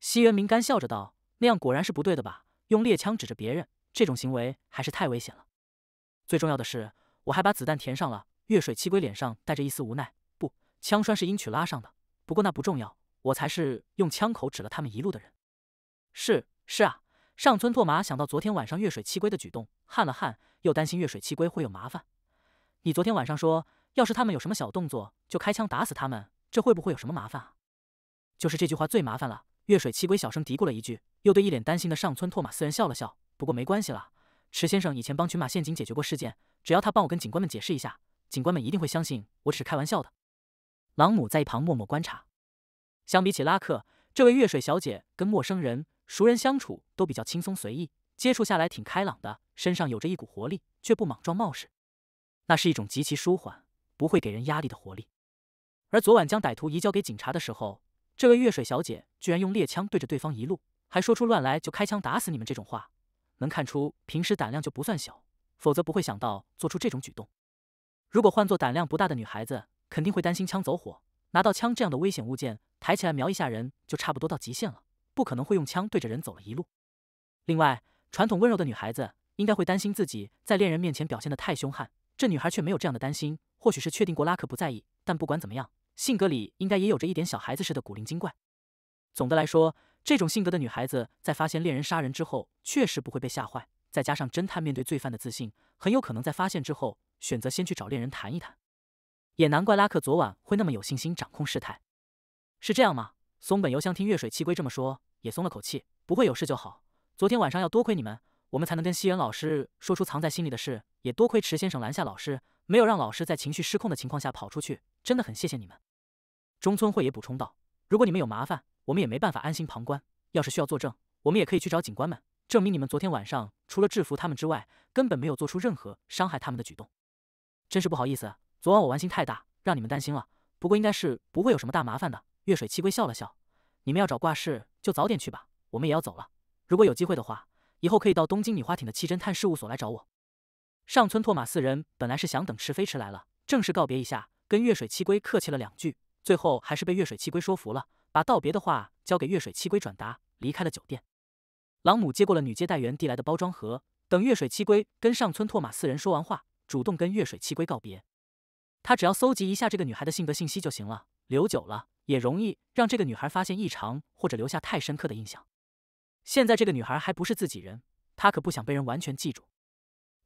西元明干笑着道：“那样果然是不对的吧？用猎枪指着别人，这种行为还是太危险了。最重要的是，我还把子弹填上了。”月水七龟脸上带着一丝无奈：“不，枪栓是樱曲拉上的，不过那不重要。我才是用枪口指了他们一路的人。”“是是啊。”上村拓麻想到昨天晚上月水七龟的举动，汗了汗，又担心月水七龟会有麻烦。“你昨天晚上说，要是他们有什么小动作，就开枪打死他们，这会不会有什么麻烦啊？”“就是这句话最麻烦了。”月水七鬼小声嘀咕了一句，又对一脸担心的上村拓马四人笑了笑。不过没关系啦，池先生以前帮群马陷阱解决过事件，只要他帮我跟警官们解释一下，警官们一定会相信我只是开玩笑的。朗姆在一旁默默观察。相比起拉克，这位月水小姐跟陌生人、熟人相处都比较轻松随意，接触下来挺开朗的，身上有着一股活力，却不莽撞冒失。那是一种极其舒缓、不会给人压力的活力。而昨晚将歹徒移交给警察的时候。这位月水小姐居然用猎枪对着对方一路，还说出乱来就开枪打死你们这种话，能看出平时胆量就不算小，否则不会想到做出这种举动。如果换做胆量不大的女孩子，肯定会担心枪走火。拿到枪这样的危险物件，抬起来瞄一下人就差不多到极限了，不可能会用枪对着人走了一路。另外，传统温柔的女孩子应该会担心自己在恋人面前表现得太凶悍，这女孩却没有这样的担心，或许是确定过拉克不在意。但不管怎么样。性格里应该也有着一点小孩子似的古灵精怪。总的来说，这种性格的女孩子在发现恋人杀人之后，确实不会被吓坏。再加上侦探面对罪犯的自信，很有可能在发现之后选择先去找恋人谈一谈。也难怪拉克昨晚会那么有信心掌控事态。是这样吗？松本由香听月水七龟这么说，也松了口气，不会有事就好。昨天晚上要多亏你们，我们才能跟西原老师说出藏在心里的事。也多亏池先生拦下老师。没有让老师在情绪失控的情况下跑出去，真的很谢谢你们。中村惠也补充道：“如果你们有麻烦，我们也没办法安心旁观。要是需要作证，我们也可以去找警官们，证明你们昨天晚上除了制服他们之外，根本没有做出任何伤害他们的举动。”真是不好意思，昨晚我玩心太大，让你们担心了。不过应该是不会有什么大麻烦的。月水七龟笑了笑：“你们要找挂饰就早点去吧，我们也要走了。如果有机会的话，以后可以到东京米花町的七侦探事务所来找我。”上村拓马四人本来是想等池飞驰来了，正式告别一下，跟月水七龟客气了两句，最后还是被月水七龟说服了，把道别的话交给月水七龟转达，离开了酒店。朗姆接过了女接待员递来的包装盒，等月水七龟跟上村拓马四人说完话，主动跟月水七龟告别。他只要搜集一下这个女孩的性格信息就行了，留久了也容易让这个女孩发现异常或者留下太深刻的印象。现在这个女孩还不是自己人，他可不想被人完全记住。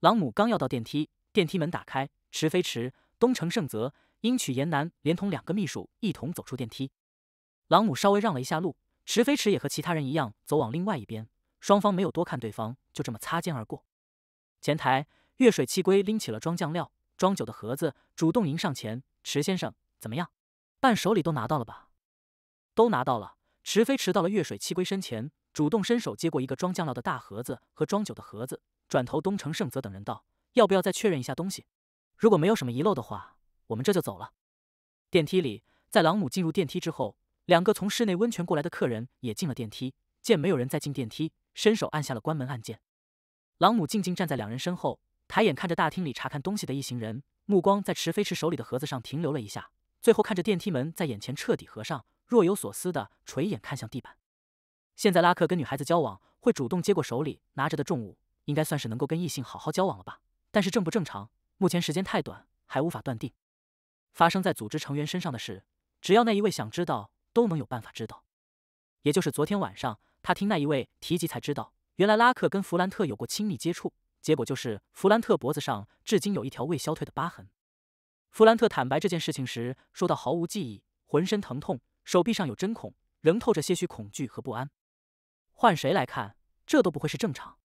朗姆刚要到电梯，电梯门打开，池飞池、东城盛泽、樱曲严南连同两个秘书一同走出电梯。朗姆稍微让了一下路，池飞池也和其他人一样走往另外一边，双方没有多看对方，就这么擦肩而过。前台月水七龟拎起了装酱料、装酒的盒子，主动迎上前：“池先生，怎么样？伴手礼都拿到了吧？”“都拿到了。”池飞池到了月水七龟身前，主动伸手接过一个装酱料的大盒子和装酒的盒子。转头，东城盛则等人道：“要不要再确认一下东西？如果没有什么遗漏的话，我们这就走了。”电梯里，在朗姆进入电梯之后，两个从室内温泉过来的客人也进了电梯。见没有人再进电梯，伸手按下了关门按键。朗姆静静站在两人身后，抬眼看着大厅里查看东西的一行人，目光在池飞池手里的盒子上停留了一下，最后看着电梯门在眼前彻底合上，若有所思的垂眼看向地板。现在拉克跟女孩子交往，会主动接过手里拿着的重物。应该算是能够跟异性好好交往了吧？但是正不正常？目前时间太短，还无法断定。发生在组织成员身上的事，只要那一位想知道，都能有办法知道。也就是昨天晚上，他听那一位提及才知道，原来拉克跟弗兰特有过亲密接触，结果就是弗兰特脖子上至今有一条未消退的疤痕。弗兰特坦白这件事情时，说到毫无记忆，浑身疼痛，手臂上有针孔，仍透着些许恐惧和不安。换谁来看，这都不会是正常。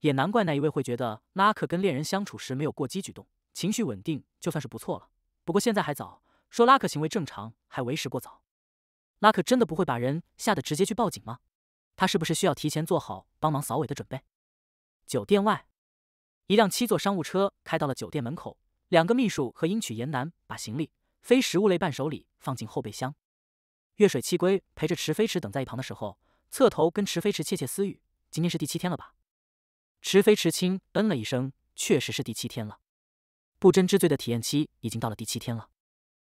也难怪那一位会觉得拉克跟恋人相处时没有过激举动，情绪稳定就算是不错了。不过现在还早，说拉克行为正常还为时过早。拉克真的不会把人吓得直接去报警吗？他是不是需要提前做好帮忙扫尾的准备？酒店外，一辆七座商务车开到了酒店门口，两个秘书和英曲言男把行李、非食物类伴手礼放进后备箱。月水七龟陪着池飞池等在一旁的时候，侧头跟池飞池窃窃私语：“今天是第七天了吧？”池飞池清嗯了一声，确实是第七天了。不真之罪的体验期已经到了第七天了。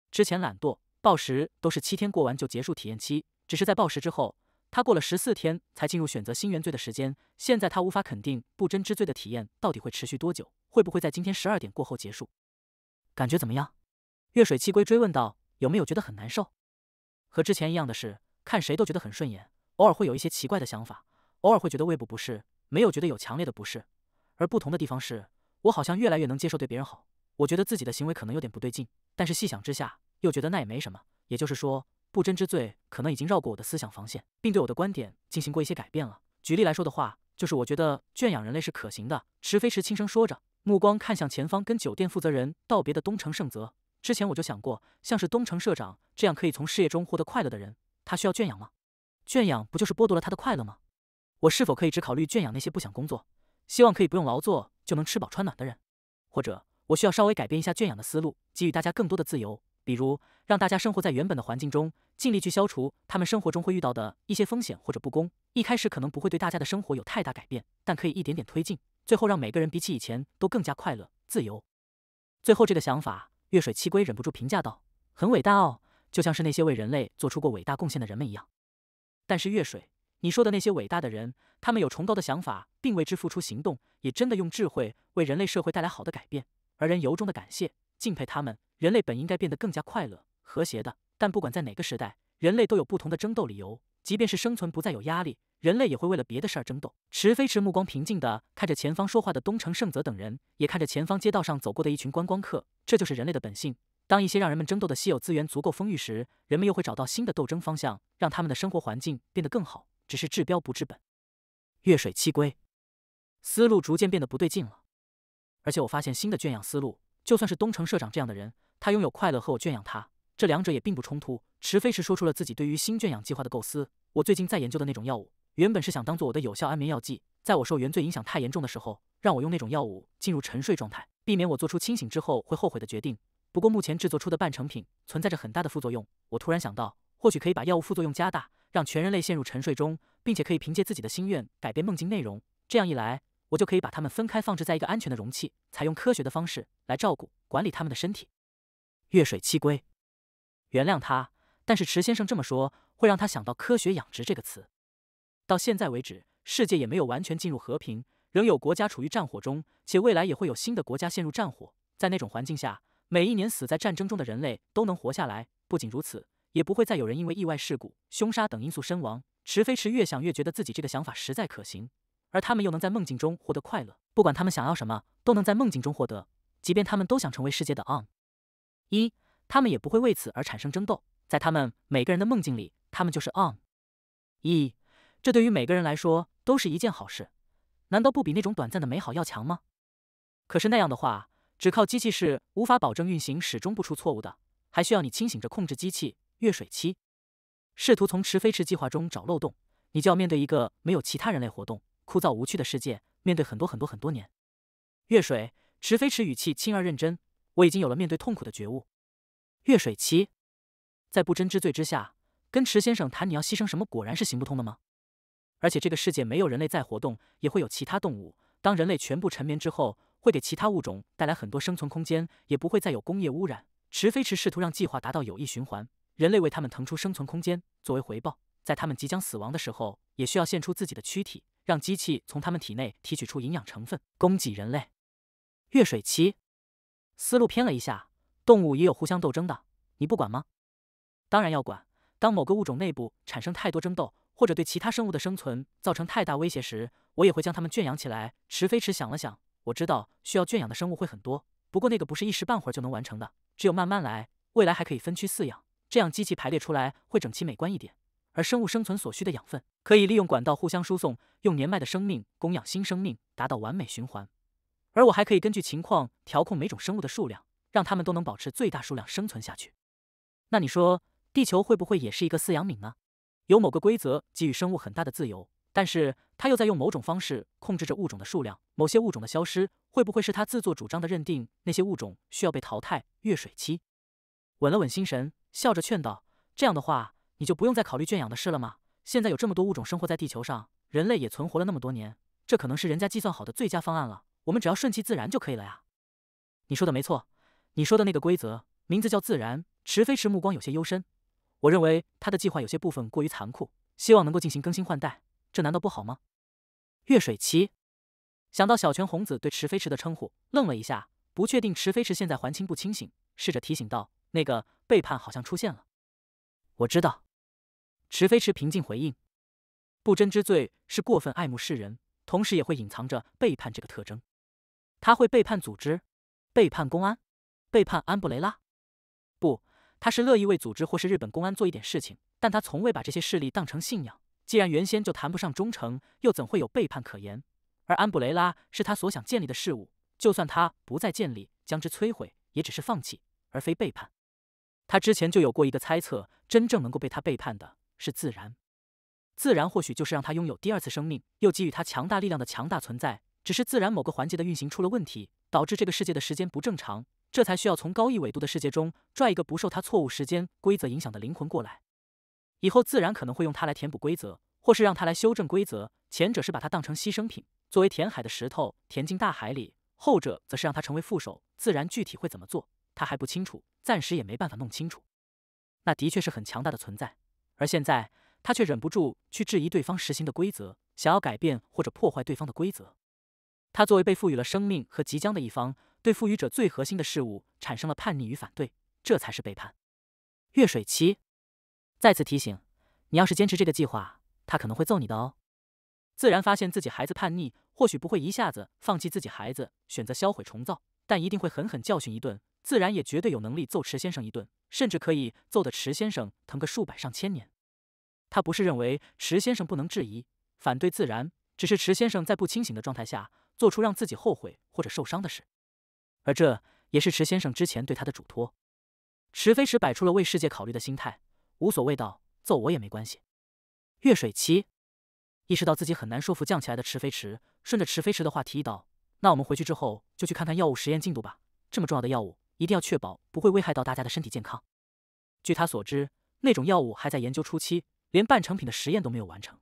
之前懒惰暴食都是七天过完就结束体验期，只是在暴食之后，他过了十四天才进入选择新原罪的时间。现在他无法肯定不真之罪的体验到底会持续多久，会不会在今天十二点过后结束？感觉怎么样？月水七龟追问道，有没有觉得很难受？和之前一样的是，看谁都觉得很顺眼，偶尔会有一些奇怪的想法，偶尔会觉得胃部不适。没有觉得有强烈的不适，而不同的地方是，我好像越来越能接受对别人好。我觉得自己的行为可能有点不对劲，但是细想之下又觉得那也没什么。也就是说，不真之罪可能已经绕过我的思想防线，并对我的观点进行过一些改变了。举例来说的话，就是我觉得圈养人类是可行的。池飞池轻声说着，目光看向前方，跟酒店负责人道别的东城圣泽。之前我就想过，像是东城社长这样可以从事业中获得快乐的人，他需要圈养吗？圈养不就是剥夺了他的快乐吗？我是否可以只考虑圈养那些不想工作、希望可以不用劳作就能吃饱穿暖的人？或者我需要稍微改变一下圈养的思路，给予大家更多的自由，比如让大家生活在原本的环境中，尽力去消除他们生活中会遇到的一些风险或者不公。一开始可能不会对大家的生活有太大改变，但可以一点点推进，最后让每个人比起以前都更加快乐、自由。最后这个想法，月水七龟忍不住评价道：“很伟大哦，就像是那些为人类做出过伟大贡献的人们一样。”但是月水。你说的那些伟大的人，他们有崇高的想法，并为之付出行动，也真的用智慧为人类社会带来好的改变，而人由衷的感谢、敬佩他们。人类本应该变得更加快乐、和谐的，但不管在哪个时代，人类都有不同的争斗理由。即便是生存不再有压力，人类也会为了别的事儿争斗。池飞池目光平静的看着前方说话的东城圣泽等人，也看着前方街道上走过的一群观光客。这就是人类的本性。当一些让人们争斗的稀有资源足够丰裕时，人们又会找到新的斗争方向，让他们的生活环境变得更好。只是治标不治本，月水七归，思路逐渐变得不对劲了。而且我发现新的圈养思路，就算是东城社长这样的人，他拥有快乐和我圈养他这两者也并不冲突。池飞池说出了自己对于新圈养计划的构思。我最近在研究的那种药物，原本是想当做我的有效安眠药剂，在我受原罪影响太严重的时候，让我用那种药物进入沉睡状态，避免我做出清醒之后会后悔的决定。不过目前制作出的半成品存在着很大的副作用。我突然想到，或许可以把药物副作用加大。让全人类陷入沉睡中，并且可以凭借自己的心愿改变梦境内容。这样一来，我就可以把他们分开放置在一个安全的容器，采用科学的方式来照顾管理他们的身体。月水七龟，原谅他，但是池先生这么说会让他想到“科学养殖”这个词。到现在为止，世界也没有完全进入和平，仍有国家处于战火中，且未来也会有新的国家陷入战火。在那种环境下，每一年死在战争中的人类都能活下来。不仅如此。也不会再有人因为意外事故、凶杀等因素身亡。池飞驰越想越觉得自己这个想法实在可行，而他们又能在梦境中获得快乐，不管他们想要什么，都能在梦境中获得。即便他们都想成为世界的 on，一，他们也不会为此而产生争斗。在他们每个人的梦境里，他们就是 on，一。这对于每个人来说都是一件好事，难道不比那种短暂的美好要强吗？可是那样的话，只靠机器是无法保证运行始终不出错误的，还需要你清醒着控制机器。月水期，试图从池飞池计划中找漏洞，你就要面对一个没有其他人类活动、枯燥无趣的世界，面对很多很多很多年。月水池飞池语气轻而认真：“我已经有了面对痛苦的觉悟。”月水期，在不真之罪之下，跟池先生谈你要牺牲什么，果然是行不通的吗？而且这个世界没有人类在活动，也会有其他动物。当人类全部沉眠之后，会给其他物种带来很多生存空间，也不会再有工业污染。池飞池试图让计划达到有益循环。人类为他们腾出生存空间，作为回报，在他们即将死亡的时候，也需要献出自己的躯体，让机器从他们体内提取出营养成分，供给人类。月水期，思路偏了一下，动物也有互相斗争的，你不管吗？当然要管。当某个物种内部产生太多争斗，或者对其他生物的生存造成太大威胁时，我也会将它们圈养起来。池飞池想了想，我知道需要圈养的生物会很多，不过那个不是一时半会就能完成的，只有慢慢来。未来还可以分区饲养。这样机器排列出来会整齐美观一点，而生物生存所需的养分可以利用管道互相输送，用年迈的生命供养新生命，达到完美循环。而我还可以根据情况调控每种生物的数量，让它们都能保持最大数量生存下去。那你说，地球会不会也是一个饲养皿呢？有某个规则给予生物很大的自由，但是它又在用某种方式控制着物种的数量。某些物种的消失，会不会是它自作主张的认定那些物种需要被淘汰？越水期，稳了稳心神。笑着劝道：“这样的话，你就不用再考虑圈养的事了吗？现在有这么多物种生活在地球上，人类也存活了那么多年，这可能是人家计算好的最佳方案了。我们只要顺其自然就可以了呀。”你说的没错，你说的那个规则名字叫自然。池飞池目光有些幽深，我认为他的计划有些部分过于残酷，希望能够进行更新换代，这难道不好吗？月水期，想到小泉红子对池飞池的称呼，愣了一下，不确定池飞池现在还清不清醒，试着提醒道。那个背叛好像出现了，我知道。池飞池平静回应：“不贞之罪是过分爱慕世人，同时也会隐藏着背叛这个特征。他会背叛组织，背叛公安，背叛安布雷拉。不，他是乐意为组织或是日本公安做一点事情，但他从未把这些势力当成信仰。既然原先就谈不上忠诚，又怎会有背叛可言？而安布雷拉是他所想建立的事物，就算他不再建立，将之摧毁，也只是放弃，而非背叛。”他之前就有过一个猜测，真正能够被他背叛的是自然。自然或许就是让他拥有第二次生命，又给予他强大力量的强大存在。只是自然某个环节的运行出了问题，导致这个世界的时间不正常，这才需要从高一纬度的世界中拽一个不受他错误时间规则影响的灵魂过来。以后自然可能会用它来填补规则，或是让它来修正规则。前者是把它当成牺牲品，作为填海的石头填进大海里；后者则是让它成为副手。自然具体会怎么做，他还不清楚。暂时也没办法弄清楚，那的确是很强大的存在。而现在，他却忍不住去质疑对方实行的规则，想要改变或者破坏对方的规则。他作为被赋予了生命和即将的一方，对赋予者最核心的事物产生了叛逆与反对，这才是背叛。月水七，再次提醒你，要是坚持这个计划，他可能会揍你的哦。自然发现自己孩子叛逆，或许不会一下子放弃自己孩子，选择销毁重造，但一定会狠狠教训一顿。自然也绝对有能力揍池先生一顿，甚至可以揍得池先生疼个数百上千年。他不是认为池先生不能质疑、反对自然，只是池先生在不清醒的状态下做出让自己后悔或者受伤的事，而这也是池先生之前对他的嘱托。池飞驰摆出了为世界考虑的心态，无所谓道：“揍我也没关系。”月水期意识到自己很难说服降起来的池飞驰，顺着池飞驰的话提议道：“那我们回去之后就去看看药物实验进度吧，这么重要的药物。”一定要确保不会危害到大家的身体健康。据他所知，那种药物还在研究初期，连半成品的实验都没有完成。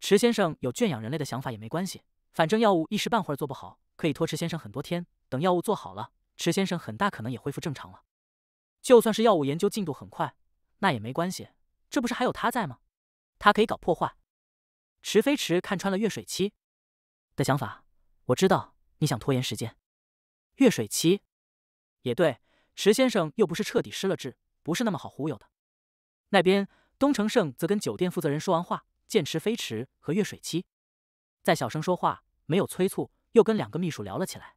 池先生有圈养人类的想法也没关系，反正药物一时半会儿做不好，可以拖池先生很多天。等药物做好了，池先生很大可能也恢复正常了。就算是药物研究进度很快，那也没关系，这不是还有他在吗？他可以搞破坏。池飞池看穿了月水期的想法，我知道你想拖延时间。月水期。也对，池先生又不是彻底失了智，不是那么好忽悠的。那边，东成胜则跟酒店负责人说完话，见池飞驰和月水七在小声说话，没有催促，又跟两个秘书聊了起来。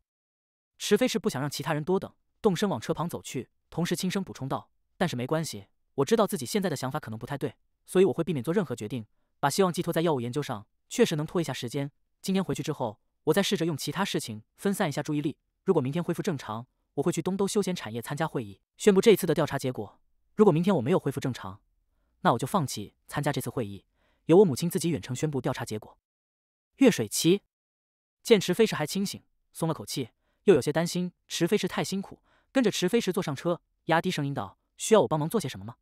池飞是不想让其他人多等，动身往车旁走去，同时轻声补充道：“但是没关系，我知道自己现在的想法可能不太对，所以我会避免做任何决定，把希望寄托在药物研究上，确实能拖一下时间。今天回去之后，我再试着用其他事情分散一下注意力。如果明天恢复正常。”我会去东都休闲产业参加会议，宣布这一次的调查结果。如果明天我没有恢复正常，那我就放弃参加这次会议，由我母亲自己远程宣布调查结果。月水期见池飞石还清醒，松了口气，又有些担心池飞石太辛苦，跟着池飞石坐上车，压低声音道：“需要我帮忙做些什么吗？”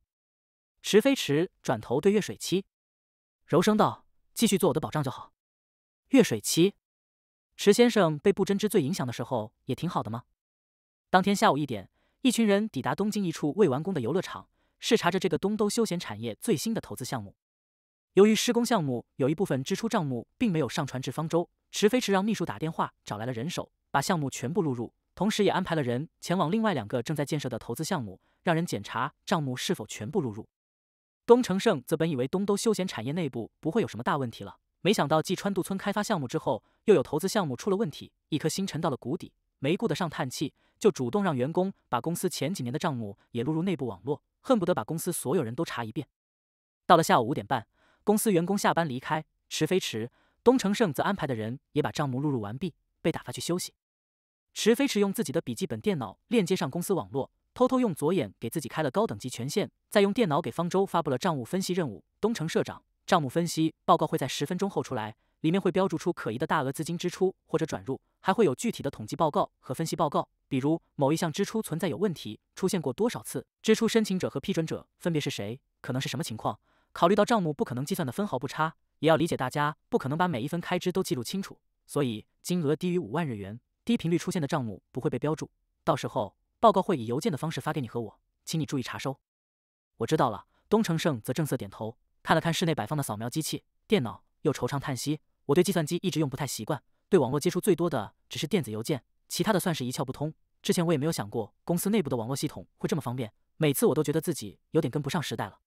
池飞石转头对月水期柔声道：“继续做我的保障就好。”月水期，池先生被不真知罪影响的时候也挺好的吗？当天下午一点，一群人抵达东京一处未完工的游乐场，视察着这个东都休闲产业最新的投资项目。由于施工项目有一部分支出账目并没有上传至方舟，池飞池让秘书打电话找来了人手，把项目全部录入，同时也安排了人前往另外两个正在建设的投资项目，让人检查账目是否全部录入。东城胜则本以为东都休闲产业内部不会有什么大问题了，没想到继川渡村开发项目之后，又有投资项目出了问题，一颗心沉到了谷底，没顾得上叹气。就主动让员工把公司前几年的账目也录入内部网络，恨不得把公司所有人都查一遍。到了下午五点半，公司员工下班离开，池飞池、东城盛则安排的人也把账目录入完毕，被打发去休息。池飞池用自己的笔记本电脑链接上公司网络，偷偷用左眼给自己开了高等级权限，再用电脑给方舟发布了账务分析任务。东城社长，账目分析报告会在十分钟后出来。里面会标注出可疑的大额资金支出或者转入，还会有具体的统计报告和分析报告，比如某一项支出存在有问题，出现过多少次，支出申请者和批准者分别是谁，可能是什么情况。考虑到账目不可能计算的分毫不差，也要理解大家不可能把每一分开支都记录清楚，所以金额低于五万日元、低频率出现的账目不会被标注。到时候报告会以邮件的方式发给你和我，请你注意查收。我知道了。东成胜则正色点头，看了看室内摆放的扫描机器、电脑，又惆怅叹息。我对计算机一直用不太习惯，对网络接触最多的只是电子邮件，其他的算是一窍不通。之前我也没有想过公司内部的网络系统会这么方便，每次我都觉得自己有点跟不上时代了。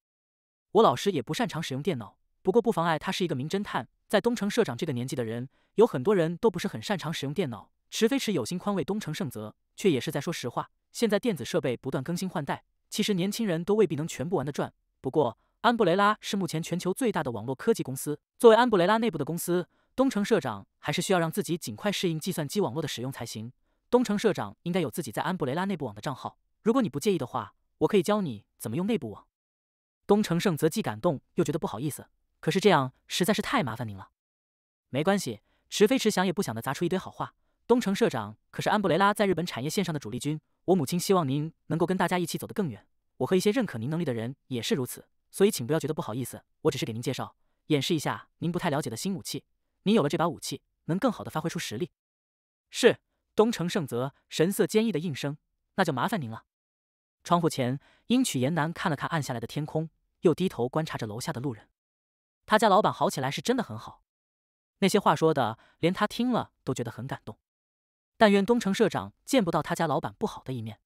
我老师也不擅长使用电脑，不过不妨碍他是一个名侦探。在东城社长这个年纪的人，有很多人都不是很擅长使用电脑。池飞驰有心宽慰东城盛泽，却也是在说实话。现在电子设备不断更新换代，其实年轻人都未必能全部玩得转。不过。安布雷拉是目前全球最大的网络科技公司。作为安布雷拉内部的公司，东城社长还是需要让自己尽快适应计算机网络的使用才行。东城社长应该有自己在安布雷拉内部网的账号，如果你不介意的话，我可以教你怎么用内部网。东城胜则既感动又觉得不好意思，可是这样实在是太麻烦您了。没关系，池飞池想也不想的砸出一堆好话。东城社长可是安布雷拉在日本产业线上的主力军，我母亲希望您能够跟大家一起走得更远，我和一些认可您能力的人也是如此。所以，请不要觉得不好意思，我只是给您介绍、演示一下您不太了解的新武器。您有了这把武器，能更好的发挥出实力。是，东城圣泽神色坚毅的应声。那就麻烦您了。窗户前，英曲颜南看了看暗下来的天空，又低头观察着楼下的路人。他家老板好起来是真的很好，那些话说的连他听了都觉得很感动。但愿东城社长见不到他家老板不好的一面。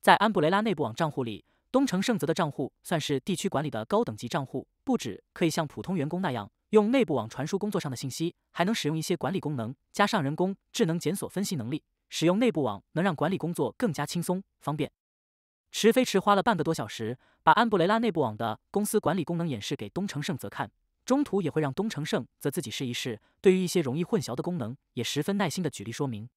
在安布雷拉内部网账户里。东城盛泽的账户算是地区管理的高等级账户，不止可以像普通员工那样用内部网传输工作上的信息，还能使用一些管理功能。加上人工智能检索分析能力，使用内部网能让管理工作更加轻松方便。池飞池花了半个多小时，把安布雷拉内部网的公司管理功能演示给东城盛泽看，中途也会让东城盛泽自己试一试。对于一些容易混淆的功能，也十分耐心的举例说明。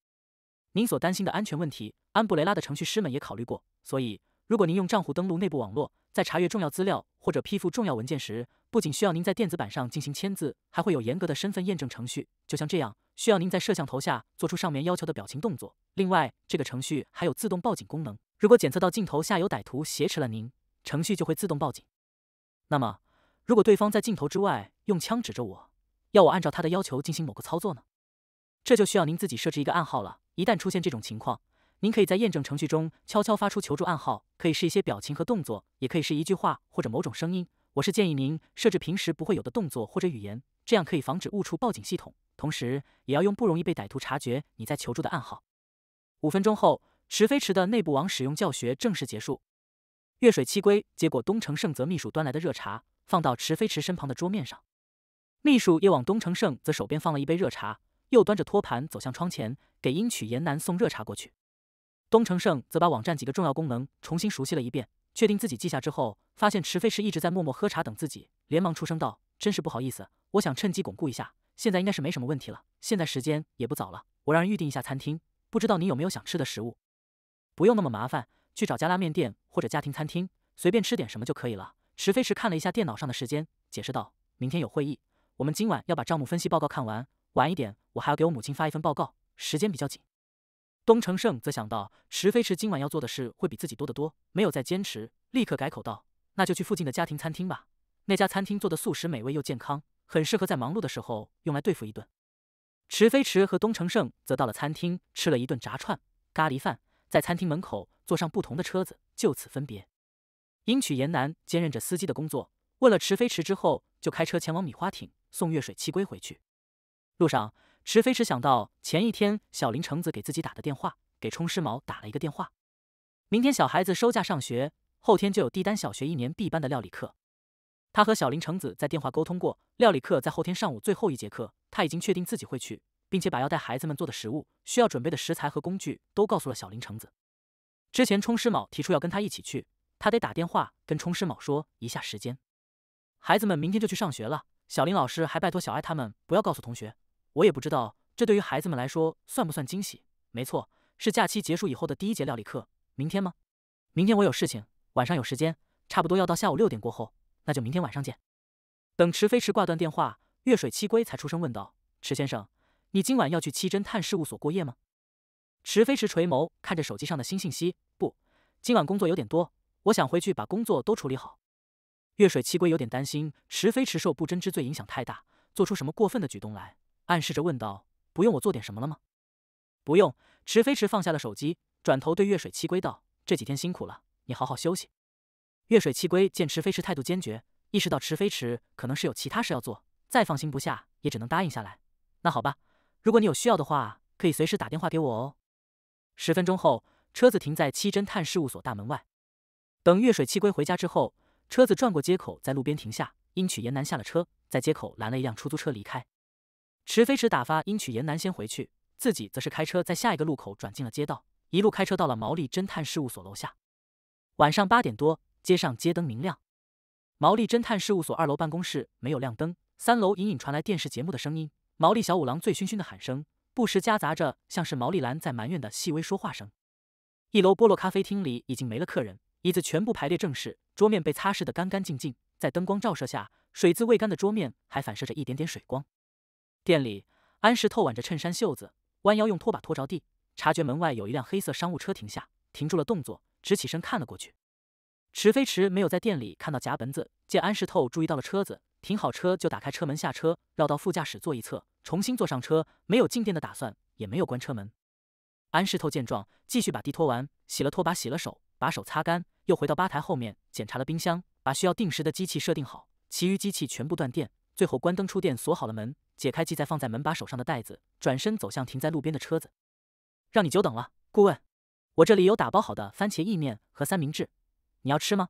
您所担心的安全问题，安布雷拉的程序师们也考虑过，所以。如果您用账户登录内部网络，在查阅重要资料或者批复重要文件时，不仅需要您在电子版上进行签字，还会有严格的身份验证程序。就像这样，需要您在摄像头下做出上面要求的表情动作。另外，这个程序还有自动报警功能，如果检测到镜头下有歹徒挟持了您，程序就会自动报警。那么，如果对方在镜头之外用枪指着我，要我按照他的要求进行某个操作呢？这就需要您自己设置一个暗号了。一旦出现这种情况。您可以在验证程序中悄悄发出求助暗号，可以是一些表情和动作，也可以是一句话或者某种声音。我是建议您设置平时不会有的动作或者语言，这样可以防止误触报警系统。同时，也要用不容易被歹徒察觉你在求助的暗号。五分钟后，池飞池的内部网使用教学正式结束。月水七龟接过东城盛泽秘书端来的热茶，放到池飞池身旁的桌面上。秘书也往东城盛泽手边放了一杯热茶，又端着托盘走向窗前，给樱曲言南送热茶过去。东成胜则把网站几个重要功能重新熟悉了一遍，确定自己记下之后，发现池飞石一直在默默喝茶等自己，连忙出声道：“真是不好意思，我想趁机巩固一下，现在应该是没什么问题了。现在时间也不早了，我让人预定一下餐厅。不知道你有没有想吃的食物？不用那么麻烦，去找家拉面店或者家庭餐厅，随便吃点什么就可以了。”池飞石看了一下电脑上的时间，解释道：“明天有会议，我们今晚要把账目分析报告看完，晚一点我还要给我母亲发一份报告，时间比较紧。”东城胜则想到池飞池今晚要做的事会比自己多得多，没有再坚持，立刻改口道：“那就去附近的家庭餐厅吧，那家餐厅做的素食美味又健康，很适合在忙碌的时候用来对付一顿。”池飞池和东城胜则到了餐厅，吃了一顿炸串、咖喱饭，在餐厅门口坐上不同的车子，就此分别。英曲严南兼任着司机的工作，问了池飞池之后，就开车前往米花町送越水七龟回去。路上，池飞驰想到前一天小林橙子给自己打的电话，给冲师毛打了一个电话。明天小孩子收假上学，后天就有地丹小学一年 B 班的料理课。他和小林橙子在电话沟通过，料理课在后天上午最后一节课，他已经确定自己会去，并且把要带孩子们做的食物、需要准备的食材和工具都告诉了小林橙子。之前冲师茂提出要跟他一起去，他得打电话跟冲师茂说一下时间。孩子们明天就去上学了，小林老师还拜托小爱他们不要告诉同学。我也不知道，这对于孩子们来说算不算惊喜？没错，是假期结束以后的第一节料理课。明天吗？明天我有事情，晚上有时间，差不多要到下午六点过后，那就明天晚上见。等池飞驰挂断电话，月水七龟才出声问道：“池先生，你今晚要去七侦探事务所过夜吗？”池飞驰垂眸看着手机上的新信息，不，今晚工作有点多，我想回去把工作都处理好。月水七龟有点担心池飞驰受不真之罪影响太大，做出什么过分的举动来。暗示着问道：“不用我做点什么了吗？”“不用。”池飞池放下了手机，转头对月水七龟道：“这几天辛苦了，你好好休息。”月水七龟见池飞池态度坚决，意识到池飞池可能是有其他事要做，再放心不下也只能答应下来。“那好吧，如果你有需要的话，可以随时打电话给我哦。”十分钟后，车子停在七侦探事务所大门外。等月水七龟回家之后，车子转过街口，在路边停下。因曲言南下了车，在街口拦了一辆出租车离开。池飞池打发殷曲言南先回去，自己则是开车在下一个路口转进了街道，一路开车到了毛利侦探事务所楼下。晚上八点多，街上街灯明亮，毛利侦探事务所二楼办公室没有亮灯，三楼隐隐传来电视节目的声音，毛利小五郎醉醺醺的喊声，不时夹杂着像是毛利兰在埋怨的细微说话声。一楼菠萝咖啡厅里已经没了客人，椅子全部排列正式，桌面被擦拭得干干净净，在灯光照射下，水渍未干的桌面还反射着一点点水光。店里，安石透挽着衬衫袖子，弯腰用拖把拖着地。察觉门外有一辆黑色商务车停下，停住了动作，直起身看了过去。池飞池没有在店里看到夹本子，见安石透注意到了车子，停好车就打开车门下车，绕到副驾驶座一侧，重新坐上车，没有进店的打算，也没有关车门。安石透见状，继续把地拖完，洗了拖把，洗了手，把手擦干，又回到吧台后面检查了冰箱，把需要定时的机器设定好，其余机器全部断电，最后关灯、出电、锁好了门。解开系在放在门把手上的袋子，转身走向停在路边的车子。让你久等了，顾问。我这里有打包好的番茄意面和三明治，你要吃吗？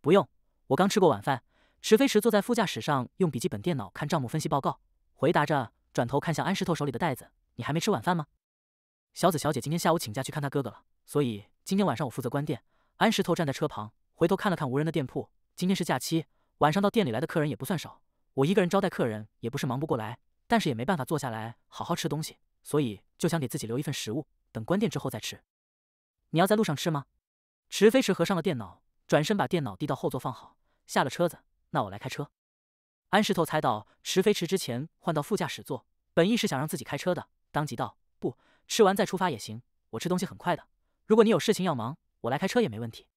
不用，我刚吃过晚饭。池飞驰坐在副驾驶上，用笔记本电脑看账目分析报告，回答着，转头看向安石头手里的袋子。你还没吃晚饭吗？小紫小姐今天下午请假去看她哥哥了，所以今天晚上我负责关店。安石头站在车旁，回头看了看无人的店铺。今天是假期，晚上到店里来的客人也不算少。我一个人招待客人也不是忙不过来，但是也没办法坐下来好好吃东西，所以就想给自己留一份食物，等关店之后再吃。你要在路上吃吗？池飞驰合上了电脑，转身把电脑递到后座放好，下了车子。那我来开车。安石头猜到池飞驰之前换到副驾驶座，本意是想让自己开车的，当即道：不吃完再出发也行，我吃东西很快的。如果你有事情要忙，我来开车也没问题。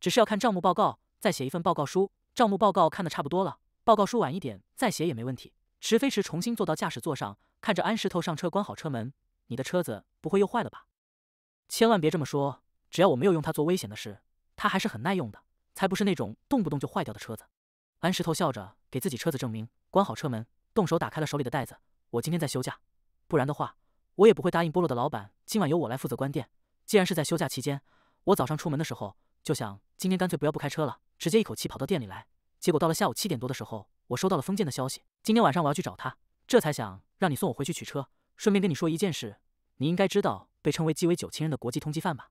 只是要看账目报告，再写一份报告书。账目报告看的差不多了。报告书晚一点再写也没问题。池飞驰重新坐到驾驶座上，看着安石头上车，关好车门。你的车子不会又坏了吧？千万别这么说，只要我没有用它做危险的事，它还是很耐用的，才不是那种动不动就坏掉的车子。安石头笑着给自己车子证明，关好车门，动手打开了手里的袋子。我今天在休假，不然的话，我也不会答应菠萝的老板今晚由我来负责关店。既然是在休假期间，我早上出门的时候就想，今天干脆不要不开车了，直接一口气跑到店里来。结果到了下午七点多的时候，我收到了封建的消息。今天晚上我要去找他，这才想让你送我回去取车。顺便跟你说一件事，你应该知道被称为鸡尾酒情人的国际通缉犯吧？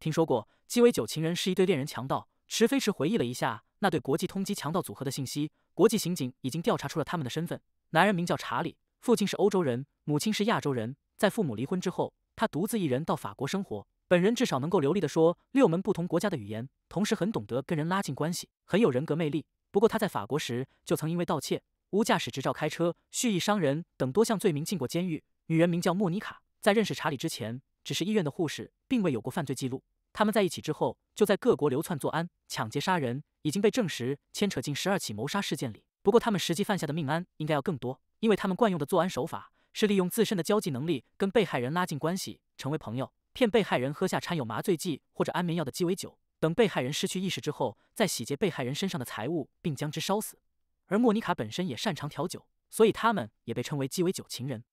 听说过，鸡尾酒情人是一对恋人强盗。池飞池回忆了一下那对国际通缉强盗组合的信息，国际刑警已经调查出了他们的身份。男人名叫查理，父亲是欧洲人，母亲是亚洲人。在父母离婚之后，他独自一人到法国生活。本人至少能够流利的说六门不同国家的语言，同时很懂得跟人拉近关系，很有人格魅力。不过他在法国时就曾因为盗窃、无驾驶执照开车、蓄意伤人等多项罪名进过监狱。女人名叫莫妮卡，在认识查理之前只是医院的护士，并未有过犯罪记录。他们在一起之后，就在各国流窜作案、抢劫杀人，已经被证实牵扯进十二起谋杀事件里。不过他们实际犯下的命案应该要更多，因为他们惯用的作案手法是利用自身的交际能力跟被害人拉近关系，成为朋友。骗被害人喝下掺有麻醉剂或者安眠药的鸡尾酒，等被害人失去意识之后，再洗劫被害人身上的财物，并将之烧死。而莫妮卡本身也擅长调酒，所以他们也被称为鸡尾酒情人。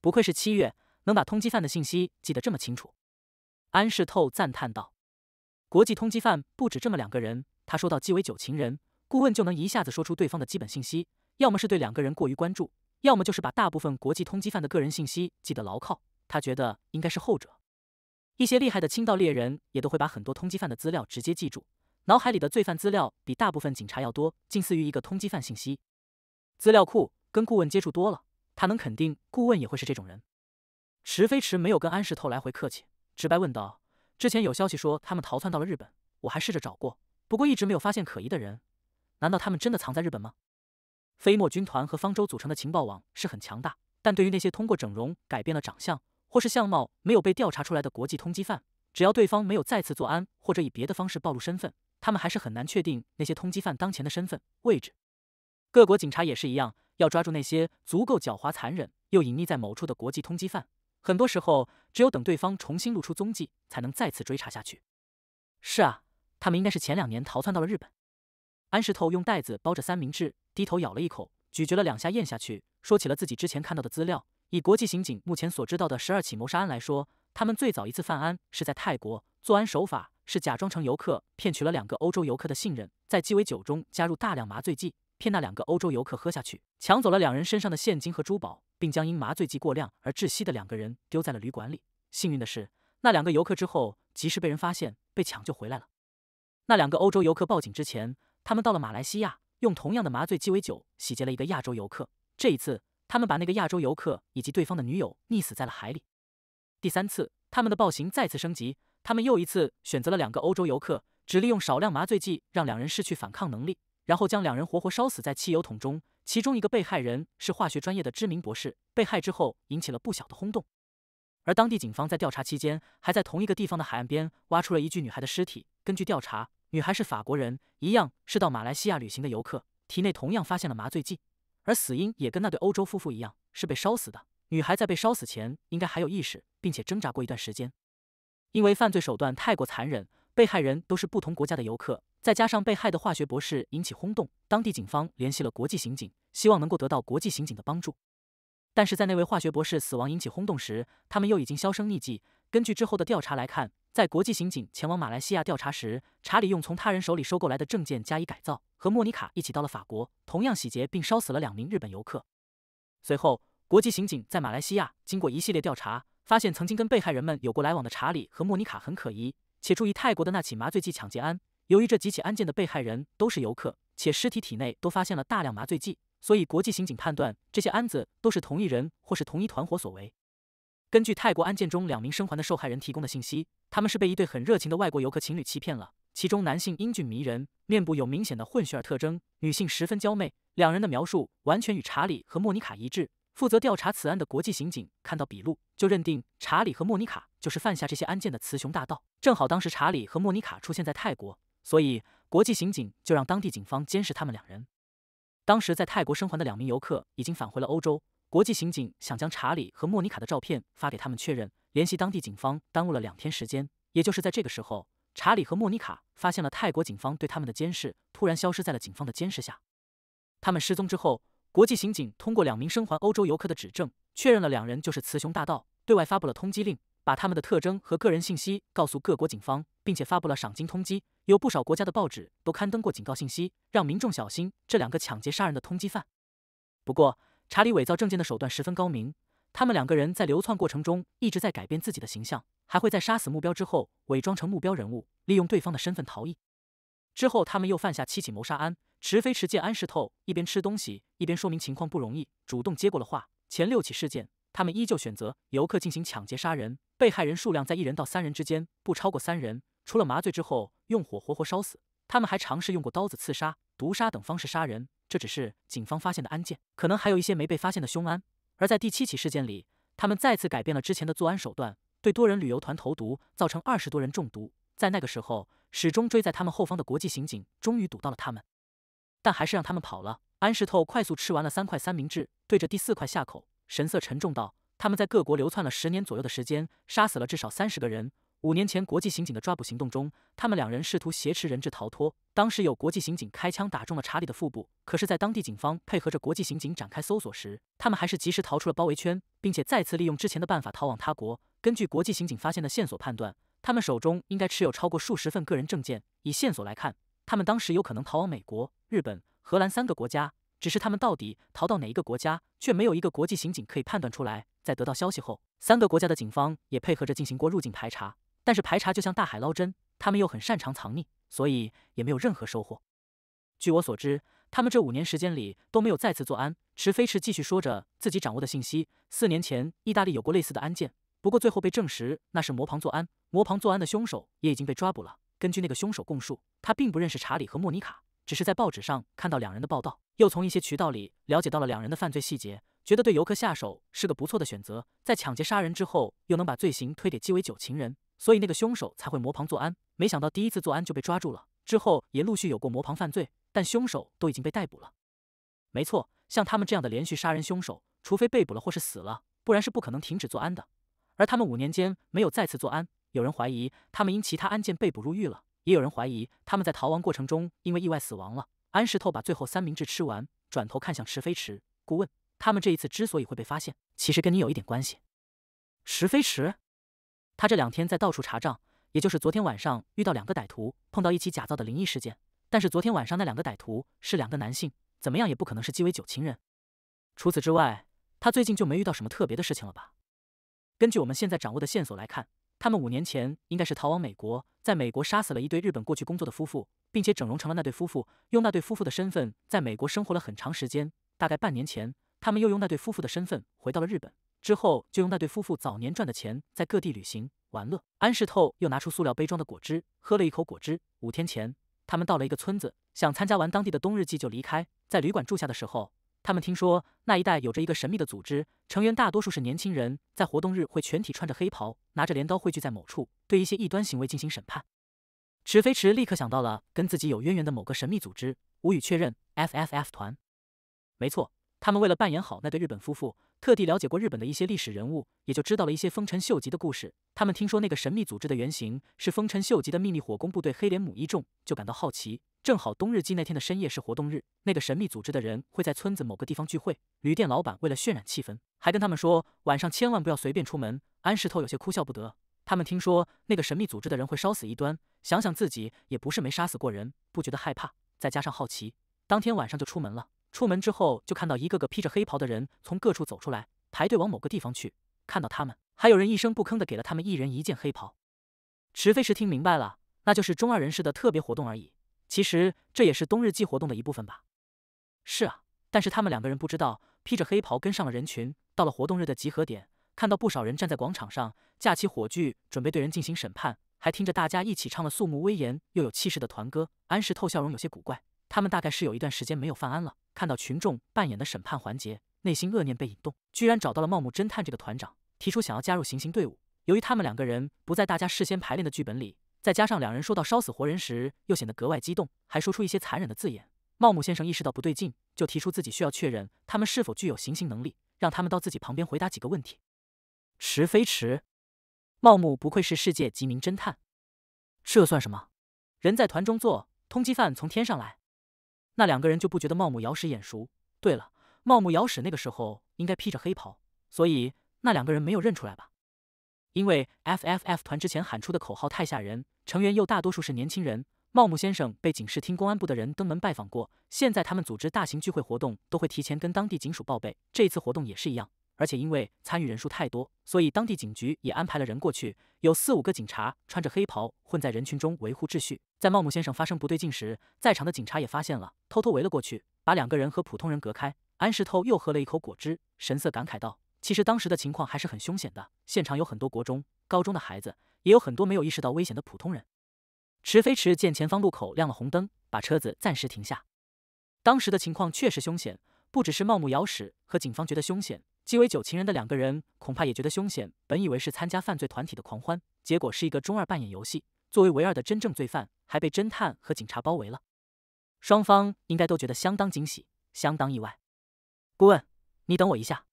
不愧是七月，能把通缉犯的信息记得这么清楚，安世透赞叹道。国际通缉犯不止这么两个人，他说到鸡尾酒情人顾问就能一下子说出对方的基本信息，要么是对两个人过于关注，要么就是把大部分国际通缉犯的个人信息记得牢靠。他觉得应该是后者。一些厉害的清道猎人也都会把很多通缉犯的资料直接记住，脑海里的罪犯资料比大部分警察要多，近似于一个通缉犯信息资料库。跟顾问接触多了，他能肯定顾问也会是这种人。池飞池没有跟安石透来回客气，直白问道：“之前有消息说他们逃窜到了日本，我还试着找过，不过一直没有发现可疑的人。难道他们真的藏在日本吗？”飞墨军团和方舟组成的情报网是很强大，但对于那些通过整容改变了长相。或是相貌没有被调查出来的国际通缉犯，只要对方没有再次作案或者以别的方式暴露身份，他们还是很难确定那些通缉犯当前的身份、位置。各国警察也是一样，要抓住那些足够狡猾、残忍又隐匿在某处的国际通缉犯，很多时候只有等对方重新露出踪迹，才能再次追查下去。是啊，他们应该是前两年逃窜到了日本。安石透用袋子包着三明治，低头咬了一口，咀嚼了两下，咽下去，说起了自己之前看到的资料。以国际刑警目前所知道的十二起谋杀案来说，他们最早一次犯案是在泰国，作案手法是假装成游客，骗取了两个欧洲游客的信任，在鸡尾酒中加入大量麻醉剂，骗那两个欧洲游客喝下去，抢走了两人身上的现金和珠宝，并将因麻醉剂过量而窒息的两个人丢在了旅馆里。幸运的是，那两个游客之后及时被人发现，被抢救回来了。那两个欧洲游客报警之前，他们到了马来西亚，用同样的麻醉鸡尾酒洗劫了一个亚洲游客。这一次。他们把那个亚洲游客以及对方的女友溺死在了海里。第三次，他们的暴行再次升级，他们又一次选择了两个欧洲游客，只利用少量麻醉剂让两人失去反抗能力，然后将两人活活烧死在汽油桶中。其中一个被害人是化学专业的知名博士，被害之后引起了不小的轰动。而当地警方在调查期间，还在同一个地方的海岸边挖出了一具女孩的尸体。根据调查，女孩是法国人，一样是到马来西亚旅行的游客，体内同样发现了麻醉剂。而死因也跟那对欧洲夫妇一样，是被烧死的。女孩在被烧死前，应该还有意识，并且挣扎过一段时间。因为犯罪手段太过残忍，被害人都是不同国家的游客，再加上被害的化学博士引起轰动，当地警方联系了国际刑警，希望能够得到国际刑警的帮助。但是在那位化学博士死亡引起轰动时，他们又已经销声匿迹。根据之后的调查来看，在国际刑警前往马来西亚调查时，查理用从他人手里收购来的证件加以改造，和莫妮卡一起到了法国，同样洗劫并烧死了两名日本游客。随后，国际刑警在马来西亚经过一系列调查，发现曾经跟被害人们有过来往的查理和莫妮卡很可疑，且注意泰国的那起麻醉剂抢劫案。由于这几起案件的被害人都是游客，且尸体体内都发现了大量麻醉剂，所以国际刑警判断这些案子都是同一人或是同一团伙所为。根据泰国案件中两名生还的受害人提供的信息，他们是被一对很热情的外国游客情侣欺骗了。其中男性英俊迷人，面部有明显的混血儿特征；女性十分娇媚。两人的描述完全与查理和莫妮卡一致。负责调查此案的国际刑警看到笔录，就认定查理和莫妮卡就是犯下这些案件的雌雄大盗。正好当时查理和莫妮卡出现在泰国，所以国际刑警就让当地警方监视他们两人。当时在泰国生还的两名游客已经返回了欧洲。国际刑警想将查理和莫妮卡的照片发给他们确认，联系当地警方，耽误了两天时间。也就是在这个时候，查理和莫妮卡发现了泰国警方对他们的监视，突然消失在了警方的监视下。他们失踪之后，国际刑警通过两名生还欧洲游客的指证，确认了两人就是雌雄大盗，对外发布了通缉令，把他们的特征和个人信息告诉各国警方，并且发布了赏金通缉。有不少国家的报纸都刊登过警告信息，让民众小心这两个抢劫杀人的通缉犯。不过，查理伪造证件的手段十分高明，他们两个人在流窜过程中一直在改变自己的形象，还会在杀死目标之后伪装成目标人物，利用对方的身份逃逸。之后，他们又犯下七起谋杀案。池飞池见安室透一边吃东西一边说明情况不容易，主动接过了话。前六起事件，他们依旧选择游客进行抢劫杀人，被害人数量在一人到三人之间，不超过三人。除了麻醉之后用火活活烧死，他们还尝试用过刀子刺杀、毒杀等方式杀人。这只是警方发现的案件，可能还有一些没被发现的凶案。而在第七起事件里，他们再次改变了之前的作案手段，对多人旅游团投毒，造成二十多人中毒。在那个时候，始终追在他们后方的国际刑警终于堵到了他们，但还是让他们跑了。安石透快速吃完了三块三明治，对着第四块下口，神色沉重道：“他们在各国流窜了十年左右的时间，杀死了至少三十个人。”五年前，国际刑警的抓捕行动中，他们两人试图挟持人质逃脱。当时有国际刑警开枪打中了查理的腹部，可是，在当地警方配合着国际刑警展开搜索时，他们还是及时逃出了包围圈，并且再次利用之前的办法逃往他国。根据国际刑警发现的线索判断，他们手中应该持有超过数十份个人证件。以线索来看，他们当时有可能逃往美国、日本、荷兰三个国家。只是他们到底逃到哪一个国家，却没有一个国际刑警可以判断出来。在得到消息后，三个国家的警方也配合着进行过入境排查。但是排查就像大海捞针，他们又很擅长藏匿，所以也没有任何收获。据我所知，他们这五年时间里都没有再次作案。池飞驰继续说着自己掌握的信息：四年前，意大利有过类似的案件，不过最后被证实那是魔旁作案。魔旁作案的凶手也已经被抓捕了。根据那个凶手供述，他并不认识查理和莫妮卡，只是在报纸上看到两人的报道，又从一些渠道里了解到了两人的犯罪细节，觉得对游客下手是个不错的选择。在抢劫杀人之后，又能把罪行推给鸡尾酒情人。所以那个凶手才会魔旁作案，没想到第一次作案就被抓住了，之后也陆续有过魔旁犯罪，但凶手都已经被逮捕了。没错，像他们这样的连续杀人凶手，除非被捕了或是死了，不然是不可能停止作案的。而他们五年间没有再次作案，有人怀疑他们因其他案件被捕入狱了，也有人怀疑他们在逃亡过程中因为意外死亡了。安石透把最后三明治吃完，转头看向池飞池顾问，他们这一次之所以会被发现，其实跟你有一点关系。池飞池。他这两天在到处查账，也就是昨天晚上遇到两个歹徒碰到一起假造的灵异事件。但是昨天晚上那两个歹徒是两个男性，怎么样也不可能是鸡尾酒情人。除此之外，他最近就没遇到什么特别的事情了吧？根据我们现在掌握的线索来看，他们五年前应该是逃往美国，在美国杀死了一对日本过去工作的夫妇，并且整容成了那对夫妇，用那对夫妇的身份在美国生活了很长时间。大概半年前，他们又用那对夫妇的身份回到了日本。之后就用那对夫妇早年赚的钱在各地旅行玩乐。安室透又拿出塑料杯装的果汁，喝了一口果汁。五天前，他们到了一个村子，想参加完当地的冬日祭就离开。在旅馆住下的时候，他们听说那一带有着一个神秘的组织，成员大多数是年轻人，在活动日会全体穿着黑袍，拿着镰刀汇聚在某处，对一些异端行为进行审判。池飞池立刻想到了跟自己有渊源的某个神秘组织，无语确认，FFF 团，没错。他们为了扮演好那对日本夫妇，特地了解过日本的一些历史人物，也就知道了一些丰臣秀吉的故事。他们听说那个神秘组织的原型是丰臣秀吉的秘密火攻部队黑莲母一众，就感到好奇。正好冬日祭那天的深夜是活动日，那个神秘组织的人会在村子某个地方聚会。旅店老板为了渲染气氛，还跟他们说晚上千万不要随便出门。安石头有些哭笑不得。他们听说那个神秘组织的人会烧死异端，想想自己也不是没杀死过人，不觉得害怕，再加上好奇，当天晚上就出门了。出门之后，就看到一个个披着黑袍的人从各处走出来，排队往某个地方去。看到他们，还有人一声不吭的给了他们一人一件黑袍。池飞石听明白了，那就是中二人士的特别活动而已。其实这也是冬日祭活动的一部分吧。是啊，但是他们两个人不知道，披着黑袍跟上了人群，到了活动日的集合点，看到不少人站在广场上，架起火炬，准备对人进行审判，还听着大家一起唱了肃穆威严又有气势的团歌。安石透笑容有些古怪。他们大概是有一段时间没有犯案了，看到群众扮演的审判环节，内心恶念被引动，居然找到了茂木侦探这个团长，提出想要加入行刑队伍。由于他们两个人不在大家事先排练的剧本里，再加上两人说到烧死活人时又显得格外激动，还说出一些残忍的字眼，茂木先生意识到不对劲，就提出自己需要确认他们是否具有行刑能力，让他们到自己旁边回答几个问题。迟非迟，茂木不愧是世界级名侦探，这算什么？人在团中坐，通缉犯从天上来。那两个人就不觉得茂木遥史眼熟。对了，茂木遥史那个时候应该披着黑袍，所以那两个人没有认出来吧？因为 F F F 团之前喊出的口号太吓人，成员又大多数是年轻人。茂木先生被警视厅公安部的人登门拜访过，现在他们组织大型聚会活动都会提前跟当地警署报备，这次活动也是一样。而且因为参与人数太多，所以当地警局也安排了人过去。有四五个警察穿着黑袍混在人群中维护秩序。在茂木先生发生不对劲时，在场的警察也发现了，偷偷围了过去，把两个人和普通人隔开。安石头又喝了一口果汁，神色感慨道：“其实当时的情况还是很凶险的。现场有很多国中、高中的孩子，也有很多没有意识到危险的普通人。”池飞池见前方路口亮了红灯，把车子暂时停下。当时的情况确实凶险，不只是茂木咬屎和警方觉得凶险。鸡尾酒情人的两个人恐怕也觉得凶险。本以为是参加犯罪团体的狂欢，结果是一个中二扮演游戏。作为唯二的真正罪犯，还被侦探和警察包围了。双方应该都觉得相当惊喜，相当意外。顾问，你等我一下。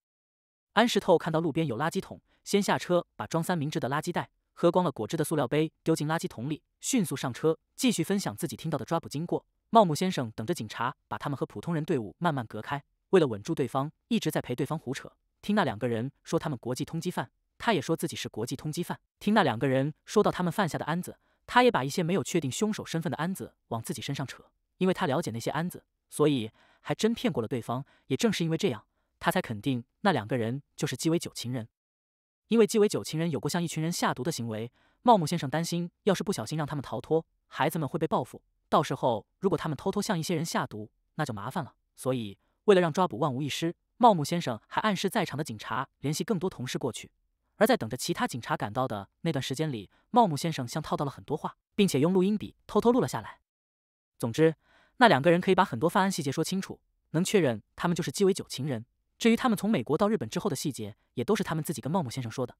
安石透看到路边有垃圾桶，先下车把装三明治的垃圾袋、喝光了果汁的塑料杯丢进垃圾桶里，迅速上车继续分享自己听到的抓捕经过。茂木先生等着警察把他们和普通人队伍慢慢隔开。为了稳住对方，一直在陪对方胡扯。听那两个人说他们国际通缉犯，他也说自己是国际通缉犯。听那两个人说到他们犯下的案子，他也把一些没有确定凶手身份的案子往自己身上扯，因为他了解那些案子，所以还真骗过了对方。也正是因为这样，他才肯定那两个人就是鸡尾酒情人。因为鸡尾酒情人有过向一群人下毒的行为，茂木先生担心，要是不小心让他们逃脱，孩子们会被报复。到时候如果他们偷偷向一些人下毒，那就麻烦了。所以。为了让抓捕万无一失，茂木先生还暗示在场的警察联系更多同事过去。而在等着其他警察赶到的那段时间里，茂木先生像套到了很多话，并且用录音笔偷偷录了下来。总之，那两个人可以把很多犯案细节说清楚，能确认他们就是鸡尾酒情人。至于他们从美国到日本之后的细节，也都是他们自己跟茂木先生说的。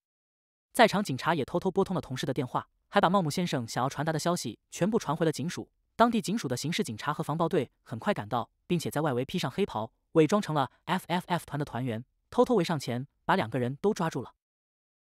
在场警察也偷偷拨通了同事的电话，还把茂木先生想要传达的消息全部传回了警署。当地警署的刑事警察和防暴队很快赶到，并且在外围披上黑袍，伪装成了 F F F 团的团员，偷偷围上前，把两个人都抓住了。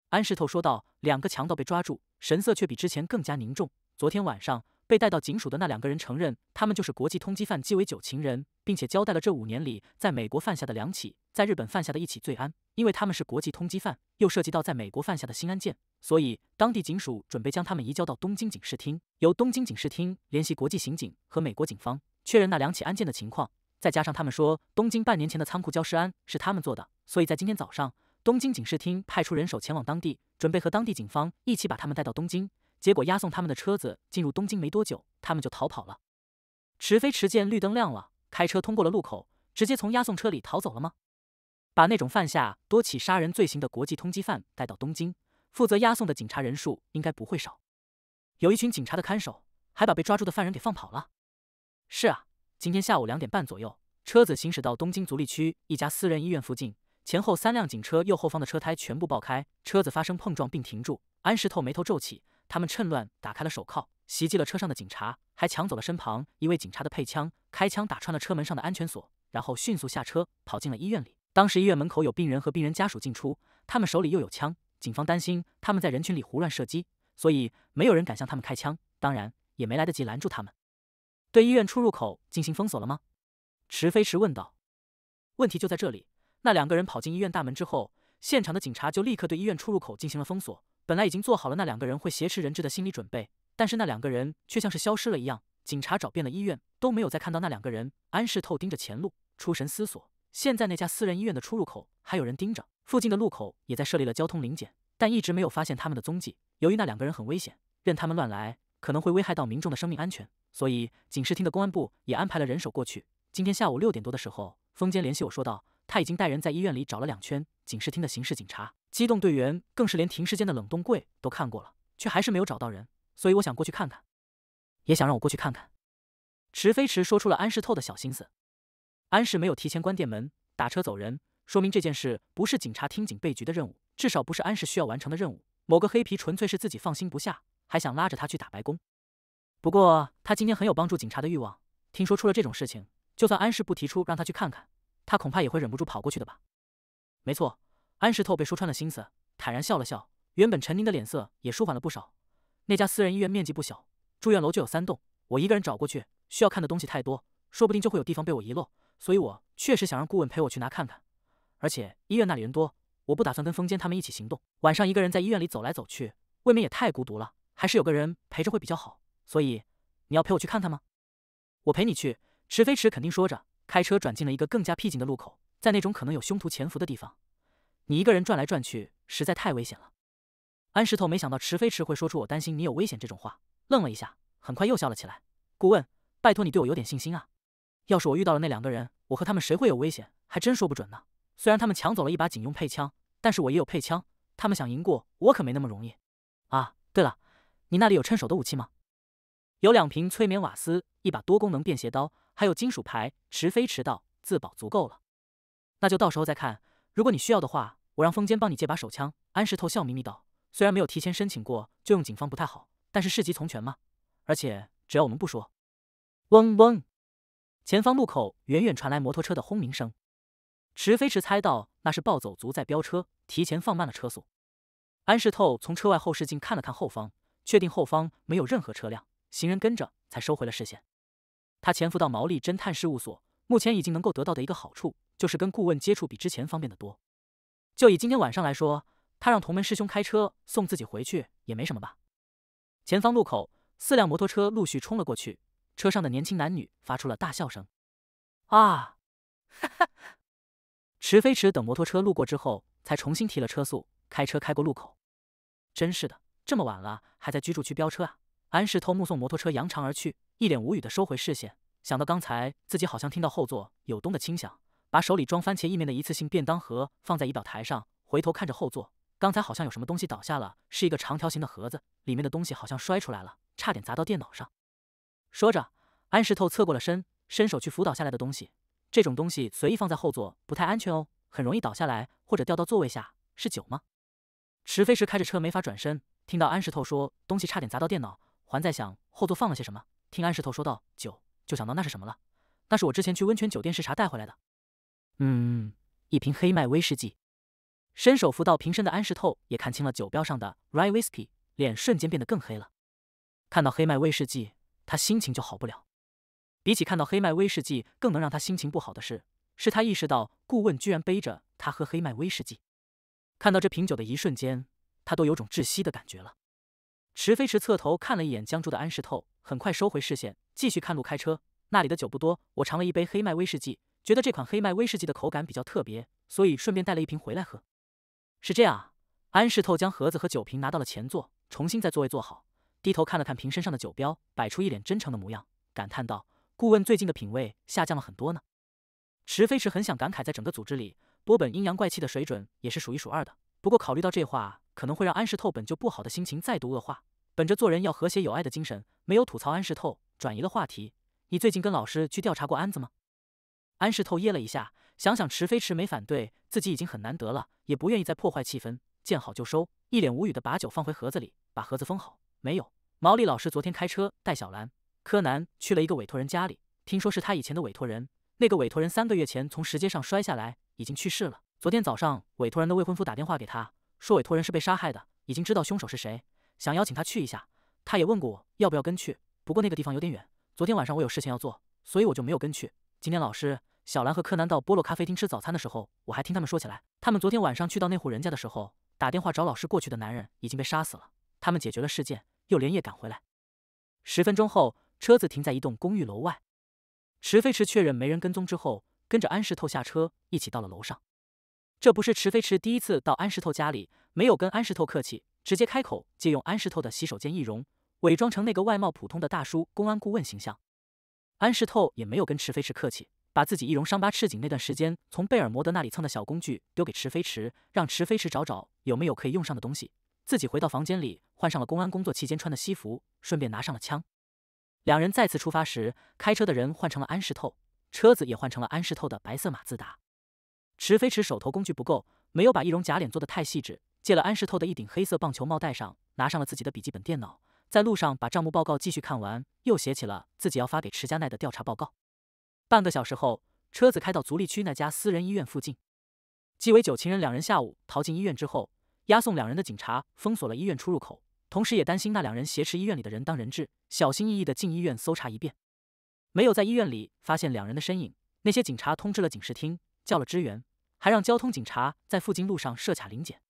安石头说道：“两个强盗被抓住，神色却比之前更加凝重。昨天晚上……”被带到警署的那两个人承认，他们就是国际通缉犯鸡尾酒情人，并且交代了这五年里在美国犯下的两起，在日本犯下的一起罪案。因为他们是国际通缉犯，又涉及到在美国犯下的新案件，所以当地警署准备将他们移交到东京警视厅，由东京警视厅联系国际刑警和美国警方确认那两起案件的情况。再加上他们说东京半年前的仓库消尸案是他们做的，所以在今天早上，东京警视厅派出人手前往当地，准备和当地警方一起把他们带到东京。结果押送他们的车子进入东京没多久，他们就逃跑了。池飞池见绿灯亮了，开车通过了路口，直接从押送车里逃走了吗？把那种犯下多起杀人罪行的国际通缉犯带到东京，负责押送的警察人数应该不会少。有一群警察的看守，还把被抓住的犯人给放跑了。是啊，今天下午两点半左右，车子行驶到东京足立区一家私人医院附近，前后三辆警车右后方的车胎全部爆开，车子发生碰撞并停住。安石透眉头皱起。他们趁乱打开了手铐，袭击了车上的警察，还抢走了身旁一位警察的配枪，开枪打穿了车门上的安全锁，然后迅速下车跑进了医院里。当时医院门口有病人和病人家属进出，他们手里又有枪，警方担心他们在人群里胡乱射击，所以没有人敢向他们开枪，当然也没来得及拦住他们。对医院出入口进行封锁了吗？池飞驰问道。问题就在这里，那两个人跑进医院大门之后，现场的警察就立刻对医院出入口进行了封锁。本来已经做好了那两个人会挟持人质的心理准备，但是那两个人却像是消失了一样。警察找遍了医院，都没有再看到那两个人。安世透盯着前路，出神思索。现在那家私人医院的出入口还有人盯着，附近的路口也在设立了交通临检，但一直没有发现他们的踪迹。由于那两个人很危险，任他们乱来可能会危害到民众的生命安全，所以警视厅的公安部也安排了人手过去。今天下午六点多的时候，风间联系我说道，他已经带人在医院里找了两圈。警视厅的刑事警察。机动队员更是连停尸间的冷冻柜都看过了，却还是没有找到人。所以我想过去看看，也想让我过去看看。池飞池说出了安世透的小心思。安室没有提前关店门，打车走人，说明这件事不是警察听警备局的任务，至少不是安室需要完成的任务。某个黑皮纯粹是自己放心不下，还想拉着他去打白工。不过他今天很有帮助警察的欲望。听说出了这种事情，就算安室不提出让他去看看，他恐怕也会忍不住跑过去的吧？没错。安石头被说穿了心思，坦然笑了笑。原本陈宁的脸色也舒缓了不少。那家私人医院面积不小，住院楼就有三栋。我一个人找过去，需要看的东西太多，说不定就会有地方被我遗漏。所以我确实想让顾问陪我去拿看看。而且医院那里人多，我不打算跟风间他们一起行动。晚上一个人在医院里走来走去，未免也太孤独了。还是有个人陪着会比较好。所以你要陪我去看看吗？我陪你去，池飞池肯定说着，开车转进了一个更加僻静的路口，在那种可能有凶徒潜伏的地方。你一个人转来转去实在太危险了。安石头没想到池飞池会说出“我担心你有危险”这种话，愣了一下，很快又笑了起来。顾问，拜托你对我有点信心啊！要是我遇到了那两个人，我和他们谁会有危险，还真说不准呢。虽然他们抢走了一把警用配枪，但是我也有配枪，他们想赢过我可没那么容易。啊，对了，你那里有趁手的武器吗？有两瓶催眠瓦斯，一把多功能便携刀，还有金属牌。池飞池道，自保足够了。那就到时候再看。如果你需要的话。我让风间帮你借把手枪。安石透笑眯眯道：“虽然没有提前申请过，就用警方不太好，但是事急从权嘛。而且只要我们不说。”嗡嗡，前方路口远远传来摩托车的轰鸣声。池飞驰猜到那是暴走族在飙车，提前放慢了车速。安石透从车外后视镜看了看后方，确定后方没有任何车辆、行人跟着，才收回了视线。他潜伏到毛利侦探事务所，目前已经能够得到的一个好处，就是跟顾问接触比之前方便的多。就以今天晚上来说，他让同门师兄开车送自己回去也没什么吧。前方路口，四辆摩托车陆续冲了过去，车上的年轻男女发出了大笑声。啊，哈哈哈！池飞驰等摩托车路过之后，才重新提了车速，开车开过路口。真是的，这么晚了还在居住区飙车啊！安世偷目送摩托车扬长而去，一脸无语的收回视线，想到刚才自己好像听到后座有咚的轻响。把手里装番茄意面的一次性便当盒放在仪表台上，回头看着后座，刚才好像有什么东西倒下了，是一个长条形的盒子，里面的东西好像摔出来了，差点砸到电脑上。说着，安石头侧过了身，伸手去扶倒下来的东西。这种东西随意放在后座不太安全哦，很容易倒下来或者掉到座位下。是酒吗？池飞石开着车没法转身，听到安石头说东西差点砸到电脑，还在想后座放了些什么，听安石头说到酒，就想到那是什么了。那是我之前去温泉酒店视察带回来的。嗯，一瓶黑麦威士忌。伸手扶到瓶身的安石透也看清了酒标上的 Rye Whisky，脸瞬间变得更黑了。看到黑麦威士忌，他心情就好不了。比起看到黑麦威士忌更能让他心情不好的是，是他意识到顾问居然背着他喝黑麦威士忌。看到这瓶酒的一瞬间，他都有种窒息的感觉了。池飞池侧头看了一眼僵住的安石透，很快收回视线，继续看路开车。那里的酒不多，我尝了一杯黑麦威士忌。觉得这款黑麦威士忌的口感比较特别，所以顺便带了一瓶回来喝。是这样啊，安室透将盒子和酒瓶拿到了前座，重新在座位坐好，低头看了看瓶身上的酒标，摆出一脸真诚的模样，感叹道：“顾问最近的品味下降了很多呢。”池飞驰很想感慨，在整个组织里，波本阴阳怪气的水准也是数一数二的。不过考虑到这话可能会让安室透本就不好的心情再度恶化，本着做人要和谐友爱的精神，没有吐槽安室透，转移了话题：“你最近跟老师去调查过安子吗？”安世透噎了一下，想想池飞池没反对，自己已经很难得了，也不愿意再破坏气氛，见好就收，一脸无语的把酒放回盒子里，把盒子封好。没有，毛利老师昨天开车带小兰、柯南去了一个委托人家里，听说是他以前的委托人。那个委托人三个月前从石阶上摔下来，已经去世了。昨天早上，委托人的未婚夫打电话给他，说委托人是被杀害的，已经知道凶手是谁，想邀请他去一下。他也问过我要不要跟去，不过那个地方有点远。昨天晚上我有事情要做，所以我就没有跟去。今天老师。小兰和柯南到菠萝咖啡厅吃早餐的时候，我还听他们说起来，他们昨天晚上去到那户人家的时候，打电话找老师过去的男人已经被杀死了。他们解决了事件，又连夜赶回来。十分钟后，车子停在一栋公寓楼外。池飞池确认没人跟踪之后，跟着安石透下车，一起到了楼上。这不是池飞池第一次到安石透家里，没有跟安石透客气，直接开口借用安石透的洗手间易容，伪装成那个外貌普通的大叔公安顾问形象。安石透也没有跟池飞池客气。把自己易容伤疤赤井那段时间从贝尔摩德那里蹭的小工具丢给池飞池，让池飞池找找有没有可以用上的东西。自己回到房间里换上了公安工作期间穿的西服，顺便拿上了枪。两人再次出发时，开车的人换成了安室透，车子也换成了安室透的白色马自达。池飞池手头工具不够，没有把易容假脸做得太细致，借了安室透的一顶黑色棒球帽戴上，拿上了自己的笔记本电脑，在路上把账目报告继续看完，又写起了自己要发给池佳奈的调查报告。半个小时后，车子开到足利区那家私人医院附近。基尾九情人两人下午逃进医院之后，押送两人的警察封锁了医院出入口，同时也担心那两人挟持医院里的人当人质，小心翼翼的进医院搜查一遍，没有在医院里发现两人的身影。那些警察通知了警视厅，叫了支援，还让交通警察在附近路上设卡临检。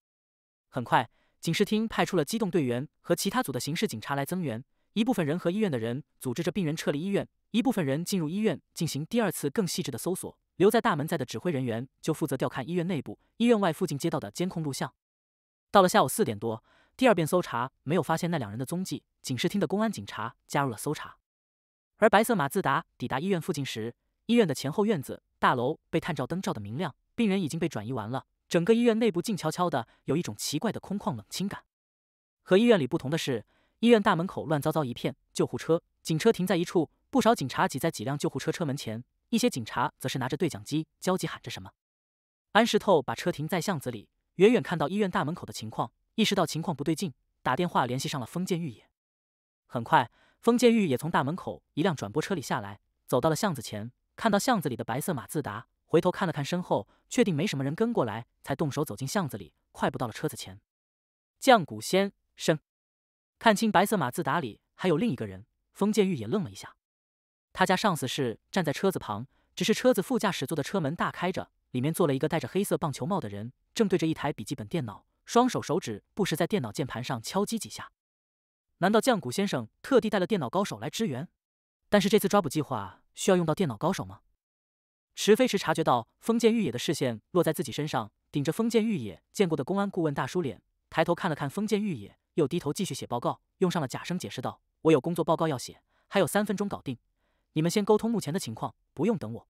很快，警视厅派出了机动队员和其他组的刑事警察来增援。一部分人和医院的人组织着病人撤离医院，一部分人进入医院进行第二次更细致的搜索。留在大门在的指挥人员就负责调看医院内部、医院外附近街道的监控录像。到了下午四点多，第二遍搜查没有发现那两人的踪迹。警视厅的公安警察加入了搜查。而白色马自达抵达医院附近时，医院的前后院子、大楼被探照灯照得明亮，病人已经被转移完了，整个医院内部静悄悄的，有一种奇怪的空旷冷清感。和医院里不同的是。医院大门口乱糟糟一片，救护车、警车停在一处，不少警察挤在几辆救护车车门前，一些警察则是拿着对讲机焦急喊着什么。安石透把车停在巷子里，远远看到医院大门口的情况，意识到情况不对劲，打电话联系上了封建玉也。很快，封建玉也从大门口一辆转播车里下来，走到了巷子前，看到巷子里的白色马自达，回头看了看身后，确定没什么人跟过来，才动手走进巷子里，快步到了车子前，降骨仙生。看清白色马自达里还有另一个人，封建玉也愣了一下。他家上司是站在车子旁，只是车子副驾驶座的车门大开着，里面坐了一个戴着黑色棒球帽的人，正对着一台笔记本电脑，双手手指不时在电脑键盘上敲击几下。难道酱谷先生特地带了电脑高手来支援？但是这次抓捕计划需要用到电脑高手吗？池飞驰察觉到封建玉野的视线落在自己身上，顶着封建玉野见过的公安顾问大叔脸，抬头看了看封建玉野。又低头继续写报告，用上了假声解释道：“我有工作报告要写，还有三分钟搞定，你们先沟通目前的情况，不用等我。”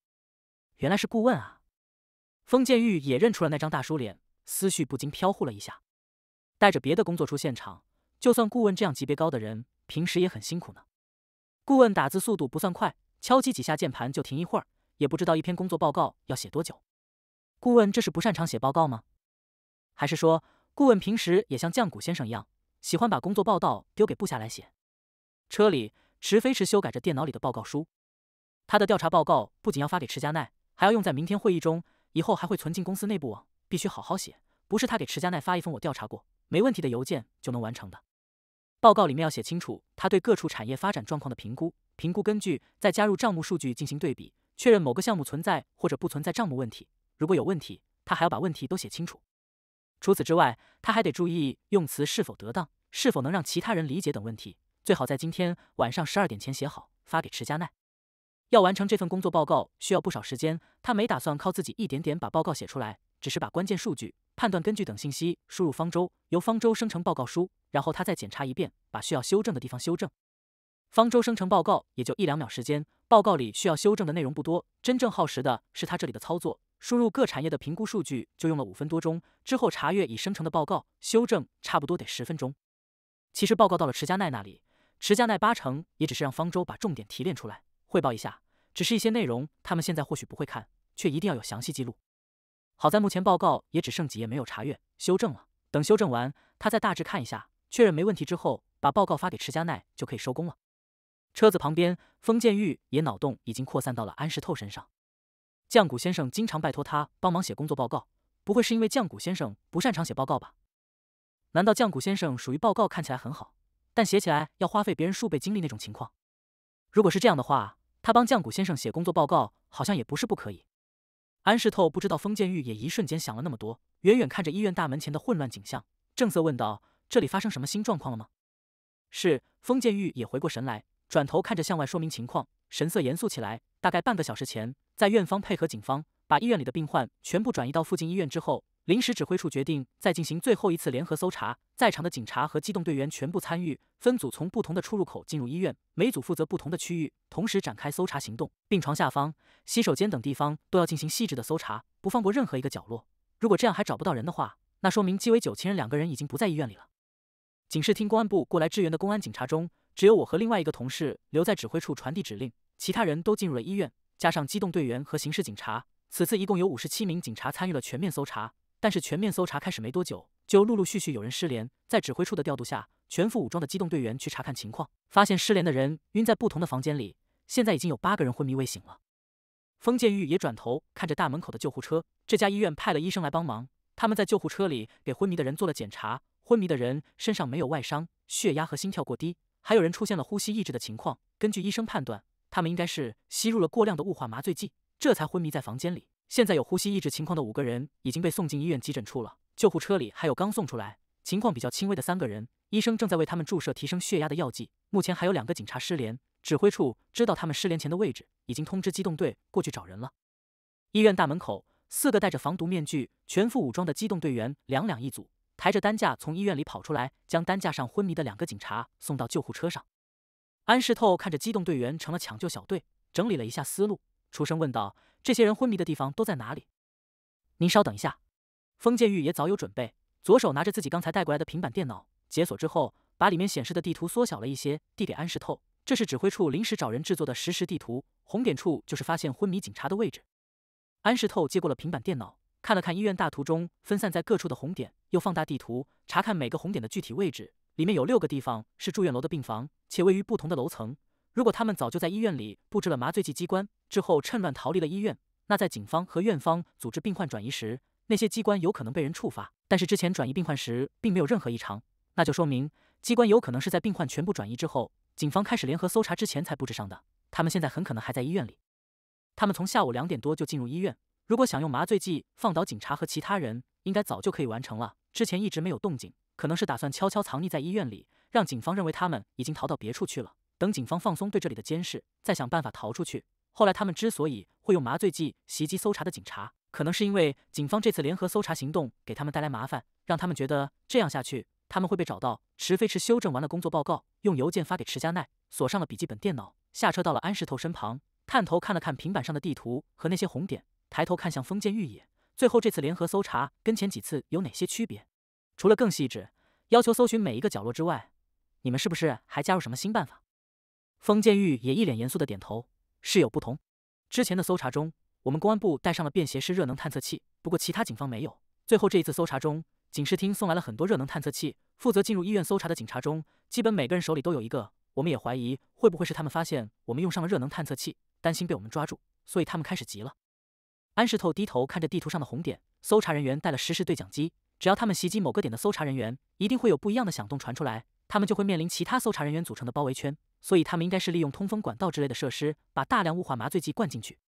原来是顾问啊！封建玉也认出了那张大叔脸，思绪不禁飘忽了一下。带着别的工作出现场，就算顾问这样级别高的人，平时也很辛苦呢。顾问打字速度不算快，敲击几下键盘就停一会儿，也不知道一篇工作报告要写多久。顾问这是不擅长写报告吗？还是说顾问平时也像酱骨先生一样？喜欢把工作报告丢给部下来写。车里，池飞驰修改着电脑里的报告书。他的调查报告不仅要发给池佳奈，还要用在明天会议中，以后还会存进公司内部网，必须好好写。不是他给池佳奈发一封我调查过没问题的邮件就能完成的。报告里面要写清楚他对各处产业发展状况的评估，评估根据再加入账目数据进行对比，确认某个项目存在或者不存在账目问题。如果有问题，他还要把问题都写清楚。除此之外，他还得注意用词是否得当，是否能让其他人理解等问题。最好在今天晚上十二点前写好，发给池佳奈。要完成这份工作报告需要不少时间，他没打算靠自己一点点把报告写出来，只是把关键数据、判断根据等信息输入方舟，由方舟生成报告书，然后他再检查一遍，把需要修正的地方修正。方舟生成报告也就一两秒时间，报告里需要修正的内容不多，真正耗时的是他这里的操作。输入各产业的评估数据，就用了五分多钟。之后查阅已生成的报告，修正差不多得十分钟。其实报告到了池佳奈那里，池佳奈八成也只是让方舟把重点提炼出来汇报一下，只是一些内容他们现在或许不会看，却一定要有详细记录。好在目前报告也只剩几页没有查阅、修正了。等修正完，他再大致看一下，确认没问题之后，把报告发给池佳奈，就可以收工了。车子旁边，封建玉也脑洞已经扩散到了安石透身上。降谷先生经常拜托他帮忙写工作报告，不会是因为降谷先生不擅长写报告吧？难道降谷先生属于报告看起来很好，但写起来要花费别人数倍精力那种情况？如果是这样的话，他帮降谷先生写工作报告好像也不是不可以。安室透不知道，封建玉也一瞬间想了那么多，远远看着医院大门前的混乱景象，正色问道：“这里发生什么新状况了吗？”是，封建玉也回过神来，转头看着向外说明情况。神色严肃起来。大概半个小时前，在院方配合警方把医院里的病患全部转移到附近医院之后，临时指挥处决定再进行最后一次联合搜查。在场的警察和机动队员全部参与，分组从不同的出入口进入医院，每组负责不同的区域，同时展开搜查行动。病床下方、洗手间等地方都要进行细致的搜查，不放过任何一个角落。如果这样还找不到人的话，那说明鸡尾酒情人两个人已经不在医院里了。警视厅公安部过来支援的公安警察中。只有我和另外一个同事留在指挥处传递指令，其他人都进入了医院，加上机动队员和刑事警察，此次一共有五十七名警察参与了全面搜查。但是全面搜查开始没多久，就陆陆续续有人失联。在指挥处的调度下，全副武装的机动队员去查看情况，发现失联的人晕在不同的房间里。现在已经有八个人昏迷未醒了。封建玉也转头看着大门口的救护车，这家医院派了医生来帮忙。他们在救护车里给昏迷的人做了检查，昏迷的人身上没有外伤，血压和心跳过低。还有人出现了呼吸抑制的情况，根据医生判断，他们应该是吸入了过量的雾化麻醉剂，这才昏迷在房间里。现在有呼吸抑制情况的五个人已经被送进医院急诊处了，救护车里还有刚送出来、情况比较轻微的三个人，医生正在为他们注射提升血压的药剂。目前还有两个警察失联，指挥处知道他们失联前的位置，已经通知机动队过去找人了。医院大门口，四个戴着防毒面具、全副武装的机动队员两两一组。抬着担架从医院里跑出来，将担架上昏迷的两个警察送到救护车上。安石透看着机动队员成了抢救小队，整理了一下思路，出声问道：“这些人昏迷的地方都在哪里？”“您稍等一下。”封建玉也早有准备，左手拿着自己刚才带过来的平板电脑，解锁之后把里面显示的地图缩小了一些，递给安石透：“这是指挥处临时找人制作的实时地图，红点处就是发现昏迷警察的位置。”安石透接过了平板电脑。看了看医院大图中分散在各处的红点，又放大地图查看每个红点的具体位置。里面有六个地方是住院楼的病房，且位于不同的楼层。如果他们早就在医院里布置了麻醉剂机关，之后趁乱逃离了医院，那在警方和院方组织病患转移时，那些机关有可能被人触发。但是之前转移病患时并没有任何异常，那就说明机关有可能是在病患全部转移之后，警方开始联合搜查之前才布置上的。他们现在很可能还在医院里。他们从下午两点多就进入医院。如果想用麻醉剂放倒警察和其他人，应该早就可以完成了。之前一直没有动静，可能是打算悄悄藏匿在医院里，让警方认为他们已经逃到别处去了。等警方放松对这里的监视，再想办法逃出去。后来他们之所以会用麻醉剂袭击搜查的警察，可能是因为警方这次联合搜查行动给他们带来麻烦，让他们觉得这样下去他们会被找到。池飞池修正完了工作报告，用邮件发给池佳奈，锁上了笔记本电脑，下车到了安石头身旁，探头看了看平板上的地图和那些红点。抬头看向封建玉也，最后这次联合搜查跟前几次有哪些区别？除了更细致，要求搜寻每一个角落之外，你们是不是还加入什么新办法？封建玉也一脸严肃的点头，是有不同。之前的搜查中，我们公安部带上了便携式热能探测器，不过其他警方没有。最后这一次搜查中，警视厅送来了很多热能探测器，负责进入医院搜查的警察中，基本每个人手里都有一个。我们也怀疑会不会是他们发现我们用上了热能探测器，担心被我们抓住，所以他们开始急了。安石透低头看着地图上的红点，搜查人员带了实时对讲机，只要他们袭击某个点的搜查人员，一定会有不一样的响动传出来，他们就会面临其他搜查人员组成的包围圈。所以他们应该是利用通风管道之类的设施，把大量雾化麻醉剂灌进去。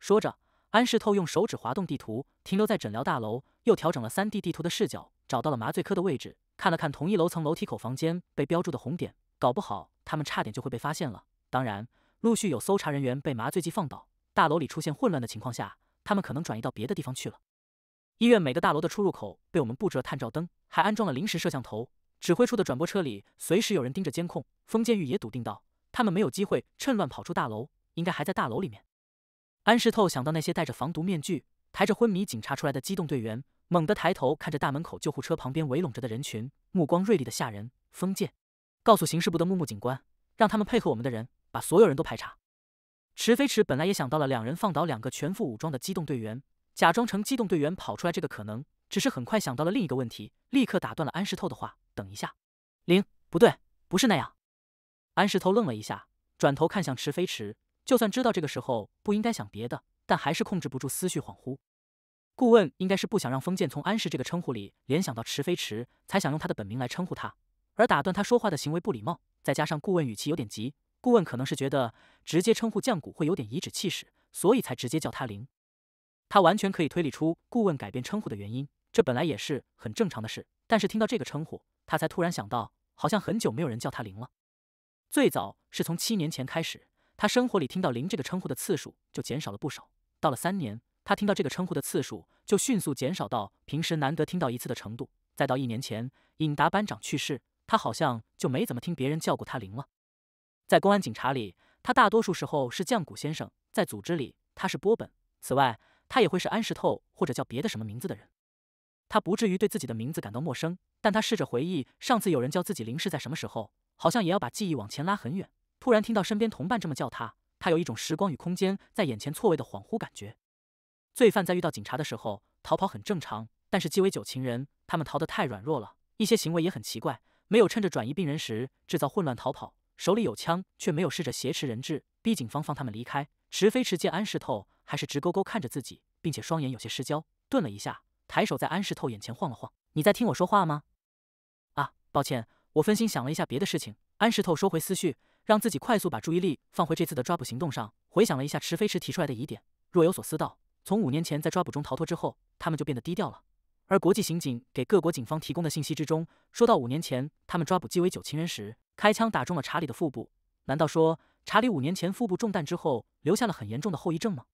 说着，安石透用手指滑动地图，停留在诊疗大楼，又调整了三 D 地图的视角，找到了麻醉科的位置，看了看同一楼层楼梯口房间被标注的红点，搞不好他们差点就会被发现了。当然，陆续有搜查人员被麻醉剂放倒，大楼里出现混乱的情况下。他们可能转移到别的地方去了。医院每个大楼的出入口被我们布置了探照灯，还安装了临时摄像头。指挥处的转播车里随时有人盯着监控。封建玉也笃定道：“他们没有机会趁乱跑出大楼，应该还在大楼里面。”安石透想到那些戴着防毒面具、抬着昏迷警察出来的机动队员，猛地抬头看着大门口救护车旁边围拢着的人群，目光锐利的吓人。封建，告诉刑事部的木木警官，让他们配合我们的人，把所有人都排查。池飞驰本来也想到了两人放倒两个全副武装的机动队员，假装成机动队员跑出来这个可能，只是很快想到了另一个问题，立刻打断了安石透的话：“等一下，零不对，不是那样。”安石透愣了一下，转头看向池飞驰。就算知道这个时候不应该想别的，但还是控制不住思绪恍惚。顾问应该是不想让封建从安氏这个称呼里联想到池飞驰，才想用他的本名来称呼他，而打断他说话的行为不礼貌，再加上顾问语气有点急。顾问可能是觉得直接称呼“酱骨”会有点颐指气使，所以才直接叫他“灵”。他完全可以推理出顾问改变称呼的原因，这本来也是很正常的事。但是听到这个称呼，他才突然想到，好像很久没有人叫他“灵”了。最早是从七年前开始，他生活里听到“灵”这个称呼的次数就减少了不少。到了三年，他听到这个称呼的次数就迅速减少到平时难得听到一次的程度。再到一年前，尹达班长去世，他好像就没怎么听别人叫过他“灵”了。在公安警察里，他大多数时候是酱骨先生；在组织里，他是波本。此外，他也会是安石透或者叫别的什么名字的人。他不至于对自己的名字感到陌生，但他试着回忆上次有人叫自己林氏在什么时候，好像也要把记忆往前拉很远。突然听到身边同伴这么叫他，他有一种时光与空间在眼前错位的恍惚感觉。罪犯在遇到警察的时候逃跑很正常，但是鸡尾酒情人他们逃得太软弱了一些，行为也很奇怪，没有趁着转移病人时制造混乱逃跑。手里有枪，却没有试着挟持人质，逼警方放他们离开。池飞池见安石透还是直勾勾看着自己，并且双眼有些失焦，顿了一下，抬手在安石透眼前晃了晃：“你在听我说话吗？”“啊，抱歉，我分心想了一下别的事情。”安石透收回思绪，让自己快速把注意力放回这次的抓捕行动上，回想了一下池飞池提出来的疑点，若有所思道：“从五年前在抓捕中逃脱之后，他们就变得低调了。”而国际刑警给各国警方提供的信息之中，说到五年前他们抓捕鸡尾酒情人时，开枪打中了查理的腹部。难道说查理五年前腹部中弹之后，留下了很严重的后遗症吗？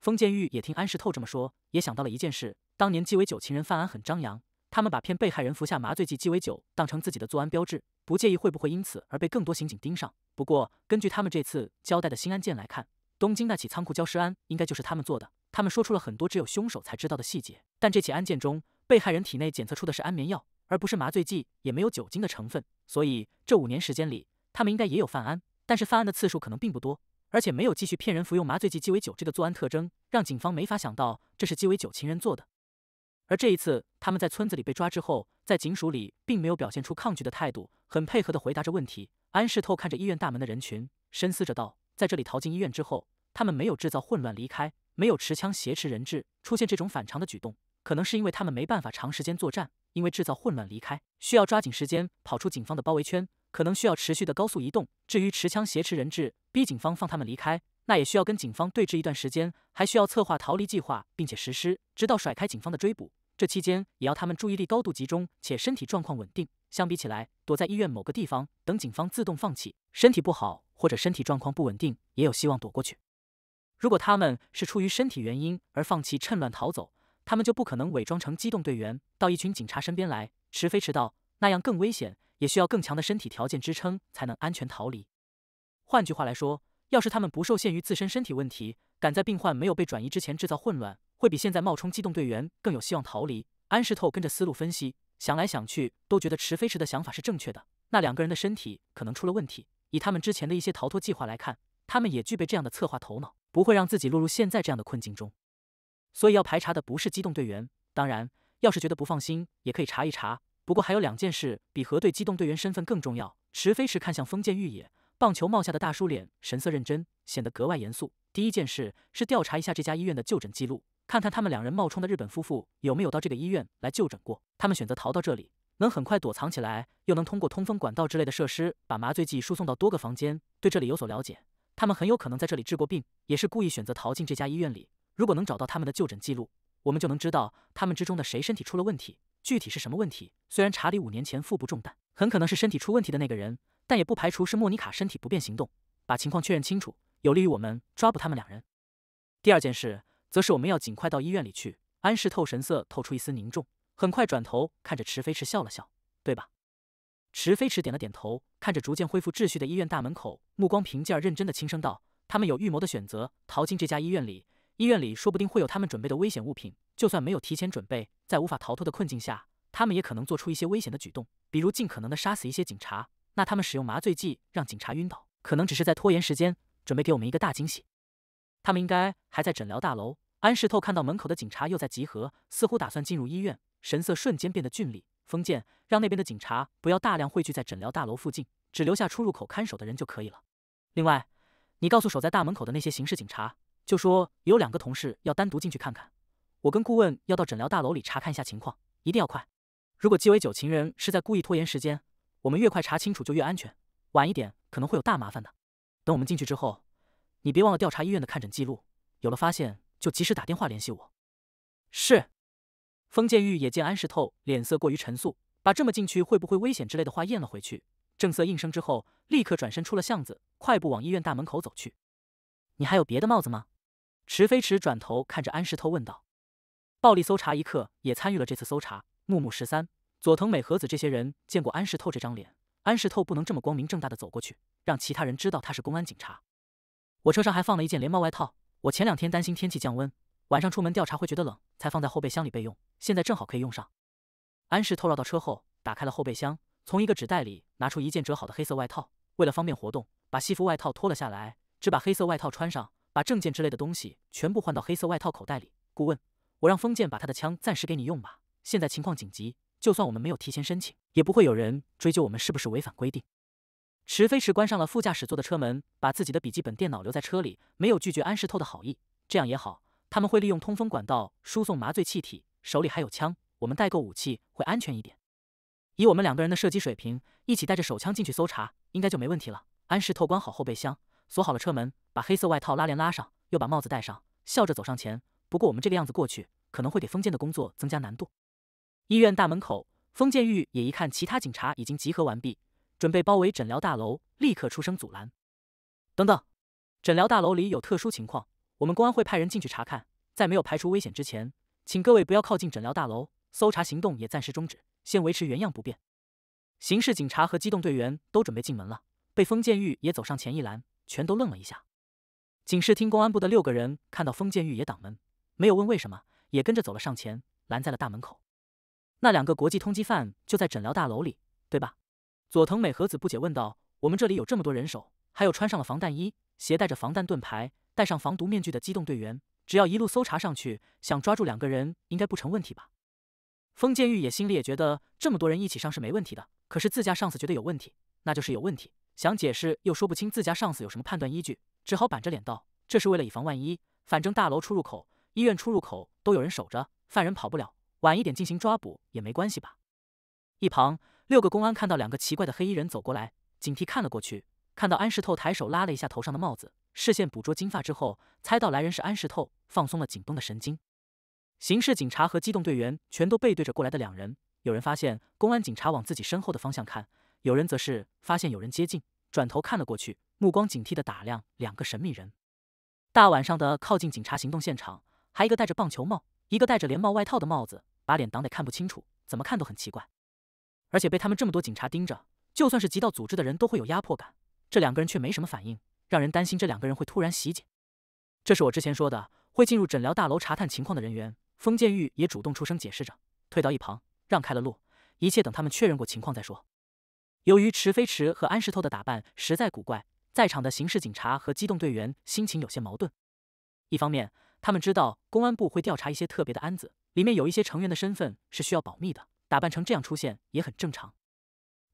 封建玉也听安室透这么说，也想到了一件事：当年鸡尾酒情人犯案很张扬，他们把骗被害人服下麻醉剂鸡尾酒当成自己的作案标志，不介意会不会因此而被更多刑警盯上。不过，根据他们这次交代的新案件来看，东京那起仓库焦尸案应该就是他们做的。他们说出了很多只有凶手才知道的细节，但这起案件中，被害人体内检测出的是安眠药，而不是麻醉剂，也没有酒精的成分，所以这五年时间里，他们应该也有犯案，但是犯案的次数可能并不多，而且没有继续骗人服用麻醉剂鸡尾酒这个作案特征，让警方没法想到这是鸡尾酒情人做的。而这一次，他们在村子里被抓之后，在警署里并没有表现出抗拒的态度，很配合的回答着问题。安氏透看着医院大门的人群，深思着道：“在这里逃进医院之后，他们没有制造混乱离开。”没有持枪挟持人质，出现这种反常的举动，可能是因为他们没办法长时间作战，因为制造混乱离开需要抓紧时间跑出警方的包围圈，可能需要持续的高速移动。至于持枪挟持人质，逼警方放他们离开，那也需要跟警方对峙一段时间，还需要策划逃离计划并且实施，直到甩开警方的追捕。这期间也要他们注意力高度集中且身体状况稳定。相比起来，躲在医院某个地方等警方自动放弃，身体不好或者身体状况不稳定，也有希望躲过去。如果他们是出于身体原因而放弃趁乱逃走，他们就不可能伪装成机动队员到一群警察身边来。迟飞迟道那样更危险，也需要更强的身体条件支撑才能安全逃离。换句话来说，要是他们不受限于自身身体问题，敢在病患没有被转移之前制造混乱，会比现在冒充机动队员更有希望逃离。安石透跟着思路分析，想来想去都觉得迟飞池的想法是正确的。那两个人的身体可能出了问题，以他们之前的一些逃脱计划来看，他们也具备这样的策划头脑。不会让自己落入现在这样的困境中，所以要排查的不是机动队员。当然，要是觉得不放心，也可以查一查。不过还有两件事比核对机动队员身份更重要。池飞驰看向封建玉野，棒球帽下的大叔脸，神色认真，显得格外严肃。第一件事是调查一下这家医院的就诊记录，看看他们两人冒充的日本夫妇有没有到这个医院来就诊过。他们选择逃到这里，能很快躲藏起来，又能通过通风管道之类的设施把麻醉剂输送到多个房间。对这里有所了解。他们很有可能在这里治过病，也是故意选择逃进这家医院里。如果能找到他们的就诊记录，我们就能知道他们之中的谁身体出了问题，具体是什么问题。虽然查理五年前腹部中弹，很可能是身体出问题的那个人，但也不排除是莫妮卡身体不便行动。把情况确认清楚，有利于我们抓捕他们两人。第二件事，则是我们要尽快到医院里去。安士透神色透出一丝凝重，很快转头看着池飞池笑了笑，对吧？池飞驰点了点头，看着逐渐恢复秩序的医院大门口，目光平静而认真，的轻声道：“他们有预谋的选择逃进这家医院里，医院里说不定会有他们准备的危险物品。就算没有提前准备，在无法逃脱的困境下，他们也可能做出一些危险的举动，比如尽可能的杀死一些警察。那他们使用麻醉剂让警察晕倒，可能只是在拖延时间，准备给我们一个大惊喜。他们应该还在诊疗大楼。”安室透看到门口的警察又在集合，似乎打算进入医院，神色瞬间变得峻厉。封建，让那边的警察不要大量汇聚在诊疗大楼附近，只留下出入口看守的人就可以了。另外，你告诉守在大门口的那些刑事警察，就说有两个同事要单独进去看看。我跟顾问要到诊疗大楼里查看一下情况，一定要快。如果鸡尾酒情人是在故意拖延时间，我们越快查清楚就越安全。晚一点可能会有大麻烦的。等我们进去之后，你别忘了调查医院的看诊记录，有了发现就及时打电话联系我。是。封建玉也见安世透脸色过于沉肃，把这么进去会不会危险之类的话咽了回去，正色应声之后，立刻转身出了巷子，快步往医院大门口走去。你还有别的帽子吗？池飞驰转头看着安世透问道。暴力搜查一刻也参与了这次搜查，木木十三、佐藤美和子这些人见过安世透这张脸，安世透不能这么光明正大的走过去，让其他人知道他是公安警察。我车上还放了一件连帽外套，我前两天担心天气降温。晚上出门调查会觉得冷，才放在后备箱里备用。现在正好可以用上。安石透绕到车后，打开了后备箱，从一个纸袋里拿出一件折好的黑色外套。为了方便活动，把西服外套脱了下来，只把黑色外套穿上，把证件之类的东西全部换到黑色外套口袋里。顾问，我让封建把他的枪暂时给你用吧。现在情况紧急，就算我们没有提前申请，也不会有人追究我们是不是违反规定。池飞驰关上了副驾驶座的车门，把自己的笔记本电脑留在车里，没有拒绝安石透的好意。这样也好。他们会利用通风管道输送麻醉气体，手里还有枪。我们代购武器会安全一点。以我们两个人的射击水平，一起带着手枪进去搜查，应该就没问题了。安室透关好后备箱，锁好了车门，把黑色外套拉链拉上，又把帽子戴上，笑着走上前。不过我们这个样子过去，可能会给封建的工作增加难度。医院大门口，封建玉也一看其他警察已经集合完毕，准备包围诊疗大楼，立刻出声阻拦：“等等，诊疗大楼里有特殊情况。”我们公安会派人进去查看，在没有排除危险之前，请各位不要靠近诊疗大楼。搜查行动也暂时终止，先维持原样不变。刑事警察和机动队员都准备进门了，被封建玉也走上前一拦，全都愣了一下。警视厅公安部的六个人看到封建玉也挡门，没有问为什么，也跟着走了上前，拦在了大门口。那两个国际通缉犯就在诊疗大楼里，对吧？佐藤美和子不解问道：“我们这里有这么多人手，还有穿上了防弹衣，携带着防弹盾牌。”戴上防毒面具的机动队员，只要一路搜查上去，想抓住两个人应该不成问题吧？封建玉也心里也觉得这么多人一起上是没问题的，可是自家上司觉得有问题，那就是有问题。想解释又说不清自家上司有什么判断依据，只好板着脸道：“这是为了以防万一，反正大楼出入口、医院出入口都有人守着，犯人跑不了。晚一点进行抓捕也没关系吧？”一旁六个公安看到两个奇怪的黑衣人走过来，警惕看了过去，看到安石透抬手拉了一下头上的帽子。视线捕捉金发之后，猜到来人是安石透，放松了紧绷的神经。刑事警察和机动队员全都背对着过来的两人，有人发现公安警察往自己身后的方向看，有人则是发现有人接近，转头看了过去，目光警惕地打量两个神秘人。大晚上的靠近警察行动现场，还一个戴着棒球帽，一个戴着连帽外套的帽子，把脸挡得看不清楚，怎么看都很奇怪。而且被他们这么多警察盯着，就算是极道组织的人都会有压迫感。这两个人却没什么反应。让人担心这两个人会突然袭警。这是我之前说的会进入诊疗大楼查探情况的人员。封建玉也主动出声解释着，退到一旁，让开了路。一切等他们确认过情况再说。由于池飞池和安石头的打扮实在古怪，在场的刑事警察和机动队员心情有些矛盾。一方面，他们知道公安部会调查一些特别的案子，里面有一些成员的身份是需要保密的，打扮成这样出现也很正常。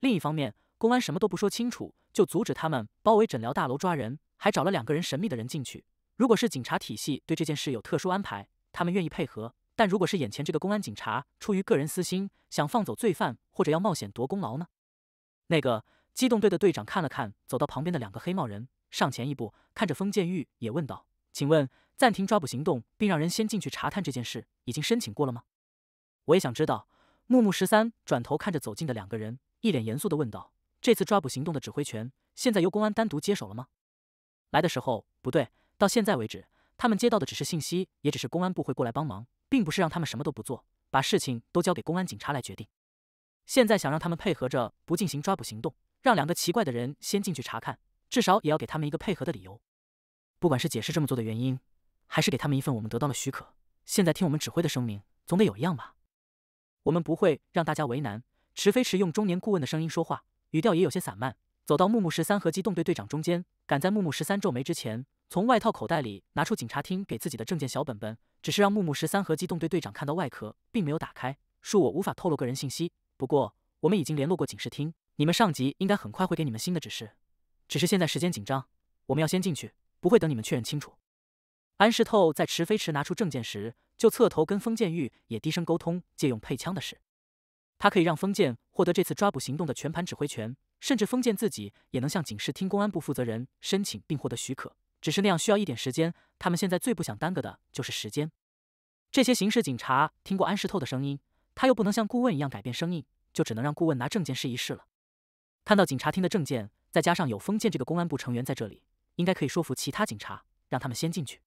另一方面，公安什么都不说清楚。就阻止他们包围诊疗大楼抓人，还找了两个人神秘的人进去。如果是警察体系对这件事有特殊安排，他们愿意配合；但如果是眼前这个公安警察出于个人私心，想放走罪犯或者要冒险夺功劳呢？那个机动队的队长看了看，走到旁边的两个黑帽人，上前一步，看着封建玉也问道：“请问暂停抓捕行动，并让人先进去查探这件事，已经申请过了吗？”我也想知道。木木十三转头看着走近的两个人，一脸严肃的问道。这次抓捕行动的指挥权现在由公安单独接手了吗？来的时候不对，到现在为止，他们接到的只是信息，也只是公安部会过来帮忙，并不是让他们什么都不做，把事情都交给公安警察来决定。现在想让他们配合着不进行抓捕行动，让两个奇怪的人先进去查看，至少也要给他们一个配合的理由。不管是解释这么做的原因，还是给他们一份我们得到了许可，现在听我们指挥的声明，总得有一样吧？我们不会让大家为难。池飞池用中年顾问的声音说话。语调也有些散漫，走到木木十三和机动队队长中间，赶在木木十三皱眉之前，从外套口袋里拿出警察厅给自己的证件小本本，只是让木木十三和机动队队长看到外壳，并没有打开。恕我无法透露个人信息，不过我们已经联络过警视厅，你们上级应该很快会给你们新的指示。只是现在时间紧张，我们要先进去，不会等你们确认清楚。安世透在池飞池拿出证件时，就侧头跟风建玉也低声沟通，借用配枪的事。他可以让封建获得这次抓捕行动的全盘指挥权，甚至封建自己也能向警视厅公安部负责人申请并获得许可。只是那样需要一点时间。他们现在最不想耽搁的就是时间。这些刑事警察听过安室透的声音，他又不能像顾问一样改变声音，就只能让顾问拿证件试一试了。看到警察厅的证件，再加上有封建这个公安部成员在这里，应该可以说服其他警察让他们先进去。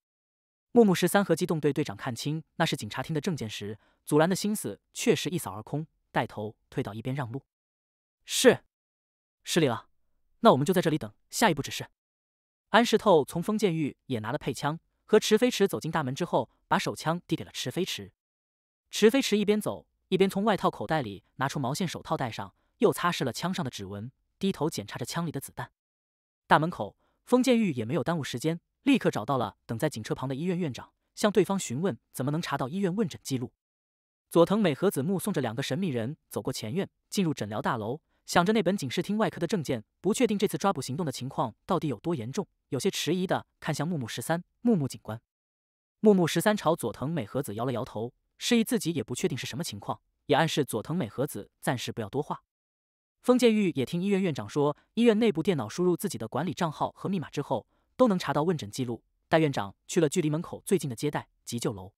木木十三和机动队队长看清那是警察厅的证件时，阻拦的心思确实一扫而空。带头退到一边让路，是，失礼了，那我们就在这里等下一步指示。安石透从封建狱也拿了配枪，和池飞池走进大门之后，把手枪递给了池飞池。池飞池一边走一边从外套口袋里拿出毛线手套戴上，又擦拭了枪上的指纹，低头检查着枪里的子弹。大门口，封建狱也没有耽误时间，立刻找到了等在警车旁的医院院长，向对方询问怎么能查到医院问诊记录。佐藤美和子目送着两个神秘人走过前院，进入诊疗大楼，想着那本警视厅外科的证件，不确定这次抓捕行动的情况到底有多严重，有些迟疑的看向木木十三、木木警官。木木十三朝佐藤美和子摇了摇头，示意自己也不确定是什么情况，也暗示佐藤美和子暂时不要多话。风见玉也听医院院长说，医院内部电脑输入自己的管理账号和密码之后，都能查到问诊记录。戴院长去了距离门口最近的接待急救楼。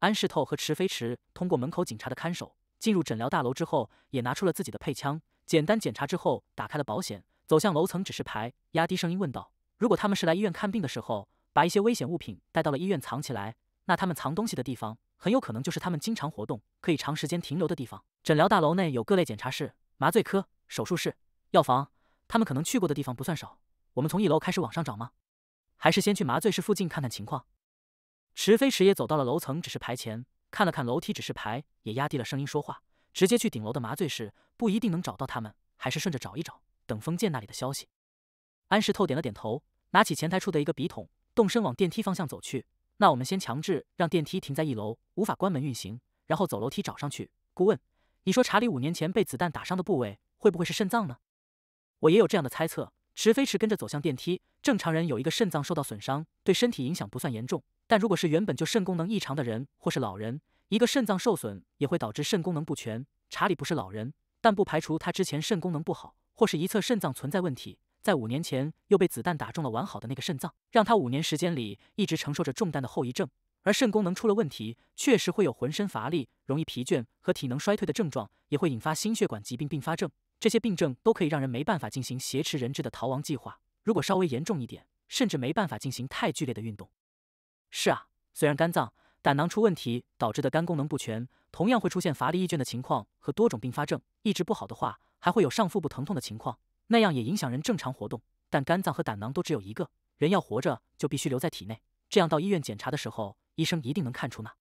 安世透和池飞池通过门口警察的看守进入诊疗大楼之后，也拿出了自己的配枪，简单检查之后打开了保险，走向楼层指示牌，压低声音问道：“如果他们是来医院看病的时候，把一些危险物品带到了医院藏起来，那他们藏东西的地方很有可能就是他们经常活动、可以长时间停留的地方。诊疗大楼内有各类检查室、麻醉科、手术室、药房，他们可能去过的地方不算少。我们从一楼开始往上找吗？还是先去麻醉室附近看看情况？”池飞驰也走到了楼层，指示牌前看了看楼梯指示牌，也压低了声音说话，直接去顶楼的麻醉室，不一定能找到他们，还是顺着找一找，等封建那里的消息。安石透点了点头，拿起前台处的一个笔筒，动身往电梯方向走去。那我们先强制让电梯停在一楼，无法关门运行，然后走楼梯找上去。顾问，你说查理五年前被子弹打伤的部位会不会是肾脏呢？我也有这样的猜测。池飞驰跟着走向电梯。正常人有一个肾脏受到损伤，对身体影响不算严重。但如果是原本就肾功能异常的人，或是老人，一个肾脏受损也会导致肾功能不全。查理不是老人，但不排除他之前肾功能不好，或是一侧肾脏存在问题。在五年前又被子弹打中了完好的那个肾脏，让他五年时间里一直承受着重担的后遗症。而肾功能出了问题，确实会有浑身乏力、容易疲倦和体能衰退的症状，也会引发心血管疾病并发症。这些病症都可以让人没办法进行挟持人质的逃亡计划。如果稍微严重一点，甚至没办法进行太剧烈的运动。是啊，虽然肝脏、胆囊出问题导致的肝功能不全，同样会出现乏力、易倦的情况和多种并发症。一直不好的话，还会有上腹部疼痛的情况，那样也影响人正常活动。但肝脏和胆囊都只有一个人要活着，就必须留在体内。这样到医院检查的时候，医生一定能看出那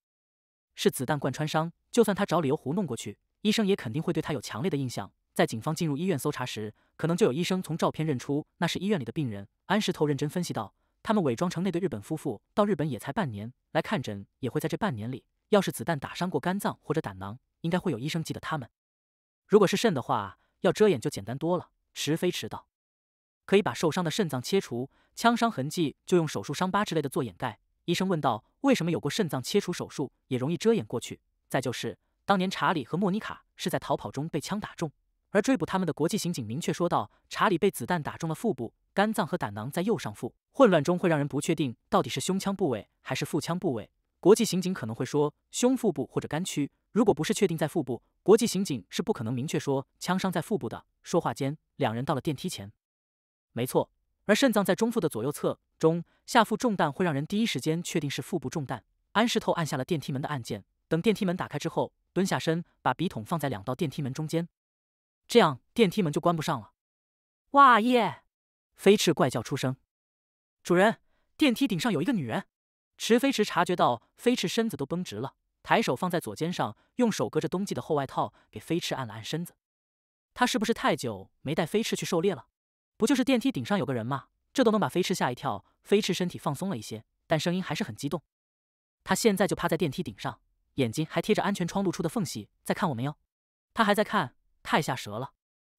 是子弹贯穿伤。就算他找理由糊弄过去，医生也肯定会对他有强烈的印象。在警方进入医院搜查时，可能就有医生从照片认出那是医院里的病人。安石透认真分析道：“他们伪装成那对日本夫妇到日本也才半年，来看诊也会在这半年里。要是子弹打伤过肝脏或者胆囊，应该会有医生记得他们。如果是肾的话，要遮掩就简单多了。”迟非迟到。可以把受伤的肾脏切除，枪伤痕迹就用手术伤疤之类的做掩盖。”医生问道：“为什么有过肾脏切除手术也容易遮掩过去？”再就是当年查理和莫妮卡是在逃跑中被枪打中。而追捕他们的国际刑警明确说道：“查理被子弹打中了腹部，肝脏和胆囊在右上腹，混乱中会让人不确定到底是胸腔部位还是腹腔部位。国际刑警可能会说胸腹部或者肝区，如果不是确定在腹部，国际刑警是不可能明确说枪伤在腹部的。说话间，两人到了电梯前，没错，而肾脏在中腹的左右侧，中下腹中弹会让人第一时间确定是腹部中弹。安士透按下了电梯门的按键，等电梯门打开之后，蹲下身把笔筒放在两道电梯门中间。这样电梯门就关不上了。哇耶！飞翅怪叫出声。主人，电梯顶上有一个女人。池飞驰察觉到飞翅身子都绷直了，抬手放在左肩上，用手隔着冬季的厚外套给飞翅按了按身子。他是不是太久没带飞翅去狩猎了？不就是电梯顶上有个人吗？这都能把飞翅吓一跳。飞翅身体放松了一些，但声音还是很激动。他现在就趴在电梯顶上，眼睛还贴着安全窗露出的缝隙在看我们哟。他还在看。太吓蛇了，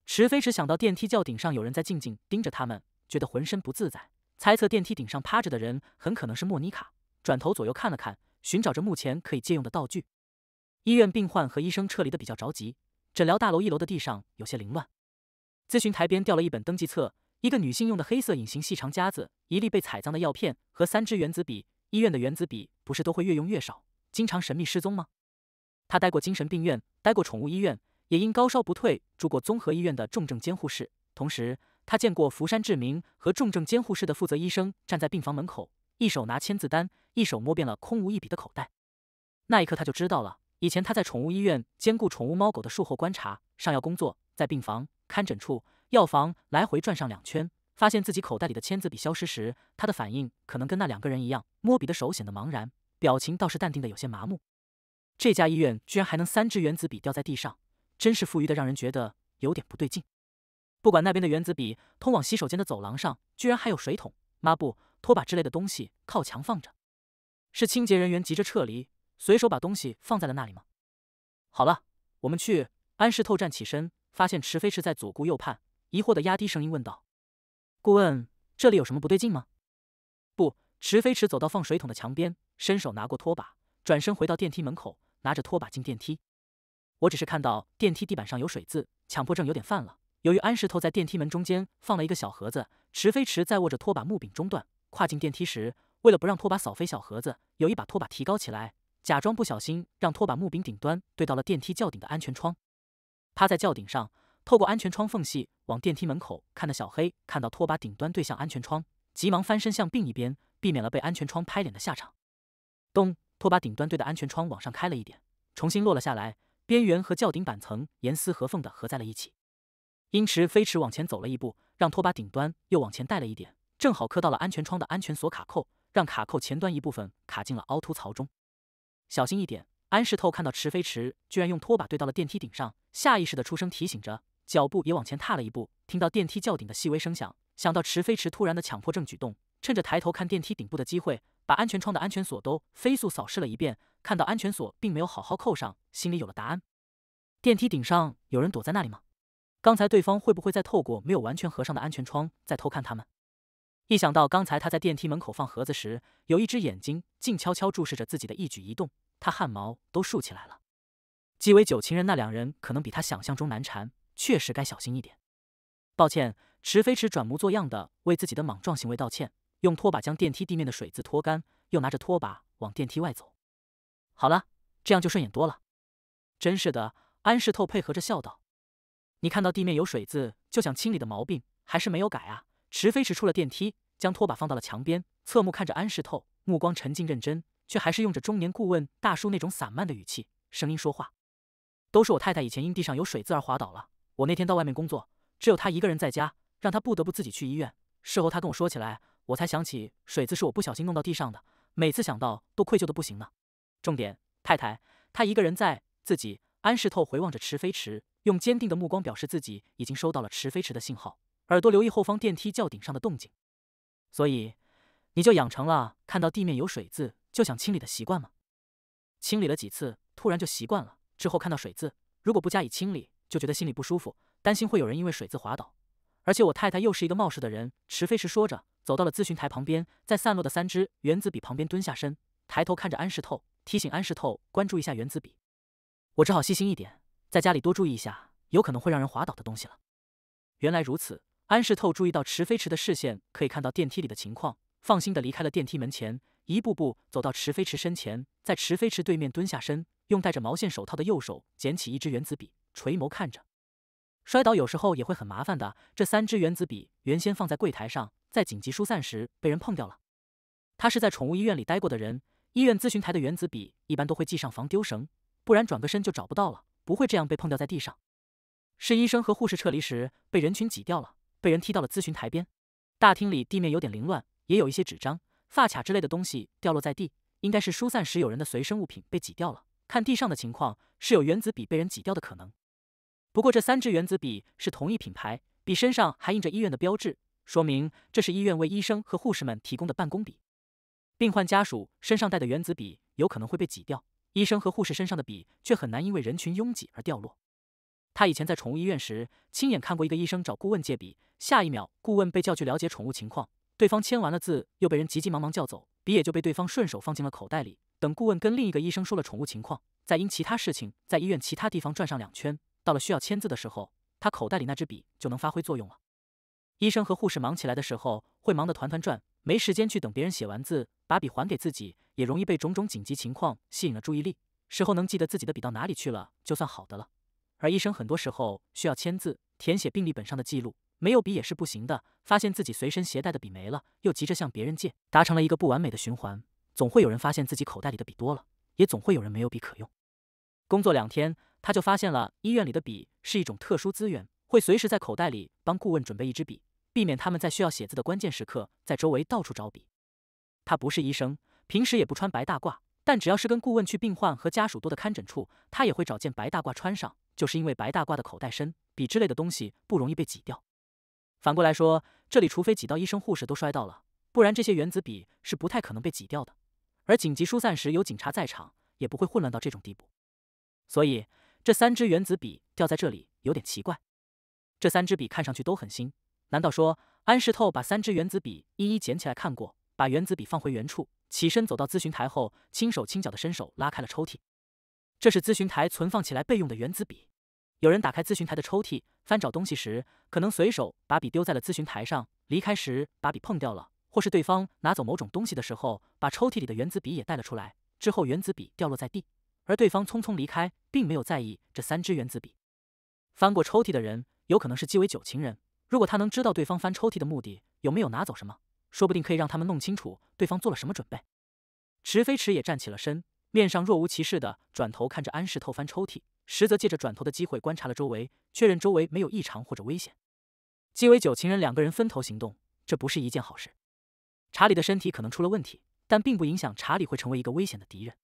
池飞驰想到电梯轿顶上有人在静静盯着他们，觉得浑身不自在，猜测电梯顶上趴着的人很可能是莫妮卡。转头左右看了看，寻找着目前可以借用的道具。医院病患和医生撤离的比较着急，诊疗大楼一楼的地上有些凌乱。咨询台边掉了一本登记册，一个女性用的黑色隐形细长夹子，一粒被踩脏的药片和三支原子笔。医院的原子笔不是都会越用越少，经常神秘失踪吗？他待过精神病院，待过宠物医院。也因高烧不退住过综合医院的重症监护室，同时他见过福山志明和重症监护室的负责医生站在病房门口，一手拿签字单，一手摸遍了空无一笔的口袋。那一刻他就知道了，以前他在宠物医院兼顾宠物猫狗的术后观察、上药工作，在病房、看诊处、药房来回转上两圈，发现自己口袋里的签字笔消失时，他的反应可能跟那两个人一样，摸笔的手显得茫然，表情倒是淡定的有些麻木。这家医院居然还能三支原子笔掉在地上。真是富裕的，让人觉得有点不对劲。不管那边的原子笔，通往洗手间的走廊上居然还有水桶、抹布、拖把之类的东西靠墙放着，是清洁人员急着撤离，随手把东西放在了那里吗？好了，我们去安室透站起身，发现池飞驰在左顾右盼，疑惑的压低声音问道：“顾问，这里有什么不对劲吗？”不，池飞驰走到放水桶的墙边，伸手拿过拖把，转身回到电梯门口，拿着拖把进电梯。我只是看到电梯地板上有水渍，强迫症有点犯了。由于安石头在电梯门中间放了一个小盒子，池飞池在握着拖把木柄中段跨进电梯时，为了不让拖把扫飞小盒子，有一把拖把提高起来，假装不小心让拖把木柄顶端对到了电梯轿顶的安全窗。趴在轿顶上，透过安全窗缝隙往电梯门口看的小黑，看到拖把顶端对向安全窗，急忙翻身向另一边，避免了被安全窗拍脸的下场。咚，拖把顶端对的安全窗往上开了一点，重新落了下来。边缘和轿顶板层严丝合缝的合在了一起。因池飞驰往前走了一步，让拖把顶端又往前带了一点，正好磕到了安全窗的安全锁卡扣，让卡扣前端一部分卡进了凹凸槽中。小心一点！安石透看到池飞驰居然用拖把对到了电梯顶上，下意识的出声提醒着，脚步也往前踏了一步。听到电梯轿顶的细微声响，想到池飞驰突然的强迫症举动，趁着抬头看电梯顶部的机会。把安全窗的安全锁都飞速扫视了一遍，看到安全锁并没有好好扣上，心里有了答案。电梯顶上有人躲在那里吗？刚才对方会不会在透过没有完全合上的安全窗在偷看他们？一想到刚才他在电梯门口放盒子时，有一只眼睛静悄悄注视着自己的一举一动，他汗毛都竖起来了。鸡尾酒情人那两人可能比他想象中难缠，确实该小心一点。抱歉，池飞驰转模作样的为自己的莽撞行为道歉。用拖把将电梯地面的水渍拖干，又拿着拖把往电梯外走。好了，这样就顺眼多了。真是的，安室透配合着笑道：“你看到地面有水渍就想清理的毛病，还是没有改啊？”池飞驰出了电梯，将拖把放到了墙边，侧目看着安室透，目光沉静认真，却还是用着中年顾问大叔那种散漫的语气、声音说话：“都是我太太以前因地上有水渍而滑倒了。我那天到外面工作，只有她一个人在家，让她不得不自己去医院。事后她跟我说起来。”我才想起水渍是我不小心弄到地上的，每次想到都愧疚的不行呢。重点，太太，她一个人在自己。安室透回望着池飞池，用坚定的目光表示自己已经收到了池飞池的信号，耳朵留意后方电梯轿顶上的动静。所以，你就养成了看到地面有水渍就想清理的习惯吗？清理了几次，突然就习惯了。之后看到水渍，如果不加以清理，就觉得心里不舒服，担心会有人因为水渍滑倒。而且我太太又是一个冒失的人。池飞时说着。走到了咨询台旁边，在散落的三支原子笔旁边蹲下身，抬头看着安室透，提醒安室透关注一下原子笔。我只好细心一点，在家里多注意一下有可能会让人滑倒的东西了。原来如此，安室透注意到池飞池的视线可以看到电梯里的情况，放心的离开了电梯门前，一步步走到池飞池身前，在池飞池对面蹲下身，用戴着毛线手套的右手捡起一支原子笔，垂眸看着。摔倒有时候也会很麻烦的。这三支原子笔原先放在柜台上。在紧急疏散时被人碰掉了。他是在宠物医院里待过的人，医院咨询台的原子笔一般都会系上防丢绳，不然转个身就找不到了。不会这样被碰掉在地上。是医生和护士撤离时被人群挤掉了，被人踢到了咨询台边。大厅里地面有点凌乱，也有一些纸张、发卡之类的东西掉落在地，应该是疏散时有人的随身物品被挤掉了。看地上的情况，是有原子笔被人挤掉的可能。不过这三支原子笔是同一品牌，笔身上还印着医院的标志。说明这是医院为医生和护士们提供的办公笔，病患家属身上带的原子笔有可能会被挤掉，医生和护士身上的笔却很难因为人群拥挤而掉落。他以前在宠物医院时亲眼看过一个医生找顾问借笔，下一秒顾问被叫去了解宠物情况，对方签完了字又被人急急忙忙叫走，笔也就被对方顺手放进了口袋里。等顾问跟另一个医生说了宠物情况，再因其他事情在医院其他地方转上两圈，到了需要签字的时候，他口袋里那支笔就能发挥作用了。医生和护士忙起来的时候，会忙得团团转，没时间去等别人写完字把笔还给自己，也容易被种种紧急情况吸引了注意力。时候能记得自己的笔到哪里去了，就算好的了。而医生很多时候需要签字、填写病历本上的记录，没有笔也是不行的。发现自己随身携带的笔没了，又急着向别人借，达成了一个不完美的循环。总会有人发现自己口袋里的笔多了，也总会有人没有笔可用。工作两天，他就发现了医院里的笔是一种特殊资源，会随时在口袋里帮顾问准备一支笔。避免他们在需要写字的关键时刻在周围到处找笔。他不是医生，平时也不穿白大褂，但只要是跟顾问去病患和家属多的看诊处，他也会找件白大褂穿上，就是因为白大褂的口袋深，笔之类的东西不容易被挤掉。反过来说，这里除非挤到医生护士都摔到了，不然这些原子笔是不太可能被挤掉的。而紧急疏散时有警察在场，也不会混乱到这种地步。所以这三支原子笔掉在这里有点奇怪。这三支笔看上去都很新。难道说安石透把三支原子笔一一捡起来看过，把原子笔放回原处，起身走到咨询台后，轻手轻脚的伸手拉开了抽屉。这是咨询台存放起来备用的原子笔。有人打开咨询台的抽屉翻找东西时，可能随手把笔丢在了咨询台上，离开时把笔碰掉了，或是对方拿走某种东西的时候，把抽屉里的原子笔也带了出来。之后原子笔掉落在地，而对方匆匆离开，并没有在意这三支原子笔。翻过抽屉的人，有可能是鸡尾酒情人。如果他能知道对方翻抽屉的目的，有没有拿走什么，说不定可以让他们弄清楚对方做了什么准备。池飞池也站起了身，面上若无其事的转头看着安室透翻抽屉，实则借着转头的机会观察了周围，确认周围没有异常或者危险。鸡尾酒情人两个人分头行动，这不是一件好事。查理的身体可能出了问题，但并不影响查理会成为一个危险的敌人。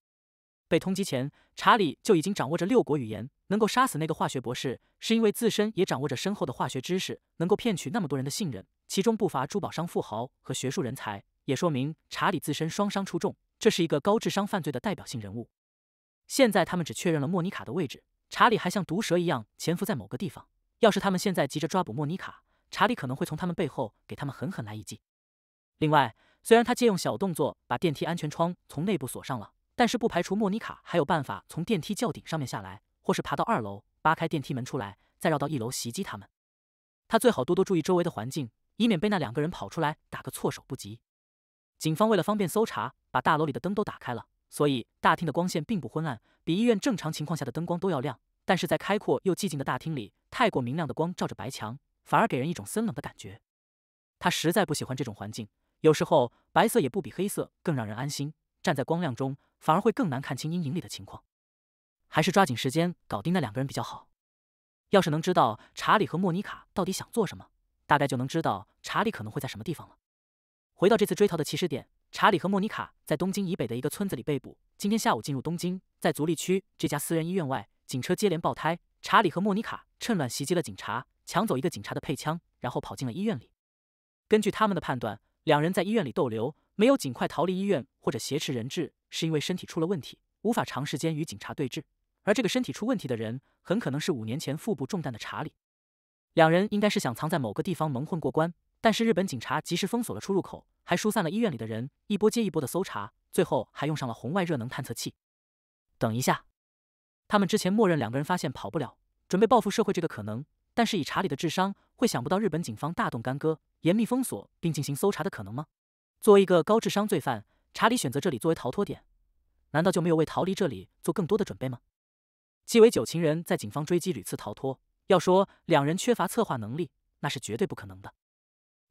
被通缉前，查理就已经掌握着六国语言。能够杀死那个化学博士，是因为自身也掌握着深厚的化学知识，能够骗取那么多人的信任，其中不乏珠宝商、富豪和学术人才，也说明查理自身双商出众，这是一个高智商犯罪的代表性人物。现在他们只确认了莫妮卡的位置，查理还像毒蛇一样潜伏在某个地方。要是他们现在急着抓捕莫妮卡，查理可能会从他们背后给他们狠狠来一记。另外，虽然他借用小动作把电梯安全窗从内部锁上了，但是不排除莫妮卡还有办法从电梯轿顶上面下来。或是爬到二楼，扒开电梯门出来，再绕到一楼袭击他们。他最好多多注意周围的环境，以免被那两个人跑出来打个措手不及。警方为了方便搜查，把大楼里的灯都打开了，所以大厅的光线并不昏暗，比医院正常情况下的灯光都要亮。但是在开阔又寂静的大厅里，太过明亮的光照着白墙，反而给人一种森冷的感觉。他实在不喜欢这种环境。有时候白色也不比黑色更让人安心，站在光亮中反而会更难看清阴影里的情况。还是抓紧时间搞定那两个人比较好。要是能知道查理和莫妮卡到底想做什么，大概就能知道查理可能会在什么地方了。回到这次追逃的起始点，查理和莫妮卡在东京以北的一个村子里被捕。今天下午进入东京，在足利区这家私人医院外，警车接连爆胎。查理和莫妮卡趁乱袭击了警察，抢走一个警察的配枪，然后跑进了医院里。根据他们的判断，两人在医院里逗留，没有尽快逃离医院或者挟持人质，是因为身体出了问题，无法长时间与警察对峙。而这个身体出问题的人，很可能是五年前腹部中弹的查理。两人应该是想藏在某个地方蒙混过关，但是日本警察及时封锁了出入口，还疏散了医院里的人，一波接一波的搜查，最后还用上了红外热能探测器。等一下，他们之前默认两个人发现跑不了，准备报复社会这个可能，但是以查理的智商，会想不到日本警方大动干戈、严密封锁并进行搜查的可能吗？作为一个高智商罪犯，查理选择这里作为逃脱点，难道就没有为逃离这里做更多的准备吗？纪委九情人在警方追击屡次逃脱。要说两人缺乏策划能力，那是绝对不可能的。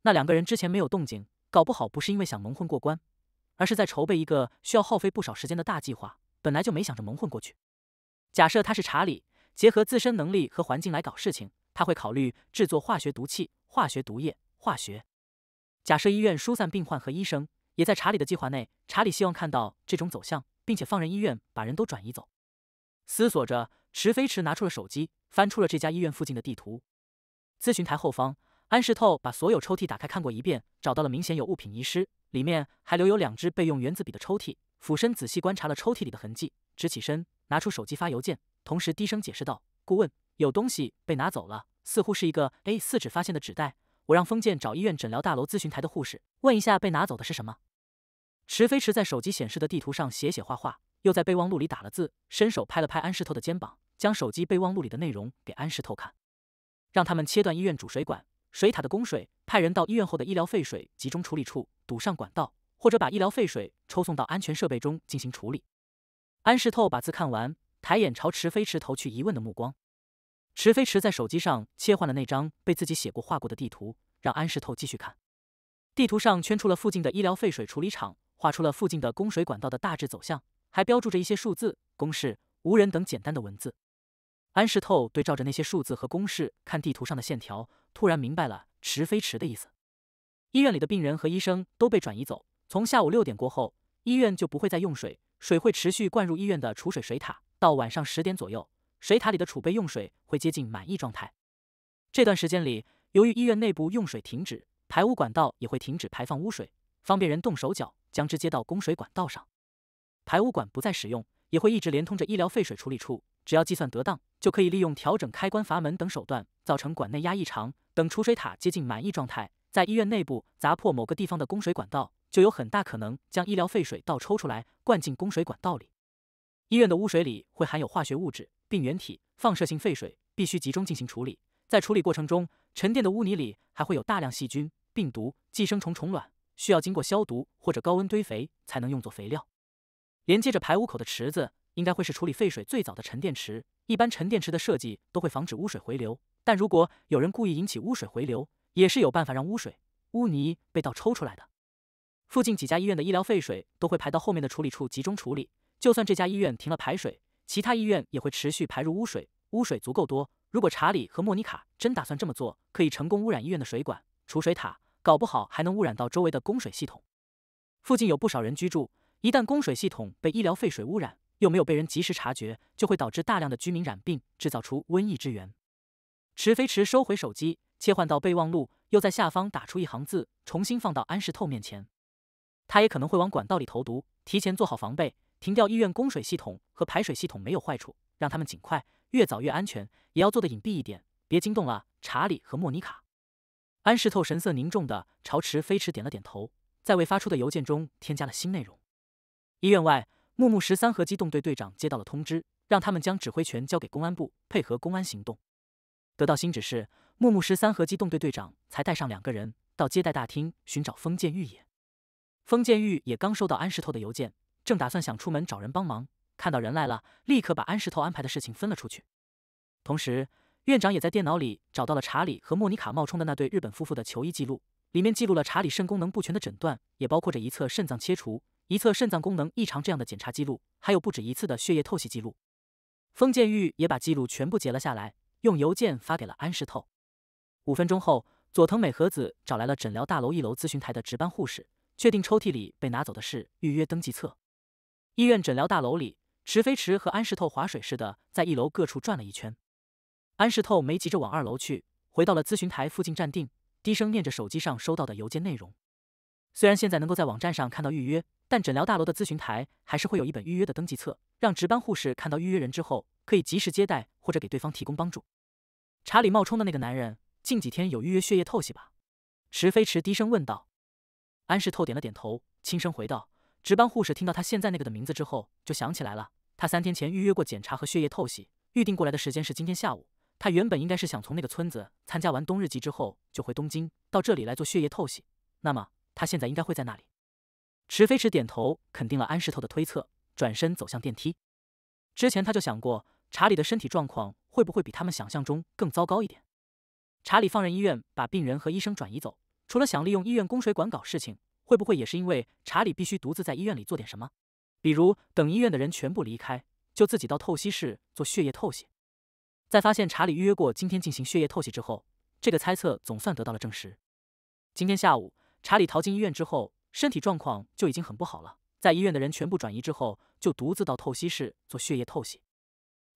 那两个人之前没有动静，搞不好不是因为想蒙混过关，而是在筹备一个需要耗费不少时间的大计划。本来就没想着蒙混过去。假设他是查理，结合自身能力和环境来搞事情，他会考虑制作化学毒气、化学毒液、化学。假设医院疏散病患和医生也在查理的计划内，查理希望看到这种走向，并且放任医院把人都转移走。思索着，池飞驰拿出了手机，翻出了这家医院附近的地图。咨询台后方，安石透把所有抽屉打开看过一遍，找到了明显有物品遗失，里面还留有两支备用圆子笔的抽屉。俯身仔细观察了抽屉里的痕迹，直起身，拿出手机发邮件，同时低声解释道：“顾问，有东西被拿走了，似乎是一个 A 四纸发现的纸袋。我让封建找医院诊疗大楼咨询台的护士，问一下被拿走的是什么。”池飞驰在手机显示的地图上写写画画。又在备忘录里打了字，伸手拍了拍安石透的肩膀，将手机备忘录里的内容给安石透看，让他们切断医院主水管、水塔的供水，派人到医院后的医疗废水集中处理处堵上管道，或者把医疗废水抽送到安全设备中进行处理。安石透把字看完，抬眼朝池飞池投去疑问的目光。池飞池在手机上切换了那张被自己写过画过的地图，让安石透继续看。地图上圈出了附近的医疗废水处理厂，画出了附近的供水管道的大致走向。还标注着一些数字、公式、无人等简单的文字。安石透对照着那些数字和公式，看地图上的线条，突然明白了“池飞池”的意思。医院里的病人和医生都被转移走，从下午六点过后，医院就不会再用水，水会持续灌入医院的储水水塔，到晚上十点左右，水塔里的储备用水会接近满意状态。这段时间里，由于医院内部用水停止，排污管道也会停止排放污水，方便人动手脚将之接到供水管道上。排污管不再使用，也会一直连通着医疗废水处理处。只要计算得当，就可以利用调整开关阀门等手段，造成管内压异常。等储水塔接近满意状态，在医院内部砸破某个地方的供水管道，就有很大可能将医疗废水倒抽出来，灌进供水管道里。医院的污水里会含有化学物质、病原体、放射性废水，必须集中进行处理。在处理过程中，沉淀的污泥里还会有大量细菌、病毒、寄生虫虫卵，需要经过消毒或者高温堆肥才能用作肥料。连接着排污口的池子，应该会是处理废水最早的沉淀池。一般沉淀池的设计都会防止污水回流，但如果有人故意引起污水回流，也是有办法让污水污泥被倒抽出来的。附近几家医院的医疗废水都会排到后面的处理处集中处理，就算这家医院停了排水，其他医院也会持续排入污水。污水足够多，如果查理和莫妮卡真打算这么做，可以成功污染医院的水管、储水塔，搞不好还能污染到周围的供水系统。附近有不少人居住。一旦供水系统被医疗废水污染，又没有被人及时察觉，就会导致大量的居民染病，制造出瘟疫之源。池飞池收回手机，切换到备忘录，又在下方打出一行字，重新放到安石透面前。他也可能会往管道里投毒，提前做好防备，停掉医院供水系统和排水系统没有坏处，让他们尽快，越早越安全，也要做的隐蔽一点，别惊动了查理和莫妮卡。安石透神色凝重的朝池飞池点了点头，在未发出的邮件中添加了新内容。医院外，木木十三和机动队队长接到了通知，让他们将指挥权交给公安部，配合公安行动。得到新指示，木木十三和机动队队长才带上两个人到接待大厅寻找封建玉也。封建玉也刚收到安石头的邮件，正打算想出门找人帮忙，看到人来了，立刻把安石头安排的事情分了出去。同时，院长也在电脑里找到了查理和莫妮卡冒充的那对日本夫妇的求医记录，里面记录了查理肾功能不全的诊断，也包括着一侧肾脏切除。一侧肾脏功能异常这样的检查记录，还有不止一次的血液透析记录，封建玉也把记录全部截了下来，用邮件发给了安石透。五分钟后，佐藤美和子找来了诊疗大楼一楼咨询台的值班护士，确定抽屉里被拿走的是预约登记册。医院诊疗大楼里，池飞池和安石透划水似的在一楼各处转了一圈。安石透没急着往二楼去，回到了咨询台附近站定，低声念着手机上收到的邮件内容。虽然现在能够在网站上看到预约，但诊疗大楼的咨询台还是会有一本预约的登记册，让值班护士看到预约人之后可以及时接待或者给对方提供帮助。查理冒充的那个男人近几天有预约血液透析吧？池飞池低声问道。安室透点了点头，轻声回道：“值班护士听到他现在那个的名字之后，就想起来了。他三天前预约过检查和血液透析，预定过来的时间是今天下午。他原本应该是想从那个村子参加完冬日祭之后就回东京，到这里来做血液透析。那么……”他现在应该会在那里。池飞池点头肯定了安石头的推测，转身走向电梯。之前他就想过，查理的身体状况会不会比他们想象中更糟糕一点？查理放任医院把病人和医生转移走，除了想利用医院供水管搞事情，会不会也是因为查理必须独自在医院里做点什么？比如等医院的人全部离开，就自己到透析室做血液透析？在发现查理预约过今天进行血液透析之后，这个猜测总算得到了证实。今天下午。查理逃进医院之后，身体状况就已经很不好了。在医院的人全部转移之后，就独自到透析室做血液透析。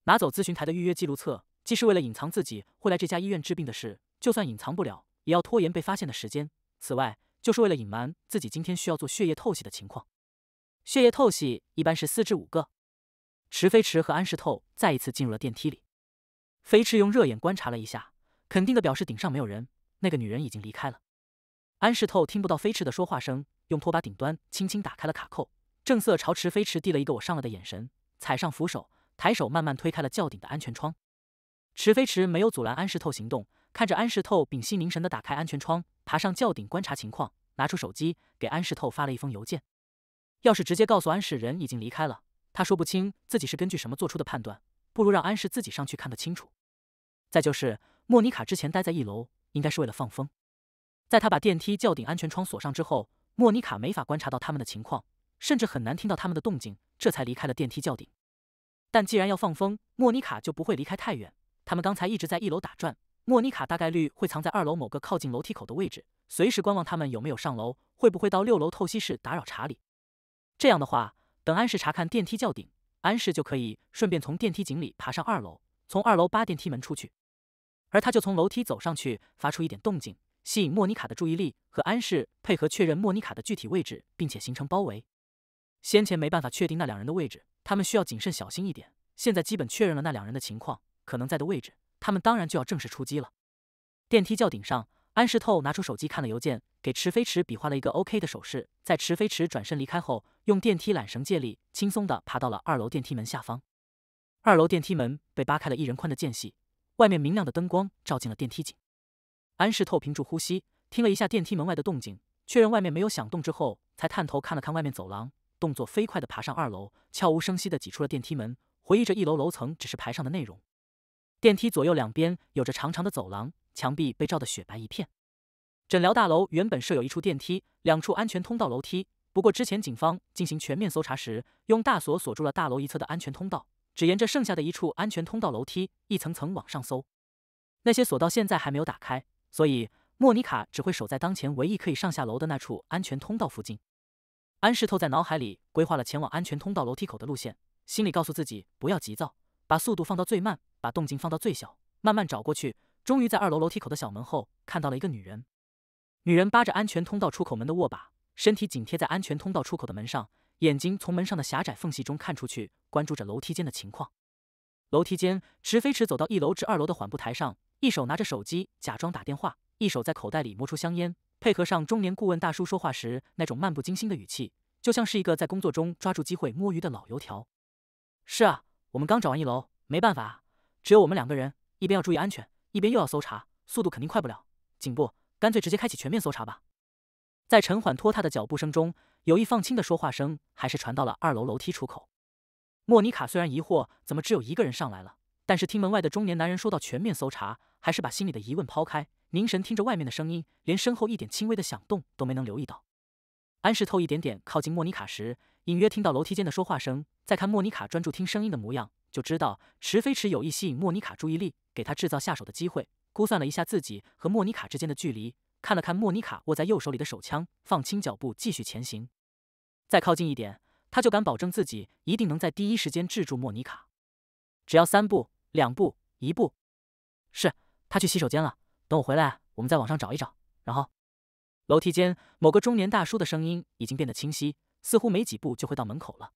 拿走咨询台的预约记录册，既是为了隐藏自己会来这家医院治病的事，就算隐藏不了，也要拖延被发现的时间。此外，就是为了隐瞒自己今天需要做血液透析的情况。血液透析一般是四至五个。池飞池和安室透再一次进入了电梯里。飞池用热眼观察了一下，肯定的表示顶上没有人，那个女人已经离开了。安室透听不到飞驰的说话声，用拖把顶端轻轻打开了卡扣，正色朝池飞驰递了一个“我上了”的眼神，踩上扶手，抬手慢慢推开了轿顶的安全窗。池飞驰没有阻拦安室透行动，看着安室透屏息凝神地打开安全窗，爬上轿顶观察情况，拿出手机给安室透发了一封邮件。要是直接告诉安室人已经离开了，他说不清自己是根据什么做出的判断，不如让安室自己上去看得清楚。再就是莫妮卡之前待在一楼，应该是为了放风。在他把电梯轿顶安全窗锁上之后，莫妮卡没法观察到他们的情况，甚至很难听到他们的动静，这才离开了电梯轿顶。但既然要放风，莫妮卡就不会离开太远。他们刚才一直在一楼打转，莫妮卡大概率会藏在二楼某个靠近楼梯口的位置，随时观望他们有没有上楼，会不会到六楼透析室打扰查理。这样的话，等安室查看电梯轿顶，安室就可以顺便从电梯井里爬上二楼，从二楼扒电梯门出去，而他就从楼梯走上去，发出一点动静。吸引莫妮卡的注意力，和安氏配合确认莫妮卡的具体位置，并且形成包围。先前没办法确定那两人的位置，他们需要谨慎小心一点。现在基本确认了那两人的情况，可能在的位置，他们当然就要正式出击了。电梯轿顶上，安世透拿出手机看了邮件，给池飞池比划了一个 OK 的手势。在池飞池转身离开后，用电梯缆绳借力，轻松的爬到了二楼电梯门下方。二楼电梯门被扒开了一人宽的间隙，外面明亮的灯光照进了电梯井。安室透屏住呼吸，听了一下电梯门外的动静，确认外面没有响动之后，才探头看了看外面走廊，动作飞快地爬上二楼，悄无声息地挤出了电梯门。回忆着一楼楼层指示牌上的内容，电梯左右两边有着长长的走廊，墙壁被照得雪白一片。诊疗大楼原本设有一处电梯、两处安全通道楼梯，不过之前警方进行全面搜查时，用大锁锁住了大楼一侧的安全通道，只沿着剩下的一处安全通道楼梯一层层往上搜。那些锁到现在还没有打开。所以，莫妮卡只会守在当前唯一可以上下楼的那处安全通道附近。安室透在脑海里规划了前往安全通道楼梯口的路线，心里告诉自己不要急躁，把速度放到最慢，把动静放到最小，慢慢找过去。终于在二楼楼梯口的小门后看到了一个女人。女人扒着安全通道出口门的握把，身体紧贴在安全通道出口的门上，眼睛从门上的狭窄缝隙中看出去，关注着楼梯间的情况。楼梯间，池飞驰走到一楼至二楼的缓步台上。一手拿着手机假装打电话，一手在口袋里摸出香烟，配合上中年顾问大叔说话时那种漫不经心的语气，就像是一个在工作中抓住机会摸鱼的老油条。是啊，我们刚找完一楼，没办法，只有我们两个人，一边要注意安全，一边又要搜查，速度肯定快不了。警部，干脆直接开启全面搜查吧。在沉缓拖沓的脚步声中，有意放轻的说话声还是传到了二楼楼梯出口。莫妮卡虽然疑惑怎么只有一个人上来了，但是听门外的中年男人说到全面搜查。还是把心里的疑问抛开，凝神听着外面的声音，连身后一点轻微的响动都没能留意到。安世透一点点靠近莫妮卡时，隐约听到楼梯间的说话声，再看莫妮卡专注听声音的模样，就知道池飞池有意吸引莫妮卡注意力，给他制造下手的机会。估算了一下自己和莫妮卡之间的距离，看了看莫妮卡握在右手里的手枪，放轻脚步继续前行。再靠近一点，他就敢保证自己一定能在第一时间制住莫妮卡。只要三步，两步，一步，是。他去洗手间了，等我回来，我们在网上找一找。然后，楼梯间某个中年大叔的声音已经变得清晰，似乎没几步就会到门口了。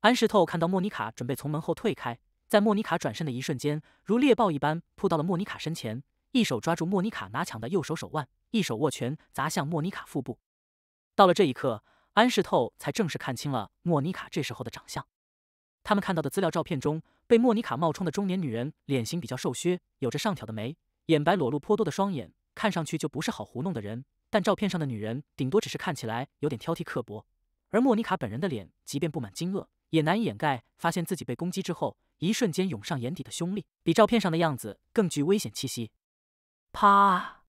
安世透看到莫妮卡准备从门后退开，在莫妮卡转身的一瞬间，如猎豹一般扑到了莫妮卡身前，一手抓住莫妮卡拿抢的右手手腕，一手握拳砸向莫妮卡腹部。到了这一刻，安世透才正式看清了莫妮卡这时候的长相。他们看到的资料照片中。被莫妮卡冒充的中年女人，脸型比较瘦削，有着上挑的眉，眼白裸露颇多的双眼，看上去就不是好糊弄的人。但照片上的女人，顶多只是看起来有点挑剔刻薄。而莫妮卡本人的脸，即便布满惊愕，也难以掩盖发现自己被攻击之后，一瞬间涌上眼底的凶厉，比照片上的样子更具危险气息。啪！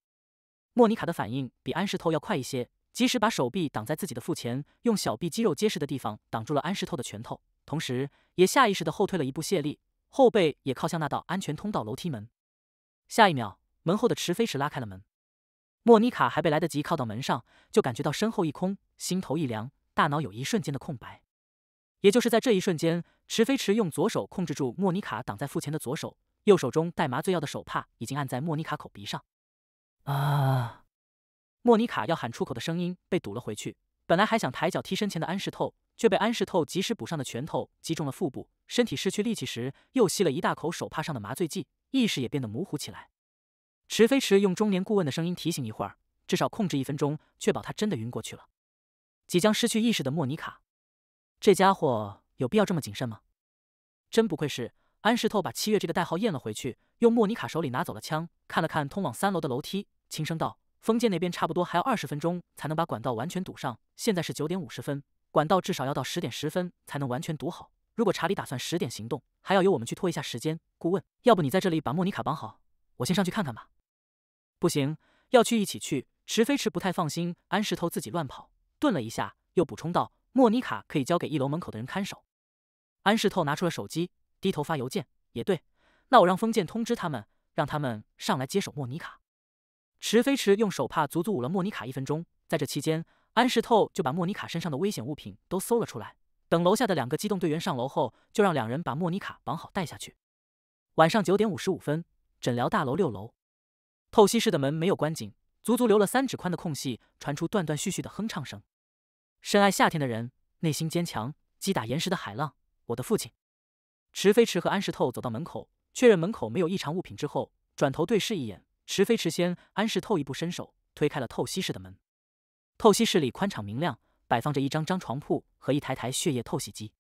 莫妮卡的反应比安石透要快一些，及时把手臂挡在自己的腹前，用小臂肌肉结实的地方挡住了安石透的拳头。同时，也下意识的后退了一步，卸力，后背也靠向那道安全通道楼梯门。下一秒，门后的池飞池拉开了门，莫妮卡还没来得及靠到门上，就感觉到身后一空，心头一凉，大脑有一瞬间的空白。也就是在这一瞬间，池飞池用左手控制住莫妮卡挡在腹前的左手，右手中带麻醉药的手帕已经按在莫妮卡口鼻上。啊！莫妮卡要喊出口的声音被堵了回去，本来还想抬脚踢身前的安室透。却被安石透及时补上的拳头击中了腹部，身体失去力气时，又吸了一大口手帕上的麻醉剂，意识也变得模糊起来。池飞池用中年顾问的声音提醒：“一会儿，至少控制一分钟，确保他真的晕过去了。”即将失去意识的莫妮卡，这家伙有必要这么谨慎吗？真不愧是安石透，把七月这个代号咽了回去，用莫妮卡手里拿走了枪，看了看通往三楼的楼梯，轻声道：“封建那边差不多还要二十分钟才能把管道完全堵上，现在是九点五十分。”管道至少要到十点十分才能完全堵好。如果查理打算十点行动，还要由我们去拖一下时间。顾问，要不你在这里把莫妮卡绑好，我先上去看看吧。不行，要去一起去。池飞池不太放心安石透自己乱跑，顿了一下，又补充道：“莫妮卡可以交给一楼门口的人看守。”安石透拿出了手机，低头发邮件。也对，那我让封建通知他们，让他们上来接手莫妮卡。池飞池用手帕足足捂了莫妮卡一分钟，在这期间。安石透就把莫妮卡身上的危险物品都搜了出来。等楼下的两个机动队员上楼后，就让两人把莫妮卡绑好带下去。晚上九点五十五分，诊疗大楼六楼透析室的门没有关紧，足足留了三指宽的空隙，传出断断续续的哼唱声。深爱夏天的人，内心坚强，击打岩石的海浪，我的父亲。池飞池和安石透走到门口，确认门口没有异常物品之后，转头对视一眼，池飞池先，安石透一步伸手推开了透析室的门。透析室里宽敞明亮，摆放着一张张床铺和一台台血液透析机。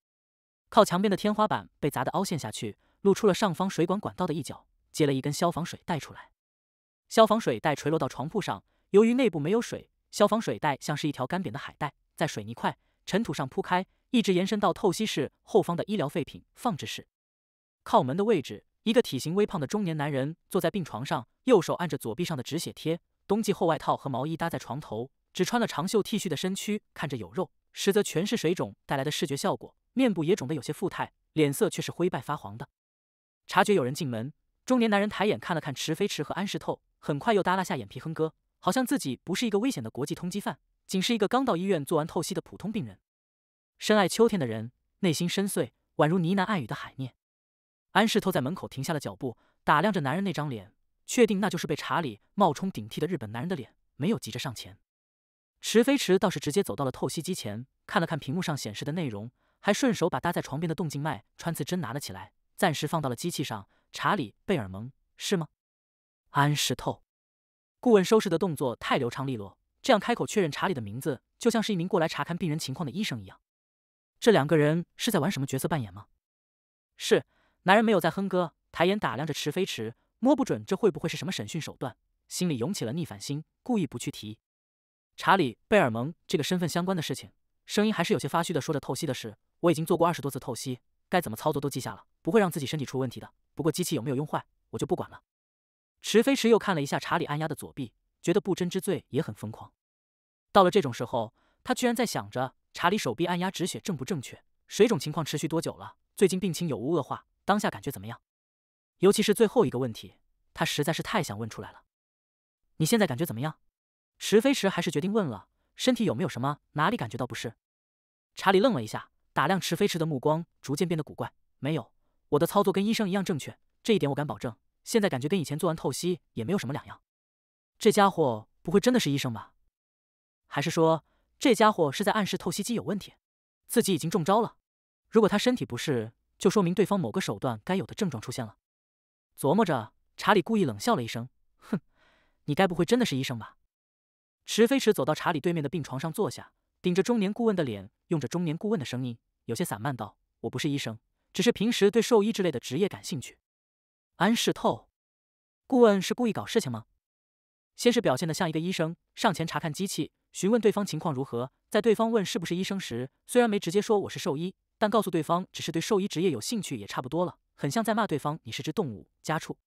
靠墙边的天花板被砸得凹陷下去，露出了上方水管管道的一角，接了一根消防水带出来。消防水带垂落到床铺上，由于内部没有水，消防水带像是一条干扁的海带，在水泥块尘土上铺开，一直延伸到透析室后方的医疗废品放置室。靠门的位置，一个体型微胖的中年男人坐在病床上，右手按着左臂上的止血贴，冬季厚外套和毛衣搭在床头。只穿了长袖 T 恤的身躯看着有肉，实则全是水肿带来的视觉效果。面部也肿得有些富态，脸色却是灰败发黄的。察觉有人进门，中年男人抬眼看了看池飞池和安世透，很快又耷拉下眼皮哼歌，好像自己不是一个危险的国际通缉犯，仅是一个刚到医院做完透析的普通病人。深爱秋天的人，内心深邃，宛如呢喃暗语的海面。安世透在门口停下了脚步，打量着男人那张脸，确定那就是被查理冒充顶替的日本男人的脸，没有急着上前。池飞池倒是直接走到了透析机前，看了看屏幕上显示的内容，还顺手把搭在床边的动静脉穿刺针拿了起来，暂时放到了机器上。查理·贝尔蒙是吗？安石透顾问收拾的动作太流畅利落，这样开口确认查理的名字，就像是一名过来查看病人情况的医生一样。这两个人是在玩什么角色扮演吗？是男人没有在哼歌，抬眼打量着池飞池，摸不准这会不会是什么审讯手段，心里涌起了逆反心，故意不去提。查理·贝尔蒙这个身份相关的事情，声音还是有些发虚的，说着透析的事。我已经做过二十多次透析，该怎么操作都记下了，不会让自己身体出问题的。不过机器有没有用坏，我就不管了。池飞池又看了一下查理按压的左臂，觉得不真之罪也很疯狂。到了这种时候，他居然在想着查理手臂按压止血正不正确，水肿情况持续多久了，最近病情有无恶化，当下感觉怎么样？尤其是最后一个问题，他实在是太想问出来了。你现在感觉怎么样？池飞驰还是决定问了，身体有没有什么哪里感觉到不适？查理愣了一下，打量池飞驰的目光逐渐变得古怪。没有，我的操作跟医生一样正确，这一点我敢保证。现在感觉跟以前做完透析也没有什么两样。这家伙不会真的是医生吧？还是说这家伙是在暗示透析机有问题？自己已经中招了。如果他身体不适，就说明对方某个手段该有的症状出现了。琢磨着，查理故意冷笑了一声：“哼，你该不会真的是医生吧？”石飞驰走到查理对面的病床上坐下，顶着中年顾问的脸，用着中年顾问的声音，有些散漫道：“我不是医生，只是平时对兽医之类的职业感兴趣。”安室透顾问是故意搞事情吗？先是表现得像一个医生，上前查看机器，询问对方情况如何。在对方问是不是医生时，虽然没直接说我是兽医，但告诉对方只是对兽医职业有兴趣也差不多了，很像在骂对方你是只动物家畜。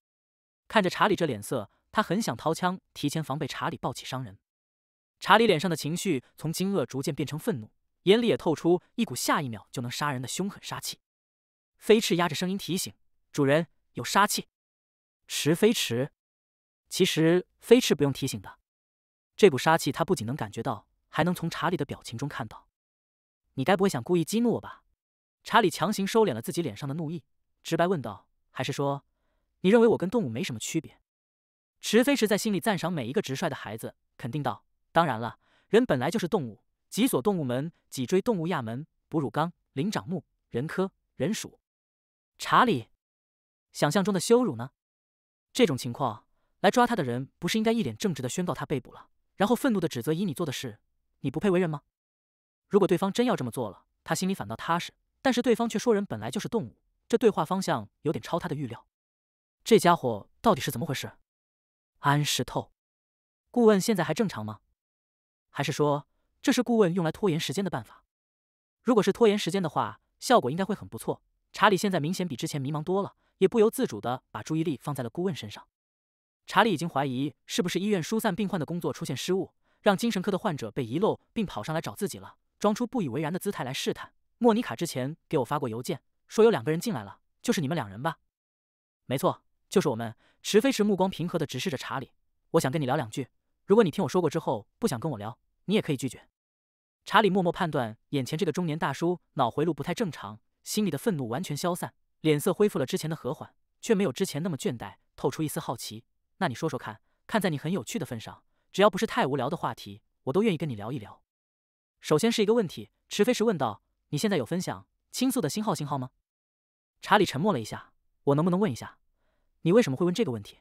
看着查理这脸色，他很想掏枪，提前防备查理抱起伤人。查理脸上的情绪从惊愕逐渐变成愤怒，眼里也透出一股下一秒就能杀人的凶狠杀气。飞翅压着声音提醒主人有杀气。池飞池，其实飞翅不用提醒的，这股杀气他不仅能感觉到，还能从查理的表情中看到。你该不会想故意激怒我吧？查理强行收敛了自己脸上的怒意，直白问道。还是说，你认为我跟动物没什么区别？池飞池在心里赞赏每一个直率的孩子，肯定道。当然了，人本来就是动物，脊索动物门脊椎动物亚门哺乳纲灵长目人科人属。查理，想象中的羞辱呢？这种情况来抓他的人不是应该一脸正直的宣告他被捕了，然后愤怒的指责以你做的事，你不配为人吗？如果对方真要这么做了，他心里反倒踏实。但是对方却说人本来就是动物，这对话方向有点超他的预料。这家伙到底是怎么回事？安石透顾问现在还正常吗？还是说，这是顾问用来拖延时间的办法？如果是拖延时间的话，效果应该会很不错。查理现在明显比之前迷茫多了，也不由自主的把注意力放在了顾问身上。查理已经怀疑是不是医院疏散病患的工作出现失误，让精神科的患者被遗漏，并跑上来找自己了。装出不以为然的姿态来试探。莫妮卡之前给我发过邮件，说有两个人进来了，就是你们两人吧？没错，就是我们。池飞时目光平和的直视着查理，我想跟你聊两句。如果你听我说过之后不想跟我聊，你也可以拒绝。查理默默判断眼前这个中年大叔脑回路不太正常，心里的愤怒完全消散，脸色恢复了之前的和缓，却没有之前那么倦怠，透出一丝好奇。那你说说看，看在你很有趣的份上，只要不是太无聊的话题，我都愿意跟你聊一聊。首先是一个问题，池飞石问道：“你现在有分享倾诉的星号信号吗？”查理沉默了一下，我能不能问一下，你为什么会问这个问题？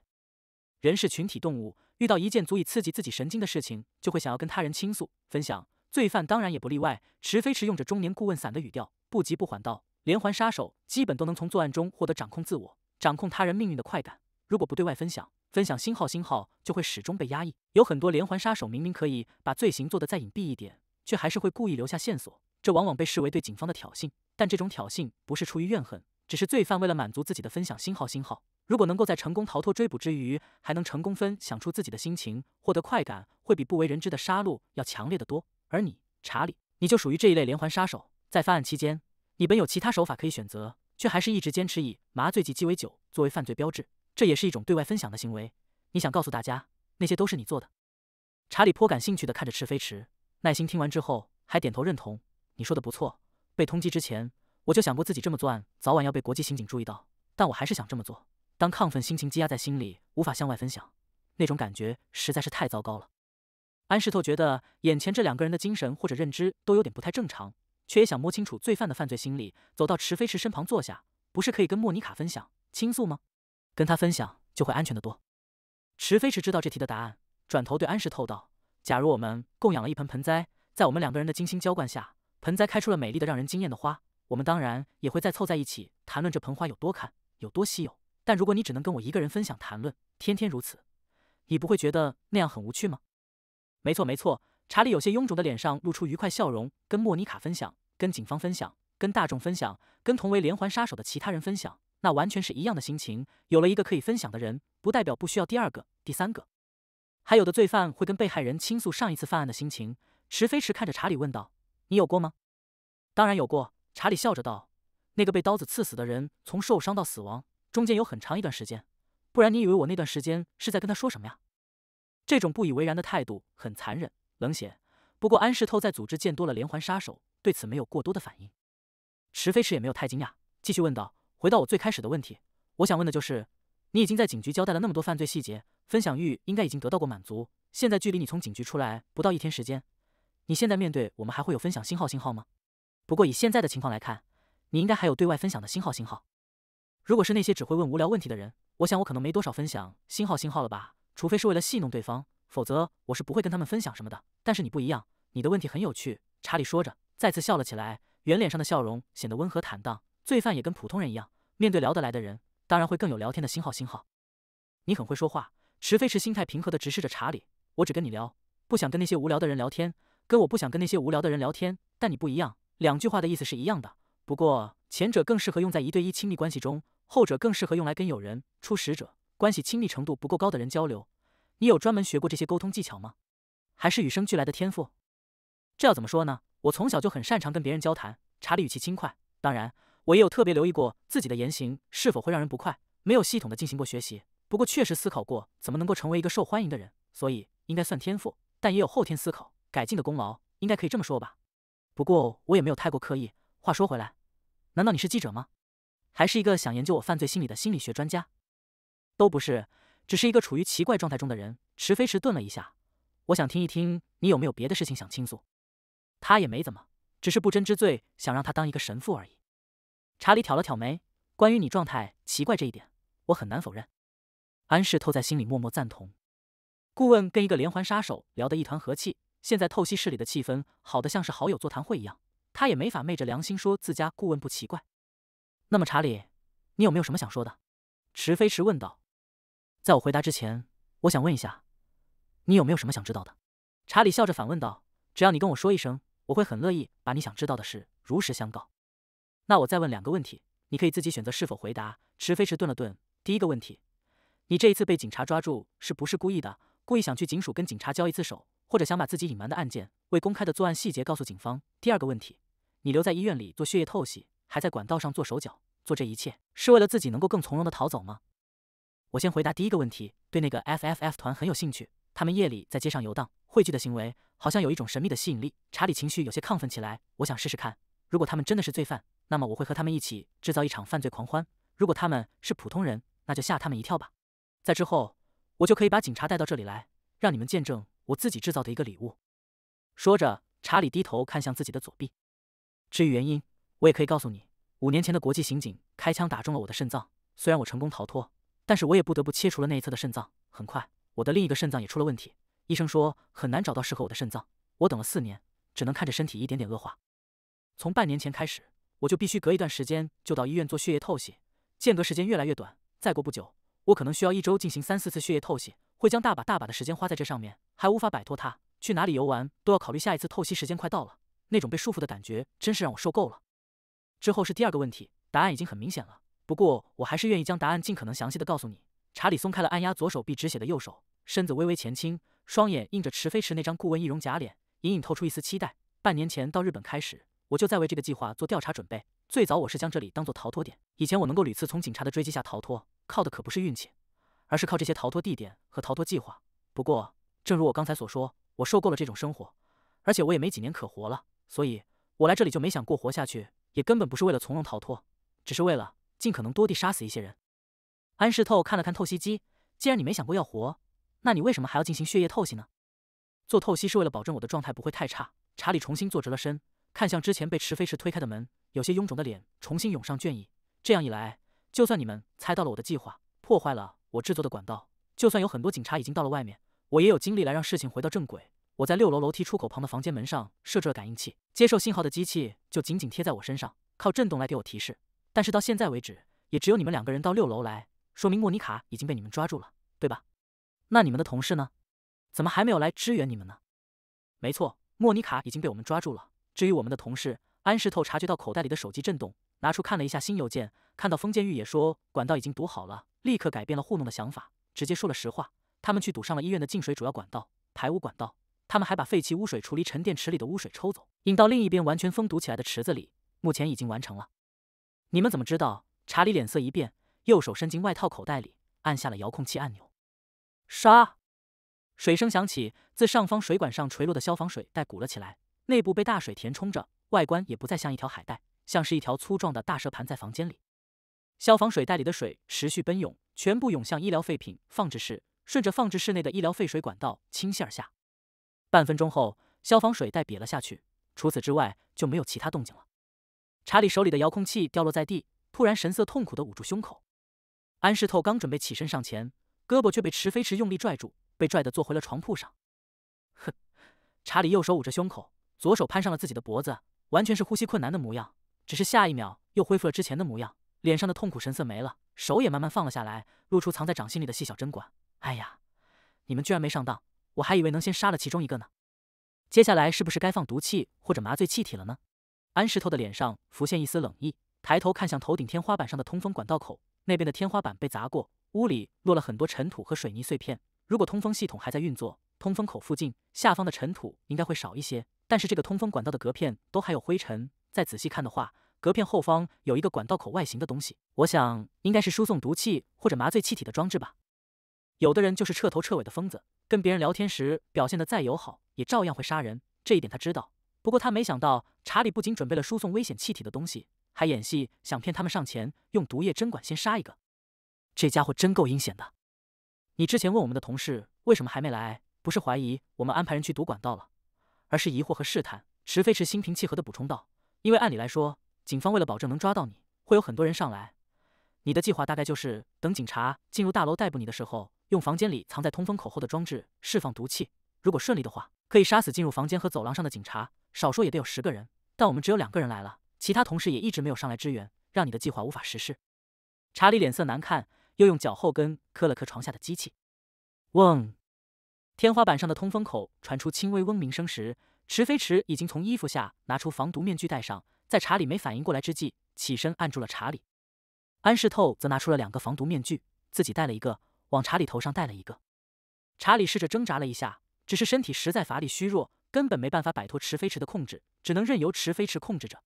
人是群体动物。遇到一件足以刺激自己神经的事情，就会想要跟他人倾诉分享。罪犯当然也不例外。池飞驰用着中年顾问伞的语调，不急不缓道：“连环杀手基本都能从作案中获得掌控自我、掌控他人命运的快感。如果不对外分享，分享星号星号就会始终被压抑。有很多连环杀手明明可以把罪行做得再隐蔽一点，却还是会故意留下线索。这往往被视为对警方的挑衅。但这种挑衅不是出于怨恨，只是罪犯为了满足自己的分享星号星号。”如果能够在成功逃脱追捕之余，还能成功分享出自己的心情，获得快感，会比不为人知的杀戮要强烈的多。而你，查理，你就属于这一类连环杀手。在犯案期间，你本有其他手法可以选择，却还是一直坚持以麻醉剂鸡尾酒作为犯罪标志，这也是一种对外分享的行为。你想告诉大家，那些都是你做的。查理颇感兴趣的看着赤飞驰，耐心听完之后，还点头认同。你说的不错，被通缉之前，我就想过自己这么做案，早晚要被国际刑警注意到，但我还是想这么做。当亢奋心情积压在心里，无法向外分享，那种感觉实在是太糟糕了。安石透觉得眼前这两个人的精神或者认知都有点不太正常，却也想摸清楚罪犯的犯罪心理。走到池飞池身旁坐下，不是可以跟莫妮卡分享倾诉吗？跟他分享就会安全的多。池飞池知道这题的答案，转头对安石透道：“假如我们供养了一盆盆栽，在我们两个人的精心浇灌下，盆栽开出了美丽的、让人惊艳的花，我们当然也会再凑在一起谈论这盆花有多看、有多稀有。”但如果你只能跟我一个人分享谈论，天天如此，你不会觉得那样很无趣吗？没错没错，查理有些臃肿的脸上露出愉快笑容，跟莫妮卡分享，跟警方分享，跟大众分享，跟同为连环杀手的其他人分享，那完全是一样的心情。有了一个可以分享的人，不代表不需要第二个、第三个。还有的罪犯会跟被害人倾诉上一次犯案的心情。池飞池看着查理问道：“你有过吗？”“当然有过。”查理笑着道，“那个被刀子刺死的人，从受伤到死亡。”中间有很长一段时间，不然你以为我那段时间是在跟他说什么呀？这种不以为然的态度很残忍、冷血。不过安室透在组织见多了连环杀手，对此没有过多的反应。池飞驰也没有太惊讶，继续问道：“回到我最开始的问题，我想问的就是，你已经在警局交代了那么多犯罪细节，分享欲应该已经得到过满足。现在距离你从警局出来不到一天时间，你现在面对我们还会有分享新号信号吗？不过以现在的情况来看，你应该还有对外分享的新号信号。”如果是那些只会问无聊问题的人，我想我可能没多少分享星号星号了吧。除非是为了戏弄对方，否则我是不会跟他们分享什么的。但是你不一样，你的问题很有趣。查理说着，再次笑了起来，圆脸上的笑容显得温和坦荡。罪犯也跟普通人一样，面对聊得来的人，当然会更有聊天的星号星号。你很会说话。池飞池心态平和的直视着查理，我只跟你聊，不想跟那些无聊的人聊天。跟我不想跟那些无聊的人聊天，但你不一样。两句话的意思是一样的，不过前者更适合用在一对一亲密关系中。后者更适合用来跟友人初识者关系亲密程度不够高的人交流。你有专门学过这些沟通技巧吗？还是与生俱来的天赋？这要怎么说呢？我从小就很擅长跟别人交谈。查理语气轻快。当然，我也有特别留意过自己的言行是否会让人不快，没有系统的进行过学习。不过确实思考过怎么能够成为一个受欢迎的人，所以应该算天赋，但也有后天思考改进的功劳，应该可以这么说吧。不过我也没有太过刻意。话说回来，难道你是记者吗？还是一个想研究我犯罪心理的心理学专家，都不是，只是一个处于奇怪状态中的人。池飞池顿了一下，我想听一听你有没有别的事情想倾诉。他也没怎么，只是不真之罪，想让他当一个神父而已。查理挑了挑眉，关于你状态奇怪这一点，我很难否认。安氏透在心里默默赞同。顾问跟一个连环杀手聊得一团和气，现在透析室里的气氛好得像是好友座谈会一样，他也没法昧着良心说自家顾问不奇怪。那么查理，你有没有什么想说的？池飞驰问道。在我回答之前，我想问一下，你有没有什么想知道的？查理笑着反问道。只要你跟我说一声，我会很乐意把你想知道的事如实相告。那我再问两个问题，你可以自己选择是否回答。池飞驰顿了顿，第一个问题，你这一次被警察抓住是不是故意的？故意想去警署跟警察交一次手，或者想把自己隐瞒的案件、未公开的作案细节告诉警方？第二个问题，你留在医院里做血液透析。还在管道上做手脚，做这一切是为了自己能够更从容的逃走吗？我先回答第一个问题，对那个 F F F 团很有兴趣。他们夜里在街上游荡、汇聚的行为，好像有一种神秘的吸引力。查理情绪有些亢奋起来，我想试试看，如果他们真的是罪犯，那么我会和他们一起制造一场犯罪狂欢；如果他们是普通人，那就吓他们一跳吧。在之后，我就可以把警察带到这里来，让你们见证我自己制造的一个礼物。说着，查理低头看向自己的左臂。至于原因。我也可以告诉你，五年前的国际刑警开枪打中了我的肾脏，虽然我成功逃脱，但是我也不得不切除了那一侧的肾脏。很快，我的另一个肾脏也出了问题，医生说很难找到适合我的肾脏。我等了四年，只能看着身体一点点恶化。从半年前开始，我就必须隔一段时间就到医院做血液透析，间隔时间越来越短。再过不久，我可能需要一周进行三四次血液透析，会将大把大把的时间花在这上面，还无法摆脱它。去哪里游玩都要考虑下一次透析时间快到了，那种被束缚的感觉真是让我受够了。之后是第二个问题，答案已经很明显了。不过我还是愿意将答案尽可能详细的告诉你。查理松开了按压左手臂止血的右手，身子微微前倾，双眼映着池飞池那张顾问易容假脸，隐隐透出一丝期待。半年前到日本开始，我就在为这个计划做调查准备。最早我是将这里当做逃脱点，以前我能够屡次从警察的追击下逃脱，靠的可不是运气，而是靠这些逃脱地点和逃脱计划。不过，正如我刚才所说，我受够了这种生活，而且我也没几年可活了，所以我来这里就没想过活下去。也根本不是为了从容逃脱，只是为了尽可能多地杀死一些人。安世透看了看透析机，既然你没想过要活，那你为什么还要进行血液透析呢？做透析是为了保证我的状态不会太差。查理重新坐直了身，看向之前被池飞石推开的门，有些臃肿的脸重新涌上倦意。这样一来，就算你们猜到了我的计划，破坏了我制作的管道，就算有很多警察已经到了外面，我也有精力来让事情回到正轨。我在六楼楼梯出口旁的房间门上设置了感应器，接受信号的机器就紧紧贴在我身上，靠震动来给我提示。但是到现在为止，也只有你们两个人到六楼来，说明莫妮卡已经被你们抓住了，对吧？那你们的同事呢？怎么还没有来支援你们呢？没错，莫妮卡已经被我们抓住了。至于我们的同事，安石头察觉到口袋里的手机震动，拿出看了一下新邮件，看到封建玉也说管道已经堵好了，立刻改变了糊弄的想法，直接说了实话。他们去堵上了医院的进水主要管道、排污管道。他们还把废弃污水处理沉淀池里的污水抽走，引到另一边完全封堵起来的池子里。目前已经完成了。你们怎么知道？查理脸色一变，右手伸进外套口袋里，按下了遥控器按钮。杀！水声响起，自上方水管上垂落的消防水袋鼓了起来，内部被大水填充着，外观也不再像一条海带，像是一条粗壮的大蛇盘在房间里。消防水袋里的水持续奔涌，全部涌向医疗废品放置室，顺着放置室内的医疗废水管道倾泻而下。半分钟后，消防水袋瘪了下去。除此之外，就没有其他动静了。查理手里的遥控器掉落在地，突然神色痛苦地捂住胸口。安室透刚准备起身上前，胳膊却被池飞驰用力拽住，被拽得坐回了床铺上。哼！查理右手捂着胸口，左手攀上了自己的脖子，完全是呼吸困难的模样。只是下一秒又恢复了之前的模样，脸上的痛苦神色没了，手也慢慢放了下来，露出藏在掌心里的细小针管。哎呀，你们居然没上当！我还以为能先杀了其中一个呢，接下来是不是该放毒气或者麻醉气体了呢？安石头的脸上浮现一丝冷意，抬头看向头顶天花板上的通风管道口，那边的天花板被砸过，屋里落了很多尘土和水泥碎片。如果通风系统还在运作，通风口附近下方的尘土应该会少一些。但是这个通风管道的隔片都还有灰尘，再仔细看的话，隔片后方有一个管道口外形的东西，我想应该是输送毒气或者麻醉气体的装置吧。有的人就是彻头彻尾的疯子，跟别人聊天时表现得再友好，也照样会杀人。这一点他知道，不过他没想到查理不仅准备了输送危险气体的东西，还演戏想骗他们上前用毒液针管先杀一个。这家伙真够阴险的！你之前问我们的同事为什么还没来，不是怀疑我们安排人去堵管道了，而是疑惑和试探。池飞池心平气和地补充道：“因为按理来说，警方为了保证能抓到你，会有很多人上来。你的计划大概就是等警察进入大楼逮捕你的时候。”用房间里藏在通风口后的装置释放毒气，如果顺利的话，可以杀死进入房间和走廊上的警察，少说也得有十个人。但我们只有两个人来了，其他同事也一直没有上来支援，让你的计划无法实施。查理脸色难看，又用脚后跟磕了磕床下的机器。嗡，天花板上的通风口传出轻微嗡鸣声时，池飞池已经从衣服下拿出防毒面具戴上，在查理没反应过来之际，起身按住了查理。安室透则拿出了两个防毒面具，自己戴了一个。往查理头上戴了一个。查理试着挣扎了一下，只是身体实在乏力虚弱，根本没办法摆脱池飞池的控制，只能任由池飞池控制着。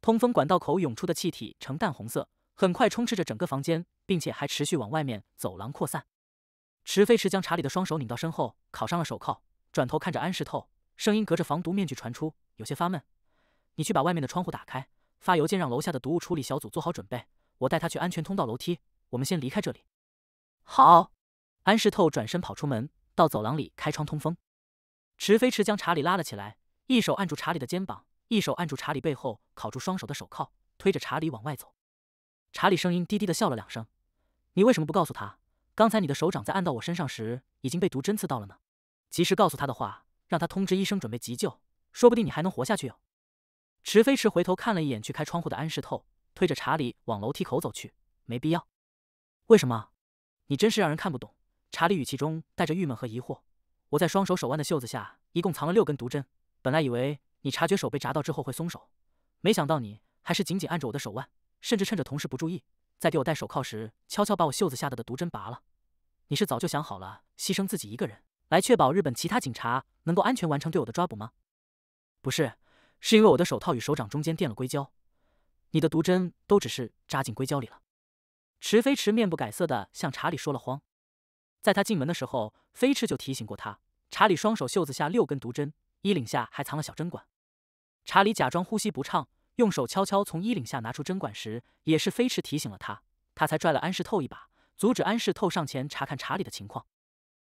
通风管道口涌出的气体呈淡红色，很快充斥着整个房间，并且还持续往外面走廊扩散。池飞池将查理的双手拧到身后，铐上了手铐，转头看着安石透，声音隔着防毒面具传出，有些发闷：“你去把外面的窗户打开，发邮件让楼下的毒物处理小组做好准备，我带他去安全通道楼梯，我们先离开这里。”好，安世透转身跑出门，到走廊里开窗通风。池飞驰将查理拉了起来，一手按住查理的肩膀，一手按住查理背后铐住双手的手铐，推着查理往外走。查理声音低低的笑了两声：“你为什么不告诉他，刚才你的手掌在按到我身上时已经被毒针刺到了呢？及时告诉他的话，让他通知医生准备急救，说不定你还能活下去哟。”池飞驰回头看了一眼去开窗户的安世透，推着查理往楼梯口走去。没必要。为什么？你真是让人看不懂。查理语气中带着郁闷和疑惑。我在双手手腕的袖子下一共藏了六根毒针，本来以为你察觉手被扎到之后会松手，没想到你还是紧紧按着我的手腕，甚至趁着同事不注意，在给我戴手铐时悄悄把我袖子下的毒针拔了。你是早就想好了牺牲自己一个人，来确保日本其他警察能够安全完成对我的抓捕吗？不是，是因为我的手套与手掌中间垫了硅胶，你的毒针都只是扎进硅胶里了。池飞驰面不改色的向查理说了谎，在他进门的时候，飞驰就提醒过他，查理双手袖子下六根毒针，衣领下还藏了小针管。查理假装呼吸不畅，用手悄悄从衣领下拿出针管时，也是飞驰提醒了他，他才拽了安世透一把，阻止安世透上前查看查理的情况。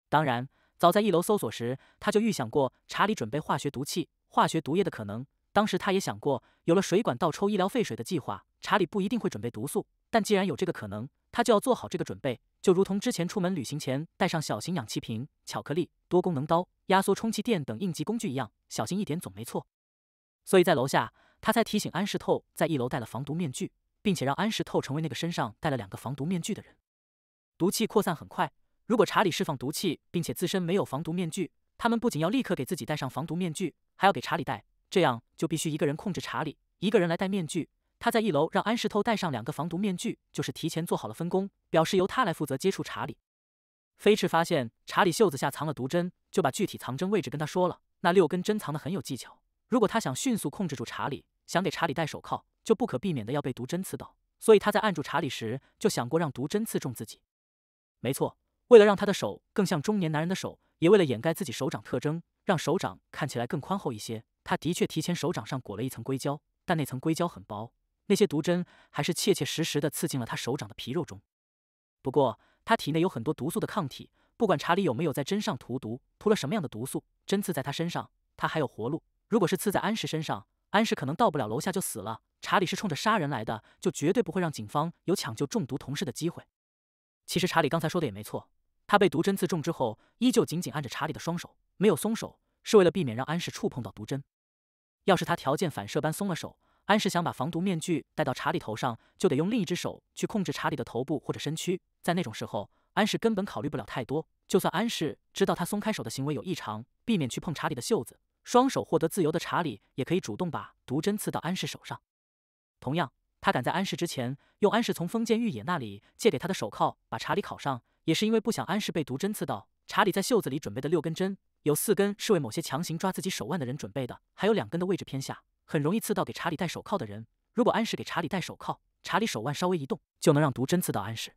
当然，早在一楼搜索时，他就预想过查理准备化学毒气、化学毒液的可能，当时他也想过有了水管倒抽医疗废水的计划。查理不一定会准备毒素，但既然有这个可能，他就要做好这个准备，就如同之前出门旅行前带上小型氧气瓶、巧克力、多功能刀、压缩充气垫等应急工具一样，小心一点总没错。所以在楼下，他才提醒安石透在一楼带了防毒面具，并且让安石透成为那个身上带了两个防毒面具的人。毒气扩散很快，如果查理释放毒气，并且自身没有防毒面具，他们不仅要立刻给自己戴上防毒面具，还要给查理戴，这样就必须一个人控制查理，一个人来戴面具。他在一楼让安石透戴上两个防毒面具，就是提前做好了分工，表示由他来负责接触查理。飞驰发现查理袖子下藏了毒针，就把具体藏针位置跟他说了。那六根针藏的很有技巧，如果他想迅速控制住查理，想给查理戴手铐，就不可避免的要被毒针刺到。所以他在按住查理时，就想过让毒针刺中自己。没错，为了让他的手更像中年男人的手，也为了掩盖自己手掌特征，让手掌看起来更宽厚一些，他的确提前手掌上裹了一层硅胶，但那层硅胶很薄。那些毒针还是切切实实的刺进了他手掌的皮肉中。不过他体内有很多毒素的抗体，不管查理有没有在针上涂毒，涂了什么样的毒素，针刺在他身上，他还有活路。如果是刺在安石身上，安石可能到不了楼下就死了。查理是冲着杀人来的，就绝对不会让警方有抢救中毒同事的机会。其实查理刚才说的也没错，他被毒针刺中之后，依旧紧紧按着查理的双手，没有松手，是为了避免让安石触碰到毒针。要是他条件反射般松了手。安氏想把防毒面具戴到查理头上，就得用另一只手去控制查理的头部或者身躯。在那种时候，安氏根本考虑不了太多。就算安氏知道他松开手的行为有异常，避免去碰查理的袖子，双手获得自由的查理也可以主动把毒针刺到安氏手上。同样，他敢在安氏之前用安氏从封建御野那里借给他的手铐把查理铐上，也是因为不想安氏被毒针刺到。查理在袖子里准备的六根针，有四根是为某些强行抓自己手腕的人准备的，还有两根的位置偏下。很容易刺到给查理戴手铐的人。如果安氏给查理戴手铐，查理手腕稍微一动，就能让毒针刺到安氏。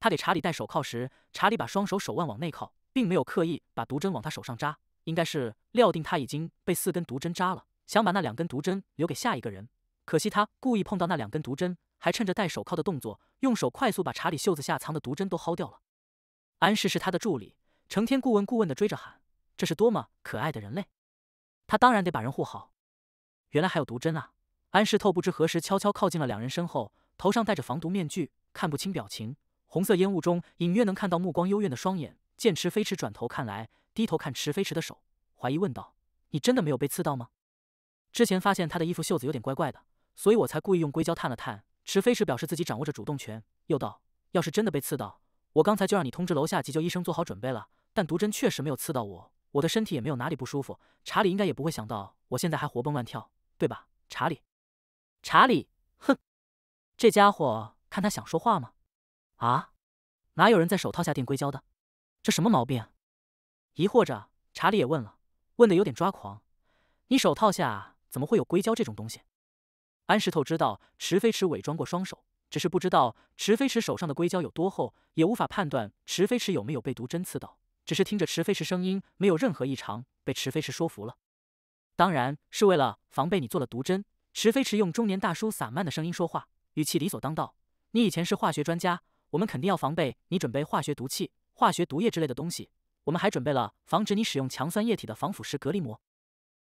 他给查理戴手铐时，查理把双手手腕往内靠，并没有刻意把毒针往他手上扎，应该是料定他已经被四根毒针扎了，想把那两根毒针留给下一个人。可惜他故意碰到那两根毒针，还趁着戴手铐的动作，用手快速把查理袖子下藏的毒针都薅掉了。安氏是他的助理，成天顾问顾问的追着喊：“这是多么可爱的人类！”他当然得把人护好。原来还有毒针啊！安石透不知何时悄悄靠近了两人身后，头上戴着防毒面具，看不清表情。红色烟雾中隐约能看到目光幽怨的双眼。见池飞驰转头看来，低头看池飞驰的手，怀疑问道：“你真的没有被刺到吗？之前发现他的衣服袖子有点怪怪的，所以我才故意用硅胶探了探。”池飞驰表示自己掌握着主动权，又道：“要是真的被刺到，我刚才就让你通知楼下急救医生做好准备了。但毒针确实没有刺到我，我的身体也没有哪里不舒服。查理应该也不会想到我现在还活蹦乱跳。”对吧，查理？查理，哼，这家伙看他想说话吗？啊，哪有人在手套下垫硅胶的？这什么毛病？疑惑着，查理也问了，问的有点抓狂。你手套下怎么会有硅胶这种东西？安石头知道池飞池伪装过双手，只是不知道池飞池手上的硅胶有多厚，也无法判断池飞池有没有被毒针刺到。只是听着池飞池声音没有任何异常，被池飞池说服了。当然是为了防备你做了毒针。池飞池用中年大叔散漫的声音说话，语气理所当道：“你以前是化学专家，我们肯定要防备你准备化学毒气、化学毒液之类的东西。我们还准备了防止你使用强酸液体的防腐蚀隔离膜。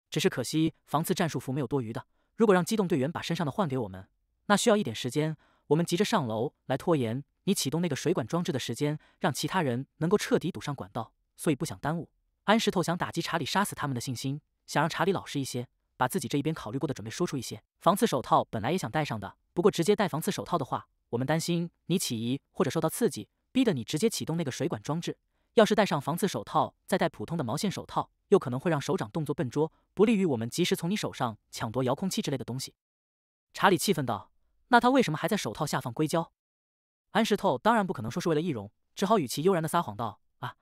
只是可惜防刺战术服没有多余的。如果让机动队员把身上的换给我们，那需要一点时间。我们急着上楼来拖延你启动那个水管装置的时间，让其他人能够彻底堵上管道，所以不想耽误。安石头想打击查理杀死他们的信心。想让查理老实一些，把自己这一边考虑过的准备说出一些。防刺手套本来也想戴上的，不过直接戴防刺手套的话，我们担心你起疑或者受到刺激，逼得你直接启动那个水管装置。要是戴上防刺手套，再戴普通的毛线手套，又可能会让手掌动作笨拙，不利于我们及时从你手上抢夺遥控器之类的东西。查理气愤道：“那他为什么还在手套下放硅胶？”安石头当然不可能说是为了易容，只好语气悠然的撒谎道：“啊，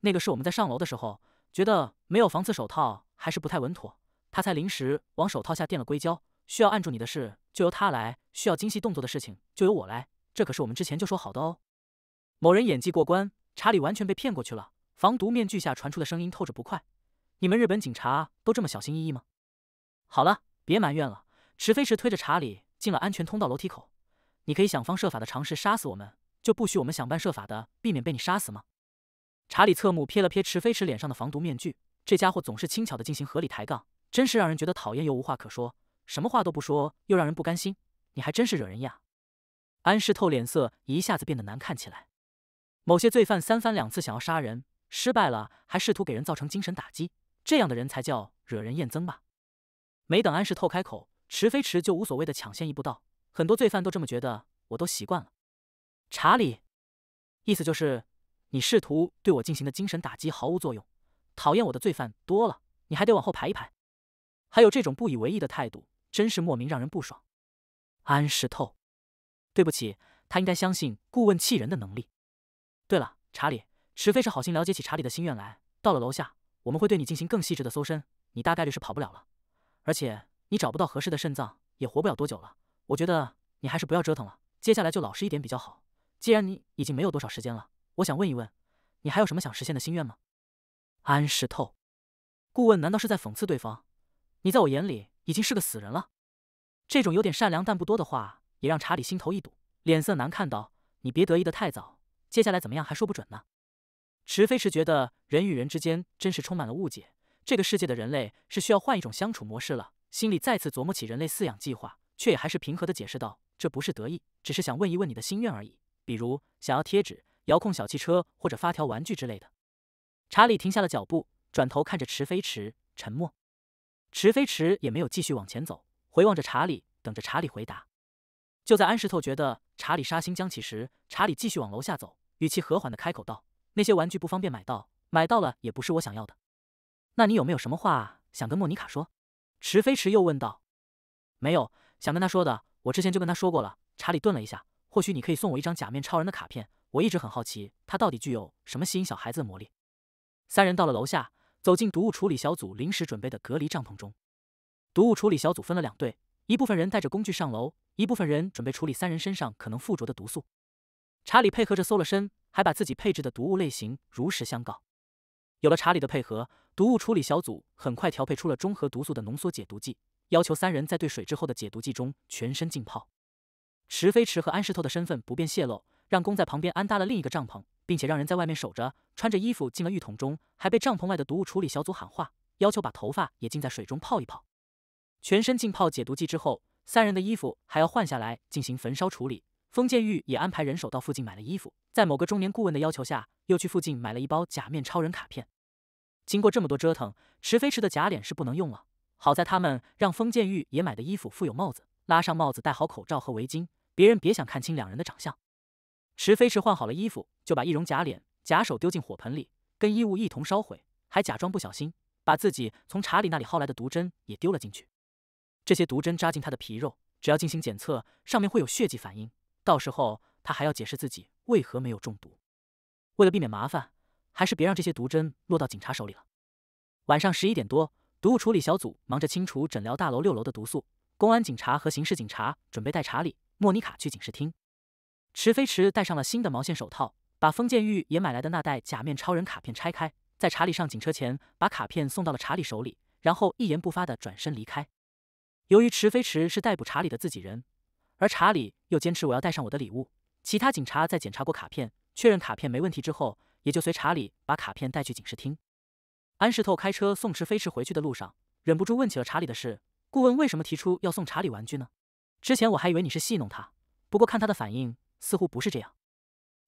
那个是我们在上楼的时候。”觉得没有防刺手套还是不太稳妥，他才临时往手套下垫了硅胶。需要按住你的事就由他来，需要精细动作的事情就由我来，这可是我们之前就说好的哦。某人演技过关，查理完全被骗过去了。防毒面具下传出的声音透着不快：“你们日本警察都这么小心翼翼吗？”好了，别埋怨了。池飞池推着查理进了安全通道楼梯口。你可以想方设法的尝试杀死我们，就不许我们想办设法的避免被你杀死吗？查理侧目瞥了瞥池飞驰脸上的防毒面具，这家伙总是轻巧的进行合理抬杠，真是让人觉得讨厌又无话可说。什么话都不说，又让人不甘心。你还真是惹人厌。安世透脸色一下子变得难看起来。某些罪犯三番两次想要杀人，失败了还试图给人造成精神打击，这样的人才叫惹人厌憎吧？没等安室透开口，池飞驰就无所谓的抢先一步道：“很多罪犯都这么觉得，我都习惯了。”查理，意思就是。你试图对我进行的精神打击毫无作用，讨厌我的罪犯多了，你还得往后排一排。还有这种不以为意的态度，真是莫名让人不爽。安石透，对不起，他应该相信顾问气人的能力。对了，查理，池飞是好心了解起查理的心愿来。到了楼下，我们会对你进行更细致的搜身，你大概率是跑不了了。而且你找不到合适的肾脏，也活不了多久了。我觉得你还是不要折腾了，接下来就老实一点比较好。既然你已经没有多少时间了。我想问一问，你还有什么想实现的心愿吗？安石透顾问难道是在讽刺对方？你在我眼里已经是个死人了。这种有点善良但不多的话，也让查理心头一堵，脸色难看道：“你别得意的太早，接下来怎么样还说不准呢。”池飞石觉得人与人之间真是充满了误解，这个世界的人类是需要换一种相处模式了。心里再次琢磨起人类饲养计划，却也还是平和的解释道：“这不是得意，只是想问一问你的心愿而已，比如想要贴纸。”遥控小汽车或者发条玩具之类的。查理停下了脚步，转头看着池飞池，沉默。池飞池也没有继续往前走，回望着查理，等着查理回答。就在安石头觉得查理杀心将起时，查理继续往楼下走，语气和缓的开口道：“那些玩具不方便买到，买到了也不是我想要的。那你有没有什么话想跟莫妮卡说？”池飞池又问道：“没有，想跟他说的，我之前就跟他说过了。”查理顿了一下，或许你可以送我一张假面超人的卡片。我一直很好奇，他到底具有什么吸引小孩子的魔力。三人到了楼下，走进毒物处理小组临时准备的隔离帐篷中。毒物处理小组分了两队，一部分人带着工具上楼，一部分人准备处理三人身上可能附着的毒素。查理配合着搜了身，还把自己配置的毒物类型如实相告。有了查理的配合，毒物处理小组很快调配出了中和毒素的浓缩解毒剂，要求三人在兑水之后的解毒剂中全身浸泡。池飞池和安石透的身份不便泄露。让工在旁边安搭了另一个帐篷，并且让人在外面守着。穿着衣服进了浴桶中，还被帐篷外的毒物处理小组喊话，要求把头发也浸在水中泡一泡。全身浸泡解毒剂之后，三人的衣服还要换下来进行焚烧处理。封建玉也安排人手到附近买了衣服，在某个中年顾问的要求下，又去附近买了一包假面超人卡片。经过这么多折腾，池飞池的假脸是不能用了。好在他们让封建玉也买的衣服附有帽子，拉上帽子，戴好口罩和围巾，别人别想看清两人的长相。池飞驰换好了衣服，就把易容假脸、假手丢进火盆里，跟衣物一同烧毁，还假装不小心把自己从查理那里薅来的毒针也丢了进去。这些毒针扎进他的皮肉，只要进行检测，上面会有血迹反应。到时候他还要解释自己为何没有中毒。为了避免麻烦，还是别让这些毒针落到警察手里了。晚上十一点多，毒物处理小组忙着清除诊疗大楼六楼的毒素，公安警察和刑事警察准备带查理、莫妮卡去警视厅。池飞池戴上了新的毛线手套，把封建玉也买来的那袋假面超人卡片拆开，在查理上警车前，把卡片送到了查理手里，然后一言不发地转身离开。由于池飞池是逮捕查理的自己人，而查理又坚持我要带上我的礼物，其他警察在检查过卡片，确认卡片没问题之后，也就随查理把卡片带去警视厅。安石透开车送池飞池回去的路上，忍不住问起了查理的事：顾问为什么提出要送查理玩具呢？之前我还以为你是戏弄他，不过看他的反应。似乎不是这样。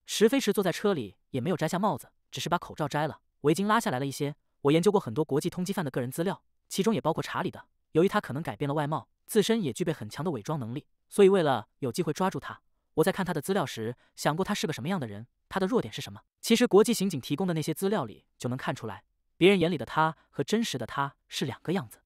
石飞石坐在车里，也没有摘下帽子，只是把口罩摘了，围巾拉下来了一些。我研究过很多国际通缉犯的个人资料，其中也包括查理的。由于他可能改变了外貌，自身也具备很强的伪装能力，所以为了有机会抓住他，我在看他的资料时想过他是个什么样的人，他的弱点是什么。其实，国际刑警提供的那些资料里就能看出来，别人眼里的他和真实的他是两个样子。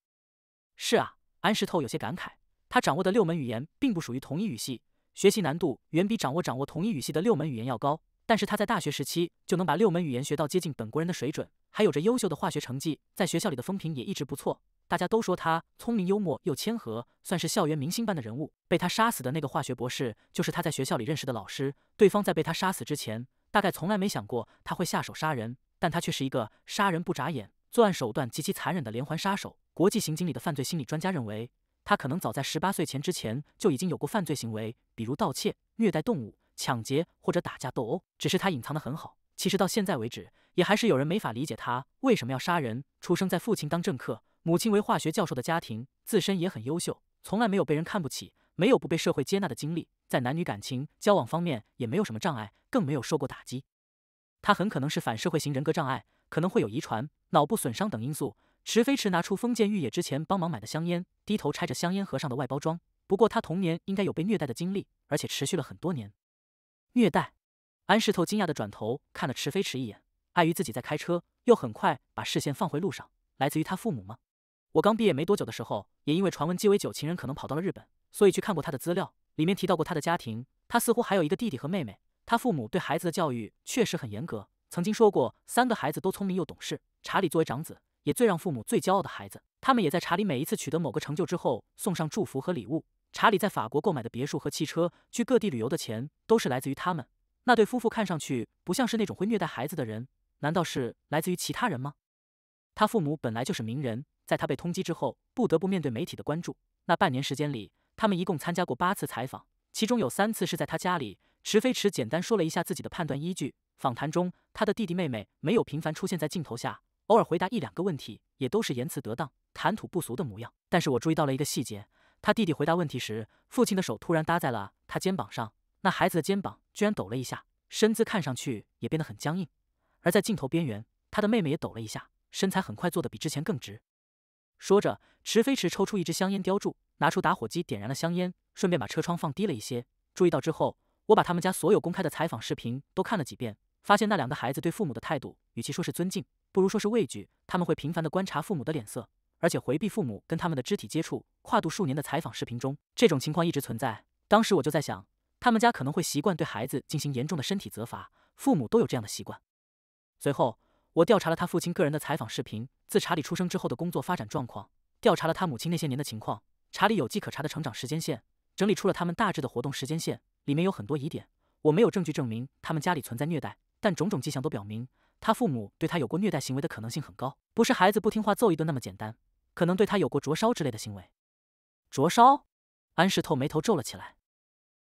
是啊，安石透有些感慨。他掌握的六门语言并不属于同一语系。学习难度远比掌握掌握同一语系的六门语言要高，但是他在大学时期就能把六门语言学到接近本国人的水准，还有着优秀的化学成绩，在学校里的风评也一直不错，大家都说他聪明幽默又谦和，算是校园明星般的人物。被他杀死的那个化学博士就是他在学校里认识的老师，对方在被他杀死之前，大概从来没想过他会下手杀人，但他却是一个杀人不眨眼、作案手段极其残忍的连环杀手。国际刑警里的犯罪心理专家认为。他可能早在十八岁前之前就已经有过犯罪行为，比如盗窃、虐待动物、抢劫或者打架斗殴，只是他隐藏的很好。其实到现在为止，也还是有人没法理解他为什么要杀人。出生在父亲当政客、母亲为化学教授的家庭，自身也很优秀，从来没有被人看不起，没有不被社会接纳的经历，在男女感情交往方面也没有什么障碍，更没有受过打击。他很可能是反社会型人格障碍，可能会有遗传、脑部损伤等因素。池飞驰拿出封建玉野之前帮忙买的香烟，低头拆着香烟盒上的外包装。不过他童年应该有被虐待的经历，而且持续了很多年。虐待？安石透惊讶的转头看了池飞驰一眼，碍于自己在开车，又很快把视线放回路上。来自于他父母吗？我刚毕业没多久的时候，也因为传闻鸡尾酒情人可能跑到了日本，所以去看过他的资料，里面提到过他的家庭。他似乎还有一个弟弟和妹妹。他父母对孩子的教育确实很严格，曾经说过三个孩子都聪明又懂事。查理作为长子。也最让父母最骄傲的孩子，他们也在查理每一次取得某个成就之后送上祝福和礼物。查理在法国购买的别墅和汽车，去各地旅游的钱都是来自于他们。那对夫妇看上去不像是那种会虐待孩子的人，难道是来自于其他人吗？他父母本来就是名人，在他被通缉之后不得不面对媒体的关注。那半年时间里，他们一共参加过八次采访，其中有三次是在他家里。池飞池简单说了一下自己的判断依据。访谈中，他的弟弟妹妹没有频繁出现在镜头下。偶尔回答一两个问题，也都是言辞得当、谈吐不俗的模样。但是我注意到了一个细节：他弟弟回答问题时，父亲的手突然搭在了他肩膀上，那孩子的肩膀居然抖了一下，身姿看上去也变得很僵硬；而在镜头边缘，他的妹妹也抖了一下，身材很快坐得比之前更直。说着，池飞池抽出一支香烟叼住，拿出打火机点燃了香烟，顺便把车窗放低了一些。注意到之后，我把他们家所有公开的采访视频都看了几遍，发现那两个孩子对父母的态度，与其说是尊敬。不如说是畏惧，他们会频繁的观察父母的脸色，而且回避父母跟他们的肢体接触。跨度数年的采访视频中，这种情况一直存在。当时我就在想，他们家可能会习惯对孩子进行严重的身体责罚，父母都有这样的习惯。随后，我调查了他父亲个人的采访视频，自查理出生之后的工作发展状况，调查了他母亲那些年的情况，查理有迹可查的成长时间线，整理出了他们大致的活动时间线，里面有很多疑点。我没有证据证明他们家里存在虐待，但种种迹象都表明。他父母对他有过虐待行为的可能性很高，不是孩子不听话揍一顿那么简单，可能对他有过灼烧之类的行为。灼烧，安石透眉头皱了起来。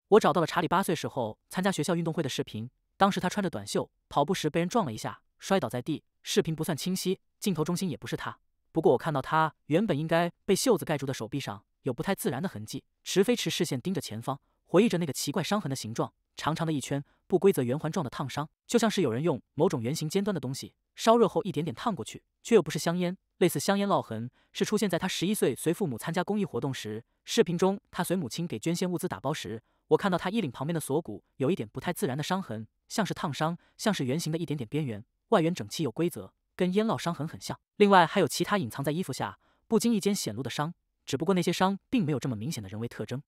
我找到了查理八岁时候参加学校运动会的视频，当时他穿着短袖，跑步时被人撞了一下，摔倒在地。视频不算清晰，镜头中心也不是他。不过我看到他原本应该被袖子盖住的手臂上有不太自然的痕迹。池飞池视线盯着前方，回忆着那个奇怪伤痕的形状。长长的一圈不规则圆环状的烫伤，就像是有人用某种圆形尖端的东西烧热后一点点烫过去，却又不是香烟，类似香烟烙痕，是出现在他十一岁随父母参加公益活动时。视频中，他随母亲给捐献物资打包时，我看到他衣领旁边的锁骨有一点不太自然的伤痕，像是烫伤，像是圆形的一点点边缘，外缘整齐有规则，跟烟烙伤痕很像。另外还有其他隐藏在衣服下、不经意间显露的伤，只不过那些伤并没有这么明显的人为特征。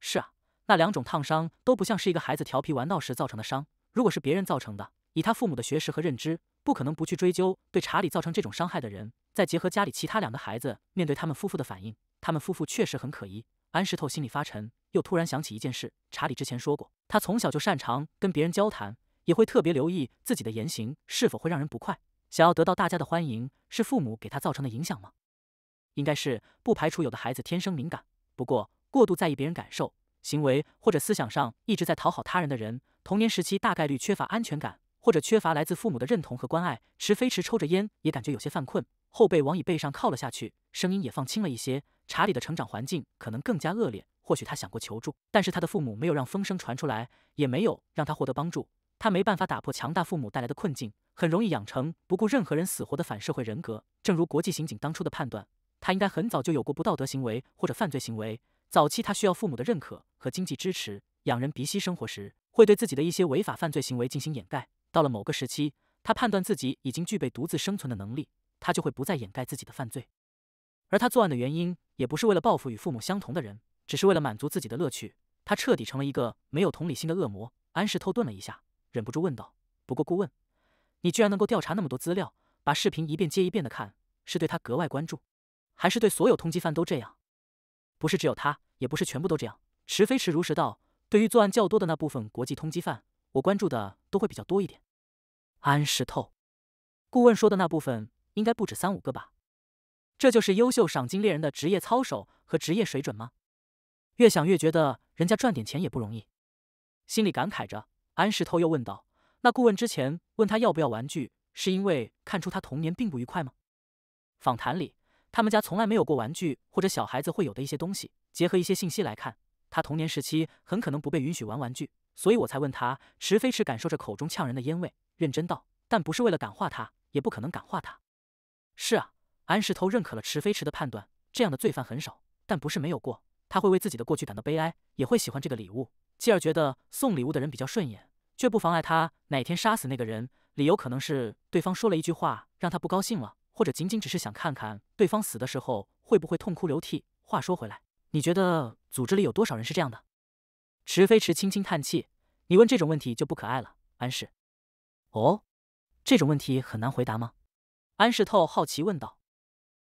是啊。那两种烫伤都不像是一个孩子调皮玩闹时造成的伤。如果是别人造成的，以他父母的学识和认知，不可能不去追究对查理造成这种伤害的人。再结合家里其他两个孩子面对他们夫妇的反应，他们夫妇确实很可疑。安石头心里发沉，又突然想起一件事：查理之前说过，他从小就擅长跟别人交谈，也会特别留意自己的言行是否会让人不快，想要得到大家的欢迎。是父母给他造成的影响吗？应该是，不排除有的孩子天生敏感，不过过度在意别人感受。行为或者思想上一直在讨好他人的人，童年时期大概率缺乏安全感，或者缺乏来自父母的认同和关爱。池飞驰抽着烟，也感觉有些犯困，后背往椅背上靠了下去，声音也放轻了一些。查理的成长环境可能更加恶劣，或许他想过求助，但是他的父母没有让风声传出来，也没有让他获得帮助。他没办法打破强大父母带来的困境，很容易养成不顾任何人死活的反社会人格。正如国际刑警当初的判断，他应该很早就有过不道德行为或者犯罪行为。早期他需要父母的认可和经济支持，养人鼻息生活时，会对自己的一些违法犯罪行为进行掩盖。到了某个时期，他判断自己已经具备独自生存的能力，他就会不再掩盖自己的犯罪。而他作案的原因也不是为了报复与父母相同的人，只是为了满足自己的乐趣。他彻底成了一个没有同理心的恶魔。安氏偷顿了一下，忍不住问道：“不过，顾问，你居然能够调查那么多资料，把视频一遍接一遍的看，是对他格外关注，还是对所有通缉犯都这样？”不是只有他，也不是全部都这样。池飞池如实道：“对于作案较多的那部分国际通缉犯，我关注的都会比较多一点。”安石透顾问说的那部分应该不止三五个吧？这就是优秀赏金猎人的职业操守和职业水准吗？越想越觉得人家赚点钱也不容易，心里感慨着，安石透又问道：“那顾问之前问他要不要玩具，是因为看出他童年并不愉快吗？”访谈里。他们家从来没有过玩具，或者小孩子会有的一些东西。结合一些信息来看，他童年时期很可能不被允许玩玩具，所以我才问他。池飞驰感受着口中呛人的烟味，认真道：“但不是为了感化他，也不可能感化他。”是啊，安石头认可了池飞驰的判断。这样的罪犯很少，但不是没有过。他会为自己的过去感到悲哀，也会喜欢这个礼物，继而觉得送礼物的人比较顺眼，却不妨碍他哪天杀死那个人。理由可能是对方说了一句话让他不高兴了。或者仅仅只是想看看对方死的时候会不会痛哭流涕。话说回来，你觉得组织里有多少人是这样的？池飞池轻轻叹气：“你问这种问题就不可爱了。”安氏：“哦，这种问题很难回答吗？”安氏透好奇问道：“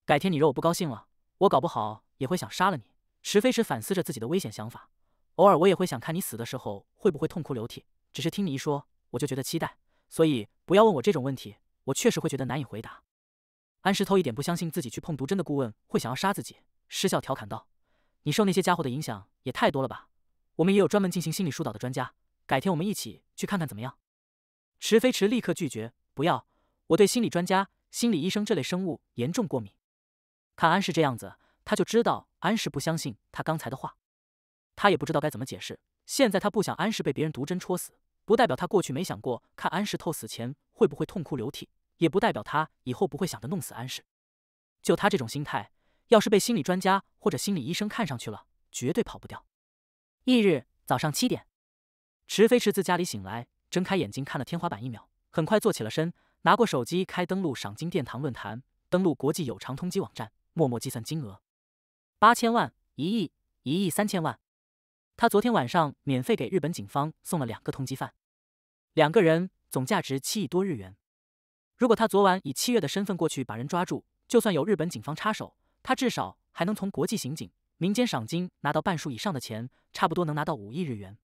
改天你惹我不高兴了，我搞不好也会想杀了你。”池飞池反思着自己的危险想法：“偶尔我也会想看你死的时候会不会痛哭流涕，只是听你一说我就觉得期待，所以不要问我这种问题，我确实会觉得难以回答。”安石透一点不相信自己去碰毒针的顾问会想要杀自己，失笑调侃道：“你受那些家伙的影响也太多了吧？我们也有专门进行心理疏导的专家，改天我们一起去看看怎么样？”池飞池立刻拒绝：“不要，我对心理专家、心理医生这类生物严重过敏。”看安石这样子，他就知道安石不相信他刚才的话，他也不知道该怎么解释。现在他不想安石被别人毒针戳死，不代表他过去没想过。看安石透死前会不会痛哭流涕？也不代表他以后不会想着弄死安氏。就他这种心态，要是被心理专家或者心理医生看上去了，绝对跑不掉。翌日早上七点，池飞池自家里醒来，睁开眼睛看了天花板一秒，很快坐起了身，拿过手机开登录赏金殿堂论坛，登录国际有偿通缉网站，默默计算金额：八千万、一亿、一亿三千万。他昨天晚上免费给日本警方送了两个通缉犯，两个人总价值七亿多日元。如果他昨晚以七月的身份过去把人抓住，就算有日本警方插手，他至少还能从国际刑警、民间赏金拿到半数以上的钱，差不多能拿到五亿日元。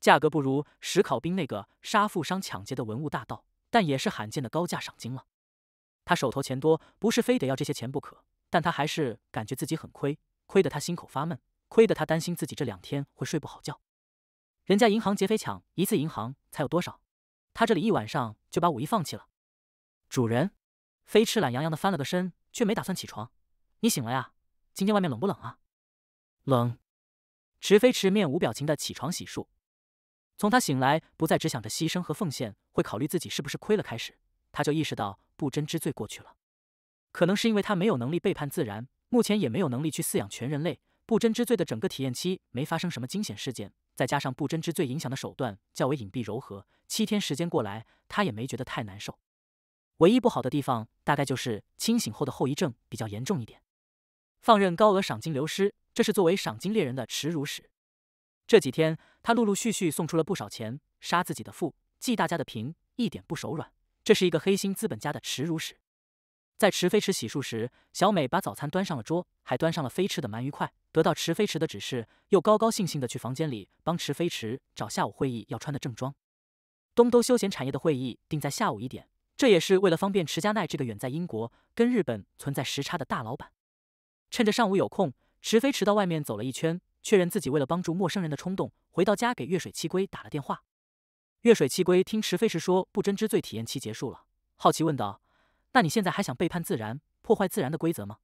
价格不如石考兵那个杀富商抢劫的文物大盗，但也是罕见的高价赏金了。他手头钱多，不是非得要这些钱不可，但他还是感觉自己很亏，亏得他心口发闷，亏得他担心自己这两天会睡不好觉。人家银行劫匪抢一次银行才有多少，他这里一晚上就把五亿放弃了。主人，飞驰懒洋洋的翻了个身，却没打算起床。你醒了呀？今天外面冷不冷啊？冷。池飞驰面无表情的起床洗漱。从他醒来不再只想着牺牲和奉献，会考虑自己是不是亏了开始，他就意识到不真之罪过去了。可能是因为他没有能力背叛自然，目前也没有能力去饲养全人类。不真之罪的整个体验期没发生什么惊险事件，再加上不真之罪影响的手段较为隐蔽柔和，七天时间过来，他也没觉得太难受。唯一不好的地方，大概就是清醒后的后遗症比较严重一点。放任高额赏金流失，这是作为赏金猎人的耻辱史。这几天，他陆陆续续送出了不少钱，杀自己的父，济大家的贫，一点不手软，这是一个黑心资本家的耻辱史。在池飞池洗漱时，小美把早餐端上了桌，还端上了飞驰的鳗鱼块。得到池飞驰的指示，又高高兴兴的去房间里帮池飞驰找下午会议要穿的正装。东都休闲产业的会议定在下午一点。这也是为了方便池佳奈这个远在英国、跟日本存在时差的大老板。趁着上午有空，池飞驰到外面走了一圈，确认自己为了帮助陌生人的冲动。回到家，给月水七龟打了电话。月水七龟听池飞驰说“不真之罪”体验期结束了，好奇问道：“那你现在还想背叛自然、破坏自然的规则吗？”“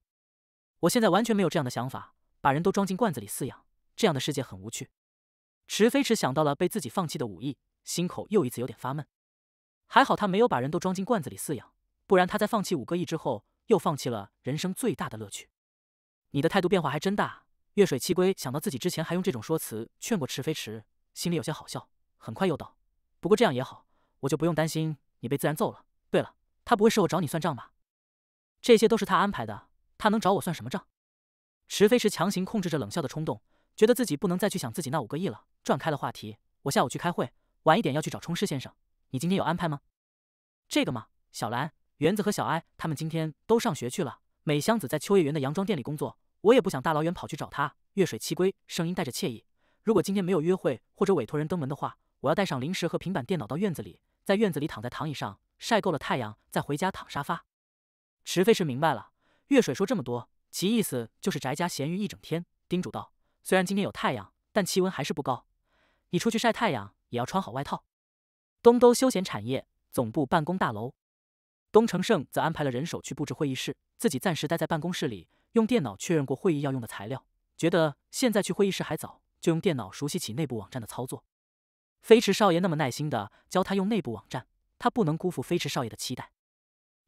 我现在完全没有这样的想法。把人都装进罐子里饲养，这样的世界很无趣。”池飞驰想到了被自己放弃的武艺，心口又一次有点发闷。还好他没有把人都装进罐子里饲养，不然他在放弃五个亿之后，又放弃了人生最大的乐趣。你的态度变化还真大。月水七龟想到自己之前还用这种说辞劝过池飞池，心里有些好笑。很快又道：“不过这样也好，我就不用担心你被自然揍了。对了，他不会事后找你算账吧？这些都是他安排的，他能找我算什么账？”池飞池强行控制着冷笑的冲动，觉得自己不能再去想自己那五个亿了，转开了话题：“我下午去开会，晚一点要去找冲师先生。”你今天有安排吗？这个嘛，小兰、园子和小哀他们今天都上学去了。美香子在秋叶园的洋装店里工作，我也不想大老远跑去找她。月水七龟声音带着惬意，如果今天没有约会或者委托人登门的话，我要带上零食和平板电脑到院子里，在院子里躺在躺椅上晒够了太阳，再回家躺沙发。池飞是明白了，月水说这么多，其意思就是宅家闲鱼一整天。叮嘱道：虽然今天有太阳，但气温还是不高，你出去晒太阳也要穿好外套。东都休闲产业总部办公大楼，东成胜则安排了人手去布置会议室，自己暂时待在办公室里，用电脑确认过会议要用的材料，觉得现在去会议室还早，就用电脑熟悉起内部网站的操作。飞驰少爷那么耐心的教他用内部网站，他不能辜负飞驰少爷的期待。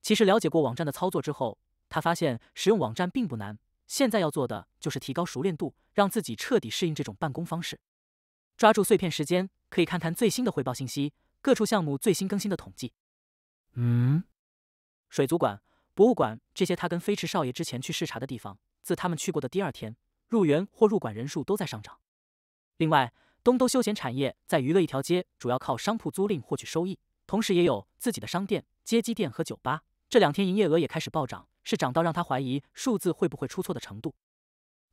其实了解过网站的操作之后，他发现使用网站并不难，现在要做的就是提高熟练度，让自己彻底适应这种办公方式。抓住碎片时间，可以看看最新的汇报信息。各处项目最新更新的统计，嗯，水族馆、博物馆这些他跟飞驰少爷之前去视察的地方，自他们去过的第二天，入园或入馆人数都在上涨。另外，东都休闲产业在娱乐一条街主要靠商铺租赁获取收益，同时也有自己的商店、街机店和酒吧。这两天营业额也开始暴涨，是涨到让他怀疑数字会不会出错的程度。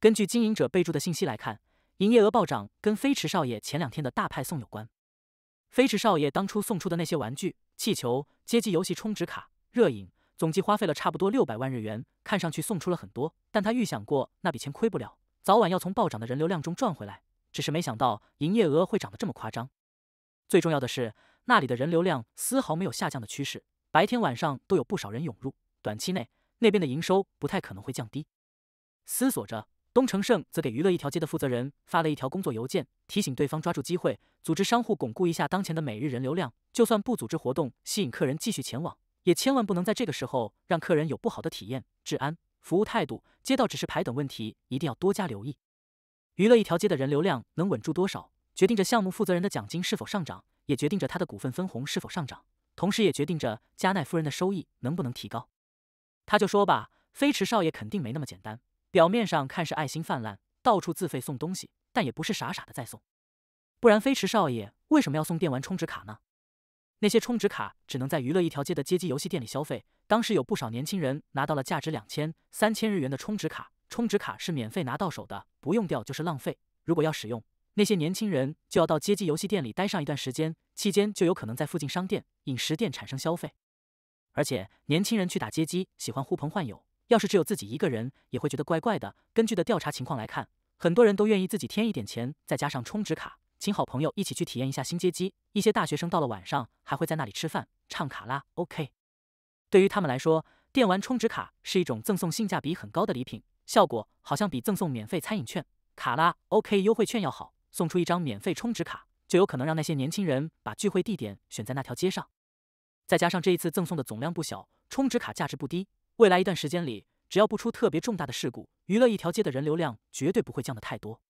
根据经营者备注的信息来看，营业额暴涨跟飞驰少爷前两天的大派送有关。飞驰少爷当初送出的那些玩具、气球、街机游戏充值卡、热饮，总计花费了差不多六百万日元。看上去送出了很多，但他预想过那笔钱亏不了，早晚要从暴涨的人流量中赚回来。只是没想到营业额会涨得这么夸张。最重要的是，那里的人流量丝毫没有下降的趋势，白天晚上都有不少人涌入。短期内，那边的营收不太可能会降低。思索着。东城盛则给娱乐一条街的负责人发了一条工作邮件，提醒对方抓住机会，组织商户巩固一下当前的每日人流量。就算不组织活动吸引客人继续前往，也千万不能在这个时候让客人有不好的体验。治安、服务态度、街道指示牌等问题一定要多加留意。娱乐一条街的人流量能稳住多少，决定着项目负责人的奖金是否上涨，也决定着他的股份分红是否上涨，同时也决定着加奈夫人的收益能不能提高。他就说吧，飞驰少爷肯定没那么简单。表面上看是爱心泛滥，到处自费送东西，但也不是傻傻的在送。不然飞驰少爷为什么要送电玩充值卡呢？那些充值卡只能在娱乐一条街的街机游戏店里消费。当时有不少年轻人拿到了价值两千、三千日元的充值卡，充值卡是免费拿到手的，不用掉就是浪费。如果要使用，那些年轻人就要到街机游戏店里待上一段时间，期间就有可能在附近商店、饮食店产生消费。而且年轻人去打街机，喜欢呼朋唤友。要是只有自己一个人，也会觉得怪怪的。根据的调查情况来看，很多人都愿意自己添一点钱，再加上充值卡，请好朋友一起去体验一下新街机。一些大学生到了晚上还会在那里吃饭、唱卡拉 OK。对于他们来说，电玩充值卡是一种赠送性价比很高的礼品，效果好像比赠送免费餐饮券、卡拉 OK 优惠券要好。送出一张免费充值卡，就有可能让那些年轻人把聚会地点选在那条街上。再加上这一次赠送的总量不小，充值卡价值不低。未来一段时间里，只要不出特别重大的事故，娱乐一条街的人流量绝对不会降得太多。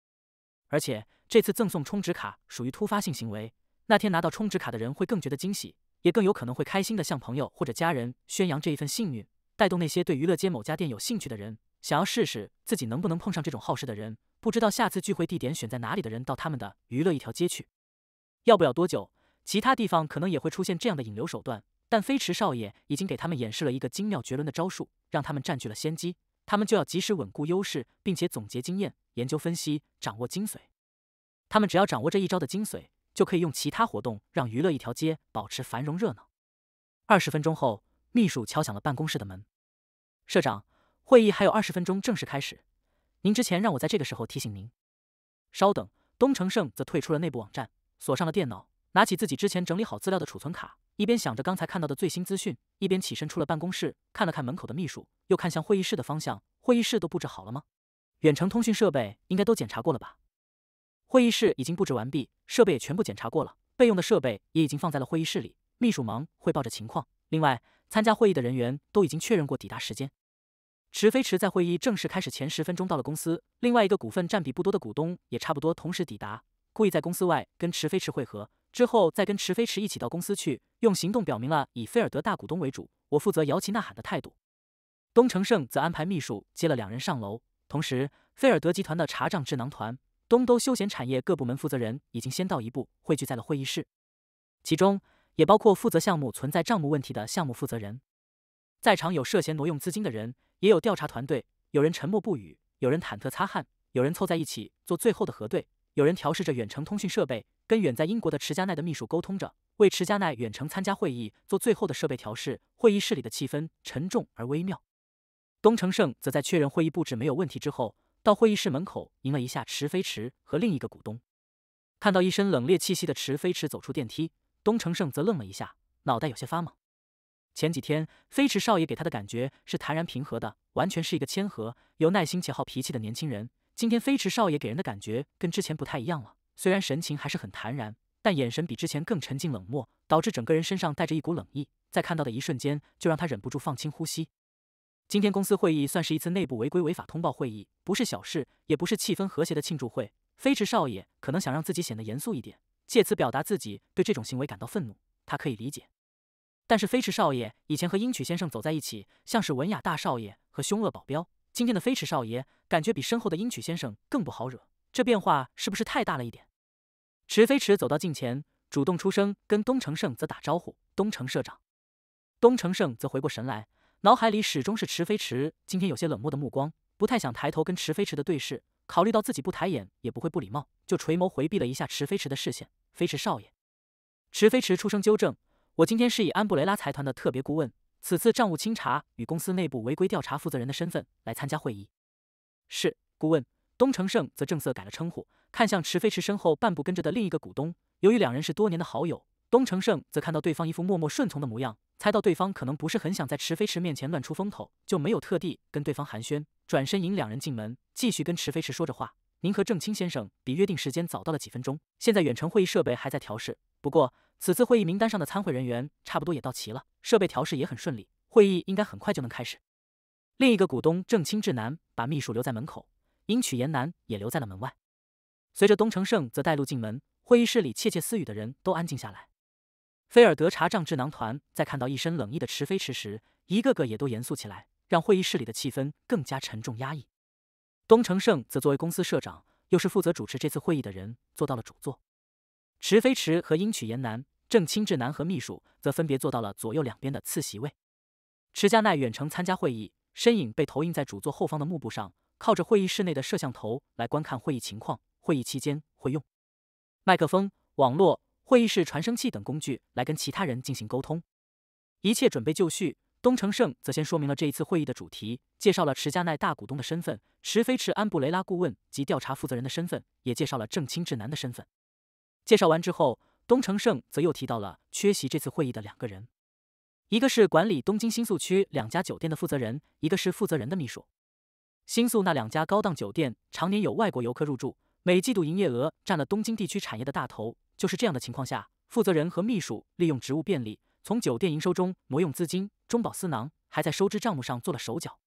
而且这次赠送充值卡属于突发性行为，那天拿到充值卡的人会更觉得惊喜，也更有可能会开心的向朋友或者家人宣扬这一份幸运，带动那些对娱乐街某家店有兴趣的人，想要试试自己能不能碰上这种好事的人，不知道下次聚会地点选在哪里的人到他们的娱乐一条街去。要不了多久，其他地方可能也会出现这样的引流手段。但飞驰少爷已经给他们演示了一个精妙绝伦的招数，让他们占据了先机。他们就要及时稳固优势，并且总结经验、研究分析、掌握精髓。他们只要掌握这一招的精髓，就可以用其他活动让娱乐一条街保持繁荣热闹。二十分钟后，秘书敲响了办公室的门。社长，会议还有二十分钟正式开始，您之前让我在这个时候提醒您。稍等。东城胜则退出了内部网站，锁上了电脑。拿起自己之前整理好资料的储存卡，一边想着刚才看到的最新资讯，一边起身出了办公室，看了看门口的秘书，又看向会议室的方向。会议室都布置好了吗？远程通讯设备应该都检查过了吧？会议室已经布置完毕，设备也全部检查过了，备用的设备也已经放在了会议室里。秘书忙汇报着情况。另外，参加会议的人员都已经确认过抵达时间。池飞池在会议正式开始前十分钟到了公司，另外一个股份占比不多的股东也差不多同时抵达，故意在公司外跟池飞池会合。之后再跟池飞驰一起到公司去，用行动表明了以菲尔德大股东为主，我负责摇旗呐喊的态度。东成胜则安排秘书接了两人上楼，同时菲尔德集团的查账智囊团、东都休闲产业各部门负责人已经先到一步，汇聚在了会议室，其中也包括负责项目存在账目问题的项目负责人。在场有涉嫌挪用资金的人，也有调查团队，有人沉默不语，有人忐忑擦汗，有人凑在一起做最后的核对，有人调试着远程通讯设备。跟远在英国的池家奈的秘书沟通着，为池家奈远程参加会议做最后的设备调试。会议室里的气氛沉重而微妙。东城胜则在确认会议布置没有问题之后，到会议室门口迎了一下池飞驰和另一个股东。看到一身冷冽气息的池飞驰走出电梯，东城胜则愣了一下，脑袋有些发懵。前几天，飞驰少爷给他的感觉是坦然平和的，完全是一个谦和、有耐心且好脾气的年轻人。今天，飞驰少爷给人的感觉跟之前不太一样了。虽然神情还是很坦然，但眼神比之前更沉静冷漠，导致整个人身上带着一股冷意。在看到的一瞬间，就让他忍不住放轻呼吸。今天公司会议算是一次内部违规违法通报会议，不是小事，也不是气氛和谐的庆祝会。飞驰少爷可能想让自己显得严肃一点，借此表达自己对这种行为感到愤怒。他可以理解，但是飞驰少爷以前和英曲先生走在一起，像是文雅大少爷和凶恶保镖。今天的飞驰少爷感觉比身后的英曲先生更不好惹。这变化是不是太大了一点？池飞池走到近前，主动出声跟东城胜则打招呼：“东城社长。”东城胜则回过神来，脑海里始终是池飞池今天有些冷漠的目光，不太想抬头跟池飞池的对视。考虑到自己不抬眼也不会不礼貌，就垂眸回避了一下池飞池的视线。“飞池少爷。”池飞池出声纠正：“我今天是以安布雷拉财团的特别顾问，此次账务清查与公司内部违规调查负责人的身份来参加会议。”“是，顾问。”东成胜则正色改了称呼，看向池飞池身后半步跟着的另一个股东。由于两人是多年的好友，东成胜则看到对方一副默默顺从的模样，猜到对方可能不是很想在池飞池面前乱出风头，就没有特地跟对方寒暄，转身引两人进门，继续跟池飞池说着话：“您和郑清先生比约定时间早到了几分钟，现在远程会议设备还在调试。不过此次会议名单上的参会人员差不多也到齐了，设备调试也很顺利，会议应该很快就能开始。”另一个股东郑清志男把秘书留在门口。樱曲严南也留在了门外。随着东城胜则带路进门，会议室里窃窃私语的人都安静下来。菲尔德查账智囊团在看到一身冷意的池飞池时，一个个也都严肃起来，让会议室里的气氛更加沉重压抑。东城胜则作为公司社长，又是负责主持这次会议的人，坐到了主座。池飞池和英曲严南、正清智南和秘书则分别坐到了左右两边的次席位。池佳奈远程参加会议，身影被投映在主座后方的幕布上。靠着会议室内的摄像头来观看会议情况，会议期间会用麦克风、网络、会议室传声器等工具来跟其他人进行沟通。一切准备就绪，东城胜则先说明了这一次会议的主题，介绍了池佳奈大股东的身份，池飞池安布雷拉顾问及调查负责人的身份，也介绍了正清智男的身份。介绍完之后，东城胜则又提到了缺席这次会议的两个人，一个是管理东京新宿区两家酒店的负责人，一个是负责人的秘书。新宿那两家高档酒店常年有外国游客入住，每季度营业额占了东京地区产业的大头。就是这样的情况下，负责人和秘书利用职务便利，从酒店营收中挪用资金，中饱私囊，还在收支账目上做了手脚。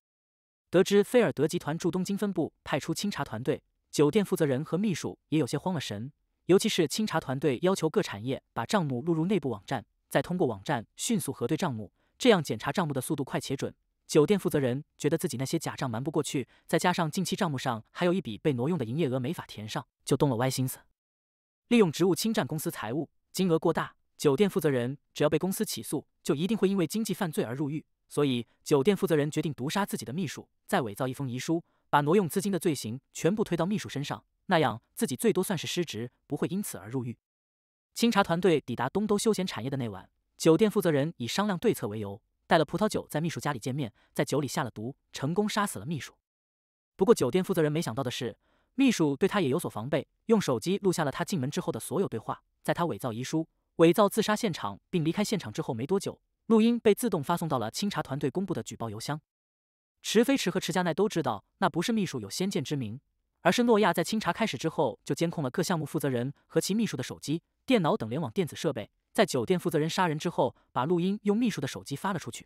得知菲尔德集团驻东京分部派出清查团队，酒店负责人和秘书也有些慌了神。尤其是清查团队要求各产业把账目录入内部网站，再通过网站迅速核对账目，这样检查账目的速度快且准。酒店负责人觉得自己那些假账瞒不过去，再加上近期账目上还有一笔被挪用的营业额没法填上，就动了歪心思，利用职务侵占公司财物，金额过大。酒店负责人只要被公司起诉，就一定会因为经济犯罪而入狱。所以，酒店负责人决定毒杀自己的秘书，再伪造一封遗书，把挪用资金的罪行全部推到秘书身上，那样自己最多算是失职，不会因此而入狱。清查团队抵达东都休闲产业的那晚，酒店负责人以商量对策为由。带了葡萄酒，在秘书家里见面，在酒里下了毒，成功杀死了秘书。不过酒店负责人没想到的是，秘书对他也有所防备，用手机录下了他进门之后的所有对话。在他伪造遗书、伪造自杀现场并离开现场之后没多久，录音被自动发送到了清查团队公布的举报邮箱。池飞池和池佳奈都知道，那不是秘书有先见之明，而是诺亚在清查开始之后就监控了各项目负责人和其秘书的手机、电脑等联网电子设备。在酒店负责人杀人之后，把录音用秘书的手机发了出去。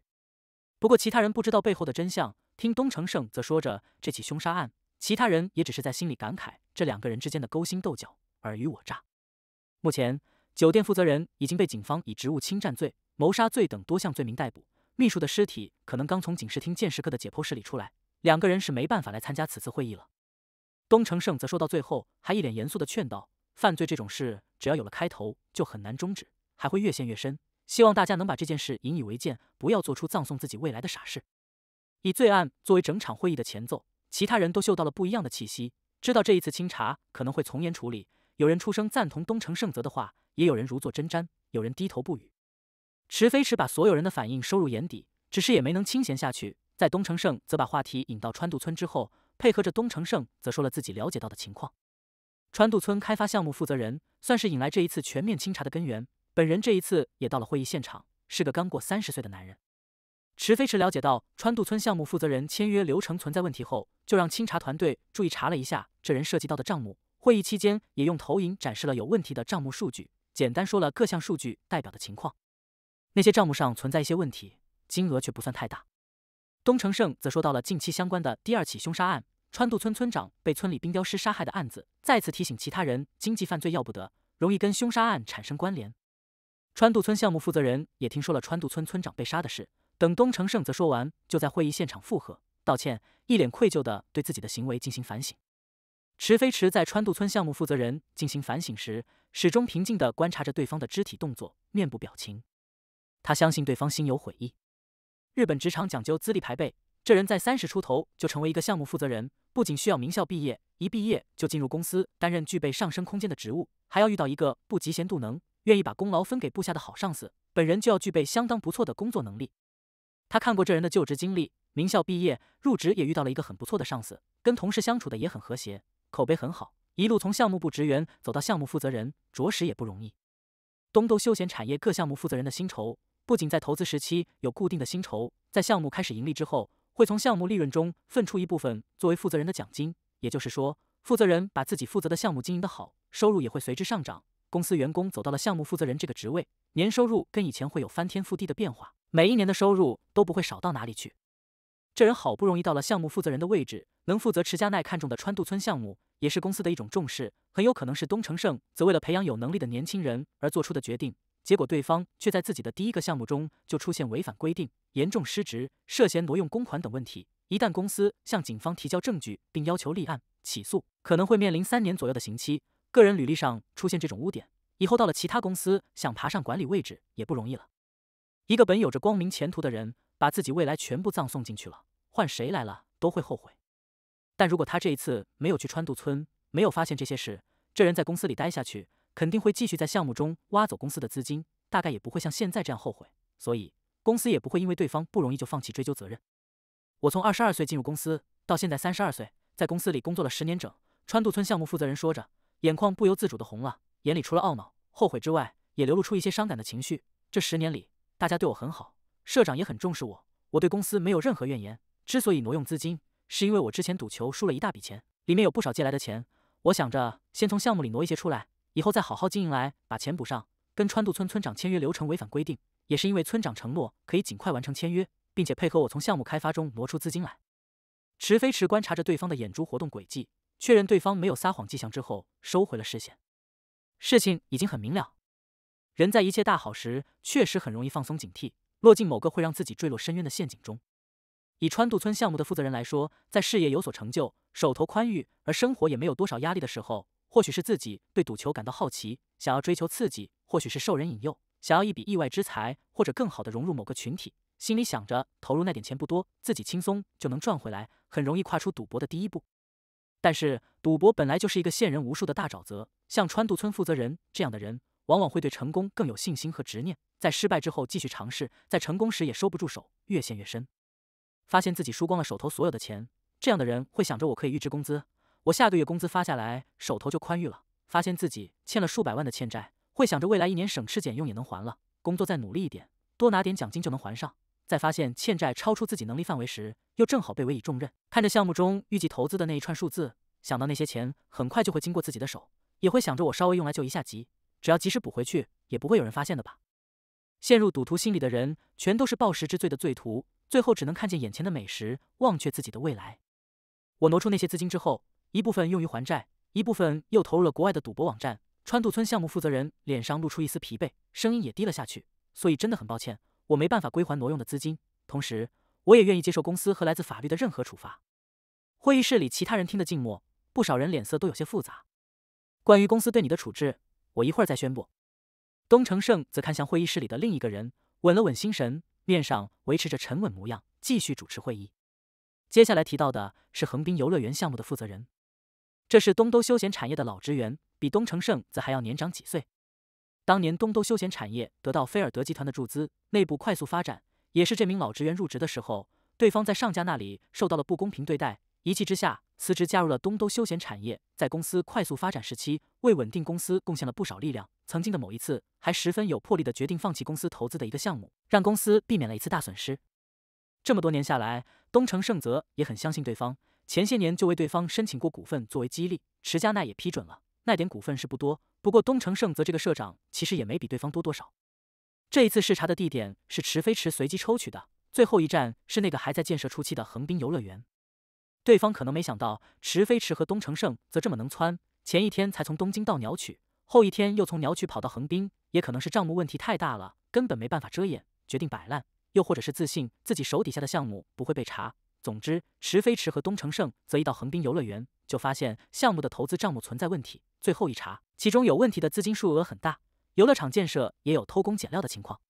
不过其他人不知道背后的真相。听东成胜则说着这起凶杀案，其他人也只是在心里感慨这两个人之间的勾心斗角、尔虞我诈。目前酒店负责人已经被警方以职务侵占罪、谋杀罪等多项罪名逮捕。秘书的尸体可能刚从警视厅鉴识科的解剖室里出来，两个人是没办法来参加此次会议了。东成胜则说到最后，还一脸严肃地劝道：“犯罪这种事，只要有了开头，就很难终止。”还会越陷越深，希望大家能把这件事引以为戒，不要做出葬送自己未来的傻事。以罪案作为整场会议的前奏，其他人都嗅到了不一样的气息，知道这一次清查可能会从严处理。有人出声赞同东城圣泽的话，也有人如坐针毡，有人低头不语。池飞驰把所有人的反应收入眼底，只是也没能清闲下去。在东城圣则把话题引到川渡村之后，配合着东城圣则说了自己了解到的情况。川渡村开发项目负责人，算是引来这一次全面清查的根源。本人这一次也到了会议现场，是个刚过三十岁的男人。池飞池了解到川渡村项目负责人签约流程存在问题后，就让清查团队注意查了一下这人涉及到的账目。会议期间也用投影展示了有问题的账目数据，简单说了各项数据代表的情况。那些账目上存在一些问题，金额却不算太大。东成胜则说到了近期相关的第二起凶杀案——川渡村村长被村里冰雕师杀害的案子，再次提醒其他人经济犯罪要不得，容易跟凶杀案产生关联。川渡村项目负责人也听说了川渡村村长被杀的事。等东城胜则说完，就在会议现场附和道歉，一脸愧疚的对自己的行为进行反省。池飞池在川渡村项目负责人进行反省时，始终平静地观察着对方的肢体动作、面部表情。他相信对方心有悔意。日本职场讲究资历排辈，这人在三十出头就成为一个项目负责人，不仅需要名校毕业，一毕业就进入公司担任具备上升空间的职务，还要遇到一个不嫉贤妒能。愿意把功劳分给部下的好上司，本人就要具备相当不错的工作能力。他看过这人的就职经历，名校毕业，入职也遇到了一个很不错的上司，跟同事相处的也很和谐，口碑很好，一路从项目部职员走到项目负责人，着实也不容易。东都休闲产业各项目负责人的薪酬，不仅在投资时期有固定的薪酬，在项目开始盈利之后，会从项目利润中分出一部分作为负责人的奖金。也就是说，负责人把自己负责的项目经营的好，收入也会随之上涨。公司员工走到了项目负责人这个职位，年收入跟以前会有翻天覆地的变化，每一年的收入都不会少到哪里去。这人好不容易到了项目负责人的位置，能负责持家奈看中的川渡村项目，也是公司的一种重视，很有可能是东城胜则为了培养有能力的年轻人而做出的决定。结果对方却在自己的第一个项目中就出现违反规定、严重失职、涉嫌挪用公款等问题，一旦公司向警方提交证据并要求立案起诉，可能会面临三年左右的刑期。个人履历上出现这种污点，以后到了其他公司想爬上管理位置也不容易了。一个本有着光明前途的人，把自己未来全部葬送进去了，换谁来了都会后悔。但如果他这一次没有去川渡村，没有发现这些事，这人在公司里待下去，肯定会继续在项目中挖走公司的资金，大概也不会像现在这样后悔。所以公司也不会因为对方不容易就放弃追究责任。我从二十二岁进入公司，到现在三十二岁，在公司里工作了十年整。川渡村项目负责人说着。眼眶不由自主地红了，眼里除了懊恼、后悔之外，也流露出一些伤感的情绪。这十年里，大家对我很好，社长也很重视我，我对公司没有任何怨言。之所以挪用资金，是因为我之前赌球输了一大笔钱，里面有不少借来的钱。我想着先从项目里挪一些出来，以后再好好经营来把钱补上。跟川渡村村长签约流程违反规定，也是因为村长承诺可以尽快完成签约，并且配合我从项目开发中挪出资金来。池飞池观察着对方的眼珠活动轨迹。确认对方没有撒谎迹象之后，收回了视线。事情已经很明了。人在一切大好时，确实很容易放松警惕，落进某个会让自己坠落深渊的陷阱中。以川渡村项目的负责人来说，在事业有所成就、手头宽裕而生活也没有多少压力的时候，或许是自己对赌球感到好奇，想要追求刺激；或许是受人引诱，想要一笔意外之财，或者更好的融入某个群体。心里想着投入那点钱不多，自己轻松就能赚回来，很容易跨出赌博的第一步。但是，赌博本来就是一个陷人无数的大沼泽。像川渡村负责人这样的人，往往会对成功更有信心和执念，在失败之后继续尝试，在成功时也收不住手，越陷越深。发现自己输光了手头所有的钱，这样的人会想着：“我可以预支工资，我下个月工资发下来，手头就宽裕了。”发现自己欠了数百万的欠债，会想着未来一年省吃俭用也能还了，工作再努力一点，多拿点奖金就能还上。在发现欠债超出自己能力范围时，又正好被委以重任。看着项目中预计投资的那一串数字，想到那些钱很快就会经过自己的手，也会想着我稍微用来救一下急，只要及时补回去，也不会有人发现的吧。陷入赌徒心理的人，全都是暴食之罪的罪徒，最后只能看见眼前的美食，忘却自己的未来。我挪出那些资金之后，一部分用于还债，一部分又投入了国外的赌博网站。川渡村项目负责人脸上露出一丝疲惫，声音也低了下去。所以真的很抱歉。我没办法归还挪用的资金，同时我也愿意接受公司和来自法律的任何处罚。会议室里其他人听得静默，不少人脸色都有些复杂。关于公司对你的处置，我一会儿再宣布。东成胜则看向会议室里的另一个人，稳了稳心神，面上维持着沉稳模样，继续主持会议。接下来提到的是横滨游乐园项目的负责人，这是东都休闲产业的老职员，比东成胜则还要年长几岁。当年东都休闲产业得到菲尔德集团的注资，内部快速发展，也是这名老职员入职的时候，对方在上家那里受到了不公平对待，一气之下辞职加入了东都休闲产业。在公司快速发展时期，为稳定公司贡献了不少力量。曾经的某一次，还十分有魄力的决定放弃公司投资的一个项目，让公司避免了一次大损失。这么多年下来，东城盛泽也很相信对方，前些年就为对方申请过股份作为激励，池佳奈也批准了。那点股份是不多，不过东城盛则这个社长其实也没比对方多多少。这一次视察的地点是池飞池随机抽取的，最后一站是那个还在建设初期的横滨游乐园。对方可能没想到池飞池和东城盛则这么能窜，前一天才从东京到鸟取，后一天又从鸟取跑到横滨，也可能是账目问题太大了，根本没办法遮掩，决定摆烂，又或者是自信自己手底下的项目不会被查。总之，池飞池和东城盛则一到横滨游乐园，就发现项目的投资账目存在问题。最后一查，其中有问题的资金数额很大，游乐场建设也有偷工减料的情况。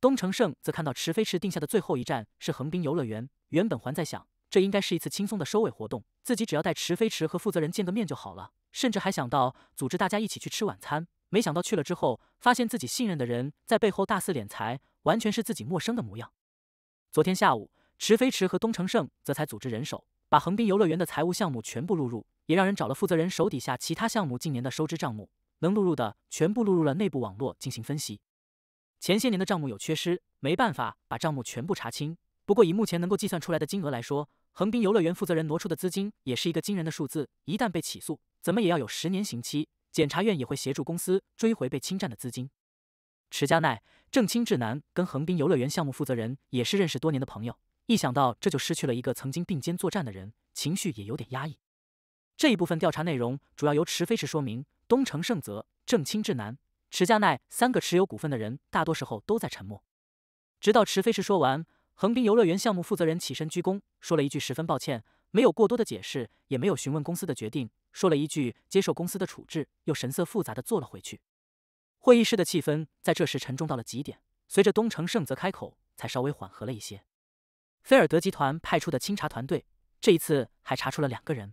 东成胜则看到池飞池定下的最后一站是横滨游乐园，原本还在想这应该是一次轻松的收尾活动，自己只要带池飞池和负责人见个面就好了，甚至还想到组织大家一起去吃晚餐。没想到去了之后，发现自己信任的人在背后大肆敛财，完全是自己陌生的模样。昨天下午，池飞池和东成胜则才组织人手，把横滨游乐园的财务项目全部录入。也让人找了负责人手底下其他项目近年的收支账目，能录入的全部录入了内部网络进行分析。前些年的账目有缺失，没办法把账目全部查清。不过以目前能够计算出来的金额来说，横滨游乐园负责人挪出的资金也是一个惊人的数字。一旦被起诉，怎么也要有十年刑期。检察院也会协助公司追回被侵占的资金。池佳奈、正清智男跟横滨游乐园项目负责人也是认识多年的朋友，一想到这就失去了一个曾经并肩作战的人，情绪也有点压抑。这一部分调查内容主要由池飞石说明。东城盛泽、正清志男、池家奈三个持有股份的人，大多时候都在沉默。直到池飞石说完，横滨游乐园项目负责人起身鞠躬，说了一句“十分抱歉”，没有过多的解释，也没有询问公司的决定，说了一句“接受公司的处置”，又神色复杂的坐了回去。会议室的气氛在这时沉重到了极点，随着东城盛泽开口，才稍微缓和了一些。菲尔德集团派出的清查团队，这一次还查出了两个人。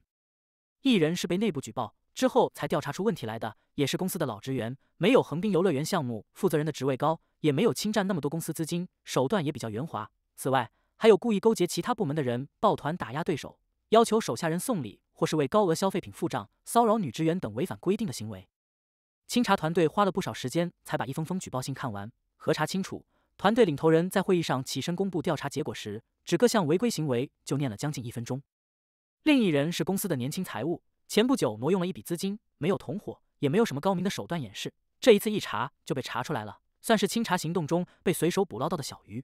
一人是被内部举报之后才调查出问题来的，也是公司的老职员，没有横滨游乐园项目负责人的职位高，也没有侵占那么多公司资金，手段也比较圆滑。此外，还有故意勾结其他部门的人抱团打压对手，要求手下人送礼或是为高额消费品付账，骚扰女职员等违反规定的行为。清查团队花了不少时间才把一封封举报信看完、核查清楚。团队领头人在会议上起身公布调查结果时，只各项违规行为就念了将近一分钟。另一人是公司的年轻财务，前不久挪用了一笔资金，没有同伙，也没有什么高明的手段掩饰。这一次一查就被查出来了，算是清查行动中被随手捕捞到的小鱼。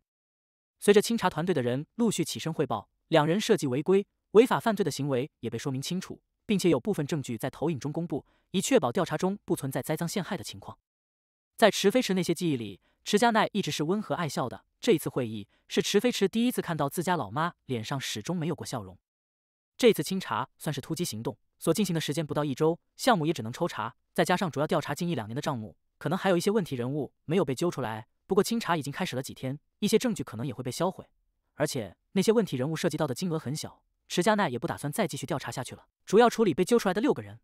随着清查团队的人陆续起身汇报，两人涉及违规、违法犯罪的行为也被说明清楚，并且有部分证据在投影中公布，以确保调查中不存在栽赃陷害的情况。在池飞池那些记忆里，池佳奈一直是温和爱笑的。这一次会议是池飞池第一次看到自家老妈脸上始终没有过笑容。这次清查算是突击行动，所进行的时间不到一周，项目也只能抽查。再加上主要调查近一两年的账目，可能还有一些问题人物没有被揪出来。不过清查已经开始了几天，一些证据可能也会被销毁。而且那些问题人物涉及到的金额很小，池佳奈也不打算再继续调查下去了，主要处理被揪出来的六个人。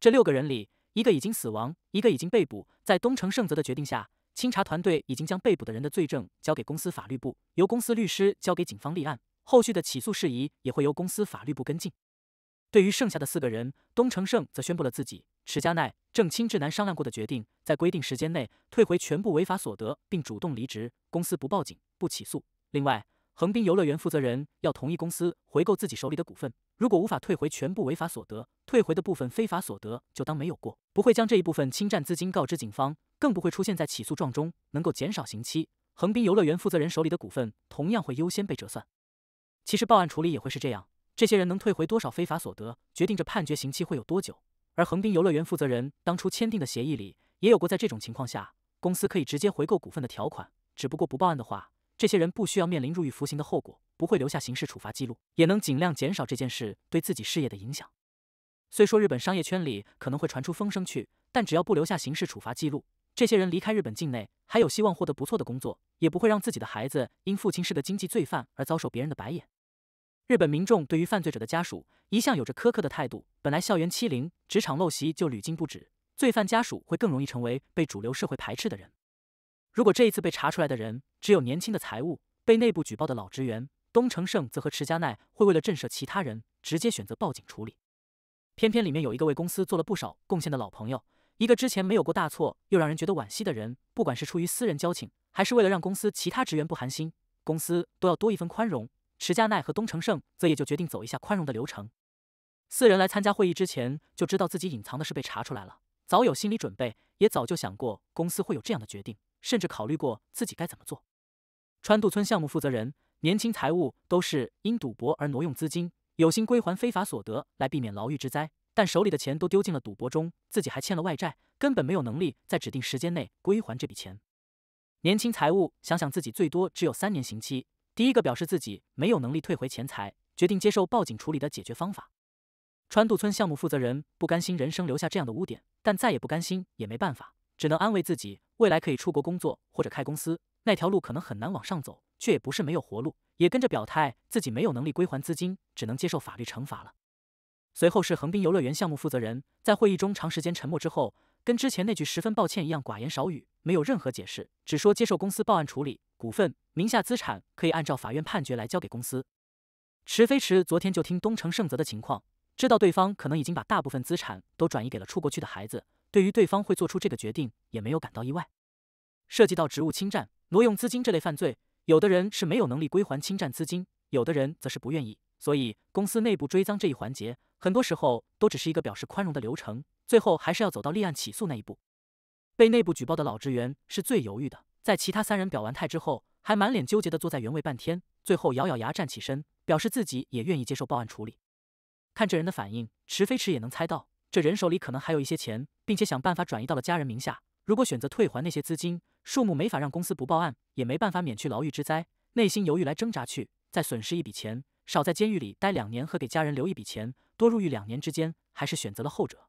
这六个人里，一个已经死亡，一个已经被捕。在东城圣泽的决定下，清查团队已经将被捕的人的罪证交给公司法律部，由公司律师交给警方立案。后续的起诉事宜也会由公司法律部跟进。对于剩下的四个人，东成胜则宣布了自己、池佳奈、郑清志男商量过的决定：在规定时间内退回全部违法所得，并主动离职。公司不报警、不起诉。另外，横滨游乐园负责人要同意公司回购自己手里的股份。如果无法退回全部违法所得，退回的部分非法所得就当没有过，不会将这一部分侵占资金告知警方，更不会出现在起诉状中，能够减少刑期。横滨游乐园负责人手里的股份同样会优先被折算。其实报案处理也会是这样，这些人能退回多少非法所得，决定着判决刑期会有多久。而横滨游乐园负责人当初签订的协议里，也有过在这种情况下，公司可以直接回购股份的条款。只不过不报案的话，这些人不需要面临入狱服刑的后果，不会留下刑事处罚记录，也能尽量减少这件事对自己事业的影响。虽说日本商业圈里可能会传出风声去，但只要不留下刑事处罚记录。这些人离开日本境内，还有希望获得不错的工作，也不会让自己的孩子因父亲是个经济罪犯而遭受别人的白眼。日本民众对于犯罪者的家属一向有着苛刻的态度，本来校园欺凌、职场陋习就屡禁不止，罪犯家属会更容易成为被主流社会排斥的人。如果这一次被查出来的人只有年轻的财务，被内部举报的老职员东成胜则和池佳奈会为了震慑其他人，直接选择报警处理。偏偏里面有一个为公司做了不少贡献的老朋友。一个之前没有过大错，又让人觉得惋惜的人，不管是出于私人交情，还是为了让公司其他职员不寒心，公司都要多一分宽容。池佳奈和东城胜则也就决定走一下宽容的流程。四人来参加会议之前就知道自己隐藏的事被查出来了，早有心理准备，也早就想过公司会有这样的决定，甚至考虑过自己该怎么做。川渡村项目负责人、年轻财务都是因赌博而挪用资金，有心归还非法所得来避免牢狱之灾。但手里的钱都丢进了赌博中，自己还欠了外债，根本没有能力在指定时间内归还这笔钱。年轻财务想想自己最多只有三年刑期，第一个表示自己没有能力退回钱财，决定接受报警处理的解决方法。川渡村项目负责人不甘心人生留下这样的污点，但再也不甘心也没办法，只能安慰自己未来可以出国工作或者开公司，那条路可能很难往上走，却也不是没有活路。也跟着表态自己没有能力归还资金，只能接受法律惩罚了。随后是横滨游乐园项目负责人，在会议中长时间沉默之后，跟之前那句十分抱歉一样寡言少语，没有任何解释，只说接受公司报案处理，股份名下资产可以按照法院判决来交给公司。池飞池昨天就听东城盛泽的情况，知道对方可能已经把大部分资产都转移给了出国去的孩子，对于对方会做出这个决定也没有感到意外。涉及到职务侵占、挪用资金这类犯罪，有的人是没有能力归还侵占资金，有的人则是不愿意，所以公司内部追赃这一环节。很多时候都只是一个表示宽容的流程，最后还是要走到立案起诉那一步。被内部举报的老职员是最犹豫的，在其他三人表完态之后，还满脸纠结的坐在原位半天，最后咬咬牙站起身，表示自己也愿意接受报案处理。看这人的反应，迟飞驰也能猜到，这人手里可能还有一些钱，并且想办法转移到了家人名下。如果选择退还那些资金，数目没法让公司不报案，也没办法免去牢狱之灾。内心犹豫来挣扎去，再损失一笔钱，少在监狱里待两年和给家人留一笔钱。多入狱两年之间，还是选择了后者。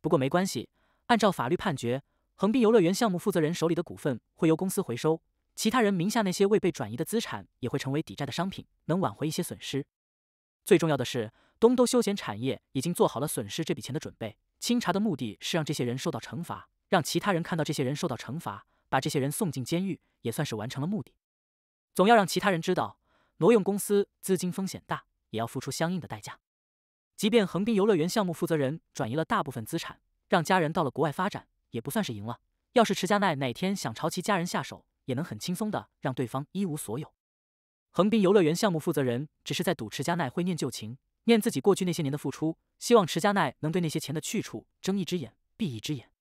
不过没关系，按照法律判决，横滨游乐园项目负责人手里的股份会由公司回收，其他人名下那些未被转移的资产也会成为抵债的商品，能挽回一些损失。最重要的是，东都休闲产业已经做好了损失这笔钱的准备。清查的目的是让这些人受到惩罚，让其他人看到这些人受到惩罚，把这些人送进监狱也算是完成了目的。总要让其他人知道，挪用公司资金风险大，也要付出相应的代价。即便横滨游乐园项目负责人转移了大部分资产，让家人到了国外发展，也不算是赢了。要是池佳奈哪天想朝其家人下手，也能很轻松的让对方一无所有。横滨游乐园项目负责人只是在赌池佳奈会念旧情，念自己过去那些年的付出，希望池佳奈能对那些钱的去处睁一只眼闭一只眼。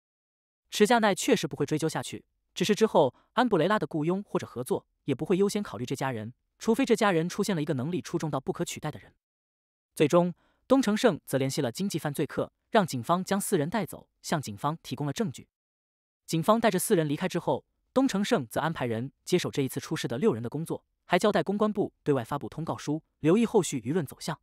池佳奈确实不会追究下去，只是之后安布雷拉的雇佣或者合作也不会优先考虑这家人，除非这家人出现了一个能力出众到不可取代的人。最终。东成胜则联系了经济犯罪课，让警方将四人带走，向警方提供了证据。警方带着四人离开之后，东成胜则安排人接手这一次出事的六人的工作，还交代公关部对外发布通告书，留意后续舆论走向。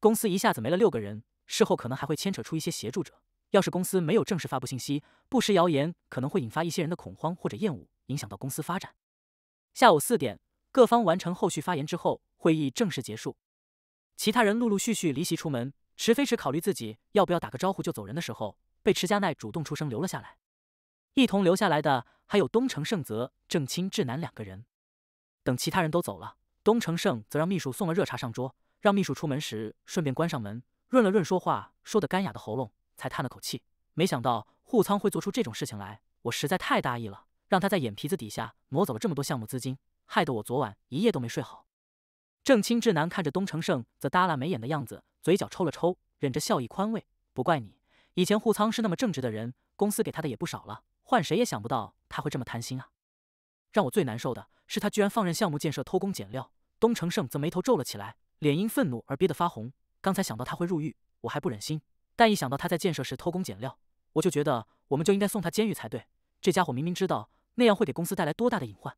公司一下子没了六个人，事后可能还会牵扯出一些协助者。要是公司没有正式发布信息，不实谣言可能会引发一些人的恐慌或者厌恶，影响到公司发展。下午四点，各方完成后续发言之后，会议正式结束。其他人陆陆续续离席出门，池飞驰考虑自己要不要打个招呼就走人的时候，被池家奈主动出声留了下来。一同留下来的还有东城盛泽、正清智南两个人。等其他人都走了，东城盛则让秘书送了热茶上桌，让秘书出门时顺便关上门，润了润说话说的干哑的喉咙，才叹了口气：“没想到户仓会做出这种事情来，我实在太大意了，让他在眼皮子底下挪走了这么多项目资金，害得我昨晚一夜都没睡好。”郑清志男看着东成胜则耷拉眉眼的样子，嘴角抽了抽，忍着笑意宽慰：“不怪你，以前护仓是那么正直的人，公司给他的也不少了，换谁也想不到他会这么贪心啊。”让我最难受的是，他居然放任项目建设偷工减料。东成胜则眉头皱了起来，脸因愤怒而憋得发红。刚才想到他会入狱，我还不忍心，但一想到他在建设时偷工减料，我就觉得我们就应该送他监狱才对。这家伙明明知道那样会给公司带来多大的隐患，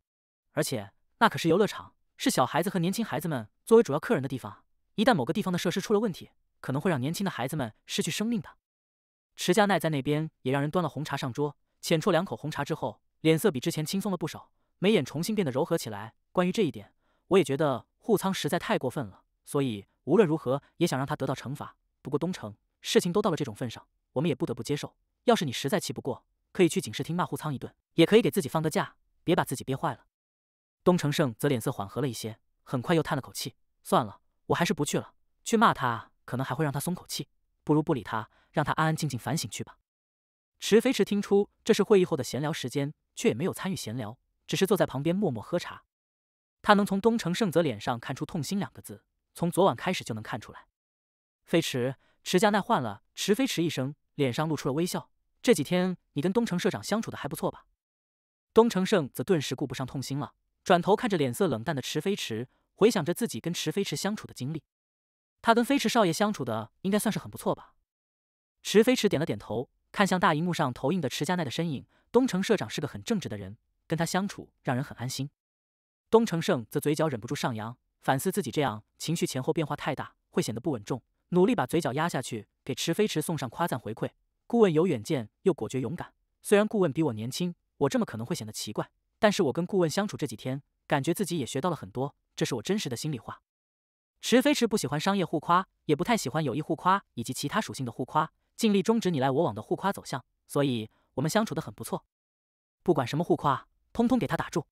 而且那可是游乐场。是小孩子和年轻孩子们作为主要客人的地方。一旦某个地方的设施出了问题，可能会让年轻的孩子们失去生命的。池佳奈在那边也让人端了红茶上桌，浅啜两口红茶之后，脸色比之前轻松了不少，眉眼重新变得柔和起来。关于这一点，我也觉得护仓实在太过分了，所以无论如何也想让他得到惩罚。不过东城事情都到了这种份上，我们也不得不接受。要是你实在气不过，可以去警视厅骂护仓一顿，也可以给自己放个假，别把自己憋坏了。东城胜则脸色缓和了一些，很快又叹了口气：“算了，我还是不去了。去骂他，可能还会让他松口气。不如不理他，让他安安静静反省去吧。”池飞驰听出这是会议后的闲聊时间，却也没有参与闲聊，只是坐在旁边默默喝茶。他能从东城胜泽脸上看出“痛心”两个字，从昨晚开始就能看出来。飞驰，池家奈换了池飞驰一声，脸上露出了微笑：“这几天你跟东城社长相处的还不错吧？”东城胜则顿时顾不上痛心了。转头看着脸色冷淡的池飞池，回想着自己跟池飞池相处的经历，他跟飞池少爷相处的应该算是很不错吧。池飞池点了点头，看向大荧幕上投影的池家奈的身影。东城社长是个很正直的人，跟他相处让人很安心。东城胜则嘴角忍不住上扬，反思自己这样情绪前后变化太大，会显得不稳重，努力把嘴角压下去，给池飞池送上夸赞回馈。顾问有远见又果决勇敢，虽然顾问比我年轻，我这么可能会显得奇怪。但是我跟顾问相处这几天，感觉自己也学到了很多，这是我真实的心里话。池飞驰不喜欢商业互夸，也不太喜欢有意互夸以及其他属性的互夸，尽力终止你来我往的互夸走向，所以我们相处的很不错。不管什么互夸，通通给他打住。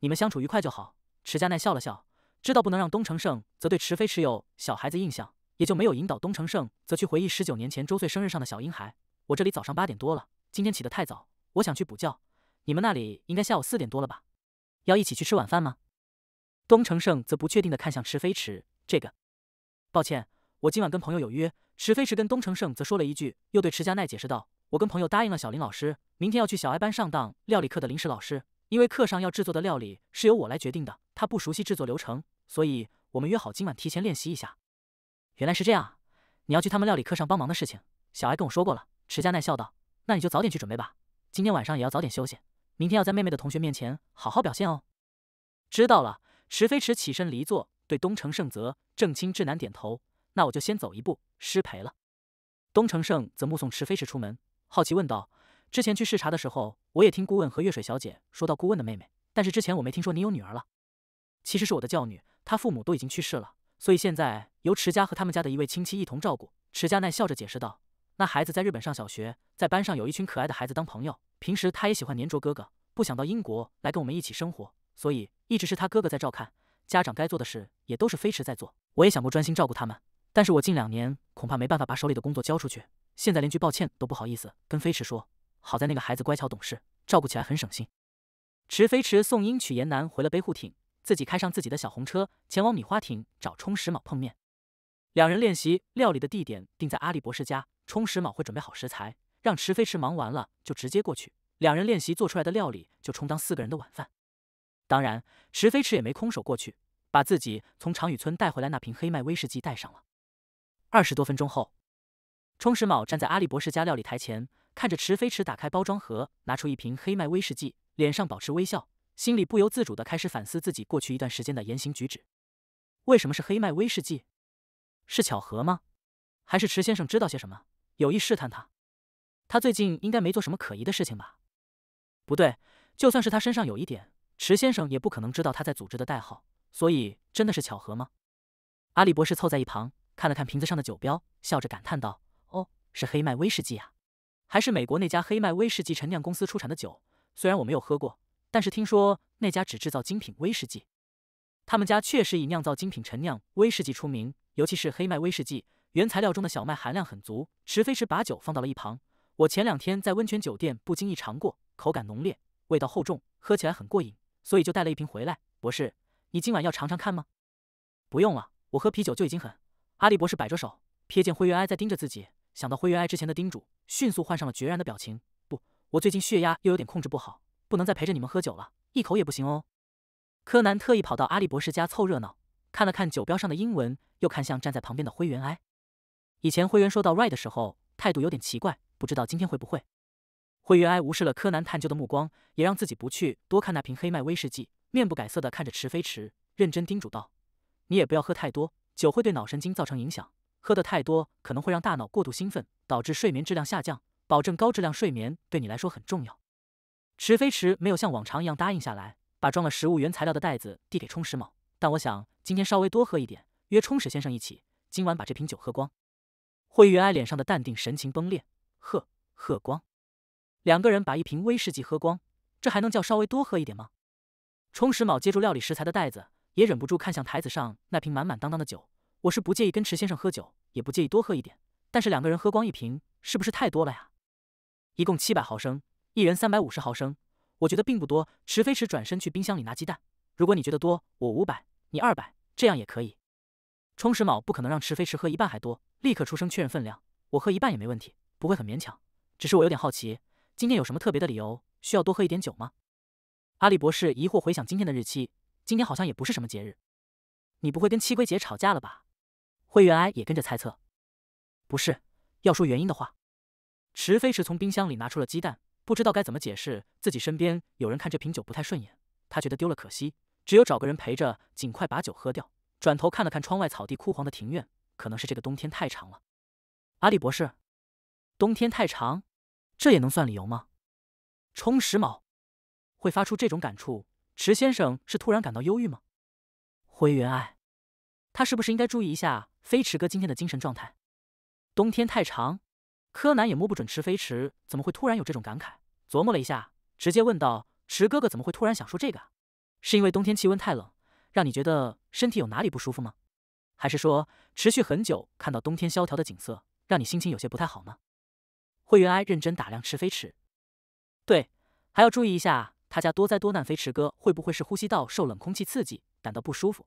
你们相处愉快就好。池家奈笑了笑，知道不能让东城胜则对池飞驰有小孩子印象，也就没有引导东城胜则去回忆十九年前周岁生日上的小婴孩。我这里早上八点多了，今天起得太早，我想去补觉。你们那里应该下午四点多了吧？要一起去吃晚饭吗？东城胜则不确定的看向池飞池，这个，抱歉，我今晚跟朋友有约。池飞池跟东城胜则说了一句，又对池佳奈解释道：“我跟朋友答应了小林老师，明天要去小爱班上当料理课的临时老师，因为课上要制作的料理是由我来决定的，他不熟悉制作流程，所以我们约好今晚提前练习一下。”原来是这样啊，你要去他们料理课上帮忙的事情，小爱跟我说过了。池佳奈笑道：“那你就早点去准备吧，今天晚上也要早点休息。”明天要在妹妹的同学面前好好表现哦。知道了，池飞池起身离座，对东城盛泽、正清志南点头。那我就先走一步，失陪了。东城盛则目送池飞驰出门，好奇问道：“之前去视察的时候，我也听顾问和月水小姐说到顾问的妹妹，但是之前我没听说你有女儿了。其实是我的教女，她父母都已经去世了，所以现在由池家和他们家的一位亲戚一同照顾。”池家奈笑着解释道。那孩子在日本上小学，在班上有一群可爱的孩子当朋友。平时他也喜欢粘着哥哥，不想到英国来跟我们一起生活，所以一直是他哥哥在照看。家长该做的事也都是飞驰在做。我也想过专心照顾他们，但是我近两年恐怕没办法把手里的工作交出去。现在连句抱歉都不好意思跟飞驰说。好在那个孩子乖巧懂事，照顾起来很省心。池飞驰送英曲颜南回了背护艇，自己开上自己的小红车，前往米花艇找冲石卯碰面。两人练习料理的地点定在阿笠博士家。充实卯会准备好食材，让池飞池忙完了就直接过去。两人练习做出来的料理就充当四个人的晚饭。当然，池飞池也没空手过去，把自己从长屿村带回来那瓶黑麦威士忌带上了。二十多分钟后，充实卯站在阿笠博士家料理台前，看着池飞池打开包装盒，拿出一瓶黑麦威士忌，脸上保持微笑，心里不由自主的开始反思自己过去一段时间的言行举止。为什么是黑麦威士忌？是巧合吗？还是池先生知道些什么？有意试探他，他最近应该没做什么可疑的事情吧？不对，就算是他身上有一点，池先生也不可能知道他在组织的代号，所以真的是巧合吗？阿里博士凑在一旁看了看瓶子上的酒标，笑着感叹道：“哦，是黑麦威士忌啊，还是美国那家黑麦威士忌陈酿公司出产的酒。虽然我没有喝过，但是听说那家只制造精品威士忌，他们家确实以酿造精品陈酿威士忌出名，尤其是黑麦威士忌。”原材料中的小麦含量很足。池飞池把酒放到了一旁。我前两天在温泉酒店不经意尝过，口感浓烈，味道厚重，喝起来很过瘾，所以就带了一瓶回来。博士，你今晚要尝尝看吗？不用了，我喝啤酒就已经很。阿笠博士摆着手，瞥见灰原哀在盯着自己，想到灰原哀之前的叮嘱，迅速换上了决然的表情。不，我最近血压又有点控制不好，不能再陪着你们喝酒了，一口也不行哦。柯南特意跑到阿笠博士家凑热闹，看了看酒标上的英文，又看向站在旁边的灰原哀。以前灰原说到 right 的时候，态度有点奇怪，不知道今天会不会。灰原哀无视了柯南探究的目光，也让自己不去多看那瓶黑麦威士忌，面不改色的看着池飞池，认真叮嘱道：“你也不要喝太多，酒会对脑神经造成影响，喝的太多可能会让大脑过度兴奋，导致睡眠质量下降。保证高质量睡眠对你来说很重要。”池飞池没有像往常一样答应下来，把装了食物原材料的袋子递给充实某，但我想今天稍微多喝一点，约充实先生一起，今晚把这瓶酒喝光。会员哀脸上的淡定神情崩裂，喝喝光，两个人把一瓶威士忌喝光，这还能叫稍微多喝一点吗？充石卯接住料理食材的袋子，也忍不住看向台子上那瓶满满当当的酒。我是不介意跟池先生喝酒，也不介意多喝一点，但是两个人喝光一瓶，是不是太多了呀？一共七百毫升，一人三百五十毫升，我觉得并不多。池飞池转身去冰箱里拿鸡蛋。如果你觉得多，我五百，你二百，这样也可以。充石卯不可能让池飞驰喝一半还多。立刻出声确认分量，我喝一半也没问题，不会很勉强。只是我有点好奇，今天有什么特别的理由需要多喝一点酒吗？阿力博士疑惑回想今天的日期，今天好像也不是什么节日。你不会跟七龟姐吵架了吧？灰原哀也跟着猜测。不是，要说原因的话，池飞驰从冰箱里拿出了鸡蛋，不知道该怎么解释自己身边有人看这瓶酒不太顺眼，他觉得丢了可惜，只有找个人陪着，尽快把酒喝掉。转头看了看窗外草地枯黄的庭院。可能是这个冬天太长了，阿笠博士，冬天太长，这也能算理由吗？充实毛，会发出这种感触，池先生是突然感到忧郁吗？灰原哀，他是不是应该注意一下飞驰哥今天的精神状态？冬天太长，柯南也摸不准池飞驰怎么会突然有这种感慨，琢磨了一下，直接问道：池哥哥怎么会突然想说这个？是因为冬天气温太冷，让你觉得身体有哪里不舒服吗？还是说，持续很久看到冬天萧条的景色，让你心情有些不太好呢？会员埃认真打量池飞池，对，还要注意一下他家多灾多难飞驰哥会不会是呼吸道受冷空气刺激感到不舒服？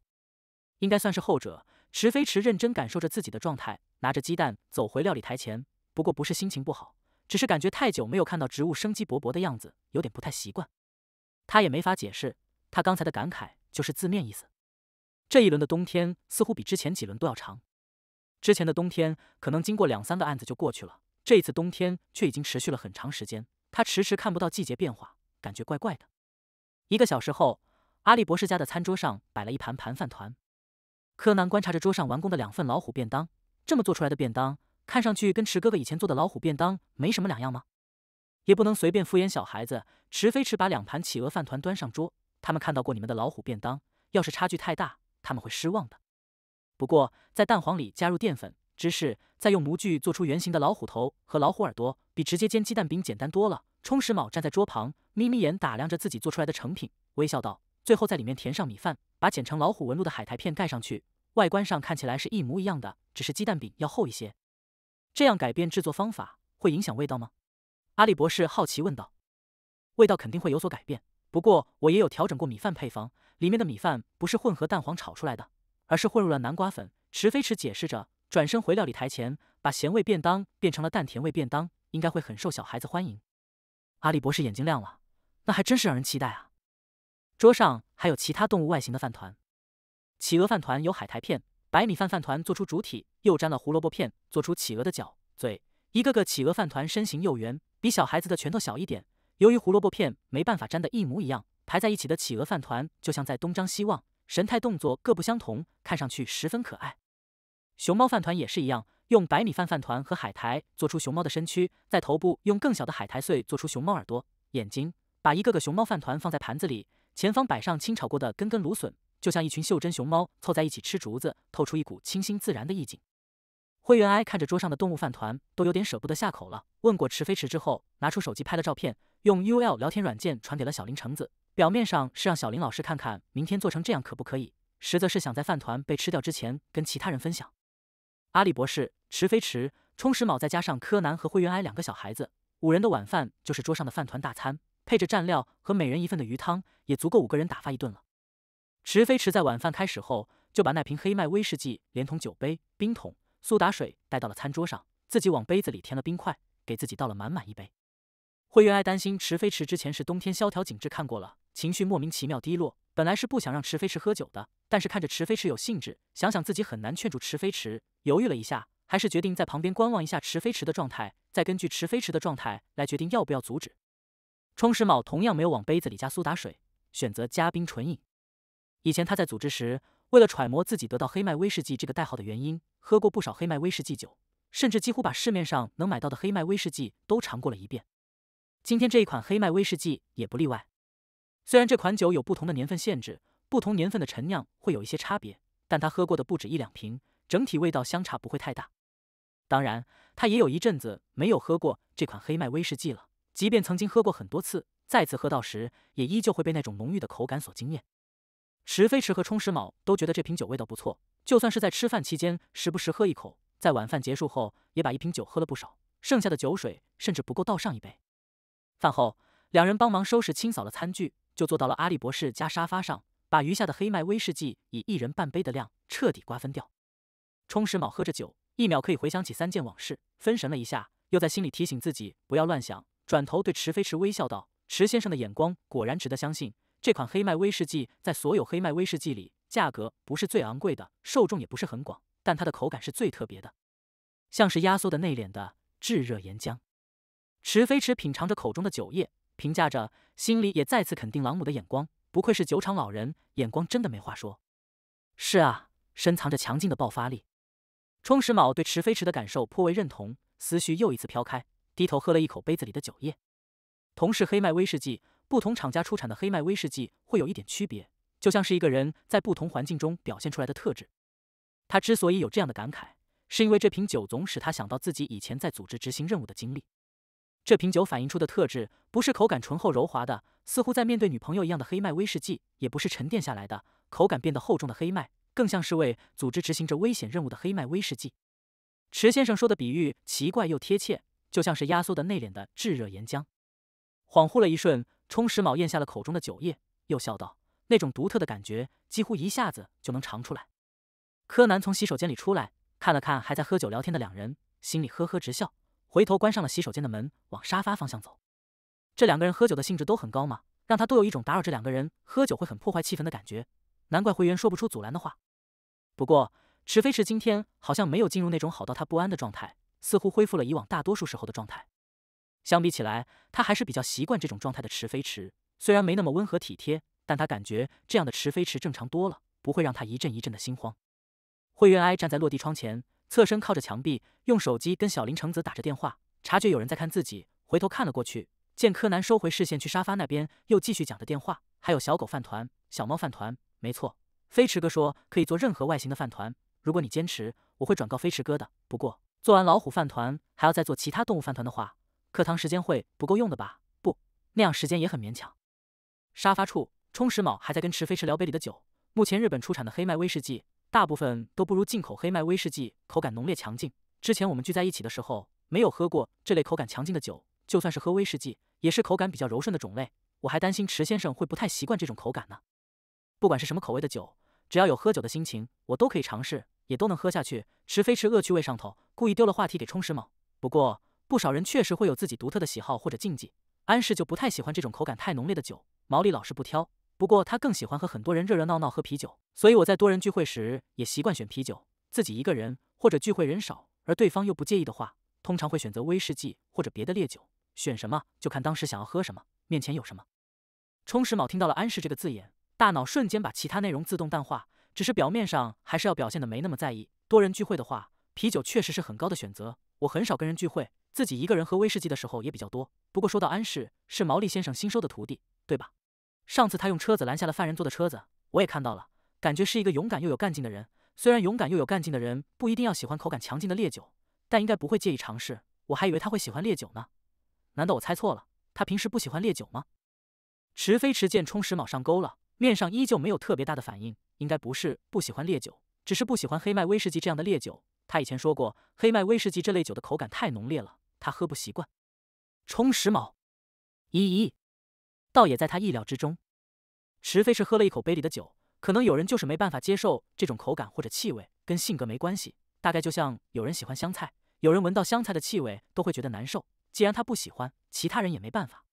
应该算是后者。池飞池认真感受着自己的状态，拿着鸡蛋走回料理台前。不过不是心情不好，只是感觉太久没有看到植物生机勃勃的样子，有点不太习惯。他也没法解释，他刚才的感慨就是字面意思。这一轮的冬天似乎比之前几轮都要长，之前的冬天可能经过两三个案子就过去了，这一次冬天却已经持续了很长时间。他迟迟看不到季节变化，感觉怪怪的。一个小时后，阿笠博士家的餐桌上摆了一盘盘饭团。柯南观察着桌上完工的两份老虎便当，这么做出来的便当，看上去跟池哥哥以前做的老虎便当没什么两样吗？也不能随便敷衍小孩子。池飞池把两盘企鹅饭团端上桌，他们看到过你们的老虎便当，要是差距太大。他们会失望的。不过，在蛋黄里加入淀粉、芝士，再用模具做出圆形的老虎头和老虎耳朵，比直接煎鸡蛋饼简单多了。充实卯站在桌旁，眯眯眼打量着自己做出来的成品，微笑道：“最后在里面填上米饭，把剪成老虎纹路的海苔片盖上去，外观上看起来是一模一样的，只是鸡蛋饼要厚一些。”这样改变制作方法会影响味道吗？阿里博士好奇问道。“味道肯定会有所改变，不过我也有调整过米饭配方。”里面的米饭不是混合蛋黄炒出来的，而是混入了南瓜粉。池飞池解释着，转身回料理台前，把咸味便当变成了淡甜味便当，应该会很受小孩子欢迎。阿里博士眼睛亮了，那还真是让人期待啊！桌上还有其他动物外形的饭团，企鹅饭团有海苔片，白米饭饭团做出主体，又粘了胡萝卜片做出企鹅的脚、嘴，一个个企鹅饭团身形又圆，比小孩子的拳头小一点。由于胡萝卜片没办法粘得一模一样。排在一起的企鹅饭团就像在东张西望，神态动作各不相同，看上去十分可爱。熊猫饭团也是一样，用白米饭饭团和海苔做出熊猫的身躯，在头部用更小的海苔碎做出熊猫耳朵、眼睛，把一个个熊猫饭团放在盘子里，前方摆上清炒过的根根芦笋，就像一群袖珍熊猫凑在一起吃竹子，透出一股清新自然的意境。灰原哀看着桌上的动物饭团，都有点舍不得下口了。问过池飞池之后，拿出手机拍了照片，用 U L 聊天软件传给了小林橙子。表面上是让小林老师看看明天做成这样可不可以，实则是想在饭团被吃掉之前跟其他人分享。阿里博士、池飞池、充实卯再加上柯南和灰原哀两个小孩子，五人的晚饭就是桌上的饭团大餐，配着蘸料和每人一份的鱼汤，也足够五个人打发一顿了。池飞池在晚饭开始后就把那瓶黑麦威士忌连同酒杯、冰桶、苏打水带到了餐桌上，自己往杯子里填了冰块，给自己倒了满满一杯。灰原哀担心池飞池之前是冬天萧条景致看过了。情绪莫名其妙低落，本来是不想让池飞池喝酒的，但是看着池飞池有兴致，想想自己很难劝住池飞池，犹豫了一下，还是决定在旁边观望一下池飞池的状态，再根据池飞池的状态来决定要不要阻止。冲时卯同样没有往杯子里加苏打水，选择加冰纯饮。以前他在组织时，为了揣摩自己得到黑麦威士忌这个代号的原因，喝过不少黑麦威士忌酒，甚至几乎把市面上能买到的黑麦威士忌都尝过了一遍。今天这一款黑麦威士忌也不例外。虽然这款酒有不同的年份限制，不同年份的陈酿会有一些差别，但他喝过的不止一两瓶，整体味道相差不会太大。当然，他也有一阵子没有喝过这款黑麦威士忌了。即便曾经喝过很多次，再次喝到时，也依旧会被那种浓郁的口感所惊艳。石飞驰和冲石卯都觉得这瓶酒味道不错，就算是在吃饭期间时不时喝一口，在晚饭结束后也把一瓶酒喝了不少，剩下的酒水甚至不够倒上一杯。饭后，两人帮忙收拾清扫了餐具。就坐到了阿笠博士家沙发上，把余下的黑麦威士忌以一人半杯的量彻底瓜分掉。充实卯喝着酒，一秒可以回想起三件往事，分神了一下，又在心里提醒自己不要乱想，转头对池飞池微笑道：“池先生的眼光果然值得相信。这款黑麦威士忌在所有黑麦威士忌里，价格不是最昂贵的，受众也不是很广，但它的口感是最特别的，像是压缩的内敛的炙热岩浆。”池飞池品尝着口中的酒液。评价着，心里也再次肯定朗姆的眼光，不愧是酒厂老人，眼光真的没话说。是啊，深藏着强劲的爆发力。充实卯对池飞池的感受颇为认同，思绪又一次飘开，低头喝了一口杯子里的酒液。同是黑麦威士忌，不同厂家出产的黑麦威士忌会有一点区别，就像是一个人在不同环境中表现出来的特质。他之所以有这样的感慨，是因为这瓶酒总使他想到自己以前在组织执行任务的经历。这瓶酒反映出的特质，不是口感醇厚柔滑的，似乎在面对女朋友一样的黑麦威士忌；也不是沉淀下来的口感变得厚重的黑麦，更像是为组织执行着危险任务的黑麦威士忌。池先生说的比喻奇怪又贴切，就像是压缩的内敛的炙热岩浆。恍惚了一瞬，充实卯咽下了口中的酒液，又笑道：“那种独特的感觉，几乎一下子就能尝出来。”柯南从洗手间里出来，看了看还在喝酒聊天的两人，心里呵呵直笑。回头关上了洗手间的门，往沙发方向走。这两个人喝酒的兴致都很高嘛，让他都有一种打扰这两个人喝酒会很破坏气氛的感觉。难怪慧原说不出阻拦的话。不过池飞池今天好像没有进入那种好到他不安的状态，似乎恢复了以往大多数时候的状态。相比起来，他还是比较习惯这种状态的。池飞池虽然没那么温和体贴，但他感觉这样的池飞池正常多了，不会让他一阵一阵的心慌。惠媛哀站在落地窗前。侧身靠着墙壁，用手机跟小林橙子打着电话，察觉有人在看自己，回头看了过去，见柯南收回视线去沙发那边，又继续讲着电话。还有小狗饭团、小猫饭团，没错，飞驰哥说可以做任何外形的饭团，如果你坚持，我会转告飞驰哥的。不过做完老虎饭团还要再做其他动物饭团的话，课堂时间会不够用的吧？不，那样时间也很勉强。沙发处，充实卯还在跟池飞驰聊杯里的酒，目前日本出产的黑麦威士忌。大部分都不如进口黑麦威士忌，口感浓烈强劲。之前我们聚在一起的时候，没有喝过这类口感强劲的酒，就算是喝威士忌，也是口感比较柔顺的种类。我还担心池先生会不太习惯这种口感呢。不管是什么口味的酒，只要有喝酒的心情，我都可以尝试，也都能喝下去。池飞池恶趣味上头，故意丢了话题给充实猛。不过，不少人确实会有自己独特的喜好或者禁忌。安氏就不太喜欢这种口感太浓烈的酒，毛利老师不挑。不过他更喜欢和很多人热热闹闹喝啤酒，所以我在多人聚会时也习惯选啤酒。自己一个人或者聚会人少而对方又不介意的话，通常会选择威士忌或者别的烈酒。选什么就看当时想要喝什么，面前有什么。充实卯听到了“安氏”这个字眼，大脑瞬间把其他内容自动淡化，只是表面上还是要表现的没那么在意。多人聚会的话，啤酒确实是很高的选择。我很少跟人聚会，自己一个人喝威士忌的时候也比较多。不过说到安氏，是毛利先生新收的徒弟，对吧？上次他用车子拦下了犯人坐的车子，我也看到了，感觉是一个勇敢又有干劲的人。虽然勇敢又有干劲的人不一定要喜欢口感强劲的烈酒，但应该不会介意尝试。我还以为他会喜欢烈酒呢，难道我猜错了？他平时不喜欢烈酒吗？池飞池剑冲十卯上钩了，面上依旧没有特别大的反应，应该不是不喜欢烈酒，只是不喜欢黑麦威士忌这样的烈酒。他以前说过，黑麦威士忌这类酒的口感太浓烈了，他喝不习惯。冲十卯，一一。倒也在他意料之中。池飞是喝了一口杯里的酒，可能有人就是没办法接受这种口感或者气味，跟性格没关系。大概就像有人喜欢香菜，有人闻到香菜的气味都会觉得难受。既然他不喜欢，其他人也没办法。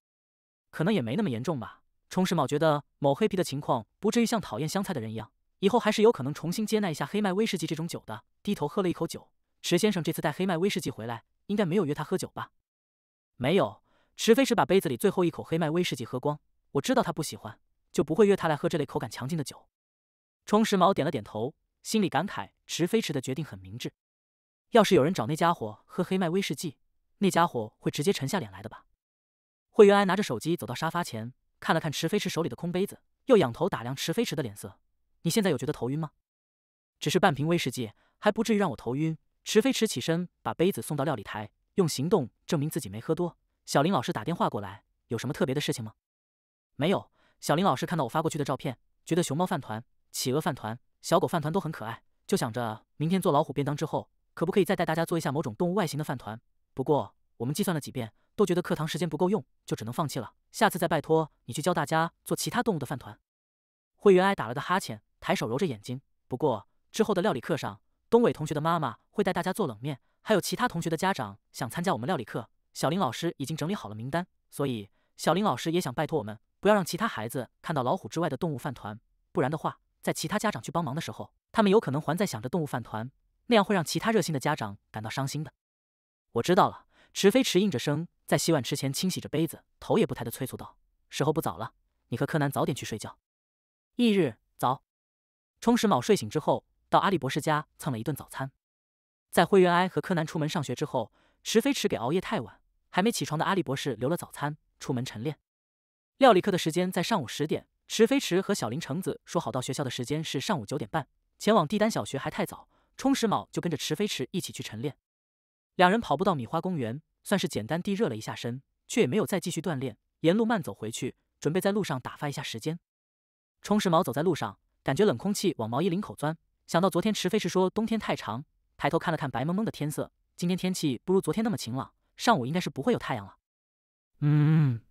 可能也没那么严重吧。冲世茂觉得某黑皮的情况不至于像讨厌香菜的人一样，以后还是有可能重新接纳一下黑麦威士忌这种酒的。低头喝了一口酒，池先生这次带黑麦威士忌回来，应该没有约他喝酒吧？没有。池飞驰把杯子里最后一口黑麦威士忌喝光。我知道他不喜欢，就不会约他来喝这类口感强劲的酒。冲时毛点了点头，心里感慨池飞驰的决定很明智。要是有人找那家伙喝黑麦威士忌，那家伙会直接沉下脸来的吧？惠元安拿着手机走到沙发前，看了看池飞驰手里的空杯子，又仰头打量池飞驰的脸色。你现在有觉得头晕吗？只是半瓶威士忌，还不至于让我头晕。池飞驰起身把杯子送到料理台，用行动证明自己没喝多。小林老师打电话过来，有什么特别的事情吗？没有。小林老师看到我发过去的照片，觉得熊猫饭团、企鹅饭团、小狗饭团都很可爱，就想着明天做老虎便当之后，可不可以再带大家做一下某种动物外形的饭团？不过我们计算了几遍，都觉得课堂时间不够用，就只能放弃了。下次再拜托你去教大家做其他动物的饭团。会员挨打了个哈欠，抬手揉着眼睛。不过之后的料理课上，东伟同学的妈妈会带大家做冷面，还有其他同学的家长想参加我们料理课。小林老师已经整理好了名单，所以小林老师也想拜托我们，不要让其他孩子看到老虎之外的动物饭团，不然的话，在其他家长去帮忙的时候，他们有可能还在想着动物饭团，那样会让其他热心的家长感到伤心的。我知道了，池飞池应着声，在洗碗池前清洗着杯子，头也不抬的催促道：“时候不早了，你和柯南早点去睡觉。”翌日早，充实卯睡醒之后，到阿笠博士家蹭了一顿早餐。在灰原哀和柯南出门上学之后，池飞池给熬夜太晚。还没起床的阿笠博士留了早餐，出门晨练。料理课的时间在上午十点，池飞池和小林橙子说好到学校的时间是上午九点半。前往地丹小学还太早，充实卯就跟着池飞池一起去晨练。两人跑步到米花公园，算是简单地热了一下身，却也没有再继续锻炼，沿路慢走回去，准备在路上打发一下时间。充实卯走在路上，感觉冷空气往毛衣领口钻，想到昨天池飞池说冬天太长，抬头看了看白蒙蒙的天色，今天天气不如昨天那么晴朗。上午应该是不会有太阳了。嗯，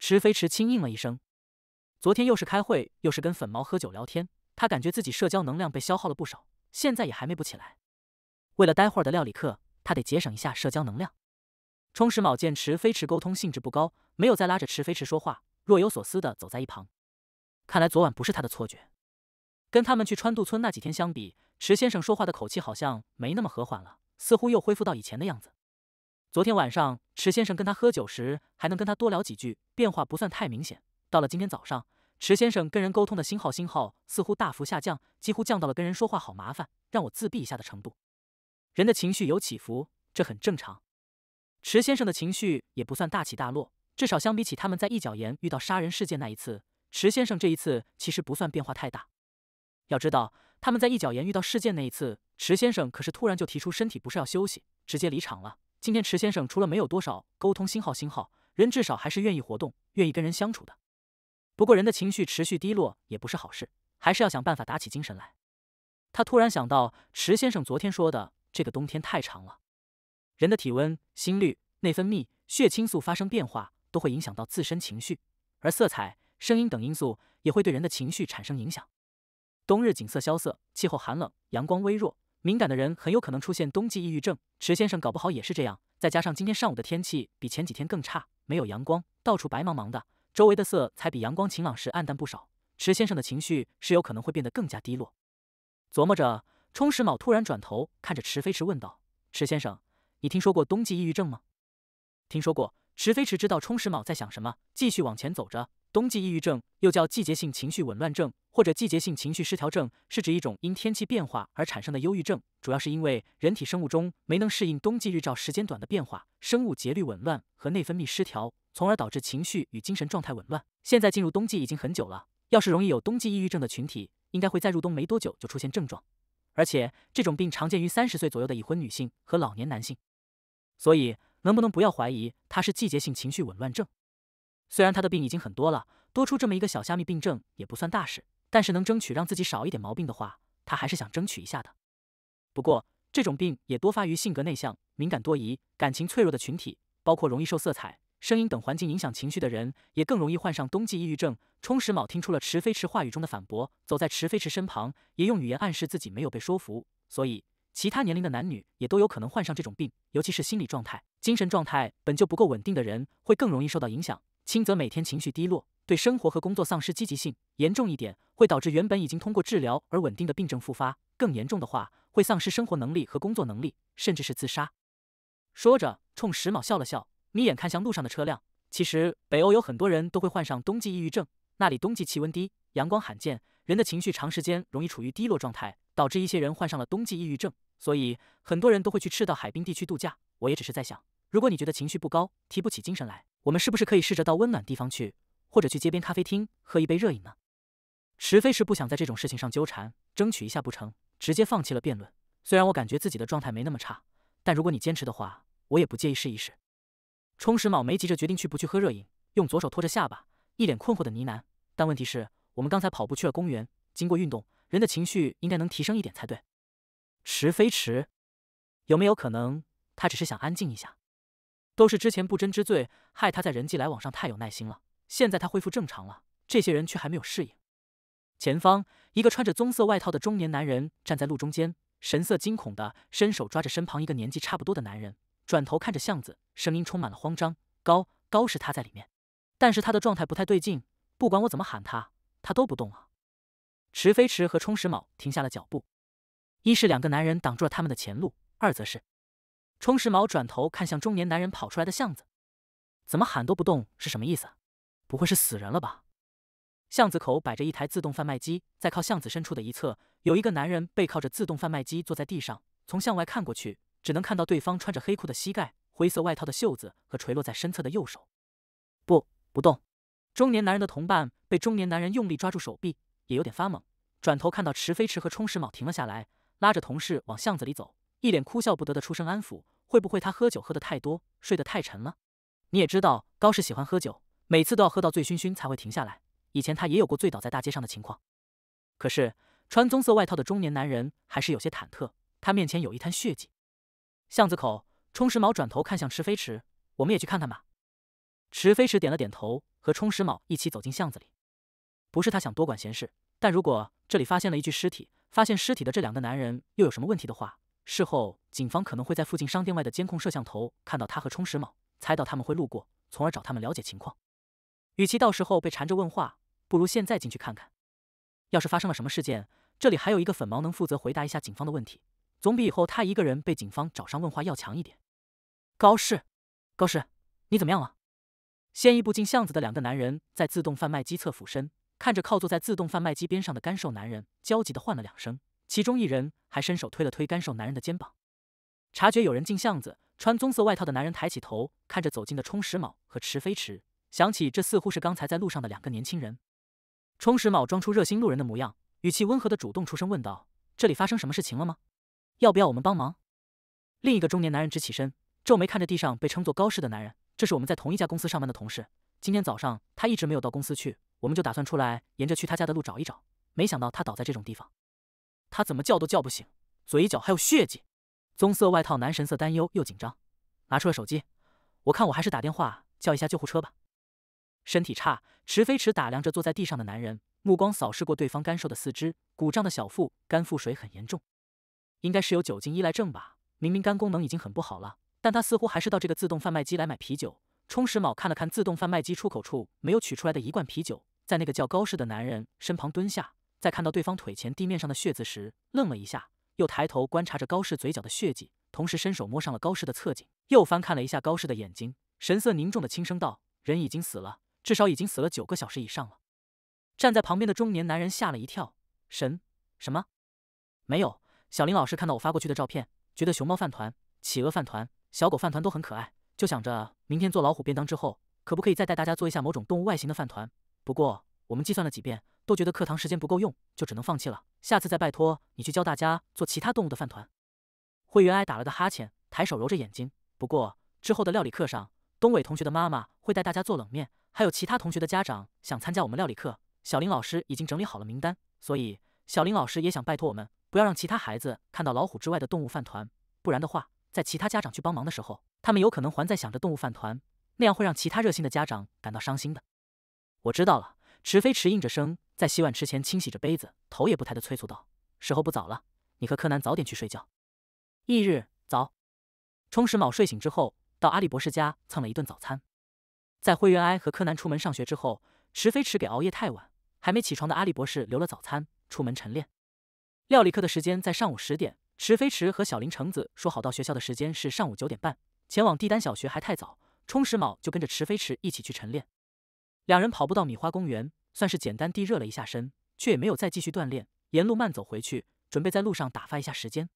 池飞驰轻应了一声。昨天又是开会，又是跟粉毛喝酒聊天，他感觉自己社交能量被消耗了不少，现在也还没补起来。为了待会儿的料理课，他得节省一下社交能量。充实卯见池飞驰沟通兴致不高，没有再拉着池飞驰说话，若有所思的走在一旁。看来昨晚不是他的错觉。跟他们去川渡村那几天相比，池先生说话的口气好像没那么和缓了，似乎又恢复到以前的样子。昨天晚上，池先生跟他喝酒时，还能跟他多聊几句，变化不算太明显。到了今天早上，池先生跟人沟通的信号信号似乎大幅下降，几乎降到了跟人说话好麻烦，让我自闭一下的程度。人的情绪有起伏，这很正常。池先生的情绪也不算大起大落，至少相比起他们在一角岩遇到杀人事件那一次，池先生这一次其实不算变化太大。要知道，他们在一角岩遇到事件那一次，池先生可是突然就提出身体不适要休息，直接离场了。今天池先生除了没有多少沟通，星号星号人至少还是愿意活动、愿意跟人相处的。不过人的情绪持续低落也不是好事，还是要想办法打起精神来。他突然想到，池先生昨天说的，这个冬天太长了，人的体温、心率、内分泌、血清素发生变化，都会影响到自身情绪，而色彩、声音等因素也会对人的情绪产生影响。冬日景色萧瑟，气候寒冷，阳光微弱。敏感的人很有可能出现冬季抑郁症，池先生搞不好也是这样。再加上今天上午的天气比前几天更差，没有阳光，到处白茫茫的，周围的色彩比阳光晴朗时暗淡不少，池先生的情绪是有可能会变得更加低落。琢磨着，充实卯突然转头看着池飞池问道：“池先生，你听说过冬季抑郁症吗？”“听说过。”池飞池知道充实卯在想什么，继续往前走着。冬季抑郁症又叫季节性情绪紊乱症或者季节性情绪失调症，是指一种因天气变化而产生的忧郁症，主要是因为人体生物钟没能适应冬季日照时间短的变化，生物节律紊乱和内分泌失调，从而导致情绪与精神状态紊乱。现在进入冬季已经很久了，要是容易有冬季抑郁症的群体，应该会在入冬没多久就出现症状。而且这种病常见于三十岁左右的已婚女性和老年男性，所以能不能不要怀疑它是季节性情绪紊乱症？虽然他的病已经很多了，多出这么一个小虾米病症也不算大事，但是能争取让自己少一点毛病的话，他还是想争取一下的。不过这种病也多发于性格内向、敏感多疑、感情脆弱的群体，包括容易受色彩、声音等环境影响情绪的人，也更容易患上冬季抑郁症。充实卯听出了池飞池话语中的反驳，走在池飞池身旁，也用语言暗示自己没有被说服。所以其他年龄的男女也都有可能患上这种病，尤其是心理状态、精神状态本就不够稳定的人，会更容易受到影响。轻则每天情绪低落，对生活和工作丧失积极性；严重一点会导致原本已经通过治疗而稳定的病症复发；更严重的话会丧失生活能力和工作能力，甚至是自杀。说着，冲石某笑了笑，眯眼看向路上的车辆。其实，北欧有很多人都会患上冬季抑郁症，那里冬季气温低，阳光罕见，人的情绪长时间容易处于低落状态，导致一些人患上了冬季抑郁症。所以，很多人都会去赤道海滨地区度假。我也只是在想，如果你觉得情绪不高，提不起精神来。我们是不是可以试着到温暖地方去，或者去街边咖啡厅喝一杯热饮呢？池飞是不想在这种事情上纠缠，争取一下不成，直接放弃了辩论。虽然我感觉自己的状态没那么差，但如果你坚持的话，我也不介意试一试。冲实卯没急着决定去不去喝热饮，用左手托着下巴，一脸困惑的呢喃。但问题是，我们刚才跑步去了公园，经过运动，人的情绪应该能提升一点才对。池飞池，有没有可能他只是想安静一下？都是之前不争之罪，害他在人际来往上太有耐心了。现在他恢复正常了，这些人却还没有适应。前方，一个穿着棕色外套的中年男人站在路中间，神色惊恐的伸手抓着身旁一个年纪差不多的男人，转头看着巷子，声音充满了慌张：“高高是他在里面，但是他的状态不太对劲，不管我怎么喊他，他都不动啊。”池飞池和冲石卯停下了脚步，一是两个男人挡住了他们的前路，二则是。冲石毛转头看向中年男人跑出来的巷子，怎么喊都不动，是什么意思？不会是死人了吧？巷子口摆着一台自动贩卖机，在靠巷子深处的一侧，有一个男人背靠着自动贩卖机坐在地上。从向外看过去，只能看到对方穿着黑裤的膝盖、灰色外套的袖子和垂落在身侧的右手。不不动！中年男人的同伴被中年男人用力抓住手臂，也有点发懵，转头看到池飞池和冲石毛停了下来，拉着同事往巷子里走。一脸哭笑不得的出声安抚，会不会他喝酒喝的太多，睡得太沉了？你也知道高氏喜欢喝酒，每次都要喝到醉醺醺才会停下来。以前他也有过醉倒在大街上的情况。可是穿棕色外套的中年男人还是有些忐忑，他面前有一滩血迹。巷子口，冲石毛转头看向池飞池，我们也去看看吧。池飞池点了点头，和冲石毛一起走进巷子里。不是他想多管闲事，但如果这里发现了一具尸体，发现尸体的这两个男人又有什么问题的话？事后，警方可能会在附近商店外的监控摄像头看到他和充实卯，猜到他们会路过，从而找他们了解情况。与其到时候被缠着问话，不如现在进去看看。要是发生了什么事件，这里还有一个粉毛能负责回答一下警方的问题，总比以后他一个人被警方找上问话要强一点。高士，高士，你怎么样了？先一步进巷子的两个男人在自动贩卖机侧俯身，看着靠坐在自动贩卖机边上的干瘦男人，焦急的唤了两声。其中一人还伸手推了推干瘦男人的肩膀，察觉有人进巷子，穿棕色外套的男人抬起头，看着走近的充实卯和池飞驰，想起这似乎是刚才在路上的两个年轻人。充实卯装出热心路人的模样，语气温和的主动出声问道：“这里发生什么事情了吗？要不要我们帮忙？”另一个中年男人直起身，皱眉看着地上被称作高氏的男人：“这是我们在同一家公司上班的同事，今天早上他一直没有到公司去，我们就打算出来沿着去他家的路找一找，没想到他倒在这种地方。”他怎么叫都叫不醒，嘴角还有血迹。棕色外套男神色担忧又紧张，拿出了手机。我看我还是打电话叫一下救护车吧。身体差，池飞驰打量着坐在地上的男人，目光扫视过对方干瘦的四肢、鼓胀的小腹，肝腹水很严重，应该是有酒精依赖症吧。明明肝功能已经很不好了，但他似乎还是到这个自动贩卖机来买啤酒。充实卯看了看自动贩卖机出口处没有取出来的一罐啤酒，在那个叫高氏的男人身旁蹲下。在看到对方腿前地面上的血渍时，愣了一下，又抬头观察着高氏嘴角的血迹，同时伸手摸上了高氏的侧颈，又翻看了一下高氏的眼睛，神色凝重的轻声道：“人已经死了，至少已经死了九个小时以上了。”站在旁边的中年男人吓了一跳，神什么？没有。小林老师看到我发过去的照片，觉得熊猫饭团、企鹅饭团、小狗饭团都很可爱，就想着明天做老虎便当之后，可不可以再带大家做一下某种动物外形的饭团？不过我们计算了几遍。都觉得课堂时间不够用，就只能放弃了。下次再拜托你去教大家做其他动物的饭团。会员挨打了个哈欠，抬手揉着眼睛。不过之后的料理课上，东伟同学的妈妈会带大家做冷面，还有其他同学的家长想参加我们料理课，小林老师已经整理好了名单，所以小林老师也想拜托我们，不要让其他孩子看到老虎之外的动物饭团，不然的话，在其他家长去帮忙的时候，他们有可能还在想着动物饭团，那样会让其他热心的家长感到伤心的。我知道了，池飞池应着声。在洗碗池前清洗着杯子，头也不抬的催促道：“时候不早了，你和柯南早点去睡觉。”翌日早，充实卯睡醒之后，到阿笠博士家蹭了一顿早餐。在灰原哀和柯南出门上学之后，池飞池给熬夜太晚还没起床的阿笠博士留了早餐，出门晨练。料理课的时间在上午十点，池飞池和小林橙子说好到学校的时间是上午九点半，前往帝丹小学还太早，充实卯就跟着池飞池一起去晨练。两人跑步到米花公园。算是简单地热了一下身，却也没有再继续锻炼，沿路慢走回去，准备在路上打发一下时间。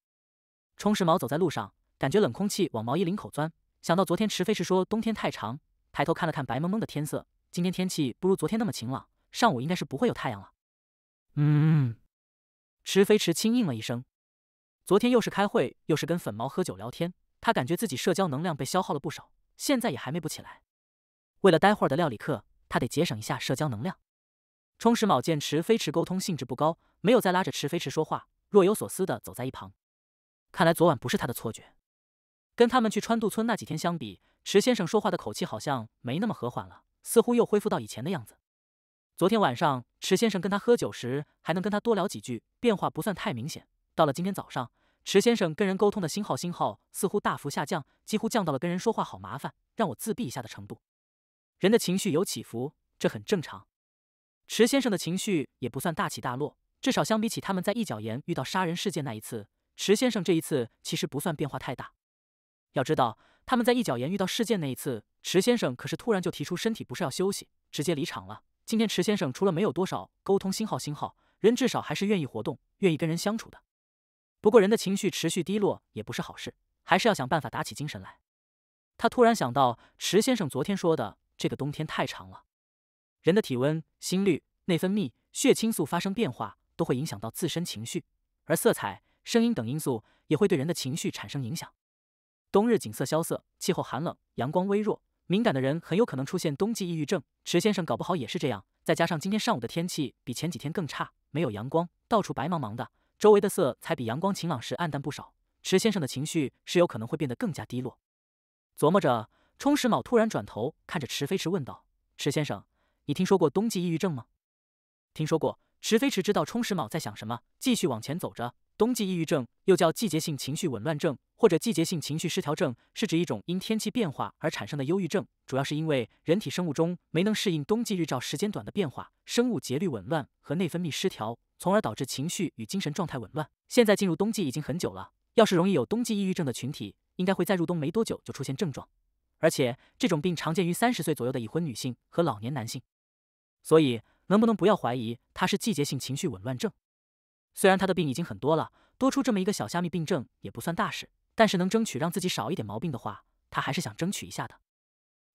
充实毛走在路上，感觉冷空气往毛衣领口钻，想到昨天池飞是说冬天太长，抬头看了看白蒙蒙的天色，今天天气不如昨天那么晴朗，上午应该是不会有太阳了。嗯，池飞池轻应了一声。昨天又是开会，又是跟粉毛喝酒聊天，他感觉自己社交能量被消耗了不少，现在也还没补起来。为了待会儿的料理课，他得节省一下社交能量。充实卯见池飞池沟通兴致不高，没有再拉着池飞池说话，若有所思的走在一旁。看来昨晚不是他的错觉。跟他们去川渡村那几天相比，池先生说话的口气好像没那么和缓了，似乎又恢复到以前的样子。昨天晚上池先生跟他喝酒时，还能跟他多聊几句，变化不算太明显。到了今天早上，池先生跟人沟通的信号信号似乎大幅下降，几乎降到了跟人说话好麻烦，让我自闭一下的程度。人的情绪有起伏，这很正常。池先生的情绪也不算大起大落，至少相比起他们在一角岩遇到杀人事件那一次，池先生这一次其实不算变化太大。要知道，他们在一角岩遇到事件那一次，池先生可是突然就提出身体不是要休息，直接离场了。今天池先生除了没有多少沟通，信号信号人至少还是愿意活动、愿意跟人相处的。不过人的情绪持续低落也不是好事，还是要想办法打起精神来。他突然想到，池先生昨天说的这个冬天太长了。人的体温、心率、内分泌、血清素发生变化，都会影响到自身情绪，而色彩、声音等因素也会对人的情绪产生影响。冬日景色萧瑟，气候寒冷，阳光微弱，敏感的人很有可能出现冬季抑郁症。池先生搞不好也是这样。再加上今天上午的天气比前几天更差，没有阳光，到处白茫茫的，周围的色彩比阳光晴朗时暗淡不少。池先生的情绪是有可能会变得更加低落。琢磨着，冲石卯突然转头看着池飞驰问道：“池先生。”你听说过冬季抑郁症吗？听说过。池飞池知道冲实卯在想什么，继续往前走着。冬季抑郁症又叫季节性情绪紊乱症或者季节性情绪失调症，是指一种因天气变化而产生的忧郁症，主要是因为人体生物钟没能适应冬季日照时间短的变化，生物节律紊乱和内分泌失调，从而导致情绪与精神状态紊乱。现在进入冬季已经很久了，要是容易有冬季抑郁症的群体，应该会在入冬没多久就出现症状。而且这种病常见于三十岁左右的已婚女性和老年男性。所以，能不能不要怀疑他是季节性情绪紊乱症？虽然他的病已经很多了，多出这么一个小虾米病症也不算大事，但是能争取让自己少一点毛病的话，他还是想争取一下的。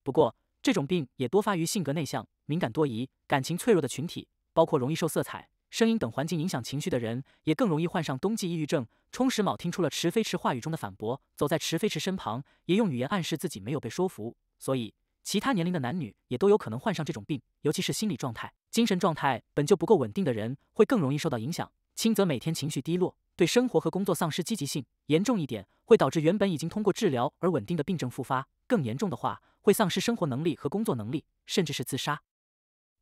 不过，这种病也多发于性格内向、敏感多疑、感情脆弱的群体，包括容易受色彩、声音等环境影响情绪的人，也更容易患上冬季抑郁症。充实卯听出了池飞池话语中的反驳，走在池飞池身旁，也用语言暗示自己没有被说服，所以。其他年龄的男女也都有可能患上这种病，尤其是心理状态、精神状态本就不够稳定的人，会更容易受到影响。轻则每天情绪低落，对生活和工作丧失积极性；严重一点，会导致原本已经通过治疗而稳定的病症复发。更严重的话，会丧失生活能力和工作能力，甚至是自杀。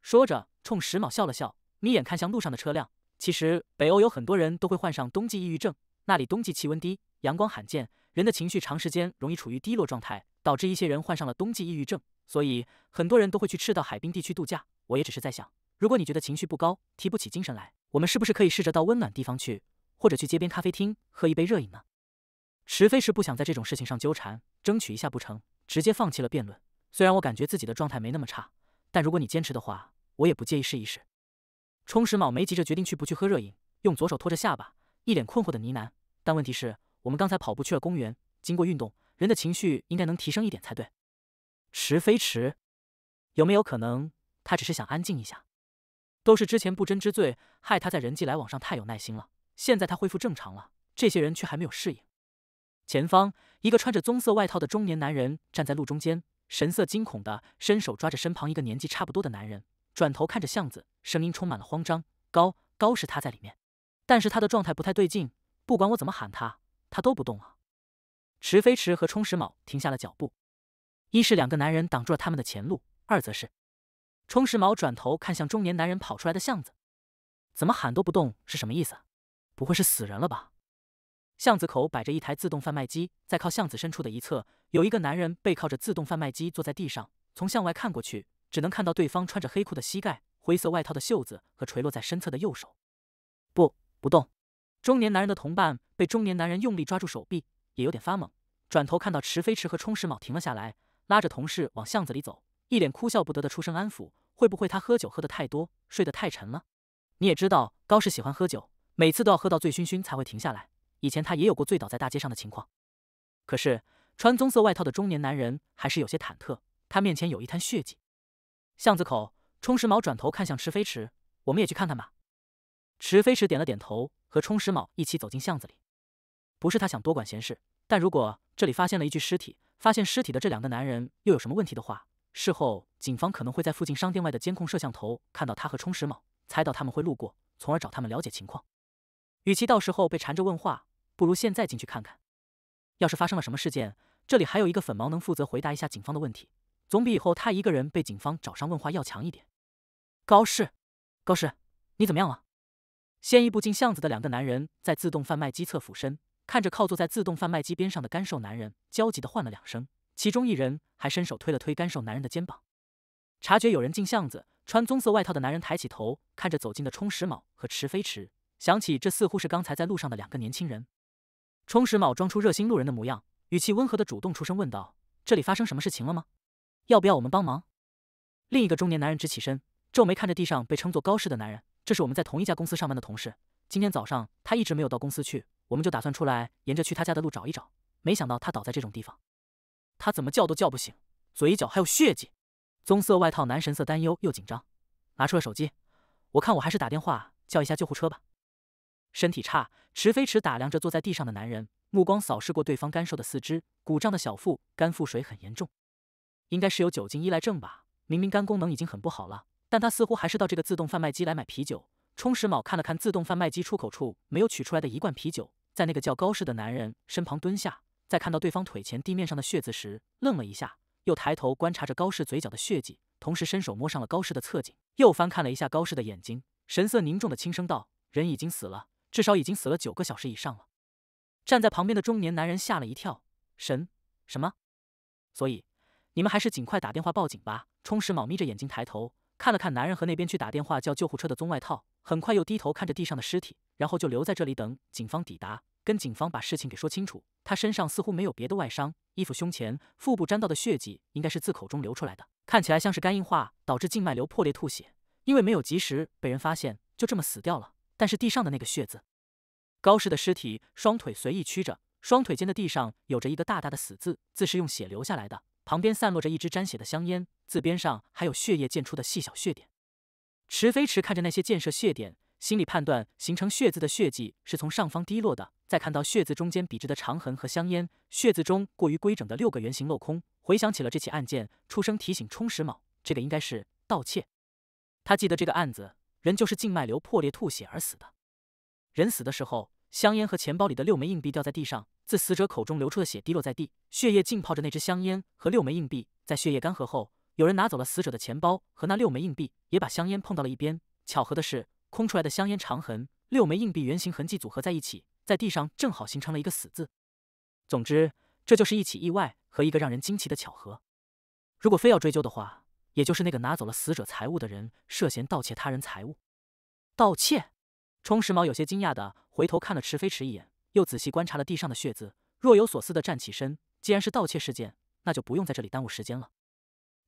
说着，冲石某笑了笑，眯眼看向路上的车辆。其实，北欧有很多人都会患上冬季抑郁症，那里冬季气温低，阳光罕见，人的情绪长时间容易处于低落状态。导致一些人患上了冬季抑郁症，所以很多人都会去赤道海滨地区度假。我也只是在想，如果你觉得情绪不高，提不起精神来，我们是不是可以试着到温暖地方去，或者去街边咖啡厅喝一杯热饮呢？池飞是不想在这种事情上纠缠，争取一下不成，直接放弃了辩论。虽然我感觉自己的状态没那么差，但如果你坚持的话，我也不介意试一试。充实卯没急着决定去不去喝热饮，用左手托着下巴，一脸困惑的呢喃。但问题是，我们刚才跑步去了公园，经过运动。人的情绪应该能提升一点才对。迟飞迟，有没有可能他只是想安静一下？都是之前不争之罪，害他在人际来往上太有耐心了。现在他恢复正常了，这些人却还没有适应。前方，一个穿着棕色外套的中年男人站在路中间，神色惊恐的伸手抓着身旁一个年纪差不多的男人，转头看着巷子，声音充满了慌张：“高高是他在里面，但是他的状态不太对劲。不管我怎么喊他，他都不动啊。”池飞池和冲石卯停下了脚步，一是两个男人挡住了他们的前路，二则是冲石卯转头看向中年男人跑出来的巷子，怎么喊都不动，是什么意思？不会是死人了吧？巷子口摆着一台自动贩卖机，在靠巷子深处的一侧，有一个男人背靠着自动贩卖机坐在地上，从向外看过去，只能看到对方穿着黑裤的膝盖、灰色外套的袖子和垂落在身侧的右手。不不动，中年男人的同伴被中年男人用力抓住手臂。也有点发懵，转头看到池飞池和冲石卯停了下来，拉着同事往巷子里走，一脸哭笑不得的出声安抚：“会不会他喝酒喝的太多，睡得太沉了？你也知道高氏喜欢喝酒，每次都要喝到醉醺醺才会停下来。以前他也有过醉倒在大街上的情况。”可是穿棕色外套的中年男人还是有些忐忑，他面前有一滩血迹。巷子口，冲石卯转头看向池飞池：“我们也去看看吧。”池飞池点了点头，和冲石卯一起走进巷子里。不是他想多管闲事，但如果这里发现了一具尸体，发现尸体的这两个男人又有什么问题的话，事后警方可能会在附近商店外的监控摄像头看到他和充实某，猜到他们会路过，从而找他们了解情况。与其到时候被缠着问话，不如现在进去看看。要是发生了什么事件，这里还有一个粉毛能负责回答一下警方的问题，总比以后他一个人被警方找上问话要强一点。高氏，高氏，你怎么样了？先一步进巷子的两个男人在自动贩卖机侧俯身。看着靠坐在自动贩卖机边上的干瘦男人，焦急地唤了两声，其中一人还伸手推了推干瘦男人的肩膀。察觉有人进巷子，穿棕色外套的男人抬起头，看着走进的充实卯和池飞池，想起这似乎是刚才在路上的两个年轻人。充实卯装出热心路人的模样，语气温和的主动出声问道：“这里发生什么事情了吗？要不要我们帮忙？”另一个中年男人直起身，皱眉看着地上被称作高氏的男人：“这是我们在同一家公司上班的同事，今天早上他一直没有到公司去。”我们就打算出来，沿着去他家的路找一找，没想到他倒在这种地方。他怎么叫都叫不醒，嘴角还有血迹。棕色外套男神色担忧又紧张，拿出了手机。我看我还是打电话叫一下救护车吧。身体差，池飞池打量着坐在地上的男人，目光扫视过对方干瘦的四肢、鼓胀的小腹、肝腹水很严重，应该是有酒精依赖症吧。明明肝功能已经很不好了，但他似乎还是到这个自动贩卖机来买啤酒。充实卯看了看自动贩卖机出口处没有取出来的一罐啤酒。在那个叫高氏的男人身旁蹲下，在看到对方腿前地面上的血渍时，愣了一下，又抬头观察着高氏嘴角的血迹，同时伸手摸上了高氏的侧颈，又翻看了一下高氏的眼睛，神色凝重的轻声道：“人已经死了，至少已经死了九个小时以上了。”站在旁边的中年男人吓了一跳，神什么？所以你们还是尽快打电话报警吧。充实卯眯着眼睛抬头看了看男人和那边去打电话叫救护车的棕外套，很快又低头看着地上的尸体。然后就留在这里等警方抵达，跟警方把事情给说清楚。他身上似乎没有别的外伤，衣服胸前、腹部沾到的血迹应该是自口中流出来的，看起来像是肝硬化导致静脉瘤破裂吐血，因为没有及时被人发现，就这么死掉了。但是地上的那个血字，高氏的尸体双腿随意曲着，双腿间的地上有着一个大大的死字，字是用血流下来的，旁边散落着一支沾血的香烟，字边上还有血液溅出的细小血点。池飞池看着那些溅射血点。心理判断，形成血渍的血迹是从上方滴落的。再看到血渍中间笔直的长痕和香烟，血渍中过于规整的六个圆形镂空，回想起了这起案件，出声提醒充实卯：这个应该是盗窃。他记得这个案子，人就是静脉瘤破裂吐血而死的。人死的时候，香烟和钱包里的六枚硬币掉在地上，自死者口中流出的血滴落在地，血液浸泡着那支香烟和六枚硬币。在血液干涸后，有人拿走了死者的钱包和那六枚硬币，也把香烟碰到了一边。巧合的是。空出来的香烟长痕，六枚硬币圆形痕迹组合在一起，在地上正好形成了一个死字。总之，这就是一起意外和一个让人惊奇的巧合。如果非要追究的话，也就是那个拿走了死者财物的人涉嫌盗窃他人财物。盗窃？冲时毛有些惊讶的回头看了池飞驰一眼，又仔细观察了地上的血渍，若有所思的站起身。既然是盗窃事件，那就不用在这里耽误时间了。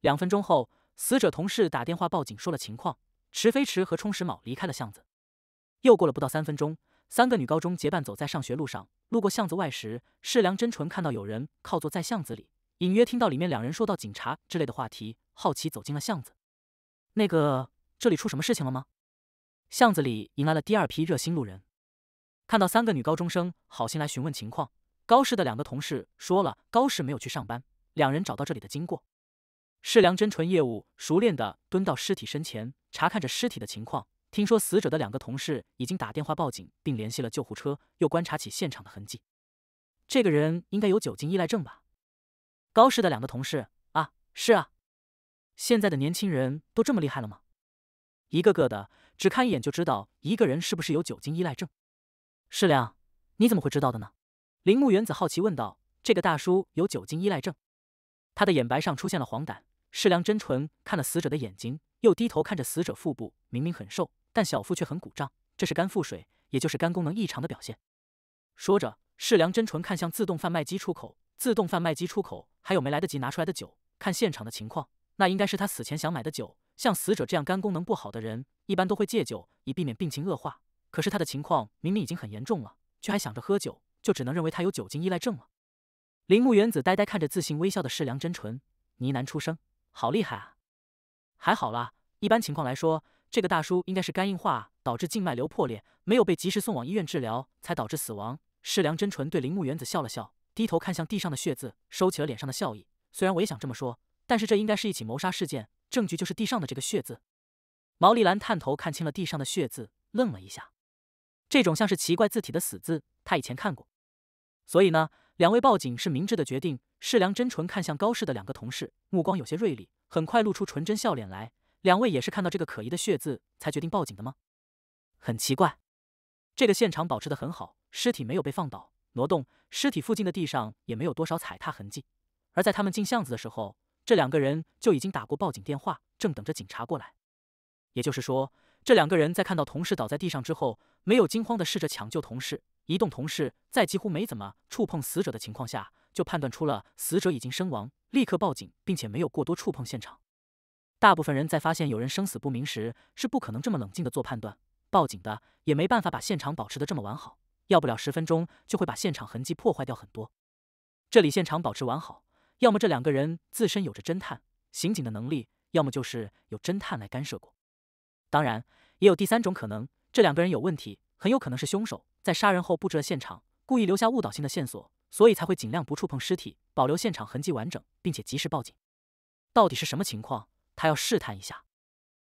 两分钟后，死者同事打电话报警，说了情况。池飞池和充实卯离开了巷子。又过了不到三分钟，三个女高中结伴走在上学路上，路过巷子外时，世良真纯看到有人靠坐在巷子里，隐约听到里面两人说到警察之类的话题，好奇走进了巷子。那个，这里出什么事情了吗？巷子里迎来了第二批热心路人，看到三个女高中生，好心来询问情况。高氏的两个同事说了，高氏没有去上班，两人找到这里的经过。世良真纯业务熟练的蹲到尸体身前。查看着尸体的情况，听说死者的两个同事已经打电话报警，并联系了救护车，又观察起现场的痕迹。这个人应该有酒精依赖症吧？高氏的两个同事啊，是啊。现在的年轻人都这么厉害了吗？一个个的，只看一眼就知道一个人是不是有酒精依赖症。世良，你怎么会知道的呢？铃木原子好奇问道。这个大叔有酒精依赖症，他的眼白上出现了黄疸。世良真纯看了死者的眼睛。又低头看着死者腹部，明明很瘦，但小腹却很鼓胀，这是肝腹水，也就是肝功能异常的表现。说着，世良真纯看向自动贩卖机出口，自动贩卖机出口还有没来得及拿出来的酒。看现场的情况，那应该是他死前想买的酒。像死者这样肝功能不好的人，一般都会戒酒，以避免病情恶化。可是他的情况明明已经很严重了，却还想着喝酒，就只能认为他有酒精依赖症了。铃木原子呆呆看着自信微笑的世良真纯，呢喃出声：“好厉害啊。”还好啦，一般情况来说，这个大叔应该是肝硬化导致静脉瘤破裂，没有被及时送往医院治疗，才导致死亡。世良真纯对铃木原子笑了笑，低头看向地上的血渍，收起了脸上的笑意。虽然我也想这么说，但是这应该是一起谋杀事件，证据就是地上的这个血渍。毛利兰探头看清了地上的血渍，愣了一下。这种像是奇怪字体的死字，他以前看过。所以呢，两位报警是明智的决定。世良真纯看向高市的两个同事，目光有些锐利。很快露出纯真笑脸来。两位也是看到这个可疑的血字才决定报警的吗？很奇怪，这个现场保持的很好，尸体没有被放倒、挪动，尸体附近的地上也没有多少踩踏痕迹。而在他们进巷子的时候，这两个人就已经打过报警电话，正等着警察过来。也就是说，这两个人在看到同事倒在地上之后，没有惊慌的试着抢救同事、移动同事，在几乎没怎么触碰死者的情况下。就判断出了死者已经身亡，立刻报警，并且没有过多触碰现场。大部分人在发现有人生死不明时，是不可能这么冷静的做判断、报警的，也没办法把现场保持的这么完好。要不了十分钟，就会把现场痕迹破坏掉很多。这里现场保持完好，要么这两个人自身有着侦探、刑警的能力，要么就是有侦探来干涉过。当然，也有第三种可能，这两个人有问题，很有可能是凶手在杀人后布置了现场，故意留下误导性的线索。所以才会尽量不触碰尸体，保留现场痕迹完整，并且及时报警。到底是什么情况？他要试探一下。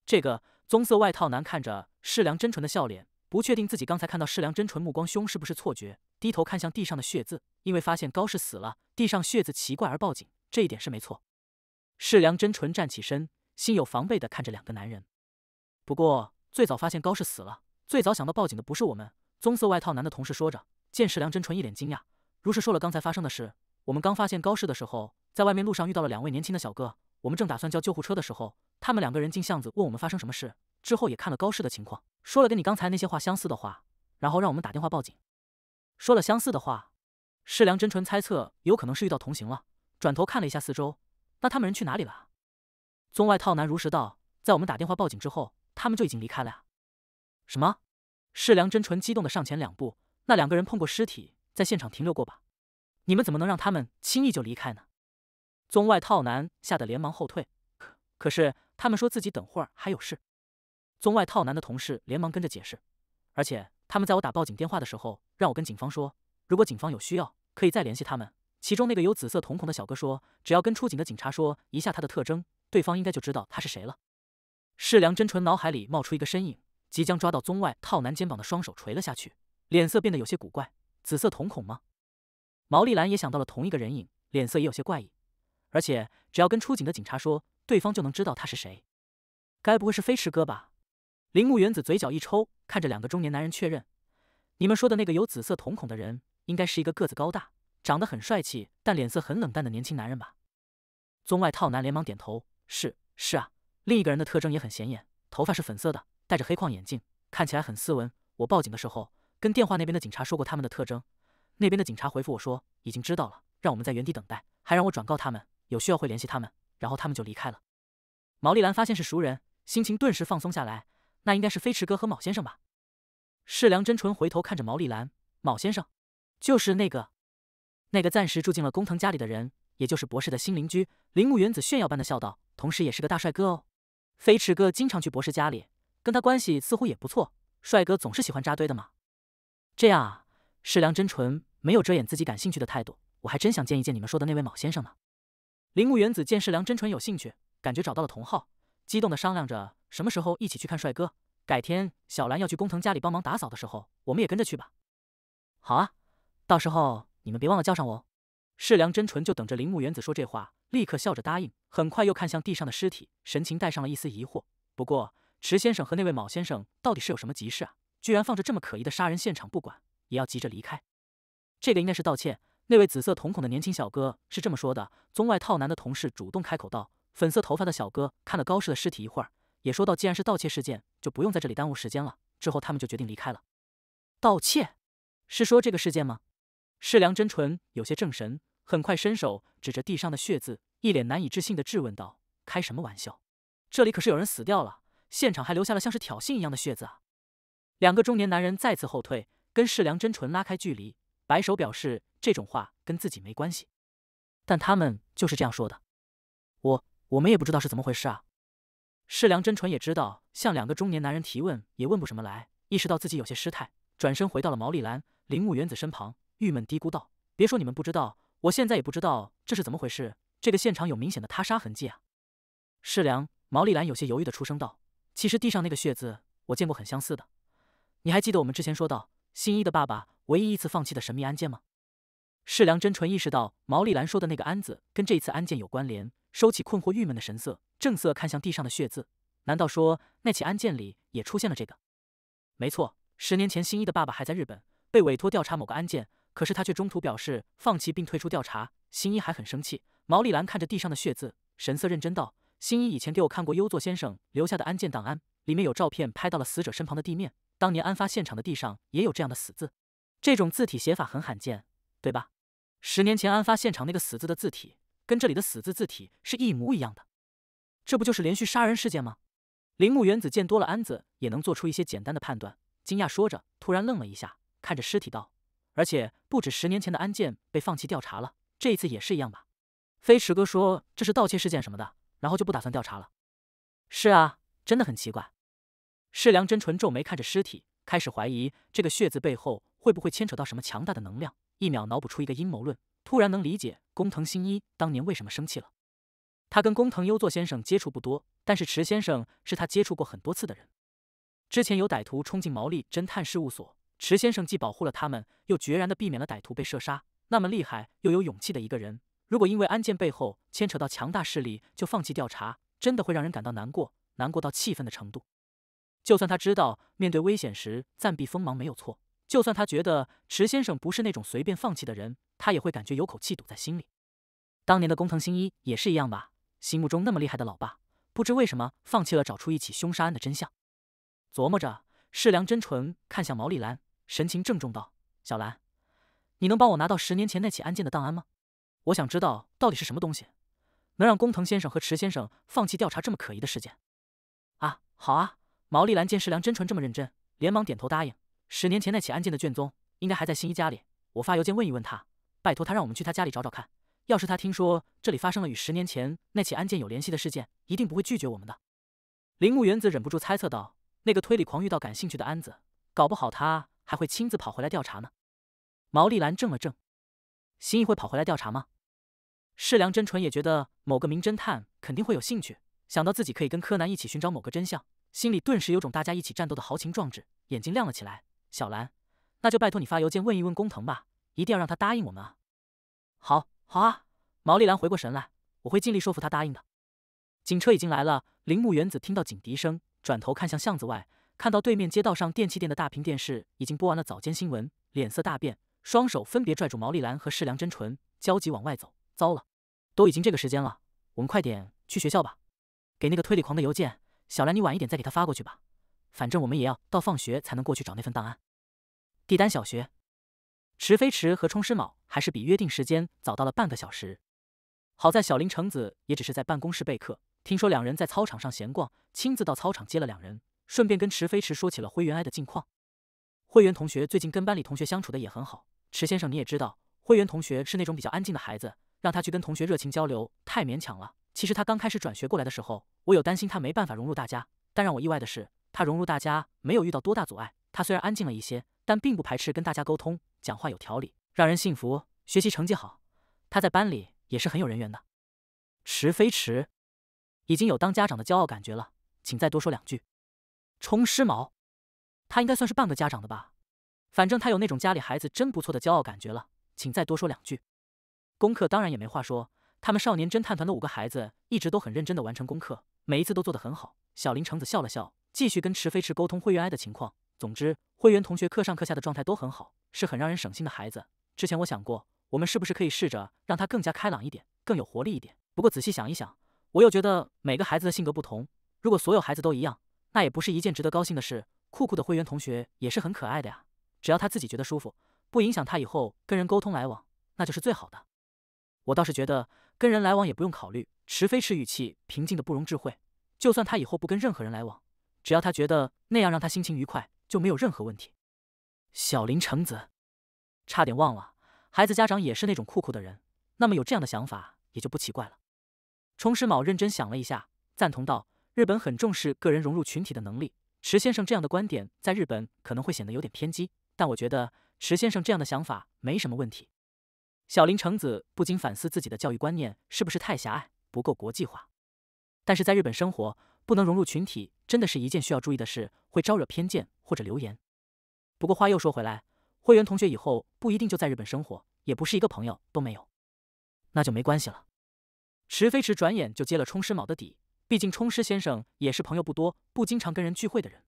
这个棕色外套男看着世良真纯的笑脸，不确定自己刚才看到世良真纯目光凶是不是错觉，低头看向地上的血渍，因为发现高氏死了，地上血渍奇怪而报警，这一点是没错。世良真纯站起身，心有防备地看着两个男人。不过最早发现高氏死了，最早想到报警的不是我们。棕色外套男的同事说着，见世良真纯一脸惊讶。如实说了刚才发生的事。我们刚发现高氏的时候，在外面路上遇到了两位年轻的小哥。我们正打算叫救护车的时候，他们两个人进巷子问我们发生什么事，之后也看了高氏的情况，说了跟你刚才那些话相似的话，然后让我们打电话报警。说了相似的话，世良真纯猜测有可能是遇到同行了，转头看了一下四周。那他们人去哪里了？棕外套男如实道，在我们打电话报警之后，他们就已经离开了。呀。什么？世良真纯激动的上前两步，那两个人碰过尸体。在现场停留过吧？你们怎么能让他们轻易就离开呢？棕外套男吓得连忙后退。可可是他们说自己等会儿还有事。棕外套男的同事连忙跟着解释，而且他们在我打报警电话的时候，让我跟警方说，如果警方有需要，可以再联系他们。其中那个有紫色瞳孔的小哥说，只要跟出警的警察说一下他的特征，对方应该就知道他是谁了。世良真纯脑海里冒出一个身影，即将抓到棕外套男肩膀的双手垂了下去，脸色变得有些古怪。紫色瞳孔吗？毛利兰也想到了同一个人影，脸色也有些怪异。而且只要跟出警的警察说，对方就能知道他是谁。该不会是飞驰哥吧？铃木原子嘴角一抽，看着两个中年男人确认：“你们说的那个有紫色瞳孔的人，应该是一个个子高大、长得很帅气，但脸色很冷淡的年轻男人吧？”棕外套男连忙点头：“是，是啊。另一个人的特征也很显眼，头发是粉色的，戴着黑框眼镜，看起来很斯文。我报警的时候。”跟电话那边的警察说过他们的特征，那边的警察回复我说已经知道了，让我们在原地等待，还让我转告他们有需要会联系他们，然后他们就离开了。毛利兰发现是熟人，心情顿时放松下来。那应该是飞驰哥和卯先生吧？世良真纯回头看着毛利兰，卯先生，就是那个那个暂时住进了工藤家里的人，也就是博士的新邻居。铃木原子炫耀般的笑道，同时也是个大帅哥哦。飞驰哥经常去博士家里，跟他关系似乎也不错。帅哥总是喜欢扎堆的嘛。这样啊，世良真纯没有遮掩自己感兴趣的态度，我还真想见一见你们说的那位卯先生呢。铃木原子见世良真纯有兴趣，感觉找到了同好，激动的商量着什么时候一起去看帅哥。改天小兰要去工藤家里帮忙打扫的时候，我们也跟着去吧。好啊，到时候你们别忘了叫上我。世良真纯就等着铃木原子说这话，立刻笑着答应。很快又看向地上的尸体，神情带上了一丝疑惑。不过，池先生和那位卯先生到底是有什么急事啊？居然放着这么可疑的杀人现场不管，也要急着离开。这个应该是盗窃。那位紫色瞳孔的年轻小哥是这么说的。棕外套男的同事主动开口道：“粉色头发的小哥看了高氏的尸体一会儿，也说到，既然是盗窃事件，就不用在这里耽误时间了。”之后他们就决定离开了。盗窃？是说这个事件吗？世良真纯有些怔神，很快伸手指着地上的血渍，一脸难以置信的质问道：“开什么玩笑？这里可是有人死掉了，现场还留下了像是挑衅一样的血渍啊！”两个中年男人再次后退，跟世良真纯拉开距离，摆手表示这种话跟自己没关系。但他们就是这样说的。我我们也不知道是怎么回事啊。世良真纯也知道，向两个中年男人提问也问不什么来，意识到自己有些失态，转身回到了毛利兰、铃木原子身旁，郁闷嘀咕道：“别说你们不知道，我现在也不知道这是怎么回事。这个现场有明显的他杀痕迹啊。”世良毛利兰有些犹豫的出声道：“其实地上那个血字，我见过很相似的。”你还记得我们之前说到新一的爸爸唯一一次放弃的神秘案件吗？世良真纯意识到毛利兰说的那个案子跟这一次案件有关联，收起困惑郁闷的神色，正色看向地上的血渍。难道说那起案件里也出现了这个？没错，十年前新一的爸爸还在日本，被委托调查某个案件，可是他却中途表示放弃并退出调查。新一还很生气。毛利兰看着地上的血渍，神色认真道：“新一以前给我看过优作先生留下的案件档案，里面有照片拍到了死者身旁的地面。”当年案发现场的地上也有这样的死字，这种字体写法很罕见，对吧？十年前案发现场那个死字的字体跟这里的死字字体是一模一样的，这不就是连续杀人事件吗？铃木原子见多了安子，也能做出一些简单的判断，惊讶说着，突然愣了一下，看着尸体道：“而且不止十年前的案件被放弃调查了，这一次也是一样吧？”飞驰哥说这是盗窃事件什么的，然后就不打算调查了。是啊，真的很奇怪。世良真纯皱眉看着尸体，开始怀疑这个血字背后会不会牵扯到什么强大的能量。一秒脑补出一个阴谋论，突然能理解工藤新一当年为什么生气了。他跟工藤优作先生接触不多，但是池先生是他接触过很多次的人。之前有歹徒冲进毛利侦探事务所，池先生既保护了他们，又决然的避免了歹徒被射杀。那么厉害又有勇气的一个人，如果因为案件背后牵扯到强大势力就放弃调查，真的会让人感到难过，难过到气愤的程度。就算他知道面对危险时暂避锋芒没有错，就算他觉得池先生不是那种随便放弃的人，他也会感觉有口气堵在心里。当年的工藤新一也是一样吧？心目中那么厉害的老爸，不知为什么放弃了找出一起凶杀案的真相。琢磨着，世良真纯看向毛利兰，神情郑重道：“小兰，你能帮我拿到十年前那起案件的档案吗？我想知道到底是什么东西，能让工藤先生和池先生放弃调查这么可疑的事件？”啊，好啊。毛利兰见世良真纯这么认真，连忙点头答应。十年前那起案件的卷宗应该还在新一家里，我发邮件问一问他，拜托他让我们去他家里找找看。要是他听说这里发生了与十年前那起案件有联系的事件，一定不会拒绝我们的。铃木原子忍不住猜测道：“那个推理狂遇到感兴趣的案子，搞不好他还会亲自跑回来调查呢。”毛利兰怔了怔：“新一会跑回来调查吗？”世良真纯也觉得某个名侦探肯定会有兴趣，想到自己可以跟柯南一起寻找某个真相。心里顿时有种大家一起战斗的豪情壮志，眼睛亮了起来。小兰，那就拜托你发邮件问一问工藤吧，一定要让他答应我们啊！好，好啊！毛利兰回过神来，我会尽力说服他答应的。警车已经来了，铃木原子听到警笛声，转头看向巷子外，看到对面街道上电器店的大屏电视已经播完了早间新闻，脸色大变，双手分别拽住毛利兰和世良真纯，焦急往外走。糟了，都已经这个时间了，我们快点去学校吧，给那个推理狂的邮件。小兰，你晚一点再给他发过去吧，反正我们也要到放学才能过去找那份档案。帝丹小学，池飞池和冲师卯还是比约定时间早到了半个小时。好在小林成子也只是在办公室备课，听说两人在操场上闲逛，亲自到操场接了两人，顺便跟池飞池说起了灰原哀的近况。灰原同学最近跟班里同学相处的也很好，池先生你也知道，灰原同学是那种比较安静的孩子，让他去跟同学热情交流太勉强了。其实他刚开始转学过来的时候，我有担心他没办法融入大家。但让我意外的是，他融入大家没有遇到多大阻碍。他虽然安静了一些，但并不排斥跟大家沟通，讲话有条理，让人信服，学习成绩好。他在班里也是很有人缘的。迟飞迟已经有当家长的骄傲感觉了，请再多说两句。冲师毛，他应该算是半个家长的吧？反正他有那种家里孩子真不错的骄傲感觉了，请再多说两句。功课当然也没话说。他们少年侦探团的五个孩子一直都很认真地完成功课，每一次都做得很好。小林橙子笑了笑，继续跟池飞池沟通员 I 的情况。总之，会员同学课上课下的状态都很好，是很让人省心的孩子。之前我想过，我们是不是可以试着让他更加开朗一点，更有活力一点？不过仔细想一想，我又觉得每个孩子的性格不同，如果所有孩子都一样，那也不是一件值得高兴的事。酷酷的会员同学也是很可爱的呀，只要他自己觉得舒服，不影响他以后跟人沟通来往，那就是最好的。我倒是觉得。跟人来往也不用考虑，池飞池语气平静的不容置喙。就算他以后不跟任何人来往，只要他觉得那样让他心情愉快，就没有任何问题。小林诚子，差点忘了，孩子家长也是那种酷酷的人，那么有这样的想法也就不奇怪了。冲矢卯认真想了一下，赞同道：“日本很重视个人融入群体的能力，池先生这样的观点在日本可能会显得有点偏激，但我觉得池先生这样的想法没什么问题。”小林橙子不禁反思自己的教育观念是不是太狭隘，不够国际化。但是在日本生活不能融入群体，真的是一件需要注意的事，会招惹偏见或者留言。不过话又说回来，会员同学以后不一定就在日本生活，也不是一个朋友都没有，那就没关系了。池飞池转眼就接了冲师卯的底，毕竟冲师先生也是朋友不多，不经常跟人聚会的人。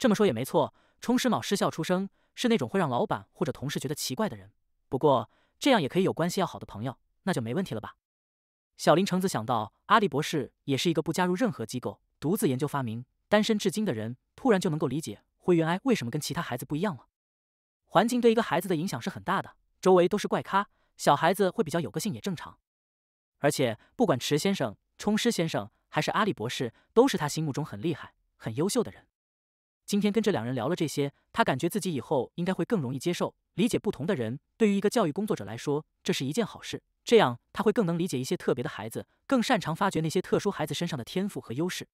这么说也没错。冲师卯失笑出声，是那种会让老板或者同事觉得奇怪的人。不过。这样也可以有关系要好的朋友，那就没问题了吧？小林橙子想到阿笠博士也是一个不加入任何机构，独自研究发明、单身至今的人，突然就能够理解灰原哀为什么跟其他孩子不一样了。环境对一个孩子的影响是很大的，周围都是怪咖，小孩子会比较有个性也正常。而且不管池先生、冲师先生还是阿笠博士，都是他心目中很厉害、很优秀的人。今天跟这两人聊了这些，他感觉自己以后应该会更容易接受、理解不同的人。对于一个教育工作者来说，这是一件好事。这样他会更能理解一些特别的孩子，更擅长发掘那些特殊孩子身上的天赋和优势。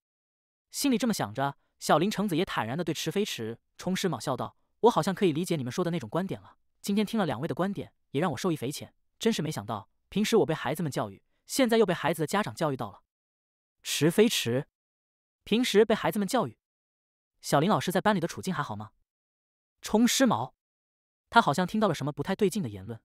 心里这么想着，小林橙子也坦然的对池飞池、冲师卯笑道：“我好像可以理解你们说的那种观点了。今天听了两位的观点，也让我受益匪浅。真是没想到，平时我被孩子们教育，现在又被孩子的家长教育到了。”池飞池，平时被孩子们教育。小林老师在班里的处境还好吗？冲师毛，他好像听到了什么不太对劲的言论。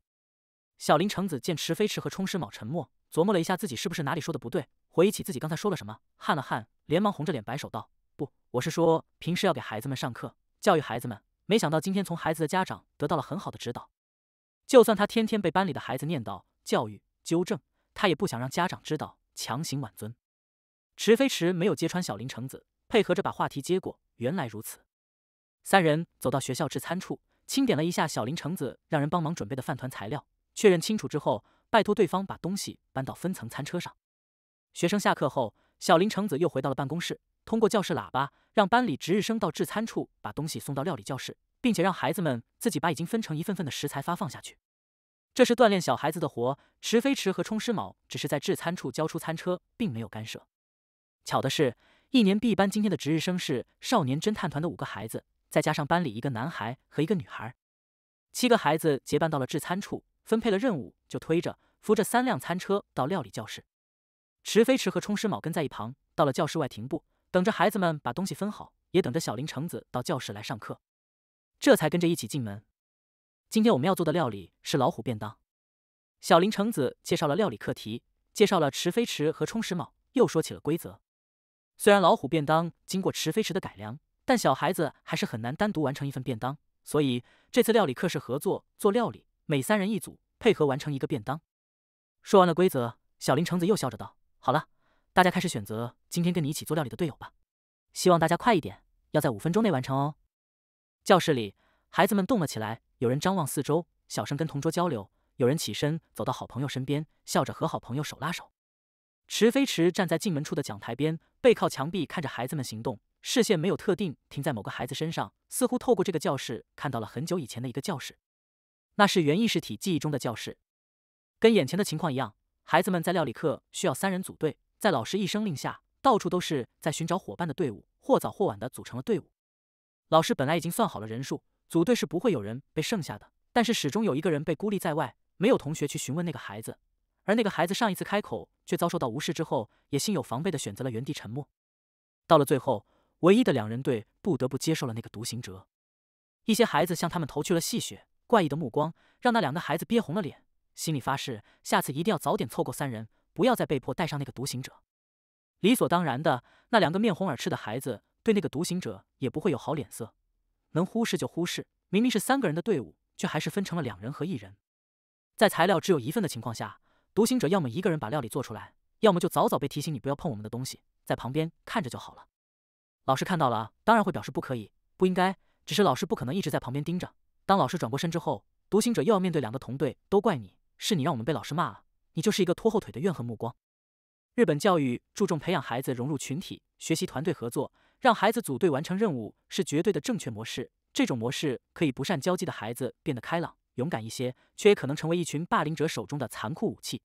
小林橙子见池飞池和冲师毛沉默，琢磨了一下自己是不是哪里说的不对，回忆起自己刚才说了什么，汗了汗，连忙红着脸摆手道：“不，我是说平时要给孩子们上课，教育孩子们。没想到今天从孩子的家长得到了很好的指导。就算他天天被班里的孩子念叨、教育、纠正，他也不想让家长知道，强行挽尊。”池飞池没有揭穿小林橙子，配合着把话题接过。原来如此，三人走到学校制餐处，清点了一下小林橙子让人帮忙准备的饭团材料，确认清楚之后，拜托对方把东西搬到分层餐车上。学生下课后，小林橙子又回到了办公室，通过教室喇叭让班里值日生到制餐处把东西送到料理教室，并且让孩子们自己把已经分成一份份的食材发放下去。这是锻炼小孩子的活。池飞池和冲师卯只是在制餐处交出餐车，并没有干涉。巧的是。一年 B 班今天的值日生是少年侦探团的五个孩子，再加上班里一个男孩和一个女孩，七个孩子结伴到了制餐处，分配了任务，就推着、扶着三辆餐车到料理教室。池飞池和冲石卯跟在一旁，到了教室外停步，等着孩子们把东西分好，也等着小林橙子到教室来上课，这才跟着一起进门。今天我们要做的料理是老虎便当。小林橙子介绍了料理课题，介绍了池飞池和冲石卯，又说起了规则。虽然老虎便当经过池飞池的改良，但小孩子还是很难单独完成一份便当。所以这次料理课是合作做料理，每三人一组，配合完成一个便当。说完了规则，小林橙子又笑着道：“好了，大家开始选择今天跟你一起做料理的队友吧。希望大家快一点，要在五分钟内完成哦。”教室里，孩子们动了起来，有人张望四周，小声跟同桌交流；有人起身走到好朋友身边，笑着和好朋友手拉手。池飞池站在进门处的讲台边，背靠墙壁，看着孩子们行动，视线没有特定，停在某个孩子身上，似乎透过这个教室看到了很久以前的一个教室，那是原意识体记忆中的教室，跟眼前的情况一样，孩子们在料理课需要三人组队，在老师一声令下，到处都是在寻找伙伴的队伍，或早或晚的组成了队伍。老师本来已经算好了人数，组队是不会有人被剩下的，但是始终有一个人被孤立在外，没有同学去询问那个孩子。而那个孩子上一次开口却遭受到无视之后，也心有防备的选择了原地沉默。到了最后，唯一的两人队不得不接受了那个独行者。一些孩子向他们投去了戏谑、怪异的目光，让那两个孩子憋红了脸，心里发誓下次一定要早点凑够三人，不要再被迫带上那个独行者。理所当然的，那两个面红耳赤的孩子对那个独行者也不会有好脸色。能忽视就忽视，明明是三个人的队伍，却还是分成了两人和一人。在材料只有一份的情况下。独行者要么一个人把料理做出来，要么就早早被提醒你不要碰我们的东西，在旁边看着就好了。老师看到了，当然会表示不可以、不应该。只是老师不可能一直在旁边盯着。当老师转过身之后，独行者又要面对两个同队，都怪你，是你让我们被老师骂了，你就是一个拖后腿的。怨恨目光。日本教育注重培养孩子融入群体、学习团队合作，让孩子组队完成任务是绝对的正确模式。这种模式可以不善交际的孩子变得开朗。勇敢一些，却也可能成为一群霸凌者手中的残酷武器。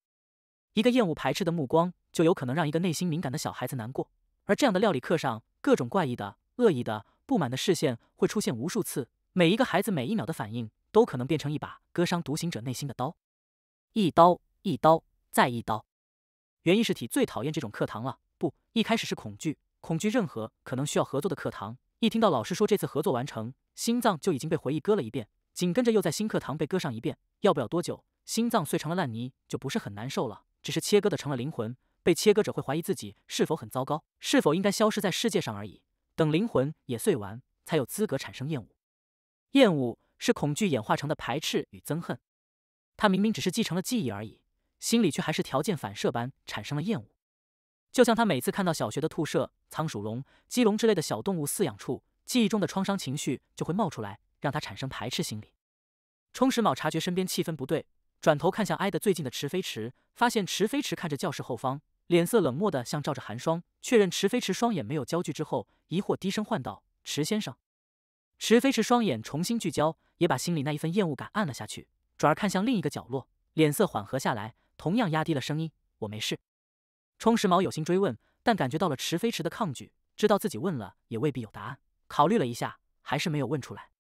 一个厌恶排斥的目光，就有可能让一个内心敏感的小孩子难过。而这样的料理课上，各种怪异的、恶意的、不满的视线会出现无数次。每一个孩子每一秒的反应，都可能变成一把割伤独行者内心的刀。一刀，一刀，再一刀。原意识体最讨厌这种课堂了。不，一开始是恐惧，恐惧任何可能需要合作的课堂。一听到老师说这次合作完成，心脏就已经被回忆割了一遍。紧跟着又在新课堂被割上一遍，要不了多久，心脏碎成了烂泥就不是很难受了，只是切割的成了灵魂，被切割者会怀疑自己是否很糟糕，是否应该消失在世界上而已。等灵魂也碎完，才有资格产生厌恶。厌恶是恐惧演化成的排斥与憎恨。他明明只是继承了记忆而已，心里却还是条件反射般产生了厌恶。就像他每次看到小学的兔舍、仓鼠笼、鸡笼之类的小动物饲养处，记忆中的创伤情绪就会冒出来。让他产生排斥心理。充实卯察觉身边气氛不对，转头看向挨得最近的池飞池，发现池飞池看着教室后方，脸色冷漠的像照着寒霜。确认池飞池双眼没有焦距之后，疑惑低声唤道：“池先生。”池飞池双眼重新聚焦，也把心里那一份厌恶感按了下去，转而看向另一个角落，脸色缓和下来，同样压低了声音：“我没事。”充实卯有心追问，但感觉到了池飞池的抗拒，知道自己问了也未必有答案，考虑了一下，还是没有问出来。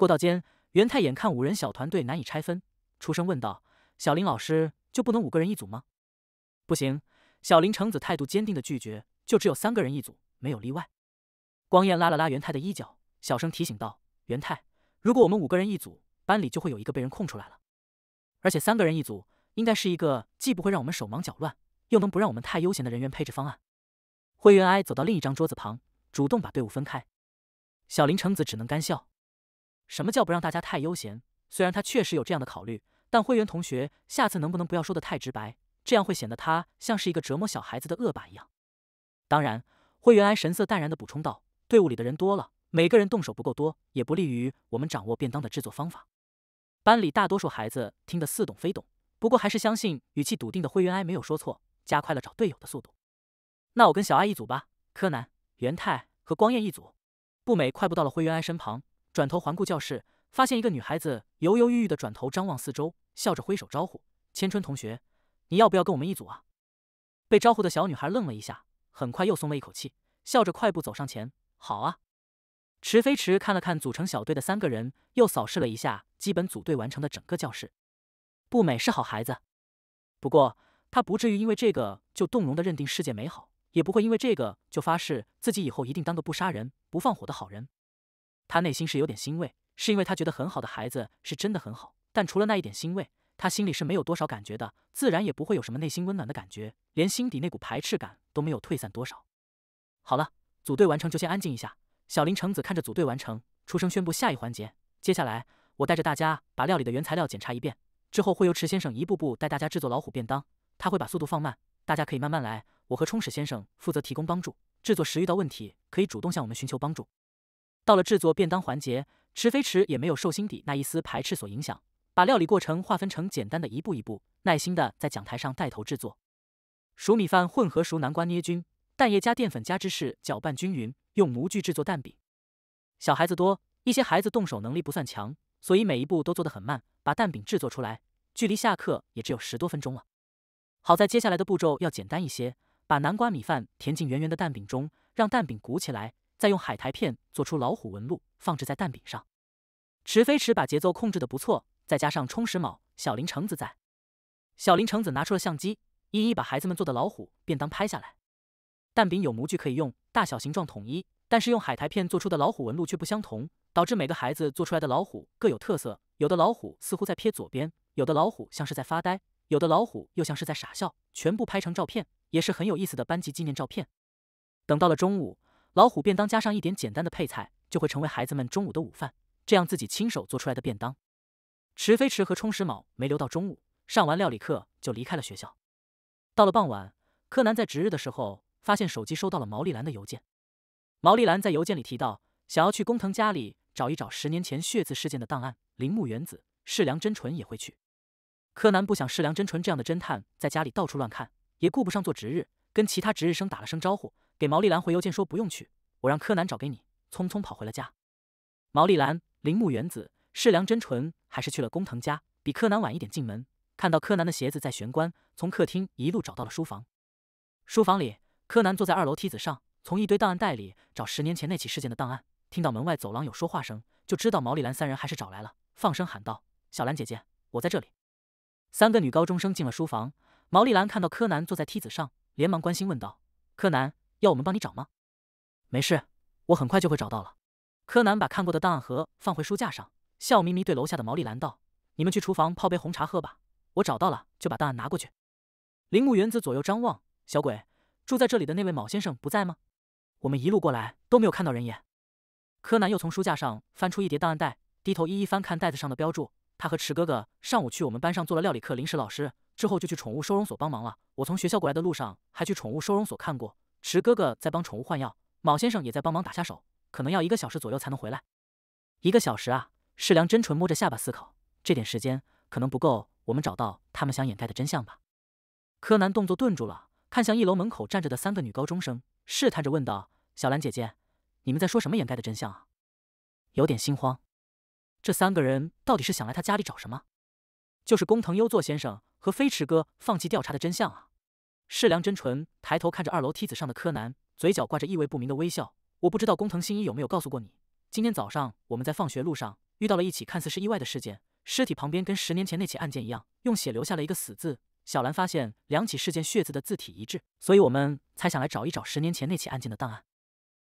过道间，元太眼看五人小团队难以拆分，出声问道：“小林老师就不能五个人一组吗？”“不行。”小林橙子态度坚定的拒绝，“就只有三个人一组，没有例外。”光彦拉了拉元太的衣角，小声提醒道：“元太，如果我们五个人一组，班里就会有一个被人空出来了。而且三个人一组，应该是一个既不会让我们手忙脚乱，又能不让我们太悠闲的人员配置方案。”灰原哀走到另一张桌子旁，主动把队伍分开。小林橙子只能干笑。什么叫不让大家太悠闲？虽然他确实有这样的考虑，但灰原同学，下次能不能不要说的太直白？这样会显得他像是一个折磨小孩子的恶霸一样。当然，灰原哀神色淡然的补充道：“队伍里的人多了，每个人动手不够多，也不利于我们掌握便当的制作方法。”班里大多数孩子听得似懂非懂，不过还是相信语气笃定的灰原哀没有说错，加快了找队友的速度。那我跟小爱一组吧，柯南、元太和光彦一组。步美快步到了灰原哀身旁。转头环顾教室，发现一个女孩子犹犹豫豫的转头张望四周，笑着挥手招呼：“千春同学，你要不要跟我们一组啊？”被招呼的小女孩愣了一下，很快又松了一口气，笑着快步走上前：“好啊！”池飞池看了看组成小队的三个人，又扫视了一下基本组队完成的整个教室。步美是好孩子，不过他不至于因为这个就动容的认定世界美好，也不会因为这个就发誓自己以后一定当个不杀人、不放火的好人。他内心是有点欣慰，是因为他觉得很好的孩子是真的很好。但除了那一点欣慰，他心里是没有多少感觉的，自然也不会有什么内心温暖的感觉，连心底那股排斥感都没有退散多少。好了，组队完成就先安静一下。小林成子看着组队完成，出声宣布下一环节：接下来我带着大家把料理的原材料检查一遍，之后会由池先生一步步带大家制作老虎便当。他会把速度放慢，大家可以慢慢来。我和充实先生负责提供帮助，制作时遇到问题可以主动向我们寻求帮助。到了制作便当环节，池飞池也没有受心底那一丝排斥所影响，把料理过程划分成简单的一步一步，耐心的在讲台上带头制作。熟米饭混合熟南瓜捏均，蛋液加淀粉加芝士搅拌均匀，用模具制作蛋饼。小孩子多，一些孩子动手能力不算强，所以每一步都做得很慢。把蛋饼制作出来，距离下课也只有十多分钟了。好在接下来的步骤要简单一些，把南瓜米饭填进圆圆的蛋饼中，让蛋饼鼓起来。再用海苔片做出老虎纹路，放置在蛋饼上。池飞池把节奏控制的不错，再加上充实卯小林橙子在，小林橙子拿出了相机，一一把孩子们做的老虎便当拍下来。蛋饼有模具可以用，大小形状统一，但是用海苔片做出的老虎纹路却不相同，导致每个孩子做出来的老虎各有特色。有的老虎似乎在瞥左边，有的老虎像是在发呆，有的老虎又像是在傻笑。全部拍成照片，也是很有意思的班级纪念照片。等到了中午。老虎便当加上一点简单的配菜，就会成为孩子们中午的午饭。这样自己亲手做出来的便当，池飞池和充实卯没留到中午，上完料理课就离开了学校。到了傍晚，柯南在值日的时候发现手机收到了毛利兰的邮件。毛利兰在邮件里提到，想要去工藤家里找一找十年前血字事件的档案。铃木原子、世良真纯也会去。柯南不想世良真纯这样的侦探在家里到处乱看，也顾不上做值日，跟其他值日生打了声招呼。给毛利兰回邮件说不用去，我让柯南找给你。匆匆跑回了家。毛利兰、铃木原子、世良真纯还是去了工藤家，比柯南晚一点进门，看到柯南的鞋子在玄关，从客厅一路找到了书房。书房里，柯南坐在二楼梯子上，从一堆档案袋里找十年前那起事件的档案。听到门外走廊有说话声，就知道毛利兰三人还是找来了，放声喊道：“小兰姐姐，我在这里。”三个女高中生进了书房，毛利兰看到柯南坐在梯子上，连忙关心问道：“柯南？”要我们帮你找吗？没事，我很快就会找到了。柯南把看过的档案盒放回书架上，笑眯眯对楼下的毛利兰道：“你们去厨房泡杯红茶喝吧，我找到了就把档案拿过去。”铃木园子左右张望：“小鬼，住在这里的那位卯先生不在吗？我们一路过来都没有看到人影。”柯南又从书架上翻出一叠档案袋，低头一一翻看袋子上的标注。他和迟哥哥上午去我们班上做了料理课临时老师，之后就去宠物收容所帮忙了。我从学校过来的路上还去宠物收容所看过。池哥哥在帮宠物换药，卯先生也在帮忙打下手，可能要一个小时左右才能回来。一个小时啊！世良真纯摸着下巴思考，这点时间可能不够我们找到他们想掩盖的真相吧。柯南动作顿住了，看向一楼门口站着的三个女高中生，试探着问道：“小兰姐姐，你们在说什么掩盖的真相啊？”有点心慌，这三个人到底是想来他家里找什么？就是工藤优作先生和飞驰哥放弃调查的真相啊！世良真纯抬头看着二楼梯子上的柯南，嘴角挂着意味不明的微笑。我不知道工藤新一有没有告诉过你，今天早上我们在放学路上遇到了一起看似是意外的事件，尸体旁边跟十年前那起案件一样，用血留下了一个死字。小兰发现两起事件血字的字体一致，所以我们才想来找一找十年前那起案件的档案。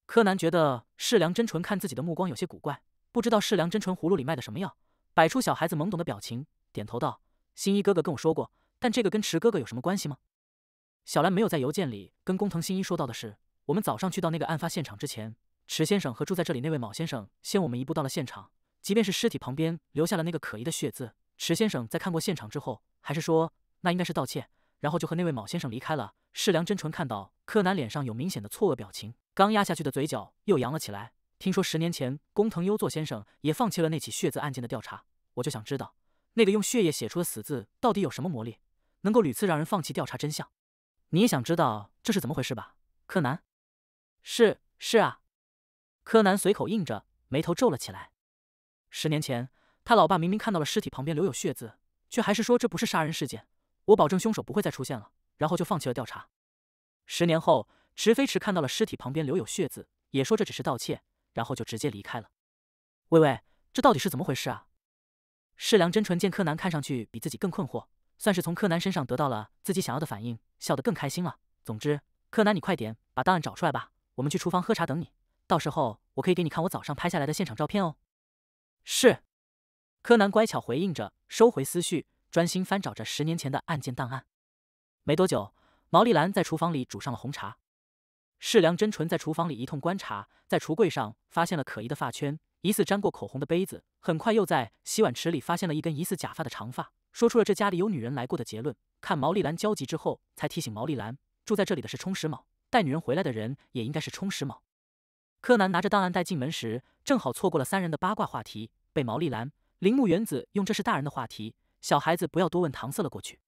柯南觉得世良真纯看自己的目光有些古怪，不知道世良真纯葫芦里卖的什么药，摆出小孩子懵懂的表情，点头道：“新一哥哥跟我说过，但这个跟池哥哥有什么关系吗？”小兰没有在邮件里跟工藤新一说到的是，我们早上去到那个案发现场之前，池先生和住在这里那位卯先生先我们一步到了现场。即便是尸体旁边留下了那个可疑的血渍，池先生在看过现场之后，还是说那应该是盗窃，然后就和那位卯先生离开了。世良真纯看到柯南脸上有明显的错愕表情，刚压下去的嘴角又扬了起来。听说十年前工藤优作先生也放弃了那起血渍案件的调查，我就想知道那个用血液写出的死字到底有什么魔力，能够屡次让人放弃调查真相。你也想知道这是怎么回事吧，柯南？是是啊，柯南随口应着，眉头皱了起来。十年前，他老爸明明看到了尸体旁边留有血渍，却还是说这不是杀人事件。我保证凶手不会再出现了，然后就放弃了调查。十年后，池飞池看到了尸体旁边留有血渍，也说这只是盗窃，然后就直接离开了。喂喂，这到底是怎么回事啊？世良真纯见柯南看上去比自己更困惑。算是从柯南身上得到了自己想要的反应，笑得更开心了。总之，柯南，你快点把档案找出来吧，我们去厨房喝茶等你。到时候我可以给你看我早上拍下来的现场照片哦。是，柯南乖巧回应着，收回思绪，专心翻找着十年前的案件档案。没多久，毛利兰在厨房里煮上了红茶。世良真纯在厨房里一通观察，在橱柜上发现了可疑的发圈，疑似沾过口红的杯子，很快又在洗碗池里发现了一根疑似假发的长发。说出了这家里有女人来过的结论。看毛利兰焦急之后，才提醒毛利兰住在这里的是充实卯，带女人回来的人也应该是充实卯。柯南拿着档案袋进门时，正好错过了三人的八卦话题，被毛利兰、铃木原子用“这是大人的话题，小孩子不要多问”搪塞了过去。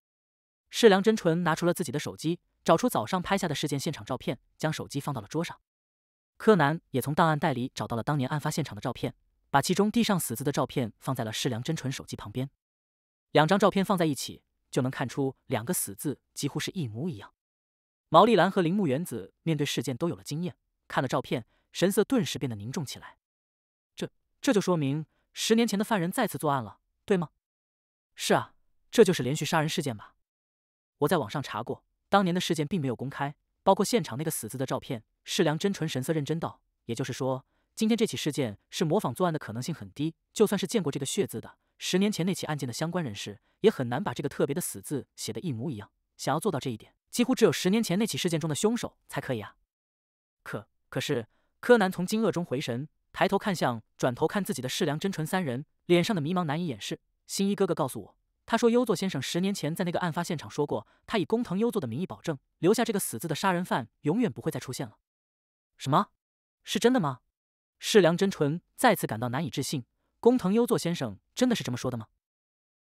世良真纯拿出了自己的手机，找出早上拍下的事件现场照片，将手机放到了桌上。柯南也从档案袋里找到了当年案发现场的照片，把其中地上死字的照片放在了世良真纯手机旁边。两张照片放在一起，就能看出两个“死”字几乎是一模一样。毛利兰和铃木原子面对事件都有了经验，看了照片，神色顿时变得凝重起来。这这就说明十年前的犯人再次作案了，对吗？是啊，这就是连续杀人事件吧？我在网上查过，当年的事件并没有公开，包括现场那个“死”字的照片。世良真纯神色认真道：“也就是说，今天这起事件是模仿作案的可能性很低，就算是见过这个血字的。”十年前那起案件的相关人士也很难把这个特别的“死”字写得一模一样。想要做到这一点，几乎只有十年前那起事件中的凶手才可以啊。可可是，柯南从惊愕中回神，抬头看向转头看自己的世良真纯三人，脸上的迷茫难以掩饰。新一哥哥告诉我，他说优作先生十年前在那个案发现场说过，他以工藤优作的名义保证，留下这个“死”字的杀人犯永远不会再出现了。什么？是真的吗？世良真纯再次感到难以置信。工藤优作先生。真的是这么说的吗？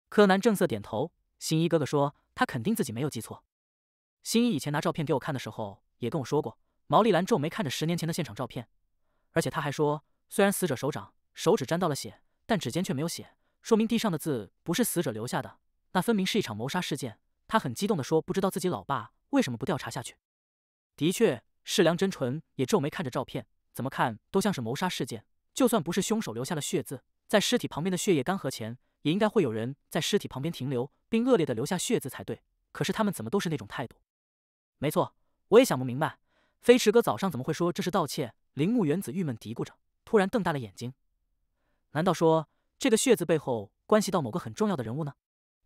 柯南正色点头。新一哥哥说，他肯定自己没有记错。新一以前拿照片给我看的时候，也跟我说过。毛利兰皱眉看着十年前的现场照片，而且他还说，虽然死者手掌手指沾到了血，但指尖却没有血，说明地上的字不是死者留下的。那分明是一场谋杀事件。他很激动的说：“不知道自己老爸为什么不调查下去？”的确，世良真纯也皱眉看着照片，怎么看都像是谋杀事件。就算不是凶手留下了血字。在尸体旁边的血液干涸前，也应该会有人在尸体旁边停留，并恶劣的留下血渍才对。可是他们怎么都是那种态度？没错，我也想不明白。飞驰哥早上怎么会说这是盗窃？铃木原子郁闷嘀咕着，突然瞪大了眼睛。难道说这个血渍背后关系到某个很重要的人物呢？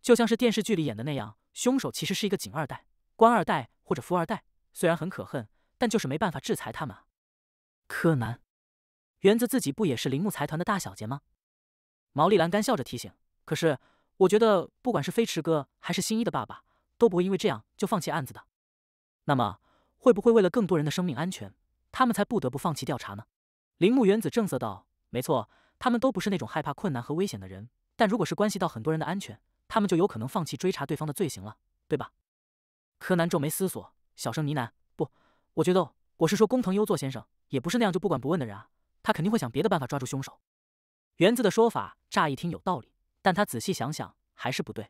就像是电视剧里演的那样，凶手其实是一个警二代、官二代或者富二代。虽然很可恨，但就是没办法制裁他们。柯南，原子自己不也是铃木财团的大小姐吗？毛利兰干笑着提醒，可是我觉得，不管是飞驰哥还是新一的爸爸，都不会因为这样就放弃案子的。那么，会不会为了更多人的生命安全，他们才不得不放弃调查呢？铃木原子正色道：“没错，他们都不是那种害怕困难和危险的人。但如果是关系到很多人的安全，他们就有可能放弃追查对方的罪行了，对吧？”柯南皱眉思索，小声呢喃：“不，我觉得，我是说工藤优作先生也不是那样就不管不问的人啊，他肯定会想别的办法抓住凶手。”园子的说法乍一听有道理，但他仔细想想还是不对。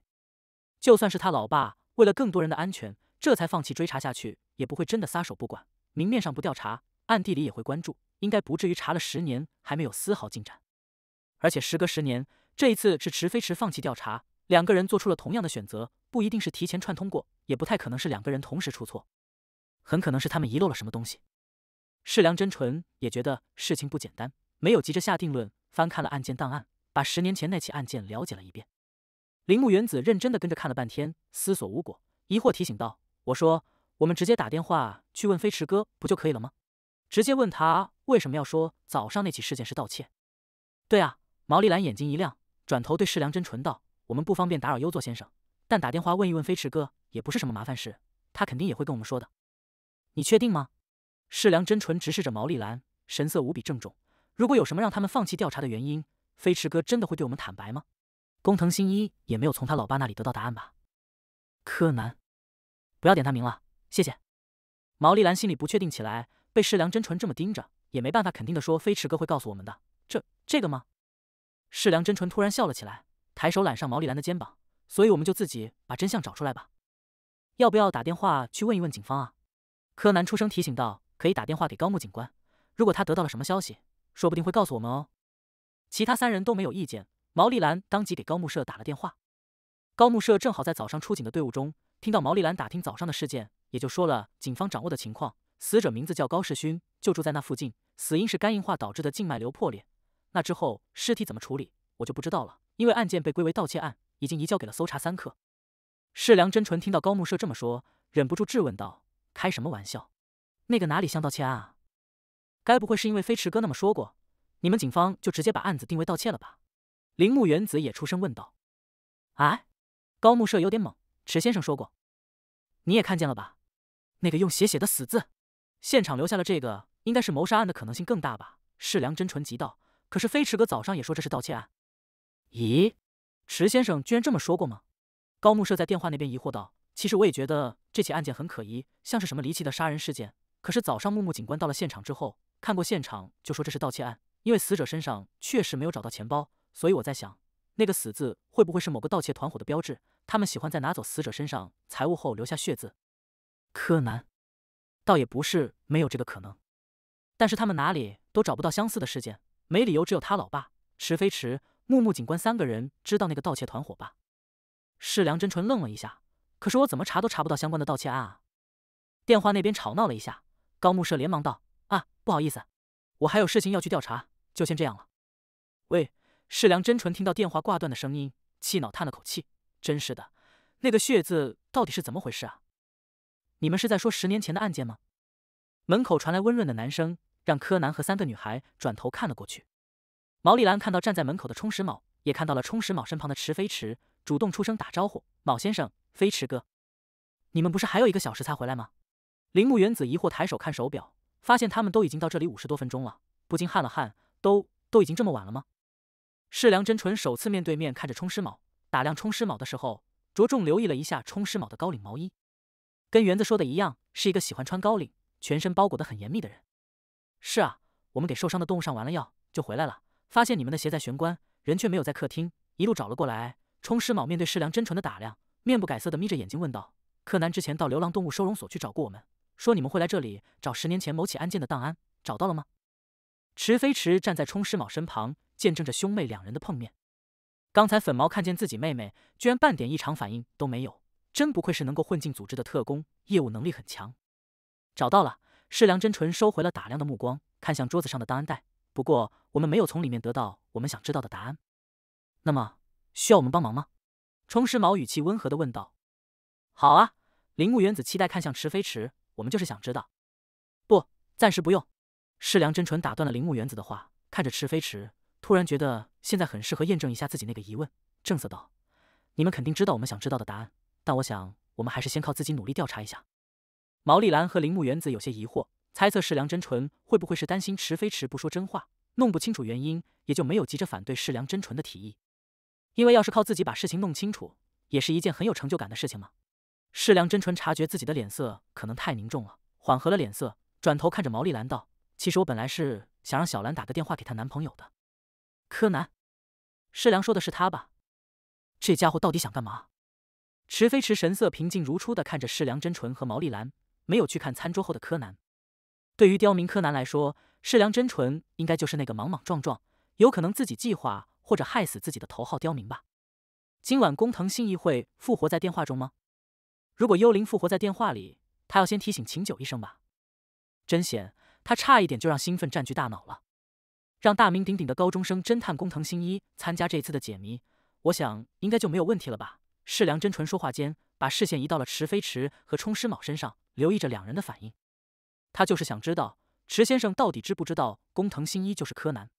就算是他老爸为了更多人的安全，这才放弃追查下去，也不会真的撒手不管。明面上不调查，暗地里也会关注，应该不至于查了十年还没有丝毫进展。而且时隔十年，这一次是池飞池放弃调查，两个人做出了同样的选择，不一定是提前串通过，也不太可能是两个人同时出错，很可能是他们遗漏了什么东西。世良真纯也觉得事情不简单，没有急着下定论。翻看了案件档案，把十年前那起案件了解了一遍。铃木原子认真的跟着看了半天，思索无果，疑惑提醒道：“我说，我们直接打电话去问飞驰哥不就可以了吗？直接问他为什么要说早上那起事件是盗窃？”“对啊！”毛利兰眼睛一亮，转头对世良真纯道：“我们不方便打扰优作先生，但打电话问一问飞驰哥也不是什么麻烦事，他肯定也会跟我们说的。”“你确定吗？”世良真纯直视着毛利兰，神色无比郑重。如果有什么让他们放弃调查的原因，飞驰哥真的会对我们坦白吗？工藤新一也没有从他老爸那里得到答案吧？柯南，不要点他名了，谢谢。毛利兰心里不确定起来，被世良真纯这么盯着，也没办法肯定的说飞驰哥会告诉我们的。这、这个吗？世良真纯突然笑了起来，抬手揽上毛利兰的肩膀。所以我们就自己把真相找出来吧。要不要打电话去问一问警方啊？柯南出声提醒道：“可以打电话给高木警官，如果他得到了什么消息。”说不定会告诉我们哦。其他三人都没有意见，毛利兰当即给高木社打了电话。高木社正好在早上出警的队伍中，听到毛利兰打听早上的事件，也就说了警方掌握的情况：死者名字叫高世勋，就住在那附近，死因是肝硬化导致的静脉瘤破裂。那之后尸体怎么处理，我就不知道了，因为案件被归为盗窃案，已经移交给了搜查三科。世良真纯听到高木社这么说，忍不住质问道：“开什么玩笑？那个哪里像盗窃案啊？”该不会是因为飞驰哥那么说过，你们警方就直接把案子定为盗窃了吧？铃木原子也出声问道。哎，高木社有点懵。池先生说过，你也看见了吧？那个用血写的死字，现场留下了这个，应该是谋杀案的可能性更大吧？世良真纯急道。可是飞驰哥早上也说这是盗窃案。咦，池先生居然这么说过吗？高木社在电话那边疑惑道。其实我也觉得这起案件很可疑，像是什么离奇的杀人事件。可是早上木木警官到了现场之后。看过现场就说这是盗窃案，因为死者身上确实没有找到钱包，所以我在想，那个死字会不会是某个盗窃团伙的标志？他们喜欢在拿走死者身上财物后留下血字。柯南倒也不是没有这个可能，但是他们哪里都找不到相似的事件，没理由只有他老爸池飞池木木警官三个人知道那个盗窃团伙吧？世良真纯愣了一下，可是我怎么查都查不到相关的盗窃案啊！电话那边吵闹了一下，高木社连忙道。啊，不好意思，我还有事情要去调查，就先这样了。喂，世良真纯听到电话挂断的声音，气恼叹了口气，真是的，那个血字到底是怎么回事啊？你们是在说十年前的案件吗？门口传来温润的男声，让柯南和三个女孩转头看了过去。毛利兰看到站在门口的充实卯，也看到了充实卯身旁的池飞驰，主动出声打招呼：“卯先生，飞驰哥，你们不是还有一个小时才回来吗？”铃木原子疑惑抬手看手表。发现他们都已经到这里五十多分钟了，不禁汗了汗。都都已经这么晚了吗？世良真纯首次面对面看着冲狮卯，打量冲狮卯的时候，着重留意了一下冲狮卯的高领毛衣，跟园子说的一样，是一个喜欢穿高领、全身包裹的很严密的人。是啊，我们给受伤的动物上完了药就回来了，发现你们的鞋在玄关，人却没有在客厅，一路找了过来。冲狮卯面对世良真纯的打量，面不改色的眯着眼睛问道：“柯南之前到流浪动物收容所去找过我们？”说你们会来这里找十年前某起案件的档案，找到了吗？池飞池站在冲师卯身旁，见证着兄妹两人的碰面。刚才粉毛看见自己妹妹，居然半点异常反应都没有，真不愧是能够混进组织的特工，业务能力很强。找到了，世良真纯收回了打量的目光，看向桌子上的档案袋。不过我们没有从里面得到我们想知道的答案。那么需要我们帮忙吗？冲师卯语气温和的问道。好啊，铃木原子期待看向池飞池。我们就是想知道，不，暂时不用。世良真纯打断了铃木原子的话，看着池飞池，突然觉得现在很适合验证一下自己那个疑问，正色道：“你们肯定知道我们想知道的答案，但我想我们还是先靠自己努力调查一下。”毛利兰和铃木原子有些疑惑，猜测世良真纯会不会是担心池飞池不说真话，弄不清楚原因，也就没有急着反对世良真纯的提议，因为要是靠自己把事情弄清楚，也是一件很有成就感的事情嘛。世良真纯察觉自己的脸色可能太凝重了，缓和了脸色，转头看着毛利兰道：“其实我本来是想让小兰打个电话给她男朋友的。”柯南，世良说的是他吧？这家伙到底想干嘛？池飞池神色平静如初的看着世良真纯和毛利兰，没有去看餐桌后的柯南。对于刁民柯南来说，世良真纯应该就是那个莽莽撞撞、有可能自己计划或者害死自己的头号刁民吧？今晚工藤新一会复活在电话中吗？如果幽灵复活在电话里，他要先提醒秦九一声吧。真险，他差一点就让兴奋占据大脑了。让大名鼎鼎的高中生侦探工藤新一参加这次的解谜，我想应该就没有问题了吧？世良真纯说话间，把视线移到了池飞池和冲师卯身上，留意着两人的反应。他就是想知道池先生到底知不知道工藤新一就是柯南。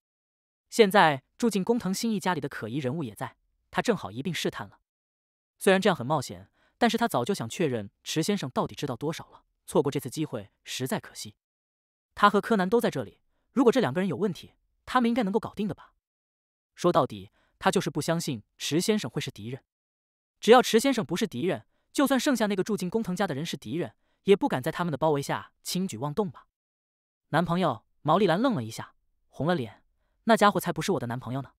现在住进工藤新一家里的可疑人物也在，他正好一并试探了。虽然这样很冒险。但是他早就想确认池先生到底知道多少了，错过这次机会实在可惜。他和柯南都在这里，如果这两个人有问题，他们应该能够搞定的吧？说到底，他就是不相信池先生会是敌人。只要池先生不是敌人，就算剩下那个住进工藤家的人是敌人，也不敢在他们的包围下轻举妄动吧？男朋友毛利兰愣了一下，红了脸。那家伙才不是我的男朋友呢。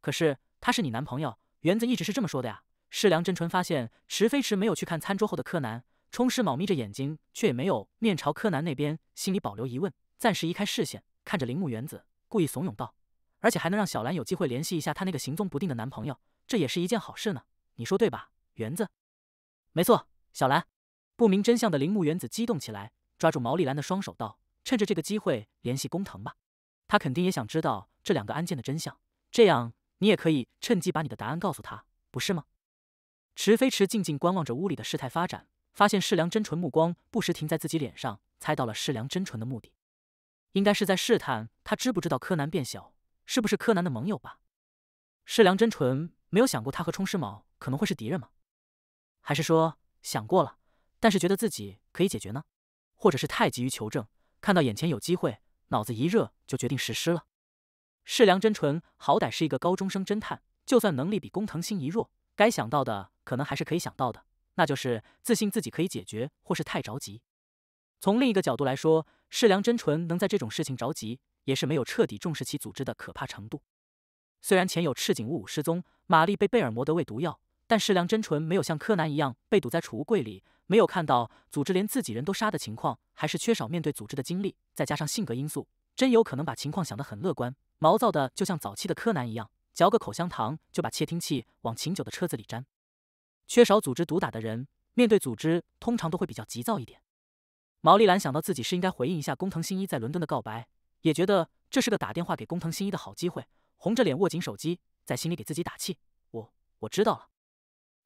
可是他是你男朋友，原子一直是这么说的呀。世良真纯发现池飞驰没有去看餐桌后的柯南，冲矢卯眯着眼睛，却也没有面朝柯南那边，心里保留疑问，暂时移开视线，看着铃木园子，故意怂恿道：“而且还能让小兰有机会联系一下她那个行踪不定的男朋友，这也是一件好事呢。你说对吧，园子？”“没错，小兰。”不明真相的铃木园子激动起来，抓住毛利兰的双手道：“趁着这个机会联系工藤吧，他肯定也想知道这两个案件的真相。这样你也可以趁机把你的答案告诉他，不是吗？”池飞池静静观望着屋里的事态发展，发现世良真纯目光不时停在自己脸上，猜到了世良真纯的目的，应该是在试探他知不知道柯南变小是不是柯南的盟友吧？世良真纯没有想过他和冲师卯可能会是敌人吗？还是说想过了，但是觉得自己可以解决呢？或者是太急于求证，看到眼前有机会，脑子一热就决定实施了？世良真纯好歹是一个高中生侦探，就算能力比工藤新一弱。该想到的，可能还是可以想到的，那就是自信自己可以解决，或是太着急。从另一个角度来说，世良真纯能在这种事情着急，也是没有彻底重视其组织的可怕程度。虽然前有赤井务武失踪，玛丽被贝尔摩德喂毒药，但世良真纯没有像柯南一样被堵在储物柜里，没有看到组织连自己人都杀的情况，还是缺少面对组织的经历，再加上性格因素，真有可能把情况想得很乐观，毛躁的就像早期的柯南一样。嚼个口香糖就把窃听器往秦九的车子里粘。缺少组织毒打的人，面对组织通常都会比较急躁一点。毛利兰想到自己是应该回应一下工藤新一在伦敦的告白，也觉得这是个打电话给工藤新一的好机会，红着脸握紧手机，在心里给自己打气：“我我知道了。”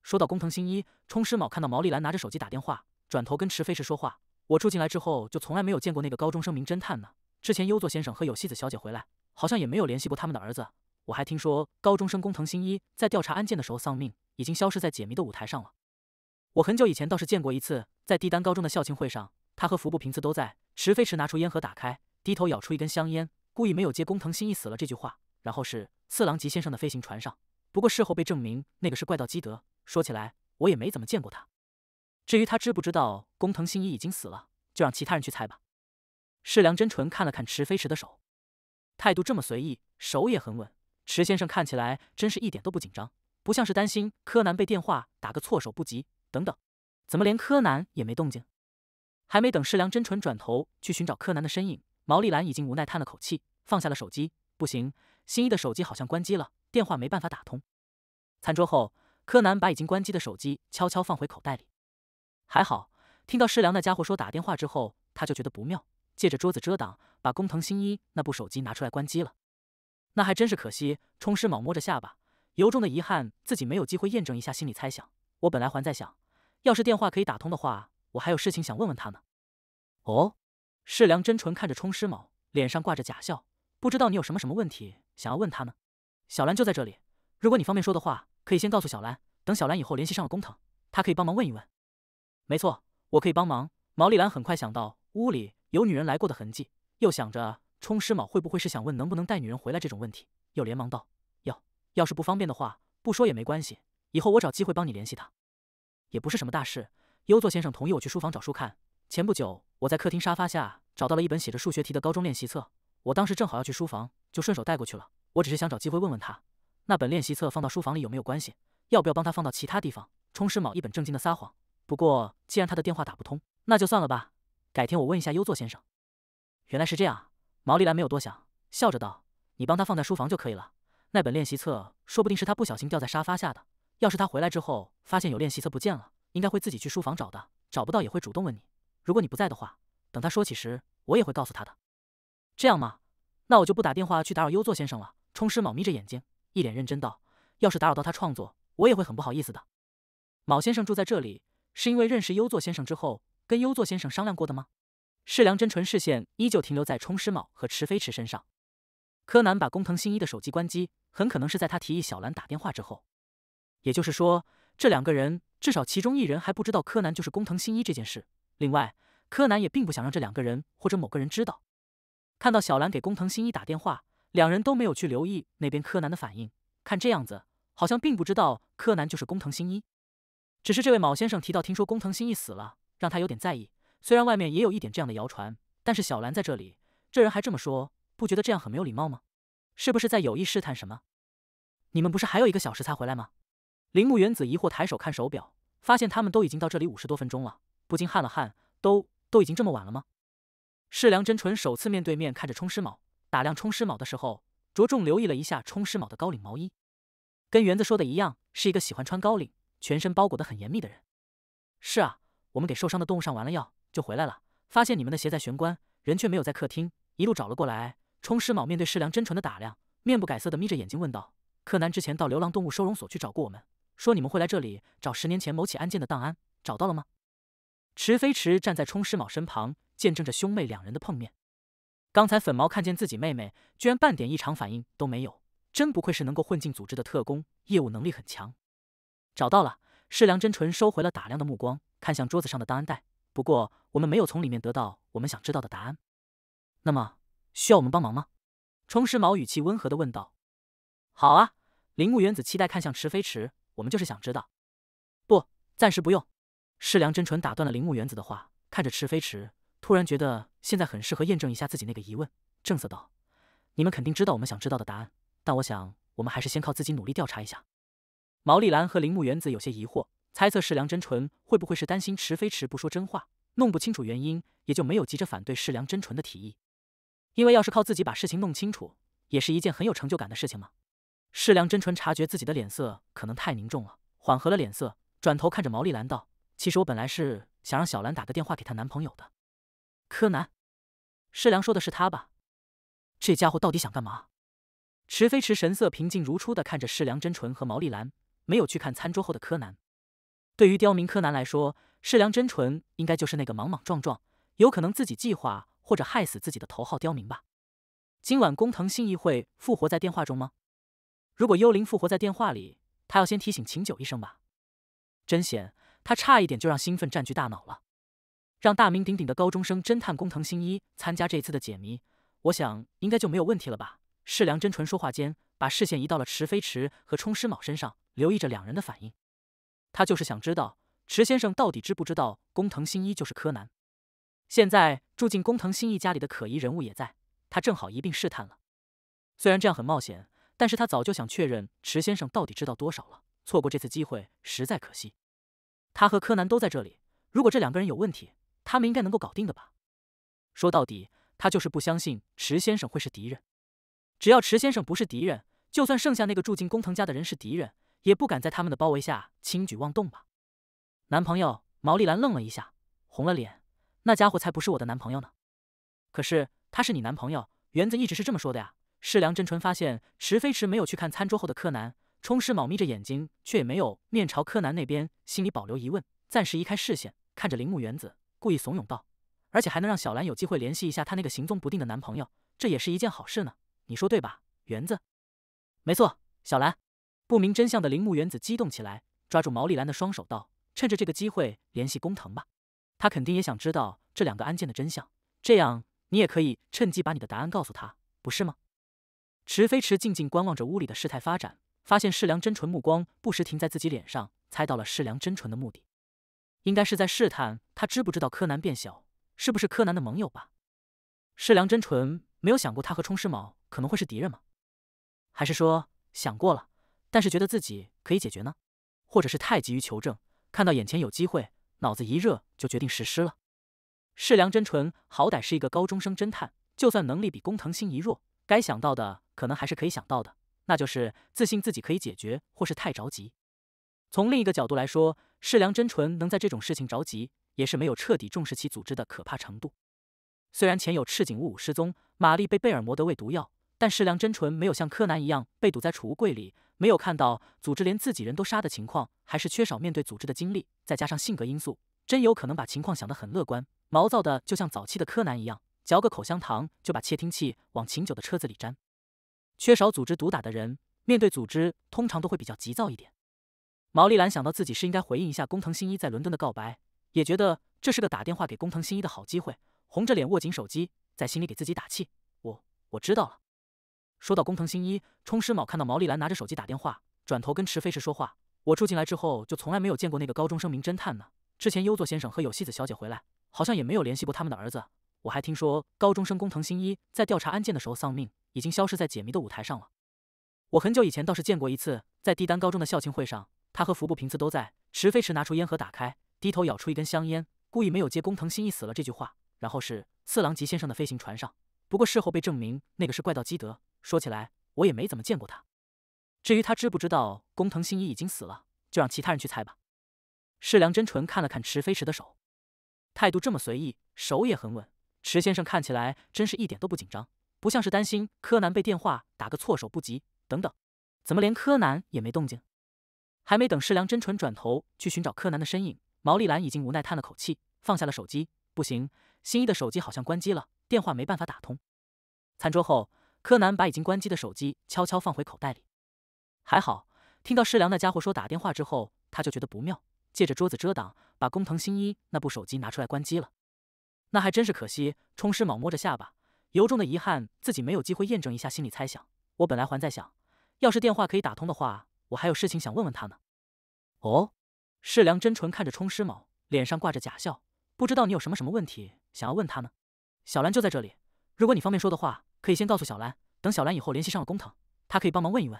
说到工藤新一，冲师卯看到毛利兰拿着手机打电话，转头跟池飞石说话：“我住进来之后就从来没有见过那个高中生名侦探呢。之前优作先生和有希子小姐回来，好像也没有联系过他们的儿子。”我还听说高中生工藤新一在调查案件的时候丧命，已经消失在解谜的舞台上了。我很久以前倒是见过一次，在帝丹高中的校庆会上，他和服部平次都在。池飞池拿出烟盒，打开，低头咬出一根香烟，故意没有接工藤新一死了这句话。然后是次郎吉先生的飞行船上，不过事后被证明那个是怪盗基德。说起来，我也没怎么见过他。至于他知不知道工藤新一已经死了，就让其他人去猜吧。世良真纯看了看池飞池的手，态度这么随意，手也很稳。池先生看起来真是一点都不紧张，不像是担心柯南被电话打个措手不及。等等，怎么连柯南也没动静？还没等世良真纯转头去寻找柯南的身影，毛利兰已经无奈叹了口气，放下了手机。不行，新一的手机好像关机了，电话没办法打通。餐桌后，柯南把已经关机的手机悄悄放回口袋里。还好，听到世良那家伙说打电话之后，他就觉得不妙，借着桌子遮挡，把工藤新一那部手机拿出来关机了。那还真是可惜。冲师某摸着下巴，由衷的遗憾自己没有机会验证一下心理猜想。我本来还在想，要是电话可以打通的话，我还有事情想问问他呢。哦，世良真纯看着冲师某，脸上挂着假笑，不知道你有什么什么问题想要问他呢？小兰就在这里，如果你方便说的话，可以先告诉小兰，等小兰以后联系上了工藤，她可以帮忙问一问。没错，我可以帮忙。毛利兰很快想到屋里有女人来过的痕迹，又想着。冲师卯会不会是想问能不能带女人回来这种问题？又连忙道：“要要是不方便的话，不说也没关系。以后我找机会帮你联系他，也不是什么大事。”优作先生同意我去书房找书看。前不久我在客厅沙发下找到了一本写着数学题的高中练习册，我当时正好要去书房，就顺手带过去了。我只是想找机会问问他，那本练习册放到书房里有没有关系？要不要帮他放到其他地方？冲师卯一本正经的撒谎。不过既然他的电话打不通，那就算了吧。改天我问一下优作先生。原来是这样。毛利兰没有多想，笑着道：“你帮他放在书房就可以了。那本练习册说不定是他不小心掉在沙发下的。要是他回来之后发现有练习册不见了，应该会自己去书房找的。找不到也会主动问你。如果你不在的话，等他说起时，我也会告诉他的。这样吗？那我就不打电话去打扰优作先生了。”冲师卯眯着眼睛，一脸认真道：“要是打扰到他创作，我也会很不好意思的。卯先生住在这里，是因为认识优作先生之后，跟优作先生商量过的吗？”世良真纯视线依旧停留在冲师卯和池飞驰身上。柯南把工藤新一的手机关机，很可能是在他提议小兰打电话之后。也就是说，这两个人至少其中一人还不知道柯南就是工藤新一这件事。另外，柯南也并不想让这两个人或者某个人知道。看到小兰给工藤新一打电话，两人都没有去留意那边柯南的反应，看这样子，好像并不知道柯南就是工藤新一。只是这位卯先生提到听说工藤新一死了，让他有点在意。虽然外面也有一点这样的谣传，但是小兰在这里，这人还这么说，不觉得这样很没有礼貌吗？是不是在有意试探什么？你们不是还有一个小时才回来吗？铃木原子疑惑抬手看手表，发现他们都已经到这里五十多分钟了，不禁汗了汗。都都已经这么晚了吗？世良真纯首次面对面看着冲师卯，打量冲师卯的时候，着重留意了一下冲师卯的高领毛衣，跟园子说的一样，是一个喜欢穿高领、全身包裹的很严密的人。是啊，我们给受伤的动物上完了药。就回来了，发现你们的鞋在玄关，人却没有在客厅，一路找了过来。冲师卯面对世良真纯的打量，面不改色的眯着眼睛问道：“柯南之前到流浪动物收容所去找过我们，说你们会来这里找十年前某起案件的档案，找到了吗？”池飞池站在冲师卯身旁，见证着兄妹两人的碰面。刚才粉毛看见自己妹妹，居然半点异常反应都没有，真不愧是能够混进组织的特工，业务能力很强。找到了，世良真纯收回了打量的目光，看向桌子上的档案袋。不过，我们没有从里面得到我们想知道的答案。那么，需要我们帮忙吗？冲矢毛语气温和的问道。好啊，铃木原子期待看向池飞池，我们就是想知道。不，暂时不用。世良真纯打断了铃木原子的话，看着池飞池，突然觉得现在很适合验证一下自己那个疑问，正色道：“你们肯定知道我们想知道的答案，但我想，我们还是先靠自己努力调查一下。”毛利兰和铃木原子有些疑惑。猜测世良真纯会不会是担心池飞池不说真话，弄不清楚原因，也就没有急着反对世良真纯的提议，因为要是靠自己把事情弄清楚，也是一件很有成就感的事情嘛。世良真纯察觉自己的脸色可能太凝重了，缓和了脸色，转头看着毛利兰道：“其实我本来是想让小兰打个电话给她男朋友的，柯南。”世良说的是他吧？这家伙到底想干嘛？池飞池神色平静如初的看着世良真纯和毛利兰，没有去看餐桌后的柯南。对于刁民柯南来说，世良真纯应该就是那个莽莽撞撞、有可能自己计划或者害死自己的头号刁民吧。今晚工藤新一会复活在电话中吗？如果幽灵复活在电话里，他要先提醒秦九一声吧。真险，他差一点就让兴奋占据大脑了。让大名鼎鼎的高中生侦探工藤新一参加这次的解谜，我想应该就没有问题了吧。世良真纯说话间，把视线移到了池飞池和冲师卯身上，留意着两人的反应。他就是想知道池先生到底知不知道工藤新一就是柯南。现在住进工藤新一家里的可疑人物也在，他正好一并试探了。虽然这样很冒险，但是他早就想确认池先生到底知道多少了，错过这次机会实在可惜。他和柯南都在这里，如果这两个人有问题，他们应该能够搞定的吧？说到底，他就是不相信池先生会是敌人。只要池先生不是敌人，就算剩下那个住进工藤家的人是敌人。也不敢在他们的包围下轻举妄动吧，男朋友毛利兰愣了一下，红了脸。那家伙才不是我的男朋友呢。可是他是你男朋友，园子一直是这么说的呀。世良真纯发现池飞驰没有去看餐桌后的柯南，充实卯眯着眼睛，却也没有面朝柯南那边，心里保留疑问，暂时移开视线，看着铃木园子，故意怂恿道：“而且还能让小兰有机会联系一下她那个行踪不定的男朋友，这也是一件好事呢。你说对吧，园子？”“没错，小兰。”不明真相的铃木原子激动起来，抓住毛利兰的双手道：“趁着这个机会联系工藤吧，他肯定也想知道这两个案件的真相。这样你也可以趁机把你的答案告诉他，不是吗？”池飞池静静观望着屋里的事态发展，发现世良真纯目光不时停在自己脸上，猜到了世良真纯的目的，应该是在试探他知不知道柯南变小，是不是柯南的盟友吧？世良真纯没有想过他和冲矢卯可能会是敌人吗？还是说想过了？但是觉得自己可以解决呢，或者是太急于求证，看到眼前有机会，脑子一热就决定实施了。世良真纯好歹是一个高中生侦探，就算能力比工藤新一弱，该想到的可能还是可以想到的，那就是自信自己可以解决，或是太着急。从另一个角度来说，世良真纯能在这种事情着急，也是没有彻底重视其组织的可怕程度。虽然前有赤井务武失踪，玛丽被贝尔摩德喂毒药。但是梁真纯没有像柯南一样被堵在储物柜里，没有看到组织连自己人都杀的情况，还是缺少面对组织的经历，再加上性格因素，真有可能把情况想得很乐观，毛躁的就像早期的柯南一样，嚼个口香糖就把窃听器往秦九的车子里粘。缺少组织毒打的人，面对组织通常都会比较急躁一点。毛利兰想到自己是应该回应一下工藤新一在伦敦的告白，也觉得这是个打电话给工藤新一的好机会，红着脸握紧手机，在心里给自己打气：“我我知道了。”说到工藤新一，冲师卯看到毛利兰拿着手机打电话，转头跟池飞池说话。我住进来之后，就从来没有见过那个高中生名侦探呢。之前优作先生和有希子小姐回来，好像也没有联系过他们的儿子。我还听说高中生工藤新一在调查案件的时候丧命，已经消失在解谜的舞台上了。我很久以前倒是见过一次，在帝丹高中的校庆会上，他和服部平次都在。池飞池拿出烟盒，打开，低头咬出一根香烟，故意没有接工藤新一死了这句话。然后是次郎吉先生的飞行船上，不过事后被证明那个是怪盗基德。说起来，我也没怎么见过他。至于他知不知道工藤新一已经死了，就让其他人去猜吧。世良真纯看了看池飞驰的手，态度这么随意，手也很稳。池先生看起来真是一点都不紧张，不像是担心柯南被电话打个措手不及。等等，怎么连柯南也没动静？还没等世良真纯转头去寻找柯南的身影，毛利兰已经无奈叹了口气，放下了手机。不行，新一的手机好像关机了，电话没办法打通。餐桌后。柯南把已经关机的手机悄悄放回口袋里，还好听到世良那家伙说打电话之后，他就觉得不妙，借着桌子遮挡，把工藤新一那部手机拿出来关机了。那还真是可惜。冲师卯摸着下巴，由衷的遗憾自己没有机会验证一下心里猜想。我本来还在想，要是电话可以打通的话，我还有事情想问问他呢。哦，世良真纯看着冲师卯，脸上挂着假笑，不知道你有什么什么问题想要问他呢？小兰就在这里，如果你方便说的话。可以先告诉小兰，等小兰以后联系上了工藤，他可以帮忙问一问。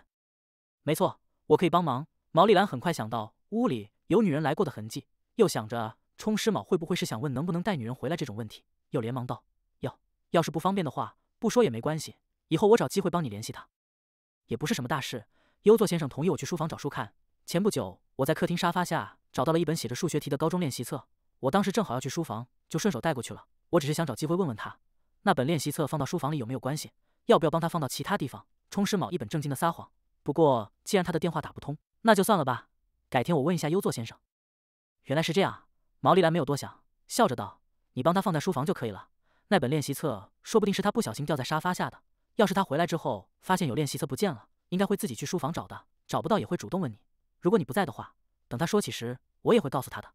没错，我可以帮忙。毛利兰很快想到屋里有女人来过的痕迹，又想着冲师卯会不会是想问能不能带女人回来这种问题，又连忙道：要要是不方便的话，不说也没关系。以后我找机会帮你联系他，也不是什么大事。优作先生同意我去书房找书看。前不久我在客厅沙发下找到了一本写着数学题的高中练习册，我当时正好要去书房，就顺手带过去了。我只是想找机会问问他。那本练习册放到书房里有没有关系？要不要帮他放到其他地方？冲师卯一本正经的撒谎。不过既然他的电话打不通，那就算了吧。改天我问一下优作先生。原来是这样毛利兰没有多想，笑着道：“你帮他放在书房就可以了。那本练习册说不定是他不小心掉在沙发下的。要是他回来之后发现有练习册不见了，应该会自己去书房找的。找不到也会主动问你。如果你不在的话，等他说起时，我也会告诉他的。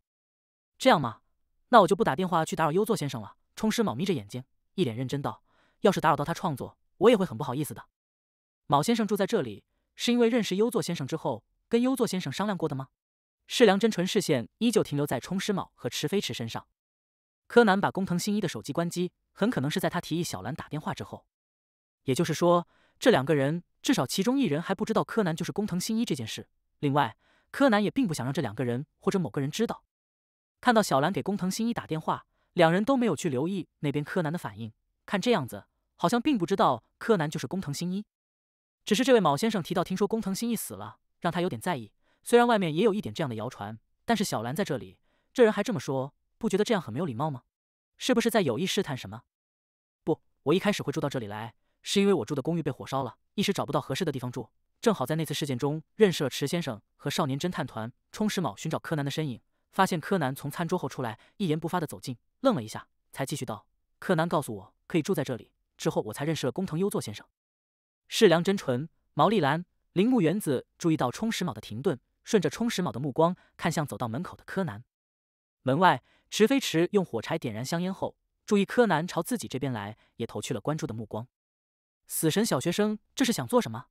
这样吗？那我就不打电话去打扰优作先生了。”冲师卯眯着眼睛。一脸认真道：“要是打扰到他创作，我也会很不好意思的。”卯先生住在这里，是因为认识优作先生之后，跟优作先生商量过的吗？世良真纯视线依旧停留在冲师卯和池飞池身上。柯南把工藤新一的手机关机，很可能是在他提议小兰打电话之后。也就是说，这两个人至少其中一人还不知道柯南就是工藤新一这件事。另外，柯南也并不想让这两个人或者某个人知道。看到小兰给工藤新一打电话。两人都没有去留意那边柯南的反应，看这样子，好像并不知道柯南就是工藤新一。只是这位卯先生提到听说工藤新一死了，让他有点在意。虽然外面也有一点这样的谣传，但是小兰在这里，这人还这么说，不觉得这样很没有礼貌吗？是不是在有意试探什么？不，我一开始会住到这里来，是因为我住的公寓被火烧了，一时找不到合适的地方住，正好在那次事件中认识了池先生和少年侦探团。冲矢卯寻找柯南的身影，发现柯南从餐桌后出来，一言不发的走进。愣了一下，才继续道：“柯南告诉我可以住在这里，之后我才认识了工藤优作先生。”世良真纯、毛利兰、铃木原子注意到冲石卯的停顿，顺着冲石卯的目光看向走到门口的柯南。门外，池飞池用火柴点燃香烟后，注意柯南朝自己这边来，也投去了关注的目光。死神小学生，这是想做什么？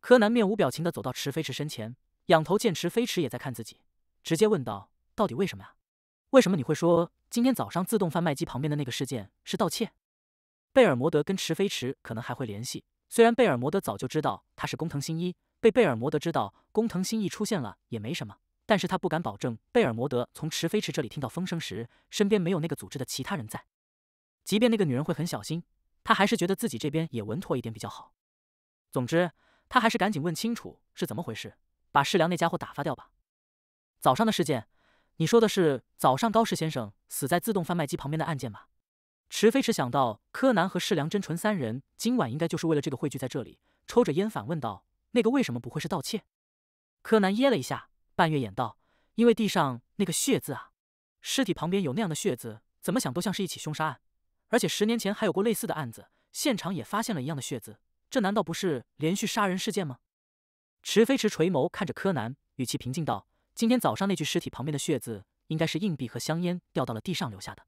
柯南面无表情的走到池飞池身前，仰头见池飞池也在看自己，直接问道：“到底为什么呀？”为什么你会说今天早上自动贩卖机旁边的那个事件是盗窃？贝尔摩德跟池飞池可能还会联系。虽然贝尔摩德早就知道他是工藤新一，被贝尔摩德知道工藤新一出现了也没什么，但是他不敢保证贝尔摩德从池飞池这里听到风声时身边没有那个组织的其他人在。即便那个女人会很小心，他还是觉得自己这边也稳妥一点比较好。总之，他还是赶紧问清楚是怎么回事，把世良那家伙打发掉吧。早上的事件。你说的是早上高氏先生死在自动贩卖机旁边的案件吧？池飞驰想到柯南和世良真纯三人今晚应该就是为了这个汇聚在这里，抽着烟反问道：“那个为什么不会是盗窃？”柯南噎了一下，半月眼道：“因为地上那个血渍啊，尸体旁边有那样的血渍，怎么想都像是一起凶杀案。而且十年前还有过类似的案子，现场也发现了一样的血渍，这难道不是连续杀人事件吗？”池飞驰垂眸看着柯南，语气平静道。今天早上那具尸体旁边的血渍，应该是硬币和香烟掉到了地上留下的。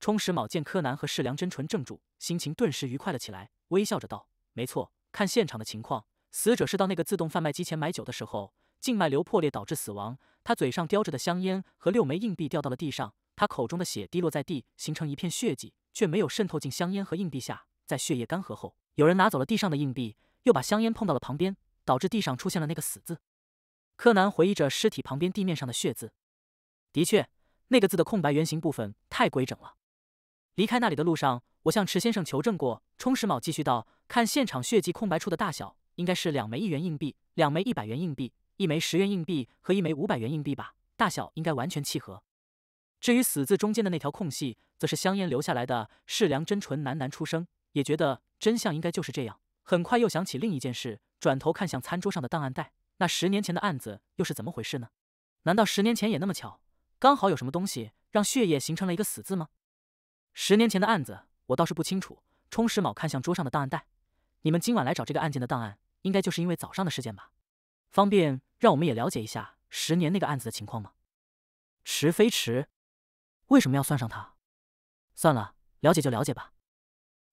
充实卯见柯南和世良真纯怔住，心情顿时愉快了起来，微笑着道：“没错，看现场的情况，死者是到那个自动贩卖机前买酒的时候，静脉瘤破裂导致死亡。他嘴上叼着的香烟和六枚硬币掉到了地上，他口中的血滴落在地，形成一片血迹，却没有渗透进香烟和硬币下。在血液干涸后，有人拿走了地上的硬币，又把香烟碰到了旁边，导致地上出现了那个死字。”柯南回忆着尸体旁边地面上的血字，的确，那个字的空白圆形部分太规整了。离开那里的路上，我向池先生求证过。冲实卯继续道：“看现场血迹空白处的大小，应该是两枚一元硬币、两枚一百元硬币、一枚十元硬币和一枚五百元硬币吧，大小应该完全契合。至于死字中间的那条空隙，则是香烟留下来的。”世良真纯喃喃出声，也觉得真相应该就是这样。很快又想起另一件事，转头看向餐桌上的档案袋。那十年前的案子又是怎么回事呢？难道十年前也那么巧，刚好有什么东西让血液形成了一个“死”字吗？十年前的案子我倒是不清楚。充实卯看向桌上的档案袋，你们今晚来找这个案件的档案，应该就是因为早上的事件吧？方便让我们也了解一下十年那个案子的情况吗？迟飞迟，为什么要算上他？算了，了解就了解吧。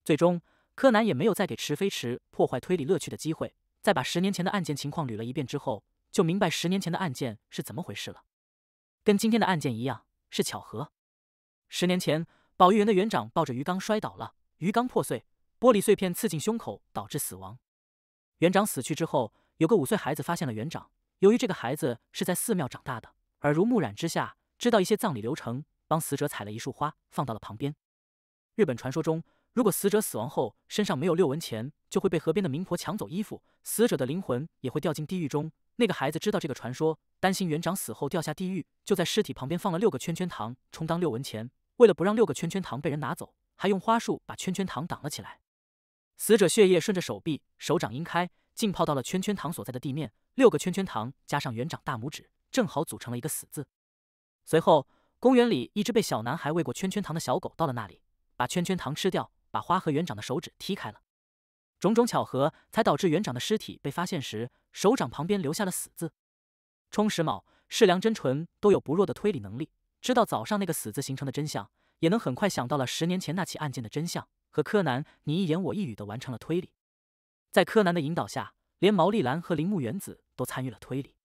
最终，柯南也没有再给池飞驰破坏推理乐趣的机会。在把十年前的案件情况捋了一遍之后，就明白十年前的案件是怎么回事了。跟今天的案件一样，是巧合。十年前，保育园的园长抱着鱼缸摔倒了，鱼缸破碎，玻璃碎片刺进胸口，导致死亡。园长死去之后，有个五岁孩子发现了园长。由于这个孩子是在寺庙长大的，耳濡目染之下，知道一些葬礼流程，帮死者采了一束花，放到了旁边。日本传说中。如果死者死亡后身上没有六文钱，就会被河边的冥婆抢走衣服，死者的灵魂也会掉进地狱中。那个孩子知道这个传说，担心园长死后掉下地狱，就在尸体旁边放了六个圈圈糖充当六文钱。为了不让六个圈圈糖被人拿走，还用花束把圈圈糖挡了起来。死者血液顺着手臂、手掌阴开，浸泡到了圈圈糖所在的地面。六个圈圈糖加上园长大拇指，正好组成了一个死字。随后，公园里一只被小男孩喂过圈圈糖的小狗到了那里，把圈圈糖吃掉。把花和园长的手指踢开了，种种巧合才导致园长的尸体被发现时，手掌旁边留下了死字。充实卯、世良真纯都有不弱的推理能力，知道早上那个死字形成的真相，也能很快想到了十年前那起案件的真相，和柯南你一言我一语的完成了推理。在柯南的引导下，连毛利兰和铃木原子都参与了推理。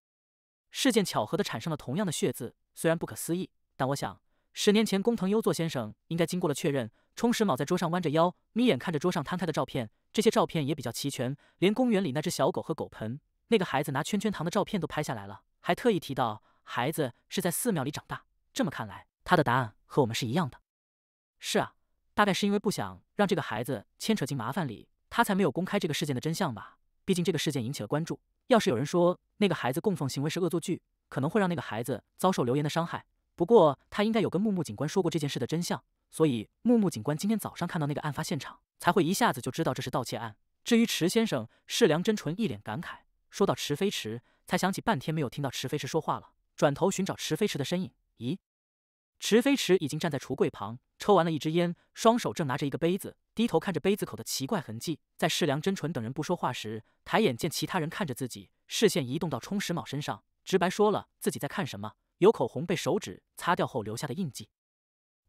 事件巧合的产生了同样的血字，虽然不可思议，但我想十年前工藤优作先生应该经过了确认。充实卯在桌上弯着腰，眯眼看着桌上摊开的照片。这些照片也比较齐全，连公园里那只小狗和狗盆、那个孩子拿圈圈糖的照片都拍下来了。还特意提到孩子是在寺庙里长大。这么看来，他的答案和我们是一样的。是啊，大概是因为不想让这个孩子牵扯进麻烦里，他才没有公开这个事件的真相吧。毕竟这个事件引起了关注，要是有人说那个孩子供奉行为是恶作剧，可能会让那个孩子遭受流言的伤害。不过他应该有跟木木警官说过这件事的真相。所以木木警官今天早上看到那个案发现场，才会一下子就知道这是盗窃案。至于池先生，世良真纯一脸感慨，说到池飞池，才想起半天没有听到池飞池说话了，转头寻找池飞池的身影。咦，池飞池已经站在橱柜旁，抽完了一支烟，双手正拿着一个杯子，低头看着杯子口的奇怪痕迹。在世良真纯等人不说话时，抬眼见其他人看着自己，视线移动到充实卯身上，直白说了自己在看什么：有口红被手指擦掉后留下的印记。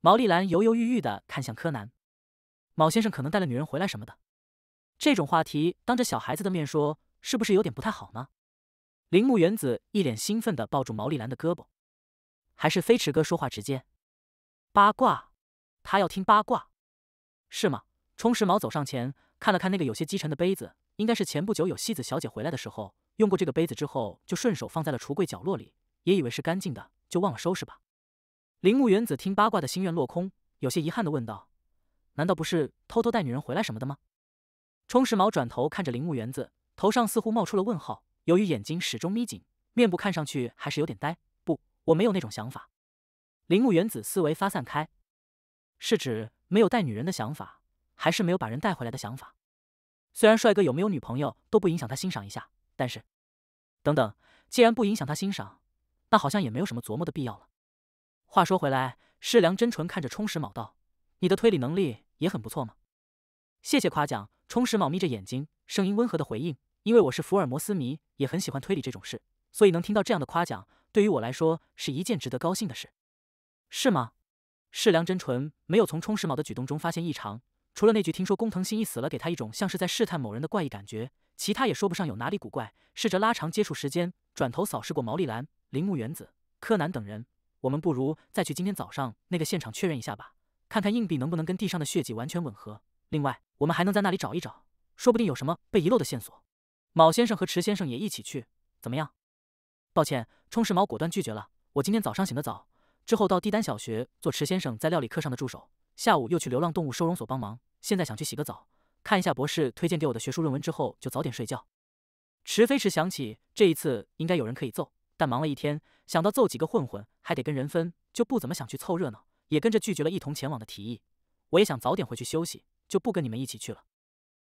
毛利兰犹犹豫豫的看向柯南，卯先生可能带了女人回来什么的，这种话题当着小孩子的面说，是不是有点不太好呢？铃木原子一脸兴奋的抱住毛利兰的胳膊，还是飞驰哥说话直接，八卦，他要听八卦，是吗？充实毛走上前看了看那个有些积尘的杯子，应该是前不久有西子小姐回来的时候用过这个杯子，之后就顺手放在了橱柜角落里，也以为是干净的，就忘了收拾吧。铃木原子听八卦的心愿落空，有些遗憾的问道：“难道不是偷偷带女人回来什么的吗？”冲时毛转头看着铃木原子，头上似乎冒出了问号。由于眼睛始终眯紧，面部看上去还是有点呆。不，我没有那种想法。铃木原子思维发散开，是指没有带女人的想法，还是没有把人带回来的想法？虽然帅哥有没有女朋友都不影响他欣赏一下，但是，等等，既然不影响他欣赏，那好像也没有什么琢磨的必要了。话说回来，世良真纯看着充实卯道：“你的推理能力也很不错嘛。”谢谢夸奖。充实卯眯着眼睛，声音温和的回应：“因为我是福尔摩斯迷，也很喜欢推理这种事，所以能听到这样的夸奖，对于我来说是一件值得高兴的事。”是吗？世良真纯没有从充实卯的举动中发现异常，除了那句“听说工藤新一死了”，给他一种像是在试探某人的怪异感觉，其他也说不上有哪里古怪。试着拉长接触时间，转头扫视过毛利兰、铃木原子、柯南等人。我们不如再去今天早上那个现场确认一下吧，看看硬币能不能跟地上的血迹完全吻合。另外，我们还能在那里找一找，说不定有什么被遗漏的线索。卯先生和池先生也一起去，怎么样？抱歉，冲矢卯果断拒绝了。我今天早上醒得早，之后到帝丹小学做池先生在料理课上的助手，下午又去流浪动物收容所帮忙。现在想去洗个澡，看一下博士推荐给我的学术论文，之后就早点睡觉。池飞驰想起这一次应该有人可以揍。但忙了一天，想到揍几个混混还得跟人分，就不怎么想去凑热闹，也跟着拒绝了一同前往的提议。我也想早点回去休息，就不跟你们一起去了。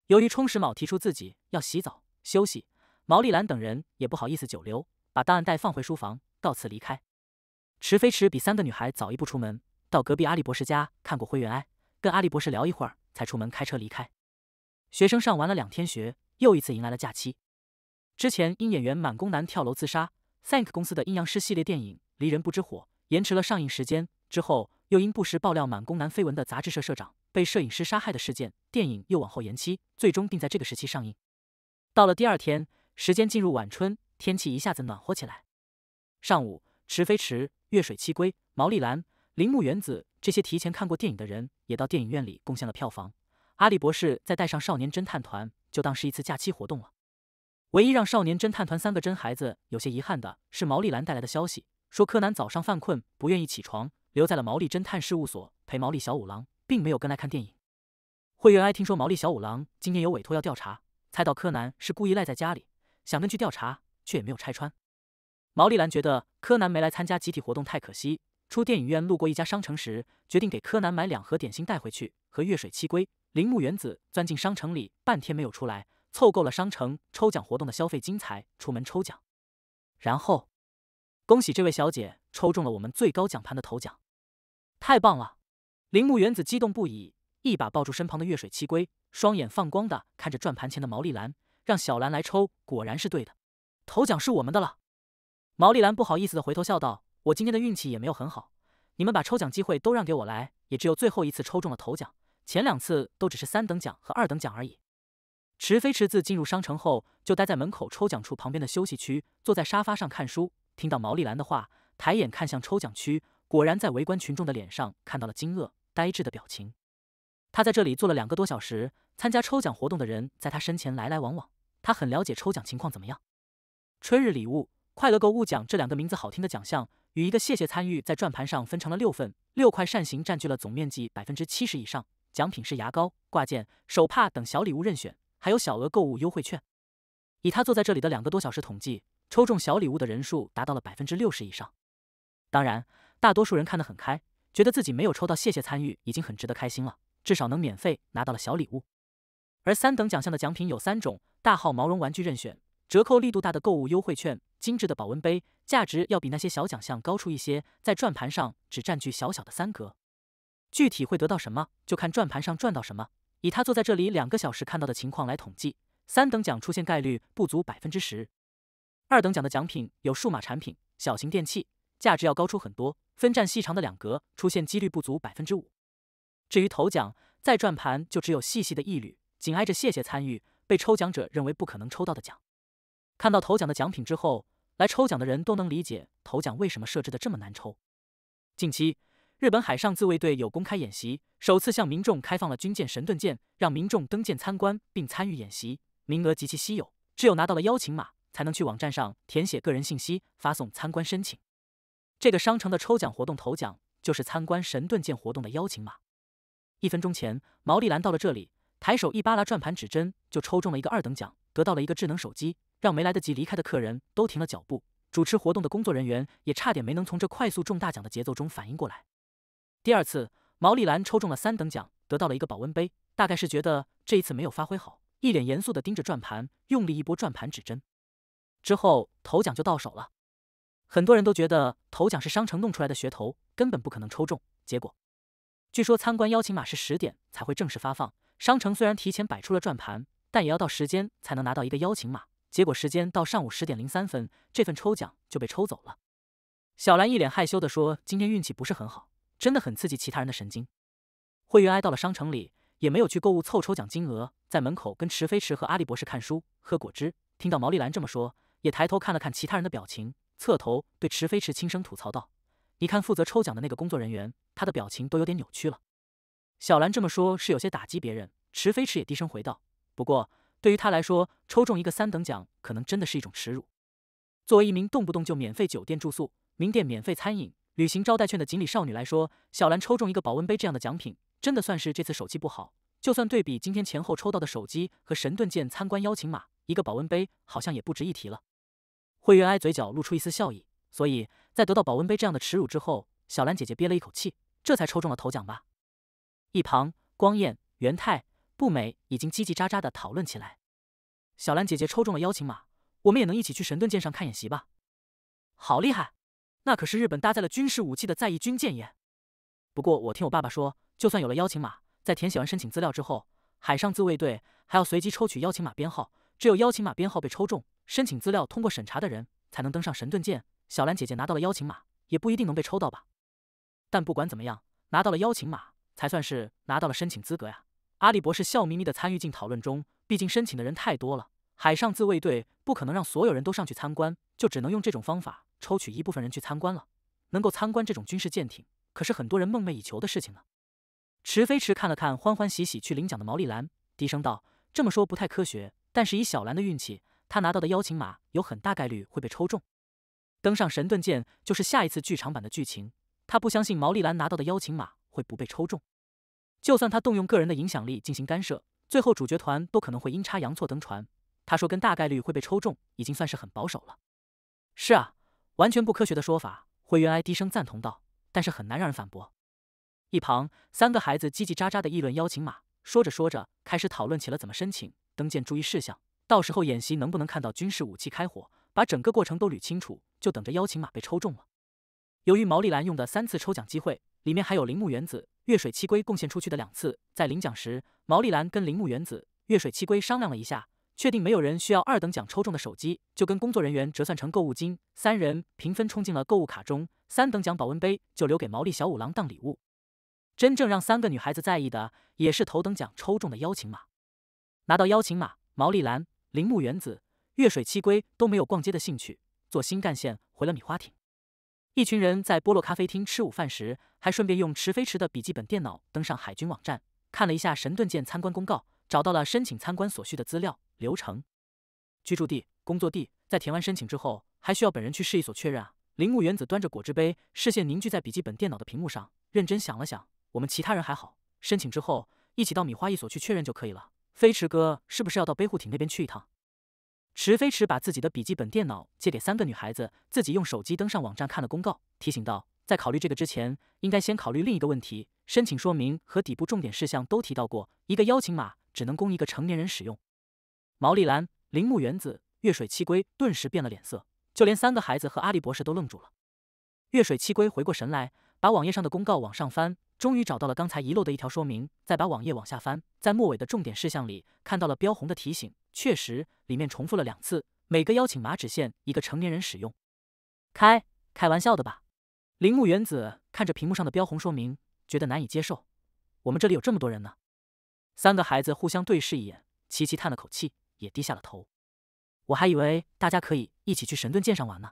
由于充实卯提出自己要洗澡休息，毛利兰等人也不好意思久留，把档案袋放回书房，告辞离开。池飞池比三个女孩早一步出门，到隔壁阿笠博士家看过灰原哀，跟阿笠博士聊一会儿，才出门开车离开。学生上完了两天学，又一次迎来了假期。之前因演员满宫男跳楼自杀。t h a n k 公司的阴阳师系列电影《离人不知火》延迟了上映时间，之后又因不实爆料满宫男绯闻的杂志社社长被摄影师杀害的事件，电影又往后延期，最终定在这个时期上映。到了第二天，时间进入晚春，天气一下子暖和起来。上午，池飞池、月水七龟、毛利兰、铃木原子这些提前看过电影的人，也到电影院里贡献了票房。阿笠博士再带上少年侦探团，就当是一次假期活动了。唯一让少年侦探团三个真孩子有些遗憾的是，毛利兰带来的消息说，柯南早上犯困，不愿意起床，留在了毛利侦探事务所陪毛利小五郎，并没有跟来看电影。惠员哀听说毛利小五郎今天有委托要调查，猜到柯南是故意赖在家里，想根据调查，却也没有拆穿。毛利兰觉得柯南没来参加集体活动太可惜，出电影院路过一家商城时，决定给柯南买两盒点心带回去。和月水七龟、铃木原子钻进商城里半天没有出来。凑够了商城抽奖活动的消费金才出门抽奖，然后恭喜这位小姐抽中了我们最高奖盘的头奖，太棒了！铃木原子激动不已，一把抱住身旁的月水七龟，双眼放光的看着转盘前的毛利兰，让小兰来抽，果然是对的，头奖是我们的了。毛利兰不好意思的回头笑道：“我今天的运气也没有很好，你们把抽奖机会都让给我来，也只有最后一次抽中了头奖，前两次都只是三等奖和二等奖而已。”池飞池子进入商城后，就待在门口抽奖处旁边的休息区，坐在沙发上看书。听到毛利兰的话，抬眼看向抽奖区，果然在围观群众的脸上看到了惊愕、呆滞的表情。他在这里坐了两个多小时，参加抽奖活动的人在他身前来来往往，他很了解抽奖情况怎么样。春日礼物、快乐购物奖这两个名字好听的奖项，与一个谢谢参与在转盘上分成了六份，六块扇形占据了总面积百分之七十以上。奖品是牙膏、挂件、手帕等小礼物任选。还有小额购物优惠券。以他坐在这里的两个多小时统计，抽中小礼物的人数达到了百分之六十以上。当然，大多数人看得很开，觉得自己没有抽到，谢谢参与，已经很值得开心了，至少能免费拿到了小礼物。而三等奖项的奖品有三种：大号毛绒玩具任选，折扣力度大的购物优惠券，精致的保温杯，价值要比那些小奖项高出一些，在转盘上只占据小小的三格。具体会得到什么，就看转盘上转到什么。以他坐在这里两个小时看到的情况来统计，三等奖出现概率不足百分之十。二等奖的奖品有数码产品、小型电器，价值要高出很多。分站细长的两格出现几率不足百分之五。至于头奖，再转盘就只有细细的一缕，紧挨着谢谢参与，被抽奖者认为不可能抽到的奖。看到头奖的奖品之后，来抽奖的人都能理解头奖为什么设置的这么难抽。近期。日本海上自卫队有公开演习，首次向民众开放了军舰“神盾舰”，让民众登舰参观并参与演习，名额极其稀有，只有拿到了邀请码才能去网站上填写个人信息，发送参观申请。这个商城的抽奖活动头奖就是参观神盾舰活动的邀请码。一分钟前，毛利兰到了这里，抬手一扒拉转盘指针，就抽中了一个二等奖，得到了一个智能手机，让没来得及离开的客人都停了脚步。主持活动的工作人员也差点没能从这快速中大奖的节奏中反应过来。第二次，毛利兰抽中了三等奖，得到了一个保温杯。大概是觉得这一次没有发挥好，一脸严肃地盯着转盘，用力一拨转盘指针，之后头奖就到手了。很多人都觉得头奖是商城弄出来的噱头，根本不可能抽中。结果，据说参观邀请码是十点才会正式发放。商城虽然提前摆出了转盘，但也要到时间才能拿到一个邀请码。结果时间到上午十点零三分，这份抽奖就被抽走了。小兰一脸害羞地说：“今天运气不是很好。”真的很刺激其他人的神经。会员挨到了商城里，也没有去购物凑抽奖金额，在门口跟池飞池和阿笠博士看书、喝果汁。听到毛利兰这么说，也抬头看了看其他人的表情，侧头对池飞池轻声吐槽道：“你看负责抽奖的那个工作人员，他的表情都有点扭曲了。”小兰这么说，是有些打击别人。池飞池也低声回道：“不过对于他来说，抽中一个三等奖，可能真的是一种耻辱。作为一名动不动就免费酒店住宿、名店免费餐饮……”旅行招待券的锦鲤少女来说，小兰抽中一个保温杯这样的奖品，真的算是这次手气不好。就算对比今天前后抽到的手机和神盾舰参观邀请码，一个保温杯好像也不值一提了。惠园哀嘴角露出一丝笑意，所以在得到保温杯这样的耻辱之后，小兰姐姐憋了一口气，这才抽中了头奖吧。一旁光彦、元太、不美已经叽叽喳喳地讨论起来：“小兰姐姐抽中了邀请码，我们也能一起去神盾舰上看演习吧？好厉害！”那可是日本搭载了军事武器的在役军舰呀！不过我听我爸爸说，就算有了邀请码，在填写完申请资料之后，海上自卫队还要随机抽取邀请码编号，只有邀请码编号被抽中，申请资料通过审查的人才能登上神盾舰。小兰姐姐拿到了邀请码，也不一定能被抽到吧？但不管怎么样，拿到了邀请码才算是拿到了申请资格呀！阿力博士笑眯眯地参与进讨论中，毕竟申请的人太多了，海上自卫队不可能让所有人都上去参观，就只能用这种方法。抽取一部分人去参观了，能够参观这种军事舰艇，可是很多人梦寐以求的事情呢。池飞池看了看欢欢喜喜去领奖的毛利兰，低声道：“这么说不太科学，但是以小兰的运气，她拿到的邀请码有很大概率会被抽中。登上神盾舰就是下一次剧场版的剧情，他不相信毛利兰拿到的邀请码会不被抽中。就算他动用个人的影响力进行干涉，最后主角团都可能会阴差阳错登船。他说跟大概率会被抽中，已经算是很保守了。是啊。”完全不科学的说法，灰原哀低声赞同道。但是很难让人反驳。一旁三个孩子叽叽喳喳的议论邀请码，说着说着开始讨论起了怎么申请、登舰注意事项，到时候演习能不能看到军事武器开火，把整个过程都捋清楚，就等着邀请码被抽中了。由于毛利兰用的三次抽奖机会里面还有铃木原子、月水七龟贡献出去的两次，在领奖时，毛利兰跟铃木原子、月水七龟商量了一下。确定没有人需要二等奖抽中的手机，就跟工作人员折算成购物金，三人平分冲进了购物卡中。三等奖保温杯就留给毛利小五郎当礼物。真正让三个女孩子在意的，也是头等奖抽中的邀请码。拿到邀请码，毛利兰、铃木原子、月水七龟都没有逛街的兴趣，坐新干线回了米花町。一群人在菠萝咖啡厅吃午饭时，还顺便用池飞池的笔记本电脑登上海军网站，看了一下神盾舰参观公告。找到了申请参观所需的资料、流程、居住地、工作地，在填完申请之后，还需要本人去市一所确认啊。铃木原子端着果汁杯，视线凝聚在笔记本电脑的屏幕上，认真想了想。我们其他人还好，申请之后一起到米花一所去确认就可以了。飞驰哥是不是要到背户体那边去一趟？池飞驰把自己的笔记本电脑借给三个女孩子，自己用手机登上网站看了公告，提醒道：“在考虑这个之前，应该先考虑另一个问题。申请说明和底部重点事项都提到过一个邀请码。”只能供一个成年人使用。毛利兰、铃木原子、月水七龟顿时变了脸色，就连三个孩子和阿笠博士都愣住了。月水七龟回过神来，把网页上的公告往上翻，终于找到了刚才遗漏的一条说明，再把网页往下翻，在末尾的重点事项里看到了标红的提醒。确实，里面重复了两次，每个邀请码只限一个成年人使用。开开玩笑的吧？铃木原子看着屏幕上的标红说明，觉得难以接受。我们这里有这么多人呢。三个孩子互相对视一眼，齐齐叹了口气，也低下了头。我还以为大家可以一起去神盾舰上玩呢。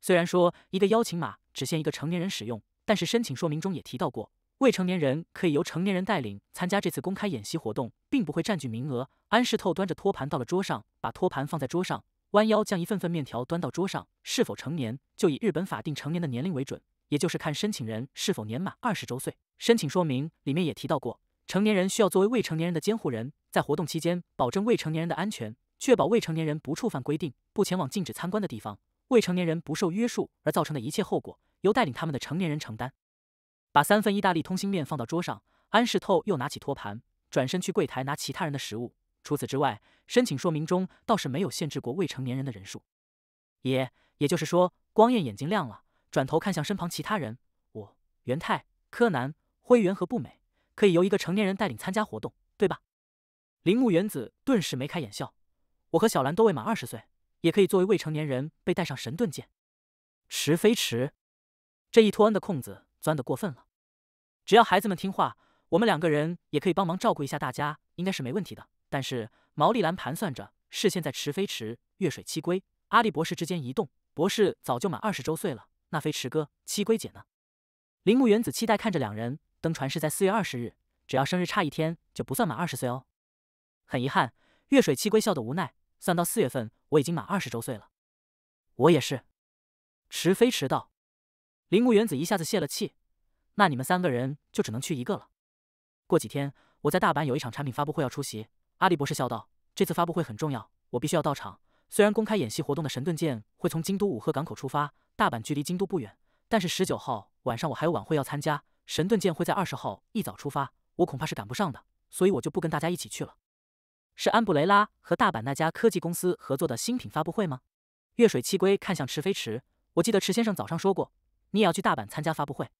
虽然说一个邀请码只限一个成年人使用，但是申请说明中也提到过，未成年人可以由成年人带领参加这次公开演习活动，并不会占据名额。安室透端着托盘到了桌上，把托盘放在桌上，弯腰将一份份面条端到桌上。是否成年，就以日本法定成年的年龄为准，也就是看申请人是否年满二十周岁。申请说明里面也提到过。成年人需要作为未成年人的监护人，在活动期间保证未成年人的安全，确保未成年人不触犯规定，不前往禁止参观的地方。未成年人不受约束而造成的一切后果，由带领他们的成年人承担。把三份意大利通心面放到桌上，安室透又拿起托盘，转身去柜台拿其他人的食物。除此之外，申请说明中倒是没有限制过未成年人的人数。也也就是说，光彦眼睛亮了，转头看向身旁其他人：我、元太、柯南、灰原和不美。可以由一个成年人带领参加活动，对吧？铃木原子顿时眉开眼笑。我和小兰都未满二十岁，也可以作为未成年人被带上神盾舰。池飞池，这一托恩的空子钻得过分了。只要孩子们听话，我们两个人也可以帮忙照顾一下大家，应该是没问题的。但是毛利兰盘算着，视线在池飞池、月水七龟、阿笠博士之间移动。博士早就满二十周岁了，那飞池哥、七龟姐呢？铃木原子期待看着两人。登船是在四月二十日，只要生日差一天就不算满二十岁哦。很遗憾，月水七龟笑的无奈，算到四月份我已经满二十周岁了。我也是。池飞迟道，铃木原子一下子泄了气。那你们三个人就只能去一个了。过几天我在大阪有一场产品发布会要出席。阿笠博士笑道：“这次发布会很重要，我必须要到场。虽然公开演习活动的神盾舰会从京都五贺港口出发，大阪距离京都不远，但是十九号晚上我还有晚会要参加。”神盾舰会在二十号一早出发，我恐怕是赶不上的，所以我就不跟大家一起去了。是安布雷拉和大阪那家科技公司合作的新品发布会吗？月水七龟看向池飞池，我记得池先生早上说过，你也要去大阪参加发布会。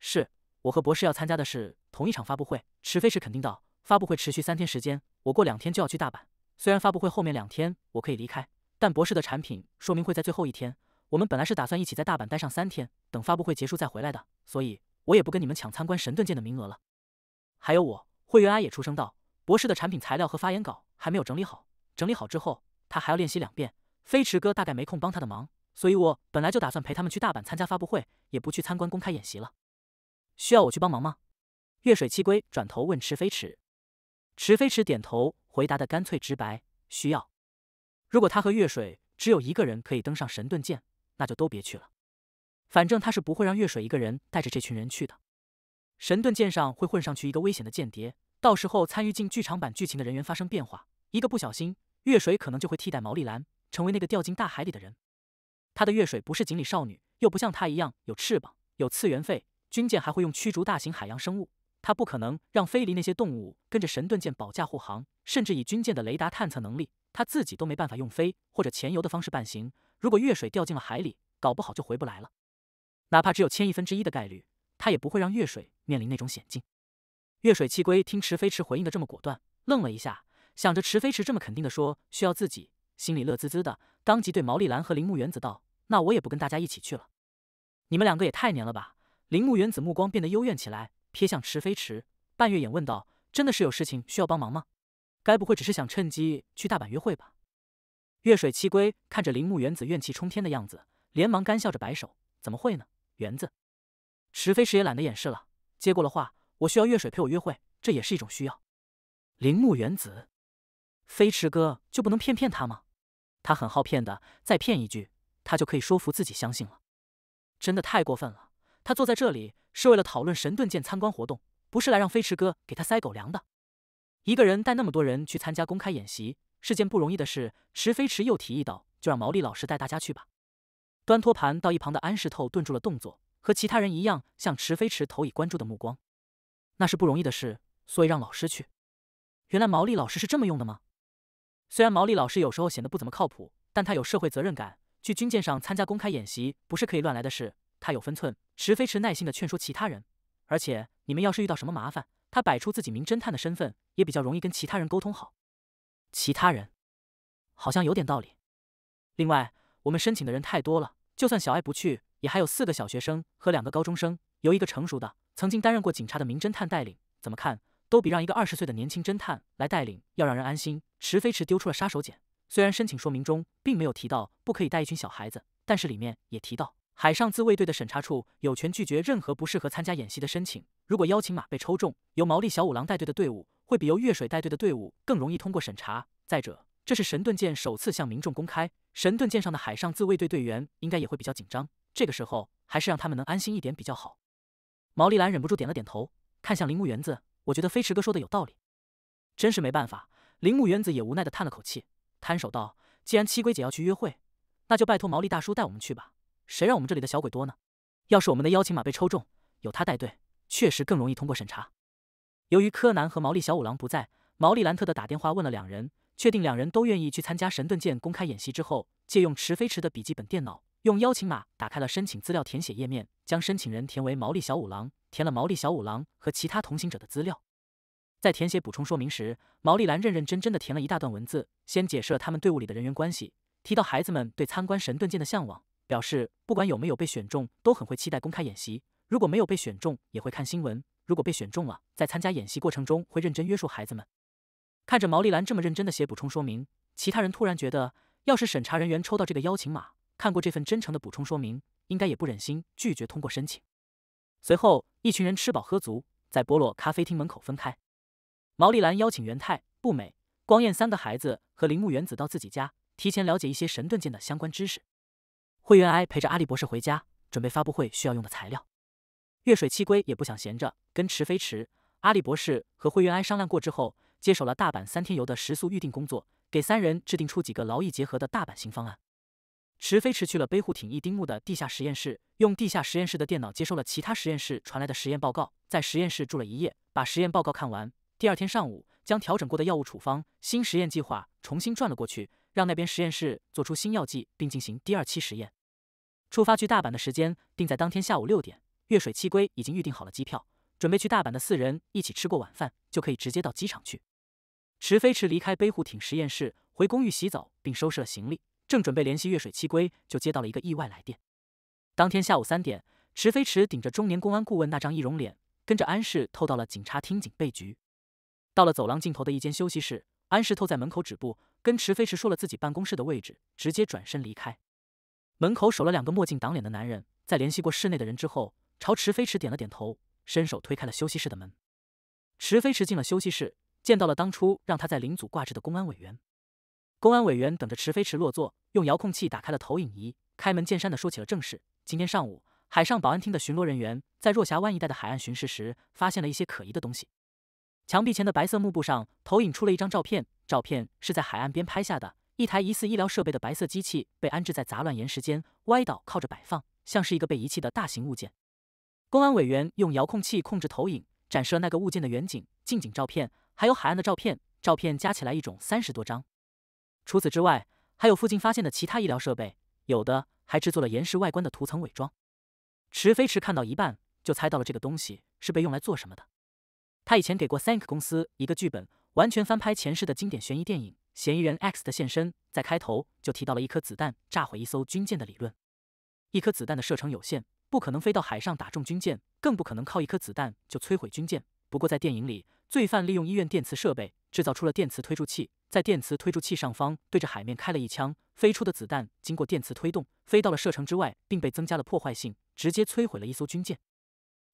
是，我和博士要参加的是同一场发布会。池飞池肯定道。发布会持续三天时间，我过两天就要去大阪。虽然发布会后面两天我可以离开，但博士的产品说明会在最后一天。我们本来是打算一起在大阪待上三天，等发布会结束再回来的，所以。我也不跟你们抢参观神盾舰的名额了。还有我，会员阿也出声道：“博士的产品材料和发言稿还没有整理好，整理好之后他还要练习两遍。飞驰哥大概没空帮他的忙，所以我本来就打算陪他们去大阪参加发布会，也不去参观公开演习了。需要我去帮忙吗？”月水七龟转头问池飞驰，池飞驰点头回答的干脆直白：“需要。如果他和月水只有一个人可以登上神盾舰，那就都别去了。”反正他是不会让月水一个人带着这群人去的。神盾舰上会混上去一个危险的间谍，到时候参与进剧场版剧情的人员发生变化，一个不小心，月水可能就会替代毛利兰，成为那个掉进大海里的人。他的月水不是锦鲤少女，又不像他一样有翅膀、有次元肺。军舰还会用驱逐大型海洋生物，他不可能让飞离那些动物跟着神盾舰保驾护航。甚至以军舰的雷达探测能力，他自己都没办法用飞或者潜游的方式伴行。如果月水掉进了海里，搞不好就回不来了。哪怕只有千亿分之一的概率，他也不会让月水面临那种险境。月水七龟听池飞池回应的这么果断，愣了一下，想着池飞池这么肯定的说需要自己，心里乐滋滋的，当即对毛利兰和铃木原子道：“那我也不跟大家一起去了，你们两个也太黏了吧。”铃木原子目光变得幽怨起来，瞥向池飞池，半月眼问道：“真的是有事情需要帮忙吗？该不会只是想趁机去大阪约会吧？”月水七龟看着铃木原子怨气冲天的样子，连忙干笑着摆手：“怎么会呢？”园子，池飞驰也懒得掩饰了，接过了话。我需要月水陪我约会，这也是一种需要。铃木原子，飞驰哥就不能骗骗他吗？他很好骗的，再骗一句，他就可以说服自己相信了。真的太过分了！他坐在这里是为了讨论神盾舰参观活动，不是来让飞驰哥给他塞狗粮的。一个人带那么多人去参加公开演习是件不容易的事。池飞驰又提议道：“就让毛利老师带大家去吧。”端托盘到一旁的安室透顿住了动作，和其他人一样向池飞池投以关注的目光。那是不容易的事，所以让老师去。原来毛利老师是这么用的吗？虽然毛利老师有时候显得不怎么靠谱，但他有社会责任感。去军舰上参加公开演习不是可以乱来的事，他有分寸。池飞池耐心地劝说其他人，而且你们要是遇到什么麻烦，他摆出自己名侦探的身份，也比较容易跟其他人沟通好。其他人好像有点道理。另外。我们申请的人太多了，就算小爱不去，也还有四个小学生和两个高中生。由一个成熟的、曾经担任过警察的名侦探带领，怎么看都比让一个二十岁的年轻侦探来带领要让人安心。池飞池丢出了杀手锏，虽然申请说明中并没有提到不可以带一群小孩子，但是里面也提到，海上自卫队的审查处有权拒绝任何不适合参加演习的申请。如果邀请码被抽中，由毛利小五郎带队的队伍会比由越水带队的队伍更容易通过审查。再者，这是神盾舰首次向民众公开，神盾舰上的海上自卫队队员应该也会比较紧张。这个时候还是让他们能安心一点比较好。毛利兰忍不住点了点头，看向铃木园子：“我觉得飞驰哥说的有道理，真是没办法。”铃木园子也无奈的叹了口气，摊手道：“既然七龟姐要去约会，那就拜托毛利大叔带我们去吧。谁让我们这里的小鬼多呢？要是我们的邀请码被抽中，有他带队，确实更容易通过审查。”由于柯南和毛利小五郎不在，毛利兰特的打电话问了两人。确定两人都愿意去参加神盾舰公开演习之后，借用池飞池的笔记本电脑，用邀请码打开了申请资料填写页面，将申请人填为毛利小五郎，填了毛利小五郎和其他同行者的资料。在填写补充说明时，毛利兰认认真真的填了一大段文字，先解释了他们队伍里的人员关系，提到孩子们对参观神盾舰的向往，表示不管有没有被选中，都很会期待公开演习。如果没有被选中，也会看新闻；如果被选中了，在参加演习过程中会认真约束孩子们。看着毛利兰这么认真的写补充说明，其他人突然觉得，要是审查人员抽到这个邀请码，看过这份真诚的补充说明，应该也不忍心拒绝通过申请。随后，一群人吃饱喝足，在波洛咖啡厅门口分开。毛利兰邀请元太、步美、光彦三个孩子和铃木原子到自己家，提前了解一些神盾舰的相关知识。灰原哀陪着阿笠博士回家，准备发布会需要用的材料。月水七龟也不想闲着，跟池飞池、阿笠博士和灰原哀商量过之后。接手了大阪三天游的食宿预定工作，给三人制定出几个劳逸结合的大阪新方案。池飞驰去了背护挺一丁目的地下实验室，用地下实验室的电脑接收了其他实验室传来的实验报告，在实验室住了一夜，把实验报告看完。第二天上午，将调整过的药物处方、新实验计划重新转了过去，让那边实验室做出新药剂，并进行第二期实验。出发去大阪的时间定在当天下午六点。月水七龟已经预订好了机票。准备去大阪的四人一起吃过晚饭，就可以直接到机场去。池飞池离开背护艇实验室，回公寓洗澡并收拾了行李，正准备联系越水七龟，就接到了一个意外来电。当天下午三点，池飞池顶着中年公安顾问那张易容脸，跟着安室透到了警察厅警备局。到了走廊尽头的一间休息室，安室透在门口止步，跟池飞池说了自己办公室的位置，直接转身离开。门口守了两个墨镜挡脸的男人，在联系过室内的人之后，朝池飞池点了点头。伸手推开了休息室的门，池飞驰进了休息室，见到了当初让他在领组挂职的公安委员。公安委员等着池飞驰落座，用遥控器打开了投影仪，开门见山的说起了正事。今天上午，海上保安厅的巡逻人员在若霞湾一带的海岸巡视时，发现了一些可疑的东西。墙壁前的白色幕布上投影出了一张照片，照片是在海岸边拍下的，一台疑似医疗设备的白色机器被安置在杂乱岩石间，歪倒靠着摆放，像是一个被遗弃的大型物件。公安委员用遥控器控制投影，展示了那个物件的远景、近景照片，还有海岸的照片。照片加起来一种三十多张。除此之外，还有附近发现的其他医疗设备，有的还制作了岩石外观的涂层伪装。池飞池看到一半就猜到了这个东西是被用来做什么的。他以前给过 Thank 公司一个剧本，完全翻拍前世的经典悬疑电影《嫌疑人 X 的现身》，在开头就提到了一颗子弹炸毁一艘军舰的理论。一颗子弹的射程有限。不可能飞到海上打中军舰，更不可能靠一颗子弹就摧毁军舰。不过在电影里，罪犯利用医院电磁设备制造出了电磁推助器，在电磁推助器上方对着海面开了一枪，飞出的子弹经过电磁推动，飞到了射程之外，并被增加了破坏性，直接摧毁了一艘军舰。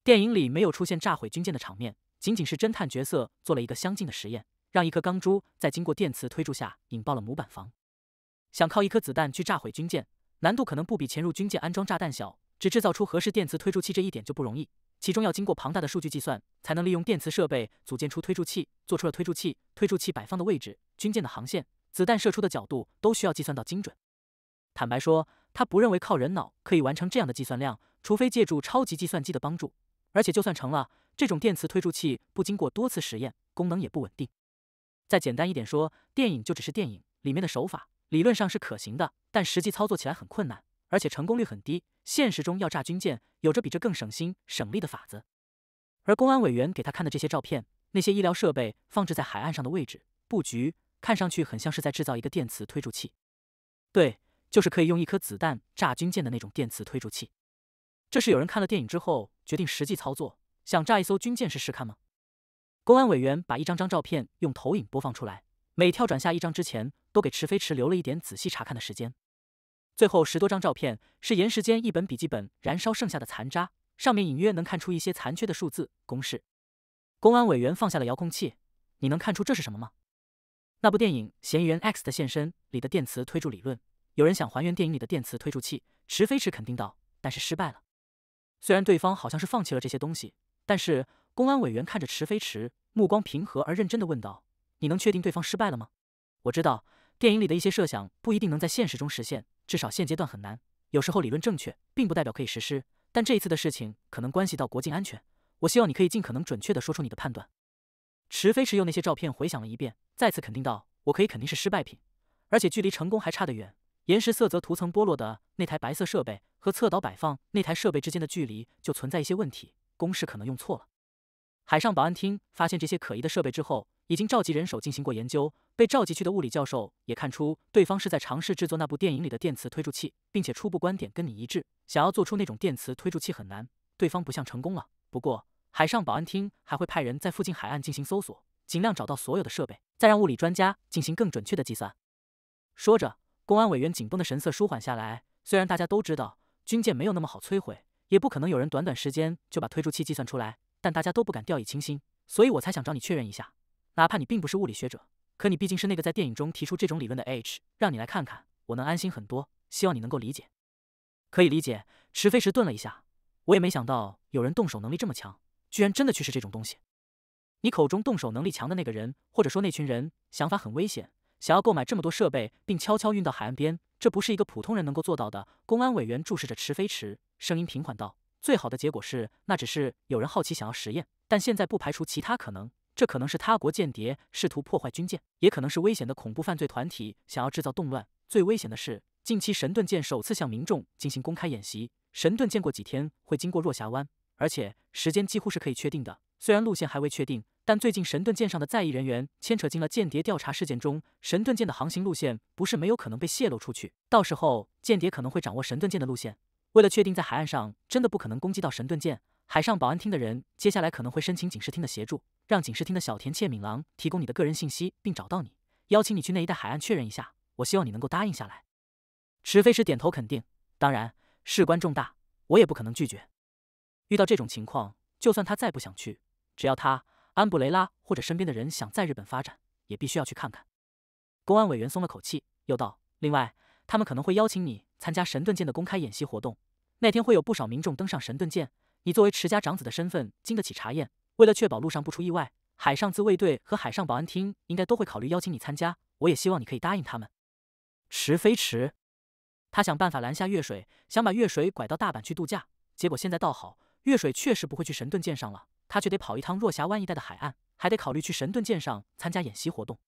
电影里没有出现炸毁军舰的场面，仅仅是侦探角色做了一个相近的实验，让一颗钢珠在经过电磁推助下引爆了模板房。想靠一颗子弹去炸毁军舰，难度可能不比潜入军舰安装炸弹小。只制造出合适电磁推助器这一点就不容易，其中要经过庞大的数据计算，才能利用电磁设备组建出推助器。做出了推助器，推助器摆放的位置、军舰的航线、子弹射出的角度，都需要计算到精准。坦白说，他不认为靠人脑可以完成这样的计算量，除非借助超级计算机的帮助。而且，就算成了，这种电磁推助器不经过多次实验，功能也不稳定。再简单一点说，电影就只是电影，里面的手法理论上是可行的，但实际操作起来很困难。而且成功率很低。现实中要炸军舰，有着比这更省心省力的法子。而公安委员给他看的这些照片，那些医疗设备放置在海岸上的位置布局，看上去很像是在制造一个电磁推助器。对，就是可以用一颗子弹炸军舰的那种电磁推助器。这是有人看了电影之后决定实际操作，想炸一艘军舰试试看吗？公安委员把一张张照片用投影播放出来，每跳转下一张之前，都给池飞池留了一点仔细查看的时间。最后十多张照片是岩石间一本笔记本燃烧剩下的残渣，上面隐约能看出一些残缺的数字公式。公安委员放下了遥控器，你能看出这是什么吗？那部电影《嫌疑人 X 的现身》里的电磁推助理论，有人想还原电影里的电磁推助器。池飞池肯定道，但是失败了。虽然对方好像是放弃了这些东西，但是公安委员看着池飞池，目光平和而认真的问道：“你能确定对方失败了吗？”我知道电影里的一些设想不一定能在现实中实现。至少现阶段很难。有时候理论正确，并不代表可以实施。但这一次的事情可能关系到国境安全，我希望你可以尽可能准确的说出你的判断。池飞驰用那些照片回想了一遍，再次肯定道：“我可以肯定是失败品，而且距离成功还差得远。岩石色泽、涂层剥落的那台白色设备和侧导摆放那台设备之间的距离就存在一些问题，公式可能用错了。”海上保安厅发现这些可疑的设备之后。已经召集人手进行过研究，被召集去的物理教授也看出对方是在尝试制作那部电影里的电磁推助器，并且初步观点跟你一致，想要做出那种电磁推助器很难。对方不像成功了，不过海上保安厅还会派人在附近海岸进行搜索，尽量找到所有的设备，再让物理专家进行更准确的计算。说着，公安委员紧绷的神色舒缓下来。虽然大家都知道军舰没有那么好摧毁，也不可能有人短短时间就把推助器计算出来，但大家都不敢掉以轻心，所以我才想找你确认一下。哪怕你并不是物理学者，可你毕竟是那个在电影中提出这种理论的 H，让你来看看，我能安心很多。希望你能够理解。可以理解。池飞石顿了一下，我也没想到有人动手能力这么强，居然真的去试这种东西。你口中动手能力强的那个人，或者说那群人，想法很危险，想要购买这么多设备并悄悄运到海岸边，这不是一个普通人能够做到的。公安委员注视着池飞池，声音平缓道：“最好的结果是那只是有人好奇想要实验，但现在不排除其他可能。”这可能是他国间谍试图破坏军舰，也可能是危险的恐怖犯罪团体想要制造动乱。最危险的是，近期神盾舰首次向民众进行公开演习。神盾舰过几天会经过若霞湾，而且时间几乎是可以确定的。虽然路线还未确定，但最近神盾舰上的在役人员牵扯进了间谍调查事件中，神盾舰的航行路线不是没有可能被泄露出去。到时候间谍可能会掌握神盾舰的路线。为了确定在海岸上真的不可能攻击到神盾舰。海上保安厅的人接下来可能会申请警视厅的协助，让警视厅的小田切敏郎提供你的个人信息，并找到你，邀请你去那一带海岸确认一下。我希望你能够答应下来。池飞石点头肯定，当然，事关重大，我也不可能拒绝。遇到这种情况，就算他再不想去，只要他安布雷拉或者身边的人想在日本发展，也必须要去看看。公安委员松了口气，又道：“另外，他们可能会邀请你参加神盾舰的公开演习活动，那天会有不少民众登上神盾舰。”你作为池家长子的身份，经得起查验。为了确保路上不出意外，海上自卫队和海上保安厅应该都会考虑邀请你参加。我也希望你可以答应他们。池飞池，他想办法拦下月水，想把月水拐到大阪去度假。结果现在倒好，月水确实不会去神盾舰上了，他却得跑一趟若狭湾一带的海岸，还得考虑去神盾舰上参加演习活动。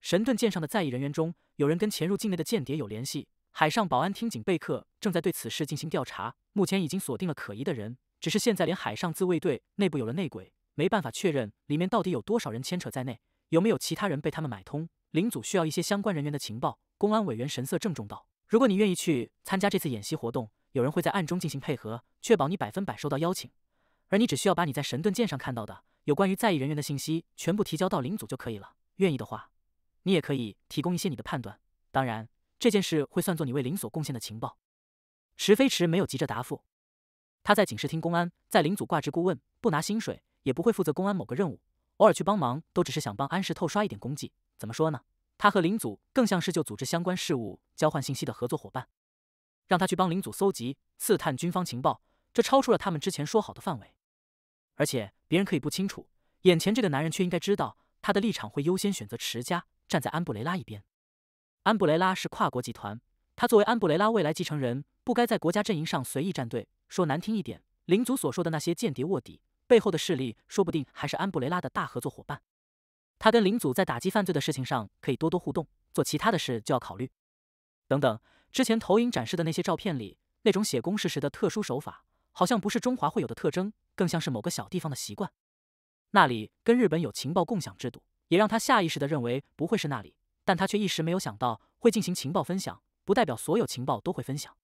神盾舰上的在役人员中，有人跟潜入境内的间谍有联系，海上保安厅警备课正在对此事进行调查，目前已经锁定了可疑的人。只是现在，连海上自卫队内部有了内鬼，没办法确认里面到底有多少人牵扯在内，有没有其他人被他们买通。领组需要一些相关人员的情报。公安委员神色郑重道：“如果你愿意去参加这次演习活动，有人会在暗中进行配合，确保你百分百收到邀请。而你只需要把你在神盾舰上看到的有关于在役人员的信息全部提交到领组就可以了。愿意的话，你也可以提供一些你的判断。当然，这件事会算作你为领所贡献的情报。”池飞池没有急着答复。他在警视厅公安在领组挂职顾问，不拿薪水，也不会负责公安某个任务，偶尔去帮忙都只是想帮安石透刷一点功绩。怎么说呢？他和领组更像是就组织相关事务、交换信息的合作伙伴。让他去帮领组搜集刺探军方情报，这超出了他们之前说好的范围。而且别人可以不清楚，眼前这个男人却应该知道，他的立场会优先选择持家，站在安布雷拉一边。安布雷拉是跨国集团，他作为安布雷拉未来继承人，不该在国家阵营上随意站队。说难听一点，领祖所说的那些间谍卧底背后的势力，说不定还是安布雷拉的大合作伙伴。他跟领祖在打击犯罪的事情上可以多多互动，做其他的事就要考虑。等等，之前投影展示的那些照片里，那种写公式时的特殊手法，好像不是中华会有的特征，更像是某个小地方的习惯。那里跟日本有情报共享制度，也让他下意识地认为不会是那里，但他却一时没有想到会进行情报分享，不代表所有情报都会分享。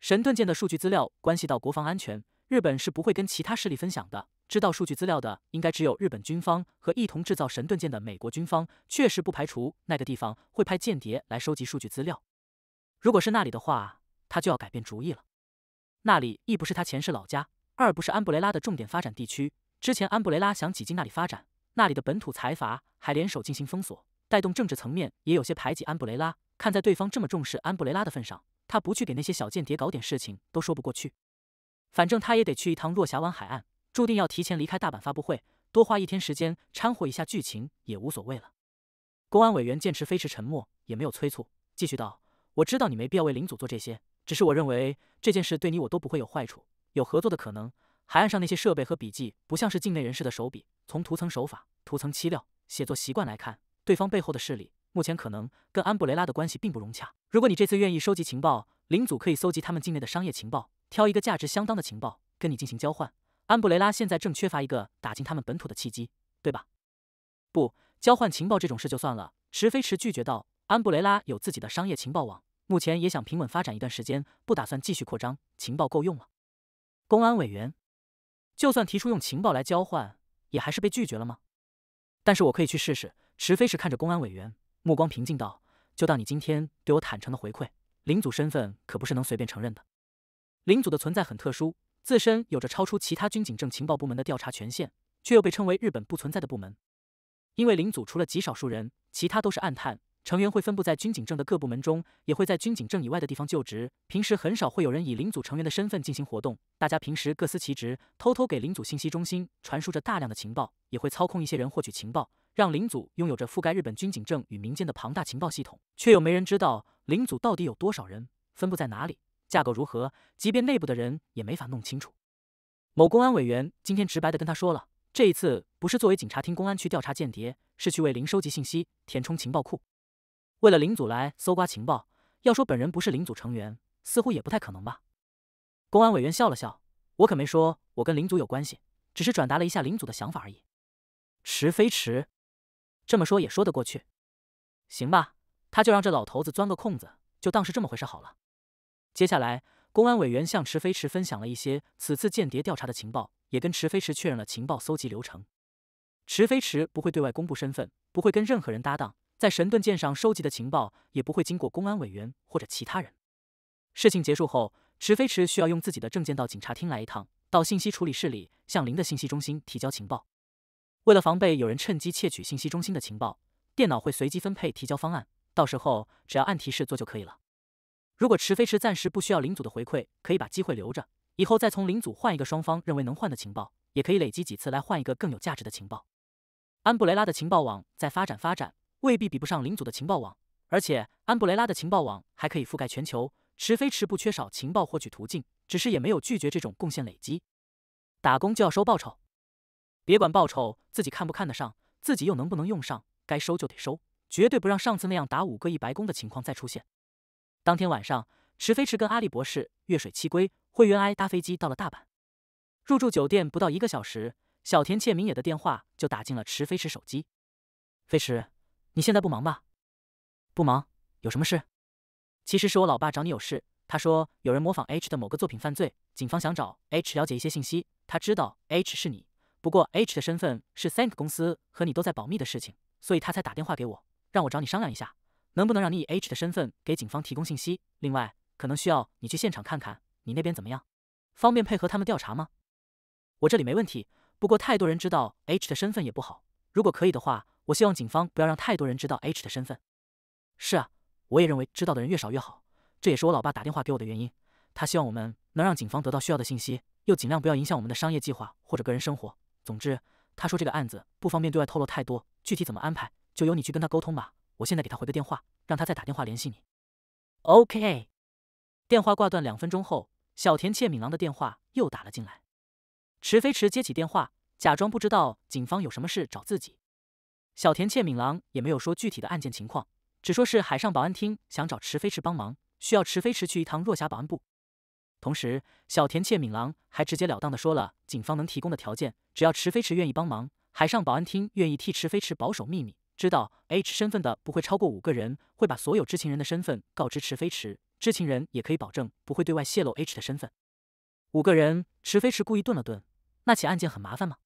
神盾舰的数据资料关系到国防安全，日本是不会跟其他势力分享的。知道数据资料的，应该只有日本军方和一同制造神盾舰的美国军方。确实不排除那个地方会派间谍来收集数据资料。如果是那里的话，他就要改变主意了。那里一不是他前世老家，二不是安布雷拉的重点发展地区。之前安布雷拉想挤进那里发展，那里的本土财阀还联手进行封锁，带动政治层面也有些排挤安布雷拉。看在对方这么重视安布雷拉的份上。他不去给那些小间谍搞点事情都说不过去，反正他也得去一趟落霞湾海岸，注定要提前离开大阪发布会，多花一天时间掺和一下剧情也无所谓了。公安委员见池飞驰沉默，也没有催促，继续道：“我知道你没必要为林组做这些，只是我认为这件事对你我都不会有坏处，有合作的可能。海岸上那些设备和笔记不像是境内人士的手笔，从涂层手法、涂层漆料、写作习惯来看，对方背后的势力。”目前可能跟安布雷拉的关系并不融洽。如果你这次愿意收集情报，领组可以搜集他们境内的商业情报，挑一个价值相当的情报跟你进行交换。安布雷拉现在正缺乏一个打进他们本土的契机，对吧？不，交换情报这种事就算了。池飞池拒绝道：“安布雷拉有自己的商业情报网，目前也想平稳发展一段时间，不打算继续扩张。情报够用了。”公安委员，就算提出用情报来交换，也还是被拒绝了吗？但是我可以去试试。池飞池看着公安委员。目光平静道：“就当你今天对我坦诚的回馈，领组身份可不是能随便承认的。领组的存在很特殊，自身有着超出其他军警政情报部门的调查权限，却又被称为日本不存在的部门。因为领组除了极少数人，其他都是暗探，成员会分布在军警政的各部门中，也会在军警政以外的地方就职。平时很少会有人以领组成员的身份进行活动，大家平时各司其职，偷偷给领组信息中心传输着大量的情报，也会操控一些人获取情报。”让领组拥有着覆盖日本军警政与民间的庞大情报系统，却又没人知道领组到底有多少人，分布在哪里，架构如何。即便内部的人也没法弄清楚。某公安委员今天直白的跟他说了，这一次不是作为警察厅公安去调查间谍，是去为林收集信息，填充情报库。为了领组来搜刮情报，要说本人不是领组成员，似乎也不太可能吧？公安委员笑了笑，我可没说我跟领组有关系，只是转达了一下领组的想法而已。池飞迟，这么说也说得过去，行吧？他就让这老头子钻个空子，就当是这么回事好了。接下来，公安委员向池飞池分享了一些此次间谍调查的情报，也跟池飞池确认了情报搜集流程。池飞池不会对外公布身份，不会跟任何人搭档，在神盾舰上收集的情报也不会经过公安委员或者其他人。事情结束后，池飞池需要用自己的证件到警察厅来一趟，到信息处理室里向林的信息中心提交情报。为了防备有人趁机窃取信息中心的情报，电脑会随机分配提交方案，到时候只要按提示做就可以了。如果池飞池暂时不需要领组的回馈，可以把机会留着，以后再从领组换一个双方认为能换的情报，也可以累积几次来换一个更有价值的情报。安布雷拉的情报网在发展发展，未必比不上领组的情报网，而且安布雷拉的情报网还可以覆盖全球，池飞池不缺少情报获取途径，只是也没有拒绝这种贡献累积。打工就要收报酬。别管报酬自己看不看得上，自己又能不能用上，该收就得收，绝对不让上次那样打五个亿白宫的情况再出现。当天晚上，池飞驰跟阿力博士月水七龟、灰原哀搭飞机到了大阪，入住酒店不到一个小时，小田切明也的电话就打进了池飞驰手机。飞驰，你现在不忙吧？不忙，有什么事？其实是我老爸找你有事，他说有人模仿 H 的某个作品犯罪，警方想找 H 了解一些信息，他知道 H 是你。不过 H 的身份是 a n K 公司和你都在保密的事情，所以他才打电话给我，让我找你商量一下，能不能让你以 H 的身份给警方提供信息。另外，可能需要你去现场看看，你那边怎么样？方便配合他们调查吗？我这里没问题，不过太多人知道 H 的身份也不好。如果可以的话，我希望警方不要让太多人知道 H 的身份。是啊，我也认为知道的人越少越好。这也是我老爸打电话给我的原因，他希望我们能让警方得到需要的信息，又尽量不要影响我们的商业计划或者个人生活。总之，他说这个案子不方便对外透露太多，具体怎么安排就由你去跟他沟通吧。我现在给他回个电话，让他再打电话联系你。OK。电话挂断两分钟后，小田切敏郎的电话又打了进来。池飞池接起电话，假装不知道警方有什么事找自己。小田切敏郎也没有说具体的案件情况，只说是海上保安厅想找池飞池帮忙，需要池飞池去一趟若霞保安部。同时，小田切敏郎还直截了当地说了警方能提供的条件：，只要池飞池愿意帮忙，海上保安厅愿意替池飞池保守秘密。知道 H 身份的不会超过五个人，会把所有知情人的身份告知池飞池，知情人也可以保证不会对外泄露 H 的身份。五个人，池飞池故意顿了顿。那起案件很麻烦吗？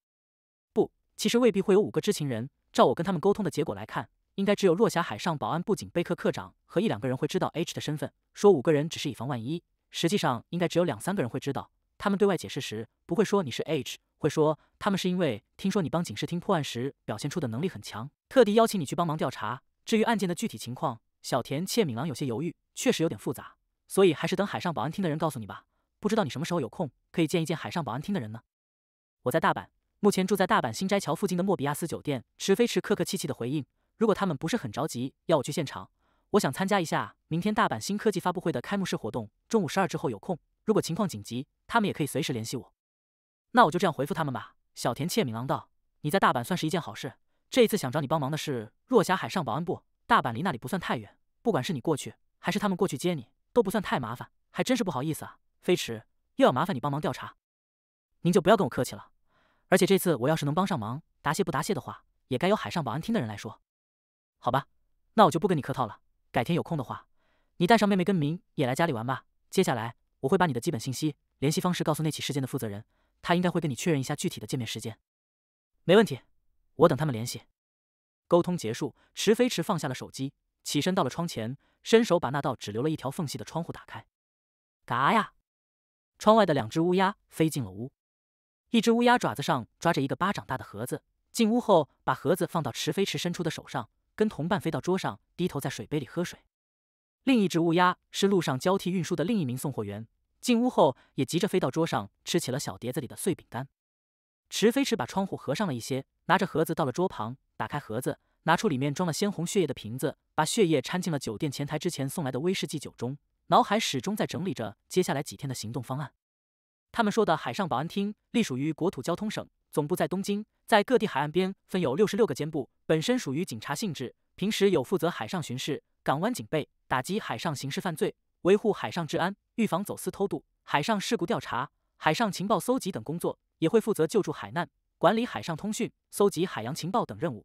不，其实未必会有五个知情人。照我跟他们沟通的结果来看，应该只有落霞海上保安部警备课科长和一两个人会知道 H 的身份。说五个人只是以防万一。实际上，应该只有两三个人会知道。他们对外解释时，不会说你是 H，会说他们是因为听说你帮警视厅破案时表现出的能力很强，特地邀请你去帮忙调查。至于案件的具体情况，小田切敏郎有些犹豫，确实有点复杂，所以还是等海上保安厅的人告诉你吧。不知道你什么时候有空，可以见一见海上保安厅的人呢？我在大阪，目前住在大阪新斋桥附近的莫比亚斯酒店。池飞池客客气气的回应，如果他们不是很着急，要我去现场。我想参加一下明天大阪新科技发布会的开幕式活动，中午十二之后有空。如果情况紧急，他们也可以随时联系我。那我就这样回复他们吧。小田切敏郎道：“你在大阪算是一件好事。这一次想找你帮忙的是若狭海上保安部，大阪离那里不算太远。不管是你过去，还是他们过去接你，都不算太麻烦。还真是不好意思啊，飞驰又要麻烦你帮忙调查。您就不要跟我客气了。而且这次我要是能帮上忙，答谢不答谢的话，也该由海上保安厅的人来说。好吧，那我就不跟你客套了。”改天有空的话，你带上妹妹跟明也来家里玩吧。接下来我会把你的基本信息、联系方式告诉那起事件的负责人，他应该会跟你确认一下具体的见面时间。没问题，我等他们联系。沟通结束，池飞池放下了手机，起身到了窗前，伸手把那道只留了一条缝隙的窗户打开。嘎呀！窗外的两只乌鸦飞进了屋，一只乌鸦爪子上抓着一个巴掌大的盒子，进屋后把盒子放到池飞池伸出的手上。跟同伴飞到桌上，低头在水杯里喝水。另一只乌鸦是路上交替运输的另一名送货员，进屋后也急着飞到桌上吃起了小碟子里的碎饼干。池飞池把窗户合上了一些，拿着盒子到了桌旁，打开盒子，拿出里面装了鲜红血液的瓶子，把血液掺进了酒店前台之前送来的威士忌酒中。脑海始终在整理着接下来几天的行动方案。他们说的海上保安厅隶属于国土交通省，总部在东京。在各地海岸边分有六十六个监部，本身属于警察性质，平时有负责海上巡视、港湾警备、打击海上刑事犯罪、维护海上治安、预防走私偷渡、海上事故调查、海上情报搜集等工作，也会负责救助海难、管理海上通讯、搜集海洋情报等任务。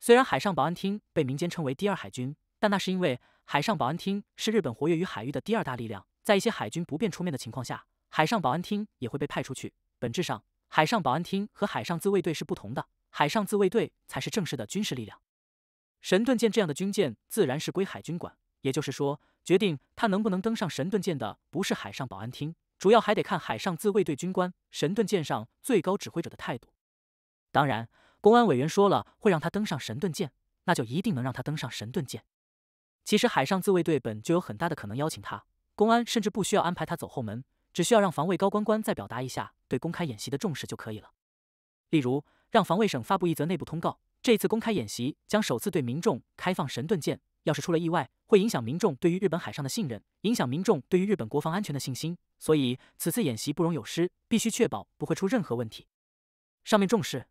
虽然海上保安厅被民间称为“第二海军”，但那是因为海上保安厅是日本活跃于海域的第二大力量，在一些海军不便出面的情况下，海上保安厅也会被派出去。本质上。海上保安厅和海上自卫队是不同的，海上自卫队才是正式的军事力量。神盾舰这样的军舰自然是归海军管，也就是说，决定它能不能登上神盾舰的不是海上保安厅，主要还得看海上自卫队军官、神盾舰上最高指挥者的态度。当然，公安委员说了会让他登上神盾舰，那就一定能让他登上神盾舰。其实，海上自卫队本就有很大的可能邀请他，公安甚至不需要安排他走后门。只需要让防卫高官官再表达一下对公开演习的重视就可以了。例如，让防卫省发布一则内部通告：这次公开演习将首次对民众开放神盾舰。要是出了意外，会影响民众对于日本海上的信任，影响民众对于日本国防安全的信心。所以，此次演习不容有失，必须确保不会出任何问题。上面重视，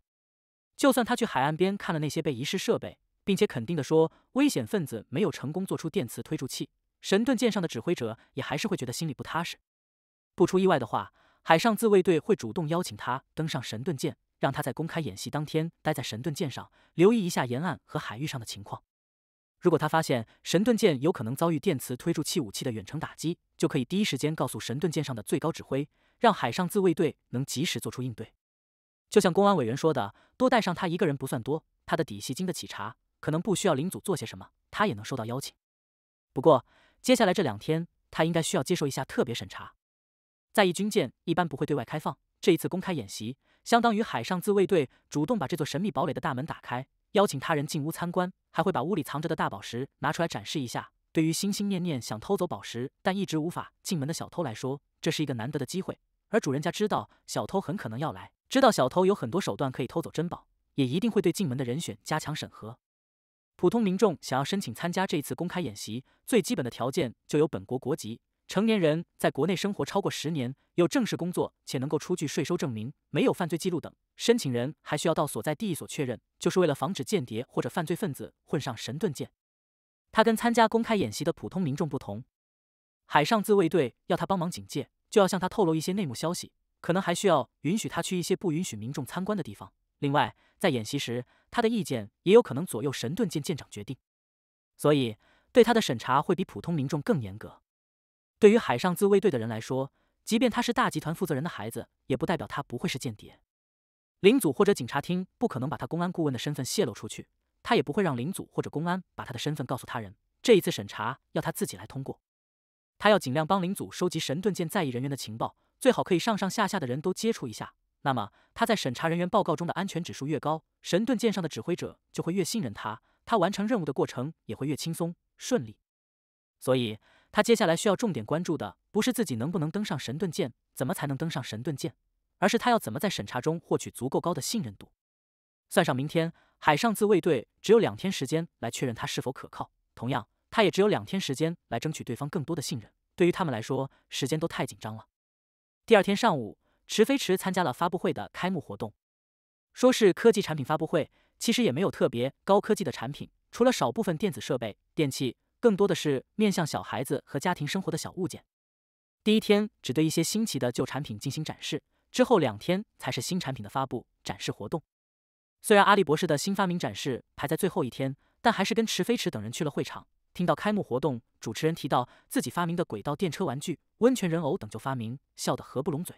就算他去海岸边看了那些被遗失设备，并且肯定地说危险分子没有成功做出电磁推助器，神盾舰上的指挥者也还是会觉得心里不踏实。不出意外的话，海上自卫队会主动邀请他登上神盾舰，让他在公开演习当天待在神盾舰上，留意一下沿岸和海域上的情况。如果他发现神盾舰有可能遭遇电磁推助器武器的远程打击，就可以第一时间告诉神盾舰上的最高指挥，让海上自卫队能及时做出应对。就像公安委员说的，多带上他一个人不算多，他的底细经得起查，可能不需要领组做些什么，他也能收到邀请。不过，接下来这两天他应该需要接受一下特别审查。在役军舰一般不会对外开放，这一次公开演习相当于海上自卫队主动把这座神秘堡垒的大门打开，邀请他人进屋参观，还会把屋里藏着的大宝石拿出来展示一下。对于心心念念想偷走宝石但一直无法进门的小偷来说，这是一个难得的机会。而主人家知道小偷很可能要来，知道小偷有很多手段可以偷走珍宝，也一定会对进门的人选加强审核。普通民众想要申请参加这次公开演习，最基本的条件就有本国国籍。成年人在国内生活超过十年，有正式工作且能够出具税收证明，没有犯罪记录等。申请人还需要到所在地所确认，就是为了防止间谍或者犯罪分子混上神盾舰。他跟参加公开演习的普通民众不同，海上自卫队要他帮忙警戒，就要向他透露一些内幕消息，可能还需要允许他去一些不允许民众参观的地方。另外，在演习时，他的意见也有可能左右神盾舰舰长决定，所以对他的审查会比普通民众更严格。对于海上自卫队的人来说，即便他是大集团负责人的孩子，也不代表他不会是间谍。领组或者警察厅不可能把他公安顾问的身份泄露出去，他也不会让领组或者公安把他的身份告诉他人。这一次审查要他自己来通过，他要尽量帮领组收集神盾舰在役人员的情报，最好可以上上下下的人都接触一下。那么他在审查人员报告中的安全指数越高，神盾舰上的指挥者就会越信任他，他完成任务的过程也会越轻松顺利。所以。他接下来需要重点关注的，不是自己能不能登上神盾舰，怎么才能登上神盾舰，而是他要怎么在审查中获取足够高的信任度。算上明天，海上自卫队只有两天时间来确认他是否可靠；同样，他也只有两天时间来争取对方更多的信任。对于他们来说，时间都太紧张了。第二天上午，池飞池参加了发布会的开幕活动，说是科技产品发布会，其实也没有特别高科技的产品，除了少部分电子设备、电器。更多的是面向小孩子和家庭生活的小物件。第一天只对一些新奇的旧产品进行展示，之后两天才是新产品的发布展示活动。虽然阿笠博士的新发明展示排在最后一天，但还是跟迟飞池等人去了会场。听到开幕活动主持人提到自己发明的轨道电车玩具、温泉人偶等旧发明，笑得合不拢嘴。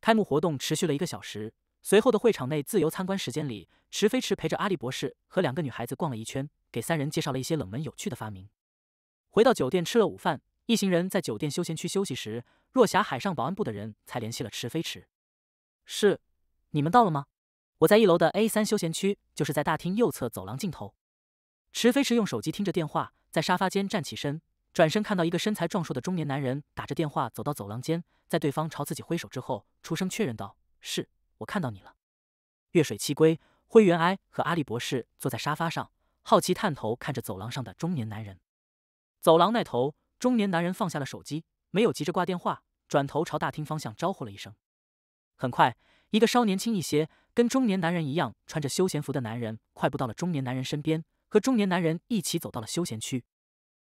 开幕活动持续了一个小时。随后的会场内自由参观时间里，池飞池陪着阿笠博士和两个女孩子逛了一圈，给三人介绍了一些冷门有趣的发明。回到酒店吃了午饭，一行人在酒店休闲区休息时，若霞海上保安部的人才联系了池飞池。是，你们到了吗？我在一楼的 A 三休闲区，就是在大厅右侧走廊尽头。池飞池用手机听着电话，在沙发间站起身，转身看到一个身材壮硕的中年男人打着电话走到走廊间，在对方朝自己挥手之后，出声确认道：“是。”我看到你了。月水七龟、灰原哀和阿笠博士坐在沙发上，好奇探头看着走廊上的中年男人。走廊那头，中年男人放下了手机，没有急着挂电话，转头朝大厅方向招呼了一声。很快，一个稍年轻一些、跟中年男人一样穿着休闲服的男人快步到了中年男人身边，和中年男人一起走到了休闲区。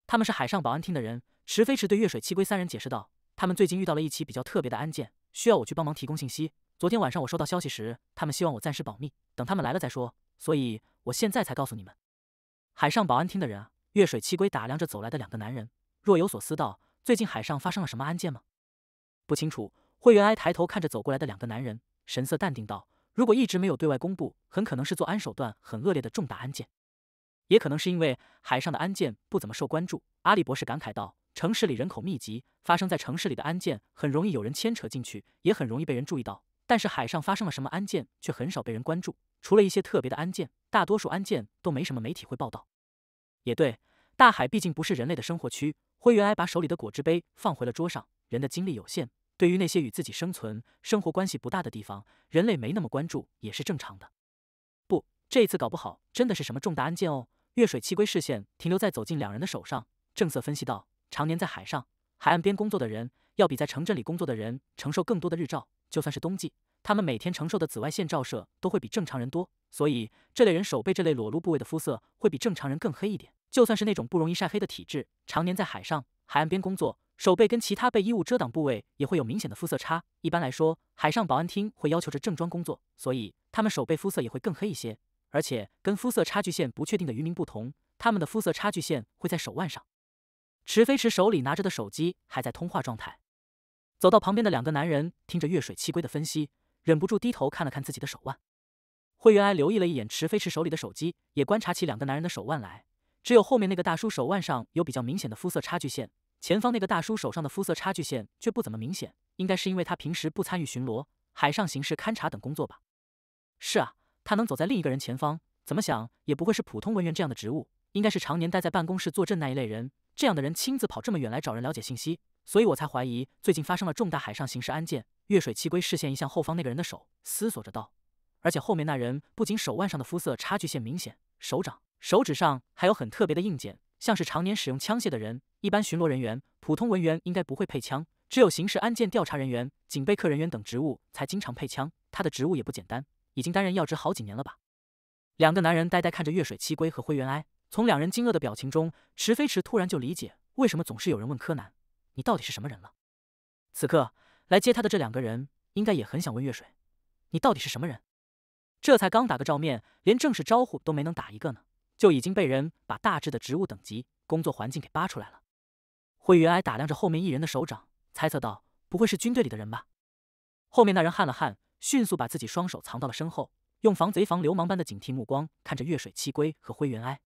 他们是海上保安厅的人。池飞驰对月水七龟三人解释道：“他们最近遇到了一起比较特别的案件，需要我去帮忙提供信息。”昨天晚上我收到消息时，他们希望我暂时保密，等他们来了再说。所以我现在才告诉你们。海上保安厅的人月水七龟打量着走来的两个男人，若有所思道：“最近海上发生了什么案件吗？”不清楚。会员哀抬头看着走过来的两个男人，神色淡定道：“如果一直没有对外公布，很可能是做案手段很恶劣的重大案件，也可能是因为海上的案件不怎么受关注。”阿里博士感慨道：“城市里人口密集，发生在城市里的案件很容易有人牵扯进去，也很容易被人注意到。”但是海上发生了什么案件，却很少被人关注。除了一些特别的案件，大多数案件都没什么媒体会报道。也对，大海毕竟不是人类的生活区。灰原哀把手里的果汁杯放回了桌上。人的精力有限，对于那些与自己生存、生活关系不大的地方，人类没那么关注也是正常的。不，这一次搞不好真的是什么重大案件哦。月水七龟视线停留在走进两人的手上，正色分析道：“常年在海上、海岸边工作的人，要比在城镇里工作的人承受更多的日照。”就算是冬季，他们每天承受的紫外线照射都会比正常人多，所以这类人手背这类裸露部位的肤色会比正常人更黑一点。就算是那种不容易晒黑的体质，常年在海上、海岸边工作，手背跟其他被衣物遮挡部位也会有明显的肤色差。一般来说，海上保安厅会要求着正装工作，所以他们手背肤色也会更黑一些。而且跟肤色差距线不确定的渔民不同，他们的肤色差距线会在手腕上。池飞池手里拿着的手机还在通话状态。走到旁边的两个男人，听着月水七龟的分析，忍不住低头看了看自己的手腕。惠元哀留意了一眼池飞池手里的手机，也观察起两个男人的手腕来。只有后面那个大叔手腕上有比较明显的肤色差距线，前方那个大叔手上的肤色差距线却不怎么明显，应该是因为他平时不参与巡逻、海上形势勘察等工作吧？是啊，他能走在另一个人前方，怎么想也不会是普通文员这样的职务，应该是常年待在办公室坐镇那一类人。这样的人亲自跑这么远来找人了解信息，所以我才怀疑最近发生了重大海上刑事案件。月水七龟视线移向后方那个人的手，思索着道：“而且后面那人不仅手腕上的肤色差距线明显，手掌、手指上还有很特别的硬件，像是常年使用枪械的人。一般巡逻人员、普通文员应该不会配枪，只有刑事案件调查人员、警备课人员等职务才经常配枪。他的职务也不简单，已经担任要职好几年了吧？”两个男人呆呆看着月水七龟和灰原哀。从两人惊愕的表情中，池飞驰突然就理解为什么总是有人问柯南：“你到底是什么人了？”此刻来接他的这两个人应该也很想问月水：“你到底是什么人？”这才刚打个照面，连正式招呼都没能打一个呢，就已经被人把大致的职务等级、工作环境给扒出来了。灰原哀打量着后面一人的手掌，猜测道：“不会是军队里的人吧？”后面那人汗了汗，迅速把自己双手藏到了身后，用防贼防流氓般的警惕目光看着月水七龟和灰原哀。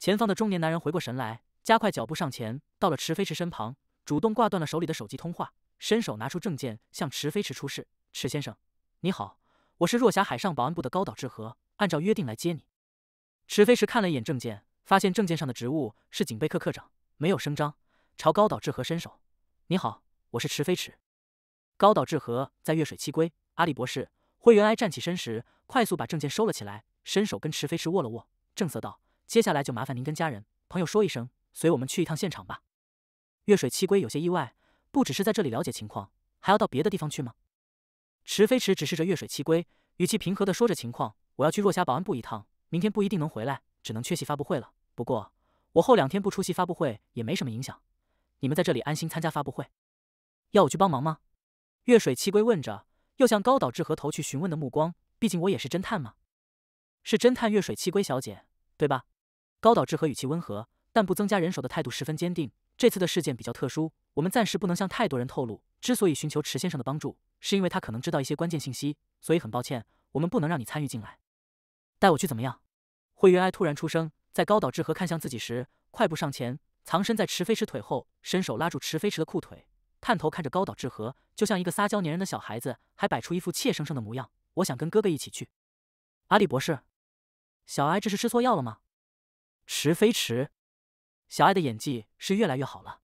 前方的中年男人回过神来，加快脚步上前，到了池飞驰身旁，主动挂断了手里的手机通话，伸手拿出证件向池飞驰出示：“池先生，你好，我是若霞海上保安部的高岛智和，按照约定来接你。”池飞驰看了一眼证件，发现证件上的职务是警备科科长，没有声张，朝高岛智和伸手：“你好，我是池飞驰。”高岛智和在月水七龟阿笠博士灰原哀站起身时，快速把证件收了起来，伸手跟池飞驰握了握，正色道。接下来就麻烦您跟家人、朋友说一声，随我们去一趟现场吧。月水七龟有些意外，不只是在这里了解情况，还要到别的地方去吗？池飞池指视着月水七龟，语气平和的说着情况：“我要去若霞保安部一趟，明天不一定能回来，只能缺席发布会了。不过我后两天不出席发布会也没什么影响，你们在这里安心参加发布会。要我去帮忙吗？”月水七龟问着，又向高岛智和投去询问的目光。毕竟我也是侦探嘛，是侦探月水七龟小姐，对吧？高岛智和语气温和，但不增加人手的态度十分坚定。这次的事件比较特殊，我们暂时不能向太多人透露。之所以寻求池先生的帮助，是因为他可能知道一些关键信息，所以很抱歉，我们不能让你参与进来。带我去怎么样？惠元哀突然出声，在高岛智和看向自己时，快步上前，藏身在池飞池腿后，伸手拉住池飞池的裤腿，探头看着高岛智和，就像一个撒娇粘人的小孩子，还摆出一副怯生生的模样。我想跟哥哥一起去。阿里博士，小哀这是吃错药了吗？池飞池，小爱的演技是越来越好了。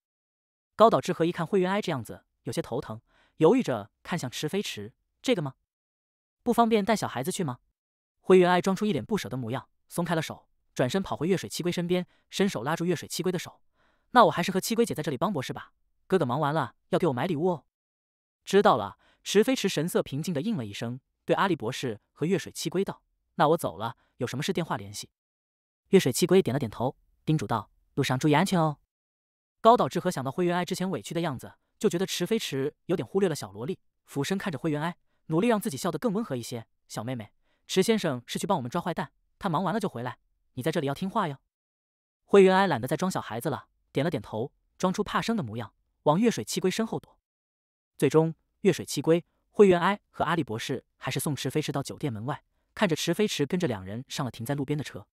高岛智和一看灰原哀这样子，有些头疼，犹豫着看向池飞池：“这个吗？不方便带小孩子去吗？”灰原哀装出一脸不舍的模样，松开了手，转身跑回月水七龟身边，伸手拉住月水七龟的手：“那我还是和七龟姐在这里帮博士吧，哥哥忙完了要给我买礼物哦。”知道了，池飞池神色平静的应了一声，对阿笠博士和月水七龟道：“那我走了，有什么事电话联系。”月水七龟点了点头，叮嘱道：“路上注意安全哦。”高岛志和想到灰原哀之前委屈的样子，就觉得池飞驰有点忽略了小萝莉，俯身看着灰原哀，努力让自己笑得更温和一些：“小妹妹，池先生是去帮我们抓坏蛋，他忙完了就回来，你在这里要听话哟。”灰原哀懒得再装小孩子了，点了点头，装出怕生的模样，往月水七龟身后躲。最终，月水七龟、灰原哀和阿笠博士还是送池飞驰到酒店门外，看着池飞驰跟着两人上了停在路边的车。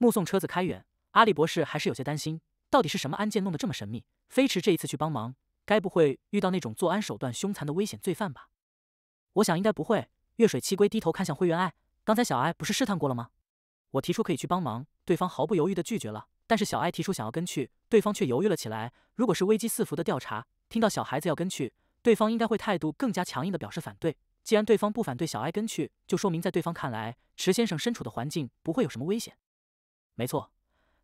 目送车子开远，阿笠博士还是有些担心，到底是什么案件弄得这么神秘？飞驰这一次去帮忙，该不会遇到那种作案手段凶残的危险罪犯吧？我想应该不会。月水七龟低头看向灰原爱，刚才小爱不是试探过了吗？我提出可以去帮忙，对方毫不犹豫地拒绝了。但是小爱提出想要跟去，对方却犹豫了起来。如果是危机四伏的调查，听到小孩子要跟去，对方应该会态度更加强硬地表示反对。既然对方不反对小爱跟去，就说明在对方看来，池先生身处的环境不会有什么危险。没错，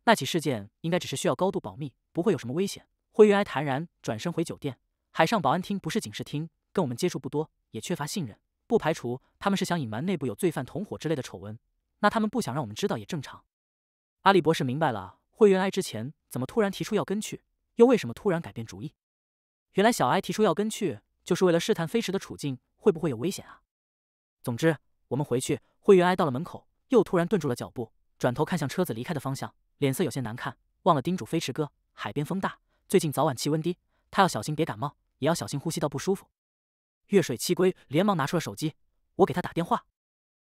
那起事件应该只是需要高度保密，不会有什么危险。灰原哀坦然转身回酒店。海上保安厅不是警视厅，跟我们接触不多，也缺乏信任，不排除他们是想隐瞒内部有罪犯同伙之类的丑闻，那他们不想让我们知道也正常。阿笠博士明白了，灰原哀之前怎么突然提出要跟去，又为什么突然改变主意？原来小哀提出要跟去，就是为了试探飞驰的处境，会不会有危险啊？总之，我们回去。灰原哀到了门口，又突然顿住了脚步。转头看向车子离开的方向，脸色有些难看，忘了叮嘱飞驰哥，海边风大，最近早晚气温低，他要小心别感冒，也要小心呼吸道不舒服。月水七龟连忙拿出了手机，我给他打电话。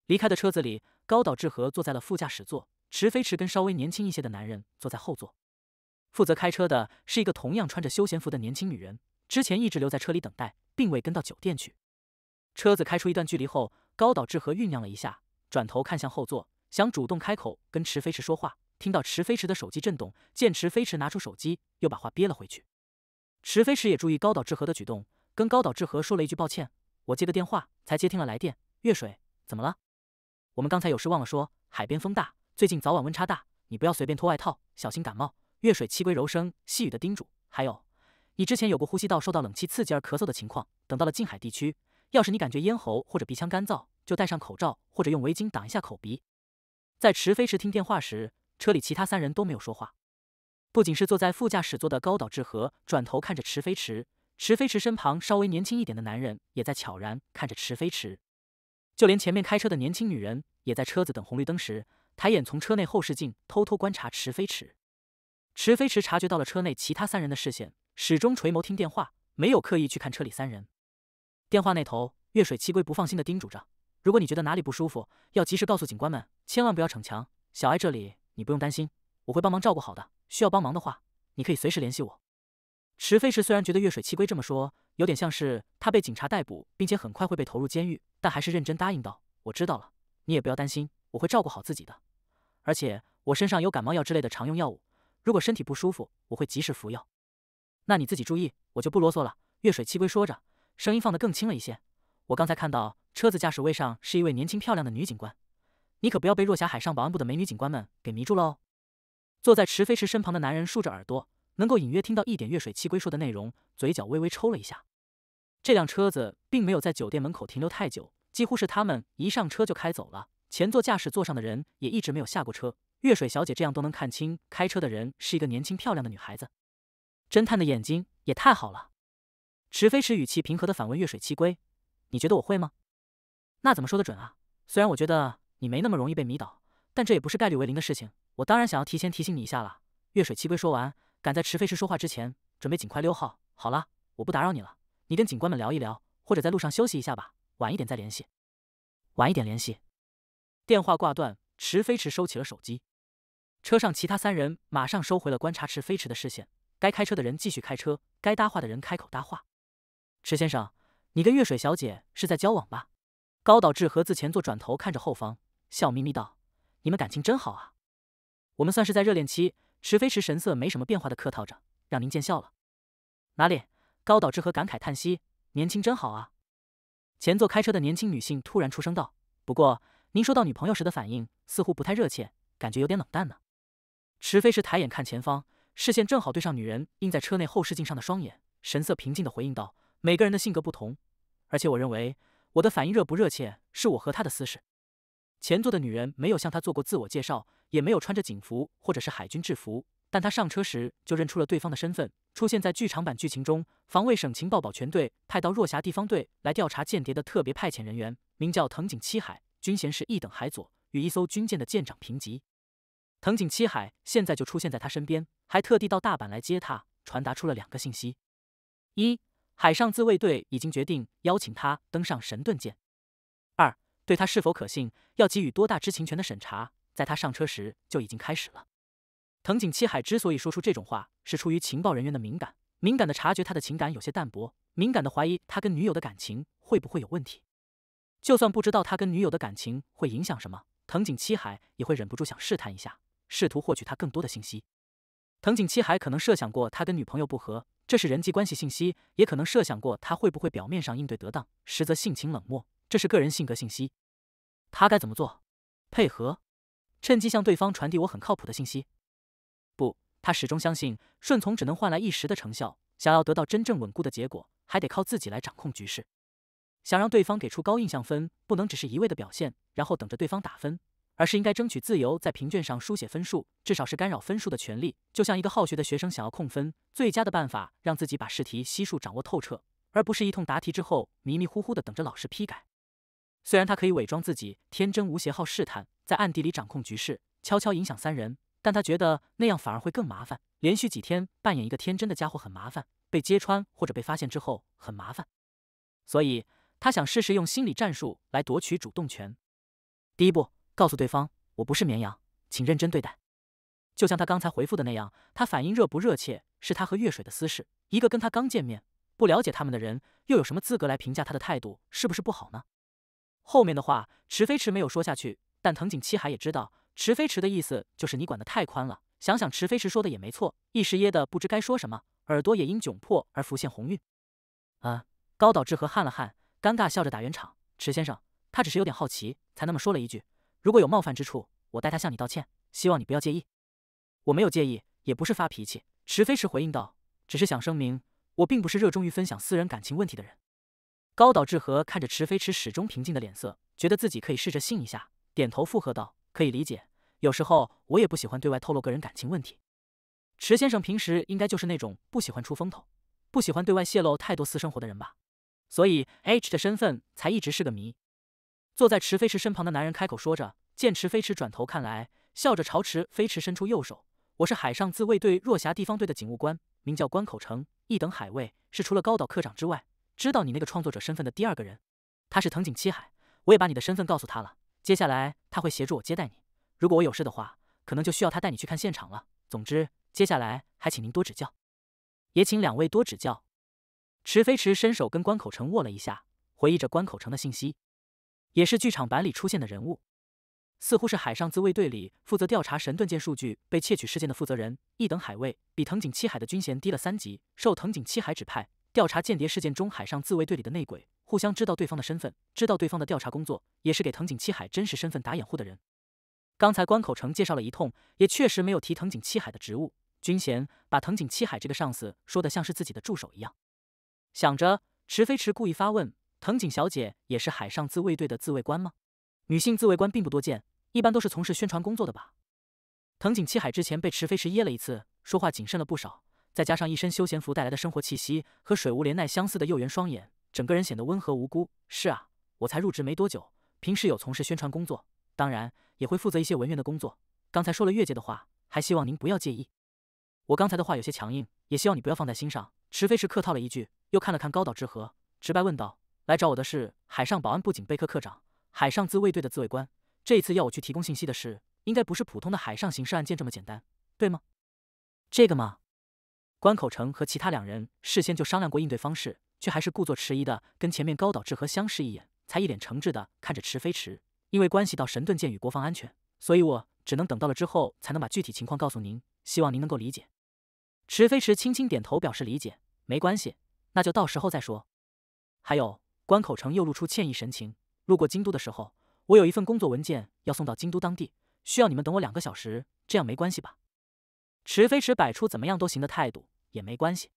离开的车子里，高岛志和坐在了副驾驶座，池飞驰跟稍微年轻一些的男人坐在后座，负责开车的是一个同样穿着休闲服的年轻女人，之前一直留在车里等待，并未跟到酒店去。车子开出一段距离后，高岛志和酝酿了一下，转头看向后座。想主动开口跟池飞池说话，听到池飞池的手机震动，见池飞池拿出手机，又把话憋了回去。池飞池也注意高岛志和的举动，跟高岛志和说了一句抱歉：“我接个电话，才接听了来电。”月水怎么了？我们刚才有事忘了说，海边风大，最近早晚温差大，你不要随便脱外套，小心感冒。月水七归柔声细语的叮嘱：“还有，你之前有过呼吸道受到冷气刺激而咳嗽的情况，等到了近海地区，要是你感觉咽喉或者鼻腔干燥，就戴上口罩或者用围巾挡一下口鼻。”在池飞池听电话时，车里其他三人都没有说话。不仅是坐在副驾驶座的高岛智和转头看着池飞池，池飞池身旁稍微年轻一点的男人也在悄然看着池飞池。就连前面开车的年轻女人也在车子等红绿灯时，抬眼从车内后视镜偷偷观察池飞池。池飞池察觉到了车内其他三人的视线，始终垂眸听电话，没有刻意去看车里三人。电话那头，月水七龟不放心的叮嘱着：“如果你觉得哪里不舒服，要及时告诉警官们。”千万不要逞强，小艾这里你不用担心，我会帮忙照顾好的。需要帮忙的话，你可以随时联系我。池飞石虽然觉得月水七龟这么说有点像是他被警察逮捕，并且很快会被投入监狱，但还是认真答应道：“我知道了，你也不要担心，我会照顾好自己的。而且我身上有感冒药之类的常用药物，如果身体不舒服，我会及时服药。那你自己注意，我就不啰嗦了。”月水七龟说着，声音放得更轻了一些。我刚才看到车子驾驶位上是一位年轻漂亮的女警官。你可不要被若霞海上保安部的美女警官们给迷住了哦！坐在池飞池身旁的男人竖着耳朵，能够隐约听到一点月水七龟说的内容，嘴角微微抽了一下。这辆车子并没有在酒店门口停留太久，几乎是他们一上车就开走了。前座驾驶座上的人也一直没有下过车。月水小姐这样都能看清开车的人是一个年轻漂亮的女孩子，侦探的眼睛也太好了。池飞池语气平和的反问月水七龟：“你觉得我会吗？”“那怎么说的准啊？虽然我觉得……”你没那么容易被迷倒，但这也不是概率为零的事情。我当然想要提前提醒你一下了。月水七龟说完，赶在池飞驰说话之前，准备尽快溜号。好了，我不打扰你了。你跟警官们聊一聊，或者在路上休息一下吧。晚一点再联系。晚一点联系。电话挂断，池飞驰收起了手机。车上其他三人马上收回了观察池飞驰的视线。该开车的人继续开车，该搭话的人开口搭话。池先生，你跟月水小姐是在交往吧？高岛智和自前座转头看着后方。笑眯眯道：“你们感情真好啊！”我们算是在热恋期。池飞池神色没什么变化的客套着：“让您见笑了。”哪里？高岛之和感慨叹息：“年轻真好啊！”前座开车的年轻女性突然出声道：“不过您说到女朋友时的反应似乎不太热切，感觉有点冷淡呢。”池飞池抬眼看前方，视线正好对上女人映在车内后视镜上的双眼，神色平静的回应道：“每个人的性格不同，而且我认为我的反应热不热切是我和他的私事。”前座的女人没有向他做过自我介绍，也没有穿着警服或者是海军制服，但他上车时就认出了对方的身份。出现在剧场版剧情中，防卫省情报保全队派到若狭地方队来调查间谍的特别派遣人员，名叫藤井七海，军衔是一等海佐，与一艘军舰的舰长平级。藤井七海现在就出现在他身边，还特地到大阪来接他，传达出了两个信息：一，海上自卫队已经决定邀请他登上神盾舰。对他是否可信，要给予多大知情权的审查，在他上车时就已经开始了。藤井七海之所以说出这种话，是出于情报人员的敏感，敏感的察觉他的情感有些淡薄，敏感的怀疑他跟女友的感情会不会有问题。就算不知道他跟女友的感情会影响什么，藤井七海也会忍不住想试探一下，试图获取他更多的信息。藤井七海可能设想过他跟女朋友不和，这是人际关系信息；也可能设想过他会不会表面上应对得当，实则性情冷漠。这是个人性格信息，他该怎么做？配合，趁机向对方传递我很靠谱的信息。不，他始终相信顺从只能换来一时的成效，想要得到真正稳固的结果，还得靠自己来掌控局势。想让对方给出高印象分，不能只是一味的表现，然后等着对方打分，而是应该争取自由在评卷上书写分数，至少是干扰分数的权利。就像一个好学的学生想要控分，最佳的办法让自己把试题悉数掌握透彻，而不是一通答题之后迷迷糊糊的等着老师批改。虽然他可以伪装自己天真无邪，好试探，在暗地里掌控局势，悄悄影响三人，但他觉得那样反而会更麻烦。连续几天扮演一个天真的家伙很麻烦，被揭穿或者被发现之后很麻烦。所以他想试试用心理战术来夺取主动权。第一步，告诉对方：“我不是绵羊，请认真对待。”就像他刚才回复的那样，他反应热不热切是他和月水的私事。一个跟他刚见面、不了解他们的人，又有什么资格来评价他的态度是不是不好呢？后面的话，池飞池没有说下去，但藤井七海也知道，池飞池的意思就是你管得太宽了。想想池飞池说的也没错，一时噎得不知该说什么，耳朵也因窘迫而浮现红晕。啊，高岛智和汗了汗，尴尬笑着打圆场。池先生，他只是有点好奇，才那么说了一句。如果有冒犯之处，我代他向你道歉，希望你不要介意。我没有介意，也不是发脾气。池飞池回应道，只是想声明，我并不是热衷于分享私人感情问题的人。高岛智和看着池飞驰始终平静的脸色，觉得自己可以试着信一下，点头附和道：“可以理解，有时候我也不喜欢对外透露个人感情问题。池先生平时应该就是那种不喜欢出风头、不喜欢对外泄露太多私生活的人吧？所以 H 的身份才一直是个谜。”坐在池飞驰身旁的男人开口说着，见池飞驰转头看来，笑着朝池飞驰伸出右手：“我是海上自卫队若狭地方队的警务官，名叫关口城，一等海卫，是除了高岛科长之外。”知道你那个创作者身份的第二个人，他是藤井七海，我也把你的身份告诉他了。接下来他会协助我接待你。如果我有事的话，可能就需要他带你去看现场了。总之，接下来还请您多指教，也请两位多指教。池飞池伸手跟关口城握了一下，回忆着关口城的信息，也是剧场版里出现的人物，似乎是海上自卫队里负责调查神盾舰数据被窃取事件的负责人，一等海卫，比藤井七海的军衔低了三级，受藤井七海指派。调查间谍事件中，海上自卫队里的内鬼互相知道对方的身份，知道对方的调查工作，也是给藤井七海真实身份打掩护的人。刚才关口城介绍了一通，也确实没有提藤井七海的职务、军衔，把藤井七海这个上司说的像是自己的助手一样。想着池飞池故意发问：“藤井小姐也是海上自卫队的自卫官吗？”女性自卫官并不多见，一般都是从事宣传工作的吧？藤井七海之前被池飞池噎了一次，说话谨慎了不少。再加上一身休闲服带来的生活气息，和水无莲奈相似的幼圆双眼，整个人显得温和无辜。是啊，我才入职没多久，平时有从事宣传工作，当然也会负责一些文员的工作。刚才说了越界的话，还希望您不要介意。我刚才的话有些强硬，也希望你不要放在心上。池飞池客套了一句，又看了看高岛之和，直白问道：“来找我的是海上保安部警备课科长，海上自卫队的自卫官。这一次要我去提供信息的事，应该不是普通的海上刑事案件这么简单，对吗？”这个嘛。关口城和其他两人事先就商量过应对方式，却还是故作迟疑的跟前面高岛智和相视一眼，才一脸诚挚的看着池飞池。因为关系到神盾舰与国防安全，所以我只能等到了之后才能把具体情况告诉您，希望您能够理解。池飞池轻轻点头表示理解，没关系，那就到时候再说。还有，关口城又露出歉意神情。路过京都的时候，我有一份工作文件要送到京都当地，需要你们等我两个小时，这样没关系吧？池飞池摆出怎么样都行的态度。也没关系，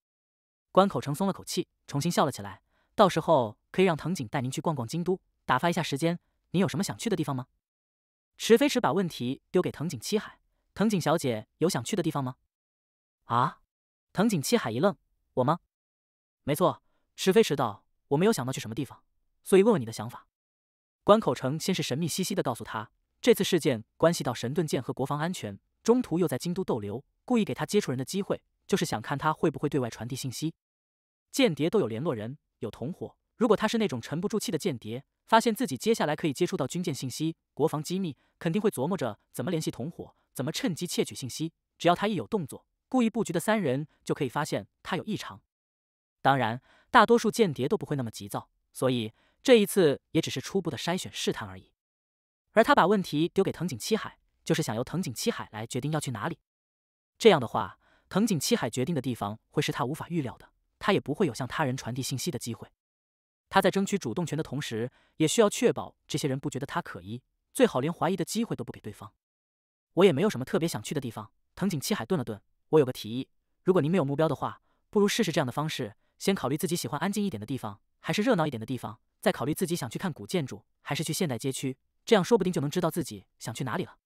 关口城松了口气，重新笑了起来。到时候可以让藤井带您去逛逛京都，打发一下时间。您有什么想去的地方吗？池飞池把问题丢给藤井七海：“藤井小姐有想去的地方吗？”啊！藤井七海一愣：“我吗？”没错，池飞池道：“我没有想到去什么地方，所以问问你的想法。”关口城先是神秘兮兮地告诉他：“这次事件关系到神盾舰和国防安全，中途又在京都逗留，故意给他接触人的机会。”就是想看他会不会对外传递信息。间谍都有联络人，有同伙。如果他是那种沉不住气的间谍，发现自己接下来可以接触到军舰信息、国防机密，肯定会琢磨着怎么联系同伙，怎么趁机窃取信息。只要他一有动作，故意布局的三人就可以发现他有异常。当然，大多数间谍都不会那么急躁，所以这一次也只是初步的筛选试探而已。而他把问题丢给藤井七海，就是想由藤井七海来决定要去哪里。这样的话。藤井七海决定的地方会是他无法预料的，他也不会有向他人传递信息的机会。他在争取主动权的同时，也需要确保这些人不觉得他可疑，最好连怀疑的机会都不给对方。我也没有什么特别想去的地方。藤井七海顿了顿，我有个提议：如果您没有目标的话，不如试试这样的方式。先考虑自己喜欢安静一点的地方，还是热闹一点的地方；再考虑自己想去看古建筑，还是去现代街区。这样说不定就能知道自己想去哪里了。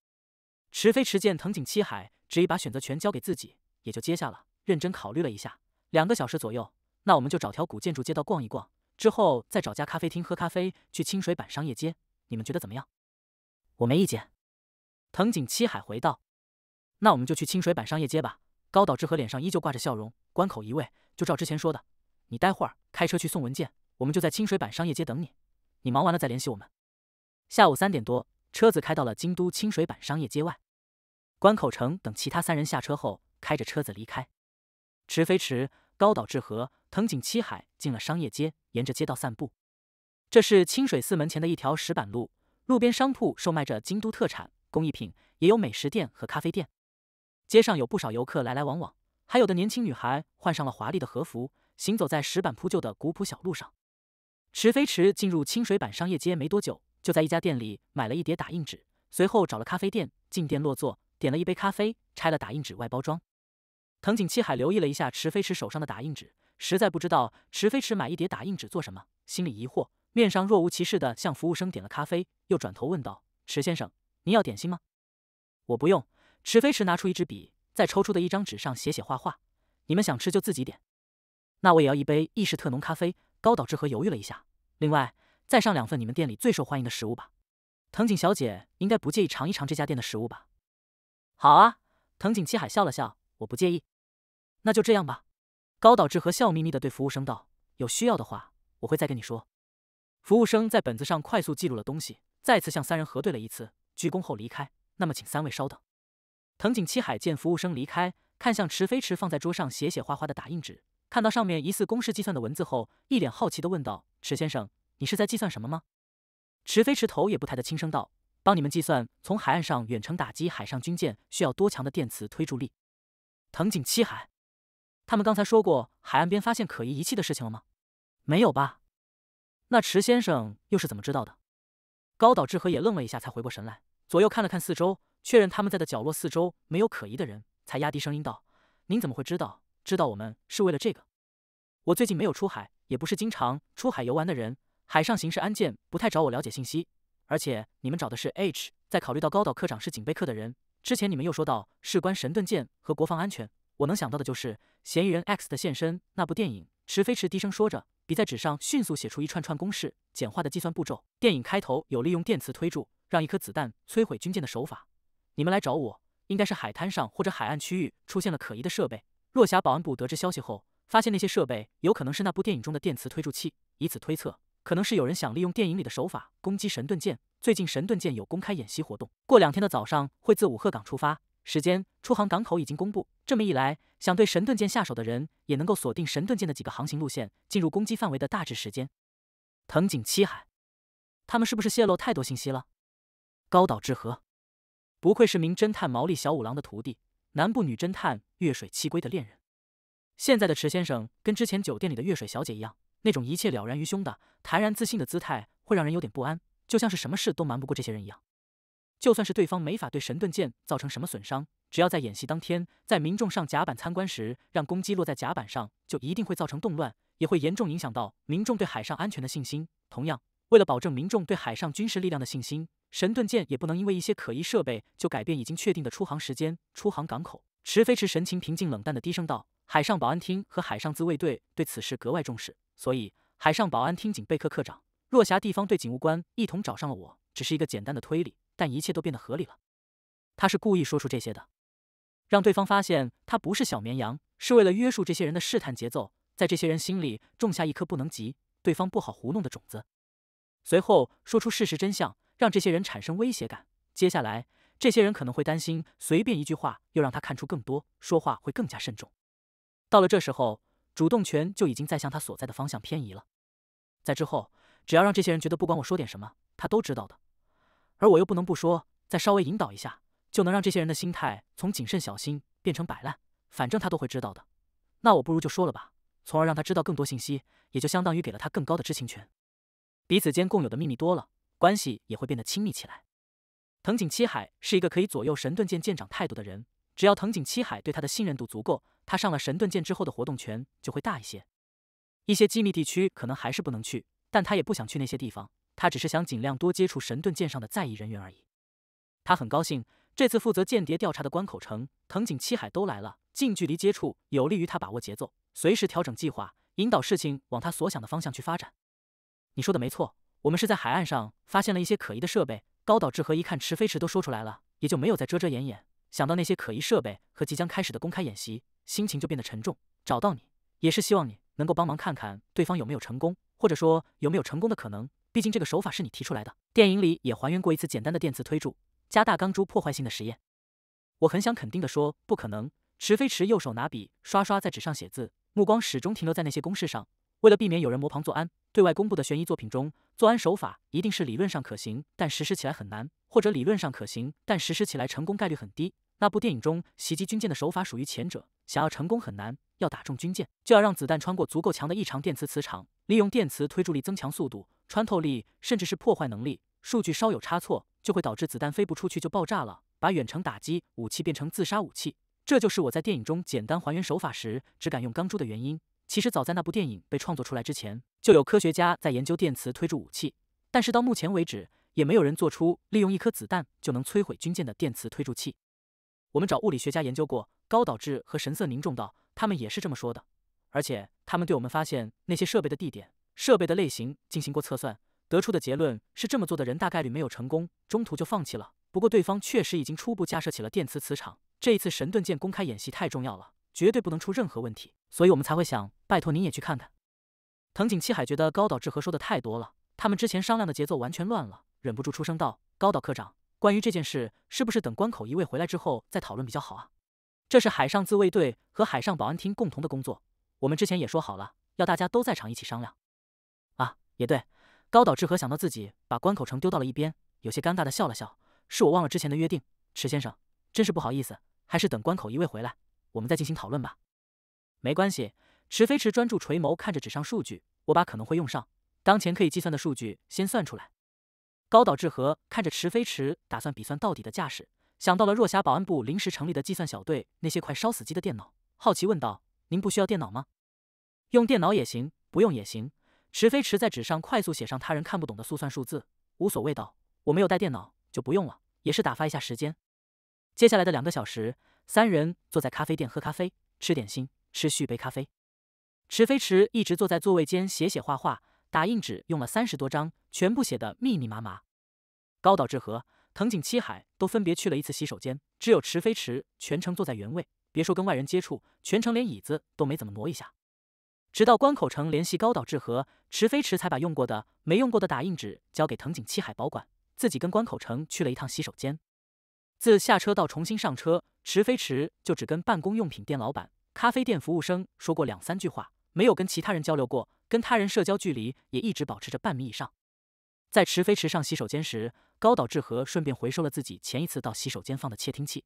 池飞池见藤井七海执意把选择权交给自己。也就接下了，认真考虑了一下，两个小时左右，那我们就找条古建筑街道逛一逛，之后再找家咖啡厅喝咖啡，去清水板商业街。你们觉得怎么样？我没意见。藤井七海回道：“那我们就去清水板商业街吧。”高岛志和脸上依旧挂着笑容。关口一位，就照之前说的，你待会儿开车去送文件，我们就在清水板商业街等你。你忙完了再联系我们。下午三点多，车子开到了京都清水板商业街外。关口城等其他三人下车后。开着车子离开，池飞池、高岛智和、藤井七海进了商业街，沿着街道散步。这是清水寺门前的一条石板路，路边商铺售卖着京都特产、工艺品，也有美食店和咖啡店。街上有不少游客来来往往，还有的年轻女孩换上了华丽的和服，行走在石板铺就的古朴小路上。池飞池进入清水板商业街没多久，就在一家店里买了一叠打印纸，随后找了咖啡店进店落座，点了一杯咖啡，拆了打印纸外包装。藤井七海留意了一下池飞驰手上的打印纸，实在不知道池飞驰买一叠打印纸做什么，心里疑惑，面上若无其事的向服务生点了咖啡，又转头问道：“池先生，您要点心吗？”“我不用。”池飞驰拿出一支笔，在抽出的一张纸上写写画画。“你们想吃就自己点。”“那我也要一杯意式特浓咖啡。”高岛智和犹豫了一下，“另外再上两份你们店里最受欢迎的食物吧。”“藤井小姐应该不介意尝一尝这家店的食物吧？”“好啊。”藤井七海笑了笑，“我不介意。”那就这样吧，高岛志和笑眯眯的对服务生道：“有需要的话，我会再跟你说。”服务生在本子上快速记录了东西，再次向三人核对了一次，鞠躬后离开。那么，请三位稍等。藤井七海见服务生离开，看向池飞池放在桌上写写画画的打印纸，看到上面疑似公式计算的文字后，一脸好奇的问道：“池先生，你是在计算什么吗？”池飞池头也不抬的轻声道：“帮你们计算从海岸上远程打击海上军舰需要多强的电磁推助力。”藤井七海。他们刚才说过海岸边发现可疑仪器的事情了吗？没有吧？那池先生又是怎么知道的？高岛智和也愣了一下，才回过神来，左右看了看四周，确认他们在的角落四周没有可疑的人，才压低声音道：“您怎么会知道？知道我们是为了这个？我最近没有出海，也不是经常出海游玩的人。海上刑事案件不太找我了解信息，而且你们找的是 H，在考虑到高岛科长是警备课的人之前，你们又说到事关神盾舰和国防安全，我能想到的就是。”嫌疑人 X 的现身，那部电影。池飞池低声说着，笔在纸上迅速写出一串串公式、简化的计算步骤。电影开头有利用电磁推助让一颗子弹摧毁军舰的手法。你们来找我，应该是海滩上或者海岸区域出现了可疑的设备。若霞保安部得知消息后，发现那些设备有可能是那部电影中的电磁推助器，以此推测，可能是有人想利用电影里的手法攻击神盾舰。最近神盾舰有公开演习活动，过两天的早上会自武鹤港出发。时间出航港口已经公布，这么一来，想对神盾舰下手的人也能够锁定神盾舰的几个航行路线，进入攻击范围的大致时间。藤井七海，他们是不是泄露太多信息了？高岛智和，不愧是名侦探毛利小五郎的徒弟，南部女侦探月水七龟的恋人。现在的池先生跟之前酒店里的月水小姐一样，那种一切了然于胸的坦然自信的姿态，会让人有点不安，就像是什么事都瞒不过这些人一样。就算是对方没法对神盾舰造成什么损伤，只要在演习当天，在民众上甲板参观时让攻击落在甲板上，就一定会造成动乱，也会严重影响到民众对海上安全的信心。同样，为了保证民众对海上军事力量的信心，神盾舰也不能因为一些可疑设备就改变已经确定的出航时间、出航港口。池飞池神情平静冷淡的低声道：“海上保安厅和海上自卫队对此事格外重视，所以海上保安厅警备科科长若狭地方对警务官一同找上了我，只是一个简单的推理。”但一切都变得合理了。他是故意说出这些的，让对方发现他不是小绵羊，是为了约束这些人的试探节奏，在这些人心里种下一颗不能急、对方不好糊弄的种子。随后说出事实真相，让这些人产生威胁感。接下来，这些人可能会担心，随便一句话又让他看出更多，说话会更加慎重。到了这时候，主动权就已经在向他所在的方向偏移了。在之后，只要让这些人觉得，不管我说点什么，他都知道的。而我又不能不说，再稍微引导一下，就能让这些人的心态从谨慎小心变成摆烂。反正他都会知道的，那我不如就说了吧，从而让他知道更多信息，也就相当于给了他更高的知情权。彼此间共有的秘密多了，关系也会变得亲密起来。藤井七海是一个可以左右神盾舰舰长态度的人，只要藤井七海对他的信任度足够，他上了神盾舰之后的活动权就会大一些。一些机密地区可能还是不能去，但他也不想去那些地方。他只是想尽量多接触神盾舰上的在役人员而已。他很高兴这次负责间谍调查的关口城、藤井七海都来了，近距离接触有利于他把握节奏，随时调整计划，引导事情往他所想的方向去发展。你说的没错，我们是在海岸上发现了一些可疑的设备。高岛志和一看池飞池都说出来了，也就没有再遮遮掩掩。想到那些可疑设备和即将开始的公开演习，心情就变得沉重。找到你也是希望你能够帮忙看看对方有没有成功，或者说有没有成功的可能。毕竟这个手法是你提出来的，电影里也还原过一次简单的电磁推助加大钢珠破坏性的实验。我很想肯定的说，不可能。池飞池右手拿笔刷刷在纸上写字，目光始终停留在那些公式上。为了避免有人模仿作案，对外公布的悬疑作品中，作案手法一定是理论上可行，但实施起来很难；或者理论上可行，但实施起来成功概率很低。那部电影中袭击军舰的手法属于前者，想要成功很难。要打中军舰，就要让子弹穿过足够强的异常电磁磁场，利用电磁推助力增强速度。穿透力甚至是破坏能力，数据稍有差错就会导致子弹飞不出去就爆炸了，把远程打击武器变成自杀武器。这就是我在电影中简单还原手法时只敢用钢珠的原因。其实早在那部电影被创作出来之前，就有科学家在研究电磁推注武器，但是到目前为止也没有人做出利用一颗子弹就能摧毁军舰的电磁推注器。我们找物理学家研究过高导质，和神色凝重道，他们也是这么说的，而且他们对我们发现那些设备的地点。设备的类型进行过测算，得出的结论是这么做的人大概率没有成功，中途就放弃了。不过对方确实已经初步架设起了电磁磁场。这一次神盾舰公开演习太重要了，绝对不能出任何问题，所以我们才会想拜托您也去看看。藤井七海觉得高岛智和说的太多了，他们之前商量的节奏完全乱了，忍不住出声道：“高岛科长，关于这件事，是不是等关口一位回来之后再讨论比较好啊？”这是海上自卫队和海上保安厅共同的工作，我们之前也说好了，要大家都在场一起商量。也对，高岛智和想到自己把关口城丢到了一边，有些尴尬的笑了笑。是我忘了之前的约定，池先生，真是不好意思，还是等关口一位回来，我们再进行讨论吧。没关系，池飞池专注垂眸看着纸上数据，我把可能会用上、当前可以计算的数据先算出来。高岛智和看着池飞池打算比算到底的架势，想到了若狭保安部临时成立的计算小队那些快烧死机的电脑，好奇问道：“您不需要电脑吗？用电脑也行，不用也行。”池飞池在纸上快速写上他人看不懂的速算数字，无所谓道：“我没有带电脑，就不用了，也是打发一下时间。”接下来的两个小时，三人坐在咖啡店喝咖啡、吃点心、吃续杯咖啡。池飞池一直坐在座位间写写画画，打印纸用了三十多张，全部写的密密麻麻。高岛志和、藤井七海都分别去了一次洗手间，只有池飞池全程坐在原位，别说跟外人接触，全程连椅子都没怎么挪一下。直到关口城联系高岛智和，池飞池才把用过的、没用过的打印纸交给藤井七海保管，自己跟关口城去了一趟洗手间。自下车到重新上车，池飞池就只跟办公用品店老板、咖啡店服务生说过两三句话，没有跟其他人交流过，跟他人社交距离也一直保持着半米以上。在池飞池上洗手间时，高岛智和顺便回收了自己前一次到洗手间放的窃听器。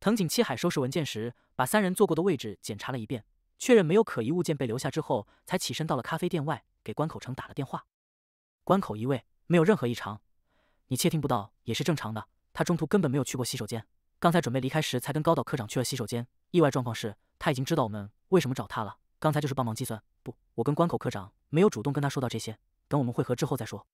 藤井七海收拾文件时，把三人坐过的位置检查了一遍。确认没有可疑物件被留下之后，才起身到了咖啡店外，给关口城打了电话。关口，一位没有任何异常，你窃听不到也是正常的。他中途根本没有去过洗手间，刚才准备离开时才跟高岛科长去了洗手间。意外状况是，他已经知道我们为什么找他了。刚才就是帮忙计算。不，我跟关口科长没有主动跟他说到这些，等我们会合之后再说。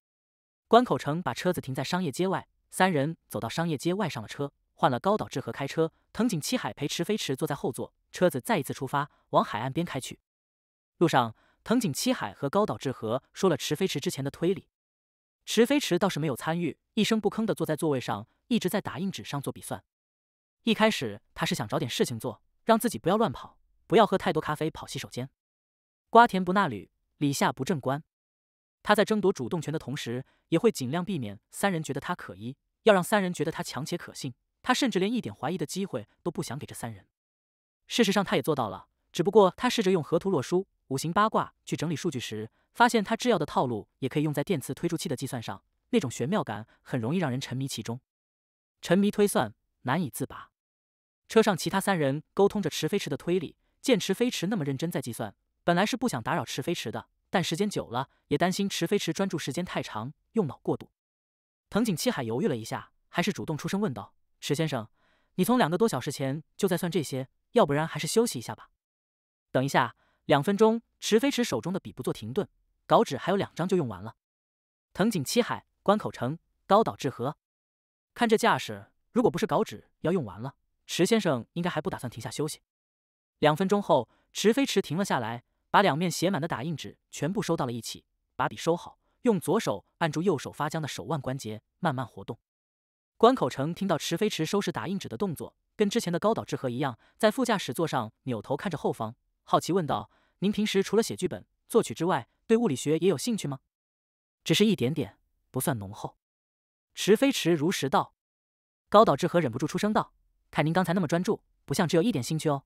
关口城把车子停在商业街外，三人走到商业街外上了车，换了高岛志和开车，藤井七海陪池飞驰坐在后座。车子再一次出发，往海岸边开去。路上，藤井七海和高岛智和说了池飞池之前的推理。池飞池倒是没有参与，一声不吭地坐在座位上，一直在打印纸上做笔算。一开始，他是想找点事情做，让自己不要乱跑，不要喝太多咖啡跑洗手间。瓜田不纳履，李下不正官。他在争夺主动权的同时，也会尽量避免三人觉得他可疑，要让三人觉得他强且可信。他甚至连一点怀疑的机会都不想给这三人。事实上，他也做到了。只不过，他试着用河图洛书、五行八卦去整理数据时，发现他制药的套路也可以用在电磁推助器的计算上。那种玄妙感很容易让人沉迷其中，沉迷推算，难以自拔。车上其他三人沟通着池飞池的推理，见池飞池那么认真在计算，本来是不想打扰池飞池的，但时间久了，也担心池飞池专注时间太长，用脑过度。藤井七海犹豫了一下，还是主动出声问道：“池先生。”你从两个多小时前就在算这些，要不然还是休息一下吧。等一下，两分钟。池飞池手中的笔不做停顿，稿纸还有两张就用完了。藤井七海、关口城、高岛智和，看这架势，如果不是稿纸要用完了，池先生应该还不打算停下休息。两分钟后，池飞池停了下来，把两面写满的打印纸全部收到了一起，把笔收好，用左手按住右手发僵的手腕关节，慢慢活动。关口城听到池飞池收拾打印纸的动作，跟之前的高岛智和一样，在副驾驶座上扭头看着后方，好奇问道：“您平时除了写剧本、作曲之外，对物理学也有兴趣吗？”“只是一点点，不算浓厚。”池飞池如实道。高岛智和忍不住出声道：“看您刚才那么专注，不像只有一点兴趣哦。”“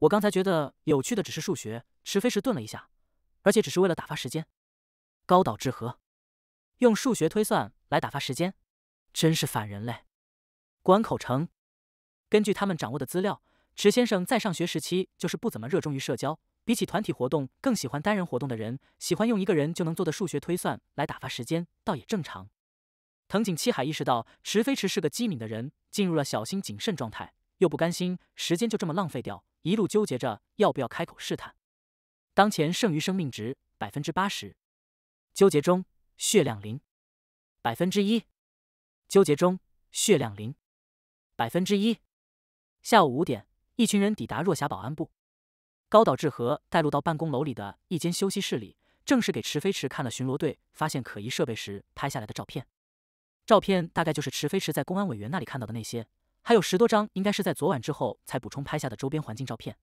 我刚才觉得有趣的只是数学。”池飞池顿了一下，“而且只是为了打发时间。”高岛智和用数学推算来打发时间。真是反人类！关口城，根据他们掌握的资料，池先生在上学时期就是不怎么热衷于社交，比起团体活动更喜欢单人活动的人，喜欢用一个人就能做的数学推算来打发时间，倒也正常。藤井七海意识到池飞驰是个机敏的人，进入了小心谨慎状态，又不甘心时间就这么浪费掉，一路纠结着要不要开口试探。当前剩余生命值百分之八十，纠结中，血量零百分之一。纠结中，血量零，百分之一。下午五点，一群人抵达若霞保安部。高岛智和带路到办公楼里的一间休息室里，正式给池飞池看了巡逻队发现可疑设备时拍下来的照片。照片大概就是池飞池在公安委员那里看到的那些，还有十多张，应该是在昨晚之后才补充拍下的周边环境照片。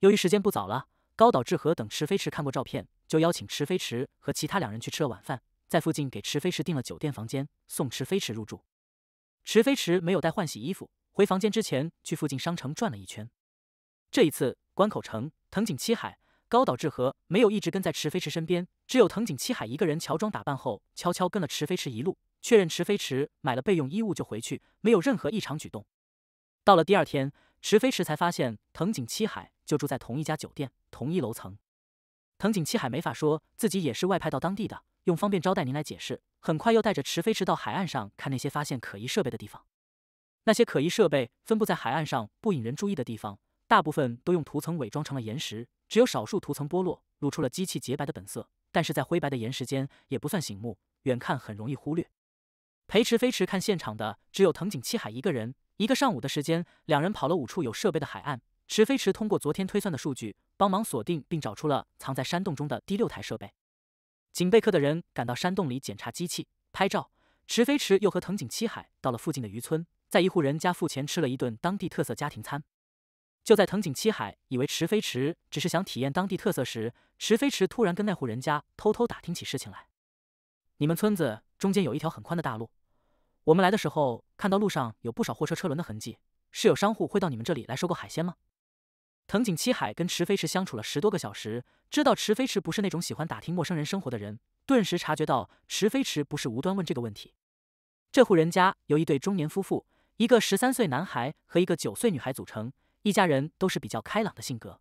由于时间不早了，高岛智和等池飞池看过照片，就邀请池飞池和其他两人去吃了晚饭。在附近给池飞池订了酒店房间，送池飞池入住。池飞池没有带换洗衣服，回房间之前去附近商城转了一圈。这一次关口城、藤井七海、高岛智和没有一直跟在池飞池身边，只有藤井七海一个人乔装打扮后悄悄跟了池飞池一路，确认池飞池买了备用衣物就回去，没有任何异常举动。到了第二天，池飞池才发现藤井七海就住在同一家酒店同一楼层。藤井七海没法说自己也是外派到当地的。用方便招待您来解释，很快又带着池飞驰到海岸上看那些发现可疑设备的地方。那些可疑设备分布在海岸上不引人注意的地方，大部分都用涂层伪装成了岩石，只有少数涂层剥落，露出了机器洁白的本色。但是在灰白的岩石间，也不算醒目，远看很容易忽略。陪池飞驰看现场的只有藤井七海一个人。一个上午的时间，两人跑了五处有设备的海岸。池飞驰通过昨天推算的数据，帮忙锁定并找出了藏在山洞中的第六台设备。井贝克的人赶到山洞里检查机器、拍照。池飞池又和藤井七海到了附近的渔村，在一户人家付钱吃了一顿当地特色家庭餐。就在藤井七海以为池飞池只是想体验当地特色时，池飞池突然跟那户人家偷偷打听起事情来：“你们村子中间有一条很宽的大路，我们来的时候看到路上有不少货车车轮的痕迹，是有商户会到你们这里来收购海鲜吗？”藤井七海跟池飞池相处了十多个小时，知道池飞池不是那种喜欢打听陌生人生活的人，顿时察觉到池飞池不是无端问这个问题。这户人家由一对中年夫妇、一个十三岁男孩和一个九岁女孩组成，一家人都是比较开朗的性格。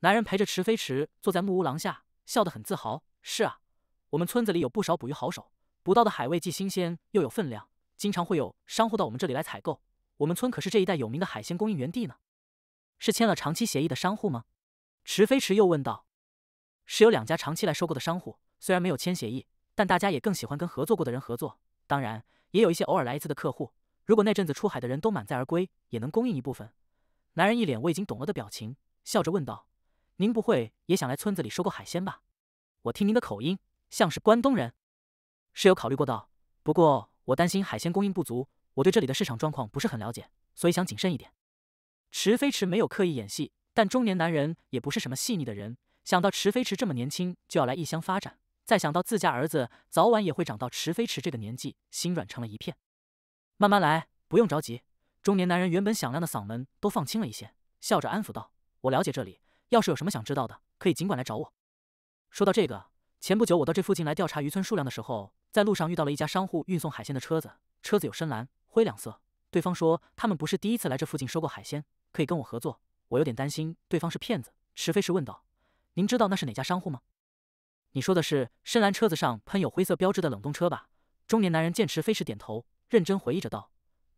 男人陪着池飞池坐在木屋廊下，笑得很自豪：“是啊，我们村子里有不少捕鱼好手，捕到的海味既新鲜又有分量，经常会有商户到我们这里来采购。我们村可是这一带有名的海鲜供应源地呢。”是签了长期协议的商户吗？池飞池又问道。是有两家长期来收购的商户，虽然没有签协议，但大家也更喜欢跟合作过的人合作。当然，也有一些偶尔来一次的客户。如果那阵子出海的人都满载而归，也能供应一部分。男人一脸我已经懂了的表情，笑着问道：“您不会也想来村子里收购海鲜吧？我听您的口音像是关东人，是有考虑过道，不过我担心海鲜供应不足。我对这里的市场状况不是很了解，所以想谨慎一点。”池飞池没有刻意演戏，但中年男人也不是什么细腻的人。想到池飞池这么年轻就要来异乡发展，再想到自家儿子早晚也会长到池飞池这个年纪，心软成了一片。慢慢来，不用着急。中年男人原本响亮的嗓门都放轻了一些，笑着安抚道：“我了解这里，要是有什么想知道的，可以尽管来找我。”说到这个，前不久我到这附近来调查渔村数量的时候，在路上遇到了一家商户运送海鲜的车子，车子有深蓝、灰两色。对方说他们不是第一次来这附近收购海鲜。可以跟我合作，我有点担心对方是骗子。”池飞驰问道，“您知道那是哪家商户吗？”“你说的是深蓝车子上喷有灰色标志的冷冻车吧？”中年男人见池飞驰点头，认真回忆着道，“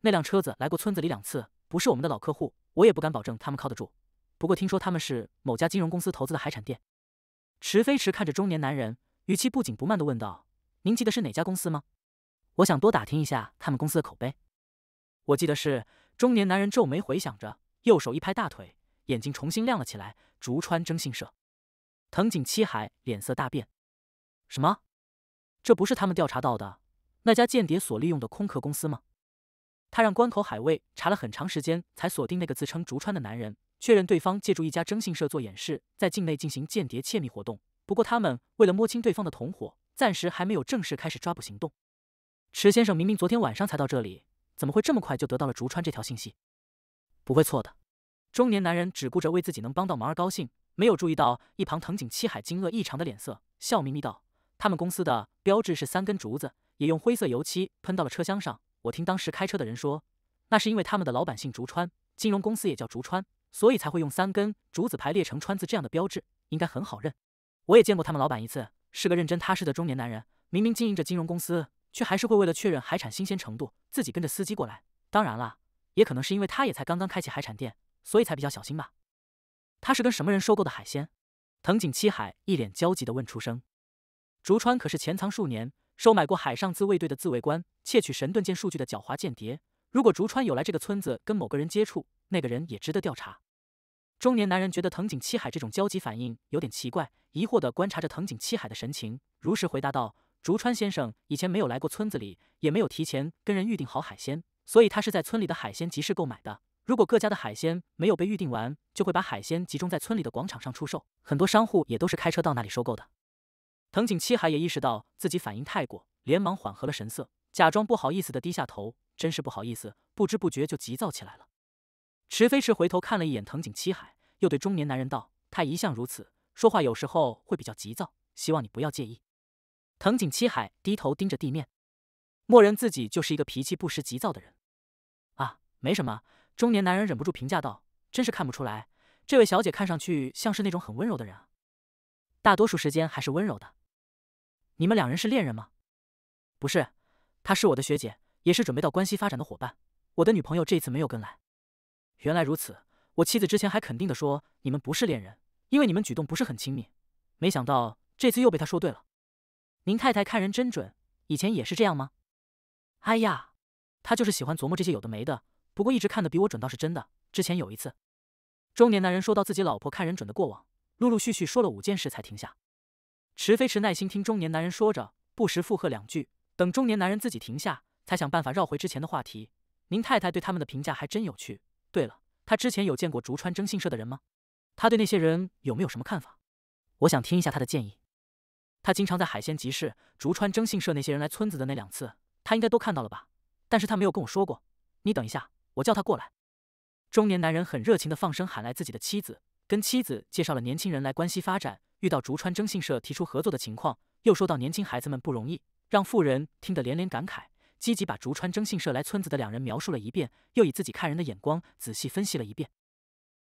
那辆车子来过村子里两次，不是我们的老客户，我也不敢保证他们靠得住。不过听说他们是某家金融公司投资的海产店。”池飞驰看着中年男人，语气不紧不慢的问道，“您记得是哪家公司吗？我想多打听一下他们公司的口碑。”“我记得是……”中年男人皱眉回想着。右手一拍大腿，眼睛重新亮了起来。竹川征信社，藤井七海脸色大变。什么？这不是他们调查到的那家间谍所利用的空壳公司吗？他让关口海卫查了很长时间，才锁定那个自称竹川的男人，确认对方借助一家征信社做掩饰，在境内进行间谍窃密活动。不过，他们为了摸清对方的同伙，暂时还没有正式开始抓捕行动。池先生明明昨天晚上才到这里，怎么会这么快就得到了竹川这条信息？不会错的。中年男人只顾着为自己能帮到忙而高兴，没有注意到一旁藤井七海惊愕异常的脸色，笑眯眯道：“他们公司的标志是三根竹子，也用灰色油漆喷到了车厢上。我听当时开车的人说，那是因为他们的老板姓竹川，金融公司也叫竹川，所以才会用三根竹子排列成川字这样的标志，应该很好认。我也见过他们老板一次，是个认真踏实的中年男人。明明经营着金融公司，却还是会为了确认海产新鲜程度，自己跟着司机过来。当然了。”也可能是因为他也才刚刚开启海产店，所以才比较小心吧。他是跟什么人收购的海鲜？藤井七海一脸焦急地问出声。竹川可是潜藏数年、收买过海上自卫队的自卫官、窃取神盾舰数据的狡猾间谍。如果竹川有来这个村子跟某个人接触，那个人也值得调查。中年男人觉得藤井七海这种焦急反应有点奇怪，疑惑地观察着藤井七海的神情，如实回答道：“竹川先生以前没有来过村子里，也没有提前跟人预定好海鲜。”所以他是在村里的海鲜集市购买的。如果各家的海鲜没有被预定完，就会把海鲜集中在村里的广场上出售。很多商户也都是开车到那里收购的。藤井七海也意识到自己反应太过，连忙缓和了神色，假装不好意思的低下头。真是不好意思，不知不觉就急躁起来了。池飞池回头看了一眼藤井七海，又对中年男人道：“他一向如此，说话有时候会比较急躁，希望你不要介意。”藤井七海低头盯着地面。默认自己就是一个脾气不时急躁的人啊，没什么。中年男人忍不住评价道：“真是看不出来，这位小姐看上去像是那种很温柔的人啊，大多数时间还是温柔的。你们两人是恋人吗？不是，她是我的学姐，也是准备到关系发展的伙伴。我的女朋友这次没有跟来。原来如此，我妻子之前还肯定的说你们不是恋人，因为你们举动不是很亲密。没想到这次又被她说对了。您太太看人真准，以前也是这样吗？”哎呀，他就是喜欢琢磨这些有的没的。不过一直看的比我准倒是真的。之前有一次，中年男人说到自己老婆看人准的过往，陆陆续续说了五件事才停下。池飞池耐心听中年男人说着，不时附和两句。等中年男人自己停下，才想办法绕回之前的话题。您太太对他们的评价还真有趣。对了，他之前有见过竹川征信社的人吗？他对那些人有没有什么看法？我想听一下他的建议。他经常在海鲜集市，竹川征信社那些人来村子的那两次。他应该都看到了吧，但是他没有跟我说过。你等一下，我叫他过来。中年男人很热情的放声喊来自己的妻子，跟妻子介绍了年轻人来关西发展，遇到竹川征信社提出合作的情况，又说到年轻孩子们不容易，让妇人听得连连感慨。积极把竹川征信社来村子的两人描述了一遍，又以自己看人的眼光仔细分析了一遍。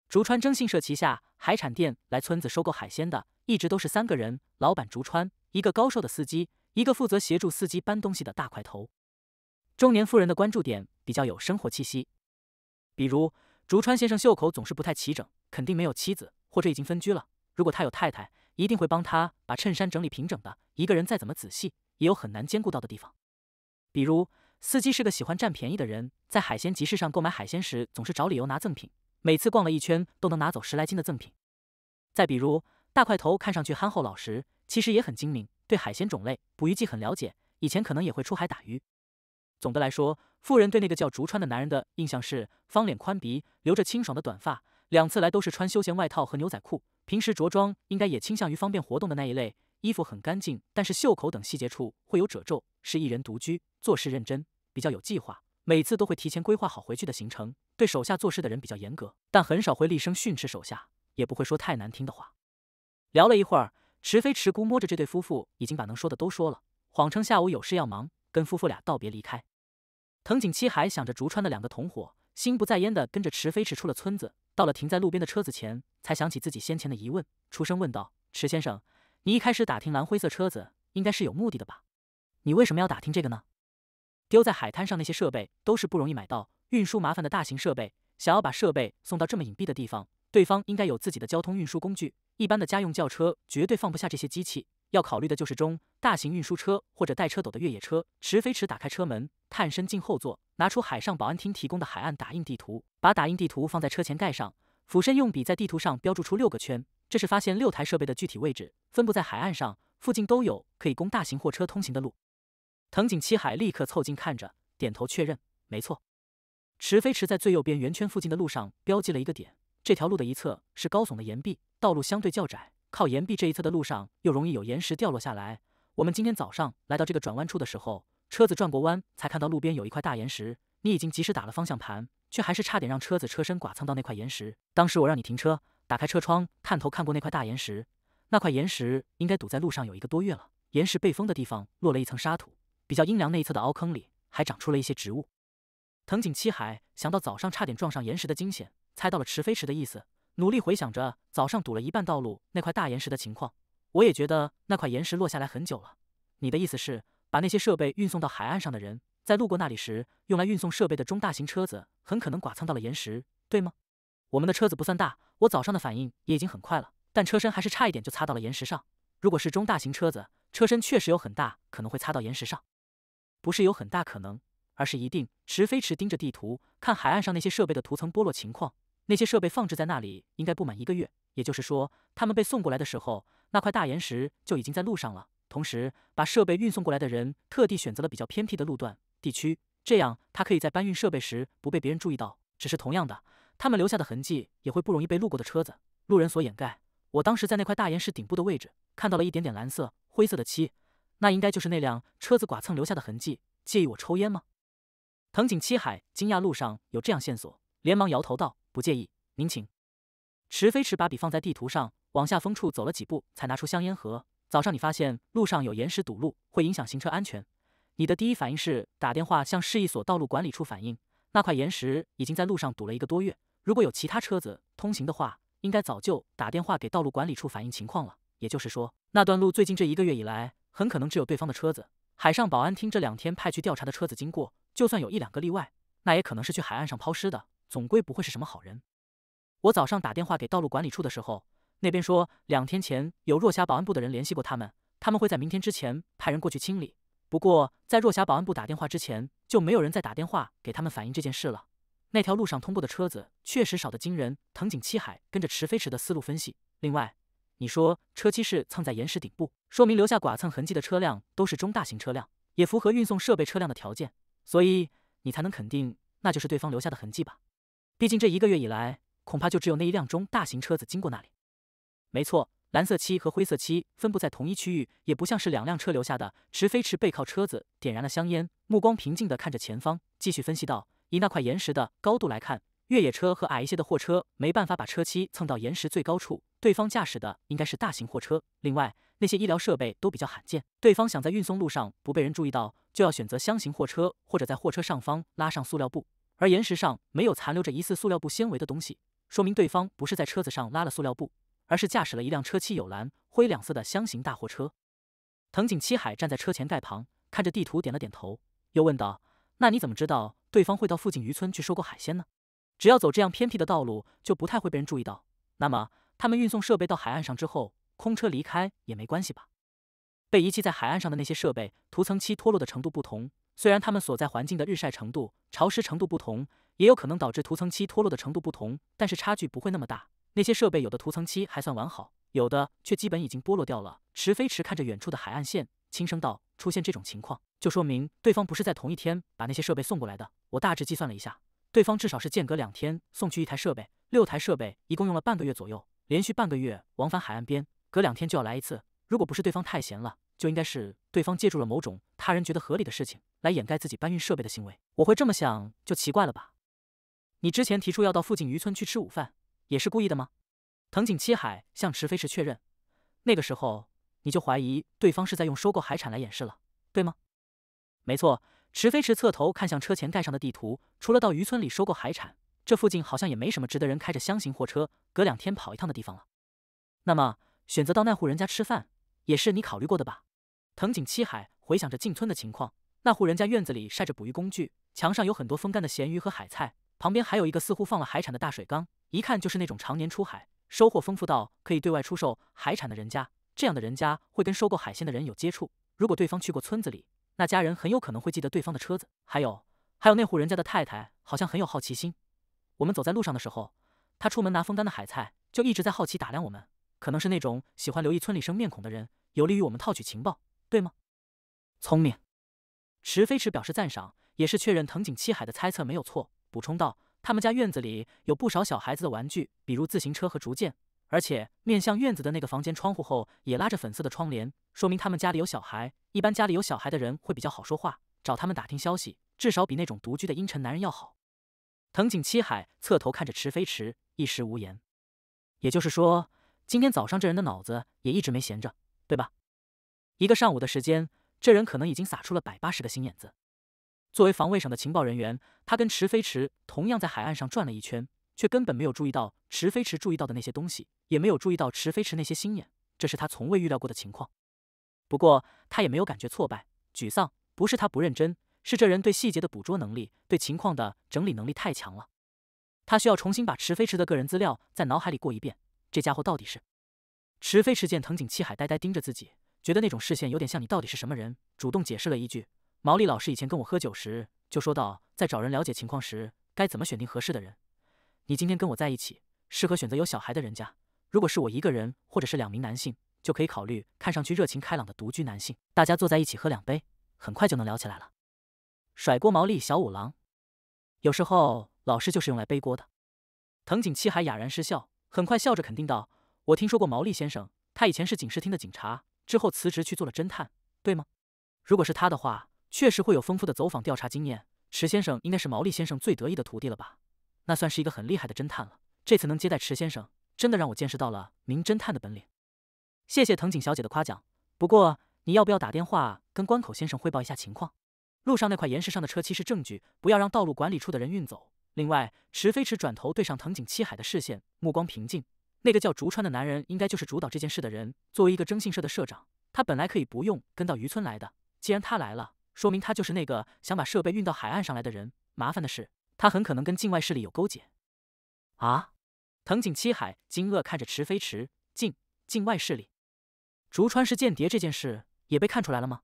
竹川征信社旗下海产店来村子收购海鲜的，一直都是三个人，老板竹川，一个高瘦的司机。一个负责协助司机搬东西的大块头，中年妇人的关注点比较有生活气息，比如竹川先生袖口总是不太齐整，肯定没有妻子或者已经分居了。如果他有太太，一定会帮他把衬衫整理平整的。一个人再怎么仔细，也有很难兼顾到的地方。比如司机是个喜欢占便宜的人，在海鲜集市上购买海鲜时总是找理由拿赠品，每次逛了一圈都能拿走十来斤的赠品。再比如大块头看上去憨厚老实。其实也很精明，对海鲜种类、捕鱼技很了解。以前可能也会出海打鱼。总的来说，富人对那个叫竹川的男人的印象是：方脸、宽鼻，留着清爽的短发，两次来都是穿休闲外套和牛仔裤。平时着装应该也倾向于方便活动的那一类。衣服很干净，但是袖口等细节处会有褶皱。是一人独居，做事认真，比较有计划。每次都会提前规划好回去的行程。对手下做事的人比较严格，但很少会厉声训斥手下，也不会说太难听的话。聊了一会儿。池飞池姑摸着这对夫妇，已经把能说的都说了，谎称下午有事要忙，跟夫妇俩道别离开。藤井七海想着竹川的两个同伙，心不在焉的跟着池飞池出了村子，到了停在路边的车子前，才想起自己先前的疑问，出声问道：“池先生，你一开始打听蓝灰色车子，应该是有目的的吧？你为什么要打听这个呢？丢在海滩上那些设备都是不容易买到、运输麻烦的大型设备，想要把设备送到这么隐蔽的地方，对方应该有自己的交通运输工具。”一般的家用轿车绝对放不下这些机器，要考虑的就是中大型运输车或者带车斗的越野车。池飞驰打开车门，探身进后座，拿出海上保安厅提供的海岸打印地图，把打印地图放在车前盖上，俯身用笔在地图上标注出六个圈，这是发现六台设备的具体位置，分布在海岸上，附近都有可以供大型货车通行的路。藤井七海立刻凑近看着，点头确认，没错。池飞驰在最右边圆圈附近的路上标记了一个点。这条路的一侧是高耸的岩壁，道路相对较窄，靠岩壁这一侧的路上又容易有岩石掉落下来。我们今天早上来到这个转弯处的时候，车子转过弯，才看到路边有一块大岩石。你已经及时打了方向盘，却还是差点让车子车身剐蹭到那块岩石。当时我让你停车，打开车窗，探头看过那块大岩石。那块岩石应该堵在路上有一个多月了，岩石被封的地方落了一层沙土，比较阴凉那一侧的凹坑里还长出了一些植物。藤井七海想到早上差点撞上岩石的惊险。猜到了池飞池的意思，努力回想着早上堵了一半道路那块大岩石的情况。我也觉得那块岩石落下来很久了。你的意思是，把那些设备运送到海岸上的人，在路过那里时，用来运送设备的中大型车子很可能剐蹭到了岩石，对吗？我们的车子不算大，我早上的反应也已经很快了，但车身还是差一点就擦到了岩石上。如果是中大型车子，车身确实有很大可能会擦到岩石上，不是有很大可能，而是一定。池飞池盯着地图，看海岸上那些设备的涂层剥落情况。那些设备放置在那里，应该不满一个月。也就是说，他们被送过来的时候，那块大岩石就已经在路上了。同时，把设备运送过来的人特地选择了比较偏僻的路段、地区，这样他可以在搬运设备时不被别人注意到。只是同样的，他们留下的痕迹也会不容易被路过的车子、路人所掩盖。我当时在那块大岩石顶部的位置看到了一点点蓝色、灰色的漆，那应该就是那辆车子剐蹭留下的痕迹。介意我抽烟吗？藤井七海惊讶路上有这样线索，连忙摇头道。不介意，您请。池飞池把笔放在地图上，往下风处走了几步，才拿出香烟盒。早上你发现路上有岩石堵路，会影响行车安全。你的第一反应是打电话向市一所道路管理处反映。那块岩石已经在路上堵了一个多月，如果有其他车子通行的话，应该早就打电话给道路管理处反映情况了。也就是说，那段路最近这一个月以来，很可能只有对方的车子。海上保安厅这两天派去调查的车子经过，就算有一两个例外，那也可能是去海岸上抛尸的。总归不会是什么好人。我早上打电话给道路管理处的时候，那边说两天前有若霞保安部的人联系过他们，他们会在明天之前派人过去清理。不过在若霞保安部打电话之前，就没有人再打电话给他们反映这件事了。那条路上通过的车子确实少得惊人。藤井七海跟着池飞驰的思路分析，另外你说车漆是蹭在岩石顶部，说明留下剐蹭痕迹的车辆都是中大型车辆，也符合运送设备车辆的条件，所以你才能肯定那就是对方留下的痕迹吧？毕竟这一个月以来，恐怕就只有那一辆中大型车子经过那里。没错，蓝色漆和灰色漆分布在同一区域，也不像是两辆车留下的。池飞池背靠车子，点燃了香烟，目光平静地看着前方，继续分析道：“以那块岩石的高度来看，越野车和矮一些的货车没办法把车漆蹭到岩石最高处。对方驾驶的应该是大型货车。另外，那些医疗设备都比较罕见，对方想在运送路上不被人注意到，就要选择箱型货车，或者在货车上方拉上塑料布。”而岩石上没有残留着疑似塑料布纤维的东西，说明对方不是在车子上拉了塑料布，而是驾驶了一辆车漆有蓝灰两色的箱型大货车。藤井七海站在车前盖旁，看着地图，点了点头，又问道：“那你怎么知道对方会到附近渔村去收购海鲜呢？只要走这样偏僻的道路，就不太会被人注意到。那么，他们运送设备到海岸上之后，空车离开也没关系吧？被遗弃在海岸上的那些设备，涂层漆脱落的程度不同。”虽然它们所在环境的日晒程度、潮湿程度不同，也有可能导致涂层漆脱落的程度不同，但是差距不会那么大。那些设备有的涂层漆还算完好，有的却基本已经剥落掉了。池飞池看着远处的海岸线，轻声道：“出现这种情况，就说明对方不是在同一天把那些设备送过来的。我大致计算了一下，对方至少是间隔两天送去一台设备，六台设备一共用了半个月左右，连续半个月往返海岸边，隔两天就要来一次。如果不是对方太闲了。”就应该是对方借助了某种他人觉得合理的事情来掩盖自己搬运设备的行为。我会这么想就奇怪了吧？你之前提出要到附近渔村去吃午饭，也是故意的吗？藤井七海向池飞池确认。那个时候你就怀疑对方是在用收购海产来掩饰了，对吗？没错。池飞池侧头看向车前盖上的地图，除了到渔村里收购海产，这附近好像也没什么值得人开着厢型货车隔两天跑一趟的地方了。那么选择到那户人家吃饭，也是你考虑过的吧？藤井七海回想着进村的情况，那户人家院子里晒着捕鱼工具，墙上有很多风干的咸鱼和海菜，旁边还有一个似乎放了海产的大水缸，一看就是那种常年出海、收获丰富到可以对外出售海产的人家。这样的人家会跟收购海鲜的人有接触，如果对方去过村子里，那家人很有可能会记得对方的车子。还有，还有那户人家的太太好像很有好奇心，我们走在路上的时候，她出门拿风干的海菜，就一直在好奇打量我们，可能是那种喜欢留意村里生面孔的人，有利于我们套取情报。对吗？聪明，池飞驰表示赞赏，也是确认藤井七海的猜测没有错。补充道：“他们家院子里有不少小孩子的玩具，比如自行车和竹剑，而且面向院子的那个房间窗户后也拉着粉色的窗帘，说明他们家里有小孩。一般家里有小孩的人会比较好说话，找他们打听消息，至少比那种独居的阴沉男人要好。”藤井七海侧头看着池飞驰，一时无言。也就是说，今天早上这人的脑子也一直没闲着，对吧？一个上午的时间，这人可能已经撒出了百八十个心眼子。作为防卫省的情报人员，他跟池飞池同样在海岸上转了一圈，却根本没有注意到池飞池注意到的那些东西，也没有注意到池飞池那些心眼。这是他从未预料过的情况。不过他也没有感觉挫败、沮丧，不是他不认真，是这人对细节的捕捉能力、对情况的整理能力太强了。他需要重新把池飞池的个人资料在脑海里过一遍，这家伙到底是……池飞池见藤井七海呆呆盯着自己。觉得那种视线有点像你到底是什么人？主动解释了一句：“毛利老师以前跟我喝酒时就说到，在找人了解情况时该怎么选定合适的人。你今天跟我在一起，适合选择有小孩的人家。如果是我一个人或者是两名男性，就可以考虑看上去热情开朗的独居男性。大家坐在一起喝两杯，很快就能聊起来了。”甩锅毛利小五郎，有时候老师就是用来背锅的。藤井七海哑然失笑，很快笑着肯定道：“我听说过毛利先生，他以前是警视厅的警察。”之后辞职去做了侦探，对吗？如果是他的话，确实会有丰富的走访调查经验。池先生应该是毛利先生最得意的徒弟了吧？那算是一个很厉害的侦探了。这次能接待池先生，真的让我见识到了名侦探的本领。谢谢藤井小姐的夸奖。不过你要不要打电话跟关口先生汇报一下情况？路上那块岩石上的车漆是证据，不要让道路管理处的人运走。另外，池飞驰转头对上藤井七海的视线，目光平静。那个叫竹川的男人应该就是主导这件事的人。作为一个征信社的社长，他本来可以不用跟到渔村来的。既然他来了，说明他就是那个想把设备运到海岸上来的人。麻烦的是，他很可能跟境外势力有勾结。啊！藤井七海惊愕看着池飞池，境境外势力，竹川是间谍这件事也被看出来了吗？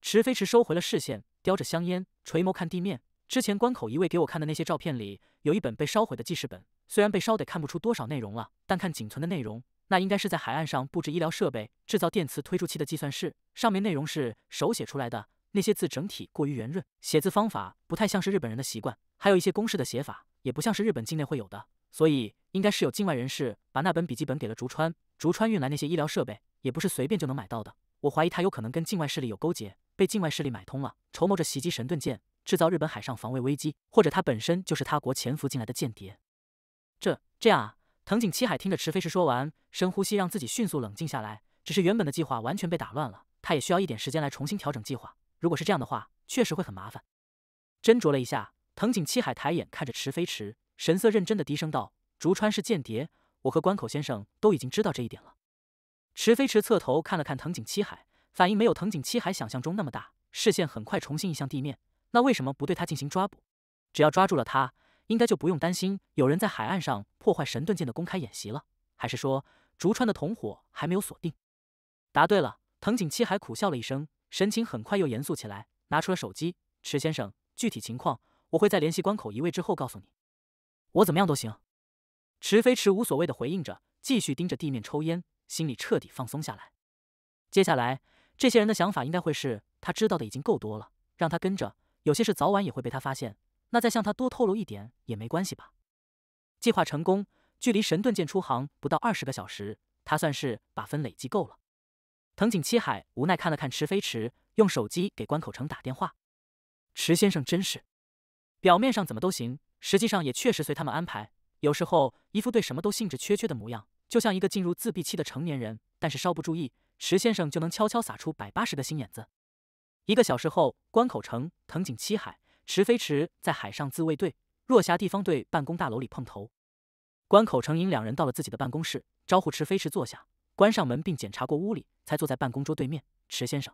池飞池收回了视线，叼着香烟，垂眸看地面。之前关口一位给我看的那些照片里，有一本被烧毁的记事本。虽然被烧得看不出多少内容了，但看仅存的内容，那应该是在海岸上布置医疗设备、制造电磁推出器的计算室。上面内容是手写出来的，那些字整体过于圆润，写字方法不太像是日本人的习惯。还有一些公式的写法，也不像是日本境内会有的，所以应该是有境外人士把那本笔记本给了竹川。竹川运来那些医疗设备，也不是随便就能买到的。我怀疑他有可能跟境外势力有勾结，被境外势力买通了，筹谋着袭击神盾舰。制造日本海上防卫危机，或者他本身就是他国潜伏进来的间谍。这这样啊？藤井七海听着池飞石说完，深呼吸让自己迅速冷静下来。只是原本的计划完全被打乱了，他也需要一点时间来重新调整计划。如果是这样的话，确实会很麻烦。斟酌了一下，藤井七海抬眼看着池飞池，神色认真的低声道：“竹川是间谍，我和关口先生都已经知道这一点了。”池飞池侧头看了看藤井七海，反应没有藤井七海想象中那么大，视线很快重新移向地面。那为什么不对他进行抓捕？只要抓住了他，应该就不用担心有人在海岸上破坏神盾舰的公开演习了。还是说，竹川的同伙还没有锁定？答对了，藤井七海苦笑了一声，神情很快又严肃起来，拿出了手机。池先生，具体情况我会在联系关口一位之后告诉你。我怎么样都行。池飞驰无所谓的回应着，继续盯着地面抽烟，心里彻底放松下来。接下来，这些人的想法应该会是他知道的已经够多了，让他跟着。有些事早晚也会被他发现，那再向他多透露一点也没关系吧。计划成功，距离神盾舰出航不到二十个小时，他算是把分累积够了。藤井七海无奈看了看池飞池，用手机给关口城打电话。池先生真是，表面上怎么都行，实际上也确实随他们安排。有时候一副对什么都兴致缺缺的模样，就像一个进入自闭期的成年人。但是稍不注意，池先生就能悄悄撒出百八十个心眼子。一个小时后，关口城、藤井七海、池飞池在海上自卫队若狭地方队办公大楼里碰头。关口城引两人到了自己的办公室，招呼池飞池坐下，关上门并检查过屋里，才坐在办公桌对面。池先生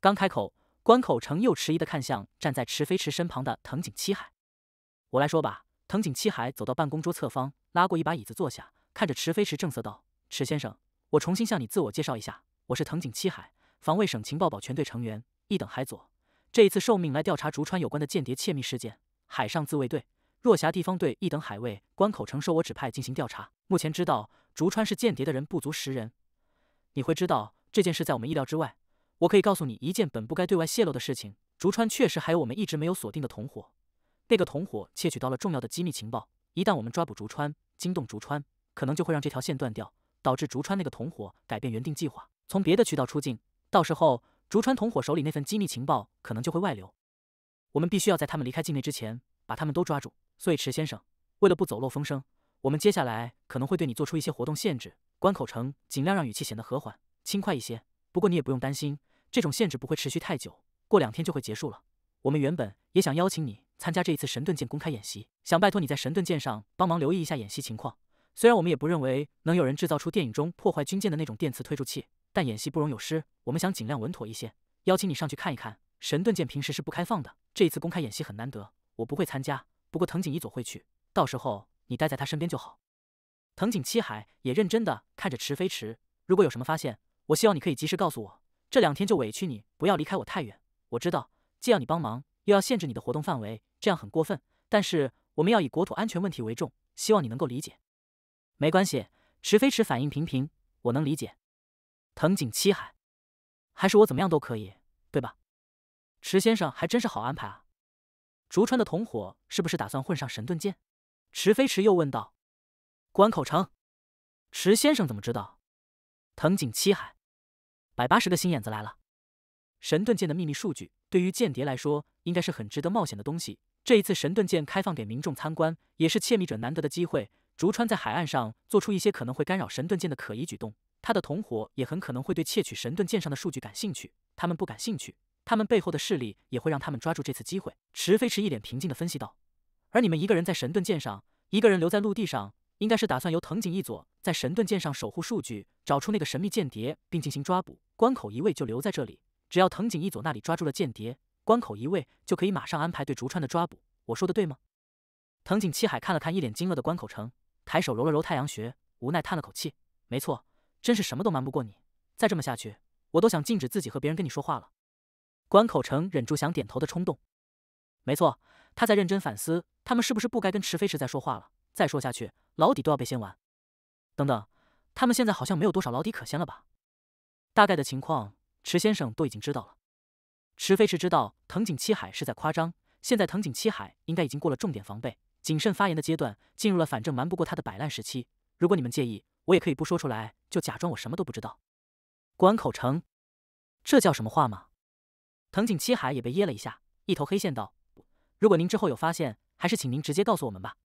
刚开口，关口城又迟疑的看向站在池飞池身旁的藤井七海。我来说吧。藤井七海走到办公桌侧方，拉过一把椅子坐下，看着池飞池正色道：“池先生，我重新向你自我介绍一下，我是藤井七海，防卫省情报保全队成员。”一等海佐，这一次受命来调查竹川有关的间谍窃密事件。海上自卫队若狭地方队一等海卫关口城受我指派进行调查。目前知道竹川是间谍的人不足十人。你会知道这件事在我们意料之外。我可以告诉你一件本不该对外泄露的事情：竹川确实还有我们一直没有锁定的同伙。那个同伙窃取到了重要的机密情报。一旦我们抓捕竹川，惊动竹川，可能就会让这条线断掉，导致竹川那个同伙改变原定计划，从别的渠道出境。到时候。竹川同伙手里那份机密情报可能就会外流，我们必须要在他们离开境内之前把他们都抓住。所以池先生，为了不走漏风声，我们接下来可能会对你做出一些活动限制。关口城尽量让语气显得和缓、轻快一些，不过你也不用担心，这种限制不会持续太久，过两天就会结束了。我们原本也想邀请你参加这一次神盾舰公开演习，想拜托你在神盾舰上帮忙留意一下演习情况。虽然我们也不认为能有人制造出电影中破坏军舰的那种电磁推助器。但演戏不容有失，我们想尽量稳妥一些。邀请你上去看一看神盾舰，平时是不开放的。这一次公开演戏很难得，我不会参加。不过藤井一佐会去，到时候你待在他身边就好。藤井七海也认真的看着池飞池。如果有什么发现，我希望你可以及时告诉我。这两天就委屈你，不要离开我太远。我知道既要你帮忙，又要限制你的活动范围，这样很过分。但是我们要以国土安全问题为重，希望你能够理解。没关系，池飞池反应平平，我能理解。藤井七海，还是我怎么样都可以，对吧？池先生还真是好安排啊！竹川的同伙是不是打算混上神盾舰？池飞池又问道。关口城，池先生怎么知道？藤井七海，百八十个心眼子来了。神盾舰的秘密数据对于间谍来说应该是很值得冒险的东西。这一次神盾舰开放给民众参观，也是窃密者难得的机会。竹川在海岸上做出一些可能会干扰神盾舰的可疑举动。他的同伙也很可能会对窃取神盾舰上的数据感兴趣。他们不感兴趣，他们背后的势力也会让他们抓住这次机会。池飞池一脸平静地分析道：“而你们一个人在神盾舰上，一个人留在陆地上，应该是打算由藤井一佐在神盾舰上守护数据，找出那个神秘间谍并进行抓捕。关口一位就留在这里，只要藤井一佐那里抓住了间谍，关口一位就可以马上安排对竹川的抓捕。我说的对吗？”藤井七海看了看一脸惊愕的关口城，抬手揉了揉太阳穴，无奈叹了口气：“没错。”真是什么都瞒不过你，再这么下去，我都想禁止自己和别人跟你说话了。关口城忍住想点头的冲动，没错，他在认真反思，他们是不是不该跟池飞池再说话了？再说下去，牢底都要被掀完。等等，他们现在好像没有多少牢底可掀了吧？大概的情况，池先生都已经知道了。池飞池知道藤井七海是在夸张，现在藤井七海应该已经过了重点防备、谨慎发言的阶段，进入了反正瞒不过他的摆烂时期。如果你们介意。我也可以不说出来，就假装我什么都不知道。关口城，这叫什么话吗？藤井七海也被噎了一下，一头黑线道：“如果您之后有发现，还是请您直接告诉我们吧。”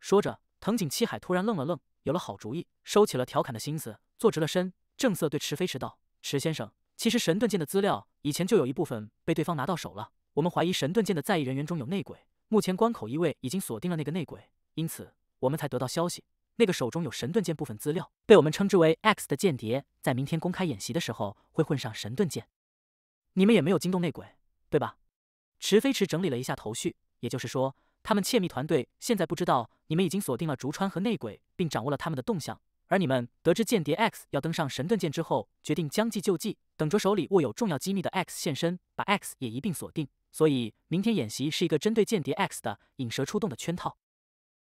说着，藤井七海突然愣了愣，有了好主意，收起了调侃的心思，坐直了身，正色对池飞驰道：“池先生，其实神盾舰的资料以前就有一部分被对方拿到手了。我们怀疑神盾舰的在役人员中有内鬼，目前关口一位已经锁定了那个内鬼，因此我们才得到消息。”那个手中有神盾舰部分资料，被我们称之为 X 的间谍，在明天公开演习的时候会混上神盾舰。你们也没有惊动内鬼，对吧？池飞池整理了一下头绪，也就是说，他们窃密团队现在不知道你们已经锁定了竹川和内鬼，并掌握了他们的动向。而你们得知间谍 X 要登上神盾舰之后，决定将计就计，等着手里握有重要机密的 X 现身，把 X 也一并锁定。所以，明天演习是一个针对间谍 X 的引蛇出洞的圈套，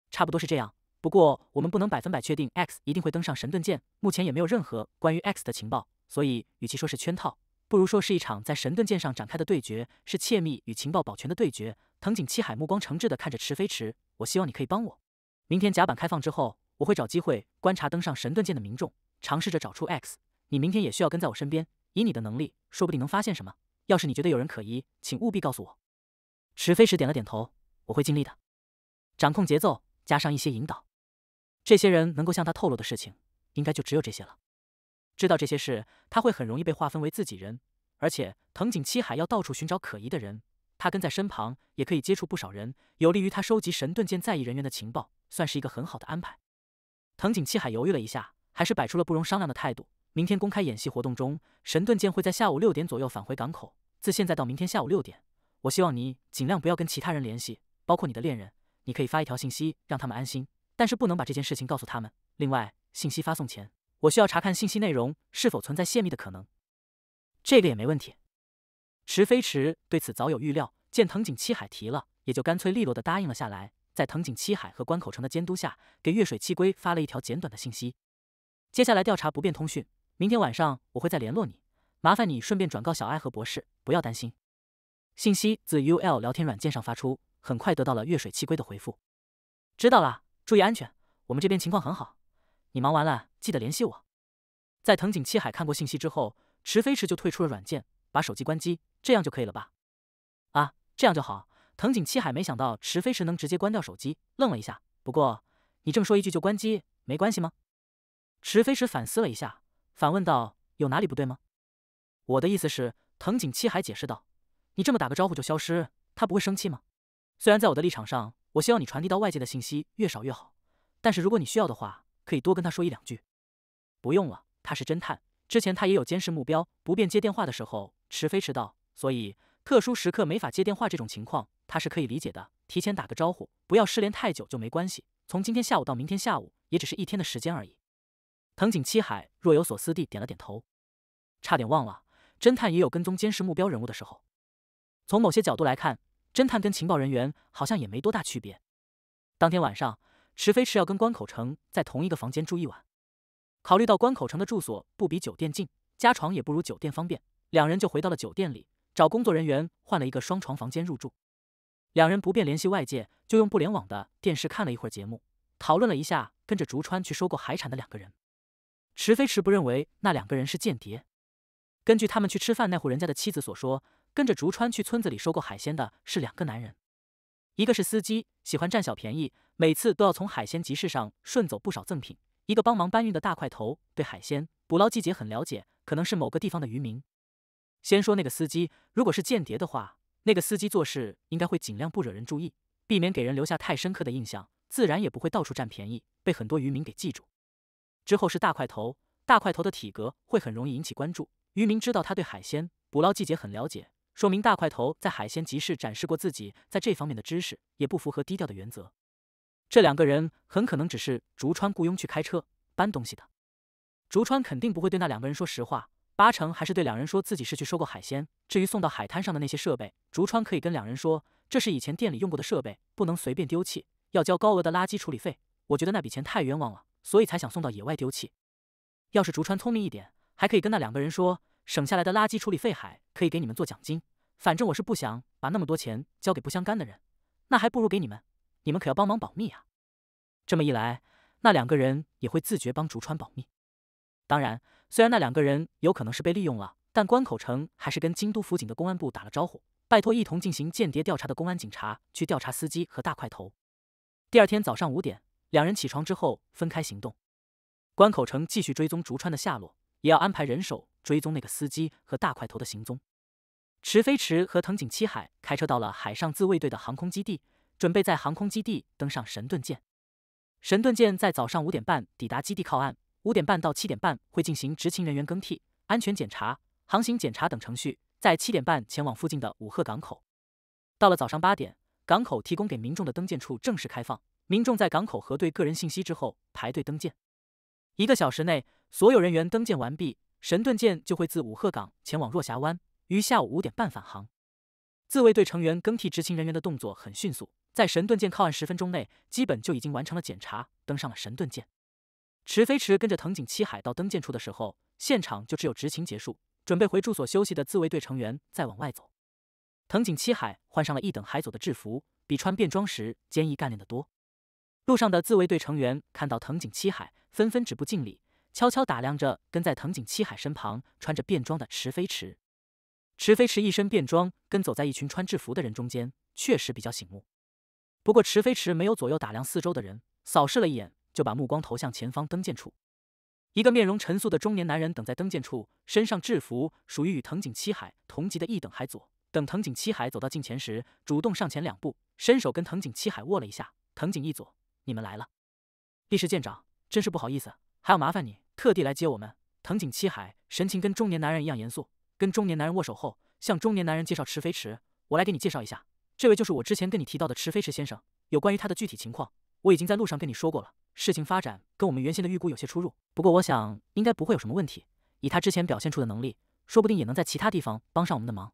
差不多是这样。不过，我们不能百分百确定 X 一定会登上神盾舰。目前也没有任何关于 X 的情报，所以与其说是圈套，不如说是一场在神盾舰上展开的对决，是窃密与情报保全的对决。藤井七海目光诚挚的看着池飞池，我希望你可以帮我。明天甲板开放之后，我会找机会观察登上神盾舰的民众，尝试着找出 X。你明天也需要跟在我身边，以你的能力，说不定能发现什么。要是你觉得有人可疑，请务必告诉我。池飞池点了点头，我会尽力的。掌控节奏，加上一些引导。这些人能够向他透露的事情，应该就只有这些了。知道这些事，他会很容易被划分为自己人。而且，藤井七海要到处寻找可疑的人，他跟在身旁也可以接触不少人，有利于他收集神盾舰在役人员的情报，算是一个很好的安排。藤井七海犹豫了一下，还是摆出了不容商量的态度。明天公开演习活动中，神盾舰会在下午六点左右返回港口。自现在到明天下午六点，我希望你尽量不要跟其他人联系，包括你的恋人。你可以发一条信息让他们安心。但是不能把这件事情告诉他们。另外，信息发送前，我需要查看信息内容是否存在泄密的可能，这个也没问题。池飞池对此早有预料，见藤井七海提了，也就干脆利落的答应了下来。在藤井七海和关口城的监督下，给月水七龟发了一条简短的信息。接下来调查不便通讯，明天晚上我会再联络你。麻烦你顺便转告小爱和博士，不要担心。信息自 U L 聊天软件上发出，很快得到了月水七龟的回复。知道了。注意安全，我们这边情况很好。你忙完了记得联系我。在藤井七海看过信息之后，池飞驰就退出了软件，把手机关机，这样就可以了吧？啊，这样就好。藤井七海没想到池飞驰能直接关掉手机，愣了一下。不过你这么说一句就关机，没关系吗？池飞驰反思了一下，反问道：“有哪里不对吗？”我的意思是，藤井七海解释道：“你这么打个招呼就消失，他不会生气吗？”虽然在我的立场上。我希望你传递到外界的信息越少越好，但是如果你需要的话，可以多跟他说一两句。不用了，他是侦探，之前他也有监视目标，不便接电话的时候迟飞迟到，所以特殊时刻没法接电话这种情况，他是可以理解的。提前打个招呼，不要失联太久就没关系。从今天下午到明天下午，也只是一天的时间而已。藤井七海若有所思地点了点头，差点忘了，侦探也有跟踪监视目标人物的时候，从某些角度来看。侦探跟情报人员好像也没多大区别。当天晚上，池飞池要跟关口城在同一个房间住一晚。考虑到关口城的住所不比酒店近，加床也不如酒店方便，两人就回到了酒店里，找工作人员换了一个双床房间入住。两人不便联系外界，就用不联网的电视看了一会儿节目，讨论了一下跟着竹川去收购海产的两个人。池飞池不认为那两个人是间谍，根据他们去吃饭那户人家的妻子所说。跟着竹川去村子里收购海鲜的是两个男人，一个是司机，喜欢占小便宜，每次都要从海鲜集市上顺走不少赠品；一个帮忙搬运的大块头，对海鲜捕捞季节很了解，可能是某个地方的渔民。先说那个司机，如果是间谍的话，那个司机做事应该会尽量不惹人注意，避免给人留下太深刻的印象，自然也不会到处占便宜，被很多渔民给记住。之后是大块头，大块头的体格会很容易引起关注，渔民知道他对海鲜捕捞季节很了解。说明大块头在海鲜集市展示过自己在这方面的知识，也不符合低调的原则。这两个人很可能只是竹川雇佣去开车搬东西的。竹川肯定不会对那两个人说实话，八成还是对两人说自己是去收购海鲜。至于送到海滩上的那些设备，竹川可以跟两人说，这是以前店里用过的设备，不能随便丢弃，要交高额的垃圾处理费。我觉得那笔钱太冤枉了，所以才想送到野外丢弃。要是竹川聪明一点，还可以跟那两个人说。省下来的垃圾处理费海可以给你们做奖金，反正我是不想把那么多钱交给不相干的人，那还不如给你们。你们可要帮忙保密啊！这么一来，那两个人也会自觉帮竹川保密。当然，虽然那两个人有可能是被利用了，但关口城还是跟京都府警的公安部打了招呼，拜托一同进行间谍调查的公安警察去调查司机和大块头。第二天早上五点，两人起床之后分开行动。关口城继续追踪竹川的下落，也要安排人手。追踪那个司机和大块头的行踪。池飞池和藤井七海开车到了海上自卫队的航空基地，准备在航空基地登上神盾舰。神盾舰在早上五点半抵达基地靠岸，五点半到七点半会进行执勤人员更替、安全检查、航行检查等程序，在七点半前往附近的武赫港口。到了早上八点，港口提供给民众的登舰处正式开放，民众在港口核对个人信息之后排队登舰。一个小时内，所有人员登舰完毕。神盾舰就会自五鹤港前往若霞湾，于下午五点半返航。自卫队成员更替执勤人员的动作很迅速，在神盾舰靠岸十分钟内，基本就已经完成了检查，登上了神盾舰。池飞池跟着藤井七海到登舰处的时候，现场就只有执勤结束、准备回住所休息的自卫队成员在往外走。藤井七海换上了一等海佐的制服，比穿便装时坚毅干练得多。路上的自卫队成员看到藤井七海，纷纷止步敬礼。悄悄打量着跟在藤井七海身旁穿着便装的池飞池，池飞池一身便装跟走在一群穿制服的人中间，确实比较醒目。不过池飞池没有左右打量四周的人，扫视了一眼，就把目光投向前方登舰处。一个面容沉肃的中年男人等在登舰处，身上制服属于与藤井七海同级的一等海佐。等藤井七海走到近前时，主动上前两步，伸手跟藤井七海握了一下。藤井一佐，你们来了，立士舰长，真是不好意思，还要麻烦你。特地来接我们。藤井七海神情跟中年男人一样严肃，跟中年男人握手后，向中年男人介绍池飞池：“我来给你介绍一下，这位就是我之前跟你提到的池飞池先生。有关于他的具体情况，我已经在路上跟你说过了。事情发展跟我们原先的预估有些出入，不过我想应该不会有什么问题。以他之前表现出的能力，说不定也能在其他地方帮上我们的忙。”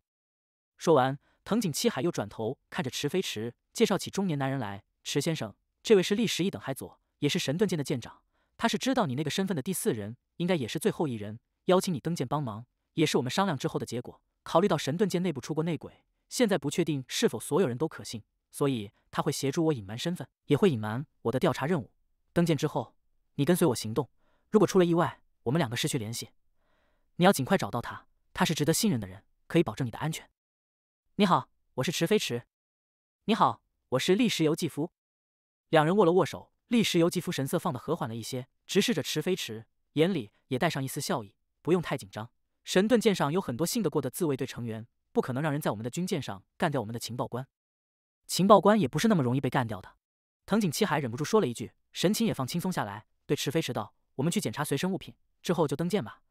说完，藤井七海又转头看着池飞池，介绍起中年男人来：“池先生，这位是立时一等海佐，也是神盾舰的舰长。”他是知道你那个身份的第四人，应该也是最后一人。邀请你登舰帮忙，也是我们商量之后的结果。考虑到神盾舰内部出过内鬼，现在不确定是否所有人都可信，所以他会协助我隐瞒身份，也会隐瞒我的调查任务。登舰之后，你跟随我行动。如果出了意外，我们两个失去联系，你要尽快找到他。他是值得信任的人，可以保证你的安全。你好，我是池飞池。你好，我是利石油记夫。两人握了握手。立时，由吉夫神色放得和缓了一些，直视着池飞池，眼里也带上一丝笑意。不用太紧张，神盾舰上有很多信得过的自卫队成员，不可能让人在我们的军舰上干掉我们的情报官。情报官也不是那么容易被干掉的。藤井七海忍不住说了一句，神情也放轻松下来，对池飞池道：“我们去检查随身物品之后就登舰吧。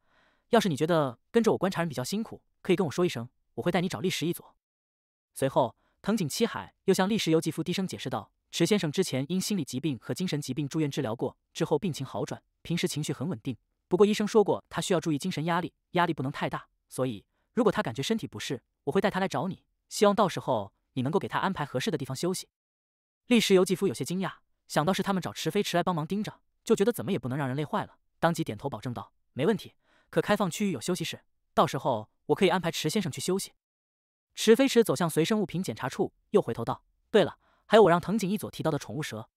要是你觉得跟着我观察人比较辛苦，可以跟我说一声，我会带你找立时一组。”随后，藤井七海又向立时游吉夫低声解释道。池先生之前因心理疾病和精神疾病住院治疗过，之后病情好转，平时情绪很稳定。不过医生说过，他需要注意精神压力，压力不能太大。所以如果他感觉身体不适，我会带他来找你，希望到时候你能够给他安排合适的地方休息。历时由继夫有些惊讶，想到是他们找池飞池来帮忙盯着，就觉得怎么也不能让人累坏了，当即点头保证道：“没问题。可开放区域有休息室，到时候我可以安排池先生去休息。”池飞池走向随身物品检查处，又回头道：“对了。”还有我让藤井一佐提到的宠物蛇，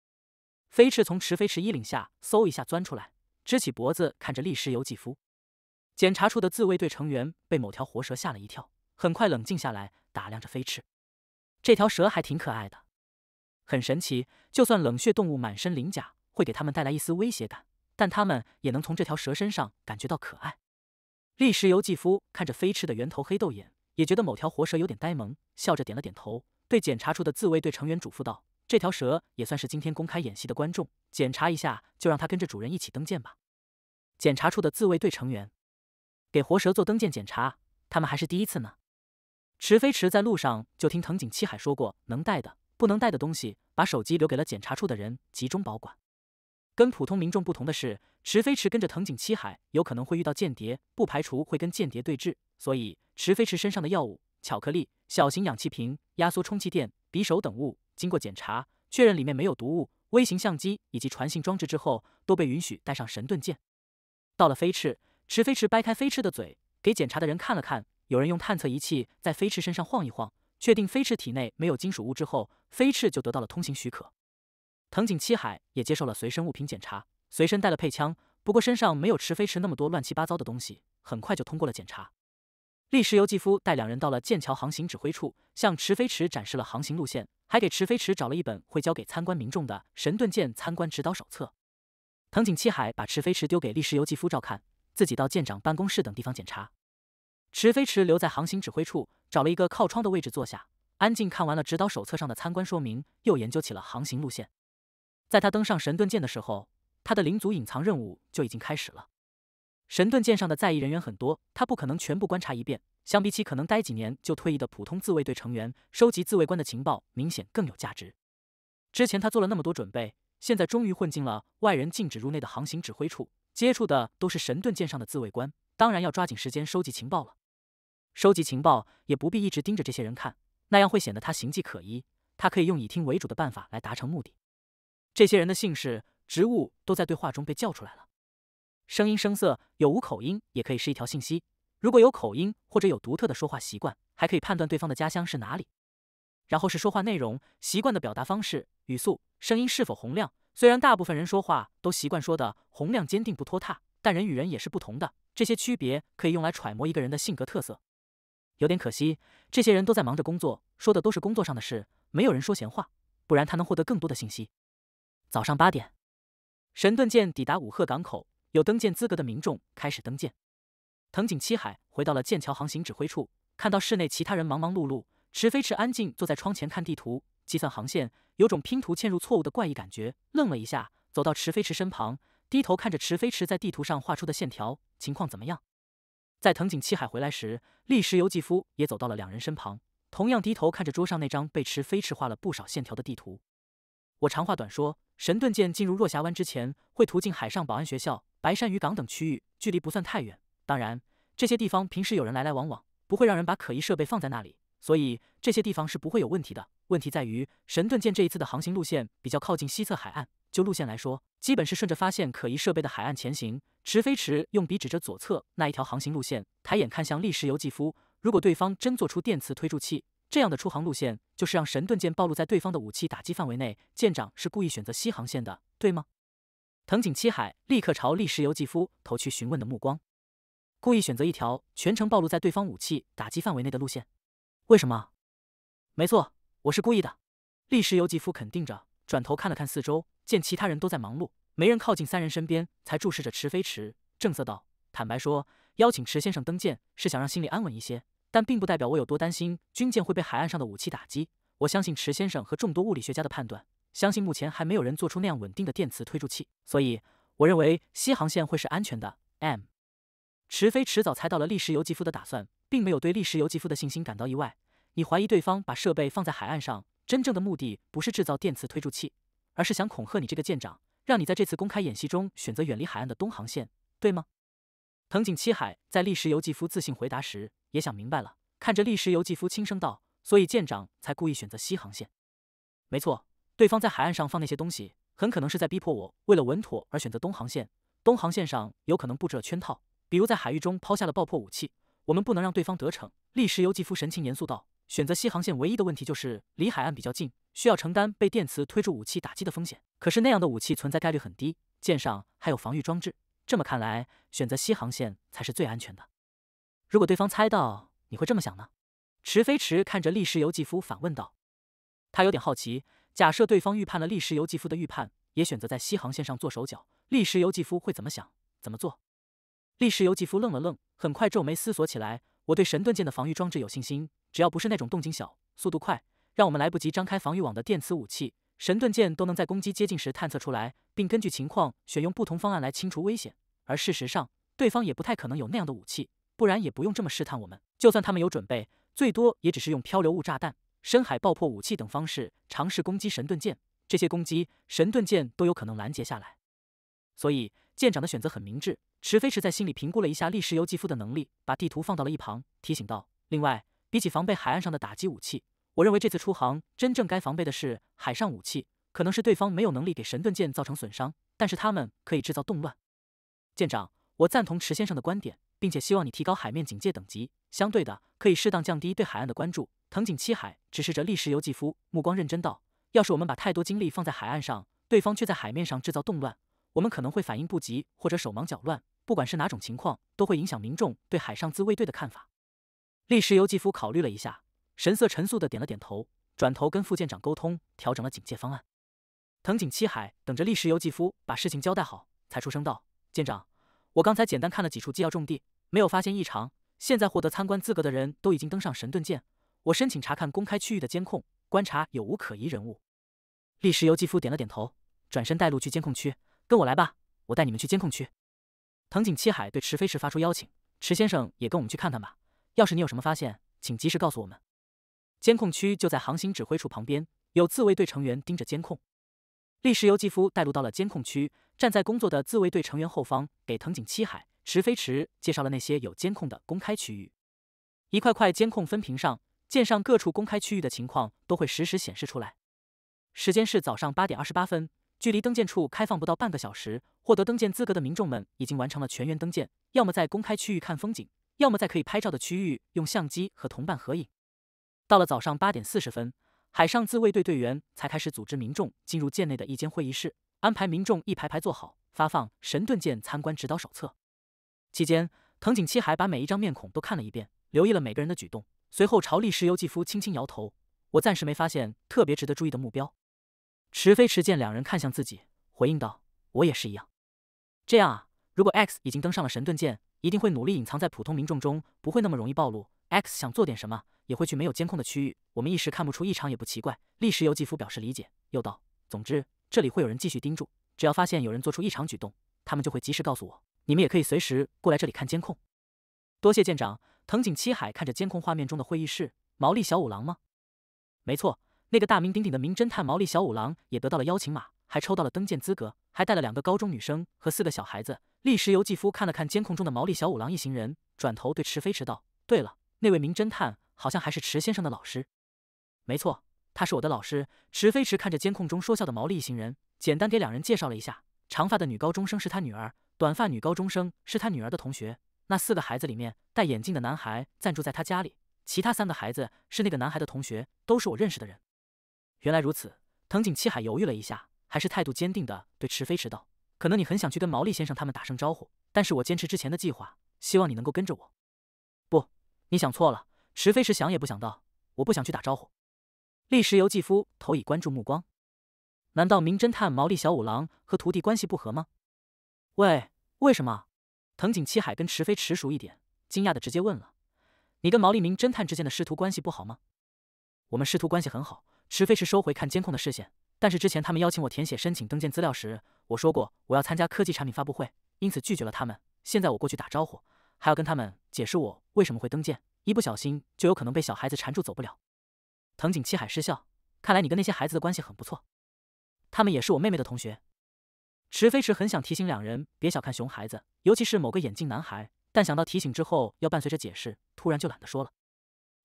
飞翅从池飞池衣领下嗖一下钻出来，支起脖子看着砾石游纪夫。检查出的自卫队成员被某条活蛇吓了一跳，很快冷静下来，打量着飞翅。这条蛇还挺可爱的，很神奇。就算冷血动物满身鳞甲，会给他们带来一丝威胁感，但他们也能从这条蛇身上感觉到可爱。砾石游纪夫看着飞翅的圆头黑豆眼，也觉得某条活蛇有点呆萌，笑着点了点头。被检查处的自卫队成员嘱咐道：“这条蛇也算是今天公开演习的观众，检查一下就让他跟着主人一起登舰吧。”检查处的自卫队成员给活蛇做登舰检查，他们还是第一次呢。池飞池在路上就听藤井七海说过，能带的、不能带的东西，把手机留给了检查处的人集中保管。跟普通民众不同的是，池飞池跟着藤井七海，有可能会遇到间谍，不排除会跟间谍对峙，所以池飞池身上的药物、巧克力。小型氧气瓶、压缩充气垫、匕首等物，经过检查确认里面没有毒物、微型相机以及传信装置之后，都被允许带上神盾舰。到了飞翅，池飞驰掰开飞翅的嘴，给检查的人看了看。有人用探测仪器在飞翅身上晃一晃，确定飞翅体内没有金属物之后，飞翅就得到了通行许可。藤井七海也接受了随身物品检查，随身带了配枪，不过身上没有池飞驰那么多乱七八糟的东西，很快就通过了检查。立石由继夫带两人到了剑桥航行指挥处，向池飞池展示了航行路线，还给池飞池找了一本会交给参观民众的《神盾舰参观指导手册》。藤井七海把池飞池丢给立石由继夫照看，自己到舰长办公室等地方检查。池飞池留在航行指挥处，找了一个靠窗的位置坐下，安静看完了指导手册上的参观说明，又研究起了航行路线。在他登上神盾舰的时候，他的领族隐藏任务就已经开始了。神盾舰上的在役人员很多，他不可能全部观察一遍。相比起可能待几年就退役的普通自卫队成员，收集自卫官的情报明显更有价值。之前他做了那么多准备，现在终于混进了外人禁止入内的航行指挥处，接触的都是神盾舰上的自卫官，当然要抓紧时间收集情报了。收集情报也不必一直盯着这些人看，那样会显得他形迹可疑。他可以用以听为主的办法来达成目的。这些人的姓氏、职务都在对话中被叫出来了。声音声色有无口音，也可以是一条信息。如果有口音或者有独特的说话习惯，还可以判断对方的家乡是哪里。然后是说话内容、习惯的表达方式、语速、声音是否洪亮。虽然大部分人说话都习惯说的洪亮坚定不拖沓，但人与人也是不同的。这些区别可以用来揣摩一个人的性格特色。有点可惜，这些人都在忙着工作，说的都是工作上的事，没有人说闲话，不然他能获得更多的信息。早上八点，神盾舰抵达五鹤港口。有登舰资格的民众开始登舰。藤井七海回到了剑桥航行指挥处，看到室内其他人忙忙碌碌。池飞池安静坐在窗前看地图，计算航线，有种拼图嵌入错误的怪异感觉。愣了一下，走到池飞池身旁，低头看着池飞池在地图上画出的线条。情况怎么样？在藤井七海回来时，立石游纪夫也走到了两人身旁，同样低头看着桌上那张被池飞池画了不少线条的地图。我长话短说，神盾舰进入若霞湾之前，会途径海上保安学校。白山渔港等区域距离不算太远，当然这些地方平时有人来来往往，不会让人把可疑设备放在那里，所以这些地方是不会有问题的。问题在于神盾舰这一次的航行路线比较靠近西侧海岸，就路线来说，基本是顺着发现可疑设备的海岸前行。池飞池用笔指着左侧那一条航行路线，抬眼看向利石油季夫，如果对方真做出电磁推助器，这样的出航路线就是让神盾舰暴露在对方的武器打击范围内。舰长是故意选择西航线的，对吗？藤井七海立刻朝立石由纪夫投去询问的目光，故意选择一条全程暴露在对方武器打击范围内的路线。为什么？没错，我是故意的。立石由纪夫肯定着，转头看了看四周，见其他人都在忙碌，没人靠近三人身边，才注视着池飞池，正色道：“坦白说，邀请池先生登舰是想让心里安稳一些，但并不代表我有多担心军舰会被海岸上的武器打击。我相信池先生和众多物理学家的判断。”相信目前还没有人做出那样稳定的电磁推助器，所以我认为西航线会是安全的。M，池飞迟早猜到了历石游继夫的打算，并没有对历石游继夫的信心感到意外。你怀疑对方把设备放在海岸上，真正的目的不是制造电磁推助器，而是想恐吓你这个舰长，让你在这次公开演习中选择远离海岸的东航线，对吗？藤井七海在历石游继夫自信回答时，也想明白了，看着历石游继夫轻声道：“所以舰长才故意选择西航线。”没错。对方在海岸上放那些东西，很可能是在逼迫我。为了稳妥而选择东航线，东航线上有可能布置了圈套，比如在海域中抛下了爆破武器。我们不能让对方得逞。立石油季夫神情严肃道：“选择西航线唯一的问题就是离海岸比较近，需要承担被电磁推助武器打击的风险。可是那样的武器存在概率很低，舰上还有防御装置。这么看来，选择西航线才是最安全的。”如果对方猜到你会这么想呢？池飞池看着立石油季夫反问道，他有点好奇。假设对方预判了利石游季夫的预判，也选择在西航线上做手脚，利石游季夫会怎么想、怎么做？利石游季夫愣了愣，很快皱眉思索起来。我对神盾舰的防御装置有信心，只要不是那种动静小、速度快，让我们来不及张开防御网的电磁武器，神盾舰都能在攻击接近时探测出来，并根据情况选用不同方案来清除危险。而事实上，对方也不太可能有那样的武器，不然也不用这么试探我们。就算他们有准备，最多也只是用漂流物炸弹。深海爆破武器等方式尝试攻击神盾舰，这些攻击神盾舰都有可能拦截下来。所以舰长的选择很明智。池飞驰在心里评估了一下利石油继夫的能力，把地图放到了一旁，提醒道：“另外，比起防备海岸上的打击武器，我认为这次出航真正该防备的是海上武器。可能是对方没有能力给神盾舰造成损伤，但是他们可以制造动乱。”舰长，我赞同池先生的观点，并且希望你提高海面警戒等级，相对的，可以适当降低对海岸的关注。藤井七海指视着立石游纪夫，目光认真道：“要是我们把太多精力放在海岸上，对方却在海面上制造动乱，我们可能会反应不及或者手忙脚乱。不管是哪种情况，都会影响民众对海上自卫队的看法。”立石游纪夫考虑了一下，神色沉肃的点了点头，转头跟副舰长沟通，调整了警戒方案。藤井七海等着立石游纪夫把事情交代好，才出声道：“舰长，我刚才简单看了几处机要重地，没有发现异常。现在获得参观资格的人都已经登上神盾舰。”我申请查看公开区域的监控，观察有无可疑人物。立时游记夫点了点头，转身带路去监控区。跟我来吧，我带你们去监控区。藤井七海对池飞池发出邀请：“池先生也跟我们去看看吧。要是你有什么发现，请及时告诉我们。”监控区就在航行指挥处旁边，有自卫队成员盯着监控。立时游记夫带路到了监控区，站在工作的自卫队成员后方，给藤井七海、池飞池介绍了那些有监控的公开区域。一块块监控分屏上。舰上各处公开区域的情况都会实时显示出来。时间是早上八点二十八分，距离登舰处开放不到半个小时，获得登舰资格的民众们已经完成了全员登舰，要么在公开区域看风景，要么在可以拍照的区域用相机和同伴合影。到了早上八点四十分，海上自卫队队员才开始组织民众进入舰内的一间会议室，安排民众一排排坐好，发放《神盾舰参观指导手册》。期间，藤井七海把每一张面孔都看了一遍，留意了每个人的举动。随后朝历石油继夫轻轻摇头，我暂时没发现特别值得注意的目标。池飞池见两人看向自己，回应道：“我也是一样。”这样啊，如果 X 已经登上了神盾舰，一定会努力隐藏在普通民众中，不会那么容易暴露。X 想做点什么，也会去没有监控的区域。我们一时看不出异常，也不奇怪。历石油继夫表示理解，又道：“总之，这里会有人继续盯住，只要发现有人做出异常举动，他们就会及时告诉我。你们也可以随时过来这里看监控。”多谢舰长。藤井七海看着监控画面中的会议室，毛利小五郎吗？没错，那个大名鼎鼎的名侦探毛利小五郎也得到了邀请码，还抽到了登舰资格，还带了两个高中女生和四个小孩子。立时，游纪夫看了看监控中的毛利小五郎一行人，转头对池飞池道：“对了，那位名侦探好像还是池先生的老师。”没错，他是我的老师。池飞池看着监控中说笑的毛利一行人，简单给两人介绍了一下：长发的女高中生是他女儿，短发女高中生是他女儿的同学。那四个孩子里面，戴眼镜的男孩暂住在他家里，其他三个孩子是那个男孩的同学，都是我认识的人。原来如此，藤井七海犹豫了一下，还是态度坚定地对池飞驰道：“可能你很想去跟毛利先生他们打声招呼，但是我坚持之前的计划，希望你能够跟着我。”不，你想错了。池飞驰想也不想到，我不想去打招呼。立时，由纪夫投以关注目光。难道名侦探毛利小五郎和徒弟关系不和吗？喂，为什么？藤井七海跟池飞迟熟一点，惊讶的直接问了：“你跟毛利明侦探之间的师徒关系不好吗？”“我们师徒关系很好。”池飞是收回看监控的视线，但是之前他们邀请我填写申请登舰资料时，我说过我要参加科技产品发布会，因此拒绝了他们。现在我过去打招呼，还要跟他们解释我为什么会登舰，一不小心就有可能被小孩子缠住走不了。藤井七海失笑：“看来你跟那些孩子的关系很不错，他们也是我妹妹的同学。”池飞驰很想提醒两人别小看熊孩子，尤其是某个眼镜男孩，但想到提醒之后要伴随着解释，突然就懒得说了。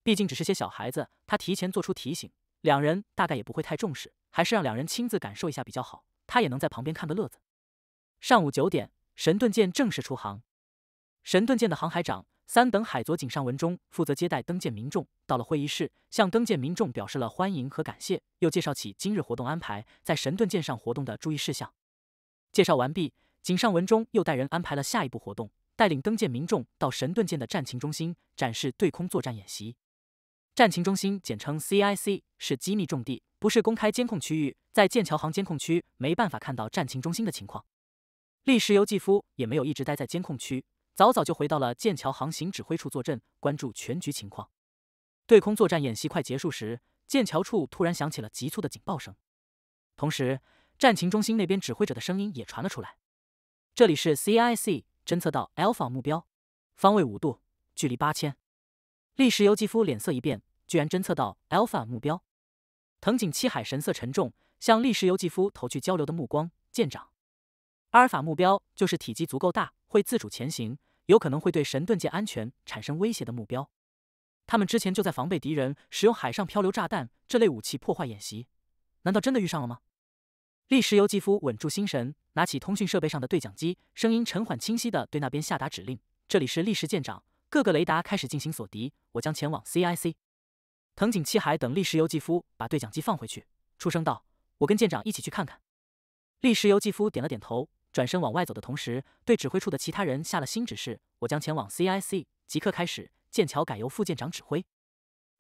毕竟只是些小孩子，他提前做出提醒，两人大概也不会太重视，还是让两人亲自感受一下比较好。他也能在旁边看个乐子。上午九点，神盾舰正式出航。神盾舰的航海长三等海佐井上文中负责接待登舰民众。到了会议室，向登舰民众表示了欢迎和感谢，又介绍起今日活动安排，在神盾舰上活动的注意事项。介绍完毕，井上文中又带人安排了下一步活动，带领登舰民众到神盾舰的战情中心展示对空作战演习。战情中心简称 CIC 是机密重地，不是公开监控区域，在剑桥航监控区没办法看到战情中心的情况。利石油季夫也没有一直待在监控区，早早就回到了剑桥航行指挥处坐镇，关注全局情况。对空作战演习快结束时，剑桥处突然响起了急促的警报声，同时。战情中心那边指挥者的声音也传了出来：“这里是 C I C，侦测到 Alpha 目标，方位五度，距离八千。”立石尤纪夫脸色一变，居然侦测到 Alpha 目标。藤井七海神色沉重，向立石尤纪夫投去交流的目光。舰长，阿尔法目标就是体积足够大、会自主前行、有可能会对神盾舰安全产生威胁的目标。他们之前就在防备敌人使用海上漂流炸弹这类武器破坏演习，难道真的遇上了吗？立石油继夫稳住心神，拿起通讯设备上的对讲机，声音沉缓清晰地对那边下达指令：“这里是立石舰长，各个雷达开始进行锁敌，我将前往 CIC。”藤井七海等立石油继夫把对讲机放回去，出声道：“我跟舰长一起去看看。”立石油继夫点了点头，转身往外走的同时，对指挥处的其他人下了新指示：“我将前往 CIC，即刻开始。剑桥改由副舰长指挥。”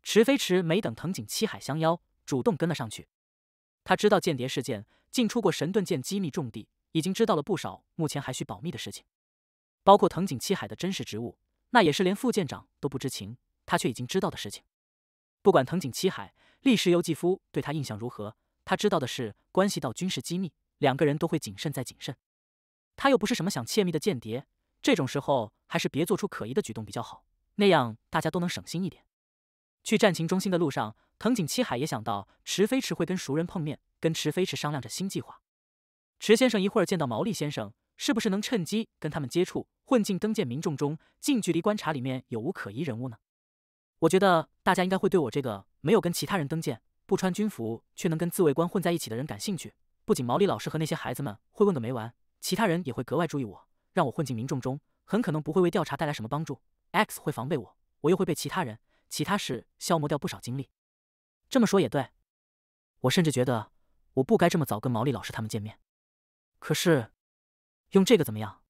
池飞池没等藤井七海相邀，主动跟了上去。他知道间谍事件。进出过神盾舰机密重地，已经知道了不少目前还需保密的事情，包括藤井七海的真实职务，那也是连副舰长都不知情，他却已经知道的事情。不管藤井七海、历史由纪夫对他印象如何，他知道的事关系到军事机密，两个人都会谨慎再谨慎。他又不是什么想窃密的间谍，这种时候还是别做出可疑的举动比较好，那样大家都能省心一点。去战情中心的路上。藤井七海也想到池飞池会跟熟人碰面，跟池飞池商量着新计划。池先生一会儿见到毛利先生，是不是能趁机跟他们接触，混进登舰民众中，近距离观察里面有无可疑人物呢？我觉得大家应该会对我这个没有跟其他人登舰、不穿军服却能跟自卫官混在一起的人感兴趣。不仅毛利老师和那些孩子们会问个没完，其他人也会格外注意我，让我混进民众中，很可能不会为调查带来什么帮助。X 会防备我，我又会被其他人、其他事消磨掉不少精力。这么说也对，我甚至觉得我不该这么早跟毛利老师他们见面。可是，用这个怎么样？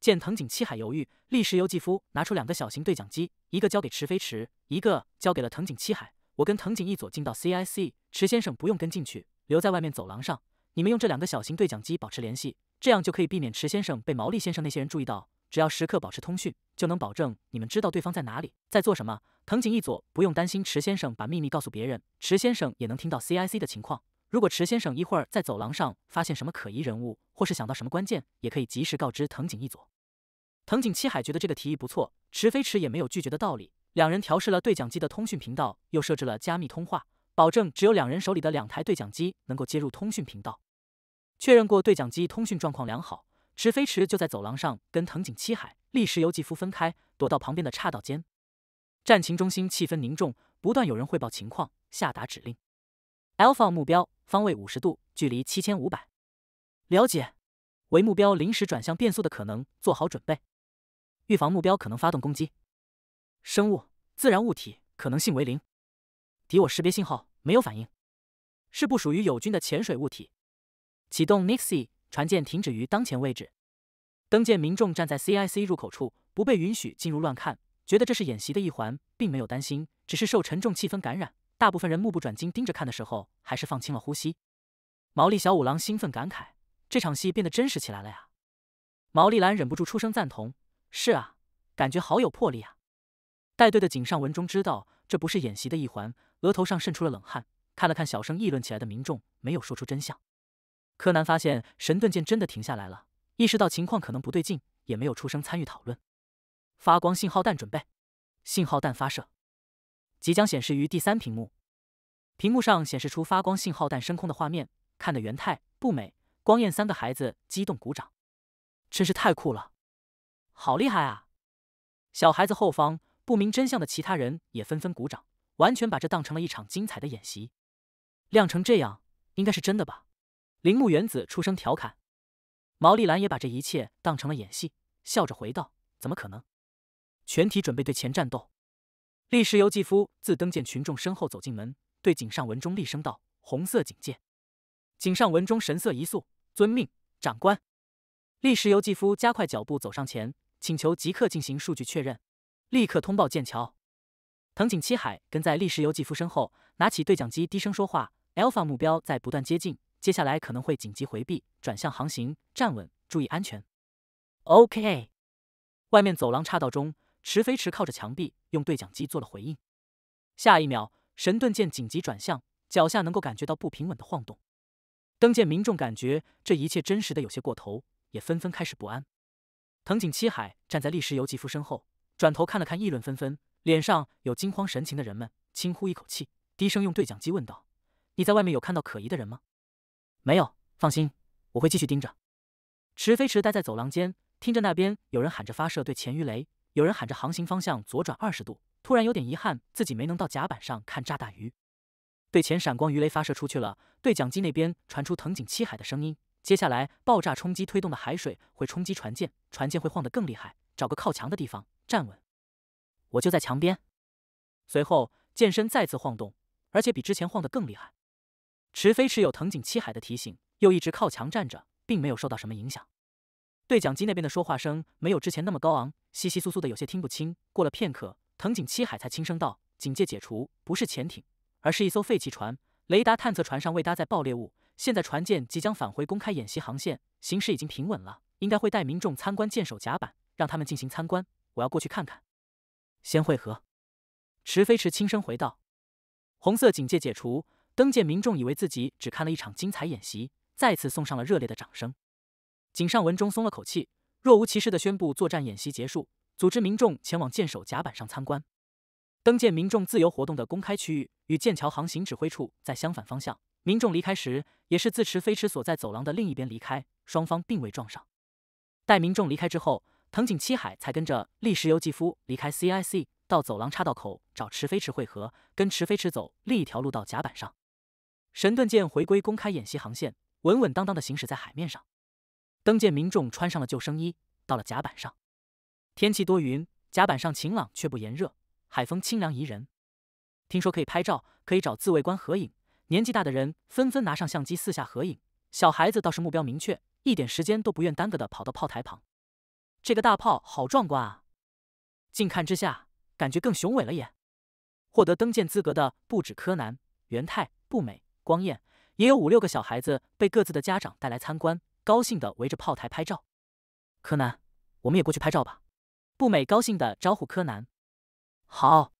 见藤井七海犹豫，立时由纪夫拿出两个小型对讲机，一个交给池飞池，一个交给了藤井七海。我跟藤井一左进到 CIC，池先生不用跟进去，留在外面走廊上。你们用这两个小型对讲机保持联系，这样就可以避免池先生被毛利先生那些人注意到。只要时刻保持通讯，就能保证你们知道对方在哪里，在做什么。藤井一佐不用担心池先生把秘密告诉别人，池先生也能听到 C I C 的情况。如果池先生一会儿在走廊上发现什么可疑人物，或是想到什么关键，也可以及时告知藤井一佐。藤井七海觉得这个提议不错，池飞池也没有拒绝的道理。两人调试了对讲机的通讯频道，又设置了加密通话，保证只有两人手里的两台对讲机能够接入通讯频道。确认过对讲机通讯状况良好。池飞池就在走廊上跟藤井七海、立石由纪夫分开，躲到旁边的岔道间。战情中心气氛凝重，不断有人汇报情况、下达指令。Alpha 目标方位五十度，距离七千五百。了解。为目标临时转向变速的可能做好准备，预防目标可能发动攻击。生物、自然物体可能性为零。敌我识别信号没有反应，是不属于友军的潜水物体。启动 Nixie。船舰停止于当前位置。登舰民众站在 CIC 入口处，不被允许进入。乱看，觉得这是演习的一环，并没有担心，只是受沉重气氛感染。大部分人目不转睛盯着看的时候，还是放轻了呼吸。毛利小五郎兴奋感慨：“这场戏变得真实起来了呀！”毛利兰忍不住出声赞同：“是啊，感觉好有魄力啊！”带队的井上文中知道这不是演习的一环，额头上渗出了冷汗，看了看小声议论起来的民众，没有说出真相。柯南发现神盾舰真的停下来了，意识到情况可能不对劲，也没有出声参与讨论。发光信号弹准备，信号弹发射，即将显示于第三屏幕。屏幕上显示出发光信号弹升空的画面，看得元太、不美、光彦三个孩子激动鼓掌，真是太酷了，好厉害啊！小孩子后方不明真相的其他人也纷纷鼓掌，完全把这当成了一场精彩的演习。亮成这样，应该是真的吧？铃木原子出声调侃，毛利兰也把这一切当成了演戏，笑着回道：“怎么可能？”全体准备对前战斗。立时由纪夫自登舰群众身后走进门，对井上文中厉声道：“红色警戒！”井上文中神色一肃，遵命，长官。立时由纪夫加快脚步走上前，请求即刻进行数据确认，立刻通报剑桥。藤井七海跟在立时由纪夫身后，拿起对讲机低声说话：“Alpha 目标在不断接近。”接下来可能会紧急回避，转向航行，站稳，注意安全。OK。外面走廊岔道中，池飞池靠着墙壁，用对讲机做了回应。下一秒，神盾舰紧急转向，脚下能够感觉到不平稳的晃动。登舰民众感觉这一切真实的有些过头，也纷纷开始不安。藤井七海站在历史游吉夫身后，转头看了看议论纷纷、脸上有惊慌神情的人们，轻呼一口气，低声用对讲机问道：“你在外面有看到可疑的人吗？”没有，放心，我会继续盯着。池飞池待在走廊间，听着那边有人喊着发射对潜鱼雷，有人喊着航行方向左转二十度。突然有点遗憾自己没能到甲板上看炸大鱼。对前闪光鱼雷发射出去了，对讲机那边传出藤井七海的声音。接下来爆炸冲击推动的海水会冲击船舰，船舰会晃得更厉害。找个靠墙的地方站稳，我就在墙边。随后舰身再次晃动，而且比之前晃得更厉害。池飞持有藤井七海的提醒，又一直靠墙站着，并没有受到什么影响。对讲机那边的说话声没有之前那么高昂，稀稀疏疏的，有些听不清。过了片刻，藤井七海才轻声道：“警戒解除，不是潜艇，而是一艘废弃船。雷达探测船上未搭载爆裂物，现在船舰即将返回公开演习航线，形势已经平稳了，应该会带民众参观舰首甲板，让他们进行参观。我要过去看看，先会合。”池飞池轻声回道：“红色警戒解除。”登舰民众以为自己只看了一场精彩演习，再次送上了热烈的掌声。井上文中松了口气，若无其事的宣布作战演习结束，组织民众前往舰首甲板上参观。登舰民众自由活动的公开区域与剑桥航行指挥处在相反方向，民众离开时也是自持飞驰所在走廊的另一边离开，双方并未撞上。待民众离开之后，藤井七海才跟着利石油纪夫离开 CIC，到走廊岔道口找池飞驰汇合，跟池飞驰走另一条路到甲板上。神盾舰回归公开演习航线，稳稳当当的行驶在海面上。登舰民众穿上了救生衣，到了甲板上。天气多云，甲板上晴朗却不炎热，海风清凉宜人。听说可以拍照，可以找自卫官合影。年纪大的人纷纷拿上相机四下合影，小孩子倒是目标明确，一点时间都不愿耽搁的跑到炮台旁。这个大炮好壮观啊！近看之下，感觉更雄伟了耶。获得登舰资格的不止柯南、元太、步美。光彦也有五六个小孩子被各自的家长带来参观，高兴的围着炮台拍照。柯南，我们也过去拍照吧。步美高兴的招呼柯南。好。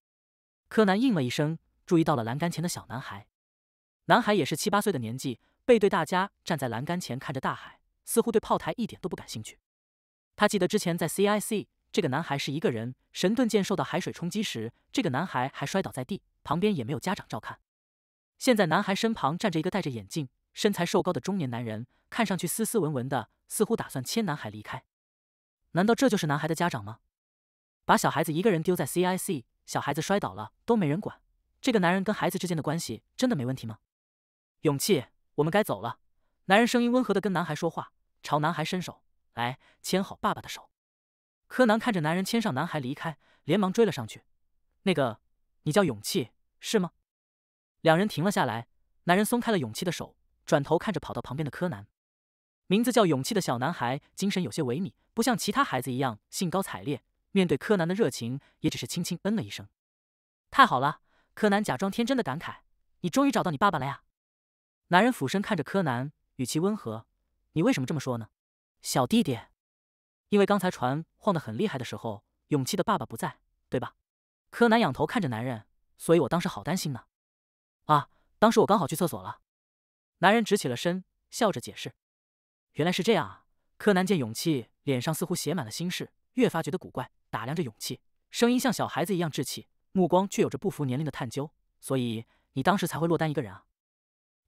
柯南应了一声，注意到了栏杆前的小男孩。男孩也是七八岁的年纪，背对大家站在栏杆前看着大海，似乎对炮台一点都不感兴趣。他记得之前在 C I C，这个男孩是一个人，神盾舰受到海水冲击时，这个男孩还摔倒在地，旁边也没有家长照看。现在，男孩身旁站着一个戴着眼镜、身材瘦高的中年男人，看上去斯斯文文的，似乎打算牵男孩离开。难道这就是男孩的家长吗？把小孩子一个人丢在 CIC，小孩子摔倒了都没人管。这个男人跟孩子之间的关系真的没问题吗？勇气，我们该走了。男人声音温和的跟男孩说话，朝男孩伸手，来，牵好爸爸的手。柯南看着男人牵上男孩离开，连忙追了上去。那个，你叫勇气是吗？两人停了下来，男人松开了勇气的手，转头看着跑到旁边的柯南。名字叫勇气的小男孩精神有些萎靡，不像其他孩子一样兴高采烈。面对柯南的热情，也只是轻轻嗯了一声。太好了，柯南假装天真的感慨：“你终于找到你爸爸了呀！”男人俯身看着柯南，语气温和：“你为什么这么说呢，小弟弟？因为刚才船晃得很厉害的时候，勇气的爸爸不在，对吧？”柯南仰头看着男人：“所以我当时好担心呢。”啊！当时我刚好去厕所了。男人直起了身，笑着解释：“原来是这样啊！”柯南见勇气脸上似乎写满了心事，越发觉得古怪，打量着勇气，声音像小孩子一样稚气，目光却有着不服年龄的探究。所以你当时才会落单一个人啊！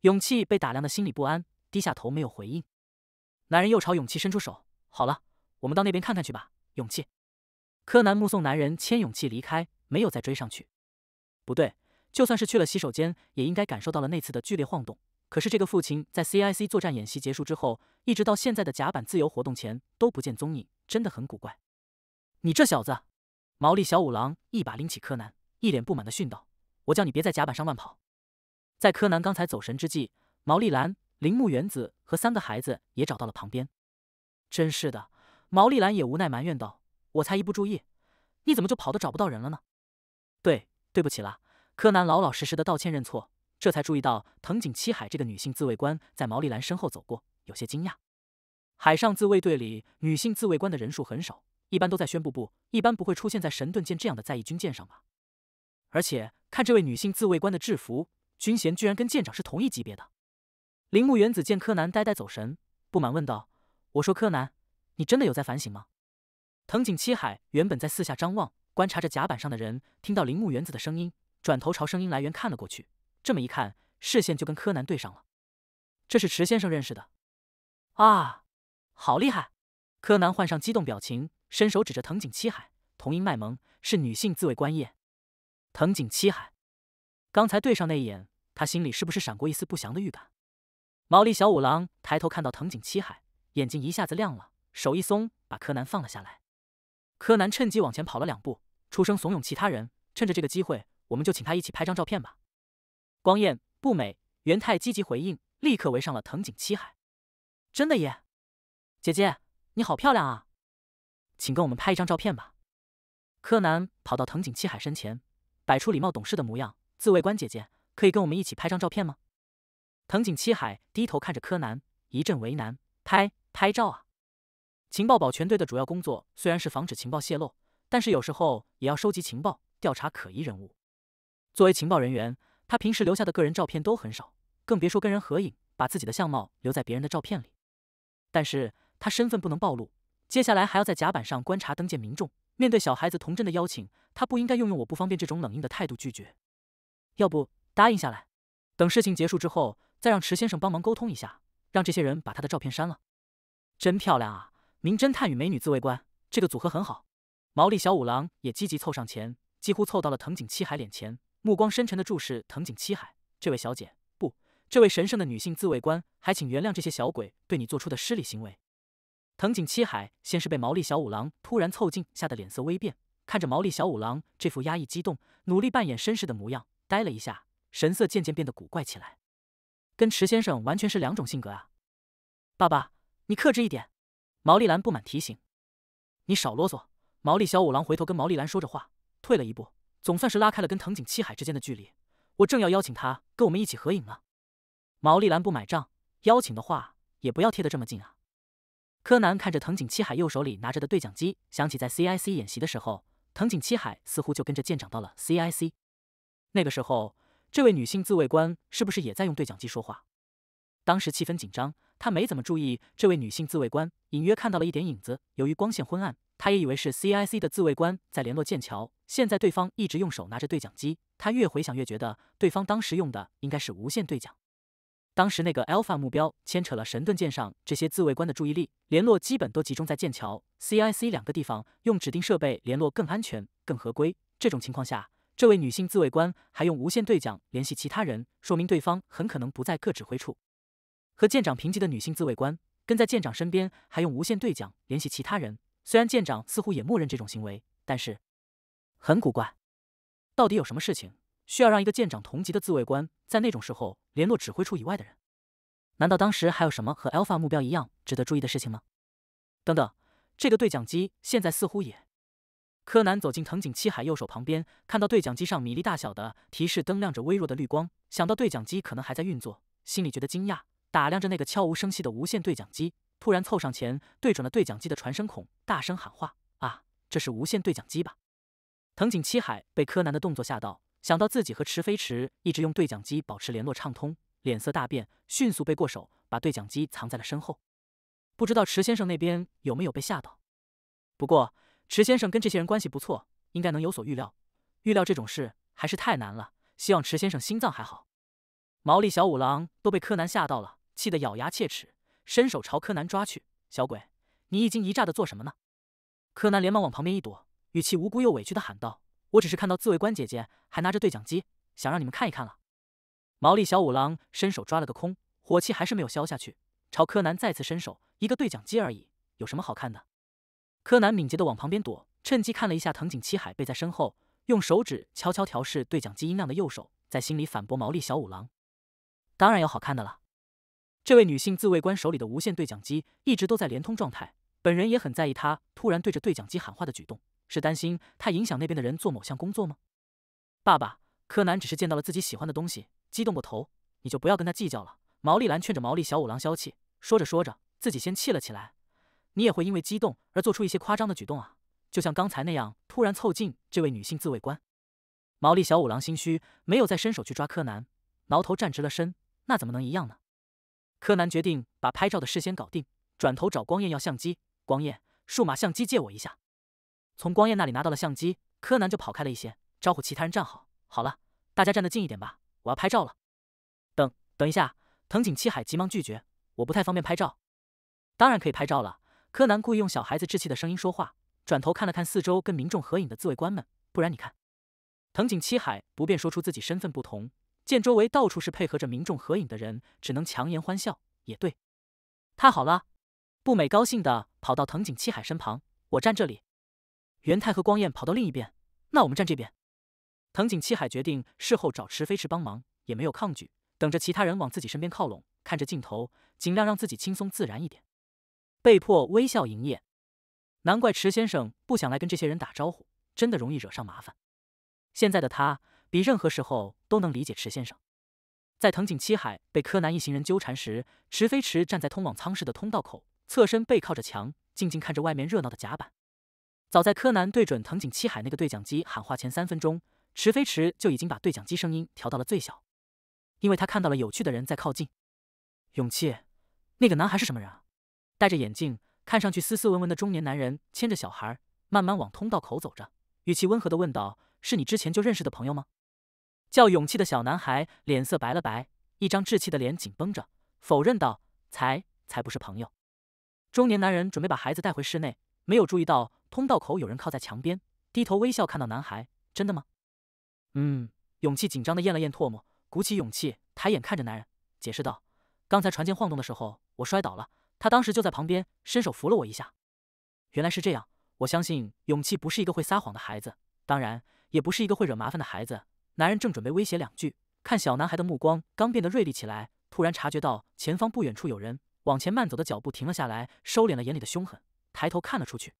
勇气被打量的心里不安，低下头没有回应。男人又朝勇气伸出手：“好了，我们到那边看看去吧，勇气。”柯南目送男人牵勇气离开，没有再追上去。不对。就算是去了洗手间，也应该感受到了那次的剧烈晃动。可是这个父亲在 C I C 作战演习结束之后，一直到现在的甲板自由活动前都不见踪影，真的很古怪。你这小子！毛利小五郎一把拎起柯南，一脸不满的训道：“我叫你别在甲板上乱跑。”在柯南刚才走神之际，毛利兰、铃木园子和三个孩子也找到了旁边。真是的，毛利兰也无奈埋怨道：“我才一不注意，你怎么就跑得找不到人了呢？”对，对不起了，柯南老老实实的道歉认错，这才注意到藤井七海这个女性自卫官在毛利兰身后走过，有些惊讶。海上自卫队里女性自卫官的人数很少，一般都在宣布部，一般不会出现在神盾舰这样的在役军舰上吧？而且看这位女性自卫官的制服，军衔居然跟舰长是同一级别的。铃木原子见柯南呆呆走神，不满问道：“我说柯南，你真的有在反省吗？”藤井七海原本在四下张望，观察着甲板上的人，听到铃木原子的声音。转头朝声音来源看了过去，这么一看，视线就跟柯南对上了。这是池先生认识的啊，好厉害！柯南换上激动表情，伸手指着藤井七海，童音卖萌：“是女性自卫官叶。”藤井七海，刚才对上那一眼，他心里是不是闪过一丝不祥的预感？毛利小五郎抬头看到藤井七海，眼睛一下子亮了，手一松，把柯南放了下来。柯南趁机往前跑了两步，出声怂恿其他人：“趁着这个机会。”我们就请他一起拍张照片吧。光彦不美，元太积极回应，立刻围上了藤井七海。真的耶，姐姐你好漂亮啊，请跟我们拍一张照片吧。柯南跑到藤井七海身前，摆出礼貌懂事的模样，自卫官姐姐可以跟我们一起拍张照片吗？藤井七海低头看着柯南，一阵为难，拍拍照啊。情报保全队的主要工作虽然是防止情报泄露，但是有时候也要收集情报，调查可疑人物。作为情报人员，他平时留下的个人照片都很少，更别说跟人合影，把自己的相貌留在别人的照片里。但是他身份不能暴露，接下来还要在甲板上观察登舰民众。面对小孩子童真的邀请，他不应该用“用我不方便”这种冷硬的态度拒绝，要不答应下来，等事情结束之后再让池先生帮忙沟通一下，让这些人把他的照片删了。真漂亮啊！名侦探与美女自卫官这个组合很好。毛利小五郎也积极凑上前，几乎凑到了藤井七海脸前。目光深沉的注视藤井七海，这位小姐，不，这位神圣的女性自卫官，还请原谅这些小鬼对你做出的失礼行为。藤井七海先是被毛利小五郎突然凑近吓得脸色微变，看着毛利小五郎这副压抑激动、努力扮演绅士的模样，呆了一下，神色渐渐变得古怪起来。跟池先生完全是两种性格啊！爸爸，你克制一点。毛利兰不满提醒。你少啰嗦。毛利小五郎回头跟毛利兰说着话，退了一步。总算是拉开了跟藤井七海之间的距离，我正要邀请他跟我们一起合影呢。毛利兰不买账，邀请的话也不要贴得这么近啊。柯南看着藤井七海右手里拿着的对讲机，想起在 C I C 演习的时候，藤井七海似乎就跟着舰长到了 C I C。那个时候，这位女性自卫官是不是也在用对讲机说话？当时气氛紧张，他没怎么注意这位女性自卫官，隐约看到了一点影子，由于光线昏暗。他也以为是 C I C 的自卫官在联络剑桥，现在对方一直用手拿着对讲机。他越回想越觉得，对方当时用的应该是无线对讲。当时那个 Alpha 目标牵扯了神盾舰上这些自卫官的注意力，联络基本都集中在剑桥、C I C 两个地方，用指定设备联络更安全、更合规。这种情况下，这位女性自卫官还用无线对讲联系其他人，说明对方很可能不在各指挥处。和舰长平级的女性自卫官，跟在舰长身边，还用无线对讲联系其他人。虽然舰长似乎也默认这种行为，但是很古怪。到底有什么事情需要让一个舰长同级的自卫官在那种时候联络指挥处以外的人？难道当时还有什么和 Alpha 目标一样值得注意的事情吗？等等，这个对讲机现在似乎也……柯南走进藤井七海右手旁边，看到对讲机上米粒大小的提示灯亮着微弱的绿光，想到对讲机可能还在运作，心里觉得惊讶，打量着那个悄无声息的无线对讲机。突然凑上前，对准了对讲机的传声孔，大声喊话：“啊，这是无线对讲机吧？”藤井七海被柯南的动作吓到，想到自己和池飞池一直用对讲机保持联络畅通，脸色大变，迅速背过手，把对讲机藏在了身后。不知道池先生那边有没有被吓到？不过池先生跟这些人关系不错，应该能有所预料。预料这种事还是太难了，希望池先生心脏还好。毛利小五郎都被柯南吓到了，气得咬牙切齿。伸手朝柯南抓去，小鬼，你一惊一乍的做什么呢？柯南连忙往旁边一躲，语气无辜又委屈的喊道：“我只是看到自卫官姐姐还拿着对讲机，想让你们看一看了。”毛利小五郎伸手抓了个空，火气还是没有消下去，朝柯南再次伸手：“一个对讲机而已，有什么好看的？”柯南敏捷的往旁边躲，趁机看了一下藤井七海背在身后，用手指悄悄调试对讲机音量的右手，在心里反驳毛利小五郎：“当然有好看的了。”这位女性自卫官手里的无线对讲机一直都在连通状态，本人也很在意她突然对着对讲机喊话的举动，是担心她影响那边的人做某项工作吗？爸爸，柯南只是见到了自己喜欢的东西，激动过头，你就不要跟他计较了。毛利兰劝着毛利小五郎消气，说着说着自己先气了起来。你也会因为激动而做出一些夸张的举动啊，就像刚才那样突然凑近这位女性自卫官。毛利小五郎心虚，没有再伸手去抓柯南，挠头站直了身。那怎么能一样呢？柯南决定把拍照的事先搞定，转头找光彦要相机。光彦，数码相机借我一下。从光彦那里拿到了相机，柯南就跑开了一些，招呼其他人站好。好了，大家站得近一点吧，我要拍照了。等等一下，藤井七海急忙拒绝，我不太方便拍照。当然可以拍照了。柯南故意用小孩子稚气的声音说话，转头看了看四周，跟民众合影的自卫官们。不然你看，藤井七海不便说出自己身份不同。见周围到处是配合着民众合影的人，只能强颜欢笑。也对，太好了！步美高兴的跑到藤井七海身旁，我站这里。元太和光彦跑到另一边，那我们站这边。藤井七海决定事后找池飞驰帮忙，也没有抗拒，等着其他人往自己身边靠拢，看着镜头，尽量让自己轻松自然一点，被迫微笑营业。难怪池先生不想来跟这些人打招呼，真的容易惹上麻烦。现在的他。比任何时候都能理解池先生。在藤井七海被柯南一行人纠缠时，池飞驰站在通往舱室的通道口，侧身背靠着墙，静静看着外面热闹的甲板。早在柯南对准藤井七海那个对讲机喊话前三分钟，池飞驰就已经把对讲机声音调到了最小，因为他看到了有趣的人在靠近。勇气，那个男孩是什么人啊？戴着眼镜、看上去斯斯文文的中年男人牵着小孩，慢慢往通道口走着，语气温和的问道：“是你之前就认识的朋友吗？”叫勇气的小男孩脸色白了白，一张稚气的脸紧绷着，否认道：“才才不是朋友。”中年男人准备把孩子带回室内，没有注意到通道口有人靠在墙边，低头微笑，看到男孩：“真的吗？”“嗯。”勇气紧张的咽了咽唾沫，鼓起勇气抬眼看着男人，解释道：“刚才船间晃动的时候，我摔倒了，他当时就在旁边，伸手扶了我一下。”“原来是这样。”我相信勇气不是一个会撒谎的孩子，当然也不是一个会惹麻烦的孩子。男人正准备威胁两句，看小男孩的目光刚变得锐利起来，突然察觉到前方不远处有人，往前慢走的脚步停了下来，收敛了眼里的凶狠，抬头看了出去。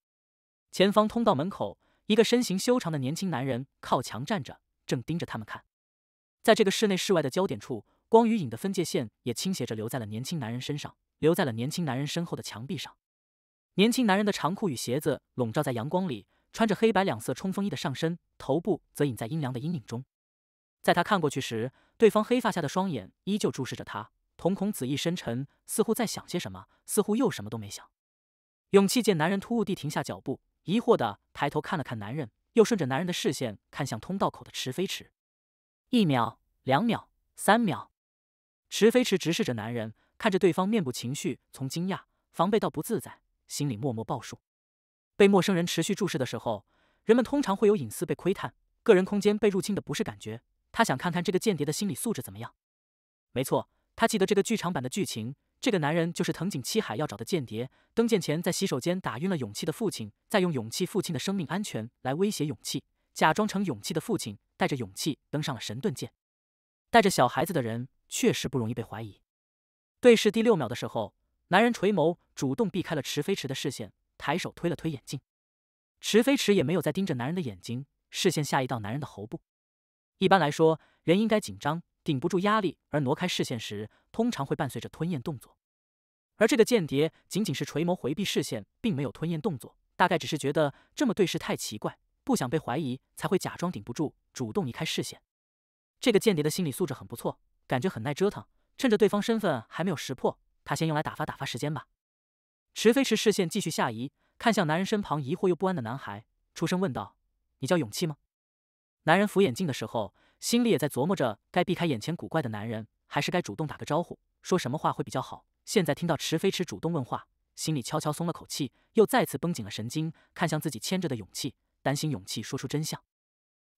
前方通道门口，一个身形修长的年轻男人靠墙站着，正盯着他们看。在这个室内室外的焦点处，光与影的分界线也倾斜着，留在了年轻男人身上，留在了年轻男人身后的墙壁上。年轻男人的长裤与鞋子笼罩在阳光里，穿着黑白两色冲锋衣的上身，头部则隐在阴凉的阴影中。在他看过去时，对方黑发下的双眼依旧注视着他，瞳孔紫意深沉，似乎在想些什么，似乎又什么都没想。勇气见男人突兀地停下脚步，疑惑地抬头看了看男人，又顺着男人的视线看向通道口的池飞池。一秒，两秒，三秒，池飞池直视着男人，看着对方面部情绪从惊讶、防备到不自在，心里默默报数。被陌生人持续注视的时候，人们通常会有隐私被窥探、个人空间被入侵的不适感觉。他想看看这个间谍的心理素质怎么样。没错，他记得这个剧场版的剧情。这个男人就是藤井七海要找的间谍。登舰前在洗手间打晕了勇气的父亲，再用勇气父亲的生命安全来威胁勇气，假装成勇气的父亲，带着勇气登上了神盾舰。带着小孩子的人确实不容易被怀疑。对视第六秒的时候，男人垂眸，主动避开了池飞池的视线，抬手推了推眼镜。池飞池也没有再盯着男人的眼睛，视线下移到男人的喉部。一般来说，人应该紧张，顶不住压力而挪开视线时，通常会伴随着吞咽动作。而这个间谍仅仅是垂眸回避视线，并没有吞咽动作，大概只是觉得这么对视太奇怪，不想被怀疑，才会假装顶不住，主动移开视线。这个间谍的心理素质很不错，感觉很耐折腾。趁着对方身份还没有识破，他先用来打发打发时间吧。池飞池视线继续下移，看向男人身旁疑惑又不安的男孩，出声问道：“你叫勇气吗？”男人扶眼镜的时候，心里也在琢磨着该避开眼前古怪的男人，还是该主动打个招呼，说什么话会比较好。现在听到池飞驰主动问话，心里悄悄松了口气，又再次绷紧了神经，看向自己牵着的勇气，担心勇气说出真相。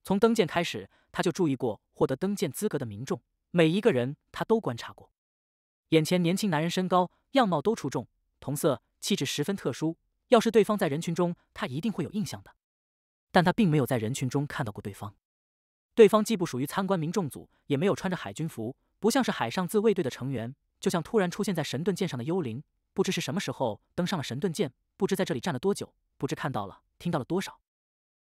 从登舰开始，他就注意过获得登舰资格的民众，每一个人他都观察过。眼前年轻男人身高、样貌都出众，瞳色、气质十分特殊，要是对方在人群中，他一定会有印象的。但他并没有在人群中看到过对方。对方既不属于参观民众组，也没有穿着海军服，不像是海上自卫队的成员，就像突然出现在神盾舰上的幽灵。不知是什么时候登上了神盾舰，不知在这里站了多久，不知看到了、听到了多少。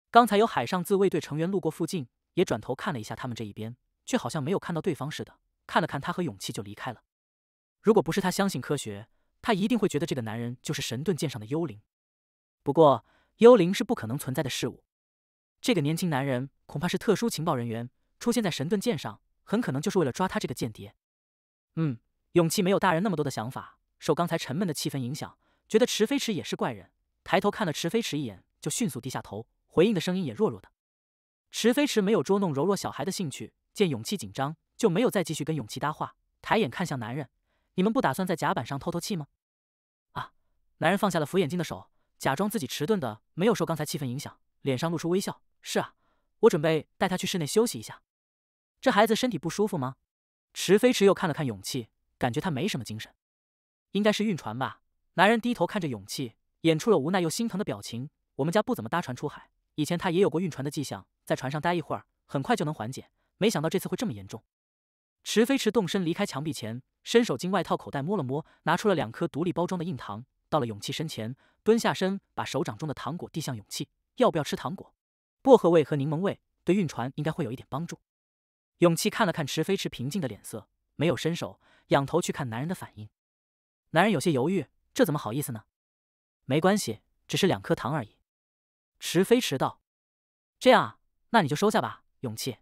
刚才有海上自卫队成员路过附近，也转头看了一下他们这一边，却好像没有看到对方似的，看了看他和勇气就离开了。如果不是他相信科学，他一定会觉得这个男人就是神盾舰上的幽灵。不过，幽灵是不可能存在的事物。这个年轻男人恐怕是特殊情报人员，出现在神盾舰上，很可能就是为了抓他这个间谍。嗯，勇气没有大人那么多的想法，受刚才沉闷的气氛影响，觉得池飞驰也是怪人，抬头看了池飞驰一眼，就迅速低下头，回应的声音也弱弱的。池飞驰没有捉弄柔弱小孩的兴趣，见勇气紧张，就没有再继续跟勇气搭话，抬眼看向男人：“你们不打算在甲板上透透气吗？”啊！男人放下了扶眼镜的手，假装自己迟钝的没有受刚才气氛影响。脸上露出微笑。是啊，我准备带他去室内休息一下。这孩子身体不舒服吗？池飞驰又看了看勇气，感觉他没什么精神，应该是晕船吧。男人低头看着勇气，演出了无奈又心疼的表情。我们家不怎么搭船出海，以前他也有过晕船的迹象，在船上待一会儿，很快就能缓解。没想到这次会这么严重。池飞驰动身离开墙壁前，伸手进外套口袋摸了摸，拿出了两颗独立包装的硬糖，到了勇气身前，蹲下身，把手掌中的糖果递向勇气。要不要吃糖果？薄荷味和柠檬味对晕船应该会有一点帮助。勇气看了看池飞驰平静的脸色，没有伸手，仰头去看男人的反应。男人有些犹豫，这怎么好意思呢？没关系，只是两颗糖而已。池飞驰道：“这样啊，那你就收下吧。”勇气。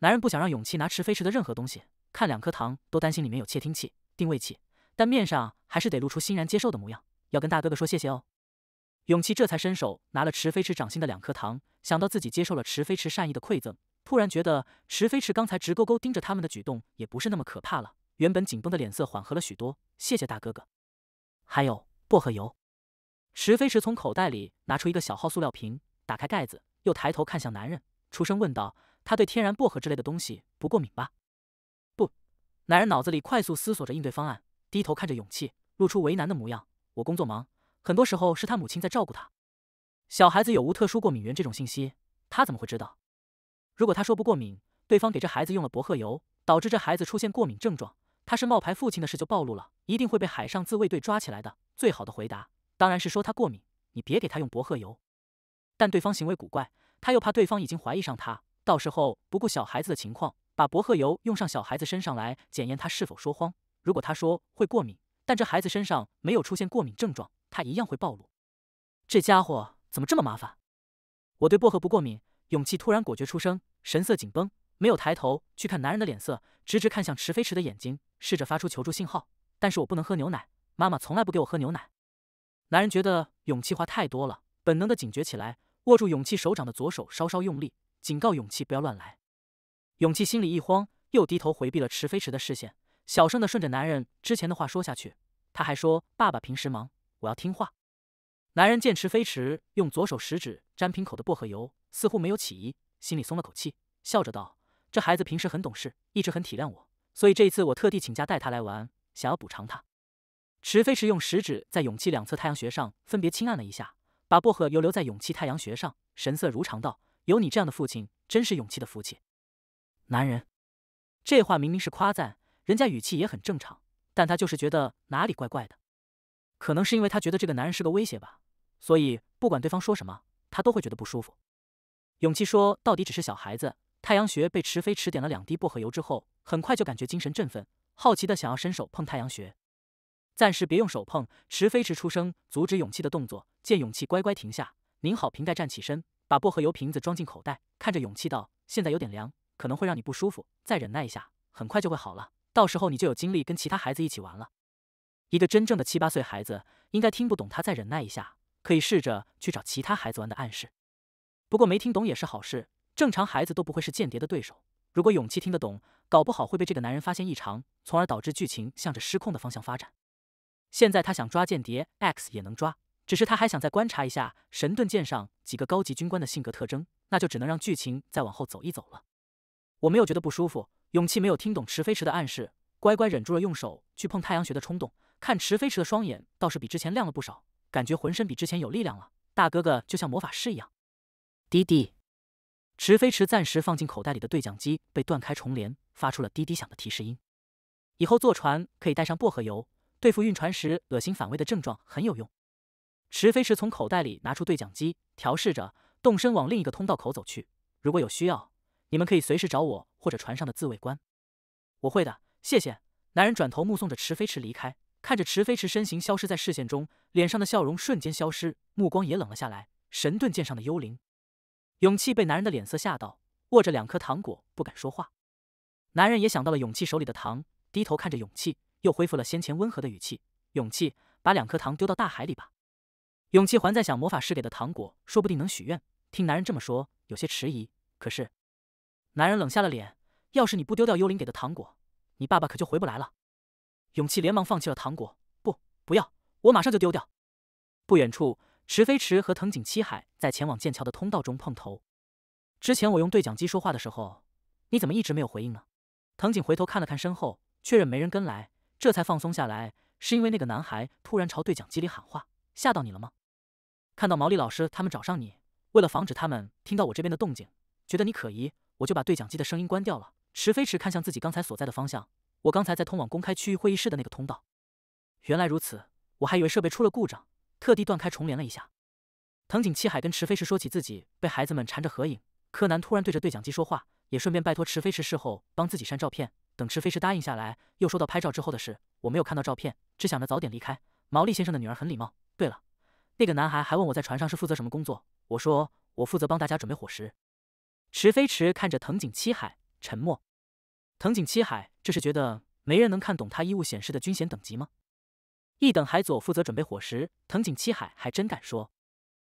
男人不想让勇气拿池飞驰的任何东西，看两颗糖都担心里面有窃听器、定位器，但面上还是得露出欣然接受的模样，要跟大哥哥说谢谢哦。勇气这才伸手拿了池飞池掌心的两颗糖，想到自己接受了池飞池善意的馈赠，突然觉得池飞池刚才直勾勾盯着他们的举动也不是那么可怕了。原本紧绷的脸色缓和了许多。谢谢大哥哥，还有薄荷油。池飞池从口袋里拿出一个小号塑料瓶，打开盖子，又抬头看向男人，出声问道：“他对天然薄荷之类的东西不过敏吧？”“不。”男人脑子里快速思索着应对方案，低头看着勇气，露出为难的模样。“我工作忙。”很多时候是他母亲在照顾他。小孩子有无特殊过敏源这种信息，他怎么会知道？如果他说不过敏，对方给这孩子用了薄荷油，导致这孩子出现过敏症状，他是冒牌父亲的事就暴露了，一定会被海上自卫队抓起来的。最好的回答当然是说他过敏，你别给他用薄荷油。但对方行为古怪，他又怕对方已经怀疑上他，到时候不顾小孩子的情况，把薄荷油用上小孩子身上来检验他是否说谎。如果他说会过敏，但这孩子身上没有出现过敏症状。他一样会暴露。这家伙怎么这么麻烦？我对薄荷不过敏。勇气突然果决出声，神色紧绷，没有抬头去看男人的脸色，直直看向池飞驰的眼睛，试着发出求助信号。但是我不能喝牛奶，妈妈从来不给我喝牛奶。男人觉得勇气话太多了，本能的警觉起来，握住勇气手掌的左手稍稍用力，警告勇气不要乱来。勇气心里一慌，又低头回避了池飞驰的视线，小声的顺着男人之前的话说下去。他还说爸爸平时忙。我要听话。男人见池飞驰用左手食指沾瓶口的薄荷油，似乎没有起疑，心里松了口气，笑着道：“这孩子平时很懂事，一直很体谅我，所以这一次我特地请假带他来玩，想要补偿他。”池飞驰用食指在勇气两侧太阳穴上分别轻按了一下，把薄荷油留在勇气太阳穴上，神色如常道：“有你这样的父亲，真是勇气的福气。”男人这话明明是夸赞，人家语气也很正常，但他就是觉得哪里怪怪的。可能是因为他觉得这个男人是个威胁吧，所以不管对方说什么，他都会觉得不舒服。勇气说：“到底只是小孩子，太阳穴被池飞池点了两滴薄荷油之后，很快就感觉精神振奋，好奇的想要伸手碰太阳穴。暂时别用手碰。”池飞池出声阻止勇气的动作，见勇气乖乖停下，拧好瓶盖，站起身，把薄荷油瓶子装进口袋，看着勇气道：“现在有点凉，可能会让你不舒服，再忍耐一下，很快就会好了。到时候你就有精力跟其他孩子一起玩了。”一个真正的七八岁孩子应该听不懂，他再忍耐一下，可以试着去找其他孩子玩的暗示。不过没听懂也是好事，正常孩子都不会是间谍的对手。如果勇气听得懂，搞不好会被这个男人发现异常，从而导致剧情向着失控的方向发展。现在他想抓间谍 X 也能抓，只是他还想再观察一下神盾舰上几个高级军官的性格特征，那就只能让剧情再往后走一走了。我没有觉得不舒服，勇气没有听懂池飞池的暗示，乖乖忍住了用手去碰太阳穴的冲动。看池飞池的双眼倒是比之前亮了不少，感觉浑身比之前有力量了。大哥哥就像魔法师一样，滴滴。池飞池暂时放进口袋里的对讲机被断开重连，发出了滴滴响的提示音。以后坐船可以带上薄荷油，对付晕船时恶心反胃的症状很有用。池飞池从口袋里拿出对讲机，调试着，动身往另一个通道口走去。如果有需要，你们可以随时找我或者船上的自卫官。我会的，谢谢。男人转头目送着池飞池离开。看着池飞驰身形消失在视线中，脸上的笑容瞬间消失，目光也冷了下来。神盾舰上的幽灵，勇气被男人的脸色吓到，握着两颗糖果，不敢说话。男人也想到了勇气手里的糖，低头看着勇气，又恢复了先前温和的语气：“勇气，把两颗糖丢到大海里吧。”勇气还在想魔法师给的糖果说不定能许愿，听男人这么说，有些迟疑。可是，男人冷下了脸：“要是你不丢掉幽灵给的糖果，你爸爸可就回不来了。”勇气连忙放弃了糖果，不，不要，我马上就丢掉。不远处，池飞池和藤井七海在前往剑桥的通道中碰头。之前我用对讲机说话的时候，你怎么一直没有回应呢？藤井回头看了看身后，确认没人跟来，这才放松下来。是因为那个男孩突然朝对讲机里喊话，吓到你了吗？看到毛利老师他们找上你，为了防止他们听到我这边的动静，觉得你可疑，我就把对讲机的声音关掉了。池飞池看向自己刚才所在的方向。我刚才在通往公开区域会议室的那个通道。原来如此，我还以为设备出了故障，特地断开重连了一下。藤井七海跟池飞石说起自己被孩子们缠着合影，柯南突然对着对讲机说话，也顺便拜托池飞石事后帮自己删照片。等池飞石答应下来，又说到拍照之后的事，我没有看到照片，只想着早点离开。毛利先生的女儿很礼貌。对了，那个男孩还问我在船上是负责什么工作，我说我负责帮大家准备伙食。池飞池看着藤井七海，沉默。藤井七海。这是觉得没人能看懂他衣物显示的军衔等级吗？一等海佐负责准备伙食，藤井七海还真敢说。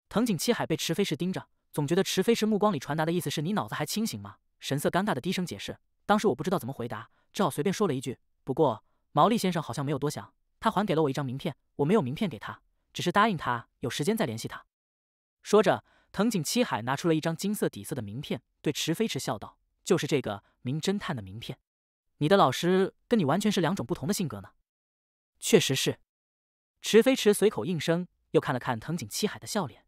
藤井七海被池飞石盯着，总觉得池飞石目光里传达的意思是你脑子还清醒吗？神色尴尬的低声解释：“当时我不知道怎么回答，只好随便说了一句。不过毛利先生好像没有多想，他还给了我一张名片，我没有名片给他，只是答应他有时间再联系他。”说着，藤井七海拿出了一张金色底色的名片，对池飞石笑道：“就是这个名侦探的名片。”你的老师跟你完全是两种不同的性格呢，确实是。池飞池随口应声，又看了看藤井七海的笑脸。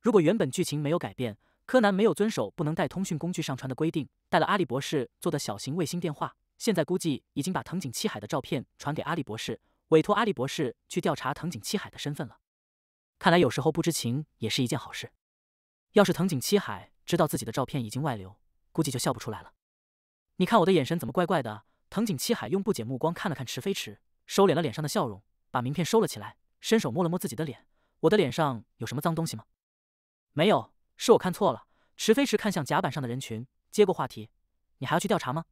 如果原本剧情没有改变，柯南没有遵守不能带通讯工具上传的规定，带了阿笠博士做的小型卫星电话，现在估计已经把藤井七海的照片传给阿笠博士，委托阿笠博士去调查藤井七海的身份了。看来有时候不知情也是一件好事。要是藤井七海知道自己的照片已经外流，估计就笑不出来了。你看我的眼神怎么怪怪的？藤井七海用不解目光看了看池飞池，收敛了脸上的笑容，把名片收了起来，伸手摸了摸自己的脸。我的脸上有什么脏东西吗？没有，是我看错了。池飞池看向甲板上的人群，接过话题：“你还要去调查吗？”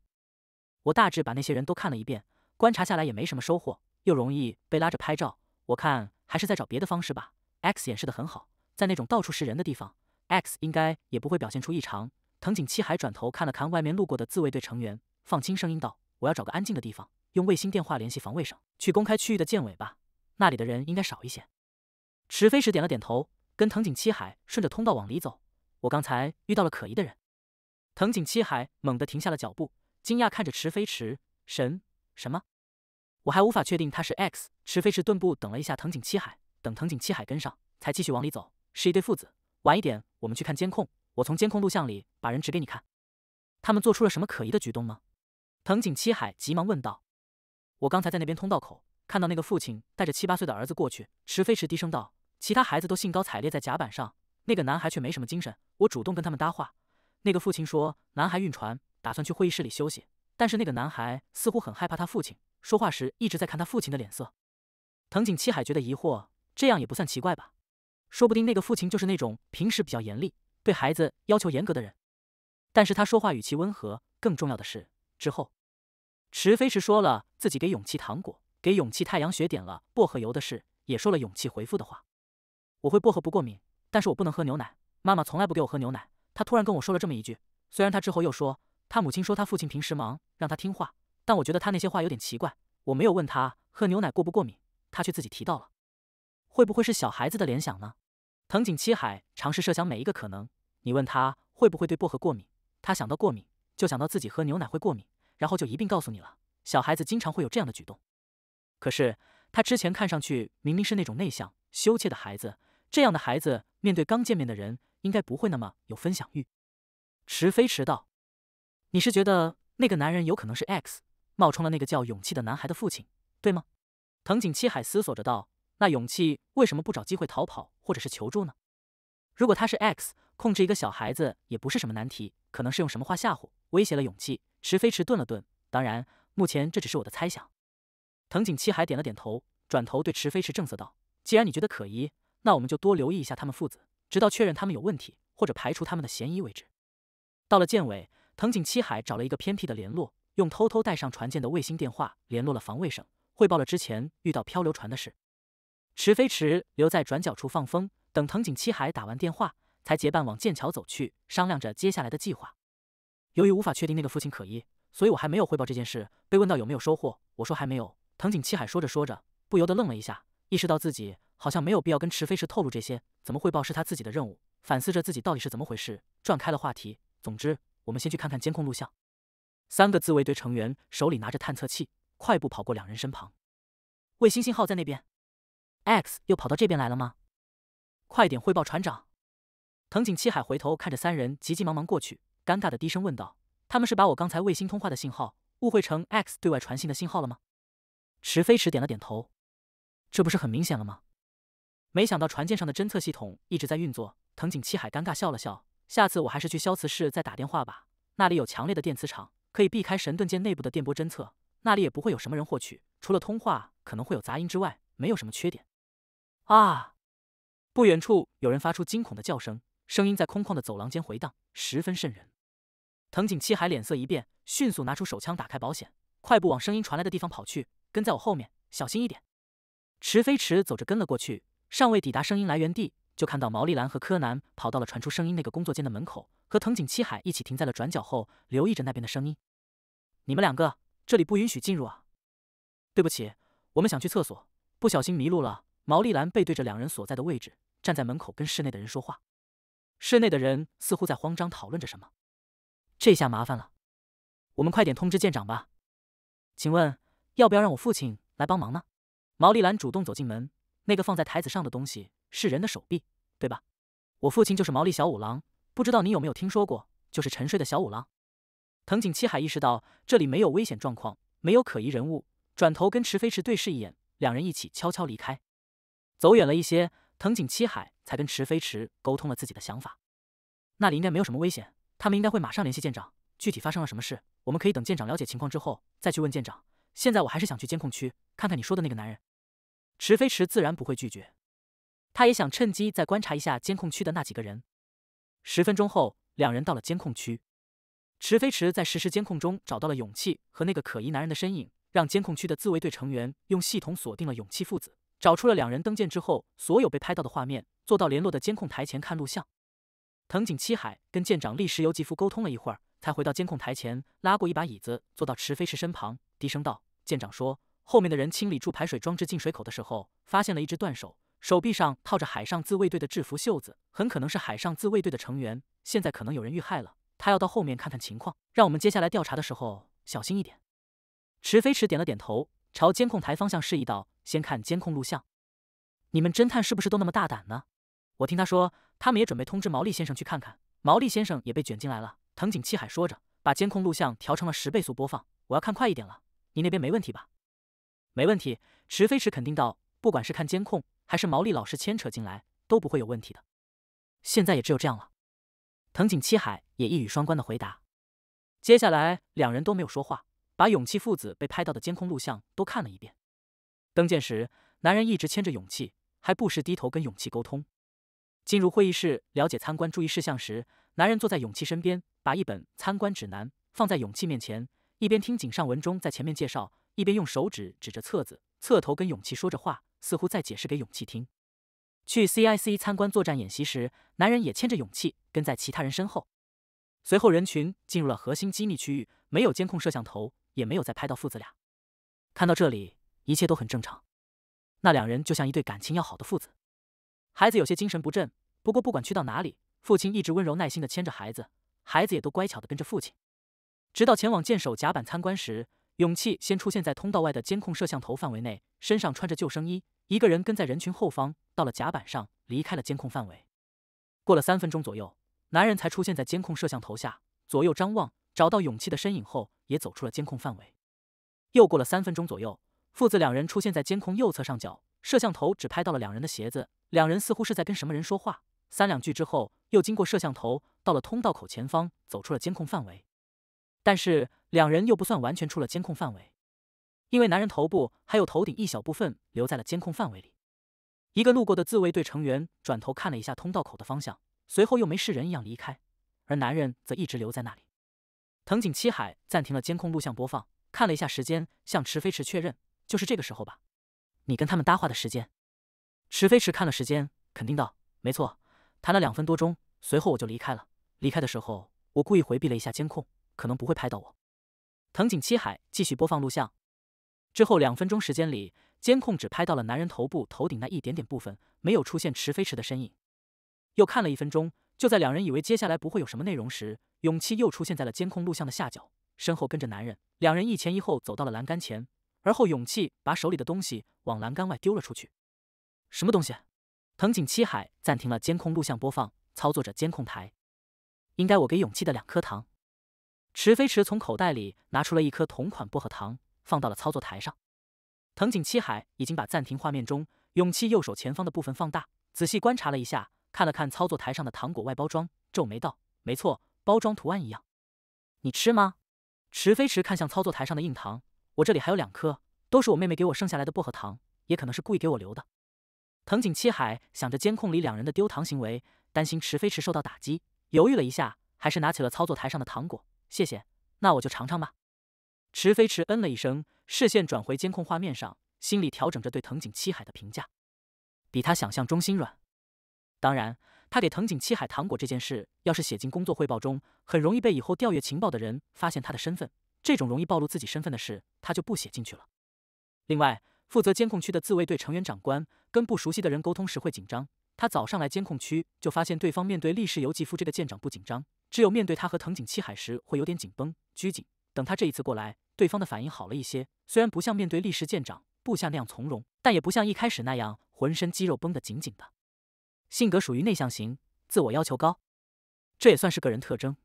我大致把那些人都看了一遍，观察下来也没什么收获，又容易被拉着拍照。我看还是再找别的方式吧。X 演示得很好，在那种到处是人的地方，X 应该也不会表现出异常。藤井七海转头看了看外面路过的自卫队成员，放轻声音道：“我要找个安静的地方，用卫星电话联系防卫省，去公开区域的建尾吧，那里的人应该少一些。”池飞石点了点头，跟藤井七海顺着通道往里走。我刚才遇到了可疑的人。藤井七海猛地停下了脚步，惊讶看着池飞石：“神什么？我还无法确定他是 X。”池飞石顿步等了一下藤井七海，等藤井七海跟上，才继续往里走。是一对父子。晚一点我们去看监控。我从监控录像里把人指给你看，他们做出了什么可疑的举动吗？藤井七海急忙问道。我刚才在那边通道口看到那个父亲带着七八岁的儿子过去。池飞池低声道：“其他孩子都兴高采烈在甲板上，那个男孩却没什么精神。”我主动跟他们搭话。那个父亲说：“男孩晕船，打算去会议室里休息。”但是那个男孩似乎很害怕他父亲，说话时一直在看他父亲的脸色。藤井七海觉得疑惑：“这样也不算奇怪吧？说不定那个父亲就是那种平时比较严厉。”对孩子要求严格的人，但是他说话语气温和。更重要的是，之后池飞池说了自己给勇气糖果，给勇气太阳穴点了薄荷油的事，也说了勇气回复的话。我会薄荷不过敏，但是我不能喝牛奶。妈妈从来不给我喝牛奶。他突然跟我说了这么一句，虽然他之后又说他母亲说他父亲平时忙，让他听话，但我觉得他那些话有点奇怪。我没有问他喝牛奶过不过敏，他却自己提到了，会不会是小孩子的联想呢？藤井七海尝试设想每一个可能。你问他会不会对薄荷过敏，他想到过敏，就想到自己喝牛奶会过敏，然后就一并告诉你了。小孩子经常会有这样的举动。可是他之前看上去明明是那种内向、羞怯的孩子，这样的孩子面对刚见面的人，应该不会那么有分享欲。池飞迟道：“你是觉得那个男人有可能是 X 冒充了那个叫勇气的男孩的父亲，对吗？”藤井七海思索着道。那勇气为什么不找机会逃跑或者是求助呢？如果他是 X，控制一个小孩子也不是什么难题，可能是用什么话吓唬、威胁了勇气。池飞驰顿了顿，当然，目前这只是我的猜想。藤井七海点了点头，转头对池飞驰正色道：“既然你觉得可疑，那我们就多留意一下他们父子，直到确认他们有问题或者排除他们的嫌疑为止。”到了舰尾，藤井七海找了一个偏僻的联络，用偷偷带上船舰的卫星电话联络了防卫省，汇报了之前遇到漂流船的事。池飞池留在转角处放风，等藤井七海打完电话，才结伴往剑桥走去，商量着接下来的计划。由于无法确定那个父亲可疑，所以我还没有汇报这件事。被问到有没有收获，我说还没有。藤井七海说着说着，不由得愣了一下，意识到自己好像没有必要跟池飞池透露这些，怎么汇报是他自己的任务。反思着自己到底是怎么回事，转开了话题。总之，我们先去看看监控录像。三个自卫队成员手里拿着探测器，快步跑过两人身旁。卫星信号在那边。X 又跑到这边来了吗？快点汇报船长！藤井七海回头看着三人急急忙忙过去，尴尬的低声问道：“他们是把我刚才卫星通话的信号误会成 X 对外传信的信号了吗？”池飞驰点了点头：“这不是很明显了吗？”没想到船舰上的侦测系统一直在运作。藤井七海尴尬笑了笑：“下次我还是去消磁室再打电话吧，那里有强烈的电磁场，可以避开神盾舰内部的电波侦测，那里也不会有什么人获取，除了通话可能会有杂音之外，没有什么缺点。”啊！不远处有人发出惊恐的叫声，声音在空旷的走廊间回荡，十分瘆人。藤井七海脸色一变，迅速拿出手枪，打开保险，快步往声音传来的地方跑去。跟在我后面，小心一点。池飞池走着跟了过去，尚未抵达声音来源地，就看到毛利兰和柯南跑到了传出声音那个工作间的门口，和藤井七海一起停在了转角后，留意着那边的声音。你们两个，这里不允许进入啊！对不起，我们想去厕所，不小心迷路了。毛利兰背对着两人所在的位置，站在门口跟室内的人说话。室内的人似乎在慌张讨论着什么。这下麻烦了，我们快点通知舰长吧。请问要不要让我父亲来帮忙呢？毛利兰主动走进门。那个放在台子上的东西是人的手臂，对吧？我父亲就是毛利小五郎，不知道你有没有听说过，就是沉睡的小五郎。藤井七海意识到这里没有危险状况，没有可疑人物，转头跟池飞池对视一眼，两人一起悄悄离开。走远了一些，藤井七海才跟池飞池沟通了自己的想法。那里应该没有什么危险，他们应该会马上联系舰长。具体发生了什么事，我们可以等舰长了解情况之后再去问舰长。现在我还是想去监控区看看你说的那个男人。池飞池自然不会拒绝，他也想趁机再观察一下监控区的那几个人。十分钟后，两人到了监控区。池飞池在实时监控中找到了勇气和那个可疑男人的身影，让监控区的自卫队成员用系统锁定了勇气父子。找出了两人登舰之后所有被拍到的画面，坐到联络的监控台前看录像。藤井七海跟舰长立石由吉夫沟通了一会儿，才回到监控台前，拉过一把椅子坐到池飞驰身旁，低声道：“舰长说，后面的人清理住排水装置进水口的时候，发现了一只断手，手臂上套着海上自卫队的制服袖子，很可能是海上自卫队的成员。现在可能有人遇害了，他要到后面看看情况，让我们接下来调查的时候小心一点。”池飞池点了点头。朝监控台方向示意道：“先看监控录像，你们侦探是不是都那么大胆呢？”我听他说，他们也准备通知毛利先生去看看。毛利先生也被卷进来了。藤井七海说着，把监控录像调成了十倍速播放，我要看快一点了。你那边没问题吧？没问题。池飞池肯定道：“不管是看监控，还是毛利老师牵扯进来，都不会有问题的。现在也只有这样了。”藤井七海也一语双关的回答。接下来，两人都没有说话。把勇气父子被拍到的监控录像都看了一遍。登舰时，男人一直牵着勇气，还不时低头跟勇气沟通。进入会议室了解参观注意事项时，男人坐在勇气身边，把一本参观指南放在勇气面前，一边听井上文中在前面介绍，一边用手指指着册子，侧头跟勇气说着话，似乎在解释给勇气听。去 C I C 参观作战演习时，男人也牵着勇气，跟在其他人身后。随后，人群进入了核心机密区域，没有监控摄像头。也没有再拍到父子俩。看到这里，一切都很正常。那两人就像一对感情要好的父子。孩子有些精神不振，不过不管去到哪里，父亲一直温柔耐心的牵着孩子，孩子也都乖巧的跟着父亲。直到前往剑手甲板参观时，勇气先出现在通道外的监控摄像头范围内，身上穿着救生衣，一个人跟在人群后方。到了甲板上，离开了监控范围。过了三分钟左右，男人才出现在监控摄像头下，左右张望，找到勇气的身影后。也走出了监控范围。又过了三分钟左右，父子两人出现在监控右侧上角，摄像头只拍到了两人的鞋子。两人似乎是在跟什么人说话，三两句之后，又经过摄像头到了通道口前方，走出了监控范围。但是两人又不算完全出了监控范围，因为男人头部还有头顶一小部分留在了监控范围里。一个路过的自卫队成员转头看了一下通道口的方向，随后又没事人一样离开，而男人则一直留在那里。藤井七海暂停了监控录像播放，看了一下时间，向池飞池确认：“就是这个时候吧，你跟他们搭话的时间。”池飞池看了时间，肯定道：“没错，谈了两分多钟，随后我就离开了。离开的时候，我故意回避了一下监控，可能不会拍到我。”藤井七海继续播放录像。之后两分钟时间里，监控只拍到了男人头部头顶那一点点部分，没有出现池飞池的身影。又看了一分钟。就在两人以为接下来不会有什么内容时，勇气又出现在了监控录像的下角，身后跟着男人，两人一前一后走到了栏杆前，而后勇气把手里的东西往栏杆外丢了出去。什么东西？藤井七海暂停了监控录像播放，操作着监控台。应该我给勇气的两颗糖。池飞池从口袋里拿出了一颗同款薄荷糖，放到了操作台上。藤井七海已经把暂停画面中勇气右手前方的部分放大，仔细观察了一下。看了看操作台上的糖果外包装，皱眉道：“没错，包装图案一样。你吃吗？”池飞驰看向操作台上的硬糖，我这里还有两颗，都是我妹妹给我剩下来的薄荷糖，也可能是故意给我留的。藤井七海想着监控里两人的丢糖行为，担心池飞驰受到打击，犹豫了一下，还是拿起了操作台上的糖果。谢谢，那我就尝尝吧。池飞驰嗯了一声，视线转回监控画面上，心里调整着对藤井七海的评价，比他想象中心软。当然，他给藤井七海糖果这件事，要是写进工作汇报中，很容易被以后调阅情报的人发现他的身份。这种容易暴露自己身份的事，他就不写进去了。另外，负责监控区的自卫队成员长官跟不熟悉的人沟通时会紧张。他早上来监控区就发现，对方面对立石游纪夫这个舰长不紧张，只有面对他和藤井七海时会有点紧绷、拘谨。等他这一次过来，对方的反应好了一些，虽然不像面对立石舰长部下那样从容，但也不像一开始那样浑身肌肉绷得紧紧的。性格属于内向型，自我要求高，这也算是个人特征。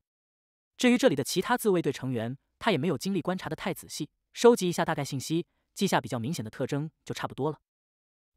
至于这里的其他自卫队成员，他也没有精力观察的太仔细，收集一下大概信息，记下比较明显的特征就差不多了。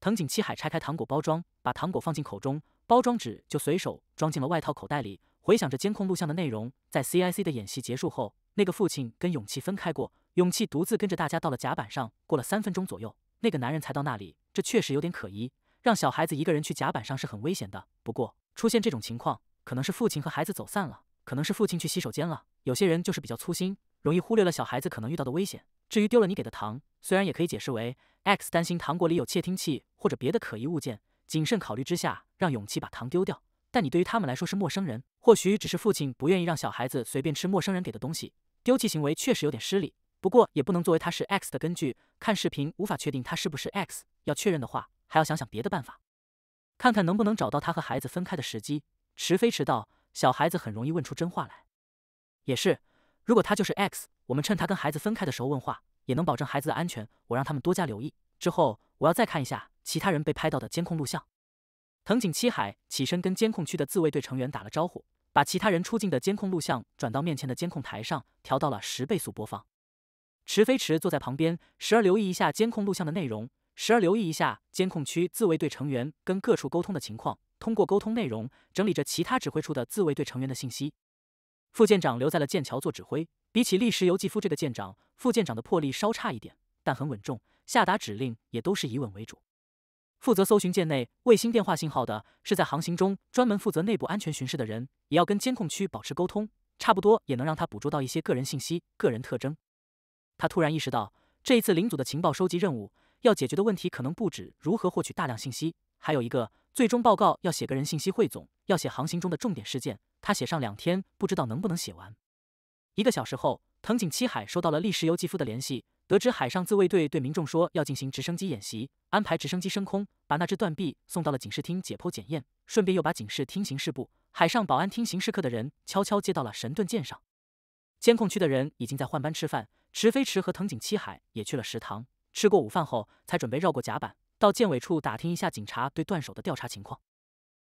藤井七海拆开糖果包装，把糖果放进口中，包装纸就随手装进了外套口袋里。回想着监控录像的内容，在 C I C 的演习结束后，那个父亲跟勇气分开过，勇气独自跟着大家到了甲板上。过了三分钟左右，那个男人才到那里，这确实有点可疑。让小孩子一个人去甲板上是很危险的。不过出现这种情况，可能是父亲和孩子走散了，可能是父亲去洗手间了。有些人就是比较粗心，容易忽略了小孩子可能遇到的危险。至于丢了你给的糖，虽然也可以解释为 X 担心糖果里有窃听器或者别的可疑物件，谨慎考虑之下让勇气把糖丢掉。但你对于他们来说是陌生人，或许只是父亲不愿意让小孩子随便吃陌生人给的东西。丢弃行为确实有点失礼，不过也不能作为他是 X 的根据。看视频无法确定他是不是 X，要确认的话。还要想想别的办法，看看能不能找到他和孩子分开的时机。池飞迟道：“小孩子很容易问出真话来。”也是，如果他就是 X，我们趁他跟孩子分开的时候问话，也能保证孩子的安全。我让他们多加留意。之后我要再看一下其他人被拍到的监控录像。藤井七海起身跟监控区的自卫队成员打了招呼，把其他人出境的监控录像转到面前的监控台上，调到了十倍速播放。池飞池坐在旁边，时而留意一下监控录像的内容。时而留意一下监控区自卫队成员跟各处沟通的情况，通过沟通内容整理着其他指挥处的自卫队成员的信息。副舰长留在了剑桥做指挥，比起立石游纪夫这个舰长，副舰长的魄力稍差一点，但很稳重，下达指令也都是以稳为主。负责搜寻舰内卫星电话信号的是在航行中专门负责内部安全巡视的人，也要跟监控区保持沟通，差不多也能让他捕捉到一些个人信息、个人特征。他突然意识到，这一次领组的情报收集任务。要解决的问题可能不止如何获取大量信息，还有一个最终报告要写个人信息汇总，要写航行中的重点事件。他写上两天，不知道能不能写完。一个小时后，藤井七海收到了利石油纪夫的联系，得知海上自卫队对民众说要进行直升机演习，安排直升机升空，把那只断臂送到了警视厅解剖检验，顺便又把警视厅刑事部、海上保安厅刑事课的人悄悄接到了神盾舰上。监控区的人已经在换班吃饭，池飞池和藤井七海也去了食堂。吃过午饭后，才准备绕过甲板，到舰尾处打听一下警察对断手的调查情况。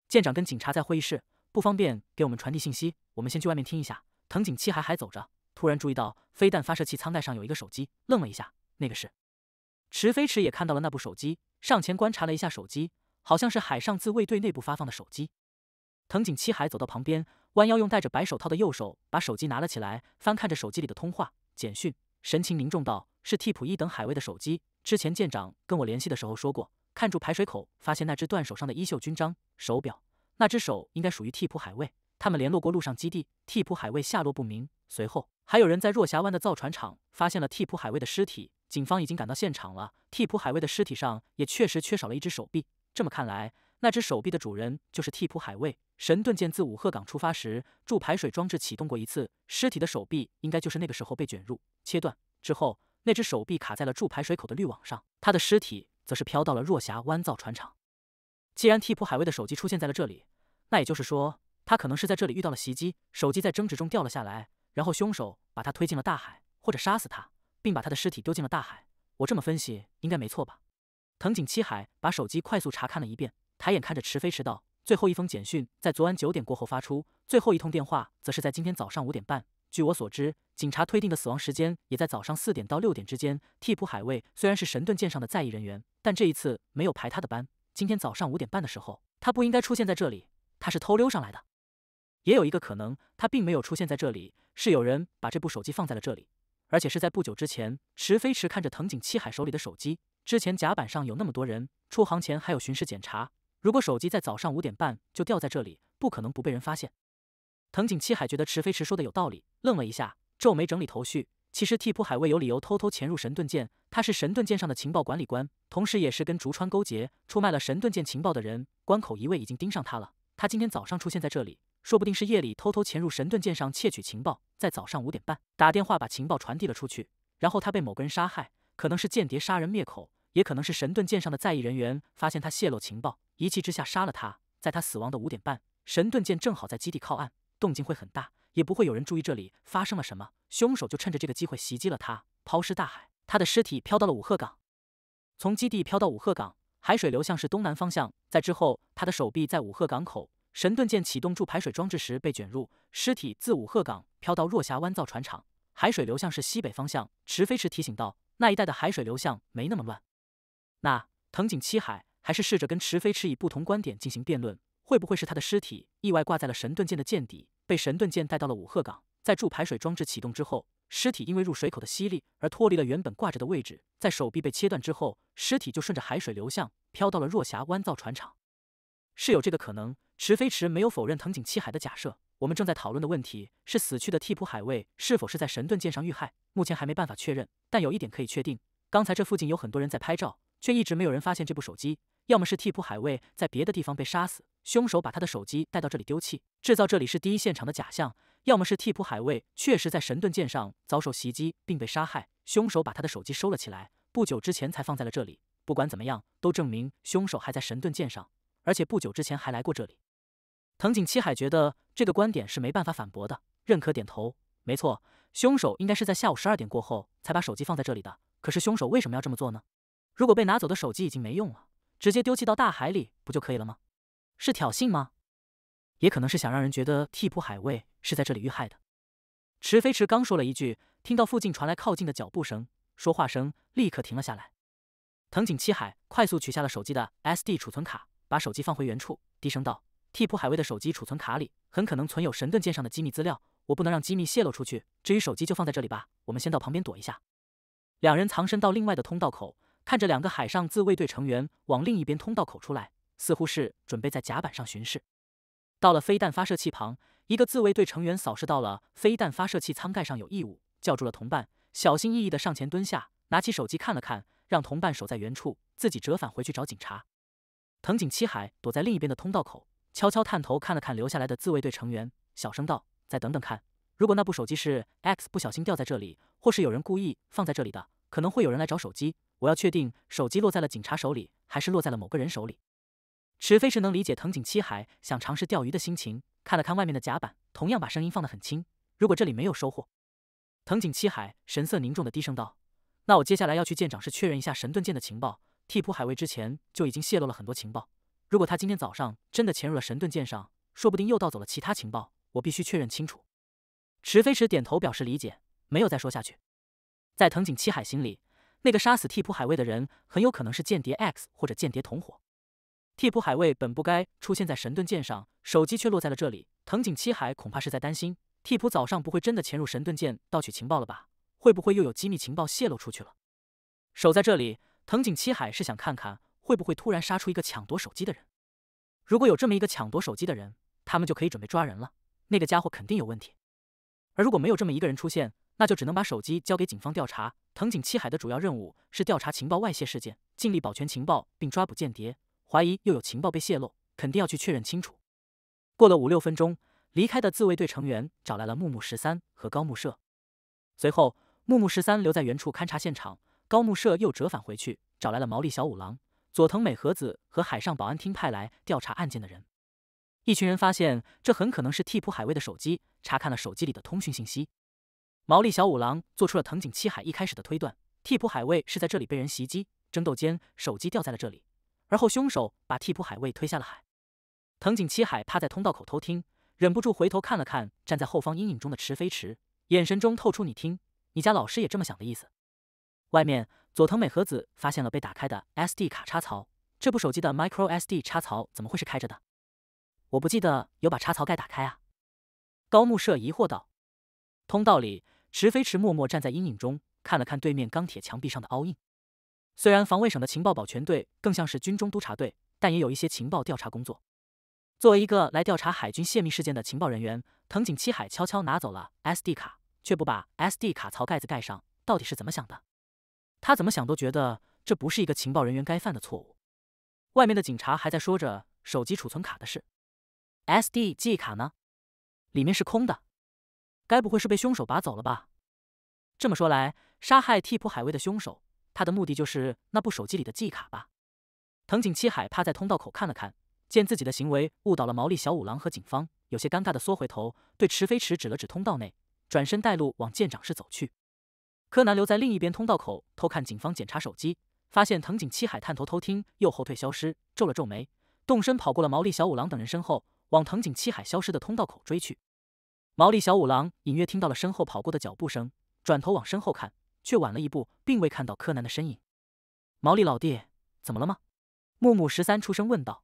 舰长跟警察在会议室，不方便给我们传递信息，我们先去外面听一下。藤井七海还走着，突然注意到飞弹发射器舱盖上有一个手机，愣了一下。那个是池飞池也看到了那部手机，上前观察了一下手机，好像是海上自卫队内部发放的手机。藤井七海走到旁边，弯腰用戴着白手套的右手把手机拿了起来，翻看着手机里的通话、简讯，神情凝重道。是替普一等海卫的手机。之前舰长跟我联系的时候说过，看住排水口，发现那只断手上的衣袖、军章、手表，那只手应该属于替普海卫。他们联络过陆上基地，替普海卫下落不明。随后还有人在若霞湾的造船厂发现了替普海卫的尸体，警方已经赶到现场了。替普海卫的尸体上也确实缺少了一只手臂。这么看来，那只手臂的主人就是替普海卫。神盾舰自武鹤港出发时，助排水装置启动过一次，尸体的手臂应该就是那个时候被卷入、切断之后。那只手臂卡在了注排水口的滤网上，他的尸体则是飘到了若霞湾造船厂。既然替普海威的手机出现在了这里，那也就是说他可能是在这里遇到了袭击，手机在争执中掉了下来，然后凶手把他推进了大海，或者杀死他，并把他的尸体丢进了大海。我这么分析应该没错吧？藤井七海把手机快速查看了一遍，抬眼看着池飞池道，最后一封简讯在昨晚九点过后发出，最后一通电话则是在今天早上五点半。据我所知，警察推定的死亡时间也在早上四点到六点之间。替补海卫虽然是神盾舰上的在役人员，但这一次没有排他的班。今天早上五点半的时候，他不应该出现在这里。他是偷溜上来的。也有一个可能，他并没有出现在这里，是有人把这部手机放在了这里，而且是在不久之前。池飞池看着藤井七海手里的手机，之前甲板上有那么多人，出航前还有巡视检查，如果手机在早上五点半就掉在这里，不可能不被人发现。藤井七海觉得池飞池说的有道理，愣了一下，皱眉整理头绪。其实替浦海未有理由偷偷潜入神盾舰，他是神盾舰上的情报管理官，同时也是跟竹川勾结，出卖了神盾舰情报的人。关口一位已经盯上他了，他今天早上出现在这里，说不定是夜里偷偷潜入神盾舰上窃取情报，在早上五点半打电话把情报传递了出去，然后他被某个人杀害，可能是间谍杀人灭口，也可能是神盾舰上的在役人员发现他泄露情报，一气之下杀了他。在他死亡的五点半，神盾舰正好在基地靠岸。动静会很大，也不会有人注意这里发生了什么。凶手就趁着这个机会袭击了他，抛尸大海。他的尸体飘到了五鹤港，从基地飘到五鹤港，海水流向是东南方向。在之后，他的手臂在五鹤港口神盾舰启动助排水装置时被卷入，尸体自五鹤港飘到若霞湾造船厂，海水流向是西北方向。池飞池提醒道：“那一带的海水流向没那么乱。”那藤井七海还是试着跟池飞池以不同观点进行辩论，会不会是他的尸体意外挂在了神盾舰的舰底？被神盾舰带到了五鹤港，在注排水装置启动之后，尸体因为入水口的吸力而脱离了原本挂着的位置。在手臂被切断之后，尸体就顺着海水流向飘到了若霞湾造船厂，是有这个可能。池飞池没有否认藤井七海的假设。我们正在讨论的问题是死去的替补海卫是否是在神盾舰上遇害，目前还没办法确认。但有一点可以确定，刚才这附近有很多人在拍照，却一直没有人发现这部手机。要么是替补海卫在别的地方被杀死，凶手把他的手机带到这里丢弃，制造这里是第一现场的假象；要么是替补海卫确实在神盾舰上遭受袭击并被杀害，凶手把他的手机收了起来，不久之前才放在了这里。不管怎么样，都证明凶手还在神盾舰上，而且不久之前还来过这里。藤井七海觉得这个观点是没办法反驳的，认可点头。没错，凶手应该是在下午十二点过后才把手机放在这里的。可是凶手为什么要这么做呢？如果被拿走的手机已经没用了？直接丢弃到大海里不就可以了吗？是挑衅吗？也可能是想让人觉得替补海卫是在这里遇害的。池飞池刚说了一句，听到附近传来靠近的脚步声，说话声立刻停了下来。藤井七海快速取下了手机的 S D 储存卡，把手机放回原处，低声道：“替补海卫的手机储存卡里很可能存有神盾舰上的机密资料，我不能让机密泄露出去。至于手机，就放在这里吧。我们先到旁边躲一下。”两人藏身到另外的通道口。看着两个海上自卫队成员往另一边通道口出来，似乎是准备在甲板上巡视。到了飞弹发射器旁，一个自卫队成员扫视到了飞弹发射器舱盖上有异物，叫住了同伴，小心翼翼的上前蹲下，拿起手机看了看，让同伴守在原处，自己折返回去找警察。藤井七海躲在另一边的通道口，悄悄探头看了看留下来的自卫队成员，小声道：“再等等看，如果那部手机是 X 不小心掉在这里，或是有人故意放在这里的，可能会有人来找手机。”我要确定手机落在了警察手里，还是落在了某个人手里。池飞是能理解藤井七海想尝试钓鱼的心情，看了看外面的甲板，同样把声音放得很轻。如果这里没有收获，藤井七海神色凝重的低声道：“那我接下来要去舰长室确认一下神盾舰的情报。替补海卫之前就已经泄露了很多情报，如果他今天早上真的潜入了神盾舰上，说不定又盗走了其他情报。我必须确认清楚。”池飞池点头表示理解，没有再说下去。在藤井七海心里。那个杀死替补海卫的人，很有可能是间谍 X 或者间谍同伙。替补海卫本不该出现在神盾舰上，手机却落在了这里。藤井七海恐怕是在担心，替补早上不会真的潜入神盾舰盗取情报了吧？会不会又有机密情报泄露出去了？守在这里，藤井七海是想看看会不会突然杀出一个抢夺手机的人。如果有这么一个抢夺手机的人，他们就可以准备抓人了。那个家伙肯定有问题。而如果没有这么一个人出现，那就只能把手机交给警方调查。藤井七海的主要任务是调查情报外泄事件，尽力保全情报并抓捕间谍。怀疑又有情报被泄露，肯定要去确认清楚。过了五六分钟，离开的自卫队成员找来了木木十三和高木社。随后，木木十三留在原处勘察现场，高木社又折返回去找来了毛利小五郎、佐藤美和子和海上保安厅派来调查案件的人。一群人发现，这很可能是替补海卫的手机，查看了手机里的通讯信息。毛利小五郎做出了藤井七海一开始的推断，替补海卫是在这里被人袭击，争斗间手机掉在了这里，而后凶手把替补海卫推下了海。藤井七海趴在通道口偷听，忍不住回头看了看站在后方阴影中的池飞池，眼神中透出“你听，你家老师也这么想”的意思。外面，佐藤美和子发现了被打开的 S D 卡插槽，这部手机的 Micro S D 插槽怎么会是开着的？我不记得有把插槽盖打开啊。高木社疑惑道，通道里。池飞池默默站在阴影中，看了看对面钢铁墙壁上的凹印。虽然防卫省的情报保全队更像是军中督察队，但也有一些情报调查工作。作为一个来调查海军泄密事件的情报人员，藤井七海悄悄拿走了 S D 卡，却不把 S D 卡槽盖子盖上，到底是怎么想的？他怎么想都觉得这不是一个情报人员该犯的错误。外面的警察还在说着手机储存卡的事，S D 记忆卡呢？里面是空的。该不会是被凶手拔走了吧？这么说来，杀害替补海威的凶手，他的目的就是那部手机里的记忆卡吧？藤井七海趴在通道口看了看，见自己的行为误导了毛利小五郎和警方，有些尴尬的缩回头，对池飞驰指了指通道内，转身带路往舰长室走去。柯南留在另一边通道口偷看警方检查手机，发现藤井七海探头偷听又后退消失，皱了皱眉，动身跑过了毛利小五郎等人身后，往藤井七海消失的通道口追去。毛利小五郎隐约听到了身后跑过的脚步声，转头往身后看，却晚了一步，并未看到柯南的身影。毛利老弟，怎么了吗？木木十三出声问道。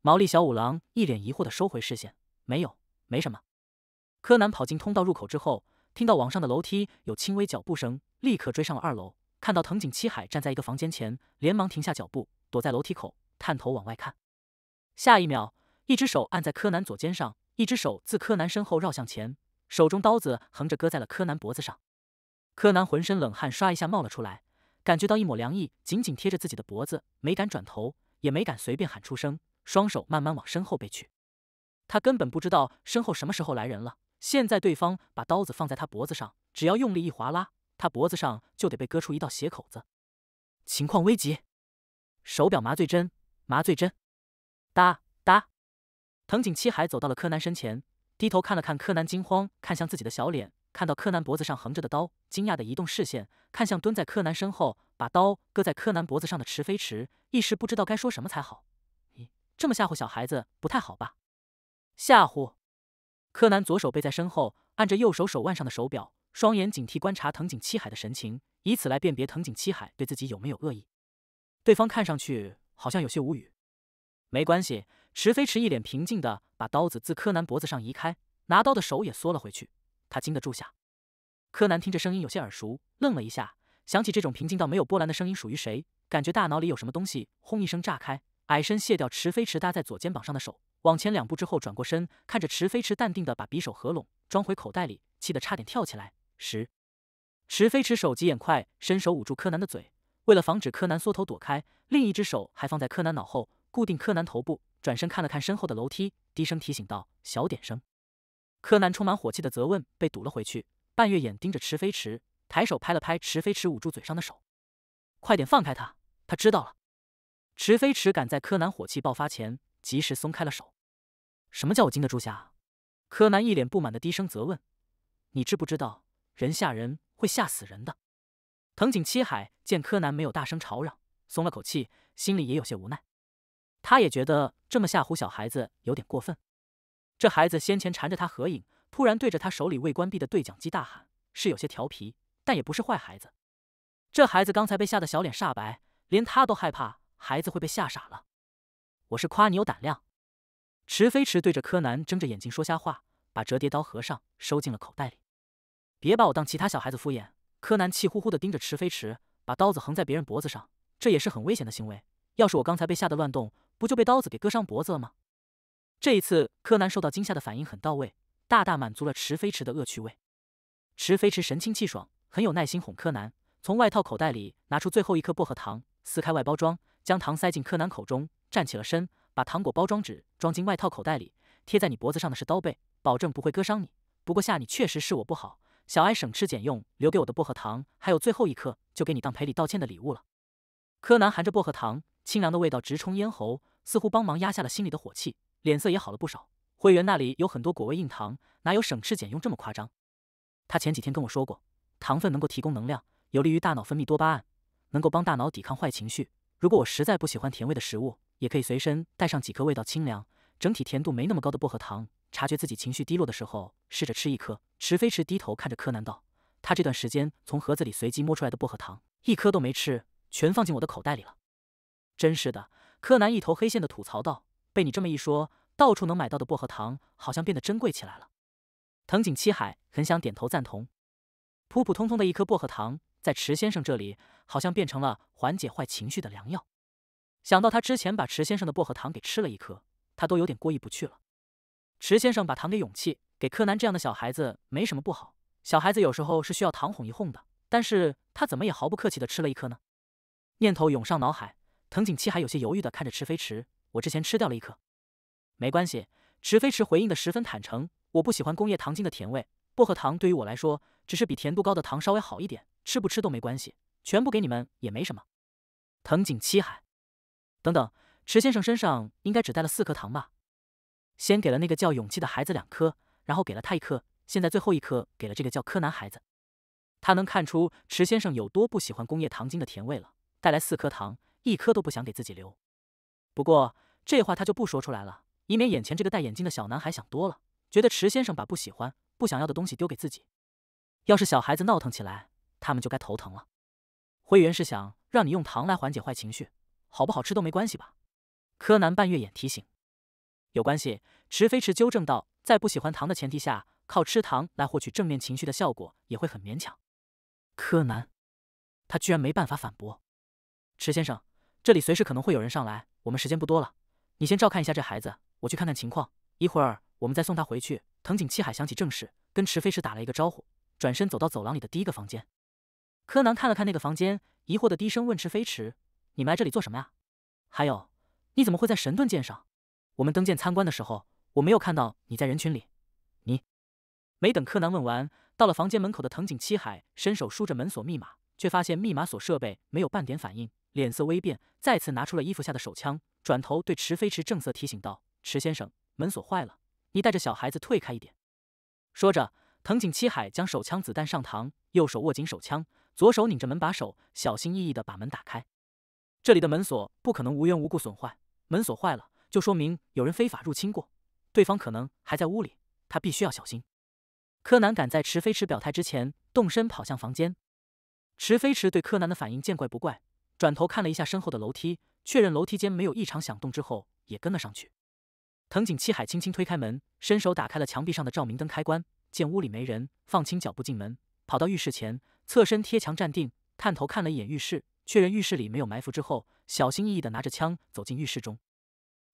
毛利小五郎一脸疑惑地收回视线，没有，没什么。柯南跑进通道入口之后，听到往上的楼梯有轻微脚步声，立刻追上了二楼，看到藤井七海站在一个房间前，连忙停下脚步，躲在楼梯口探头往外看。下一秒，一只手按在柯南左肩上。一只手自柯南身后绕向前，手中刀子横着割在了柯南脖子上。柯南浑身冷汗刷一下冒了出来，感觉到一抹凉意紧紧贴着自己的脖子，没敢转头，也没敢随便喊出声，双手慢慢往身后背去。他根本不知道身后什么时候来人了，现在对方把刀子放在他脖子上，只要用力一划拉，他脖子上就得被割出一道血口子。情况危急，手表麻醉针，麻醉针，哒哒。藤井七海走到了柯南身前，低头看了看柯南惊慌看向自己的小脸，看到柯南脖子上横着的刀，惊讶的移动视线，看向蹲在柯南身后把刀搁在柯南脖子上的池飞池，一时不知道该说什么才好。咦，这么吓唬小孩子不太好吧？吓唬？柯南左手背在身后，按着右手手腕上的手表，双眼警惕观察藤井七海的神情，以此来辨别藤井七海对自己有没有恶意。对方看上去好像有些无语。没关系。池飞驰一脸平静的把刀子自柯南脖子上移开，拿刀的手也缩了回去。他经得住下。柯南听着声音有些耳熟，愣了一下，想起这种平静到没有波澜的声音属于谁，感觉大脑里有什么东西轰一声炸开。矮身卸掉池飞驰搭在左肩膀上的手，往前两步之后转过身，看着池飞驰淡定的把匕首合拢装回口袋里，气得差点跳起来。十，池飞驰手疾眼快，伸手捂住柯南的嘴，为了防止柯南缩头躲开，另一只手还放在柯南脑后，固定柯南头部。转身看了看身后的楼梯，低声提醒道：“小点声。”柯南充满火气的责问被堵了回去。半月眼盯着池飞池，抬手拍了拍池飞池捂住嘴上的手：“快点放开他，他知道了。”池飞池赶在柯南火气爆发前，及时松开了手。“什么叫我禁得住吓？”柯南一脸不满的低声责问。“你知不知道，人吓人会吓死人的。”藤井七海见柯南没有大声吵嚷，松了口气，心里也有些无奈。他也觉得这么吓唬小孩子有点过分。这孩子先前缠着他合影，突然对着他手里未关闭的对讲机大喊，是有些调皮，但也不是坏孩子。这孩子刚才被吓得小脸煞白，连他都害怕，孩子会被吓傻了。我是夸你有胆量。池飞驰对着柯南睁着眼睛说瞎话，把折叠刀合上，收进了口袋里。别把我当其他小孩子敷衍。柯南气呼呼的盯着池飞驰，把刀子横在别人脖子上，这也是很危险的行为。要是我刚才被吓得乱动。不就被刀子给割伤脖子了吗？这一次，柯南受到惊吓的反应很到位，大大满足了池飞池的恶趣味。池飞池神清气爽，很有耐心哄柯南。从外套口袋里拿出最后一颗薄荷糖，撕开外包装，将糖塞进柯南口中。站起了身，把糖果包装纸装进外套口袋里。贴在你脖子上的是刀背，保证不会割伤你。不过吓你确实是我不好。小哀省吃俭用留给我的薄荷糖还有最后一颗，就给你当赔礼道歉的礼物了。柯南含着薄荷糖，清凉的味道直冲咽喉。似乎帮忙压下了心里的火气，脸色也好了不少。会员那里有很多果味硬糖，哪有省吃俭用这么夸张？他前几天跟我说过，糖分能够提供能量，有利于大脑分泌多巴胺，能够帮大脑抵抗坏情绪。如果我实在不喜欢甜味的食物，也可以随身带上几颗味道清凉、整体甜度没那么高的薄荷糖。察觉自己情绪低落的时候，试着吃一颗。池飞驰低头看着柯南道，他这段时间从盒子里随机摸出来的薄荷糖，一颗都没吃，全放进我的口袋里了。真是的。柯南一头黑线的吐槽道：“被你这么一说，到处能买到的薄荷糖好像变得珍贵起来了。”藤井七海很想点头赞同。普普通通的一颗薄荷糖，在池先生这里好像变成了缓解坏情绪的良药。想到他之前把池先生的薄荷糖给吃了一颗，他都有点过意不去了。池先生把糖给勇气、给柯南这样的小孩子没什么不好，小孩子有时候是需要糖哄一哄的。但是他怎么也毫不客气的吃了一颗呢？念头涌上脑海。藤井七海有些犹豫的看着池飞池，我之前吃掉了一颗，没关系。池飞池回应的十分坦诚，我不喜欢工业糖精的甜味，薄荷糖对于我来说只是比甜度高的糖稍微好一点，吃不吃都没关系，全部给你们也没什么。藤井七海，等等，池先生身上应该只带了四颗糖吧？先给了那个叫勇气的孩子两颗，然后给了他一颗，现在最后一颗给了这个叫柯南孩子。他能看出池先生有多不喜欢工业糖精的甜味了，带来四颗糖。一颗都不想给自己留，不过这话他就不说出来了，以免眼前这个戴眼镜的小男孩想多了，觉得池先生把不喜欢、不想要的东西丢给自己。要是小孩子闹腾起来，他们就该头疼了。灰原是想让你用糖来缓解坏情绪，好不好吃都没关系吧？柯南半月眼提醒。有关系，池飞池纠正道，在不喜欢糖的前提下，靠吃糖来获取正面情绪的效果也会很勉强。柯南，他居然没办法反驳，池先生。这里随时可能会有人上来，我们时间不多了，你先照看一下这孩子，我去看看情况，一会儿我们再送他回去。藤井七海想起正事，跟池飞驰打了一个招呼，转身走到走廊里的第一个房间。柯南看了看那个房间，疑惑的低声问池飞驰：“你们来这里做什么呀？还有，你怎么会在神盾舰上？我们登舰参观的时候，我没有看到你在人群里。”你没等柯南问完，到了房间门口的藤井七海伸手输着门锁密码，却发现密码锁设备没有半点反应。脸色微变，再次拿出了衣服下的手枪，转头对池飞池正色提醒道：“池先生，门锁坏了，你带着小孩子退开一点。”说着，藤井七海将手枪子弹上膛，右手握紧手枪，左手拧着门把手，小心翼翼的把门打开。这里的门锁不可能无缘无故损坏，门锁坏了就说明有人非法入侵过，对方可能还在屋里，他必须要小心。柯南赶在池飞池表态之前，动身跑向房间。池飞池对柯南的反应见怪不怪。转头看了一下身后的楼梯，确认楼梯间没有异常响动之后，也跟了上去。藤井七海轻轻推开门，伸手打开了墙壁上的照明灯开关，见屋里没人，放轻脚步进门，跑到浴室前，侧身贴墙站定，探头看了一眼浴室，确认浴室里没有埋伏之后，小心翼翼的拿着枪走进浴室中。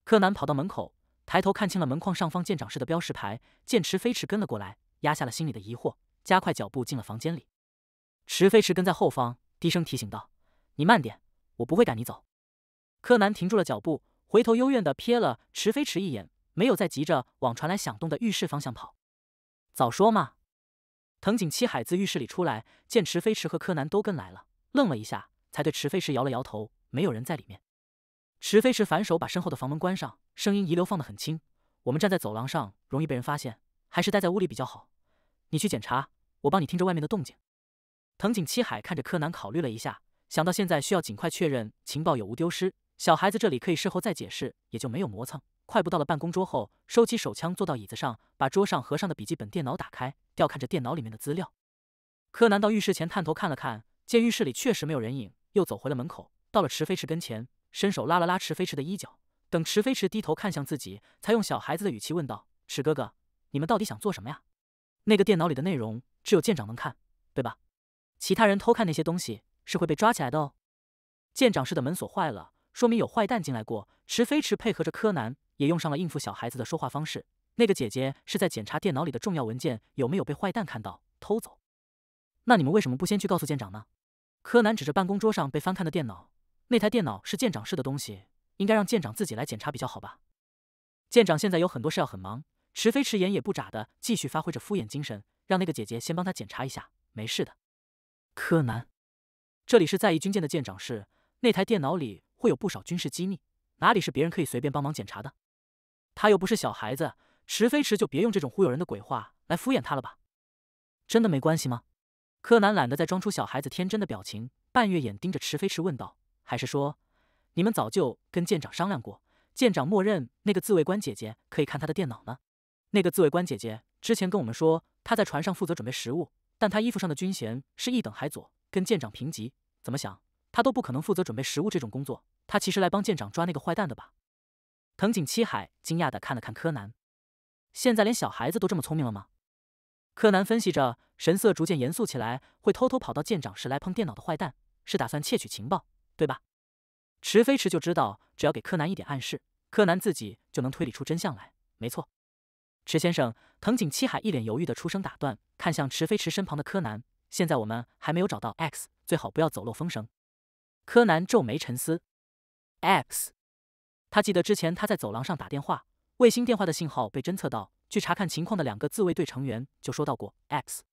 柯南跑到门口，抬头看清了门框上方舰长室的标识牌，见池飞驰跟了过来，压下了心里的疑惑，加快脚步进了房间里。池飞驰跟在后方，低声提醒道。你慢点，我不会赶你走。柯南停住了脚步，回头幽怨的瞥了池飞池一眼，没有再急着往传来响动的浴室方向跑。早说嘛！藤井七海自浴室里出来，见池飞池和柯南都跟来了，愣了一下，才对池飞池摇了摇头：“没有人在里面。”池飞池反手把身后的房门关上，声音遗留放得很轻：“我们站在走廊上容易被人发现，还是待在屋里比较好。你去检查，我帮你听着外面的动静。”藤井七海看着柯南，考虑了一下。想到现在需要尽快确认情报有无丢失，小孩子这里可以事后再解释，也就没有磨蹭。快步到了办公桌后，收起手枪，坐到椅子上，把桌上合上的笔记本电脑打开，调看着电脑里面的资料。柯南到浴室前探头看了，看见浴室里确实没有人影，又走回了门口，到了池飞池跟前，伸手拉了拉池飞池的衣角，等池飞池低头看向自己，才用小孩子的语气问道：“池哥哥，你们到底想做什么呀？那个电脑里的内容只有舰长能看，对吧？其他人偷看那些东西。”是会被抓起来的哦。舰长室的门锁坏了，说明有坏蛋进来过。池飞池配合着柯南，也用上了应付小孩子的说话方式。那个姐姐是在检查电脑里的重要文件有没有被坏蛋看到偷走。那你们为什么不先去告诉舰长呢？柯南指着办公桌上被翻看的电脑，那台电脑是舰长室的东西，应该让舰长自己来检查比较好吧？舰长现在有很多事要很忙。池飞池眼也不眨的继续发挥着敷衍精神，让那个姐姐先帮他检查一下，没事的。柯南。这里是在役军舰的舰长室，那台电脑里会有不少军事机密，哪里是别人可以随便帮忙检查的？他又不是小孩子，池飞驰就别用这种忽悠人的鬼话来敷衍他了吧？真的没关系吗？柯南懒得再装出小孩子天真的表情，半月眼盯着池飞驰问道：“还是说，你们早就跟舰长商量过，舰长默认那个自卫官姐姐可以看他的电脑呢？那个自卫官姐姐之前跟我们说，她在船上负责准备食物，但她衣服上的军衔是一等海佐。”跟舰长平级，怎么想他都不可能负责准备食物这种工作。他其实来帮舰长抓那个坏蛋的吧？藤井七海惊讶地看了看柯南，现在连小孩子都这么聪明了吗？柯南分析着，神色逐渐严肃起来。会偷偷跑到舰长室来碰电脑的坏蛋，是打算窃取情报，对吧？池飞池就知道，只要给柯南一点暗示，柯南自己就能推理出真相来。没错。池先生，藤井七海一脸犹豫地出声打断，看向池飞池身旁的柯南。现在我们还没有找到 X，最好不要走漏风声。柯南皱眉沉思。X，他记得之前他在走廊上打电话，卫星电话的信号被侦测到，去查看情况的两个自卫队成员就说到过 X。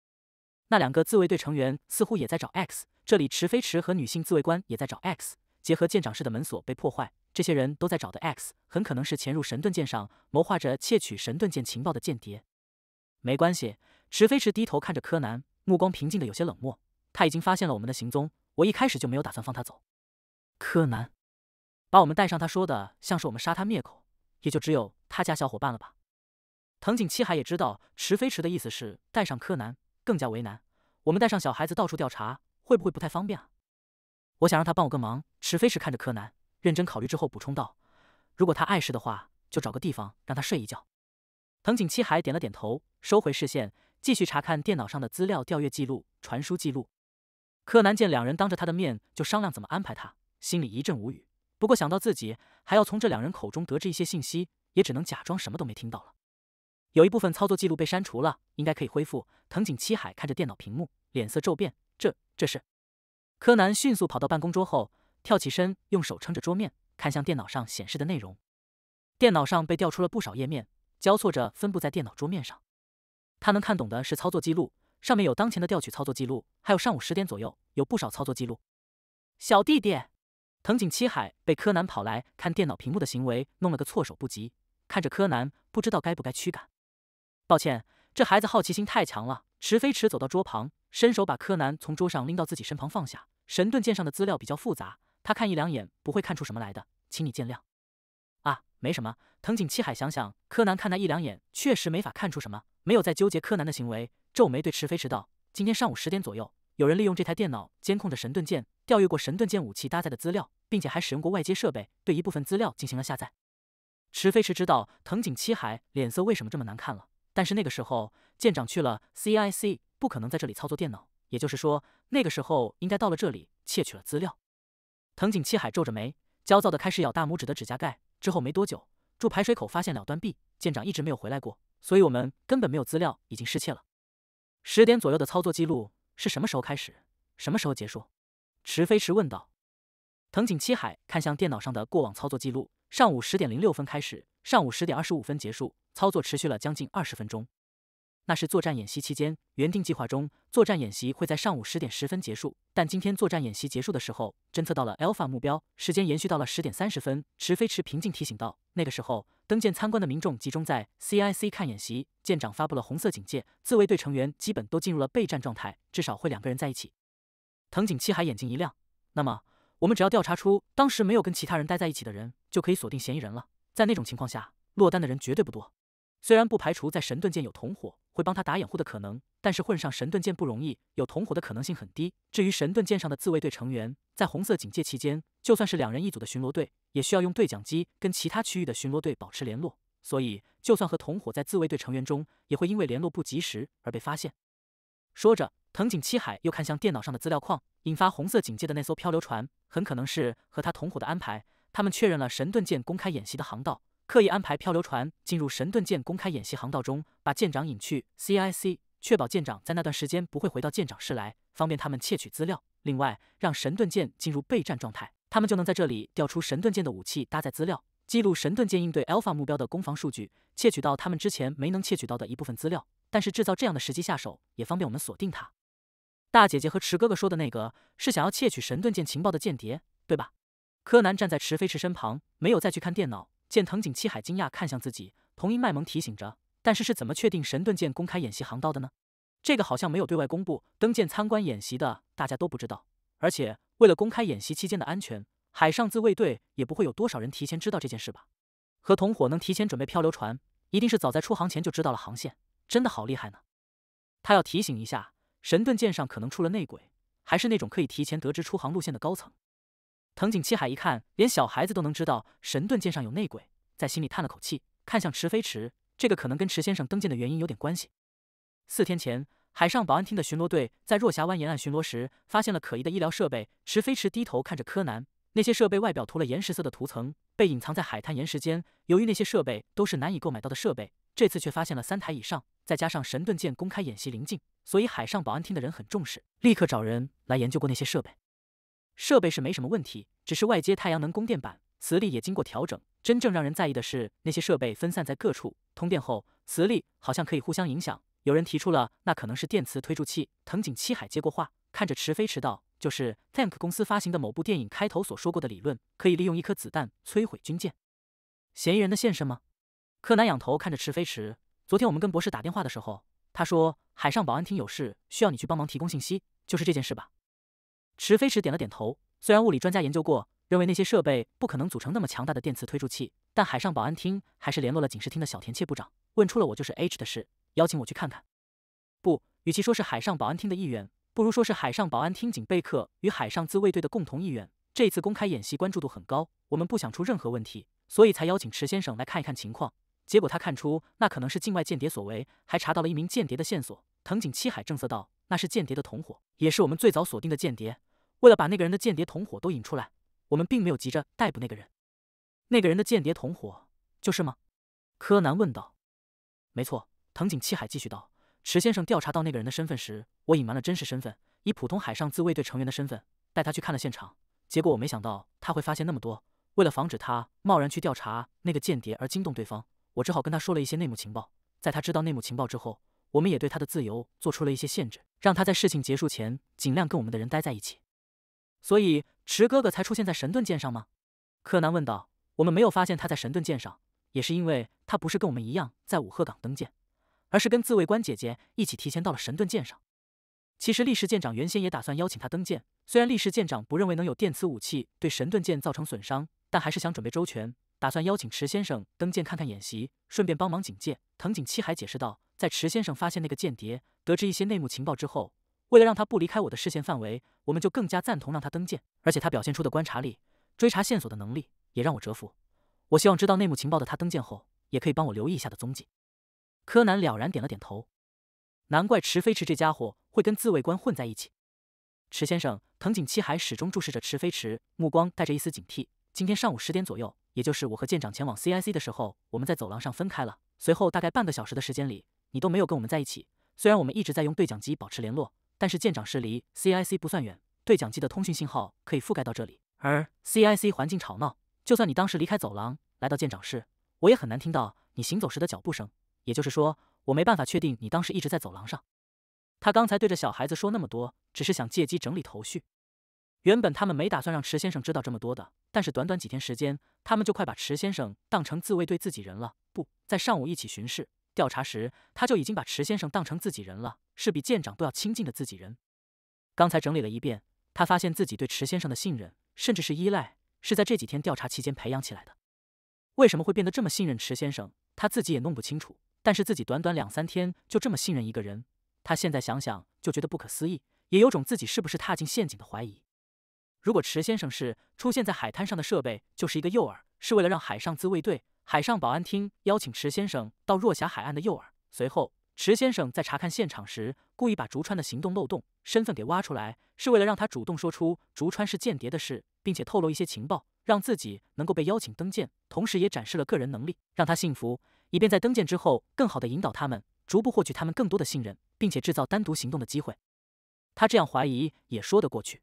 那两个自卫队成员似乎也在找 X。这里池飞池和女性自卫官也在找 X。结合舰长室的门锁被破坏，这些人都在找的 X 很可能是潜入神盾舰上，谋划着窃取神盾舰情报的间谍。没关系，池飞池低头看着柯南。目光平静的有些冷漠，他已经发现了我们的行踪。我一开始就没有打算放他走。柯南，把我们带上。他说的像是我们杀他灭口，也就只有他家小伙伴了吧？藤井七海也知道池飞池的意思是带上柯南，更加为难。我们带上小孩子到处调查，会不会不太方便啊？我想让他帮我个忙。池飞池看着柯南，认真考虑之后补充道：“如果他碍事的话，就找个地方让他睡一觉。”藤井七海点了点头，收回视线。继续查看电脑上的资料、调阅记录、传输记录。柯南见两人当着他的面就商量怎么安排他，心里一阵无语。不过想到自己还要从这两人口中得知一些信息，也只能假装什么都没听到。了有一部分操作记录被删除了，应该可以恢复。藤井七海看着电脑屏幕，脸色骤变。这这是？柯南迅速跑到办公桌后，跳起身，用手撑着桌面，看向电脑上显示的内容。电脑上被调出了不少页面，交错着分布在电脑桌面上。他能看懂的是操作记录，上面有当前的调取操作记录，还有上午十点左右有不少操作记录。小弟弟，藤井七海被柯南跑来看电脑屏幕的行为弄了个措手不及，看着柯南，不知道该不该驱赶。抱歉，这孩子好奇心太强了。池飞驰走到桌旁，伸手把柯南从桌上拎到自己身旁放下。神盾舰上的资料比较复杂，他看一两眼不会看出什么来的，请你见谅。啊，没什么。藤井七海想想，柯南看那一两眼确实没法看出什么。没有再纠结柯南的行为，皱眉对池飞池道：“今天上午十点左右，有人利用这台电脑监控着神盾舰，调阅过神盾舰武器搭载的资料，并且还使用过外接设备对一部分资料进行了下载。”池飞池知道藤井七海脸色为什么这么难看了，但是那个时候舰长去了 C I C，不可能在这里操作电脑，也就是说那个时候应该到了这里窃取了资料。藤井七海皱着眉，焦躁地开始咬大拇指的指甲盖。之后没多久，住排水口发现了断臂，舰长一直没有回来过。所以我们根本没有资料，已经失窃了。十点左右的操作记录是什么时候开始，什么时候结束？池飞池问道。藤井七海看向电脑上的过往操作记录，上午十点零六分开始，上午十点二十五分结束，操作持续了将近二十分钟。那是作战演习期间，原定计划中，作战演习会在上午十点十分结束。但今天作战演习结束的时候，侦测到了 Alpha 目标，时间延续到了十点三十分。池飞池平静提醒道：“那个时候，登舰参观的民众集中在 CIC 看演习，舰长发布了红色警戒，自卫队成员基本都进入了备战状态，至少会两个人在一起。”藤井七海眼睛一亮：“那么，我们只要调查出当时没有跟其他人待在一起的人，就可以锁定嫌疑人了。在那种情况下，落单的人绝对不多。”虽然不排除在神盾舰有同伙会帮他打掩护的可能，但是混上神盾舰不容易，有同伙的可能性很低。至于神盾舰上的自卫队成员，在红色警戒期间，就算是两人一组的巡逻队，也需要用对讲机跟其他区域的巡逻队保持联络，所以就算和同伙在自卫队成员中，也会因为联络不及时而被发现。说着，藤井七海又看向电脑上的资料框，引发红色警戒的那艘漂流船，很可能是和他同伙的安排。他们确认了神盾舰公开演习的航道。刻意安排漂流船进入神盾舰公开演习航道中，把舰长引去 C I C，确保舰长在那段时间不会回到舰长室来，方便他们窃取资料。另外，让神盾舰进入备战状态，他们就能在这里调出神盾舰的武器搭载资料，记录神盾舰应对 Alpha 目标的攻防数据，窃取到他们之前没能窃取到的一部分资料。但是制造这样的时机下手，也方便我们锁定他。大姐姐和池哥哥说的那个是想要窃取神盾舰情报的间谍，对吧？柯南站在池飞池身旁，没有再去看电脑。见藤井七海惊讶看向自己，同意卖萌提醒着，但是是怎么确定神盾舰公开演习航道的呢？这个好像没有对外公布，登舰参观演习的大家都不知道。而且为了公开演习期间的安全，海上自卫队也不会有多少人提前知道这件事吧？和同伙能提前准备漂流船，一定是早在出航前就知道了航线，真的好厉害呢！他要提醒一下，神盾舰上可能出了内鬼，还是那种可以提前得知出航路线的高层。藤井七海一看，连小孩子都能知道神盾舰上有内鬼，在心里叹了口气，看向池飞池。这个可能跟池先生登舰的原因有点关系。四天前，海上保安厅的巡逻队在若霞湾沿岸巡逻时，发现了可疑的医疗设备。池飞池低头看着柯南，那些设备外表涂了岩石色的涂层，被隐藏在海滩岩石间。由于那些设备都是难以购买到的设备，这次却发现了三台以上，再加上神盾舰公开演习临近，所以海上保安厅的人很重视，立刻找人来研究过那些设备。设备是没什么问题，只是外接太阳能供电板，磁力也经过调整。真正让人在意的是那些设备分散在各处，通电后磁力好像可以互相影响。有人提出了，那可能是电磁推助器。藤井七海接过话，看着池飞驰道，就是 Tank 公司发行的某部电影开头所说过的理论，可以利用一颗子弹摧毁军舰。嫌疑人的现身吗？柯南仰头看着池飞驰，昨天我们跟博士打电话的时候，他说海上保安厅有事需要你去帮忙提供信息，就是这件事吧。石飞石点了点头。虽然物理专家研究过，认为那些设备不可能组成那么强大的电磁推助器，但海上保安厅还是联络了警视厅的小田切部长，问出了我就是 H 的事，邀请我去看看。不，与其说是海上保安厅的意愿，不如说是海上保安厅警备课与海上自卫队的共同意愿。这次公开演习关注度很高，我们不想出任何问题，所以才邀请池先生来看一看情况。结果他看出那可能是境外间谍所为，还查到了一名间谍的线索。藤井七海正色道：“那是间谍的同伙，也是我们最早锁定的间谍。”为了把那个人的间谍同伙都引出来，我们并没有急着逮捕那个人。那个人的间谍同伙就是吗？柯南问道。没错，藤井七海继续道。池先生调查到那个人的身份时，我隐瞒了真实身份，以普通海上自卫队成员的身份带他去看了现场。结果我没想到他会发现那么多。为了防止他贸然去调查那个间谍而惊动对方，我只好跟他说了一些内幕情报。在他知道内幕情报之后，我们也对他的自由做出了一些限制，让他在事情结束前尽量跟我们的人待在一起。所以，池哥哥才出现在神盾舰上吗？柯南问道。我们没有发现他在神盾舰上，也是因为他不是跟我们一样在五鹤港登舰，而是跟自卫官姐姐一起提前到了神盾舰上。其实，历史舰长原先也打算邀请他登舰，虽然历史舰长不认为能有电磁武器对神盾舰造成损伤，但还是想准备周全，打算邀请池先生登舰看看演习，顺便帮忙警戒。藤井七海解释道，在池先生发现那个间谍，得知一些内幕情报之后。为了让他不离开我的视线范围，我们就更加赞同让他登舰。而且他表现出的观察力、追查线索的能力也让我折服。我希望知道内幕情报的他登舰后，也可以帮我留意一下的踪迹。柯南了然点了点头。难怪池飞池这家伙会跟自卫官混在一起。池先生，藤井七海始终注视着池飞池，目光带着一丝警惕。今天上午十点左右，也就是我和舰长前往 CIC 的时候，我们在走廊上分开了。随后大概半个小时的时间里，你都没有跟我们在一起。虽然我们一直在用对讲机保持联络。但是舰长室离 C I C 不算远，对讲机的通讯信号可以覆盖到这里。而 C I C 环境吵闹，就算你当时离开走廊来到舰长室，我也很难听到你行走时的脚步声。也就是说，我没办法确定你当时一直在走廊上。他刚才对着小孩子说那么多，只是想借机整理头绪。原本他们没打算让池先生知道这么多的，但是短短几天时间，他们就快把池先生当成自卫队自己人了。不在上午一起巡视。调查时，他就已经把池先生当成自己人了，是比舰长都要亲近的自己人。刚才整理了一遍，他发现自己对池先生的信任，甚至是依赖，是在这几天调查期间培养起来的。为什么会变得这么信任池先生？他自己也弄不清楚。但是自己短短两三天就这么信任一个人，他现在想想就觉得不可思议，也有种自己是不是踏进陷阱的怀疑。如果池先生是出现在海滩上的设备，就是一个诱饵。是为了让海上自卫队、海上保安厅邀请池先生到若狭海岸的诱饵。随后，池先生在查看现场时，故意把竹川的行动漏洞、身份给挖出来，是为了让他主动说出竹川是间谍的事，并且透露一些情报，让自己能够被邀请登舰，同时也展示了个人能力，让他信服，以便在登舰之后更好地引导他们，逐步获取他们更多的信任，并且制造单独行动的机会。他这样怀疑也说得过去。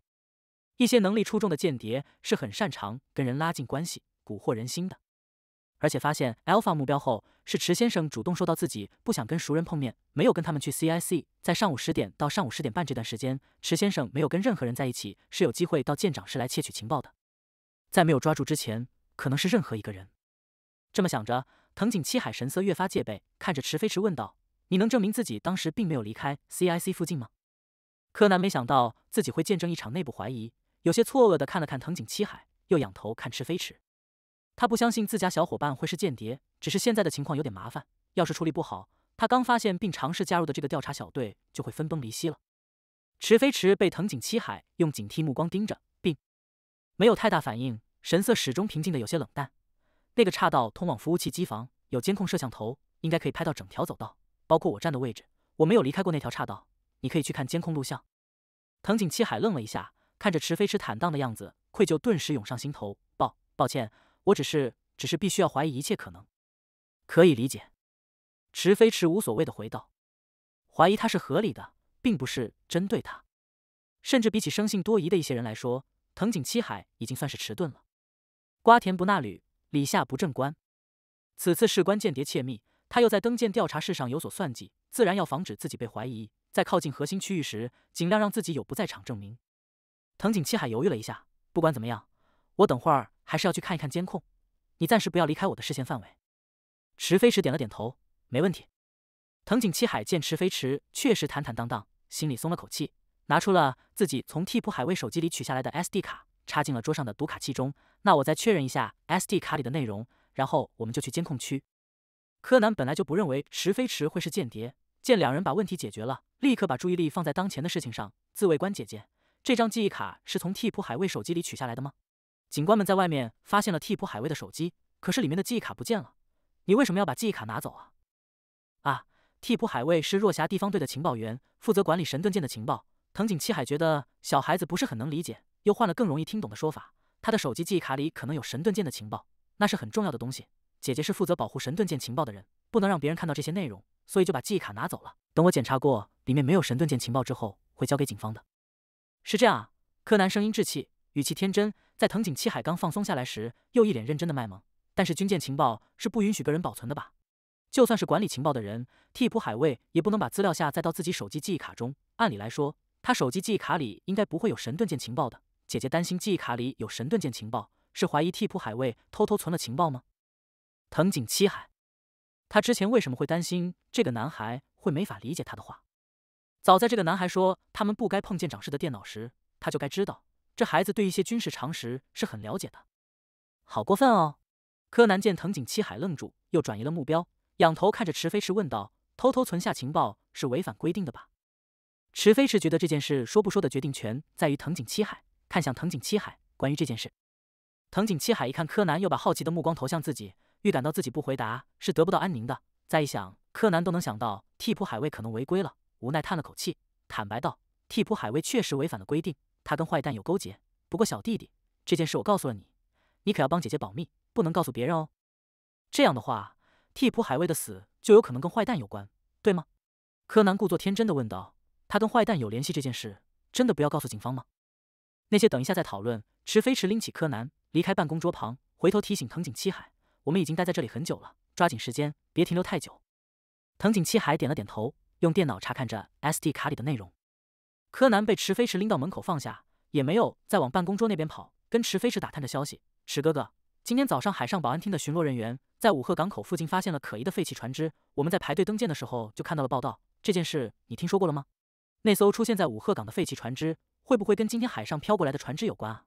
一些能力出众的间谍是很擅长跟人拉近关系。蛊惑人心的，而且发现 Alpha 目标后，是池先生主动说到自己不想跟熟人碰面，没有跟他们去 C I C。在上午十点到上午十点半这段时间，池先生没有跟任何人在一起，是有机会到舰长室来窃取情报的。在没有抓住之前，可能是任何一个人。这么想着，藤井七海神色越发戒备，看着池飞驰问道：“你能证明自己当时并没有离开 C I C 附近吗？”柯南没想到自己会见证一场内部怀疑，有些错愕的看了看藤井七海，又仰头看池飞驰。他不相信自家小伙伴会是间谍，只是现在的情况有点麻烦。要是处理不好，他刚发现并尝试加入的这个调查小队就会分崩离析了。池飞池被藤井七海用警惕目光盯着，并没有太大反应，神色始终平静的有些冷淡。那个岔道通往服务器机房，有监控摄像头，应该可以拍到整条走道，包括我站的位置。我没有离开过那条岔道，你可以去看监控录像。藤井七海愣了一下，看着池飞池坦荡的样子，愧疚顿时涌上心头。抱，抱歉。我只是，只是必须要怀疑一切可能，可以理解。池飞池无所谓的回道：“怀疑他是合理的，并不是针对他。甚至比起生性多疑的一些人来说，藤井七海已经算是迟钝了。瓜田不纳履，李下不正官。此次事关间谍窃密，他又在登舰调查事上有所算计，自然要防止自己被怀疑。在靠近核心区域时，尽量让自己有不在场证明。”藤井七海犹豫了一下，不管怎么样。我等会儿还是要去看一看监控，你暂时不要离开我的视线范围。池飞池点了点头，没问题。藤井七海见池飞池确实坦坦荡荡，心里松了口气，拿出了自己从替补海卫手机里取下来的 S D 卡，插进了桌上的读卡器中。那我再确认一下 S D 卡里的内容，然后我们就去监控区。柯南本来就不认为池飞池会是间谍，见两人把问题解决了，立刻把注意力放在当前的事情上。自卫官姐姐，这张记忆卡是从替补海卫手机里取下来的吗？警官们在外面发现了替普海卫的手机，可是里面的记忆卡不见了。你为什么要把记忆卡拿走啊？啊，替普海卫是若霞地方队的情报员，负责管理神盾舰的情报。藤井七海觉得小孩子不是很能理解，又换了更容易听懂的说法。他的手机记忆卡里可能有神盾舰的情报，那是很重要的东西。姐姐是负责保护神盾舰情报的人，不能让别人看到这些内容，所以就把记忆卡拿走了。等我检查过里面没有神盾舰情报之后，会交给警方的。是这样啊？柯南声音稚气，语气天真。在藤井七海刚放松下来时，又一脸认真的卖萌。但是军舰情报是不允许个人保存的吧？就算是管理情报的人，替补海卫也不能把资料下载到自己手机记忆卡中。按理来说，他手机记忆卡里应该不会有神盾舰情报的。姐姐担心记忆卡里有神盾舰情报，是怀疑替补海卫偷偷存了情报吗？藤井七海，他之前为什么会担心这个男孩会没法理解他的话？早在这个男孩说他们不该碰舰长室的电脑时，他就该知道。这孩子对一些军事常识是很了解的，好过分哦！柯南见藤井七海愣住，又转移了目标，仰头看着池飞池问道：“偷偷存下情报是违反规定的吧？”池飞池觉得这件事说不说的决定权在于藤井七海，看向藤井七海。关于这件事，藤井七海一看柯南又把好奇的目光投向自己，预感到自己不回答是得不到安宁的。再一想，柯南都能想到替补海卫可能违规了，无奈叹了口气，坦白道：“替补海卫确实违反了规定。”他跟坏蛋有勾结，不过小弟弟，这件事我告诉了你，你可要帮姐姐保密，不能告诉别人哦。这样的话，替普海卫的死就有可能跟坏蛋有关，对吗？柯南故作天真的问道。他跟坏蛋有联系这件事，真的不要告诉警方吗？那些等一下再讨论。池飞驰拎起柯南，离开办公桌旁，回头提醒藤井七海：“我们已经待在这里很久了，抓紧时间，别停留太久。”藤井七海点了点头，用电脑查看着 S D 卡里的内容。柯南被池飞驰拎到门口放下，也没有再往办公桌那边跑，跟池飞驰打探着消息。池哥哥，今天早上海上保安厅的巡逻人员在五鹤港口附近发现了可疑的废弃船只，我们在排队登舰的时候就看到了报道。这件事你听说过了吗？那艘出现在五鹤港的废弃船只，会不会跟今天海上飘过来的船只有关啊？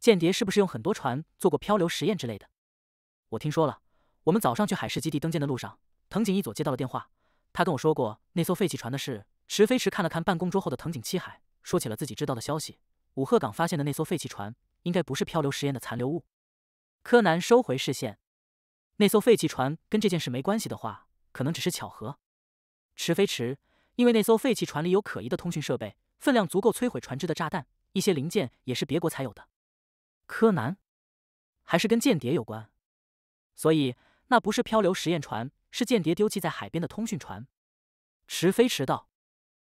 间谍是不是用很多船做过漂流实验之类的？我听说了，我们早上去海事基地登舰的路上，藤井一佐接到了电话，他跟我说过那艘废弃船的事。池飞池看了看办公桌后的藤井七海，说起了自己知道的消息：武鹤港发现的那艘废弃船，应该不是漂流实验的残留物。柯南收回视线，那艘废弃船跟这件事没关系的话，可能只是巧合。池飞池，因为那艘废弃船里有可疑的通讯设备、分量足够摧毁船只的炸弹，一些零件也是别国才有的。柯南，还是跟间谍有关，所以那不是漂流实验船，是间谍丢弃在海边的通讯船。池飞池道。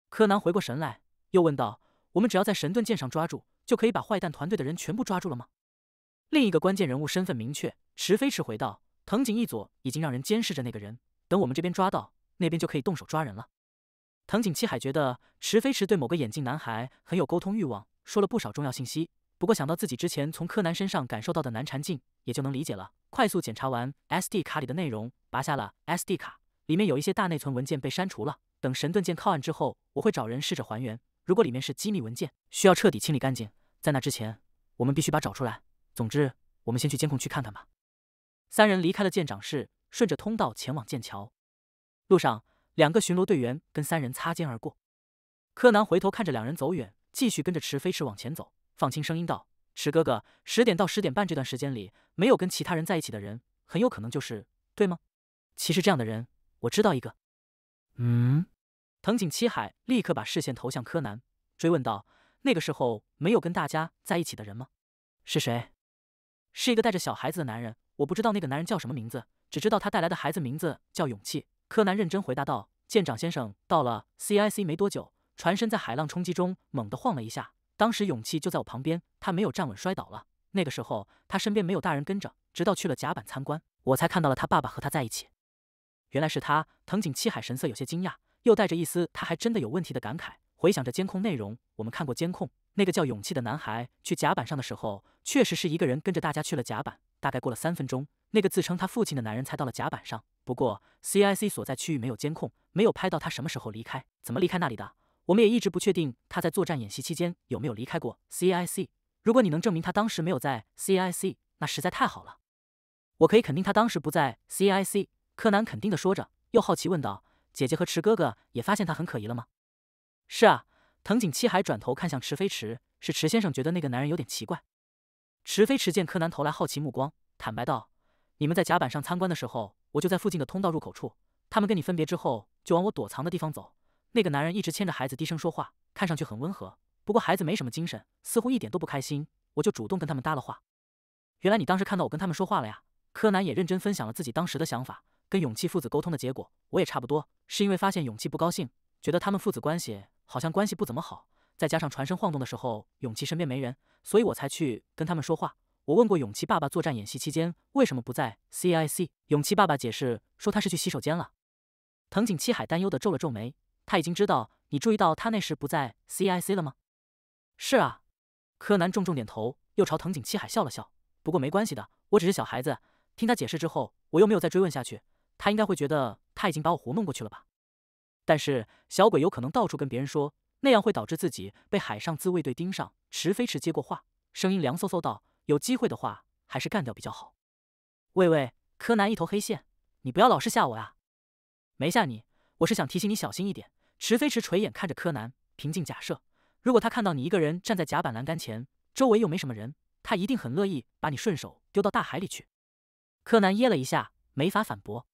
柯南回过神来，又问道：“我们只要在神盾舰上抓住，就可以把坏蛋团队的人全部抓住了吗？”另一个关键人物身份明确，池飞池回道：“藤井一佐已经让人监视着那个人，等我们这边抓到，那边就可以动手抓人了。”藤井七海觉得池飞池对某个眼镜男孩很有沟通欲望，说了不少重要信息。不过想到自己之前从柯南身上感受到的难缠劲，也就能理解了。快速检查完 S D 卡里的内容，拔下了 S D 卡，里面有一些大内存文件被删除了。等神盾舰靠岸之后，我会找人试着还原。如果里面是机密文件，需要彻底清理干净。在那之前，我们必须把找出来。总之，我们先去监控区看看吧。三人离开了舰长室，顺着通道前往剑桥。路上，两个巡逻队员跟三人擦肩而过。柯南回头看着两人走远，继续跟着池飞驰往前走，放轻声音道：“池哥哥，十点到十点半这段时间里，没有跟其他人在一起的人，很有可能就是对吗？其实这样的人，我知道一个。”嗯。藤井七海立刻把视线投向柯南，追问道：“那个时候没有跟大家在一起的人吗？是谁？是一个带着小孩子的男人。我不知道那个男人叫什么名字，只知道他带来的孩子名字叫勇气。”柯南认真回答道：“舰长先生到了 CIC 没多久，船身在海浪冲击中猛地晃了一下。当时勇气就在我旁边，他没有站稳摔倒了。那个时候他身边没有大人跟着，直到去了甲板参观，我才看到了他爸爸和他在一起。原来是他。”藤井七海神色有些惊讶。又带着一丝他还真的有问题的感慨，回想着监控内容，我们看过监控，那个叫勇气的男孩去甲板上的时候，确实是一个人跟着大家去了甲板。大概过了三分钟，那个自称他父亲的男人才到了甲板上。不过 C I C 所在区域没有监控，没有拍到他什么时候离开，怎么离开那里的？我们也一直不确定他在作战演习期间有没有离开过 C I C。如果你能证明他当时没有在 C I C，那实在太好了。我可以肯定他当时不在 C I C。柯南肯定的说着，又好奇问道。姐姐和池哥哥也发现他很可疑了吗？是啊，藤井七海转头看向池飞池，是池先生觉得那个男人有点奇怪。池飞池见柯南投来好奇目光，坦白道：“你们在甲板上参观的时候，我就在附近的通道入口处。他们跟你分别之后，就往我躲藏的地方走。那个男人一直牵着孩子低声说话，看上去很温和。不过孩子没什么精神，似乎一点都不开心。我就主动跟他们搭了话。原来你当时看到我跟他们说话了呀？”柯南也认真分享了自己当时的想法。跟勇气父子沟通的结果，我也差不多。是因为发现勇气不高兴，觉得他们父子关系好像关系不怎么好，再加上船身晃动的时候，勇气身边没人，所以我才去跟他们说话。我问过勇气爸爸，作战演习期间为什么不在 C I C？勇气爸爸解释说他是去洗手间了。藤井七海担忧地皱了皱眉，他已经知道你注意到他那时不在 C I C 了吗？是啊，柯南重重点头，又朝藤井七海笑了笑。不过没关系的，我只是小孩子。听他解释之后，我又没有再追问下去。他应该会觉得他已经把我糊弄过去了吧？但是小鬼有可能到处跟别人说，那样会导致自己被海上自卫队盯上。池飞池接过话，声音凉飕飕道：“有机会的话，还是干掉比较好。”喂喂，柯南一头黑线，你不要老是吓我呀！没吓你，我是想提醒你小心一点。池飞池垂眼看着柯南，平静假设：“如果他看到你一个人站在甲板栏杆前，周围又没什么人，他一定很乐意把你顺手丢到大海里去。”柯南噎了一下，没法反驳。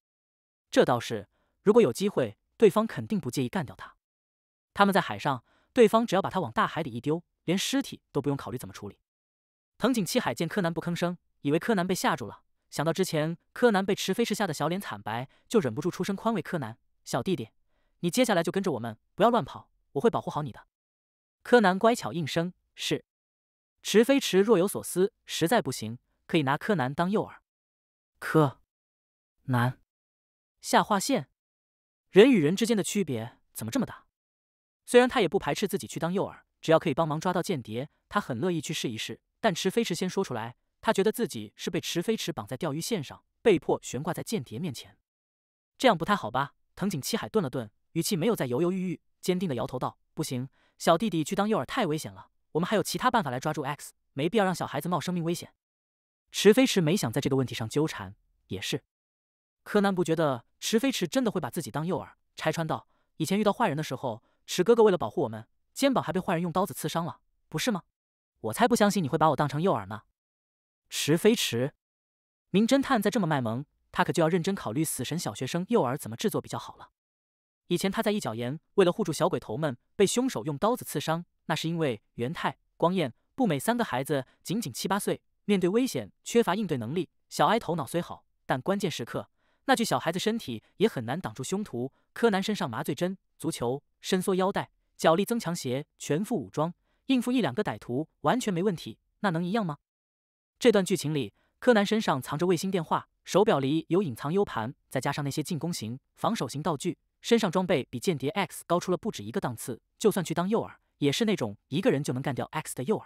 这倒是，如果有机会，对方肯定不介意干掉他。他们在海上，对方只要把他往大海里一丢，连尸体都不用考虑怎么处理。藤井七海见柯南不吭声，以为柯南被吓住了，想到之前柯南被池飞驰吓得小脸惨白，就忍不住出声宽慰柯南：“小弟弟，你接下来就跟着我们，不要乱跑，我会保护好你的。”柯南乖巧应声：“是。”池飞驰若有所思，实在不行，可以拿柯南当诱饵。柯南。下划线，人与人之间的区别怎么这么大？虽然他也不排斥自己去当诱饵，只要可以帮忙抓到间谍，他很乐意去试一试。但池飞池先说出来，他觉得自己是被池飞池绑在钓鱼线上，被迫悬挂在间谍面前，这样不太好吧？藤井七海顿了顿，语气没有再犹犹豫豫，坚定的摇头道：“不行，小弟弟去当诱饵太危险了。我们还有其他办法来抓住 X，没必要让小孩子冒生命危险。”池飞池没想在这个问题上纠缠，也是。柯南不觉得。池飞池真的会把自己当诱饵？拆穿道，以前遇到坏人的时候，池哥哥为了保护我们，肩膀还被坏人用刀子刺伤了，不是吗？我才不相信你会把我当成诱饵呢！池飞池，名侦探在这么卖萌，他可就要认真考虑死神小学生诱饵怎么制作比较好了。以前他在一角岩为了护住小鬼头们，被凶手用刀子刺伤，那是因为元太、光彦、步美三个孩子仅仅七八岁，面对危险缺乏应对能力。小哀头脑虽好，但关键时刻。那具小孩子身体也很难挡住凶徒。柯南身上麻醉针、足球、伸缩腰带、脚力增强鞋，全副武装，应付一两个歹徒完全没问题。那能一样吗？这段剧情里，柯南身上藏着卫星电话，手表里有隐藏 U 盘，再加上那些进攻型、防守型道具，身上装备比间谍 X 高出了不止一个档次。就算去当诱饵，也是那种一个人就能干掉 X 的诱饵。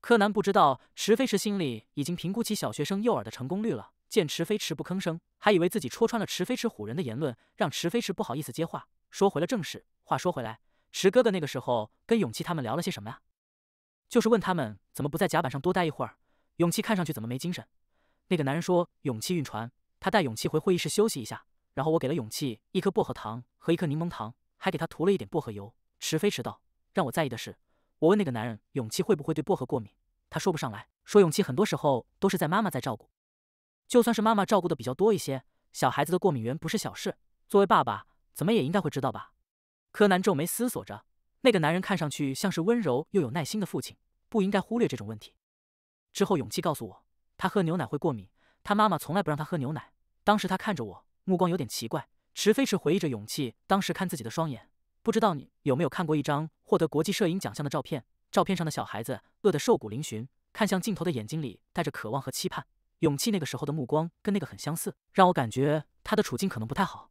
柯南不知道，石飞石心里已经评估起小学生诱饵的成功率了。见池飞池不吭声，还以为自己戳穿了池飞池唬人的言论，让池飞池不好意思接话。说回了正事。话说回来，池哥哥那个时候跟勇气他们聊了些什么呀？就是问他们怎么不在甲板上多待一会儿。勇气看上去怎么没精神？那个男人说勇气晕船，他带勇气回会议室休息一下。然后我给了勇气一颗薄荷糖和一颗柠檬糖，还给他涂了一点薄荷油。池飞池道，让我在意的是，我问那个男人勇气会不会对薄荷过敏，他说不上来。说勇气很多时候都是在妈妈在照顾。就算是妈妈照顾的比较多一些，小孩子的过敏源不是小事。作为爸爸，怎么也应该会知道吧？柯南皱眉思索着，那个男人看上去像是温柔又有耐心的父亲，不应该忽略这种问题。之后，勇气告诉我，他喝牛奶会过敏，他妈妈从来不让他喝牛奶。当时他看着我，目光有点奇怪。池飞池回忆着勇气当时看自己的双眼，不知道你有没有看过一张获得国际摄影奖项的照片？照片上的小孩子饿得瘦骨嶙峋，看向镜头的眼睛里带着渴望和期盼。勇气那个时候的目光跟那个很相似，让我感觉他的处境可能不太好。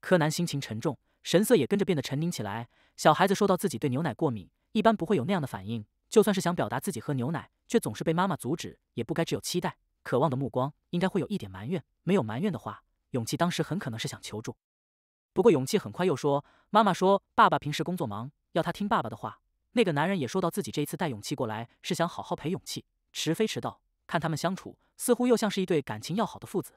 柯南心情沉重，神色也跟着变得沉凝起来。小孩子说到自己对牛奶过敏，一般不会有那样的反应。就算是想表达自己喝牛奶，却总是被妈妈阻止，也不该只有期待、渴望的目光，应该会有一点埋怨。没有埋怨的话，勇气当时很可能是想求助。不过勇气很快又说：“妈妈说爸爸平时工作忙，要他听爸爸的话。”那个男人也说到自己这一次带勇气过来是想好好陪勇气。迟飞迟到看他们相处，似乎又像是一对感情要好的父子。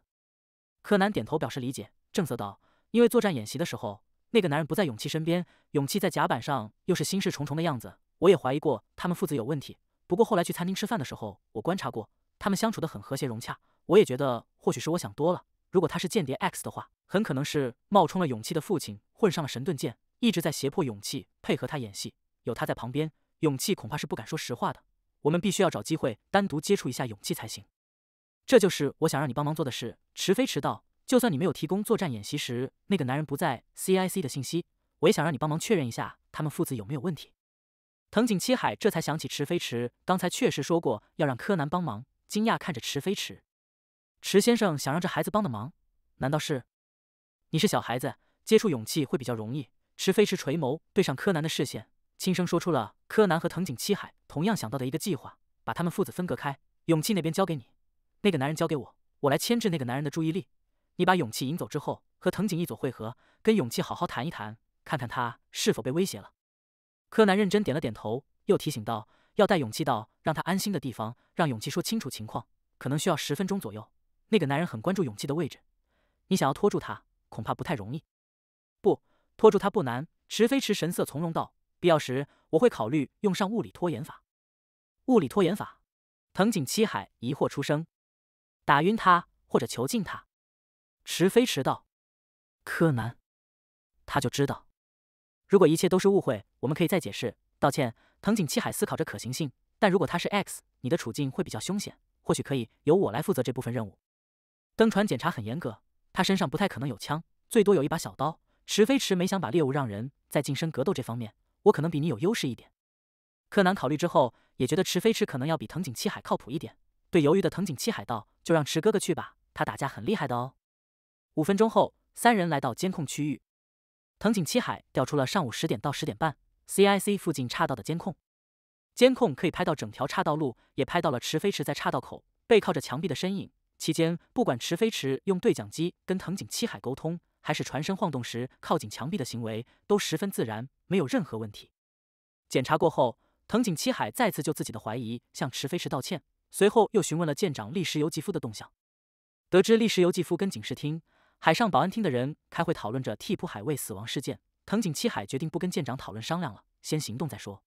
柯南点头表示理解，正色道：“因为作战演习的时候，那个男人不在勇气身边，勇气在甲板上又是心事重重的样子。我也怀疑过他们父子有问题。不过后来去餐厅吃饭的时候，我观察过，他们相处得很和谐融洽。我也觉得或许是我想多了。如果他是间谍 X 的话，很可能是冒充了勇气的父亲混上了神盾舰，一直在胁迫勇气配合他演戏。有他在旁边，勇气恐怕是不敢说实话的。”我们必须要找机会单独接触一下勇气才行，这就是我想让你帮忙做的事。池飞迟道，就算你没有提供作战演习时那个男人不在 C I C 的信息，我也想让你帮忙确认一下他们父子有没有问题。藤井七海这才想起池飞迟刚才确实说过要让柯南帮忙，惊讶看着池飞迟，池先生想让这孩子帮的忙，难道是？你是小孩子，接触勇气会比较容易。池飞迟垂眸对上柯南的视线。轻声说出了柯南和藤井七海同样想到的一个计划，把他们父子分隔开。勇气那边交给你，那个男人交给我，我来牵制那个男人的注意力。你把勇气引走之后，和藤井一佐会合，跟勇气好好谈一谈，看看他是否被威胁了。柯南认真点了点头，又提醒道：“要带勇气到让他安心的地方，让勇气说清楚情况，可能需要十分钟左右。”那个男人很关注勇气的位置，你想要拖住他，恐怕不太容易。不拖住他不难，池飞驰神色从容道。必要时我会考虑用上物理拖延法。物理拖延法？藤井七海疑惑出声。打晕他，或者囚禁他。池飞迟道。柯南，他就知道。如果一切都是误会，我们可以再解释道歉。藤井七海思考着可行性。但如果他是 X，你的处境会比较凶险。或许可以由我来负责这部分任务。登船检查很严格，他身上不太可能有枪，最多有一把小刀。池飞迟没想把猎物让人在近身格斗这方面。我可能比你有优势一点。柯南考虑之后，也觉得池飞池可能要比藤井七海靠谱一点。对犹豫的藤井七海道：“就让池哥哥去吧，他打架很厉害的哦。”五分钟后，三人来到监控区域。藤井七海调出了上午十点到十点半 C I C 附近岔道的监控。监控可以拍到整条岔道路，也拍到了池飞池在岔道口背靠着墙壁的身影。期间，不管池飞池用对讲机跟藤井七海沟通。还是船身晃动时靠近墙壁的行为都十分自然，没有任何问题。检查过后，藤井七海再次就自己的怀疑向池飞石道歉，随后又询问了舰长立石由纪夫的动向。得知立石由纪夫跟警视厅海上保安厅的人开会讨论着替补海卫死亡事件，藤井七海决定不跟舰长讨论商量了，先行动再说。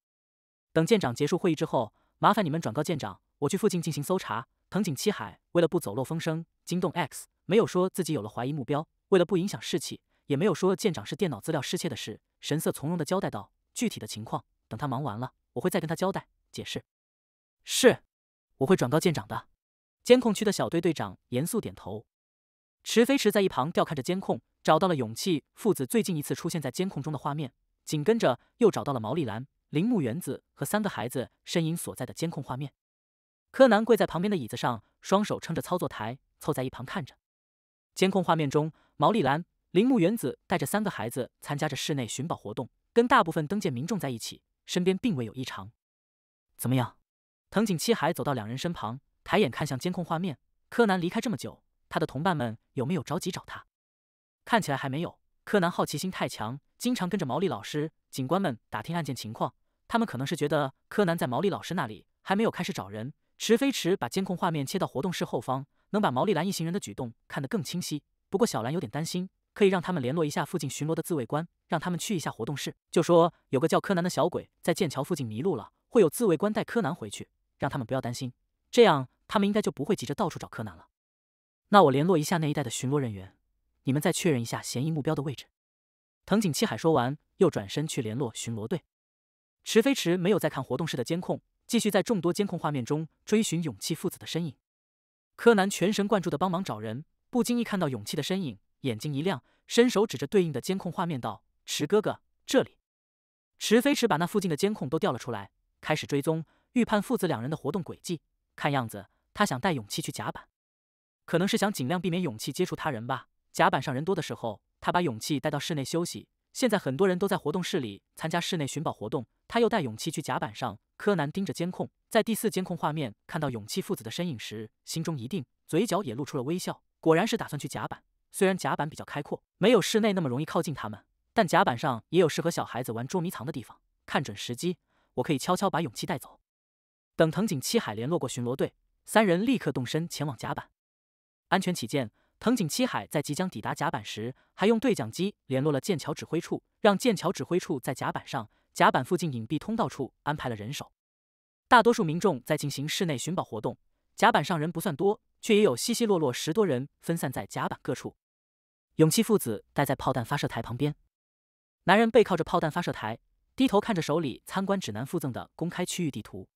等舰长结束会议之后，麻烦你们转告舰长，我去附近进行搜查。藤井七海为了不走漏风声惊动 X，没有说自己有了怀疑目标。为了不影响士气，也没有说舰长是电脑资料失窃的事，神色从容的交代道：“具体的情况，等他忙完了，我会再跟他交代解释。”“是，我会转告舰长的。”监控区的小队队长严肃点头。池飞池在一旁调看着监控，找到了勇气父子最近一次出现在监控中的画面，紧跟着又找到了毛利兰、铃木园子和三个孩子身影所在的监控画面。柯南跪在旁边的椅子上，双手撑着操作台，凑在一旁看着监控画面中。毛利兰、铃木原子带着三个孩子参加着室内寻宝活动，跟大部分登舰民众在一起，身边并未有异常。怎么样？藤井七海走到两人身旁，抬眼看向监控画面。柯南离开这么久，他的同伴们有没有着急找他？看起来还没有。柯南好奇心太强，经常跟着毛利老师、警官们打听案件情况。他们可能是觉得柯南在毛利老师那里还没有开始找人。池飞池把监控画面切到活动室后方，能把毛利兰一行人的举动看得更清晰。不过小兰有点担心，可以让他们联络一下附近巡逻的自卫官，让他们去一下活动室，就说有个叫柯南的小鬼在剑桥附近迷路了，会有自卫官带柯南回去，让他们不要担心。这样他们应该就不会急着到处找柯南了。那我联络一下那一带的巡逻人员，你们再确认一下嫌疑目标的位置。藤井七海说完，又转身去联络巡逻队。池飞池没有再看活动室的监控，继续在众多监控画面中追寻勇气父子的身影。柯南全神贯注地帮忙找人。不经意看到勇气的身影，眼睛一亮，伸手指着对应的监控画面道：“池哥哥，这里。”池飞驰把那附近的监控都调了出来，开始追踪、预判父子两人的活动轨迹。看样子，他想带勇气去甲板，可能是想尽量避免勇气接触他人吧。甲板上人多的时候，他把勇气带到室内休息。现在很多人都在活动室里参加室内寻宝活动，他又带勇气去甲板上。柯南盯着监控，在第四监控画面看到勇气父子的身影时，心中一定，嘴角也露出了微笑。果然是打算去甲板。虽然甲板比较开阔，没有室内那么容易靠近他们，但甲板上也有适合小孩子玩捉迷藏的地方。看准时机，我可以悄悄把勇气带走。等藤井七海联络过巡逻队，三人立刻动身前往甲板。安全起见，藤井七海在即将抵达甲板时，还用对讲机联络了剑桥指挥处，让剑桥指挥处在甲板上、甲板附近隐蔽通道处安排了人手。大多数民众在进行室内寻宝活动，甲板上人不算多。却也有稀稀落落十多人分散在甲板各处。勇气父子待在炮弹发射台旁边，男人背靠着炮弹发射台，低头看着手里参观指南附赠的公开区域地图。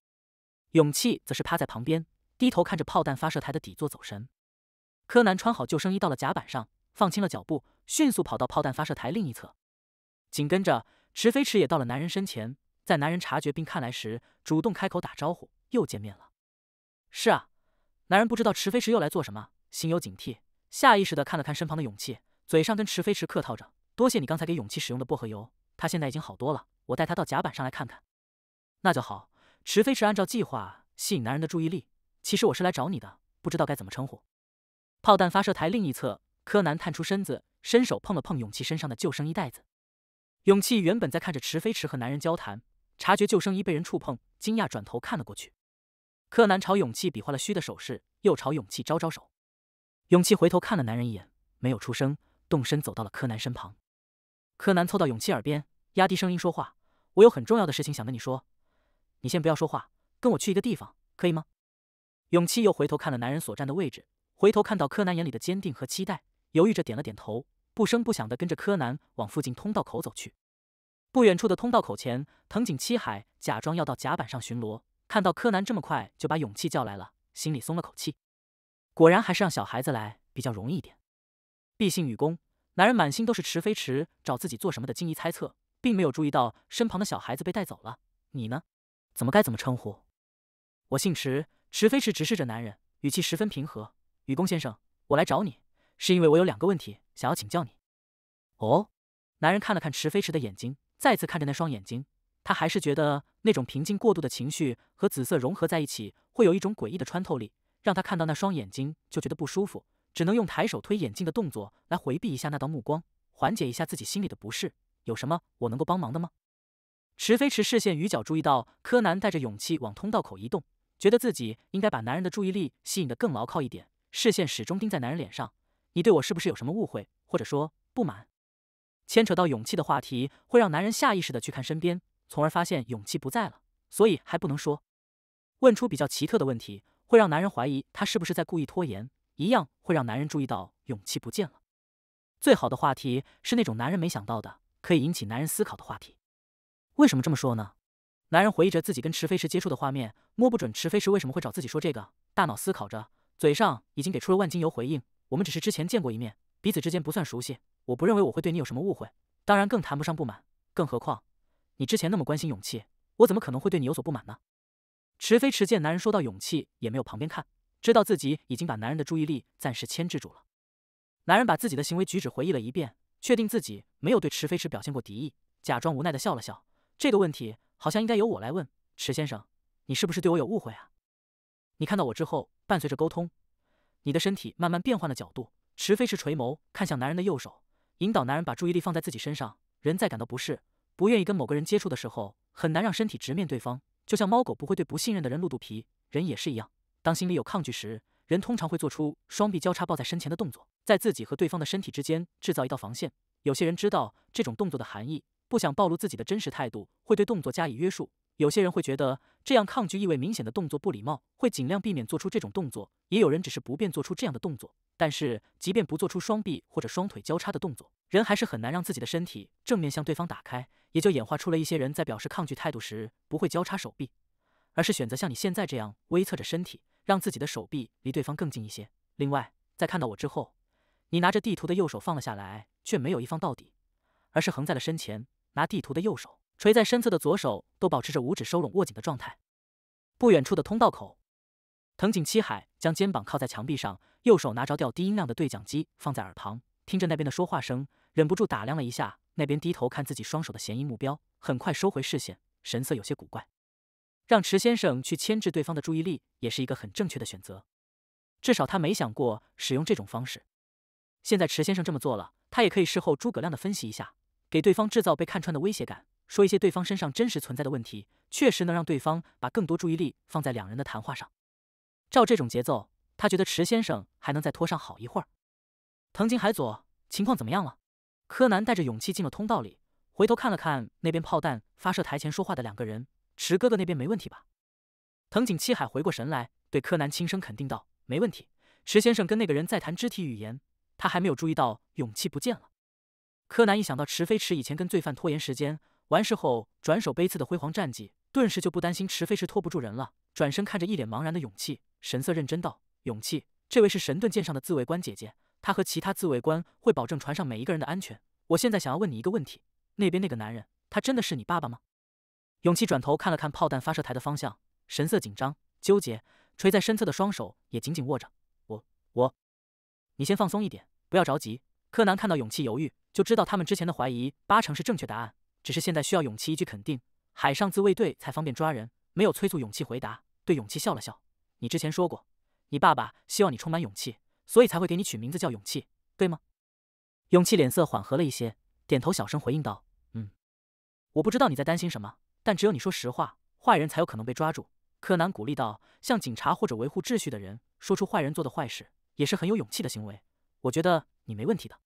勇气则是趴在旁边，低头看着炮弹发射台的底座走神。柯南穿好救生衣到了甲板上，放轻了脚步，迅速跑到炮弹发射台另一侧。紧跟着池飞驰也到了男人身前，在男人察觉并看来时，主动开口打招呼：“又见面了。”“是啊。”男人不知道池飞池又来做什么，心有警惕，下意识的看了看身旁的勇气，嘴上跟池飞池客套着：“多谢你刚才给勇气使用的薄荷油，他现在已经好多了，我带他到甲板上来看看。”那就好。池飞池按照计划吸引男人的注意力。其实我是来找你的，不知道该怎么称呼。炮弹发射台另一侧，柯南探出身子，伸手碰了碰勇气身上的救生衣袋子。勇气原本在看着池飞池和男人交谈，察觉救生衣被人触碰，惊讶转头看了过去。柯南朝勇气比划了虚的手势，又朝勇气招招手。勇气回头看了男人一眼，没有出声，动身走到了柯南身旁。柯南凑到勇气耳边，压低声音说话：“我有很重要的事情想跟你说，你先不要说话，跟我去一个地方，可以吗？”勇气又回头看了男人所站的位置，回头看到柯南眼里的坚定和期待，犹豫着点了点头，不声不响的跟着柯南往附近通道口走去。不远处的通道口前，藤井七海假装要到甲板上巡逻。看到柯南这么快就把勇气叫来了，心里松了口气。果然还是让小孩子来比较容易一点。毕竟愚宫，男人满心都是池飞池找自己做什么的惊疑猜测，并没有注意到身旁的小孩子被带走了。你呢？怎么该怎么称呼？我姓池，池飞池直视着男人，语气十分平和。雨宫先生，我来找你，是因为我有两个问题想要请教你。哦，男人看了看池飞池的眼睛，再次看着那双眼睛。他还是觉得那种平静过度的情绪和紫色融合在一起，会有一种诡异的穿透力，让他看到那双眼睛就觉得不舒服，只能用抬手推眼镜的动作来回避一下那道目光，缓解一下自己心里的不适。有什么我能够帮忙的吗？池飞池视线余角注意到柯南带着勇气往通道口移动，觉得自己应该把男人的注意力吸引得更牢靠一点，视线始终盯在男人脸上。你对我是不是有什么误会，或者说不满？牵扯到勇气的话题，会让男人下意识的去看身边。从而发现勇气不在了，所以还不能说。问出比较奇特的问题，会让男人怀疑他是不是在故意拖延，一样会让男人注意到勇气不见了。最好的话题是那种男人没想到的，可以引起男人思考的话题。为什么这么说呢？男人回忆着自己跟池飞石接触的画面，摸不准池飞石为什么会找自己说这个，大脑思考着，嘴上已经给出了万金油回应：“我们只是之前见过一面，彼此之间不算熟悉。我不认为我会对你有什么误会，当然更谈不上不满。更何况……”你之前那么关心勇气，我怎么可能会对你有所不满呢？池飞池见男人说到勇气也没有旁边看，知道自己已经把男人的注意力暂时牵制住了。男人把自己的行为举止回忆了一遍，确定自己没有对池飞池表现过敌意，假装无奈的笑了笑。这个问题好像应该由我来问，池先生，你是不是对我有误会啊？你看到我之后，伴随着沟通，你的身体慢慢变换了角度。池飞池垂眸看向男人的右手，引导男人把注意力放在自己身上。人再感到不适。不愿意跟某个人接触的时候，很难让身体直面对方。就像猫狗不会对不信任的人露肚皮，人也是一样。当心里有抗拒时，人通常会做出双臂交叉抱在身前的动作，在自己和对方的身体之间制造一道防线。有些人知道这种动作的含义，不想暴露自己的真实态度，会对动作加以约束；有些人会觉得这样抗拒意味明显的动作不礼貌，会尽量避免做出这种动作；也有人只是不便做出这样的动作。但是，即便不做出双臂或者双腿交叉的动作，人还是很难让自己的身体正面向对方打开。也就演化出了一些人在表示抗拒态度时不会交叉手臂，而是选择像你现在这样微侧着身体，让自己的手臂离对方更近一些。另外，在看到我之后，你拿着地图的右手放了下来，却没有一放到底，而是横在了身前。拿地图的右手垂在身侧的左手都保持着五指收拢握紧的状态。不远处的通道口，藤井七海将肩膀靠在墙壁上，右手拿着调低音量的对讲机放在耳旁，听着那边的说话声。忍不住打量了一下那边低头看自己双手的嫌疑目标，很快收回视线，神色有些古怪。让池先生去牵制对方的注意力，也是一个很正确的选择。至少他没想过使用这种方式。现在池先生这么做了，他也可以事后诸葛亮的分析一下，给对方制造被看穿的威胁感，说一些对方身上真实存在的问题，确实能让对方把更多注意力放在两人的谈话上。照这种节奏，他觉得池先生还能再拖上好一会儿。藤井海佐，情况怎么样了？柯南带着勇气进了通道里，回头看了看那边炮弹发射台前说话的两个人。池哥哥那边没问题吧？藤井七海回过神来，对柯南轻声肯定道：“没问题。”池先生跟那个人在谈肢体语言，他还没有注意到勇气不见了。柯南一想到池飞池以前跟罪犯拖延时间，完事后转手背刺的辉煌战绩，顿时就不担心池飞池拖不住人了。转身看着一脸茫然的勇气，神色认真道：“勇气，这位是神盾舰上的自卫官姐姐。”他和其他自卫官会保证船上每一个人的安全。我现在想要问你一个问题：那边那个男人，他真的是你爸爸吗？勇气转头看了看炮弹发射台的方向，神色紧张纠结，垂在身侧的双手也紧紧握着。我……我……你先放松一点，不要着急。柯南看到勇气犹豫，就知道他们之前的怀疑八成是正确答案，只是现在需要勇气一句肯定，海上自卫队才方便抓人。没有催促勇气回答，对勇气笑了笑：“你之前说过，你爸爸希望你充满勇气。”所以才会给你取名字叫勇气，对吗？勇气脸色缓和了一些，点头小声回应道：“嗯。”我不知道你在担心什么，但只有你说实话，坏人才有可能被抓住。柯南鼓励道：“向警察或者维护秩序的人说出坏人做的坏事，也是很有勇气的行为。我觉得你没问题的。”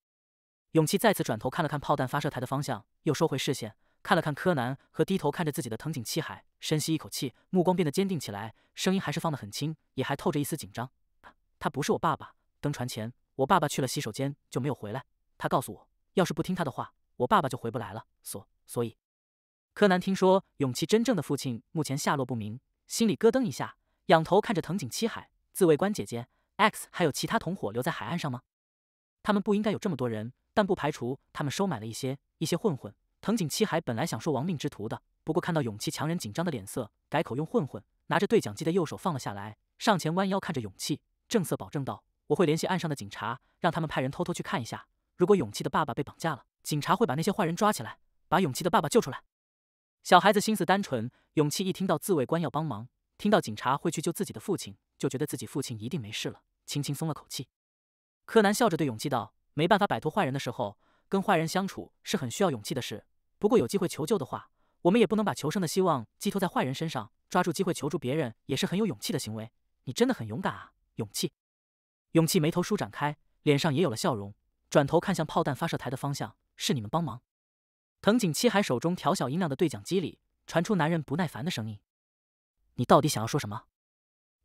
勇气再次转头看了看炮弹发射台的方向，又收回视线，看了看柯南和低头看着自己的藤井七海，深吸一口气，目光变得坚定起来，声音还是放得很轻，也还透着一丝紧张：“他不是我爸爸。”登船前，我爸爸去了洗手间就没有回来。他告诉我，要是不听他的话，我爸爸就回不来了。所所以，柯南听说勇气真正的父亲目前下落不明，心里咯噔一下，仰头看着藤井七海、自卫官姐姐 X 还有其他同伙留在海岸上吗？他们不应该有这么多人，但不排除他们收买了一些一些混混。藤井七海本来想说亡命之徒的，不过看到勇气强忍紧张的脸色，改口用混混。拿着对讲机的右手放了下来，上前弯腰看着勇气，正色保证道。我会联系岸上的警察，让他们派人偷偷去看一下。如果勇气的爸爸被绑架了，警察会把那些坏人抓起来，把勇气的爸爸救出来。小孩子心思单纯，勇气一听到自卫官要帮忙，听到警察会去救自己的父亲，就觉得自己父亲一定没事了，轻轻松了口气。柯南笑着对勇气道：“没办法摆脱坏人的时候，跟坏人相处是很需要勇气的事。不过有机会求救的话，我们也不能把求生的希望寄托在坏人身上。抓住机会求助别人也是很有勇气的行为。你真的很勇敢啊，勇气。”勇气眉头舒展开，脸上也有了笑容，转头看向炮弹发射台的方向。是你们帮忙？藤井七海手中调小音量的对讲机里传出男人不耐烦的声音：“你到底想要说什么？”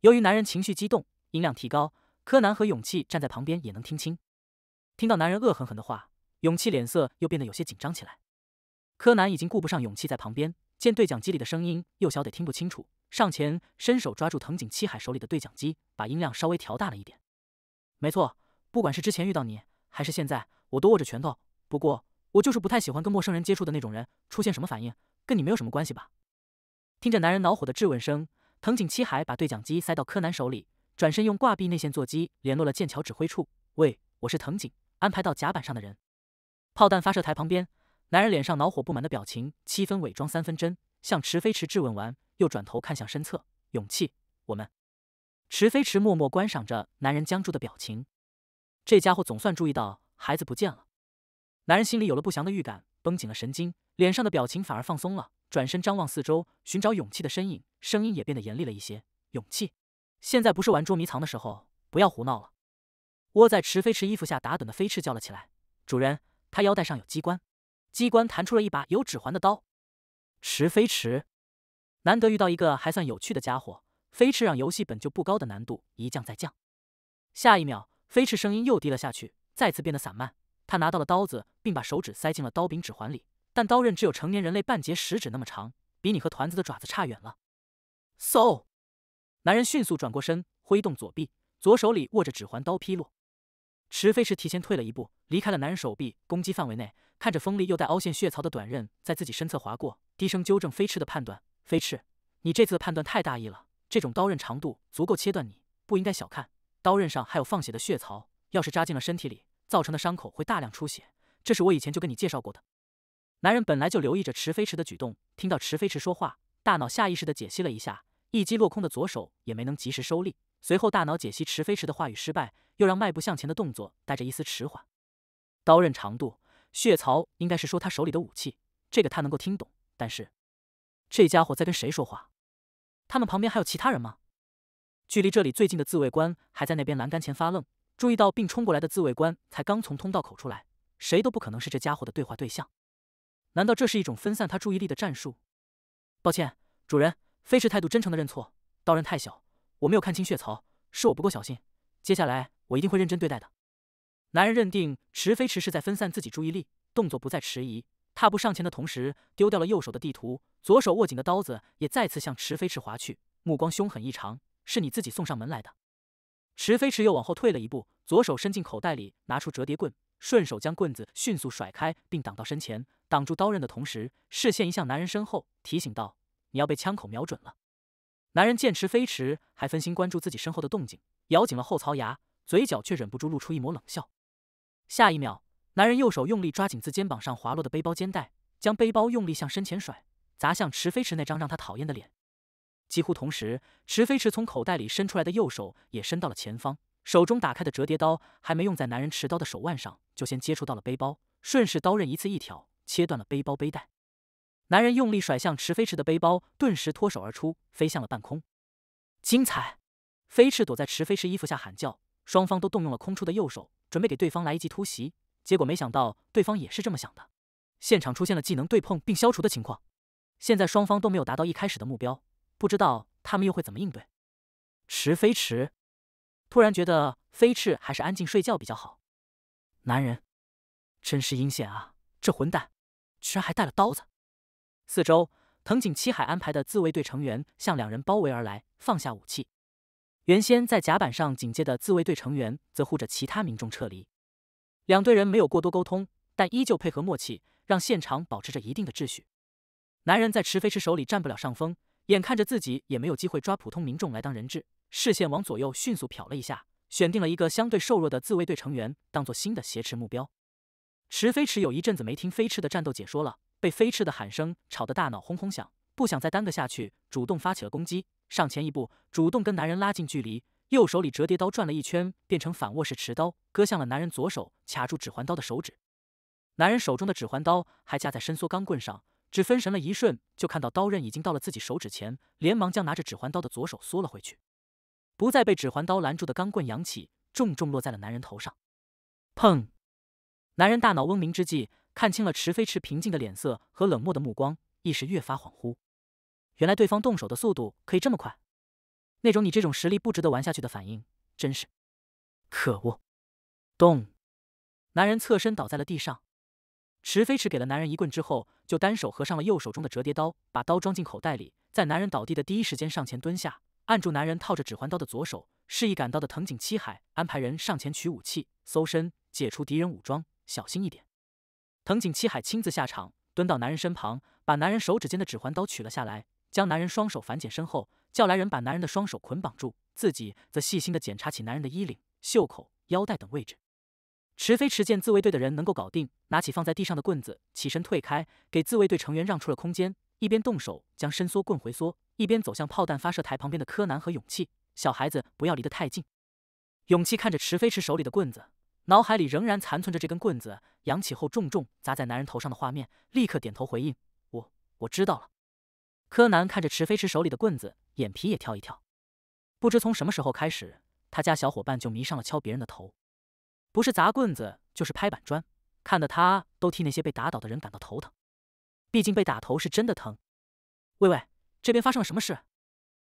由于男人情绪激动，音量提高，柯南和勇气站在旁边也能听清。听到男人恶狠狠的话，勇气脸色又变得有些紧张起来。柯南已经顾不上勇气在旁边，见对讲机里的声音又小得听不清楚，上前伸手抓住藤井七海手里的对讲机，把音量稍微调大了一点。没错，不管是之前遇到你，还是现在，我都握着拳头。不过我就是不太喜欢跟陌生人接触的那种人，出现什么反应跟你没有什么关系吧？听着男人恼火的质问声，藤井七海把对讲机塞到柯南手里，转身用挂壁内线座机联络了剑桥指挥处。喂，我是藤井，安排到甲板上的人。炮弹发射台旁边，男人脸上恼火不满的表情，七分伪装三分真。向池飞池质问完，又转头看向身侧，勇气，我们。池飞池默默观赏着男人僵住的表情，这家伙总算注意到孩子不见了。男人心里有了不祥的预感，绷紧了神经，脸上的表情反而放松了，转身张望四周，寻找勇气的身影，声音也变得严厉了一些：“勇气，现在不是玩捉迷藏的时候，不要胡闹了。”窝在池飞池衣服下打盹的飞翅叫了起来：“主人，他腰带上有机关，机关弹出了一把有指环的刀。”池飞池难得遇到一个还算有趣的家伙。飞翅让游戏本就不高的难度一降再降，下一秒飞翅声音又低了下去，再次变得散漫。他拿到了刀子，并把手指塞进了刀柄指环里，但刀刃只有成年人类半截食指那么长，比你和团子的爪子差远了。嗖！男人迅速转过身，挥动左臂，左手里握着指环刀劈落。池飞翅提前退了一步，离开了男人手臂攻击范围内，看着锋利又带凹陷血槽的短刃在自己身侧划过，低声纠正飞翅的判断：飞翅，你这次的判断太大意了。这种刀刃长度足够切断你，不应该小看。刀刃上还有放血的血槽，要是扎进了身体里，造成的伤口会大量出血。这是我以前就跟你介绍过的。男人本来就留意着池飞池的举动，听到池飞池说话，大脑下意识的解析了一下，一击落空的左手也没能及时收力。随后大脑解析池飞池的话语失败，又让迈步向前的动作带着一丝迟缓。刀刃长度、血槽，应该是说他手里的武器。这个他能够听懂，但是这家伙在跟谁说话？他们旁边还有其他人吗？距离这里最近的自卫官还在那边栏杆前发愣，注意到并冲过来的自卫官才刚从通道口出来，谁都不可能是这家伙的对话对象。难道这是一种分散他注意力的战术？抱歉，主人，飞驰态度真诚的认错，刀刃太小，我没有看清血槽，是我不够小心。接下来我一定会认真对待的。男人认定池飞驰是在分散自己注意力，动作不再迟疑。踏步上前的同时，丢掉了右手的地图，左手握紧的刀子也再次向池飞驰划去，目光凶狠异常。是你自己送上门来的。池飞驰又往后退了一步，左手伸进口袋里拿出折叠棍，顺手将棍子迅速甩开，并挡到身前，挡住刀刃的同时，视线移向男人身后，提醒道：“你要被枪口瞄准了。”男人见池飞驰还分心关注自己身后的动静，咬紧了后槽牙，嘴角却忍不住露出一抹冷笑。下一秒。男人右手用力抓紧自肩膀上滑落的背包肩带，将背包用力向身前甩，砸向池飞驰那张让他讨厌的脸。几乎同时，池飞驰从口袋里伸出来的右手也伸到了前方，手中打开的折叠刀还没用在男人持刀的手腕上，就先接触到了背包，顺势刀刃一次一挑，切断了背包背带。男人用力甩向池飞驰的背包，顿时脱手而出，飞向了半空。精彩！飞驰躲在池飞驰衣服下喊叫，双方都动用了空出的右手，准备给对方来一记突袭。结果没想到，对方也是这么想的。现场出现了技能对碰并消除的情况。现在双方都没有达到一开始的目标，不知道他们又会怎么应对。迟飞迟突然觉得飞翅还是安静睡觉比较好。男人真是阴险啊！这混蛋居然还带了刀子。四周，藤井七海安排的自卫队成员向两人包围而来，放下武器。原先在甲板上警戒的自卫队成员则护着其他民众撤离。两队人没有过多沟通，但依旧配合默契，让现场保持着一定的秩序。男人在池飞驰手里占不了上风，眼看着自己也没有机会抓普通民众来当人质，视线往左右迅速瞟了一下，选定了一个相对瘦弱的自卫队成员当做新的挟持目标。池飞驰有一阵子没听飞驰的战斗解说了，被飞驰的喊声吵得大脑轰轰响，不想再耽搁下去，主动发起了攻击，上前一步，主动跟男人拉近距离。右手里折叠刀转了一圈，变成反握式持刀，割向了男人左手卡住指环刀的手指。男人手中的指环刀还架在伸缩钢棍上，只分神了一瞬，就看到刀刃已经到了自己手指前，连忙将拿着指环刀的左手缩了回去。不再被指环刀拦住的钢棍扬起，重重落在了男人头上。砰！男人大脑嗡鸣之际，看清了池飞驰平静的脸色和冷漠的目光，意识越发恍惚。原来对方动手的速度可以这么快。那种你这种实力不值得玩下去的反应，真是可恶！咚！男人侧身倒在了地上。池飞驰给了男人一棍之后，就单手合上了右手中的折叠刀，把刀装进口袋里。在男人倒地的第一时间，上前蹲下，按住男人套着指环刀的左手，示意赶到的藤井七海安排人上前取武器、搜身、解除敌人武装。小心一点！藤井七海亲自下场，蹲到男人身旁，把男人手指间的指环刀取了下来，将男人双手反剪身后。叫来人把男人的双手捆绑住，自己则细心的检查起男人的衣领、袖口、腰带等位置。池飞驰见自卫队的人能够搞定，拿起放在地上的棍子，起身退开，给自卫队成员让出了空间，一边动手将伸缩棍回缩，一边走向炮弹发射台旁边的柯南和勇气。小孩子不要离得太近。勇气看着池飞池手里的棍子，脑海里仍然残存着这根棍子扬起后重重砸在男人头上的画面，立刻点头回应：“我我知道了。”柯南看着池飞池手里的棍子。眼皮也跳一跳，不知从什么时候开始，他家小伙伴就迷上了敲别人的头，不是砸棍子就是拍板砖，看得他都替那些被打倒的人感到头疼。毕竟被打头是真的疼。喂喂，这边发生了什么事？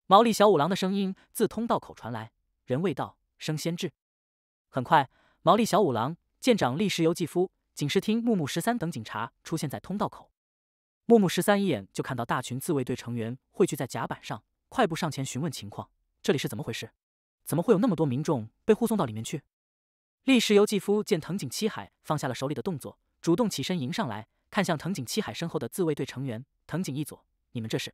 毛利小五郎的声音自通道口传来。人未到，声先至。很快，毛利小五郎、舰长立石油纪夫、警视厅木木十三等警察出现在通道口。木木十三一眼就看到大群自卫队成员汇聚在甲板上。快步上前询问情况，这里是怎么回事？怎么会有那么多民众被护送到里面去？立石游纪夫见藤井七海放下了手里的动作，主动起身迎上来，看向藤井七海身后的自卫队成员藤井一左：“你们这是？”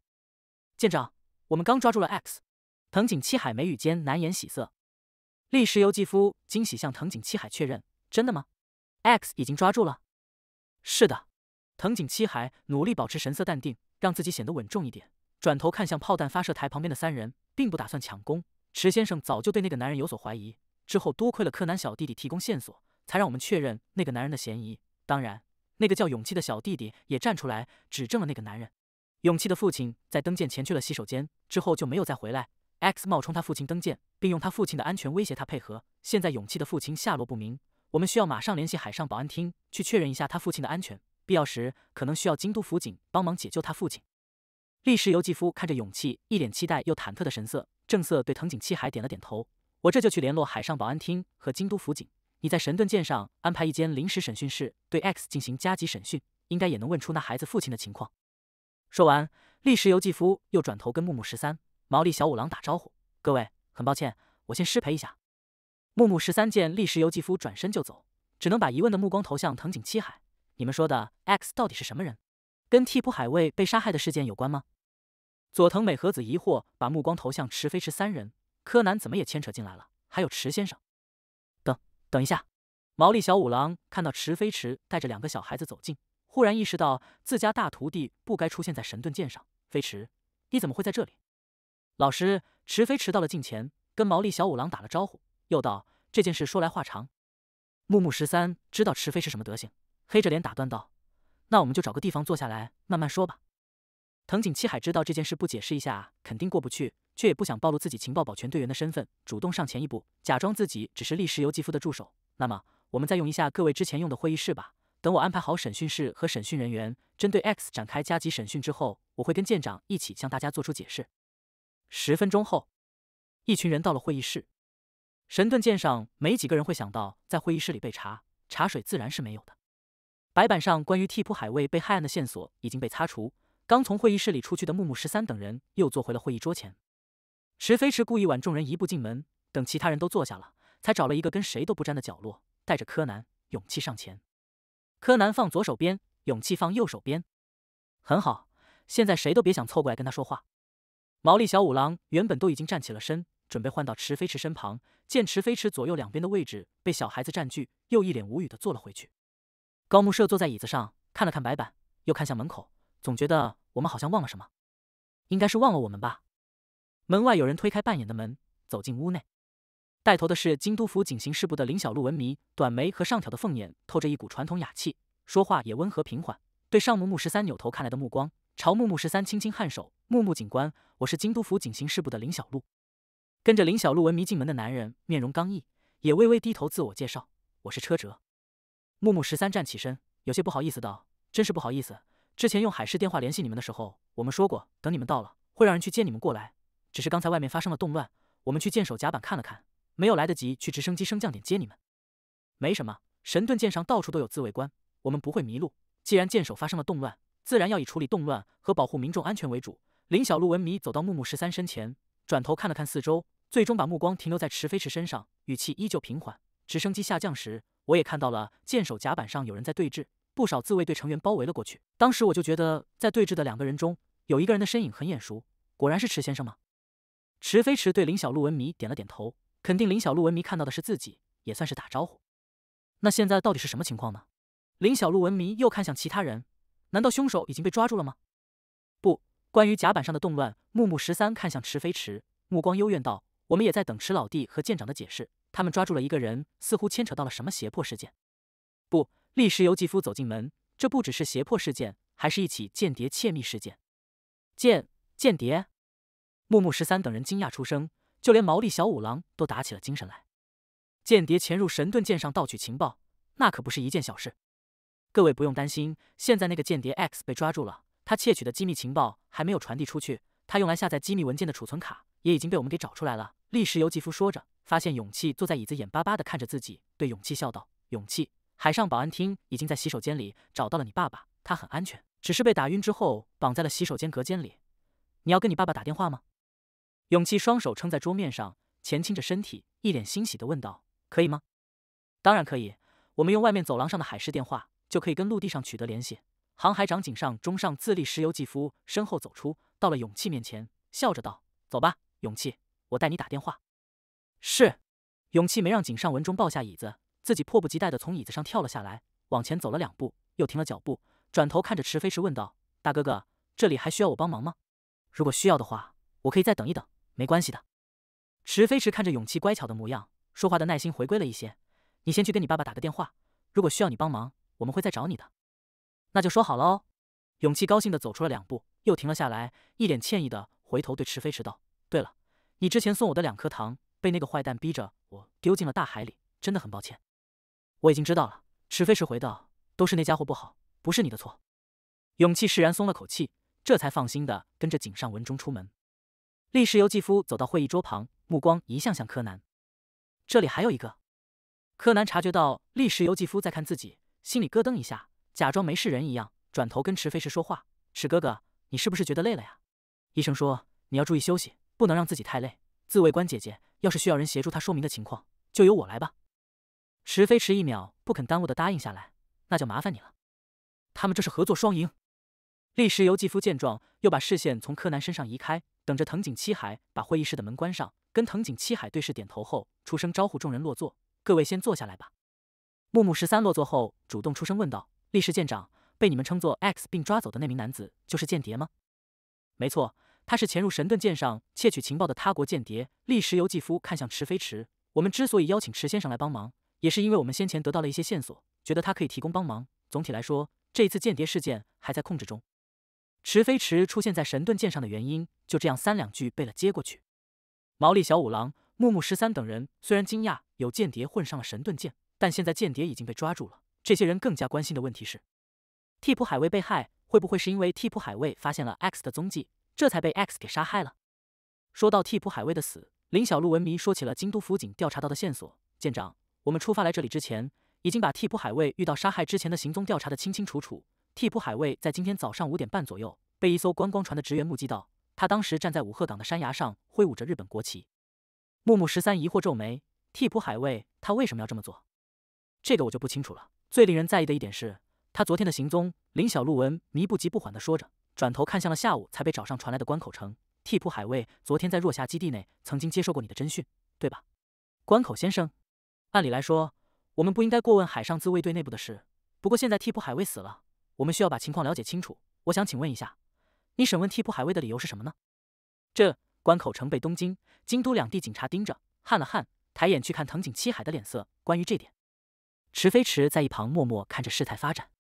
舰长，我们刚抓住了 X。藤井七海眉宇间难掩喜色，立石游纪夫惊喜向藤井七海确认：“真的吗？X 已经抓住了？”“是的。”藤井七海努力保持神色淡定，让自己显得稳重一点。转头看向炮弹发射台旁边的三人，并不打算抢攻。池先生早就对那个男人有所怀疑，之后多亏了柯南小弟弟提供线索，才让我们确认那个男人的嫌疑。当然，那个叫勇气的小弟弟也站出来指证了那个男人。勇气的父亲在登舰前去了洗手间，之后就没有再回来。X 冒充他父亲登舰，并用他父亲的安全威胁他配合。现在勇气的父亲下落不明，我们需要马上联系海上保安厅去确认一下他父亲的安全，必要时可能需要京都府警帮忙解救他父亲。立石游记夫看着勇气一脸期待又忐忑的神色，正色对藤井七海点了点头：“我这就去联络海上保安厅和京都府警，你在神盾舰上安排一间临时审讯室，对 X 进行加急审讯，应该也能问出那孩子父亲的情况。”说完，立史游记夫又转头跟木木十三、毛利小五郎打招呼：“各位，很抱歉，我先失陪一下。”木木十三见立史游记夫转身就走，只能把疑问的目光投向藤井七海：“你们说的 X 到底是什么人？跟替补海卫被杀害的事件有关吗？”佐藤美和子疑惑，把目光投向池飞驰三人。柯南怎么也牵扯进来了？还有池先生。等等一下！毛利小五郎看到池飞驰带着两个小孩子走近，忽然意识到自家大徒弟不该出现在神盾舰上。飞驰，你怎么会在这里？老师，池飞驰到了近前，跟毛利小五郎打了招呼，又道：“这件事说来话长。”木木十三知道池飞是什么德行，黑着脸打断道：“那我们就找个地方坐下来，慢慢说吧。”藤井七海知道这件事不解释一下肯定过不去，却也不想暴露自己情报保全队员的身份，主动上前一步，假装自己只是历石游吉夫的助手。那么，我们再用一下各位之前用的会议室吧。等我安排好审讯室和审讯人员，针对 X 展开加急审讯之后，我会跟舰长一起向大家做出解释。十分钟后，一群人到了会议室。神盾舰上没几个人会想到在会议室里被查，茶水自然是没有的。白板上关于替补海卫被害案的线索已经被擦除。刚从会议室里出去的木木十三等人又坐回了会议桌前。池飞驰故意晚众人一步进门，等其他人都坐下了，才找了一个跟谁都不沾的角落，带着柯南、勇气上前。柯南放左手边，勇气放右手边。很好，现在谁都别想凑过来跟他说话。毛利小五郎原本都已经站起了身，准备换到池飞驰身旁，见池飞驰左右两边的位置被小孩子占据，又一脸无语的坐了回去。高木社坐在椅子上，看了看白板，又看向门口。总觉得我们好像忘了什么，应该是忘了我们吧。门外有人推开半掩的门，走进屋内。带头的是京都府警刑事部的林小璐，文迷，短眉和上挑的凤眼透着一股传统雅气，说话也温和平缓。对上木木十三扭头看来的目光，朝木木十三轻轻颔首。木木警官，我是京都府警刑事部的林小璐。”跟着林小璐文迷进门的男人面容刚毅，也微微低头自我介绍，我是车辙。木木十三站起身，有些不好意思道：“真是不好意思。”之前用海事电话联系你们的时候，我们说过等你们到了会让人去接你们过来。只是刚才外面发生了动乱，我们去舰首甲板看了看，没有来得及去直升机升降点接你们。没什么，神盾舰上到处都有自卫官，我们不会迷路。既然舰首发生了动乱，自然要以处理动乱和保护民众安全为主。林小鹿闻迷走到木木十三身前，转头看了看四周，最终把目光停留在池飞池身上，语气依旧平缓。直升机下降时，我也看到了舰首甲板上有人在对峙。不少自卫队成员包围了过去。当时我就觉得，在对峙的两个人中，有一个人的身影很眼熟。果然是池先生吗？池飞池对林小鹿文迷点了点头，肯定林小鹿文迷看到的是自己，也算是打招呼。那现在到底是什么情况呢？林小鹿文迷又看向其他人，难道凶手已经被抓住了吗？不，关于甲板上的动乱，木木十三看向池飞池，目光幽怨道：“我们也在等池老弟和舰长的解释。他们抓住了一个人，似乎牵扯到了什么胁迫事件。”不。立时由继夫走进门，这不只是胁迫事件，还是一起间谍窃密事件。间间谍，木木十三等人惊讶出声，就连毛利小五郎都打起了精神来。间谍潜入神盾舰上盗取情报，那可不是一件小事。各位不用担心，现在那个间谍 X 被抓住了，他窃取的机密情报还没有传递出去，他用来下载机密文件的储存卡也已经被我们给找出来了。立时由继夫说着，发现勇气坐在椅子，眼巴巴的看着自己，对勇气笑道：“勇气。”海上保安厅已经在洗手间里找到了你爸爸，他很安全，只是被打晕之后绑在了洗手间隔间里。你要跟你爸爸打电话吗？勇气双手撑在桌面上，前倾着身体，一脸欣喜地问道：“可以吗？”“当然可以，我们用外面走廊上的海事电话就可以跟陆地上取得联系。”航海长井上中上自立石油技夫身后走出，到了勇气面前，笑着道：“走吧，勇气，我带你打电话。”是。勇气没让井上文中抱下椅子。自己迫不及待地从椅子上跳了下来，往前走了两步，又停了脚步，转头看着池飞池问道：“大哥哥，这里还需要我帮忙吗？如果需要的话，我可以再等一等，没关系的。”池飞池看着勇气乖巧的模样，说话的耐心回归了一些：“你先去跟你爸爸打个电话，如果需要你帮忙，我们会再找你的。”那就说好了哦。勇气高兴地走出了两步，又停了下来，一脸歉意地回头对池飞驰道：“对了，你之前送我的两颗糖，被那个坏蛋逼着我丢进了大海里，真的很抱歉。”我已经知道了，池飞石回道：“都是那家伙不好，不是你的错。”勇气释然松了口气，这才放心的跟着井上文中出门。立时，游纪夫走到会议桌旁，目光一向向柯南。这里还有一个。柯南察觉到立时游纪夫在看自己，心里咯噔一下，假装没事人一样，转头跟池飞石说话：“池哥哥，你是不是觉得累了呀？医生说你要注意休息，不能让自己太累。自卫官姐姐要是需要人协助她说明的情况，就由我来吧。”池飞池一秒不肯耽误的答应下来，那就麻烦你了。他们这是合作双赢。立时尤纪夫见状，又把视线从柯南身上移开，等着藤井七海把会议室的门关上，跟藤井七海对视点头后，出声招呼众人落座：“各位先坐下来吧。”木木十三落座后，主动出声问道：“立时舰长，被你们称作 X 并抓走的那名男子，就是间谍吗？”“没错，他是潜入神盾舰上窃取情报的他国间谍。”立时尤纪夫看向池飞池：“我们之所以邀请池先生来帮忙。”也是因为我们先前得到了一些线索，觉得他可以提供帮忙。总体来说，这一次间谍事件还在控制中。池飞池出现在神盾舰上的原因，就这样三两句被了接过去。毛利小五郎、木木十三等人虽然惊讶有间谍混上了神盾舰，但现在间谍已经被抓住了。这些人更加关心的问题是，替补海卫被害会不会是因为替补海卫发现了 X 的踪迹，这才被 X 给杀害了？说到替补海卫的死，林小鹿文迷说起了京都府警调查到的线索，舰长。我们出发来这里之前，已经把替补海卫遇到杀害之前的行踪调查的清清楚楚。替补海卫在今天早上五点半左右被一艘观光船的职员目击到，他当时站在五鹤港的山崖上挥舞着日本国旗。木木十三疑惑皱眉：“替补海卫，他为什么要这么做？”这个我就不清楚了。最令人在意的一点是他昨天的行踪。林小路文迷不急不缓地说着，转头看向了下午才被找上传来的关口城。替补海卫昨天在若霞基地内曾经接受过你的侦讯，对吧，关口先生？按理来说，我们不应该过问海上自卫队内部的事。不过现在替补海卫死了，我们需要把情况了解清楚。我想请问一下，你审问替补海卫的理由是什么呢？这关口城被东京、京都两地警察盯着，汗了汗，抬眼去看藤井七海的脸色。关于这点，池飞池在一旁默默看着事态发展。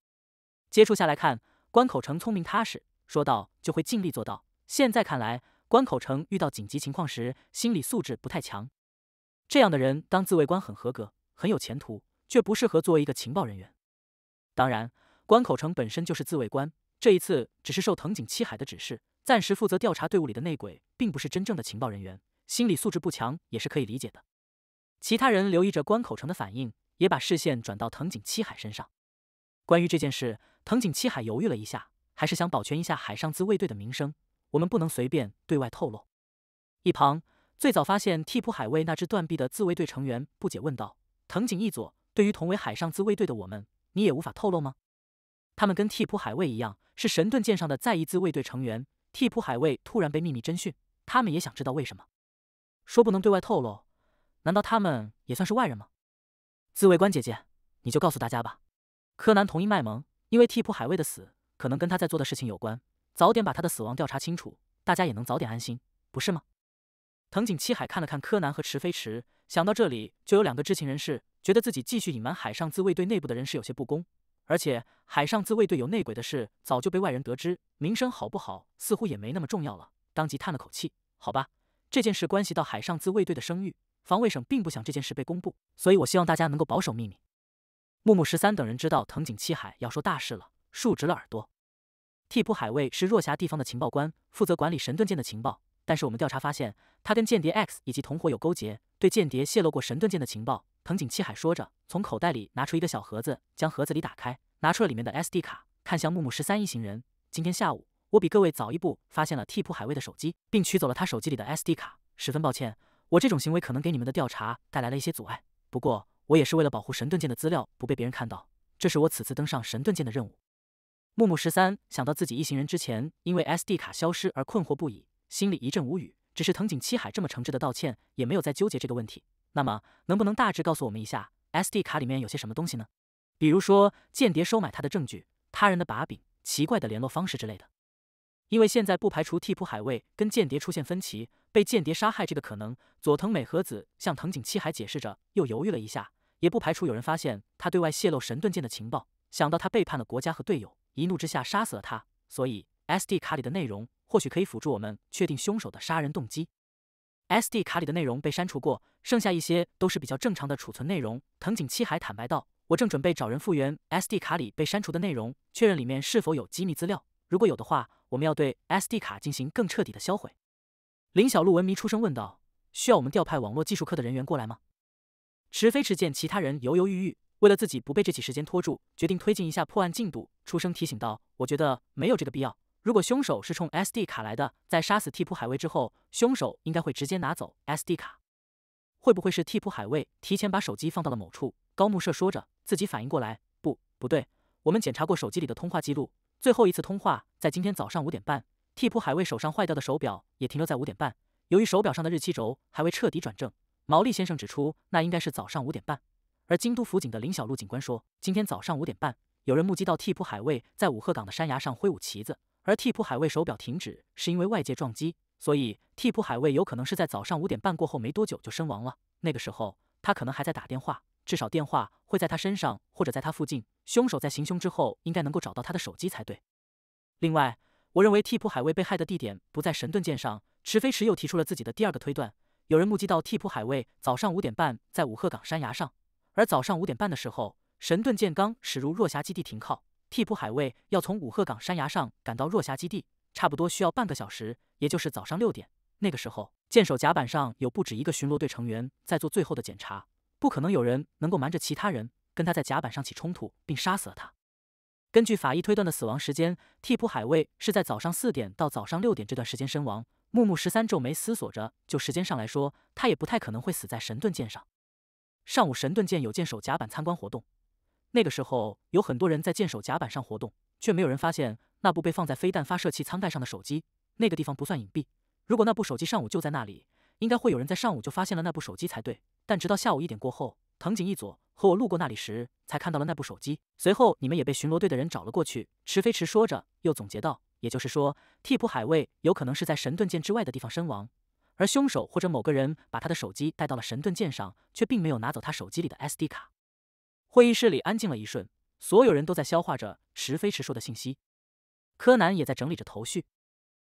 接触下来看，关口城聪明踏实，说到就会尽力做到。现在看来，关口城遇到紧急情况时，心理素质不太强。这样的人当自卫官很合格，很有前途，却不适合作为一个情报人员。当然，关口城本身就是自卫官，这一次只是受藤井七海的指示，暂时负责调查队伍里的内鬼，并不是真正的情报人员，心理素质不强也是可以理解的。其他人留意着关口城的反应，也把视线转到藤井七海身上。关于这件事，藤井七海犹豫了一下，还是想保全一下海上自卫队的名声，我们不能随便对外透露。一旁。最早发现替补海卫那只断臂的自卫队成员不解问道：“藤井一佐，对于同为海上自卫队的我们，你也无法透露吗？”他们跟替补海卫一样，是神盾舰上的在役自卫队成员。替补海卫突然被秘密侦讯，他们也想知道为什么。说不能对外透露，难道他们也算是外人吗？自卫官姐姐，你就告诉大家吧。柯南同意卖萌，因为替补海卫的死可能跟他在做的事情有关，早点把他的死亡调查清楚，大家也能早点安心，不是吗？藤井七海看了看柯南和池飞池，想到这里，就有两个知情人士觉得自己继续隐瞒海上自卫队内部的人事有些不公，而且海上自卫队有内鬼的事早就被外人得知，名声好不好似乎也没那么重要了。当即叹了口气：“好吧，这件事关系到海上自卫队的声誉，防卫省并不想这件事被公布，所以我希望大家能够保守秘密。”木木十三等人知道藤井七海要说大事了，竖直了耳朵。替补海卫是若狭地方的情报官，负责管理神盾舰的情报。但是我们调查发现，他跟间谍 X 以及同伙有勾结，对间谍泄露过神盾舰的情报。藤井七海说着，从口袋里拿出一个小盒子，将盒子里打开，拿出了里面的 SD 卡，看向木木十三一行人。今天下午，我比各位早一步发现了替普海卫的手机，并取走了他手机里的 SD 卡。十分抱歉，我这种行为可能给你们的调查带来了一些阻碍。不过，我也是为了保护神盾舰的资料不被别人看到，这是我此次登上神盾舰的任务。木木十三想到自己一行人之前因为 SD 卡消失而困惑不已。心里一阵无语，只是藤井七海这么诚挚的道歉，也没有再纠结这个问题。那么，能不能大致告诉我们一下，S D 卡里面有些什么东西呢？比如说间谍收买他的证据、他人的把柄、奇怪的联络方式之类的。因为现在不排除替补海卫跟间谍出现分歧，被间谍杀害这个可能。佐藤美和子向藤井七海解释着，又犹豫了一下，也不排除有人发现他对外泄露神盾舰的情报，想到他背叛了国家和队友，一怒之下杀死了他。所以，S D 卡里的内容。或许可以辅助我们确定凶手的杀人动机。SD 卡里的内容被删除过，剩下一些都是比较正常的储存内容。藤井七海坦白道：“我正准备找人复原 SD 卡里被删除的内容，确认里面是否有机密资料。如果有的话，我们要对 SD 卡进行更彻底的销毁。”林小璐闻迷出声问道：“需要我们调派网络技术科的人员过来吗？”池飞池见其他人犹犹豫豫，为了自己不被这起时间拖住，决定推进一下破案进度，出声提醒道：“我觉得没有这个必要。”如果凶手是冲 S D 卡来的，在杀死替普海卫之后，凶手应该会直接拿走 S D 卡。会不会是替普海卫提前把手机放到了某处？高木社说着，自己反应过来，不，不对，我们检查过手机里的通话记录，最后一次通话在今天早上五点半。替普海卫手上坏掉的手表也停留在五点半，由于手表上的日期轴还未彻底转正，毛利先生指出，那应该是早上五点半。而京都府警的林小路警官说，今天早上五点半，有人目击到替普海卫在五鹤岗的山崖上挥舞旗子。而替补海卫手表停止，是因为外界撞击，所以替补海卫有可能是在早上五点半过后没多久就身亡了。那个时候他可能还在打电话，至少电话会在他身上或者在他附近。凶手在行凶之后应该能够找到他的手机才对。另外，我认为替补海卫被害的地点不在神盾舰上。池飞池又提出了自己的第二个推断：有人目击到替补海卫早上五点半在五鹤岗山崖上，而早上五点半的时候，神盾舰刚驶入若霞基地停靠。替补海卫要从五鹤岗山崖上赶到若霞基地，差不多需要半个小时，也就是早上六点。那个时候，舰首甲板上有不止一个巡逻队成员在做最后的检查，不可能有人能够瞒着其他人跟他在甲板上起冲突并杀死了他。根据法医推断的死亡时间，替补海卫是在早上四点到早上六点这段时间身亡。木木十三皱眉思索着，就时间上来说，他也不太可能会死在神盾舰上。上午神盾舰有舰首甲板参观活动。那个时候有很多人在舰首甲板上活动，却没有人发现那部被放在飞弹发射器舱盖上的手机。那个地方不算隐蔽，如果那部手机上午就在那里，应该会有人在上午就发现了那部手机才对。但直到下午一点过后，藤井一佐和我路过那里时才看到了那部手机。随后你们也被巡逻队的人找了过去。池飞池说着，又总结道：“也就是说，替补海卫有可能是在神盾舰之外的地方身亡，而凶手或者某个人把他的手机带到了神盾舰上，却并没有拿走他手机里的 SD 卡。”会议室里安静了一瞬，所有人都在消化着池飞驰说的信息。柯南也在整理着头绪。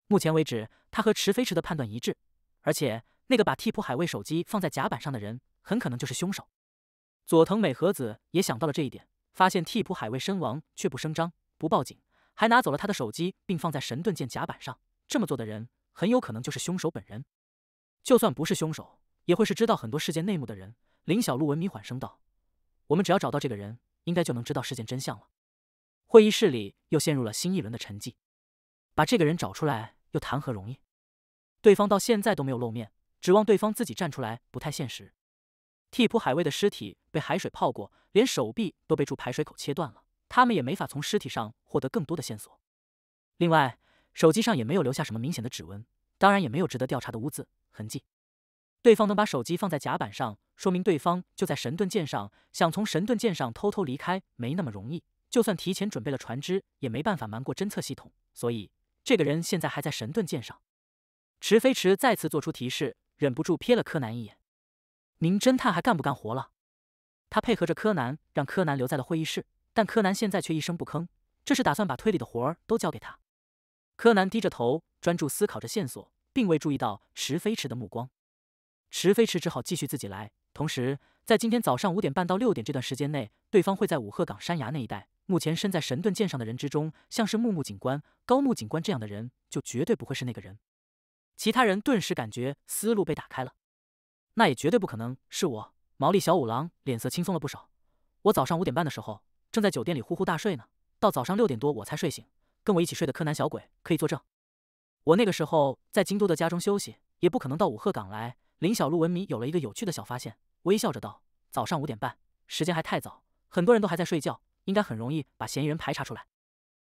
目前为止，他和池飞驰的判断一致，而且那个把替补海卫手机放在甲板上的人，很可能就是凶手。佐藤美和子也想到了这一点，发现替补海卫身亡却不声张、不报警，还拿走了他的手机并放在神盾舰甲板上，这么做的人很有可能就是凶手本人。就算不是凶手，也会是知道很多事件内幕的人。林小璐文明缓声道。我们只要找到这个人，应该就能知道事件真相了。会议室里又陷入了新一轮的沉寂。把这个人找出来又谈何容易？对方到现在都没有露面，指望对方自己站出来不太现实。替普海卫的尸体被海水泡过，连手臂都被住排水口切断了，他们也没法从尸体上获得更多的线索。另外，手机上也没有留下什么明显的指纹，当然也没有值得调查的污渍痕迹。对方能把手机放在甲板上，说明对方就在神盾舰上。想从神盾舰上偷偷离开没那么容易，就算提前准备了船只，也没办法瞒过侦测系统。所以，这个人现在还在神盾舰上。池飞池再次做出提示，忍不住瞥了柯南一眼：“名侦探还干不干活了？”他配合着柯南，让柯南留在了会议室。但柯南现在却一声不吭，这是打算把推理的活儿都交给他。柯南低着头，专注思考着线索，并未注意到池飞池的目光。池飞池只好继续自己来。同时，在今天早上五点半到六点这段时间内，对方会在五鹤岗山崖那一带。目前身在神盾舰上的人之中，像是木木警官、高木警官这样的人，就绝对不会是那个人。其他人顿时感觉思路被打开了。那也绝对不可能是我。毛利小五郎脸色轻松了不少。我早上五点半的时候正在酒店里呼呼大睡呢，到早上六点多我才睡醒。跟我一起睡的柯南小鬼可以作证。我那个时候在京都的家中休息，也不可能到五鹤岗来。林小璐文明有了一个有趣的小发现，微笑着道：“早上五点半，时间还太早，很多人都还在睡觉，应该很容易把嫌疑人排查出来。”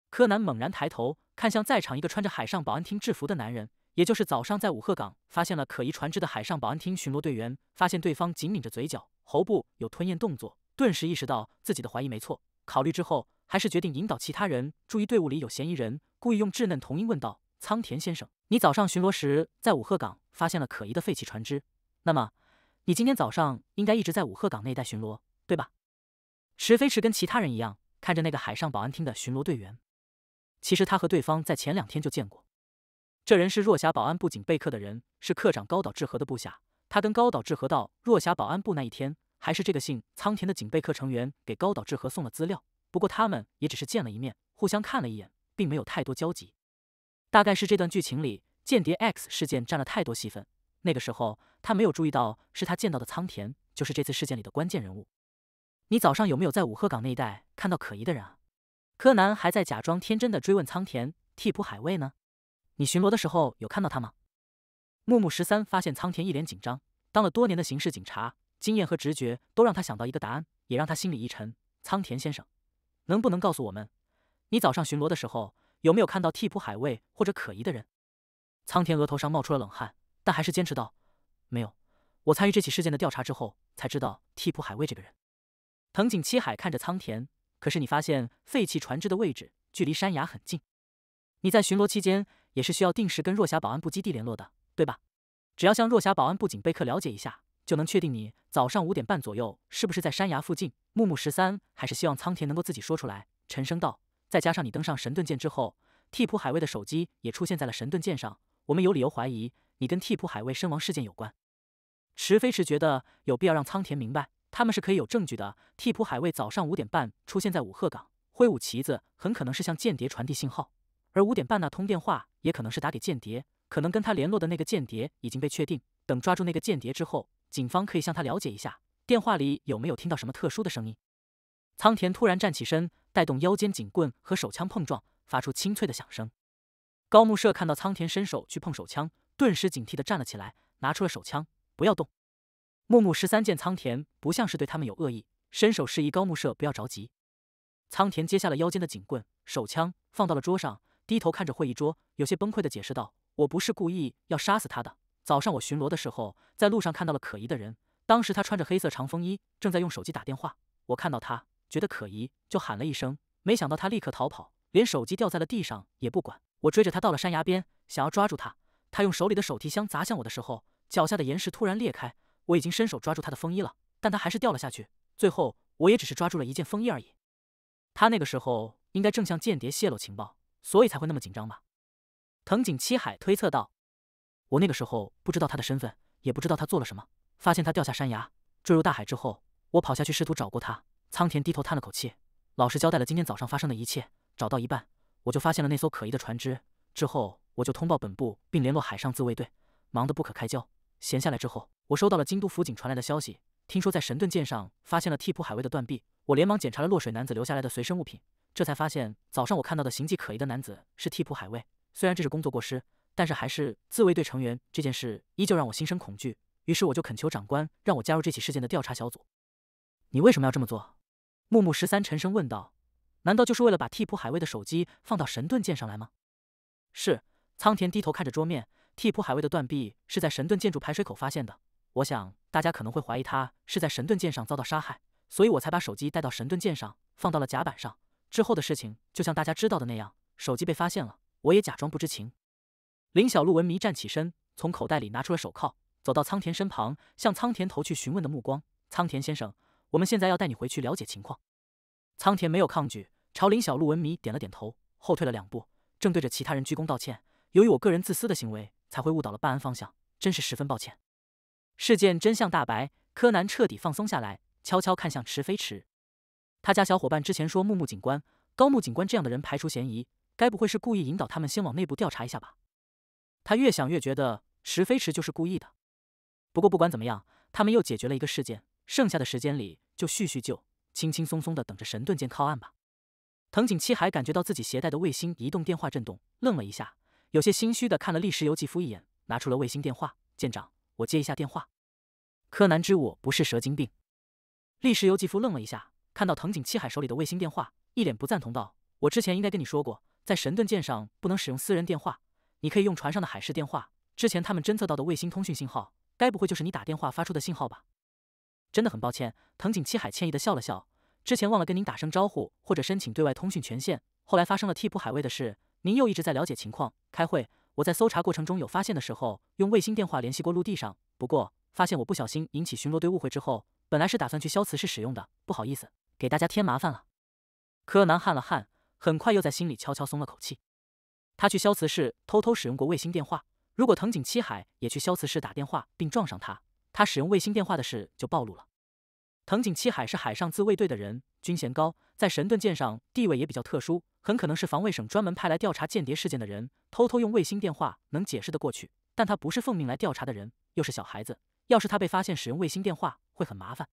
柯南猛然抬头看向在场一个穿着海上保安厅制服的男人，也就是早上在武鹤港发现了可疑船只的海上保安厅巡逻队员，发现对方紧抿着嘴角，喉部有吞咽动作，顿时意识到自己的怀疑没错。考虑之后，还是决定引导其他人注意队伍里有嫌疑人，故意用稚嫩童音问道：“仓田先生，你早上巡逻时在武鹤港？”发现了可疑的废弃船只，那么你今天早上应该一直在武鹤港那一带巡逻，对吧？池飞池跟其他人一样，看着那个海上保安厅的巡逻队员。其实他和对方在前两天就见过，这人是若霞保安部警备课的人，是课长高岛志和的部下。他跟高岛志和到若霞保安部那一天，还是这个姓苍田的警备课成员给高岛志和送了资料。不过他们也只是见了一面，互相看了一眼，并没有太多交集。大概是这段剧情里。间谍 X 事件占了太多戏份，那个时候他没有注意到，是他见到的仓田就是这次事件里的关键人物。你早上有没有在五鹤岗那一带看到可疑的人啊？柯南还在假装天真的追问仓田替补海卫呢。你巡逻的时候有看到他吗？木木十三发现仓田一脸紧张，当了多年的刑事警察，经验和直觉都让他想到一个答案，也让他心里一沉。仓田先生，能不能告诉我们，你早上巡逻的时候有没有看到替补海卫或者可疑的人？苍田额头上冒出了冷汗，但还是坚持道：“没有，我参与这起事件的调查之后，才知道替补海卫这个人。”藤井七海看着苍田，可是你发现废弃船只的位置距离山崖很近，你在巡逻期间也是需要定时跟若霞保安部基地联络的，对吧？只要向若霞保安部警备课了解一下，就能确定你早上五点半左右是不是在山崖附近。木木十三还是希望苍田能够自己说出来，沉声道：“再加上你登上神盾舰之后，替补海卫的手机也出现在了神盾舰上。”我们有理由怀疑你跟替补海卫身亡事件有关。池飞驰觉得有必要让苍田明白，他们是可以有证据的。替补海卫早上五点半出现在五鹤港，挥舞旗子，很可能是向间谍传递信号；而五点半那通电话，也可能是打给间谍。可能跟他联络的那个间谍已经被确定。等抓住那个间谍之后，警方可以向他了解一下电话里有没有听到什么特殊的声音。苍田突然站起身，带动腰间警棍和手枪碰撞，发出清脆的响声。高木社看到苍田伸手去碰手枪，顿时警惕地站了起来，拿出了手枪。不要动！木木十三见苍田不像是对他们有恶意，伸手示意高木社不要着急。苍田接下了腰间的警棍，手枪放到了桌上，低头看着会议桌，有些崩溃地解释道：“我不是故意要杀死他的。早上我巡逻的时候，在路上看到了可疑的人，当时他穿着黑色长风衣，正在用手机打电话。我看到他，觉得可疑，就喊了一声，没想到他立刻逃跑，连手机掉在了地上也不管。”我追着他到了山崖边，想要抓住他。他用手里的手提箱砸向我的时候，脚下的岩石突然裂开。我已经伸手抓住他的风衣了，但他还是掉了下去。最后，我也只是抓住了一件风衣而已。他那个时候应该正向间谍泄露情报，所以才会那么紧张吧？藤井七海推测道。我那个时候不知道他的身份，也不知道他做了什么。发现他掉下山崖，坠入大海之后，我跑下去试图找过他。苍田低头叹了口气，老实交代了今天早上发生的一切。找到一半。我就发现了那艘可疑的船只，之后我就通报本部并联络海上自卫队，忙得不可开交。闲下来之后，我收到了京都府警传来的消息，听说在神盾舰上发现了替补海卫的断臂。我连忙检查了落水男子留下来的随身物品，这才发现早上我看到的形迹可疑的男子是替补海卫。虽然这是工作过失，但是还是自卫队成员这件事依旧让我心生恐惧。于是我就恳求长官让我加入这起事件的调查小组。你为什么要这么做？木木十三沉声问道。难道就是为了把替普海卫的手机放到神盾舰上来吗？是。苍田低头看着桌面，替普海卫的断臂是在神盾建筑排水口发现的。我想大家可能会怀疑他是在神盾舰上遭到杀害，所以我才把手机带到神盾舰上，放到了甲板上。之后的事情，就像大家知道的那样，手机被发现了，我也假装不知情。林小璐闻迷站起身，从口袋里拿出了手铐，走到苍田身旁，向苍田投去询问的目光。苍田先生，我们现在要带你回去了解情况。苍田没有抗拒。朝林小鹿文迷点了点头，后退了两步，正对着其他人鞠躬道歉。由于我个人自私的行为，才会误导了办案方向，真是十分抱歉。事件真相大白，柯南彻底放松下来，悄悄看向池飞池。他家小伙伴之前说木木警官、高木警官这样的人排除嫌疑，该不会是故意引导他们先往内部调查一下吧？他越想越觉得池飞池就是故意的。不过不管怎么样，他们又解决了一个事件，剩下的时间里就叙叙旧，轻轻松松的等着神盾舰靠岸吧。藤井七海感觉到自己携带的卫星移动电话震动，愣了一下，有些心虚的看了立石油纪夫一眼，拿出了卫星电话。舰长，我接一下电话。柯南之我不是蛇精病。立石油纪夫愣了一下，看到藤井七海手里的卫星电话，一脸不赞同道：“我之前应该跟你说过，在神盾舰上不能使用私人电话，你可以用船上的海事电话。之前他们侦测到的卫星通讯信号，该不会就是你打电话发出的信号吧？”真的很抱歉，藤井七海歉意的笑了笑。之前忘了跟您打声招呼，或者申请对外通讯权限。后来发生了替补海卫的事，您又一直在了解情况。开会，我在搜查过程中有发现的时候，用卫星电话联系过陆地上。不过发现我不小心引起巡逻队误会之后，本来是打算去消磁室使用的，不好意思给大家添麻烦了。柯南汗了汗，很快又在心里悄悄松了口气。他去消磁室偷偷使用过卫星电话，如果藤井七海也去消磁室打电话并撞上他，他使用卫星电话的事就暴露了。藤井七海是海上自卫队的人，军衔高，在神盾舰上地位也比较特殊，很可能是防卫省专门派来调查间谍事件的人。偷偷用卫星电话能解释的过去，但他不是奉命来调查的人，又是小孩子，要是他被发现使用卫星电话，会很麻烦。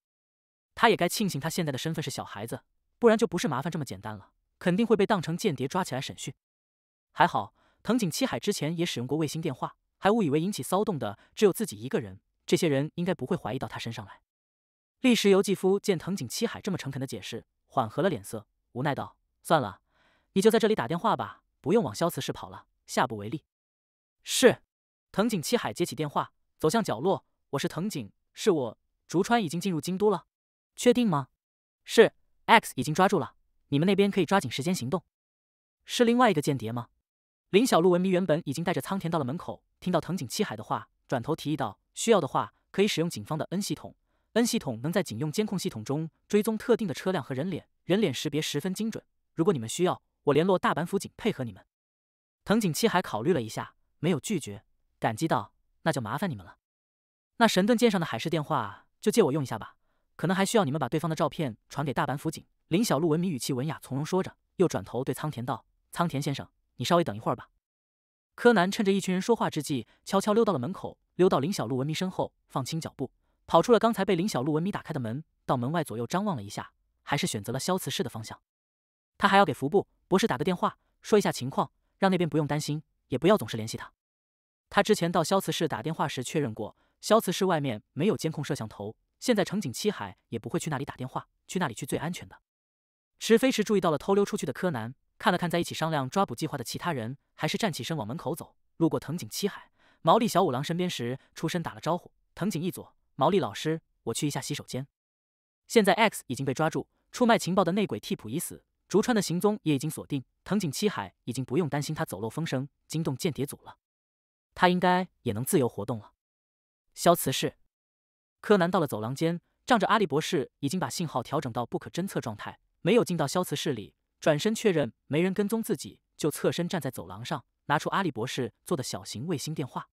他也该庆幸他现在的身份是小孩子，不然就不是麻烦这么简单了，肯定会被当成间谍抓起来审讯。还好藤井七海之前也使用过卫星电话，还误以为引起骚动的只有自己一个人，这些人应该不会怀疑到他身上来。立时，游纪夫见藤井七海这么诚恳的解释，缓和了脸色，无奈道：“算了，你就在这里打电话吧，不用往萧慈室跑了。下不为例。”是藤井七海接起电话，走向角落。我是藤井，是我。竹川已经进入京都了，确定吗？是 X 已经抓住了，你们那边可以抓紧时间行动。是另外一个间谍吗？林小璐文明原本已经带着仓田到了门口，听到藤井七海的话，转头提议道：“需要的话，可以使用警方的 N 系统。” N 系统能在警用监控系统中追踪特定的车辆和人脸，人脸识别十分精准。如果你们需要，我联络大阪辅警配合你们。藤井七海考虑了一下，没有拒绝，感激道：“那就麻烦你们了。”那神盾舰上的海事电话就借我用一下吧，可能还需要你们把对方的照片传给大阪辅警。”林小璐文明语气文雅从容说着，又转头对仓田道：“仓田先生，你稍微等一会儿吧。”柯南趁着一群人说话之际，悄悄溜到了门口，溜到林小璐文明身后，放轻脚步。跑出了刚才被林小鹿文迷打开的门，到门外左右张望了一下，还是选择了肖磁室的方向。他还要给服部博士打个电话，说一下情况，让那边不用担心，也不要总是联系他。他之前到肖磁室打电话时确认过，肖磁室外面没有监控摄像头。现在乘警七海也不会去那里打电话，去那里去最安全的。池飞驰注意到了偷溜出去的柯南，看了看在一起商量抓捕计划的其他人，还是站起身往门口走。路过藤井七海、毛利小五郎身边时，出声打了招呼。藤井一左。毛利老师，我去一下洗手间。现在 X 已经被抓住，出卖情报的内鬼替普已死，竹川的行踪也已经锁定，藤井七海已经不用担心他走漏风声，惊动间谍组了。他应该也能自由活动了。消磁室，柯南到了走廊间，仗着阿笠博士已经把信号调整到不可侦测状态，没有进到消磁室里，转身确认没人跟踪自己，就侧身站在走廊上，拿出阿笠博士做的小型卫星电话。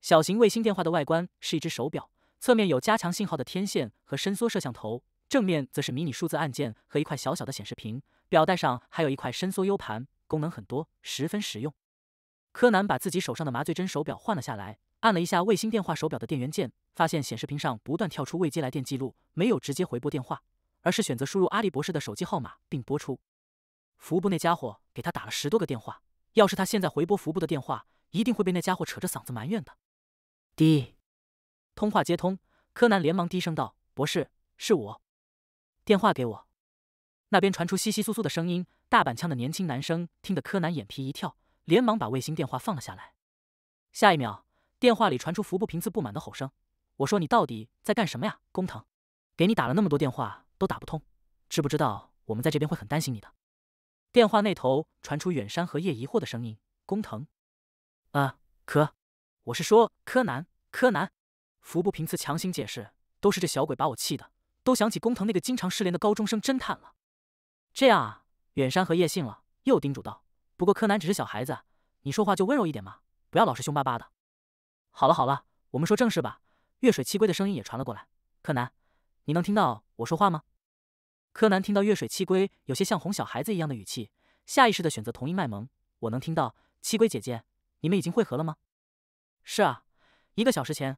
小型卫星电话的外观是一只手表。侧面有加强信号的天线和伸缩摄像头，正面则是迷你数字按键和一块小小的显示屏。表带上还有一块伸缩 U 盘，功能很多，十分实用。柯南把自己手上的麻醉针手表换了下来，按了一下卫星电话手表的电源键，发现显示屏上不断跳出未接来电记录，没有直接回拨电话，而是选择输入阿笠博士的手机号码并拨出。服部那家伙给他打了十多个电话，要是他现在回拨服部的电话，一定会被那家伙扯着嗓子埋怨的。滴。通话接通，柯南连忙低声道：“博士，是我。”电话给我。那边传出稀稀疏疏的声音，大板腔的年轻男生听得柯南眼皮一跳，连忙把卫星电话放了下来。下一秒，电话里传出服部平次不满的吼声：“我说你到底在干什么呀，工藤？给你打了那么多电话都打不通，知不知道我们在这边会很担心你的？”电话那头传出远山和叶疑惑的声音：“工藤……啊，柯……我是说柯南，柯南。”服部平次强行解释：“都是这小鬼把我气的，都想起工藤那个经常失联的高中生侦探了。”这样啊，远山和叶信了，又叮嘱道：“不过柯南只是小孩子，你说话就温柔一点嘛，不要老是凶巴巴的。”好了好了，我们说正事吧。月水七龟的声音也传了过来：“柯南，你能听到我说话吗？”柯南听到月水七龟有些像哄小孩子一样的语气，下意识的选择同意卖萌：“我能听到，七龟姐姐，你们已经会合了吗？”“是啊，一个小时前。”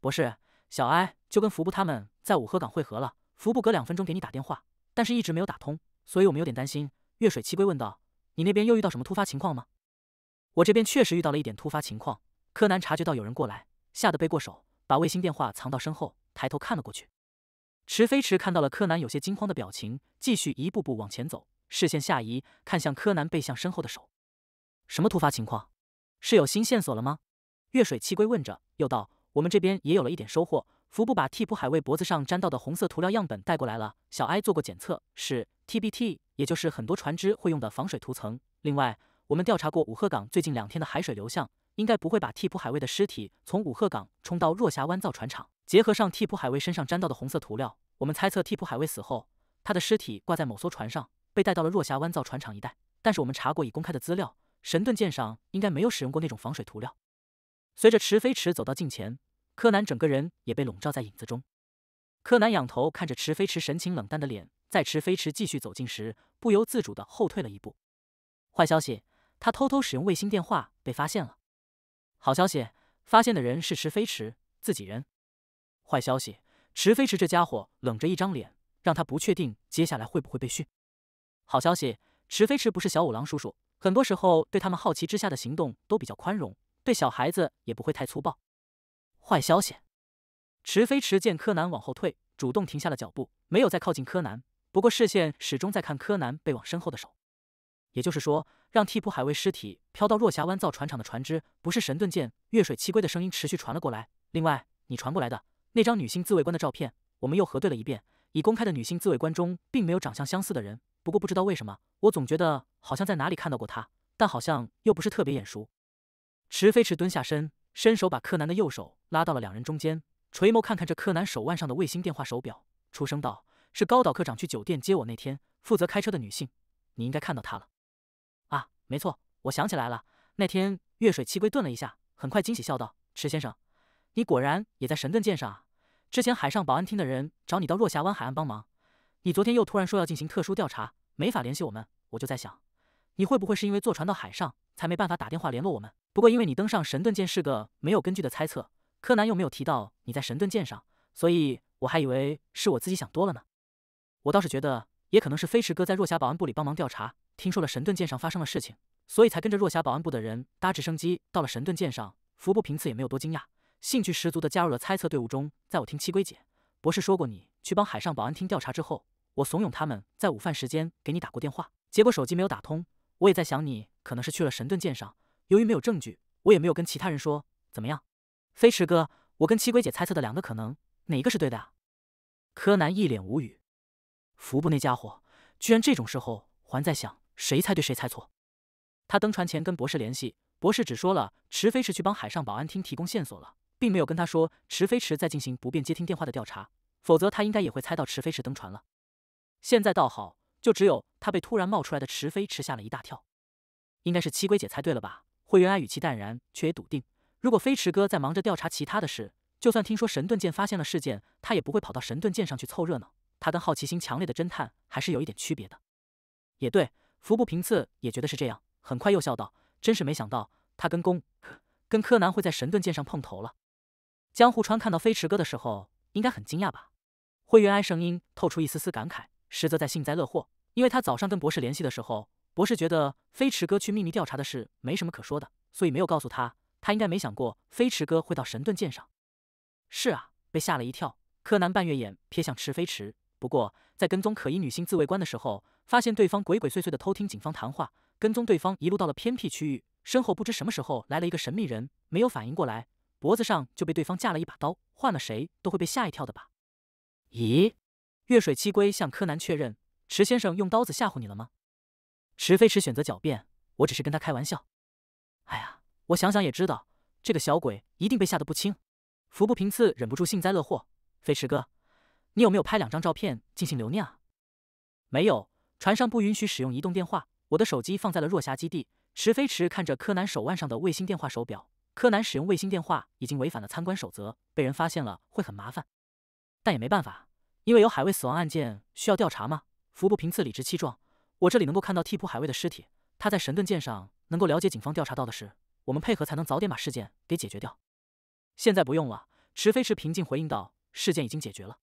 博士，小哀就跟服部他们在五河港会合了。服部隔两分钟给你打电话，但是一直没有打通，所以我们有点担心。月水七龟问道：“你那边又遇到什么突发情况吗？”我这边确实遇到了一点突发情况。柯南察觉到有人过来，吓得背过手，把卫星电话藏到身后，抬头看了过去。池飞池看到了柯南有些惊慌的表情，继续一步步往前走，视线下移，看向柯南背向身后的手。什么突发情况？是有新线索了吗？月水七龟问着，又道。我们这边也有了一点收获，服部把替补海卫脖子上沾到的红色涂料样本带过来了。小 I 做过检测，是 TBT，也就是很多船只会用的防水涂层。另外，我们调查过五鹤港最近两天的海水流向，应该不会把替补海卫的尸体从五鹤港冲到若霞湾造船厂。结合上替补海卫身上沾到的红色涂料，我们猜测替补海卫死后，他的尸体挂在某艘船上，被带到了若霞湾造船厂一带。但是我们查过已公开的资料，神盾舰上应该没有使用过那种防水涂料。随着池飞池走到近前。柯南整个人也被笼罩在影子中。柯南仰头看着池飞池神情冷淡的脸，在池飞池继续走近时，不由自主的后退了一步。坏消息，他偷偷使用卫星电话被发现了。好消息，发现的人是池飞池，自己人。坏消息，池飞池这家伙冷着一张脸，让他不确定接下来会不会被训。好消息，池飞池不是小五郎叔叔，很多时候对他们好奇之下的行动都比较宽容，对小孩子也不会太粗暴。坏消息，池飞池见柯南往后退，主动停下了脚步，没有再靠近柯南。不过视线始终在看柯南背往身后的手。也就是说，让替普海卫尸体飘到若霞湾造船厂的船只不是神盾舰。月水七龟的声音持续传了过来。另外，你传过来的那张女性自卫官的照片，我们又核对了一遍。已公开的女性自卫官中，并没有长相相似的人。不过不知道为什么，我总觉得好像在哪里看到过她，但好像又不是特别眼熟。池飞池蹲下身。伸手把柯南的右手拉到了两人中间，垂眸看看这柯南手腕上的卫星电话手表，出声道：“是高岛科长去酒店接我那天负责开车的女性，你应该看到她了啊？没错，我想起来了。那天月水七龟顿了一下，很快惊喜笑道：‘池先生，你果然也在神盾舰上。之前海上保安厅的人找你到落霞湾海岸帮忙，你昨天又突然说要进行特殊调查，没法联系我们，我就在想，你会不会是因为坐船到海上？’才没办法打电话联络我们。不过因为你登上神盾舰是个没有根据的猜测，柯南又没有提到你在神盾舰上，所以我还以为是我自己想多了呢。我倒是觉得也可能是飞驰哥在若霞保安部里帮忙调查，听说了神盾舰上发生了事情，所以才跟着若霞保安部的人搭直升机到了神盾舰上。服部平次也没有多惊讶，兴趣十足地加入了猜测队伍中。在我听七龟姐博士说过你去帮海上保安厅调查之后，我怂恿他们在午饭时间给你打过电话，结果手机没有打通。我也在想你。可能是去了神盾舰上，由于没有证据，我也没有跟其他人说。怎么样，飞驰哥？我跟七鬼姐猜测的两个可能，哪个是对的啊？柯南一脸无语，服部那家伙居然这种时候还在想谁猜对谁猜错。他登船前跟博士联系，博士只说了池飞池去帮海上保安厅提供线索了，并没有跟他说池飞驰在进行不便接听电话的调查，否则他应该也会猜到池飞驰登船了。现在倒好，就只有他被突然冒出来的池飞驰吓了一大跳。应该是七龟姐猜对了吧？灰原哀语气淡然，却也笃定。如果飞驰哥在忙着调查其他的事，就算听说神盾舰发现了事件，他也不会跑到神盾舰上去凑热闹。他跟好奇心强烈的侦探还是有一点区别的。也对，服部平次也觉得是这样。很快又笑道：“真是没想到，他跟工跟柯南会在神盾舰上碰头了。”江户川看到飞驰哥的时候，应该很惊讶吧？灰原哀声音透出一丝丝感慨，实则在幸灾乐祸，因为他早上跟博士联系的时候。博士觉得飞驰哥去秘密调查的事没什么可说的，所以没有告诉他。他应该没想过飞驰哥会到神盾舰上。是啊，被吓了一跳。柯南半月眼瞥向池飞驰，不过在跟踪可疑女性自卫官的时候，发现对方鬼鬼祟祟地偷听警方谈话，跟踪对方一路到了偏僻区域，身后不知什么时候来了一个神秘人，没有反应过来，脖子上就被对方架了一把刀。换了谁都会被吓一跳的吧？咦？月水七龟向柯南确认，池先生用刀子吓唬你了吗？池飞驰选择狡辩：“我只是跟他开玩笑。”哎呀，我想想也知道，这个小鬼一定被吓得不轻。福不平次忍不住幸灾乐祸：“飞驰哥，你有没有拍两张照片进行留念啊？”“没有，船上不允许使用移动电话，我的手机放在了若狭基地。”池飞驰看着柯南手腕上的卫星电话手表：“柯南使用卫星电话已经违反了参观守则，被人发现了会很麻烦。但也没办法，因为有海卫死亡案件需要调查嘛。”福不平次理直气壮。我这里能够看到替普海卫的尸体，他在神盾舰上能够了解警方调查到的事，我们配合才能早点把事件给解决掉。现在不用了，池飞驰平静回应道：“事件已经解决了，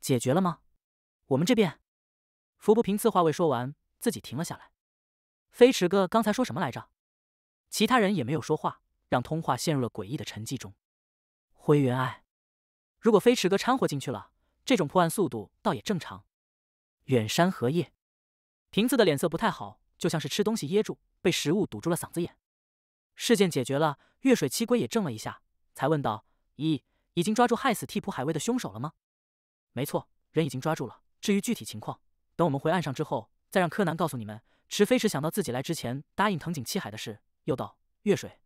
解决了吗？我们这边。”福不平次话未说完，自己停了下来。飞驰哥刚才说什么来着？其他人也没有说话，让通话陷入了诡异的沉寂中。灰原哀，如果飞驰哥掺和进去了，这种破案速度倒也正常。远山荷叶。瓶子的脸色不太好，就像是吃东西噎住，被食物堵住了嗓子眼。事件解决了，月水七龟也怔了一下，才问道：“咦，已经抓住害死替补海卫的凶手了吗？”“没错，人已经抓住了。至于具体情况，等我们回岸上之后，再让柯南告诉你们。”池飞时想到自己来之前答应藤井七海的事，又道：“月水，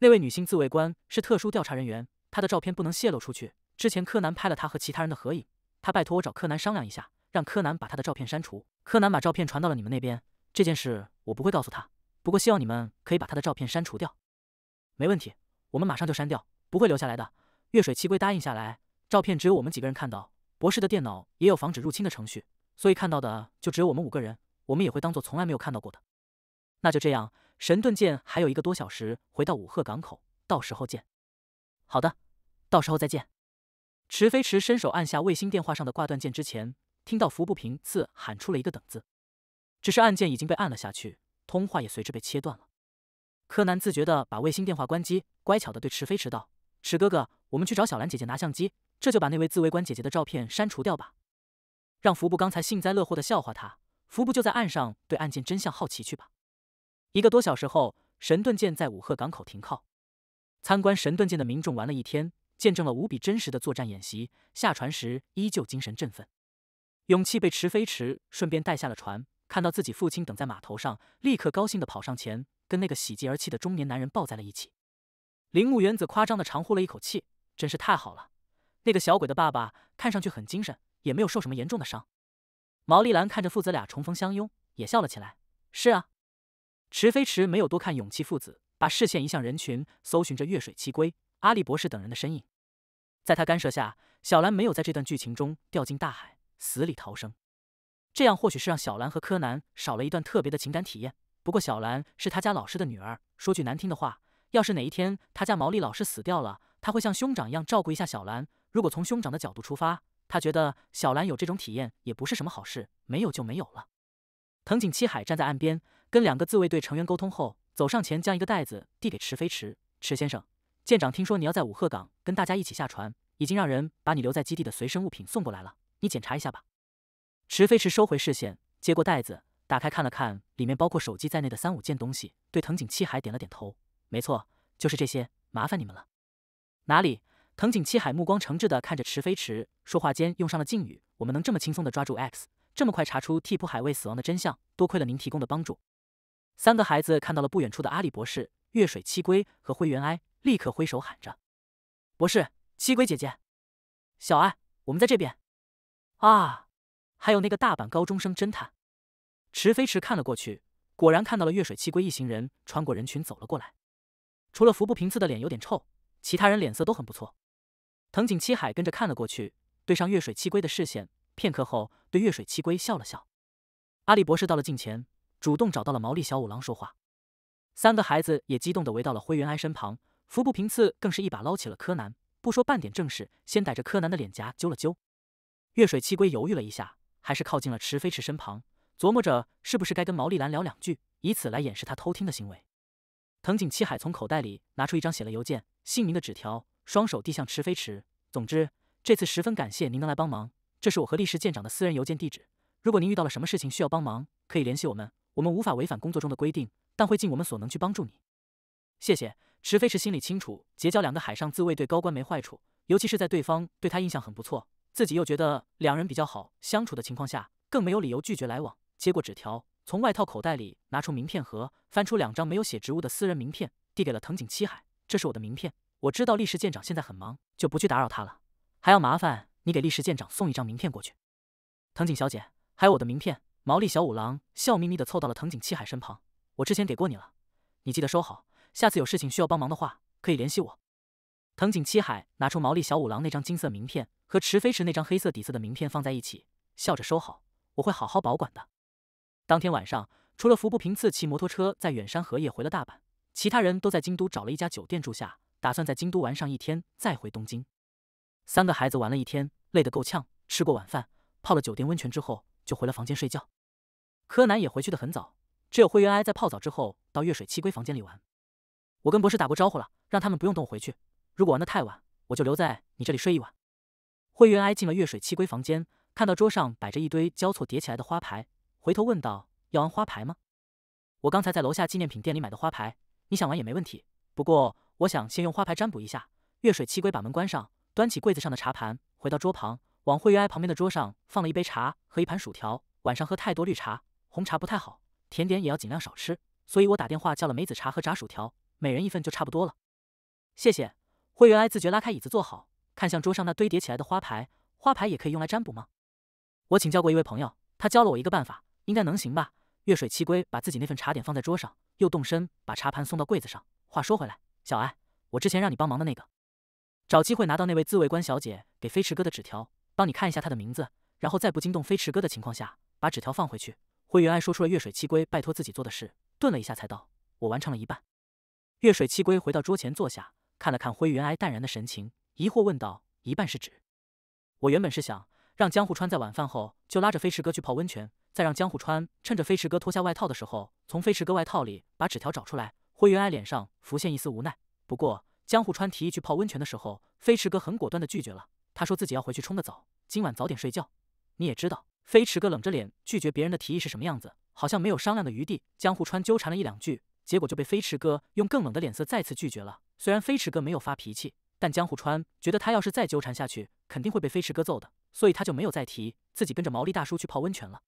那位女性自卫官是特殊调查人员，她的照片不能泄露出去。之前柯南拍了她和其他人的合影，他拜托我找柯南商量一下。”让柯南把他的照片删除。柯南把照片传到了你们那边，这件事我不会告诉他。不过希望你们可以把他的照片删除掉。没问题，我们马上就删掉，不会留下来的。月水七龟答应下来，照片只有我们几个人看到。博士的电脑也有防止入侵的程序，所以看到的就只有我们五个人。我们也会当做从来没有看到过的。那就这样，神盾舰还有一个多小时回到五鹤港口，到时候见。好的，到时候再见。池飞驰伸手按下卫星电话上的挂断键之前。听到服部平次喊出了一个“等”字，只是按键已经被按了下去，通话也随之被切断了。柯南自觉的把卫星电话关机，乖巧的对池飞池道：“池哥哥，我们去找小兰姐姐拿相机，这就把那位自卫官姐姐的照片删除掉吧，让服部刚才幸灾乐祸的笑话他。服部就在岸上对案件真相好奇去吧。”一个多小时后，神盾舰在武贺港口停靠，参观神盾舰的民众玩了一天，见证了无比真实的作战演习，下船时依旧精神振奋。勇气被池飞池顺便带下了船，看到自己父亲等在码头上，立刻高兴地跑上前，跟那个喜极而泣的中年男人抱在了一起。铃木原子夸张地长呼了一口气：“真是太好了！”那个小鬼的爸爸看上去很精神，也没有受什么严重的伤。毛利兰看着父子俩重逢相拥，也笑了起来：“是啊。”池飞池没有多看勇气父子，把视线移向人群，搜寻着月水七龟、阿笠博士等人的身影。在他干涉下，小兰没有在这段剧情中掉进大海。死里逃生，这样或许是让小兰和柯南少了一段特别的情感体验。不过，小兰是他家老师的女儿，说句难听的话，要是哪一天他家毛利老师死掉了，他会像兄长一样照顾一下小兰。如果从兄长的角度出发，他觉得小兰有这种体验也不是什么好事，没有就没有了。藤井七海站在岸边，跟两个自卫队成员沟通后，走上前将一个袋子递给池飞池池先生。舰长听说你要在五鹤港跟大家一起下船，已经让人把你留在基地的随身物品送过来了。你检查一下吧。池飞驰收回视线，接过袋子，打开看了看，里面包括手机在内的三五件东西，对藤井七海点了点头。没错，就是这些，麻烦你们了。哪里？藤井七海目光诚挚的看着池飞驰，说话间用上了敬语。我们能这么轻松的抓住 X，这么快查出替补海卫死亡的真相，多亏了您提供的帮助。三个孩子看到了不远处的阿里博士、月水七龟和灰原哀，立刻挥手喊着：“博士，七龟姐姐，小爱，我们在这边。”啊！还有那个大阪高中生侦探池飞池看了过去，果然看到了月水七龟一行人穿过人群走了过来。除了服部平次的脸有点臭，其他人脸色都很不错。藤井七海跟着看了过去，对上月水七龟的视线，片刻后对月水七龟笑了笑。阿笠博士到了近前，主动找到了毛利小五郎说话。三个孩子也激动的围到了灰原哀身旁，服部平次更是一把捞起了柯南，不说半点正事，先逮着柯南的脸颊揪了揪。月水七龟犹豫了一下，还是靠近了池飞池身旁，琢磨着是不是该跟毛利兰聊两句，以此来掩饰他偷听的行为。藤井七海从口袋里拿出一张写了邮件姓名的纸条，双手递向池飞池。总之，这次十分感谢您能来帮忙，这是我和历石舰长的私人邮件地址。如果您遇到了什么事情需要帮忙，可以联系我们。我们无法违反工作中的规定，但会尽我们所能去帮助你。谢谢。池飞池心里清楚，结交两个海上自卫队高官没坏处，尤其是在对方对他印象很不错。自己又觉得两人比较好相处的情况下，更没有理由拒绝来往。接过纸条，从外套口袋里拿出名片盒，翻出两张没有写职务的私人名片，递给了藤井七海：“这是我的名片，我知道历史舰长现在很忙，就不去打扰他了。还要麻烦你给历史舰长送一张名片过去。”藤井小姐，还有我的名片。毛利小五郎笑眯眯的凑到了藤井七海身旁：“我之前给过你了，你记得收好。下次有事情需要帮忙的话，可以联系我。”藤井七海拿出毛利小五郎那张金色名片和池飞池那张黑色底色的名片放在一起，笑着收好。我会好好保管的。当天晚上，除了服部平次骑摩托车在远山荷叶回了大阪，其他人都在京都找了一家酒店住下，打算在京都玩上一天再回东京。三个孩子玩了一天，累得够呛。吃过晚饭，泡了酒店温泉之后，就回了房间睡觉。柯南也回去的很早，只有灰原哀在泡澡之后到月水七龟房间里玩。我跟博士打过招呼了，让他们不用等我回去。如果玩得太晚，我就留在你这里睡一晚。惠媛挨进了月水七龟房间，看到桌上摆着一堆交错叠起来的花牌，回头问道：“要玩花牌吗？”“我刚才在楼下纪念品店里买的花牌，你想玩也没问题。不过我想先用花牌占卜一下。”月水七龟把门关上，端起柜子上的茶盘，回到桌旁，往惠媛挨旁边的桌上放了一杯茶和一盘薯条。晚上喝太多绿茶、红茶不太好，甜点也要尽量少吃，所以我打电话叫了梅子茶和炸薯条，每人一份就差不多了。谢谢。灰原哀自觉拉开椅子坐好，看向桌上那堆叠起来的花牌。花牌也可以用来占卜吗？我请教过一位朋友，他教了我一个办法，应该能行吧？月水七龟把自己那份茶点放在桌上，又动身把茶盘送到柜子上。话说回来，小哀，我之前让你帮忙的那个，找机会拿到那位自卫官小姐给飞驰哥的纸条，帮你看一下他的名字，然后再不惊动飞驰哥的情况下，把纸条放回去。灰原哀说出了月水七龟拜托自己做的事，顿了一下才道：“我完成了一半。”月水七龟回到桌前坐下。看了看灰原哀淡然的神情，疑惑问道：“一半是纸，我原本是想让江户川在晚饭后就拉着飞驰哥去泡温泉，再让江户川趁着飞驰哥脱下外套的时候，从飞驰哥外套里把纸条找出来。”灰原哀脸上浮现一丝无奈。不过江户川提议去泡温泉的时候，飞驰哥很果断的拒绝了。他说自己要回去冲个澡，今晚早点睡觉。你也知道飞驰哥冷着脸拒绝别人的提议是什么样子，好像没有商量的余地。江户川纠缠了一两句。结果就被飞驰哥用更冷的脸色再次拒绝了。虽然飞驰哥没有发脾气，但江户川觉得他要是再纠缠下去，肯定会被飞驰哥揍的，所以他就没有再提自己跟着毛利大叔去泡温泉了。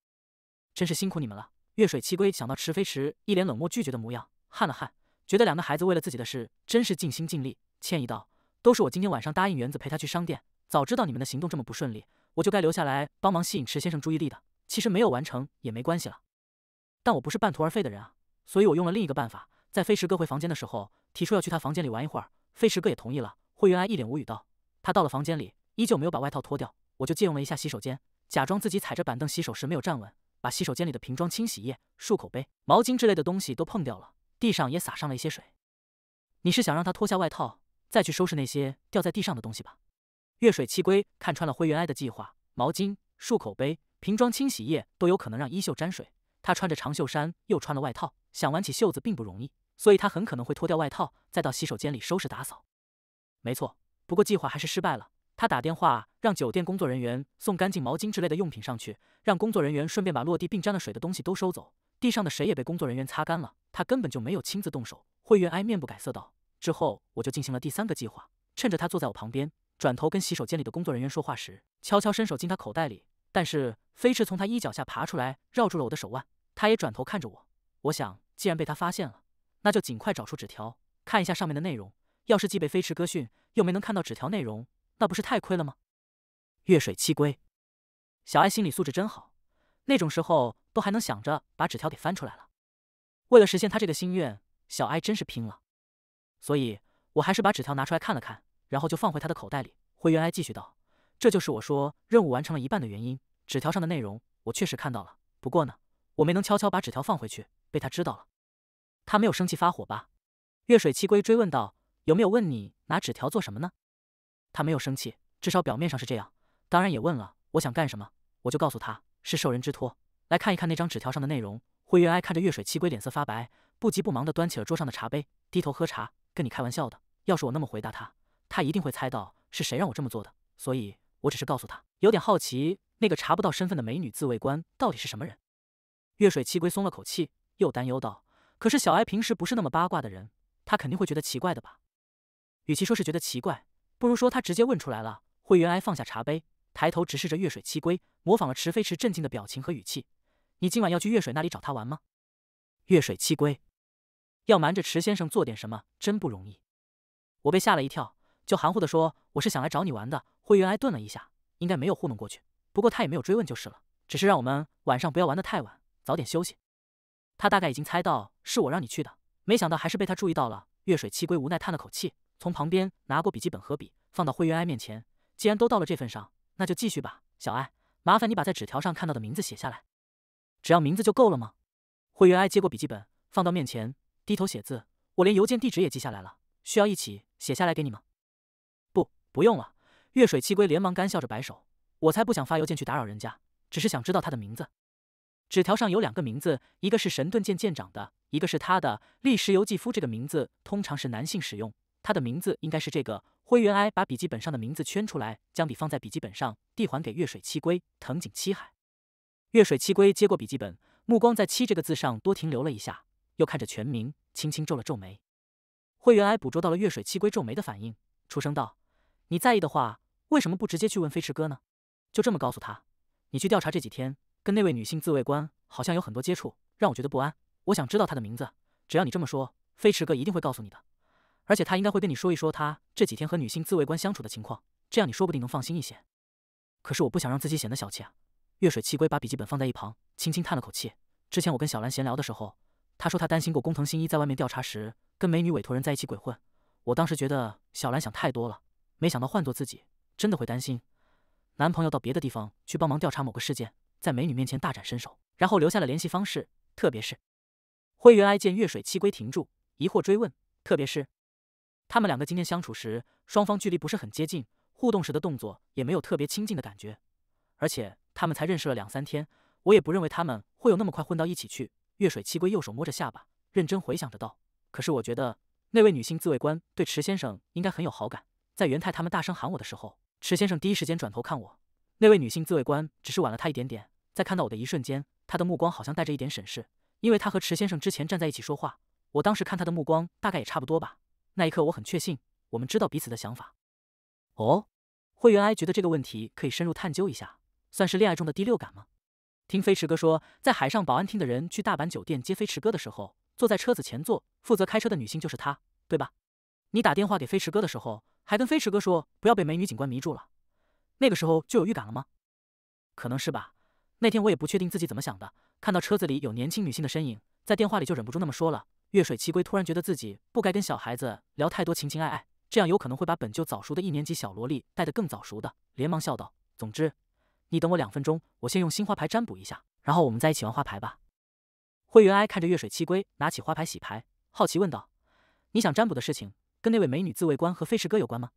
真是辛苦你们了。月水七龟想到池飞驰一脸冷漠拒绝的模样，汗了汗，觉得两个孩子为了自己的事真是尽心尽力，歉意道：“都是我今天晚上答应园子陪他去商店，早知道你们的行动这么不顺利，我就该留下来帮忙吸引池先生注意力的。其实没有完成也没关系了，但我不是半途而废的人啊。”所以，我用了另一个办法，在飞驰哥回房间的时候，提出要去他房间里玩一会儿，飞驰哥也同意了。灰原哀一脸无语道：“他到了房间里，依旧没有把外套脱掉，我就借用了一下洗手间，假装自己踩着板凳洗手时没有站稳，把洗手间里的瓶装清洗液、漱口杯、毛巾之类的东西都碰掉了，地上也撒上了一些水。你是想让他脱下外套，再去收拾那些掉在地上的东西吧？”月水七龟看穿了灰原哀的计划，毛巾、漱口杯、瓶装清洗液都有可能让衣袖沾水。他穿着长袖衫，又穿了外套，想挽起袖子并不容易，所以他很可能会脱掉外套，再到洗手间里收拾打扫。没错，不过计划还是失败了。他打电话让酒店工作人员送干净毛巾之类的用品上去，让工作人员顺便把落地并沾了水的东西都收走，地上的水也被工作人员擦干了。他根本就没有亲自动手。会员哀面不改色道：“之后我就进行了第三个计划，趁着他坐在我旁边，转头跟洗手间里的工作人员说话时，悄悄伸手进他口袋里。”但是飞驰从他衣角下爬出来，绕住了我的手腕。他也转头看着我。我想，既然被他发现了，那就尽快找出纸条，看一下上面的内容。要是既被飞驰歌训，又没能看到纸条内容，那不是太亏了吗？月水七归，小艾心理素质真好，那种时候都还能想着把纸条给翻出来了。为了实现他这个心愿，小艾真是拼了。所以，我还是把纸条拿出来看了看，然后就放回他的口袋里。灰原哀继续道。这就是我说任务完成了一半的原因。纸条上的内容我确实看到了，不过呢，我没能悄悄把纸条放回去，被他知道了。他没有生气发火吧？月水七龟追问道：“有没有问你拿纸条做什么呢？”他没有生气，至少表面上是这样。当然也问了，我想干什么，我就告诉他是受人之托来看一看那张纸条上的内容。灰原哀看着月水七龟脸色发白，不急不忙地端起了桌上的茶杯，低头喝茶。跟你开玩笑的，要是我那么回答他，他一定会猜到是谁让我这么做的，所以。我只是告诉他，有点好奇那个查不到身份的美女自卫官到底是什么人。月水七龟松了口气，又担忧道：“可是小哀平时不是那么八卦的人，他肯定会觉得奇怪的吧？”与其说是觉得奇怪，不如说他直接问出来了。会员哀放下茶杯，抬头直视着月水七龟，模仿了池飞池镇静的表情和语气：“你今晚要去月水那里找他玩吗？”月水七龟要瞒着池先生做点什么，真不容易。我被吓了一跳。就含糊地说，我是想来找你玩的。灰原哀顿了一下，应该没有糊弄过去。不过他也没有追问，就是了，只是让我们晚上不要玩得太晚，早点休息。他大概已经猜到是我让你去的，没想到还是被他注意到了。月水七龟无奈叹了口气，从旁边拿过笔记本和笔，放到灰原哀面前。既然都到了这份上，那就继续吧，小爱，麻烦你把在纸条上看到的名字写下来。只要名字就够了吗？灰原哀接过笔记本，放到面前，低头写字。我连邮件地址也记下来了，需要一起写下来给你吗？不用了，月水七龟连忙干笑着摆手，我才不想发邮件去打扰人家，只是想知道他的名字。纸条上有两个名字，一个是神盾舰舰长的，一个是他的。历史游记夫这个名字通常是男性使用，他的名字应该是这个。灰原哀把笔记本上的名字圈出来，将笔放在笔记本上，递还给月水七龟。藤井七海。月水七龟接过笔记本，目光在“七”这个字上多停留了一下，又看着全名，轻轻皱了皱眉。灰原哀捕捉到了月水七龟皱眉的反应，出声道。你在意的话，为什么不直接去问飞驰哥呢？就这么告诉他，你去调查这几天跟那位女性自卫官好像有很多接触，让我觉得不安。我想知道他的名字，只要你这么说，飞驰哥一定会告诉你的，而且他应该会跟你说一说他这几天和女性自卫官相处的情况，这样你说不定能放心一些。可是我不想让自己显得小气啊。月水七龟把笔记本放在一旁，轻轻叹了口气。之前我跟小兰闲聊的时候，她说她担心过工藤新一在外面调查时跟美女委托人在一起鬼混，我当时觉得小兰想太多了。没想到换做自己，真的会担心男朋友到别的地方去帮忙调查某个事件，在美女面前大展身手，然后留下了联系方式。特别是，灰原哀见月水七龟停住，疑惑追问：“特别是他们两个今天相处时，双方距离不是很接近，互动时的动作也没有特别亲近的感觉，而且他们才认识了两三天，我也不认为他们会有那么快混到一起去。”月水七龟右手摸着下巴，认真回想着道：“可是我觉得那位女性自卫官对池先生应该很有好感。”在元太他们大声喊我的时候，池先生第一时间转头看我。那位女性自卫官只是晚了他一点点，在看到我的一瞬间，他的目光好像带着一点审视，因为他和池先生之前站在一起说话。我当时看他的目光大概也差不多吧。那一刻我很确信，我们知道彼此的想法。哦，惠原哀觉得这个问题可以深入探究一下，算是恋爱中的第六感吗？听飞驰哥说，在海上保安厅的人去大阪酒店接飞驰哥的时候，坐在车子前座负责开车的女性就是她，对吧？你打电话给飞驰哥的时候。还跟飞驰哥说不要被美女警官迷住了，那个时候就有预感了吗？可能是吧。那天我也不确定自己怎么想的，看到车子里有年轻女性的身影，在电话里就忍不住那么说了。月水七龟突然觉得自己不该跟小孩子聊太多情情爱爱，这样有可能会把本就早熟的一年级小萝莉带得更早熟的，连忙笑道：“总之，你等我两分钟，我先用新花牌占卜一下，然后我们再一起玩花牌吧。”灰原哀看着月水七龟拿起花牌洗牌，好奇问道：“你想占卜的事情？”跟那位美女自卫官和飞驰哥有关吗？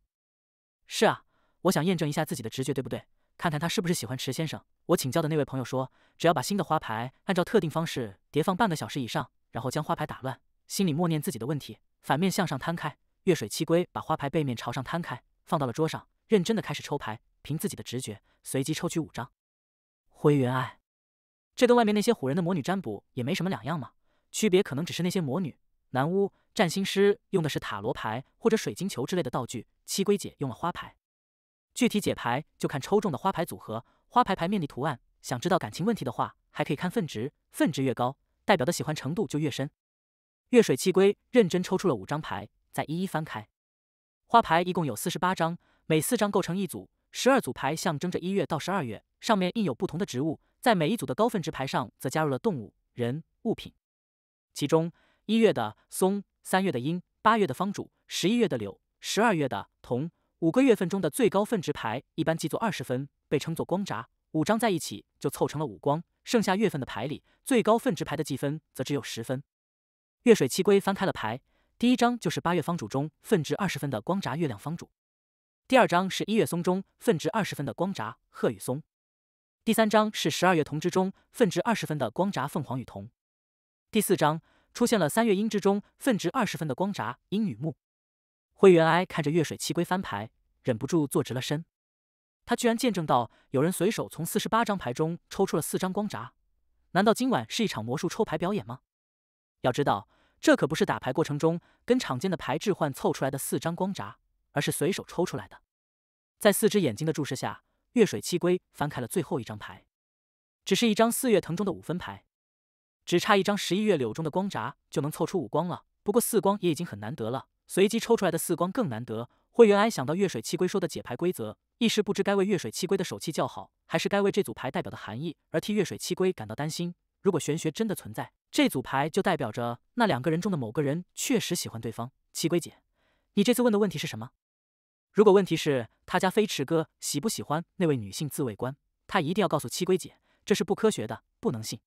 是啊，我想验证一下自己的直觉，对不对？看看他是不是喜欢迟先生。我请教的那位朋友说，只要把新的花牌按照特定方式叠放半个小时以上，然后将花牌打乱，心里默念自己的问题，反面向上摊开。月水七龟把花牌背面朝上摊开，放到了桌上，认真的开始抽牌，凭自己的直觉随机抽取五张。灰原爱，这跟外面那些唬人的魔女占卜也没什么两样嘛，区别可能只是那些魔女。南巫、占星师用的是塔罗牌或者水晶球之类的道具，七龟姐用了花牌。具体解牌就看抽中的花牌组合、花牌牌面的图案。想知道感情问题的话，还可以看分值，分值越高，代表的喜欢程度就越深。月水七龟认真抽出了五张牌，再一一翻开。花牌一共有四十八张，每四张构成一组，十二组牌象征着一月到十二月，上面印有不同的植物。在每一组的高分值牌上，则加入了动物、人物品。其中。一月的松，三月的阴，八月的方主，十一月的柳，十二月的桐，五个月份中的最高分值牌一般记作二十分，被称作光札。五张在一起就凑成了五光。剩下月份的牌里，最高分值牌的计分则只有十分。月水七龟翻开了牌，第一张就是八月方主中分值二十分的光札月亮方主，第二张是一月松中分值二十分的光札鹤羽松，第三张是十二月桐之中分值二十分的光札凤凰羽桐，第四张。出现了三月音之中分值二十分的光闸音女木，灰原哀看着月水七龟翻牌，忍不住坐直了身。他居然见证到有人随手从四十八张牌中抽出了四张光闸，难道今晚是一场魔术抽牌表演吗？要知道，这可不是打牌过程中跟场间的牌置换凑出来的四张光闸，而是随手抽出来的。在四只眼睛的注视下，月水七龟翻开了最后一张牌，只是一张四月藤中的五分牌。只差一张十一月柳中的光札就能凑出五光了，不过四光也已经很难得了。随机抽出来的四光更难得。会员哀想到月水七龟说的解牌规则，一时不知该为月水七龟的手气叫好，还是该为这组牌代表的含义而替月水七龟感到担心。如果玄学真的存在，这组牌就代表着那两个人中的某个人确实喜欢对方。七龟姐，你这次问的问题是什么？如果问题是他家飞驰哥喜不喜欢那位女性自卫官，他一定要告诉七龟姐，这是不科学的，不能信。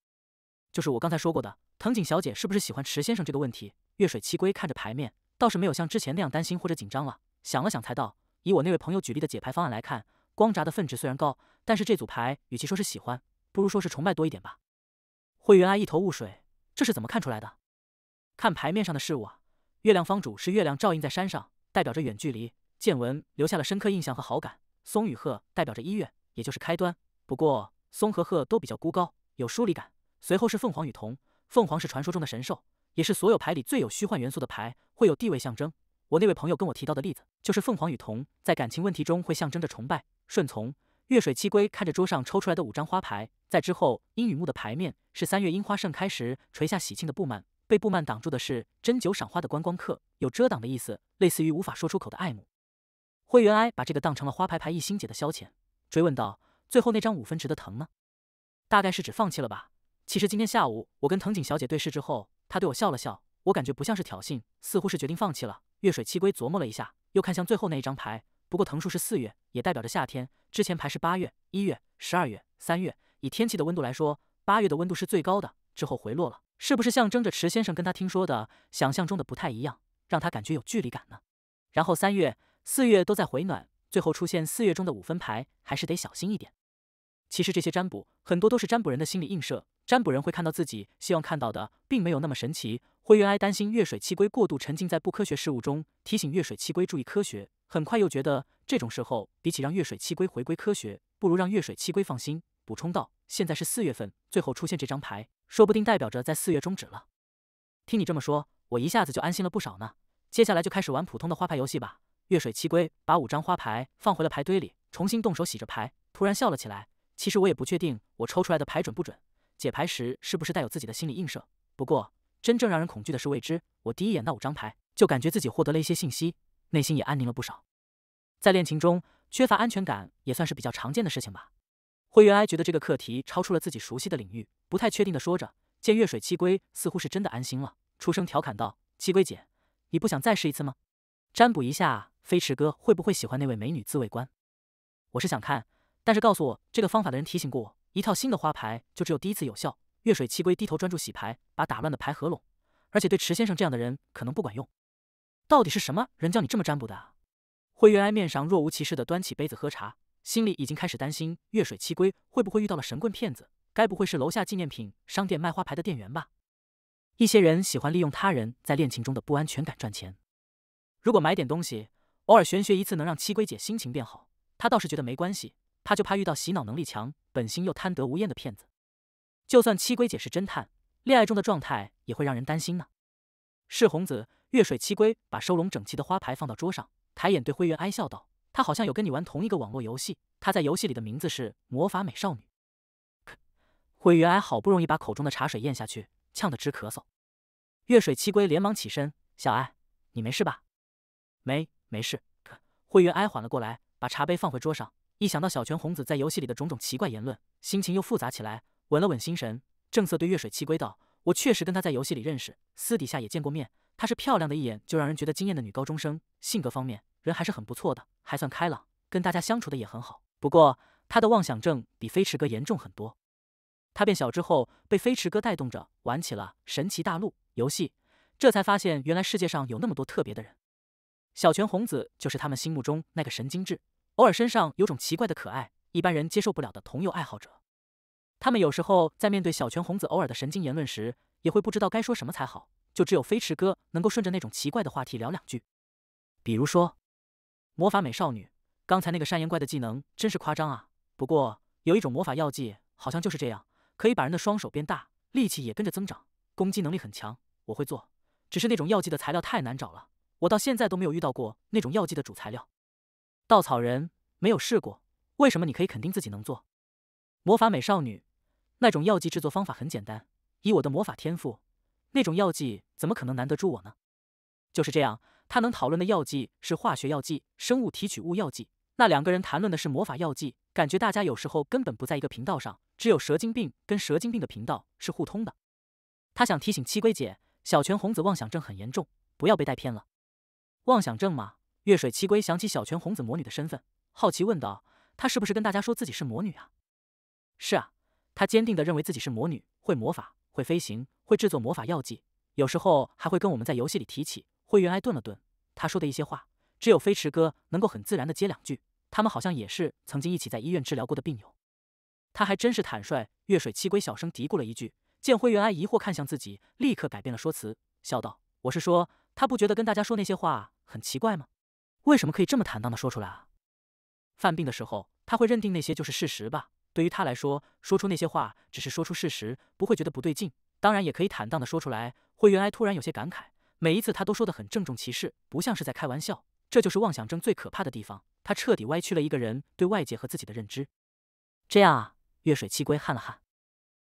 就是我刚才说过的，藤井小姐是不是喜欢池先生这个问题？月水七龟看着牌面，倒是没有像之前那样担心或者紧张了。想了想，才道：“以我那位朋友举例的解牌方案来看，光闸的分值虽然高，但是这组牌与其说是喜欢，不如说是崇拜多一点吧。”会员阿一头雾水，这是怎么看出来的？看牌面上的事物啊。月亮方主是月亮照映在山上，代表着远距离见闻，留下了深刻印象和好感。松与鹤代表着一月，也就是开端。不过松和鹤都比较孤高，有疏离感。随后是凤凰与桐，凤凰是传说中的神兽，也是所有牌里最有虚幻元素的牌，会有地位象征。我那位朋友跟我提到的例子就是凤凰与桐，在感情问题中会象征着崇拜、顺从。月水七龟看着桌上抽出来的五张花牌，在之后阴雨木的牌面是三月樱花盛开时垂下喜庆的布幔，被布幔挡住的是斟酒赏花的观光客，有遮挡的意思，类似于无法说出口的爱慕。灰原哀把这个当成了花牌牌一心姐的消遣，追问道：“最后那张五分值的藤呢？大概是指放弃了吧？”其实今天下午，我跟藤井小姐对视之后，她对我笑了笑，我感觉不像是挑衅，似乎是决定放弃了。月水七龟琢磨了一下，又看向最后那一张牌。不过藤树是四月，也代表着夏天。之前牌是八月、一月、十二月、三月，以天气的温度来说，八月的温度是最高的，之后回落了，是不是象征着池先生跟他听说的想象中的不太一样，让他感觉有距离感呢？然后三月、四月都在回暖，最后出现四月中的五分牌，还是得小心一点。其实这些占卜很多都是占卜人的心理映射。占卜人会看到自己希望看到的，并没有那么神奇。灰原哀担心月水七龟过度沉浸在不科学事物中，提醒月水七龟注意科学。很快又觉得这种时候，比起让月水七龟回归科学，不如让月水七龟放心。补充道：现在是四月份，最后出现这张牌，说不定代表着在四月终止了。听你这么说，我一下子就安心了不少呢。接下来就开始玩普通的花牌游戏吧。月水七龟把五张花牌放回了牌堆里，重新动手洗着牌，突然笑了起来。其实我也不确定我抽出来的牌准不准。解牌时是不是带有自己的心理映射？不过真正让人恐惧的是未知。我第一眼那五张牌，就感觉自己获得了一些信息，内心也安宁了不少。在恋情中缺乏安全感也算是比较常见的事情吧。灰原哀觉得这个课题超出了自己熟悉的领域，不太确定的说着。见月水七龟似乎是真的安心了，出声调侃道：“七龟姐，你不想再试一次吗？占卜一下飞驰哥会不会喜欢那位美女自卫官？我是想看，但是告诉我这个方法的人提醒过我。”一套新的花牌就只有第一次有效。月水七龟低头专注洗牌，把打乱的牌合拢。而且对池先生这样的人可能不管用。到底是什么人叫你这么占卜的？惠月哀面上若无其事的端起杯子喝茶，心里已经开始担心月水七龟会不会遇到了神棍骗子，该不会是楼下纪念品商店卖花牌的店员吧？一些人喜欢利用他人在恋情中的不安全感赚钱。如果买点东西，偶尔玄学一次能让七龟姐心情变好，他倒是觉得没关系。他就怕遇到洗脑能力强、本心又贪得无厌的骗子。就算七龟姐是侦探，恋爱中的状态也会让人担心呢。是红子月水七龟把收拢整齐的花牌放到桌上，抬眼对灰原哀笑道：“他好像有跟你玩同一个网络游戏，他在游戏里的名字是魔法美少女。”灰原哀好不容易把口中的茶水咽下去，呛得直咳嗽。月水七龟连忙起身：“小哀，你没事吧？”“没，没事。”灰原哀缓了过来，把茶杯放回桌上。一想到小泉红子在游戏里的种种奇怪言论，心情又复杂起来。稳了稳心神，正色对月水七归道：“我确实跟她在游戏里认识，私底下也见过面。她是漂亮的一眼就让人觉得惊艳的女高中生，性格方面人还是很不错的，还算开朗，跟大家相处的也很好。不过她的妄想症比飞驰哥严重很多。她变小之后，被飞驰哥带动着玩起了《神奇大陆》游戏，这才发现原来世界上有那么多特别的人。小泉红子就是他们心目中那个神经质。”偶尔身上有种奇怪的可爱，一般人接受不了的同游爱好者。他们有时候在面对小泉红子偶尔的神经言论时，也会不知道该说什么才好。就只有飞驰哥能够顺着那种奇怪的话题聊两句。比如说，魔法美少女刚才那个山岩怪的技能真是夸张啊！不过有一种魔法药剂，好像就是这样，可以把人的双手变大，力气也跟着增长，攻击能力很强。我会做，只是那种药剂的材料太难找了，我到现在都没有遇到过那种药剂的主材料。稻草人没有试过，为什么你可以肯定自己能做？魔法美少女那种药剂制作方法很简单，以我的魔法天赋，那种药剂怎么可能难得住我呢？就是这样，他能讨论的药剂是化学药剂、生物提取物药剂，那两个人谈论的是魔法药剂，感觉大家有时候根本不在一个频道上，只有蛇精病跟蛇精病的频道是互通的。他想提醒七龟姐，小泉红子妄想症很严重，不要被带偏了。妄想症吗？月水七龟想起小泉红子魔女的身份，好奇问道：“她是不是跟大家说自己是魔女啊？”“是啊。”她坚定的认为自己是魔女，会魔法，会飞行，会制作魔法药剂，有时候还会跟我们在游戏里提起。灰原哀顿了顿，他说的一些话，只有飞驰哥能够很自然的接两句。他们好像也是曾经一起在医院治疗过的病友。他还真是坦率。月水七龟小声嘀咕了一句，见灰原哀疑惑看向自己，立刻改变了说辞，笑道：“我是说，他不觉得跟大家说那些话很奇怪吗？”为什么可以这么坦荡的说出来啊？犯病的时候，他会认定那些就是事实吧？对于他来说，说出那些话只是说出事实，不会觉得不对劲。当然也可以坦荡的说出来。灰原哀突然有些感慨，每一次他都说的很郑重其事，不像是在开玩笑。这就是妄想症最可怕的地方，他彻底歪曲了一个人对外界和自己的认知。这样啊，月水七龟汗了汗。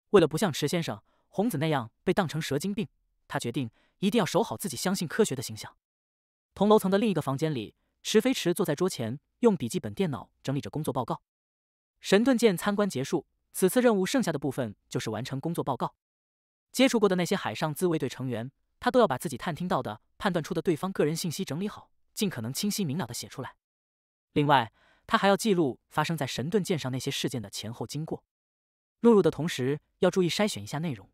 为了不像池先生、红子那样被当成蛇精病，他决定一定要守好自己相信科学的形象。同楼层的另一个房间里。池飞驰坐在桌前，用笔记本电脑整理着工作报告。神盾舰参观结束，此次任务剩下的部分就是完成工作报告。接触过的那些海上自卫队成员，他都要把自己探听到的、判断出的对方个人信息整理好，尽可能清晰明了的写出来。另外，他还要记录发生在神盾舰上那些事件的前后经过。录入的同时，要注意筛选一下内容，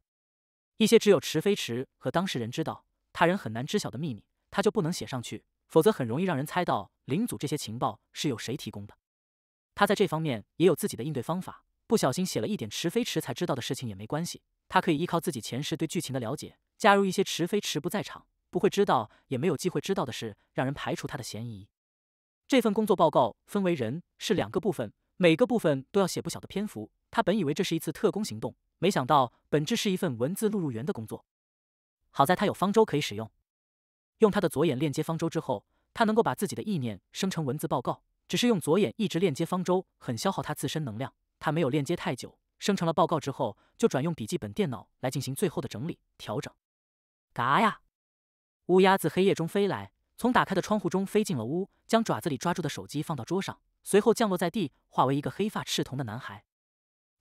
一些只有池飞池和当事人知道，他人很难知晓的秘密，他就不能写上去。否则很容易让人猜到灵祖这些情报是由谁提供的。他在这方面也有自己的应对方法，不小心写了一点池飞池才知道的事情也没关系。他可以依靠自己前世对剧情的了解，加入一些池飞池不在场、不会知道也没有机会知道的事，让人排除他的嫌疑。这份工作报告分为人是两个部分，每个部分都要写不小的篇幅。他本以为这是一次特工行动，没想到本质是一份文字录入员的工作。好在他有方舟可以使用。用他的左眼链接方舟之后，他能够把自己的意念生成文字报告。只是用左眼一直链接方舟很消耗他自身能量，他没有链接太久。生成了报告之后，就转用笔记本电脑来进行最后的整理调整。嘎呀！乌鸦自黑夜中飞来，从打开的窗户中飞进了屋，将爪子里抓住的手机放到桌上，随后降落在地，化为一个黑发赤瞳的男孩。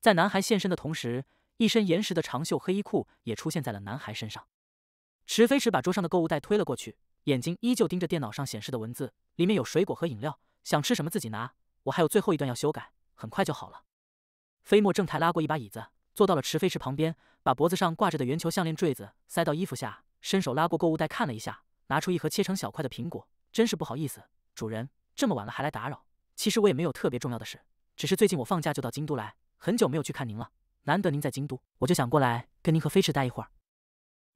在男孩现身的同时，一身岩石的长袖黑衣裤也出现在了男孩身上。池飞驰把桌上的购物袋推了过去，眼睛依旧盯着电脑上显示的文字，里面有水果和饮料，想吃什么自己拿。我还有最后一段要修改，很快就好了。飞沫正太拉过一把椅子，坐到了池飞驰旁边，把脖子上挂着的圆球项链坠子塞到衣服下，伸手拉过购物袋看了一下，拿出一盒切成小块的苹果。真是不好意思，主人，这么晚了还来打扰。其实我也没有特别重要的事，只是最近我放假就到京都来，很久没有去看您了，难得您在京都，我就想过来跟您和飞驰待一会儿。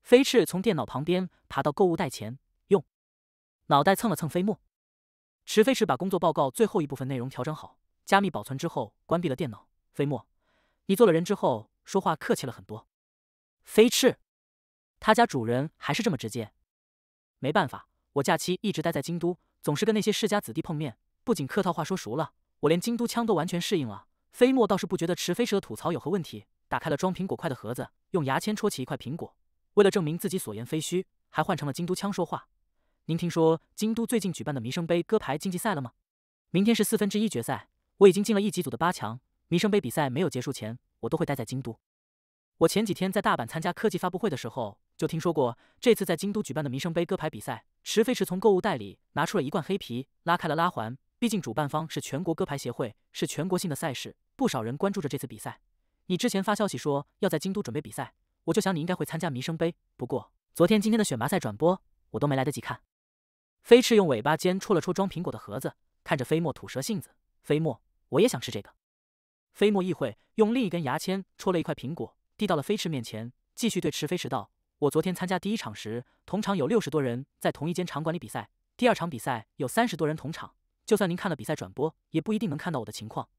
飞翅从电脑旁边爬到购物袋前，用脑袋蹭了蹭飞沫。池飞驰把工作报告最后一部分内容调整好，加密保存之后关闭了电脑。飞沫，你做了人之后说话客气了很多。飞翅，他家主人还是这么直接。没办法，我假期一直待在京都，总是跟那些世家子弟碰面，不仅客套话说熟了，我连京都腔都完全适应了。飞沫倒是不觉得池飞驰的吐槽有何问题，打开了装苹果块的盒子，用牙签戳起一块苹果。为了证明自己所言非虚，还换成了京都腔说话。您听说京都最近举办的弥生杯歌牌竞技赛了吗？明天是四分之一决赛，我已经进了一级组的八强。弥生杯比赛没有结束前，我都会待在京都。我前几天在大阪参加科技发布会的时候，就听说过这次在京都举办的弥生杯歌牌比赛。池飞是从购物袋里拿出了一罐黑皮，拉开了拉环。毕竟主办方是全国歌牌协会，是全国性的赛事，不少人关注着这次比赛。你之前发消息说要在京都准备比赛。我就想你应该会参加迷生杯，不过昨天今天的选拔赛转播我都没来得及看。飞翅用尾巴尖戳了戳装苹果的盒子，看着飞沫吐舌性子。飞沫，我也想吃这个。飞沫一会用另一根牙签戳了一块苹果，递到了飞翅面前，继续对池飞驰道：我昨天参加第一场时，同场有六十多人在同一间场馆里比赛；第二场比赛有三十多人同场。就算您看了比赛转播，也不一定能看到我的情况。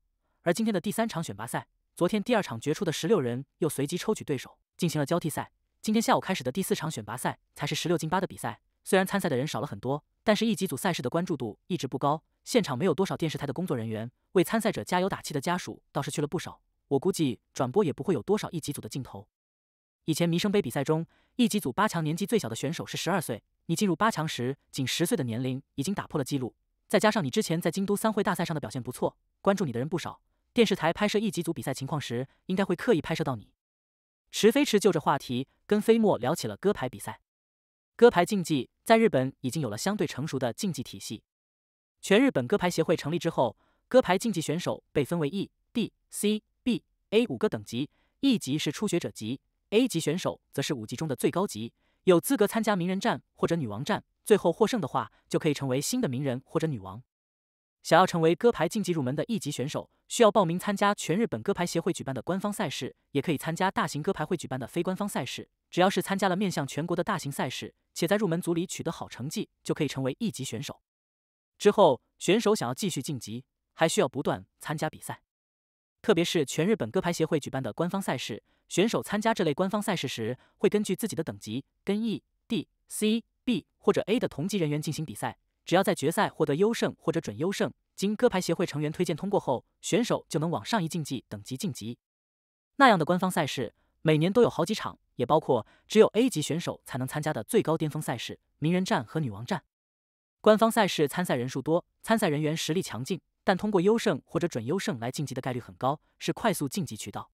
而今天的第三场选拔赛。昨天第二场决出的十六人又随机抽取对手，进行了交替赛。今天下午开始的第四场选拔赛才是十六进八的比赛。虽然参赛的人少了很多，但是一级组赛事的关注度一直不高。现场没有多少电视台的工作人员为参赛者加油打气的家属倒是去了不少。我估计转播也不会有多少一级组的镜头。以前迷生杯比赛中一级组八强年纪最小的选手是十二岁。你进入八强时仅十岁的年龄已经打破了记录。再加上你之前在京都三会大赛上的表现不错，关注你的人不少。电视台拍摄一级组比赛情况时，应该会刻意拍摄到你。池飞池就着话题跟飞沫聊起了歌牌比赛。歌牌竞技在日本已经有了相对成熟的竞技体系。全日本歌牌协会成立之后，歌牌竞技选手被分为 E、D、C、B、A 五个等级。e 级是初学者级，A 级选手则是五级中的最高级，有资格参加名人战或者女王战。最后获胜的话，就可以成为新的名人或者女王。想要成为歌牌晋级入门的一级选手，需要报名参加全日本歌牌协会举办的官方赛事，也可以参加大型歌牌会举办的非官方赛事。只要是参加了面向全国的大型赛事，且在入门组里取得好成绩，就可以成为一级选手。之后，选手想要继续晋级，还需要不断参加比赛，特别是全日本歌牌协会举办的官方赛事。选手参加这类官方赛事时，会根据自己的等级，跟 E、D、C、B 或者 A 的同级人员进行比赛。只要在决赛获得优胜或者准优胜，经歌牌协会成员推荐通过后，选手就能往上一竞技等级晋级。那样的官方赛事每年都有好几场，也包括只有 A 级选手才能参加的最高巅峰赛事——名人战和女王战。官方赛事参赛人数多，参赛人员实力强劲，但通过优胜或者准优胜来晋级的概率很高，是快速晋级渠道。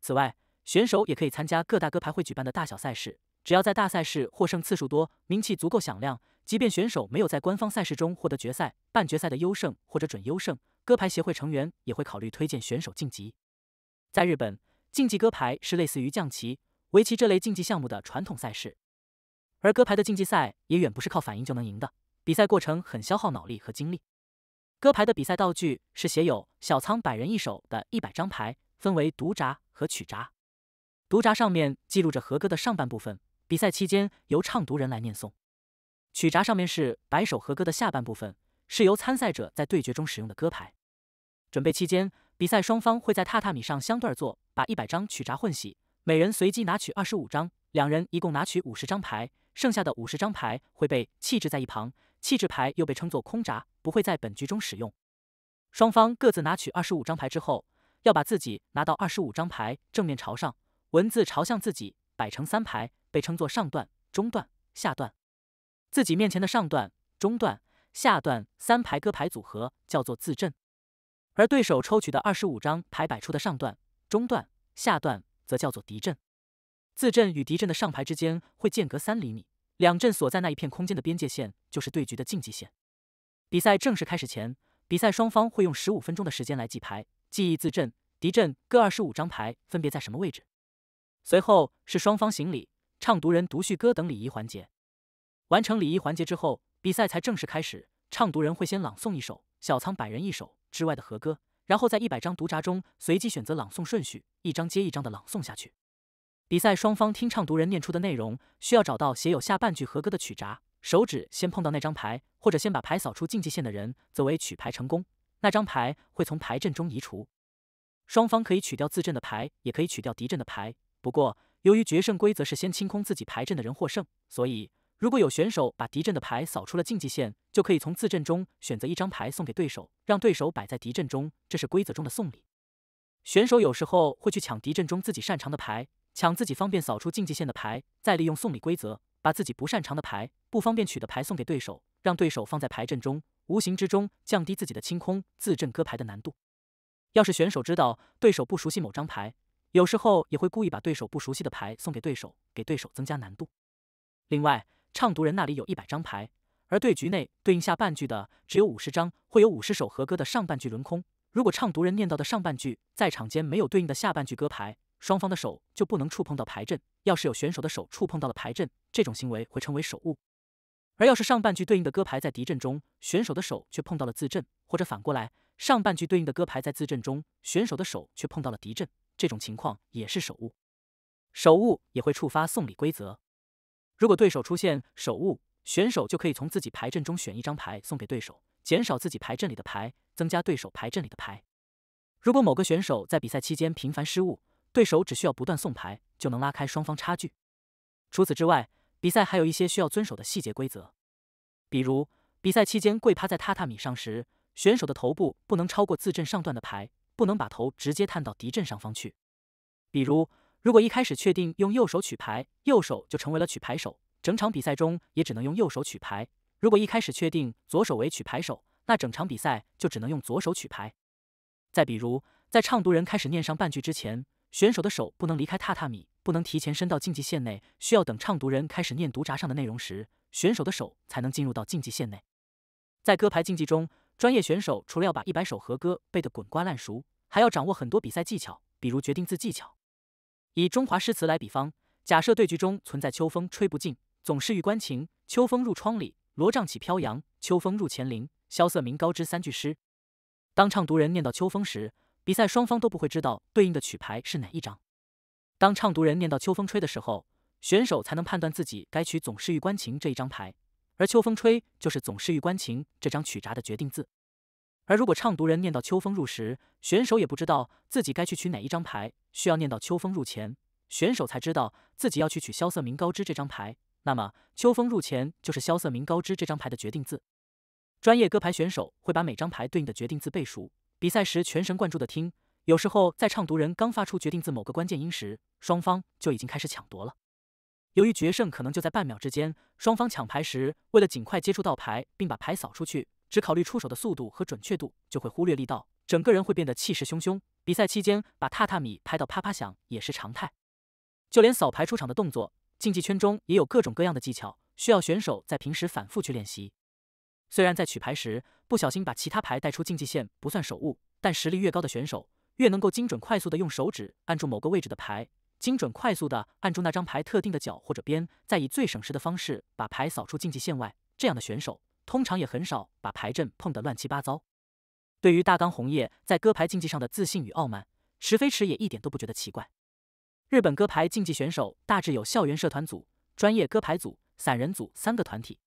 此外，选手也可以参加各大歌牌会举办的大小赛事，只要在大赛事获胜次数多，名气足够响亮。即便选手没有在官方赛事中获得决赛、半决赛的优胜或者准优胜，歌牌协会成员也会考虑推荐选手晋级。在日本，竞技歌牌是类似于将棋、围棋这类竞技项目的传统赛事，而歌牌的竞技赛也远不是靠反应就能赢的，比赛过程很消耗脑力和精力。歌牌的比赛道具是写有小仓百人一首的一百张牌，分为读札和曲札。读札上面记录着和歌的上半部分，比赛期间由唱读人来念诵。曲闸上面是白首和歌的下半部分，是由参赛者在对决中使用的歌牌。准备期间，比赛双方会在榻榻米上相对坐，把一百张曲闸混洗，每人随机拿取二十五张，两人一共拿取五十张牌，剩下的五十张牌会被弃置在一旁。弃置牌又被称作空闸，不会在本局中使用。双方各自拿取二十五张牌之后，要把自己拿到二十五张牌正面朝上，文字朝向自己，摆成三排，被称作上段、中段、下段。自己面前的上段、中段、下段三排歌牌组合叫做自阵，而对手抽取的二十五张牌摆出的上段、中段、下段则叫做敌阵。自阵与敌阵的上排之间会间隔三厘米，两阵所在那一片空间的边界线就是对局的竞技线。比赛正式开始前，比赛双方会用十五分钟的时间来记牌，记忆自阵、敌阵各二十五张牌分别在什么位置。随后是双方行礼、唱独人独叙歌等礼仪环节。完成礼仪环节之后，比赛才正式开始。唱读人会先朗诵一首小仓百人一首之外的和歌，然后在一百张读札中随机选择朗诵顺序，一张接一张的朗诵下去。比赛双方听唱读人念出的内容，需要找到写有下半句和歌的曲札，手指先碰到那张牌，或者先把牌扫出竞技线的人，则为取牌成功。那张牌会从牌阵中移除。双方可以取掉自阵的牌，也可以取掉敌阵的牌。不过，由于决胜规则是先清空自己牌阵的人获胜，所以。如果有选手把敌阵的牌扫出了竞技线，就可以从自阵中选择一张牌送给对手，让对手摆在敌阵中。这是规则中的送礼。选手有时候会去抢敌阵中自己擅长的牌，抢自己方便扫出竞技线的牌，再利用送礼规则，把自己不擅长的牌、不方便取的牌送给对手，让对手放在牌阵中，无形之中降低自己的清空自阵割牌的难度。要是选手知道对手不熟悉某张牌，有时候也会故意把对手不熟悉的牌送给对手，给对手增加难度。另外。唱读人那里有一百张牌，而对局内对应下半句的只有五十张，会有五十首和歌的上半句轮空。如果唱读人念到的上半句在场间没有对应的下半句歌牌，双方的手就不能触碰到牌阵。要是有选手的手触碰到了牌阵，这种行为会成为手误。而要是上半句对应的歌牌在敌阵中，选手的手却碰到了自阵，或者反过来，上半句对应的歌牌在自阵中，选手的手却碰到了敌阵，这种情况也是手误。手误也会触发送礼规则。如果对手出现手误，选手就可以从自己牌阵中选一张牌送给对手，减少自己牌阵里的牌，增加对手牌阵里的牌。如果某个选手在比赛期间频繁失误，对手只需要不断送牌就能拉开双方差距。除此之外，比赛还有一些需要遵守的细节规则，比如比赛期间跪趴在榻榻米上时，选手的头部不能超过自阵上段的牌，不能把头直接探到敌阵上方去。比如。如果一开始确定用右手取牌，右手就成为了取牌手，整场比赛中也只能用右手取牌。如果一开始确定左手为取牌手，那整场比赛就只能用左手取牌。再比如，在唱读人开始念上半句之前，选手的手不能离开榻榻米，不能提前伸到竞技线内，需要等唱读人开始念读札上的内容时，选手的手才能进入到竞技线内。在歌牌竞技中，专业选手除了要把一百首和歌背得滚瓜烂熟，还要掌握很多比赛技巧，比如决定字技巧。以中华诗词来比方，假设对局中存在“秋风吹不尽，总是玉关情”、“秋风入窗里，罗帐起飘扬”、“秋风入乾林，萧瑟鸣高枝”三句诗。当唱读人念到“秋风”时，比赛双方都不会知道对应的曲牌是哪一张。当唱读人念到“秋风吹”的时候，选手才能判断自己该取“总是玉关情”这一张牌，而“秋风吹”就是“总是玉关情”这张曲闸的决定字。而如果唱读人念到“秋风入”时，选手也不知道自己该去取哪一张牌，需要念到“秋风入前”，选手才知道自己要去取“萧瑟明高枝”这张牌。那么，“秋风入前”就是“萧瑟明高枝”这张牌的决定字。专业歌牌选手会把每张牌对应的决定字背熟，比赛时全神贯注的听。有时候在唱读人刚发出决定字某个关键音时，双方就已经开始抢夺了。由于决胜可能就在半秒之间，双方抢牌时为了尽快接触到牌并把牌扫出去。只考虑出手的速度和准确度，就会忽略力道，整个人会变得气势汹汹。比赛期间把榻榻米拍到啪啪响也是常态。就连扫牌出场的动作，竞技圈中也有各种各样的技巧，需要选手在平时反复去练习。虽然在取牌时不小心把其他牌带出竞技线不算手误，但实力越高的选手越能够精准快速的用手指按住某个位置的牌，精准快速的按住那张牌特定的角或者边，再以最省时的方式把牌扫出竞技线外。这样的选手。通常也很少把牌阵碰得乱七八糟。对于大冈红叶在歌牌竞技上的自信与傲慢，石飞池也一点都不觉得奇怪。日本歌牌竞技选手大致有校园社团组、专业歌牌组、散人组三个团体。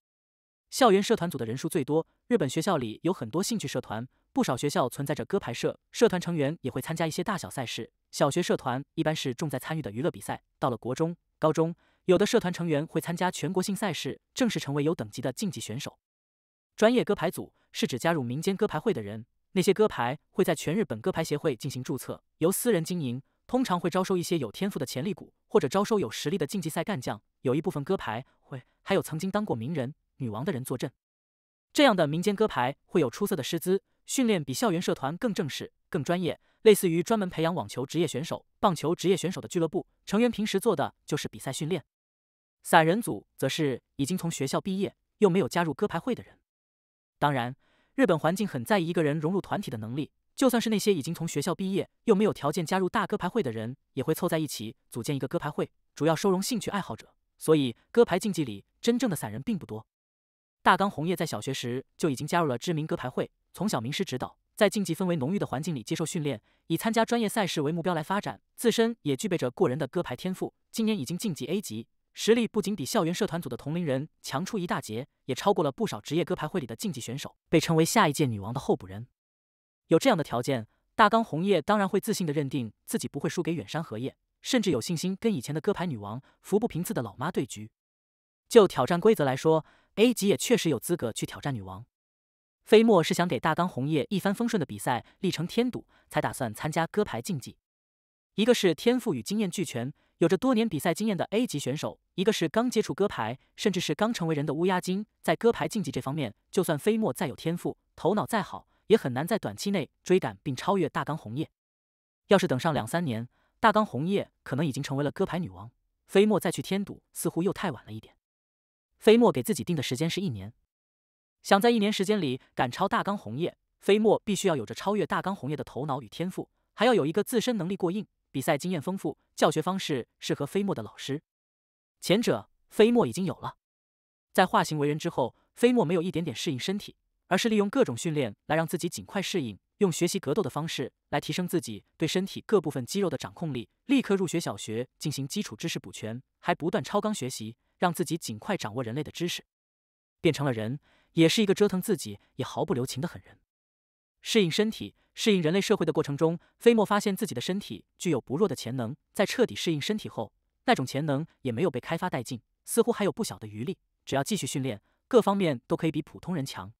校园社团组的人数最多。日本学校里有很多兴趣社团，不少学校存在着歌牌社。社团成员也会参加一些大小赛事。小学社团一般是重在参与的娱乐比赛。到了国中、高中，有的社团成员会参加全国性赛事，正式成为有等级的竞技选手。专业歌牌组是指加入民间歌牌会的人，那些歌牌会在全日本歌牌协会进行注册，由私人经营，通常会招收一些有天赋的潜力股，或者招收有实力的竞技赛干将。有一部分歌牌会还有曾经当过名人、女王的人坐镇，这样的民间歌牌会有出色的师资，训练比校园社团更正式、更专业，类似于专门培养网球职业选手、棒球职业选手的俱乐部。成员平时做的就是比赛训练。散人组则是已经从学校毕业又没有加入歌牌会的人。当然，日本环境很在意一个人融入团体的能力。就算是那些已经从学校毕业又没有条件加入大歌牌会的人，也会凑在一起组建一个歌牌会，主要收容兴趣爱好者。所以，歌牌竞技里真正的散人并不多。大冈红叶在小学时就已经加入了知名歌牌会，从小名师指导，在竞技氛围浓郁的环境里接受训练，以参加专业赛事为目标来发展，自身也具备着过人的歌牌天赋。今年已经晋级 A 级。实力不仅比校园社团组的同龄人强出一大截，也超过了不少职业歌牌会里的竞技选手，被称为下一届女王的候补人。有这样的条件，大纲红叶当然会自信地认定自己不会输给远山和叶，甚至有信心跟以前的歌牌女王服不平次的老妈对局。就挑战规则来说，A 级也确实有资格去挑战女王。飞沫是想给大纲红叶一帆风顺的比赛历程添堵，才打算参加歌牌竞技。一个是天赋与经验俱全。有着多年比赛经验的 A 级选手，一个是刚接触歌牌，甚至是刚成为人的乌鸦精，在歌牌竞技这方面，就算飞沫再有天赋，头脑再好，也很难在短期内追赶并超越大冈红叶。要是等上两三年，大冈红叶可能已经成为了歌牌女王，飞沫再去添堵，似乎又太晚了一点。飞沫给自己定的时间是一年，想在一年时间里赶超大冈红叶，飞沫必须要有着超越大冈红叶的头脑与天赋，还要有一个自身能力过硬。比赛经验丰富，教学方式适合飞沫的老师。前者飞沫已经有了，在化形为人之后，飞沫没有一点点适应身体，而是利用各种训练来让自己尽快适应，用学习格斗的方式来提升自己对身体各部分肌肉的掌控力。立刻入学小学进行基础知识补全，还不断超纲学习，让自己尽快掌握人类的知识。变成了人，也是一个折腾自己也毫不留情的狠人。适应身体、适应人类社会的过程中，飞沫发现自己的身体具有不弱的潜能。在彻底适应身体后，那种潜能也没有被开发殆尽，似乎还有不小的余力。只要继续训练，各方面都可以比普通人强。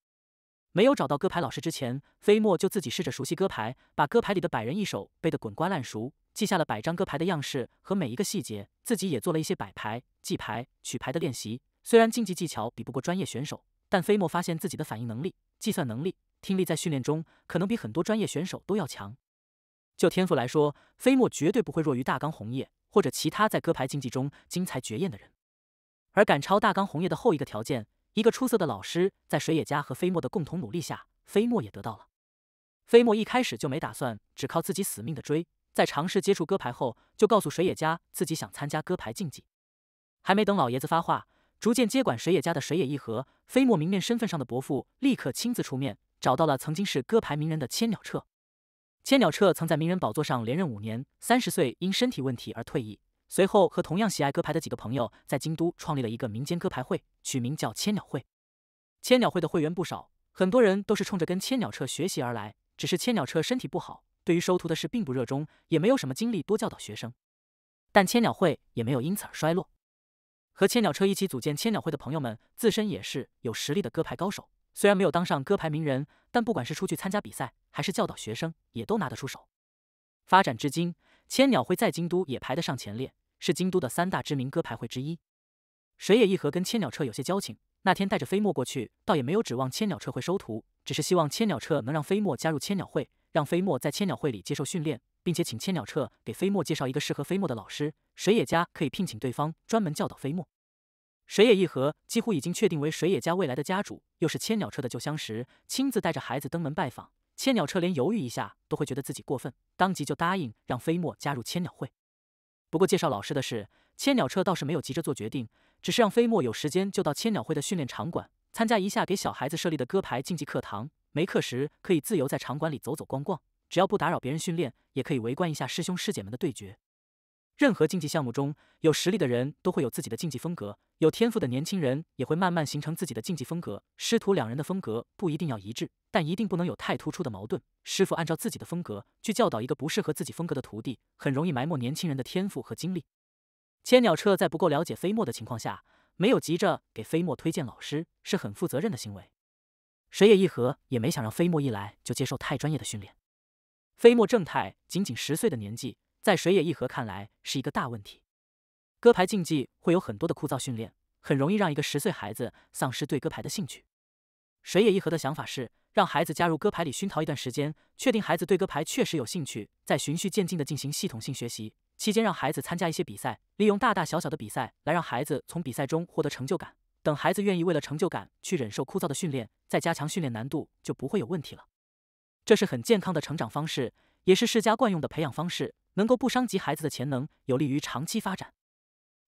没有找到歌牌老师之前，飞沫就自己试着熟悉歌牌，把歌牌里的百人一首背得滚瓜烂熟，记下了百张歌牌的样式和每一个细节。自己也做了一些摆牌、记牌、取牌的练习。虽然竞技技巧比不过专业选手，但飞沫发现自己的反应能力、计算能力。听力在训练中可能比很多专业选手都要强。就天赋来说，飞沫绝对不会弱于大冈红叶或者其他在歌牌竞技中精彩绝艳的人。而赶超大冈红叶的后一个条件，一个出色的老师，在水野家和飞沫的共同努力下，飞沫也得到了。飞沫一开始就没打算只靠自己死命的追，在尝试接触歌牌后，就告诉水野家自己想参加歌牌竞技。还没等老爷子发话，逐渐接管水野家的水野一和飞沫明面身份上的伯父立刻亲自出面。找到了曾经是歌牌名人的千鸟彻。千鸟彻曾在名人宝座上连任五年，三十岁因身体问题而退役。随后和同样喜爱歌牌的几个朋友在京都创立了一个民间歌牌会，取名叫千鸟会。千鸟会的会员不少，很多人都是冲着跟千鸟彻学习而来。只是千鸟彻身体不好，对于收徒的事并不热衷，也没有什么精力多教导学生。但千鸟会也没有因此而衰落。和千鸟彻一起组建千鸟会的朋友们，自身也是有实力的歌牌高手。虽然没有当上歌牌名人，但不管是出去参加比赛，还是教导学生，也都拿得出手。发展至今，千鸟会在京都也排得上前列，是京都的三大知名歌牌会之一。水野一河跟千鸟彻有些交情，那天带着飞沫过去，倒也没有指望千鸟彻会收徒，只是希望千鸟彻能让飞沫加入千鸟会，让飞沫在千鸟会里接受训练，并且请千鸟彻给飞沫介绍一个适合飞沫的老师，水野家可以聘请对方专门教导飞沫。水野一河几乎已经确定为水野家未来的家主，又是千鸟彻的旧相识，亲自带着孩子登门拜访千鸟彻，连犹豫一下都会觉得自己过分，当即就答应让飞沫加入千鸟会。不过介绍老师的是，千鸟彻倒是没有急着做决定，只是让飞沫有时间就到千鸟会的训练场馆参加一下给小孩子设立的歌牌竞技课堂，没课时可以自由在场馆里走走逛逛，只要不打扰别人训练，也可以围观一下师兄师姐们的对决。任何竞技项目中，有实力的人都会有自己的竞技风格，有天赋的年轻人也会慢慢形成自己的竞技风格。师徒两人的风格不一定要一致，但一定不能有太突出的矛盾。师傅按照自己的风格去教导一个不适合自己风格的徒弟，很容易埋没年轻人的天赋和精力。千鸟彻在不够了解飞沫的情况下，没有急着给飞沫推荐老师，是很负责任的行为。谁也一和也没想让飞沫一来就接受太专业的训练。飞沫正太仅仅十岁的年纪。在水野一和看来是一个大问题，歌牌竞技会有很多的枯燥训练，很容易让一个十岁孩子丧失对歌牌的兴趣。水野一和的想法是，让孩子加入歌牌里熏陶一段时间，确定孩子对歌牌确实有兴趣，再循序渐进的进行系统性学习。期间让孩子参加一些比赛，利用大大小小的比赛来让孩子从比赛中获得成就感。等孩子愿意为了成就感去忍受枯燥的训练，再加强训练难度就不会有问题了。这是很健康的成长方式，也是世家惯用的培养方式。能够不伤及孩子的潜能，有利于长期发展。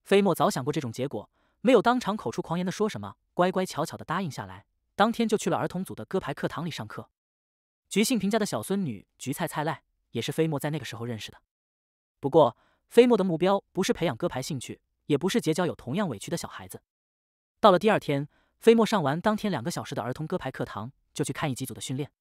飞沫早想过这种结果，没有当场口出狂言的说什么，乖乖巧巧的答应下来。当天就去了儿童组的歌牌课堂里上课。菊信平家的小孙女菊菜菜赖也是飞沫在那个时候认识的。不过，飞沫的目标不是培养歌牌兴趣，也不是结交有同样委屈的小孩子。到了第二天，飞沫上完当天两个小时的儿童歌牌课堂，就去看一级组的训练。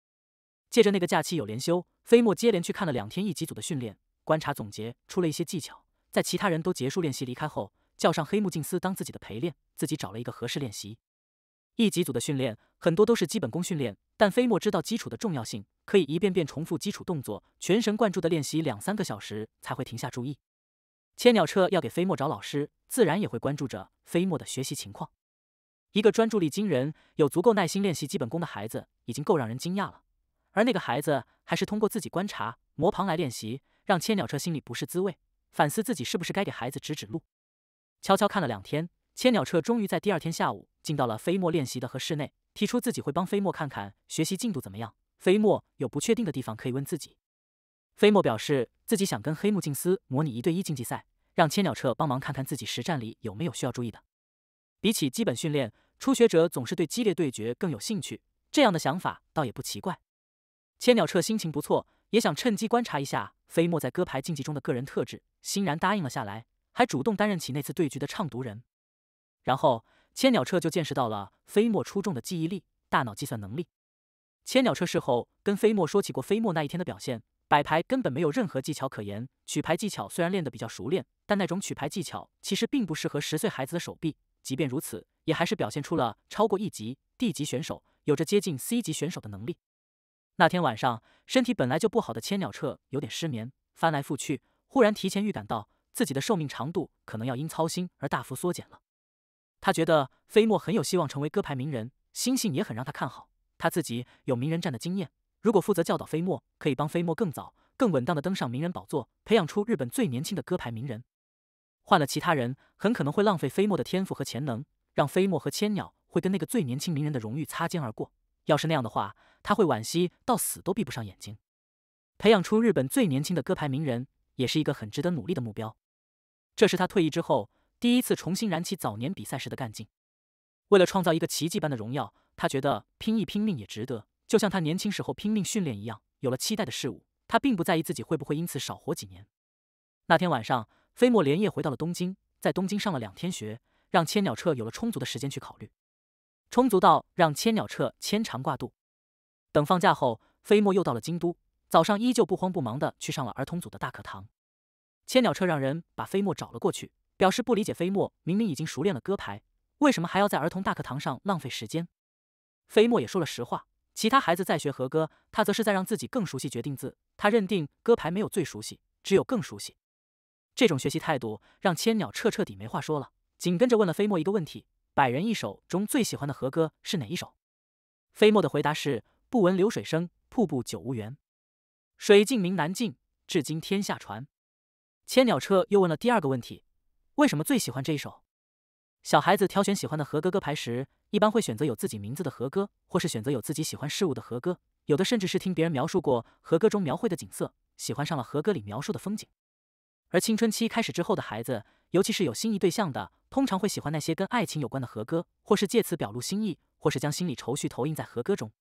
借着那个假期有连休，飞沫接连去看了两天一级组的训练。观察总结出了一些技巧，在其他人都结束练习离开后，叫上黑木静司当自己的陪练，自己找了一个合适练习。一级组的训练很多都是基本功训练，但飞沫知道基础的重要性，可以一遍遍重复基础动作，全神贯注的练习两三个小时才会停下。注意，千鸟彻要给飞沫找老师，自然也会关注着飞沫的学习情况。一个专注力惊人、有足够耐心练习基本功的孩子，已经够让人惊讶了，而那个孩子还是通过自己观察磨旁来练习。让千鸟彻心里不是滋味，反思自己是不是该给孩子指指路。悄悄看了两天，千鸟彻终于在第二天下午进到了飞沫练习的和室内，提出自己会帮飞沫看看学习进度怎么样，飞沫有不确定的地方可以问自己。飞沫表示自己想跟黑木静司模拟一对一竞技赛，让千鸟彻帮忙看看自己实战里有没有需要注意的。比起基本训练，初学者总是对激烈对决更有兴趣，这样的想法倒也不奇怪。千鸟彻心情不错。也想趁机观察一下飞沫在歌牌竞技中的个人特质，欣然答应了下来，还主动担任起那次对局的唱读人。然后千鸟彻就见识到了飞沫出众的记忆力、大脑计算能力。千鸟彻事后跟飞沫说起过，飞沫那一天的表现，摆牌根本没有任何技巧可言，取牌技巧虽然练得比较熟练，但那种取牌技巧其实并不适合十岁孩子的手臂。即便如此，也还是表现出了超过一级 D 级选手，有着接近 C 级选手的能力。那天晚上，身体本来就不好的千鸟彻有点失眠，翻来覆去，忽然提前预感到自己的寿命长度可能要因操心而大幅缩减了。他觉得飞沫很有希望成为歌牌名人，星星也很让他看好。他自己有名人战的经验，如果负责教导飞沫，可以帮飞沫更早、更稳当的登上名人宝座，培养出日本最年轻的歌牌名人。换了其他人，很可能会浪费飞沫的天赋和潜能，让飞沫和千鸟会跟那个最年轻名人的荣誉擦肩而过。要是那样的话，他会惋惜到死都闭不上眼睛。培养出日本最年轻的歌牌名人，也是一个很值得努力的目标。这是他退役之后第一次重新燃起早年比赛时的干劲。为了创造一个奇迹般的荣耀，他觉得拼一拼命也值得，就像他年轻时候拼命训练一样。有了期待的事物，他并不在意自己会不会因此少活几年。那天晚上，飞沫连夜回到了东京，在东京上了两天学，让千鸟彻有了充足的时间去考虑。充足到让千鸟彻牵肠挂肚。等放假后，飞墨又到了京都。早上依旧不慌不忙的去上了儿童组的大课堂。千鸟彻让人把飞墨找了过去，表示不理解飞墨明明已经熟练了歌牌，为什么还要在儿童大课堂上浪费时间？飞墨也说了实话：其他孩子在学和歌，他则是在让自己更熟悉决定字。他认定歌牌没有最熟悉，只有更熟悉。这种学习态度让千鸟彻彻底没话说了，紧跟着问了飞墨一个问题。百人一首中最喜欢的和歌是哪一首？飞沫的回答是“不闻流水声，瀑布久无缘。水镜明难尽，至今天下传。”千鸟彻又问了第二个问题：为什么最喜欢这一首？小孩子挑选喜欢的和歌歌牌时，一般会选择有自己名字的和歌，或是选择有自己喜欢事物的和歌，有的甚至是听别人描述过和歌中描绘的景色，喜欢上了和歌里描述的风景。而青春期开始之后的孩子，尤其是有心仪对象的。通常会喜欢那些跟爱情有关的和歌，或是借此表露心意，或是将心里愁绪投映在和歌中。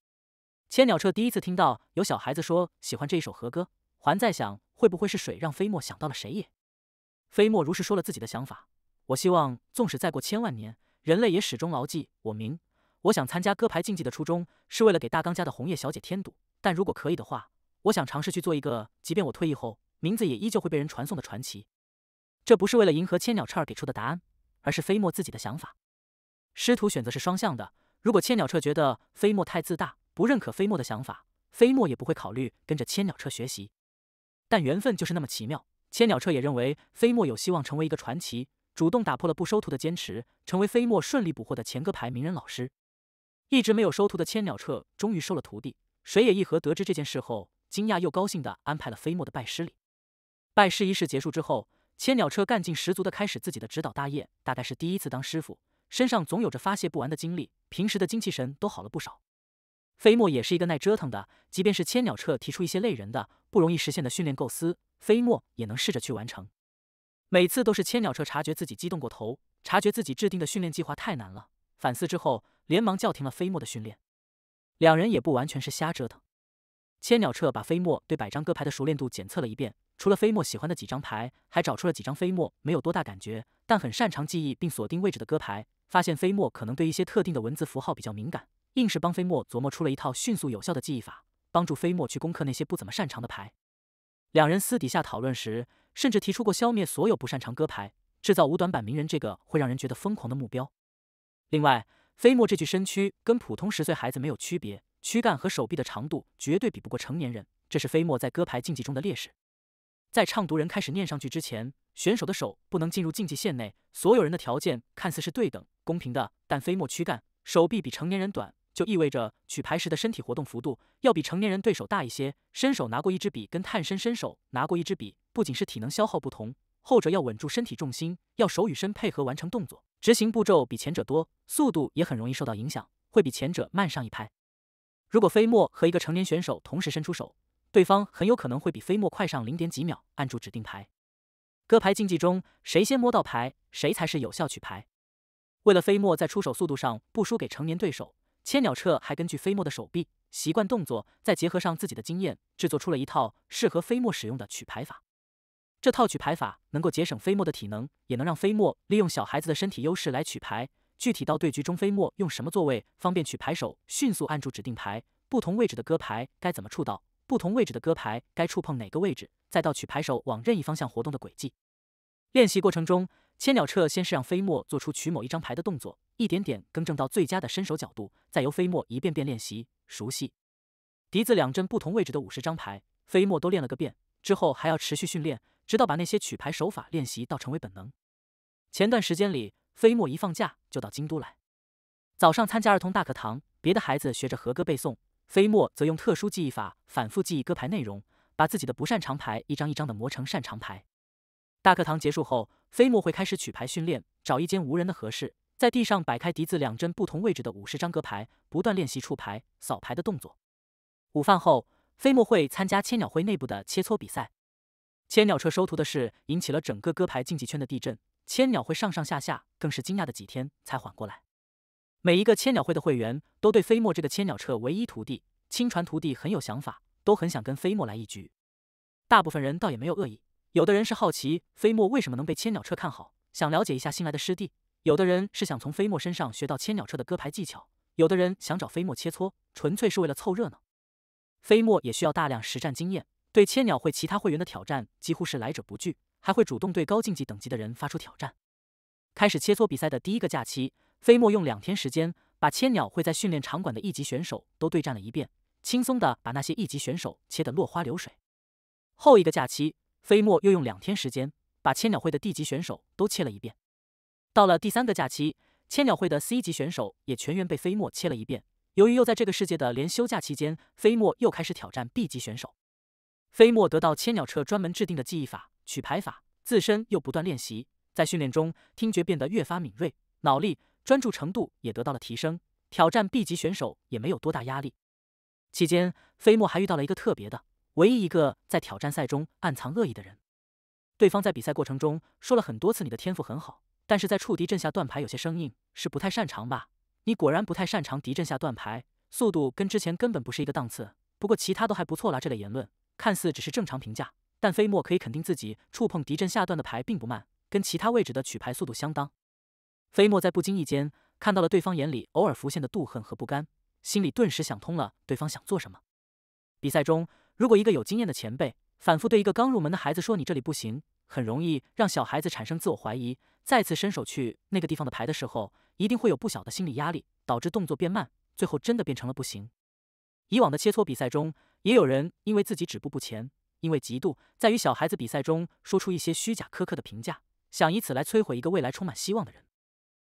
千鸟彻第一次听到有小孩子说喜欢这一首和歌，还在想会不会是水让飞沫想到了谁也。飞沫如实说了自己的想法，我希望纵使再过千万年，人类也始终牢记我名。我想参加歌牌竞技的初衷是为了给大刚家的红叶小姐添堵，但如果可以的话，我想尝试去做一个，即便我退役后名字也依旧会被人传颂的传奇。这不是为了迎合千鸟彻给出的答案。而是飞沫自己的想法，师徒选择是双向的。如果千鸟彻觉得飞沫太自大，不认可飞沫的想法，飞沫也不会考虑跟着千鸟彻学习。但缘分就是那么奇妙，千鸟彻也认为飞沫有希望成为一个传奇，主动打破了不收徒的坚持，成为飞沫顺利捕获的前歌牌名人老师。一直没有收徒的千鸟彻终于收了徒弟，水野一和得知这件事后，惊讶又高兴的安排了飞沫的拜师礼。拜师仪式结束之后。千鸟彻干劲十足的开始自己的指导大业，大概是第一次当师傅，身上总有着发泄不完的精力，平时的精气神都好了不少。飞沫也是一个耐折腾的，即便是千鸟彻提出一些累人的、不容易实现的训练构思，飞沫也能试着去完成。每次都是千鸟彻察觉自己激动过头，察觉自己制定的训练计划太难了，反思之后连忙叫停了飞沫的训练。两人也不完全是瞎折腾，千鸟彻把飞沫对百张歌牌的熟练度检测了一遍。除了飞沫喜欢的几张牌，还找出了几张飞沫没有多大感觉，但很擅长记忆并锁定位置的歌牌。发现飞沫可能对一些特定的文字符号比较敏感，硬是帮飞沫琢磨出了一套迅速有效的记忆法，帮助飞沫去攻克那些不怎么擅长的牌。两人私底下讨论时，甚至提出过消灭所有不擅长歌牌，制造五短板鸣人这个会让人觉得疯狂的目标。另外，飞沫这具身躯跟普通十岁孩子没有区别，躯干和手臂的长度绝对比不过成年人，这是飞沫在歌牌竞技中的劣势。在唱读人开始念上去之前，选手的手不能进入竞技线内。所有人的条件看似是对等、公平的，但飞沫躯干手臂比成年人短，就意味着举牌时的身体活动幅度要比成年人对手大一些。伸手拿过一支笔跟探身伸手拿过一支笔，不仅是体能消耗不同，后者要稳住身体重心，要手与身配合完成动作，执行步骤比前者多，速度也很容易受到影响，会比前者慢上一拍。如果飞沫和一个成年选手同时伸出手。对方很有可能会比飞沫快上零点几秒，按住指定牌。割牌竞技中，谁先摸到牌，谁才是有效取牌。为了飞沫在出手速度上不输给成年对手，千鸟彻还根据飞沫的手臂习惯动作，再结合上自己的经验，制作出了一套适合飞沫使用的取牌法。这套取牌法能够节省飞沫的体能，也能让飞沫利用小孩子的身体优势来取牌。具体到对局中，飞沫用什么座位方便取牌手迅速按住指定牌？不同位置的割牌该怎么触到？不同位置的歌牌该触碰哪个位置，再到取牌手往任意方向活动的轨迹。练习过程中，千鸟彻先是让飞沫做出取某一张牌的动作，一点点更正到最佳的伸手角度，再由飞沫一遍遍练习熟悉。笛子两阵不同位置的五十张牌，飞沫都练了个遍。之后还要持续训练，直到把那些曲牌手法练习到成为本能。前段时间里，飞沫一放假就到京都来，早上参加儿童大课堂，别的孩子学着和歌背诵。飞沫则用特殊记忆法反复记忆歌牌内容，把自己的不擅长牌一张一张的磨成擅长牌。大课堂结束后，飞沫会开始取牌训练，找一间无人的合适，在地上摆开笛子两针不同位置的五十张歌牌，不断练习触牌、扫牌的动作。午饭后，飞沫会参加千鸟会内部的切磋比赛。千鸟彻收徒的事引起了整个歌牌竞技圈的地震，千鸟会上上下下更是惊讶的几天才缓过来。每一个千鸟会的会员都对飞墨这个千鸟彻唯一徒弟、亲传徒弟很有想法，都很想跟飞墨来一局。大部分人倒也没有恶意，有的人是好奇飞墨为什么能被千鸟彻看好，想了解一下新来的师弟；有的人是想从飞墨身上学到千鸟彻的割牌技巧；有的人想找飞墨切磋，纯粹是为了凑热闹。飞墨也需要大量实战经验，对千鸟会其他会员的挑战几乎是来者不拒，还会主动对高竞技等级的人发出挑战。开始切磋比赛的第一个假期。飞沫用两天时间把千鸟会在训练场馆的一级选手都对战了一遍，轻松的把那些一级选手切得落花流水。后一个假期，飞沫又用两天时间把千鸟会的 D 级选手都切了一遍。到了第三个假期，千鸟会的 C 级选手也全员被飞沫切了一遍。由于又在这个世界的连休假期间，飞沫又开始挑战 B 级选手。飞沫得到千鸟彻专门制定的记忆法、取牌法，自身又不断练习，在训练中听觉变得越发敏锐，脑力。专注程度也得到了提升，挑战 B 级选手也没有多大压力。期间，飞沫还遇到了一个特别的，唯一一个在挑战赛中暗藏恶意的人。对方在比赛过程中说了很多次：“你的天赋很好，但是在触敌阵下断牌有些生硬，是不太擅长吧？”你果然不太擅长敌阵下断牌，速度跟之前根本不是一个档次。不过其他都还不错啦。这类言论看似只是正常评价，但飞沫可以肯定自己触碰敌阵下段的牌并不慢，跟其他位置的取牌速度相当。飞沫在不经意间看到了对方眼里偶尔浮现的妒恨和不甘，心里顿时想通了对方想做什么。比赛中，如果一个有经验的前辈反复对一个刚入门的孩子说“你这里不行”，很容易让小孩子产生自我怀疑。再次伸手去那个地方的牌的时候，一定会有不小的心理压力，导致动作变慢，最后真的变成了不行。以往的切磋比赛中，也有人因为自己止步不前，因为嫉妒，在与小孩子比赛中说出一些虚假苛刻的评价，想以此来摧毁一个未来充满希望的人。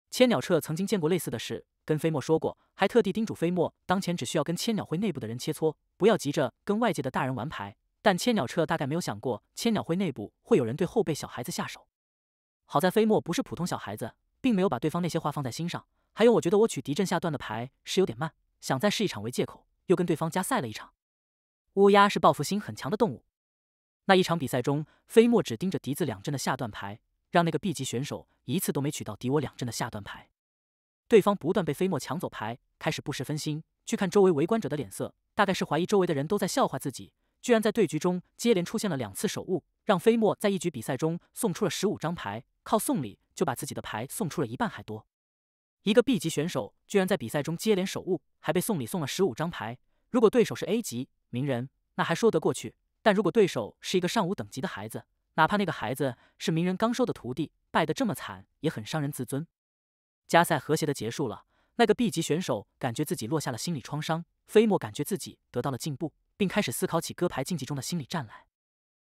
千鸟彻曾经见过类似的事，跟飞沫说过，还特地叮嘱飞沫，当前只需要跟千鸟会内部的人切磋，不要急着跟外界的大人玩牌。但千鸟彻大概没有想过，千鸟会内部会有人对后辈小孩子下手。好在飞沫不是普通小孩子，并没有把对方那些话放在心上，还有，我觉得我取敌阵下段的牌是有点慢，想再试一场为借口，又跟对方加赛了一场。乌鸦是报复心很强的动物，那一场比赛中，飞沫只盯着笛子两阵的下段牌。让那个 B 级选手一次都没取到敌我两阵的下段牌，对方不断被飞沫抢走牌，开始不时分心去看周围围观者的脸色，大概是怀疑周围的人都在笑话自己，居然在对局中接连出现了两次手误，让飞沫在一局比赛中送出了十五张牌，靠送礼就把自己的牌送出了一半还多。一个 B 级选手居然在比赛中接连手误，还被送礼送了十五张牌。如果对手是 A 级名人，那还说得过去；但如果对手是一个上五等级的孩子，哪怕那个孩子是名人刚收的徒弟，败得这么惨，也很伤人自尊。加赛和谐的结束了，那个 B 级选手感觉自己落下了心理创伤，飞沫感觉自己得到了进步，并开始思考起歌牌竞技中的心理战来。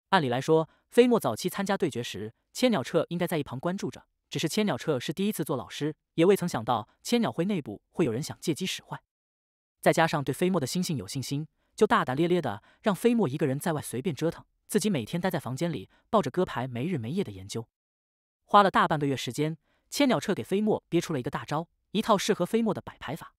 按理来说，飞沫早期参加对决时，千鸟彻应该在一旁关注着。只是千鸟彻是第一次做老师，也未曾想到千鸟会内部会有人想借机使坏，再加上对飞沫的心性有信心，就大大咧咧的让飞沫一个人在外随便折腾。自己每天待在房间里，抱着歌牌没日没夜的研究，花了大半个月时间，千鸟彻给飞沫憋出了一个大招，一套适合飞沫的摆牌法。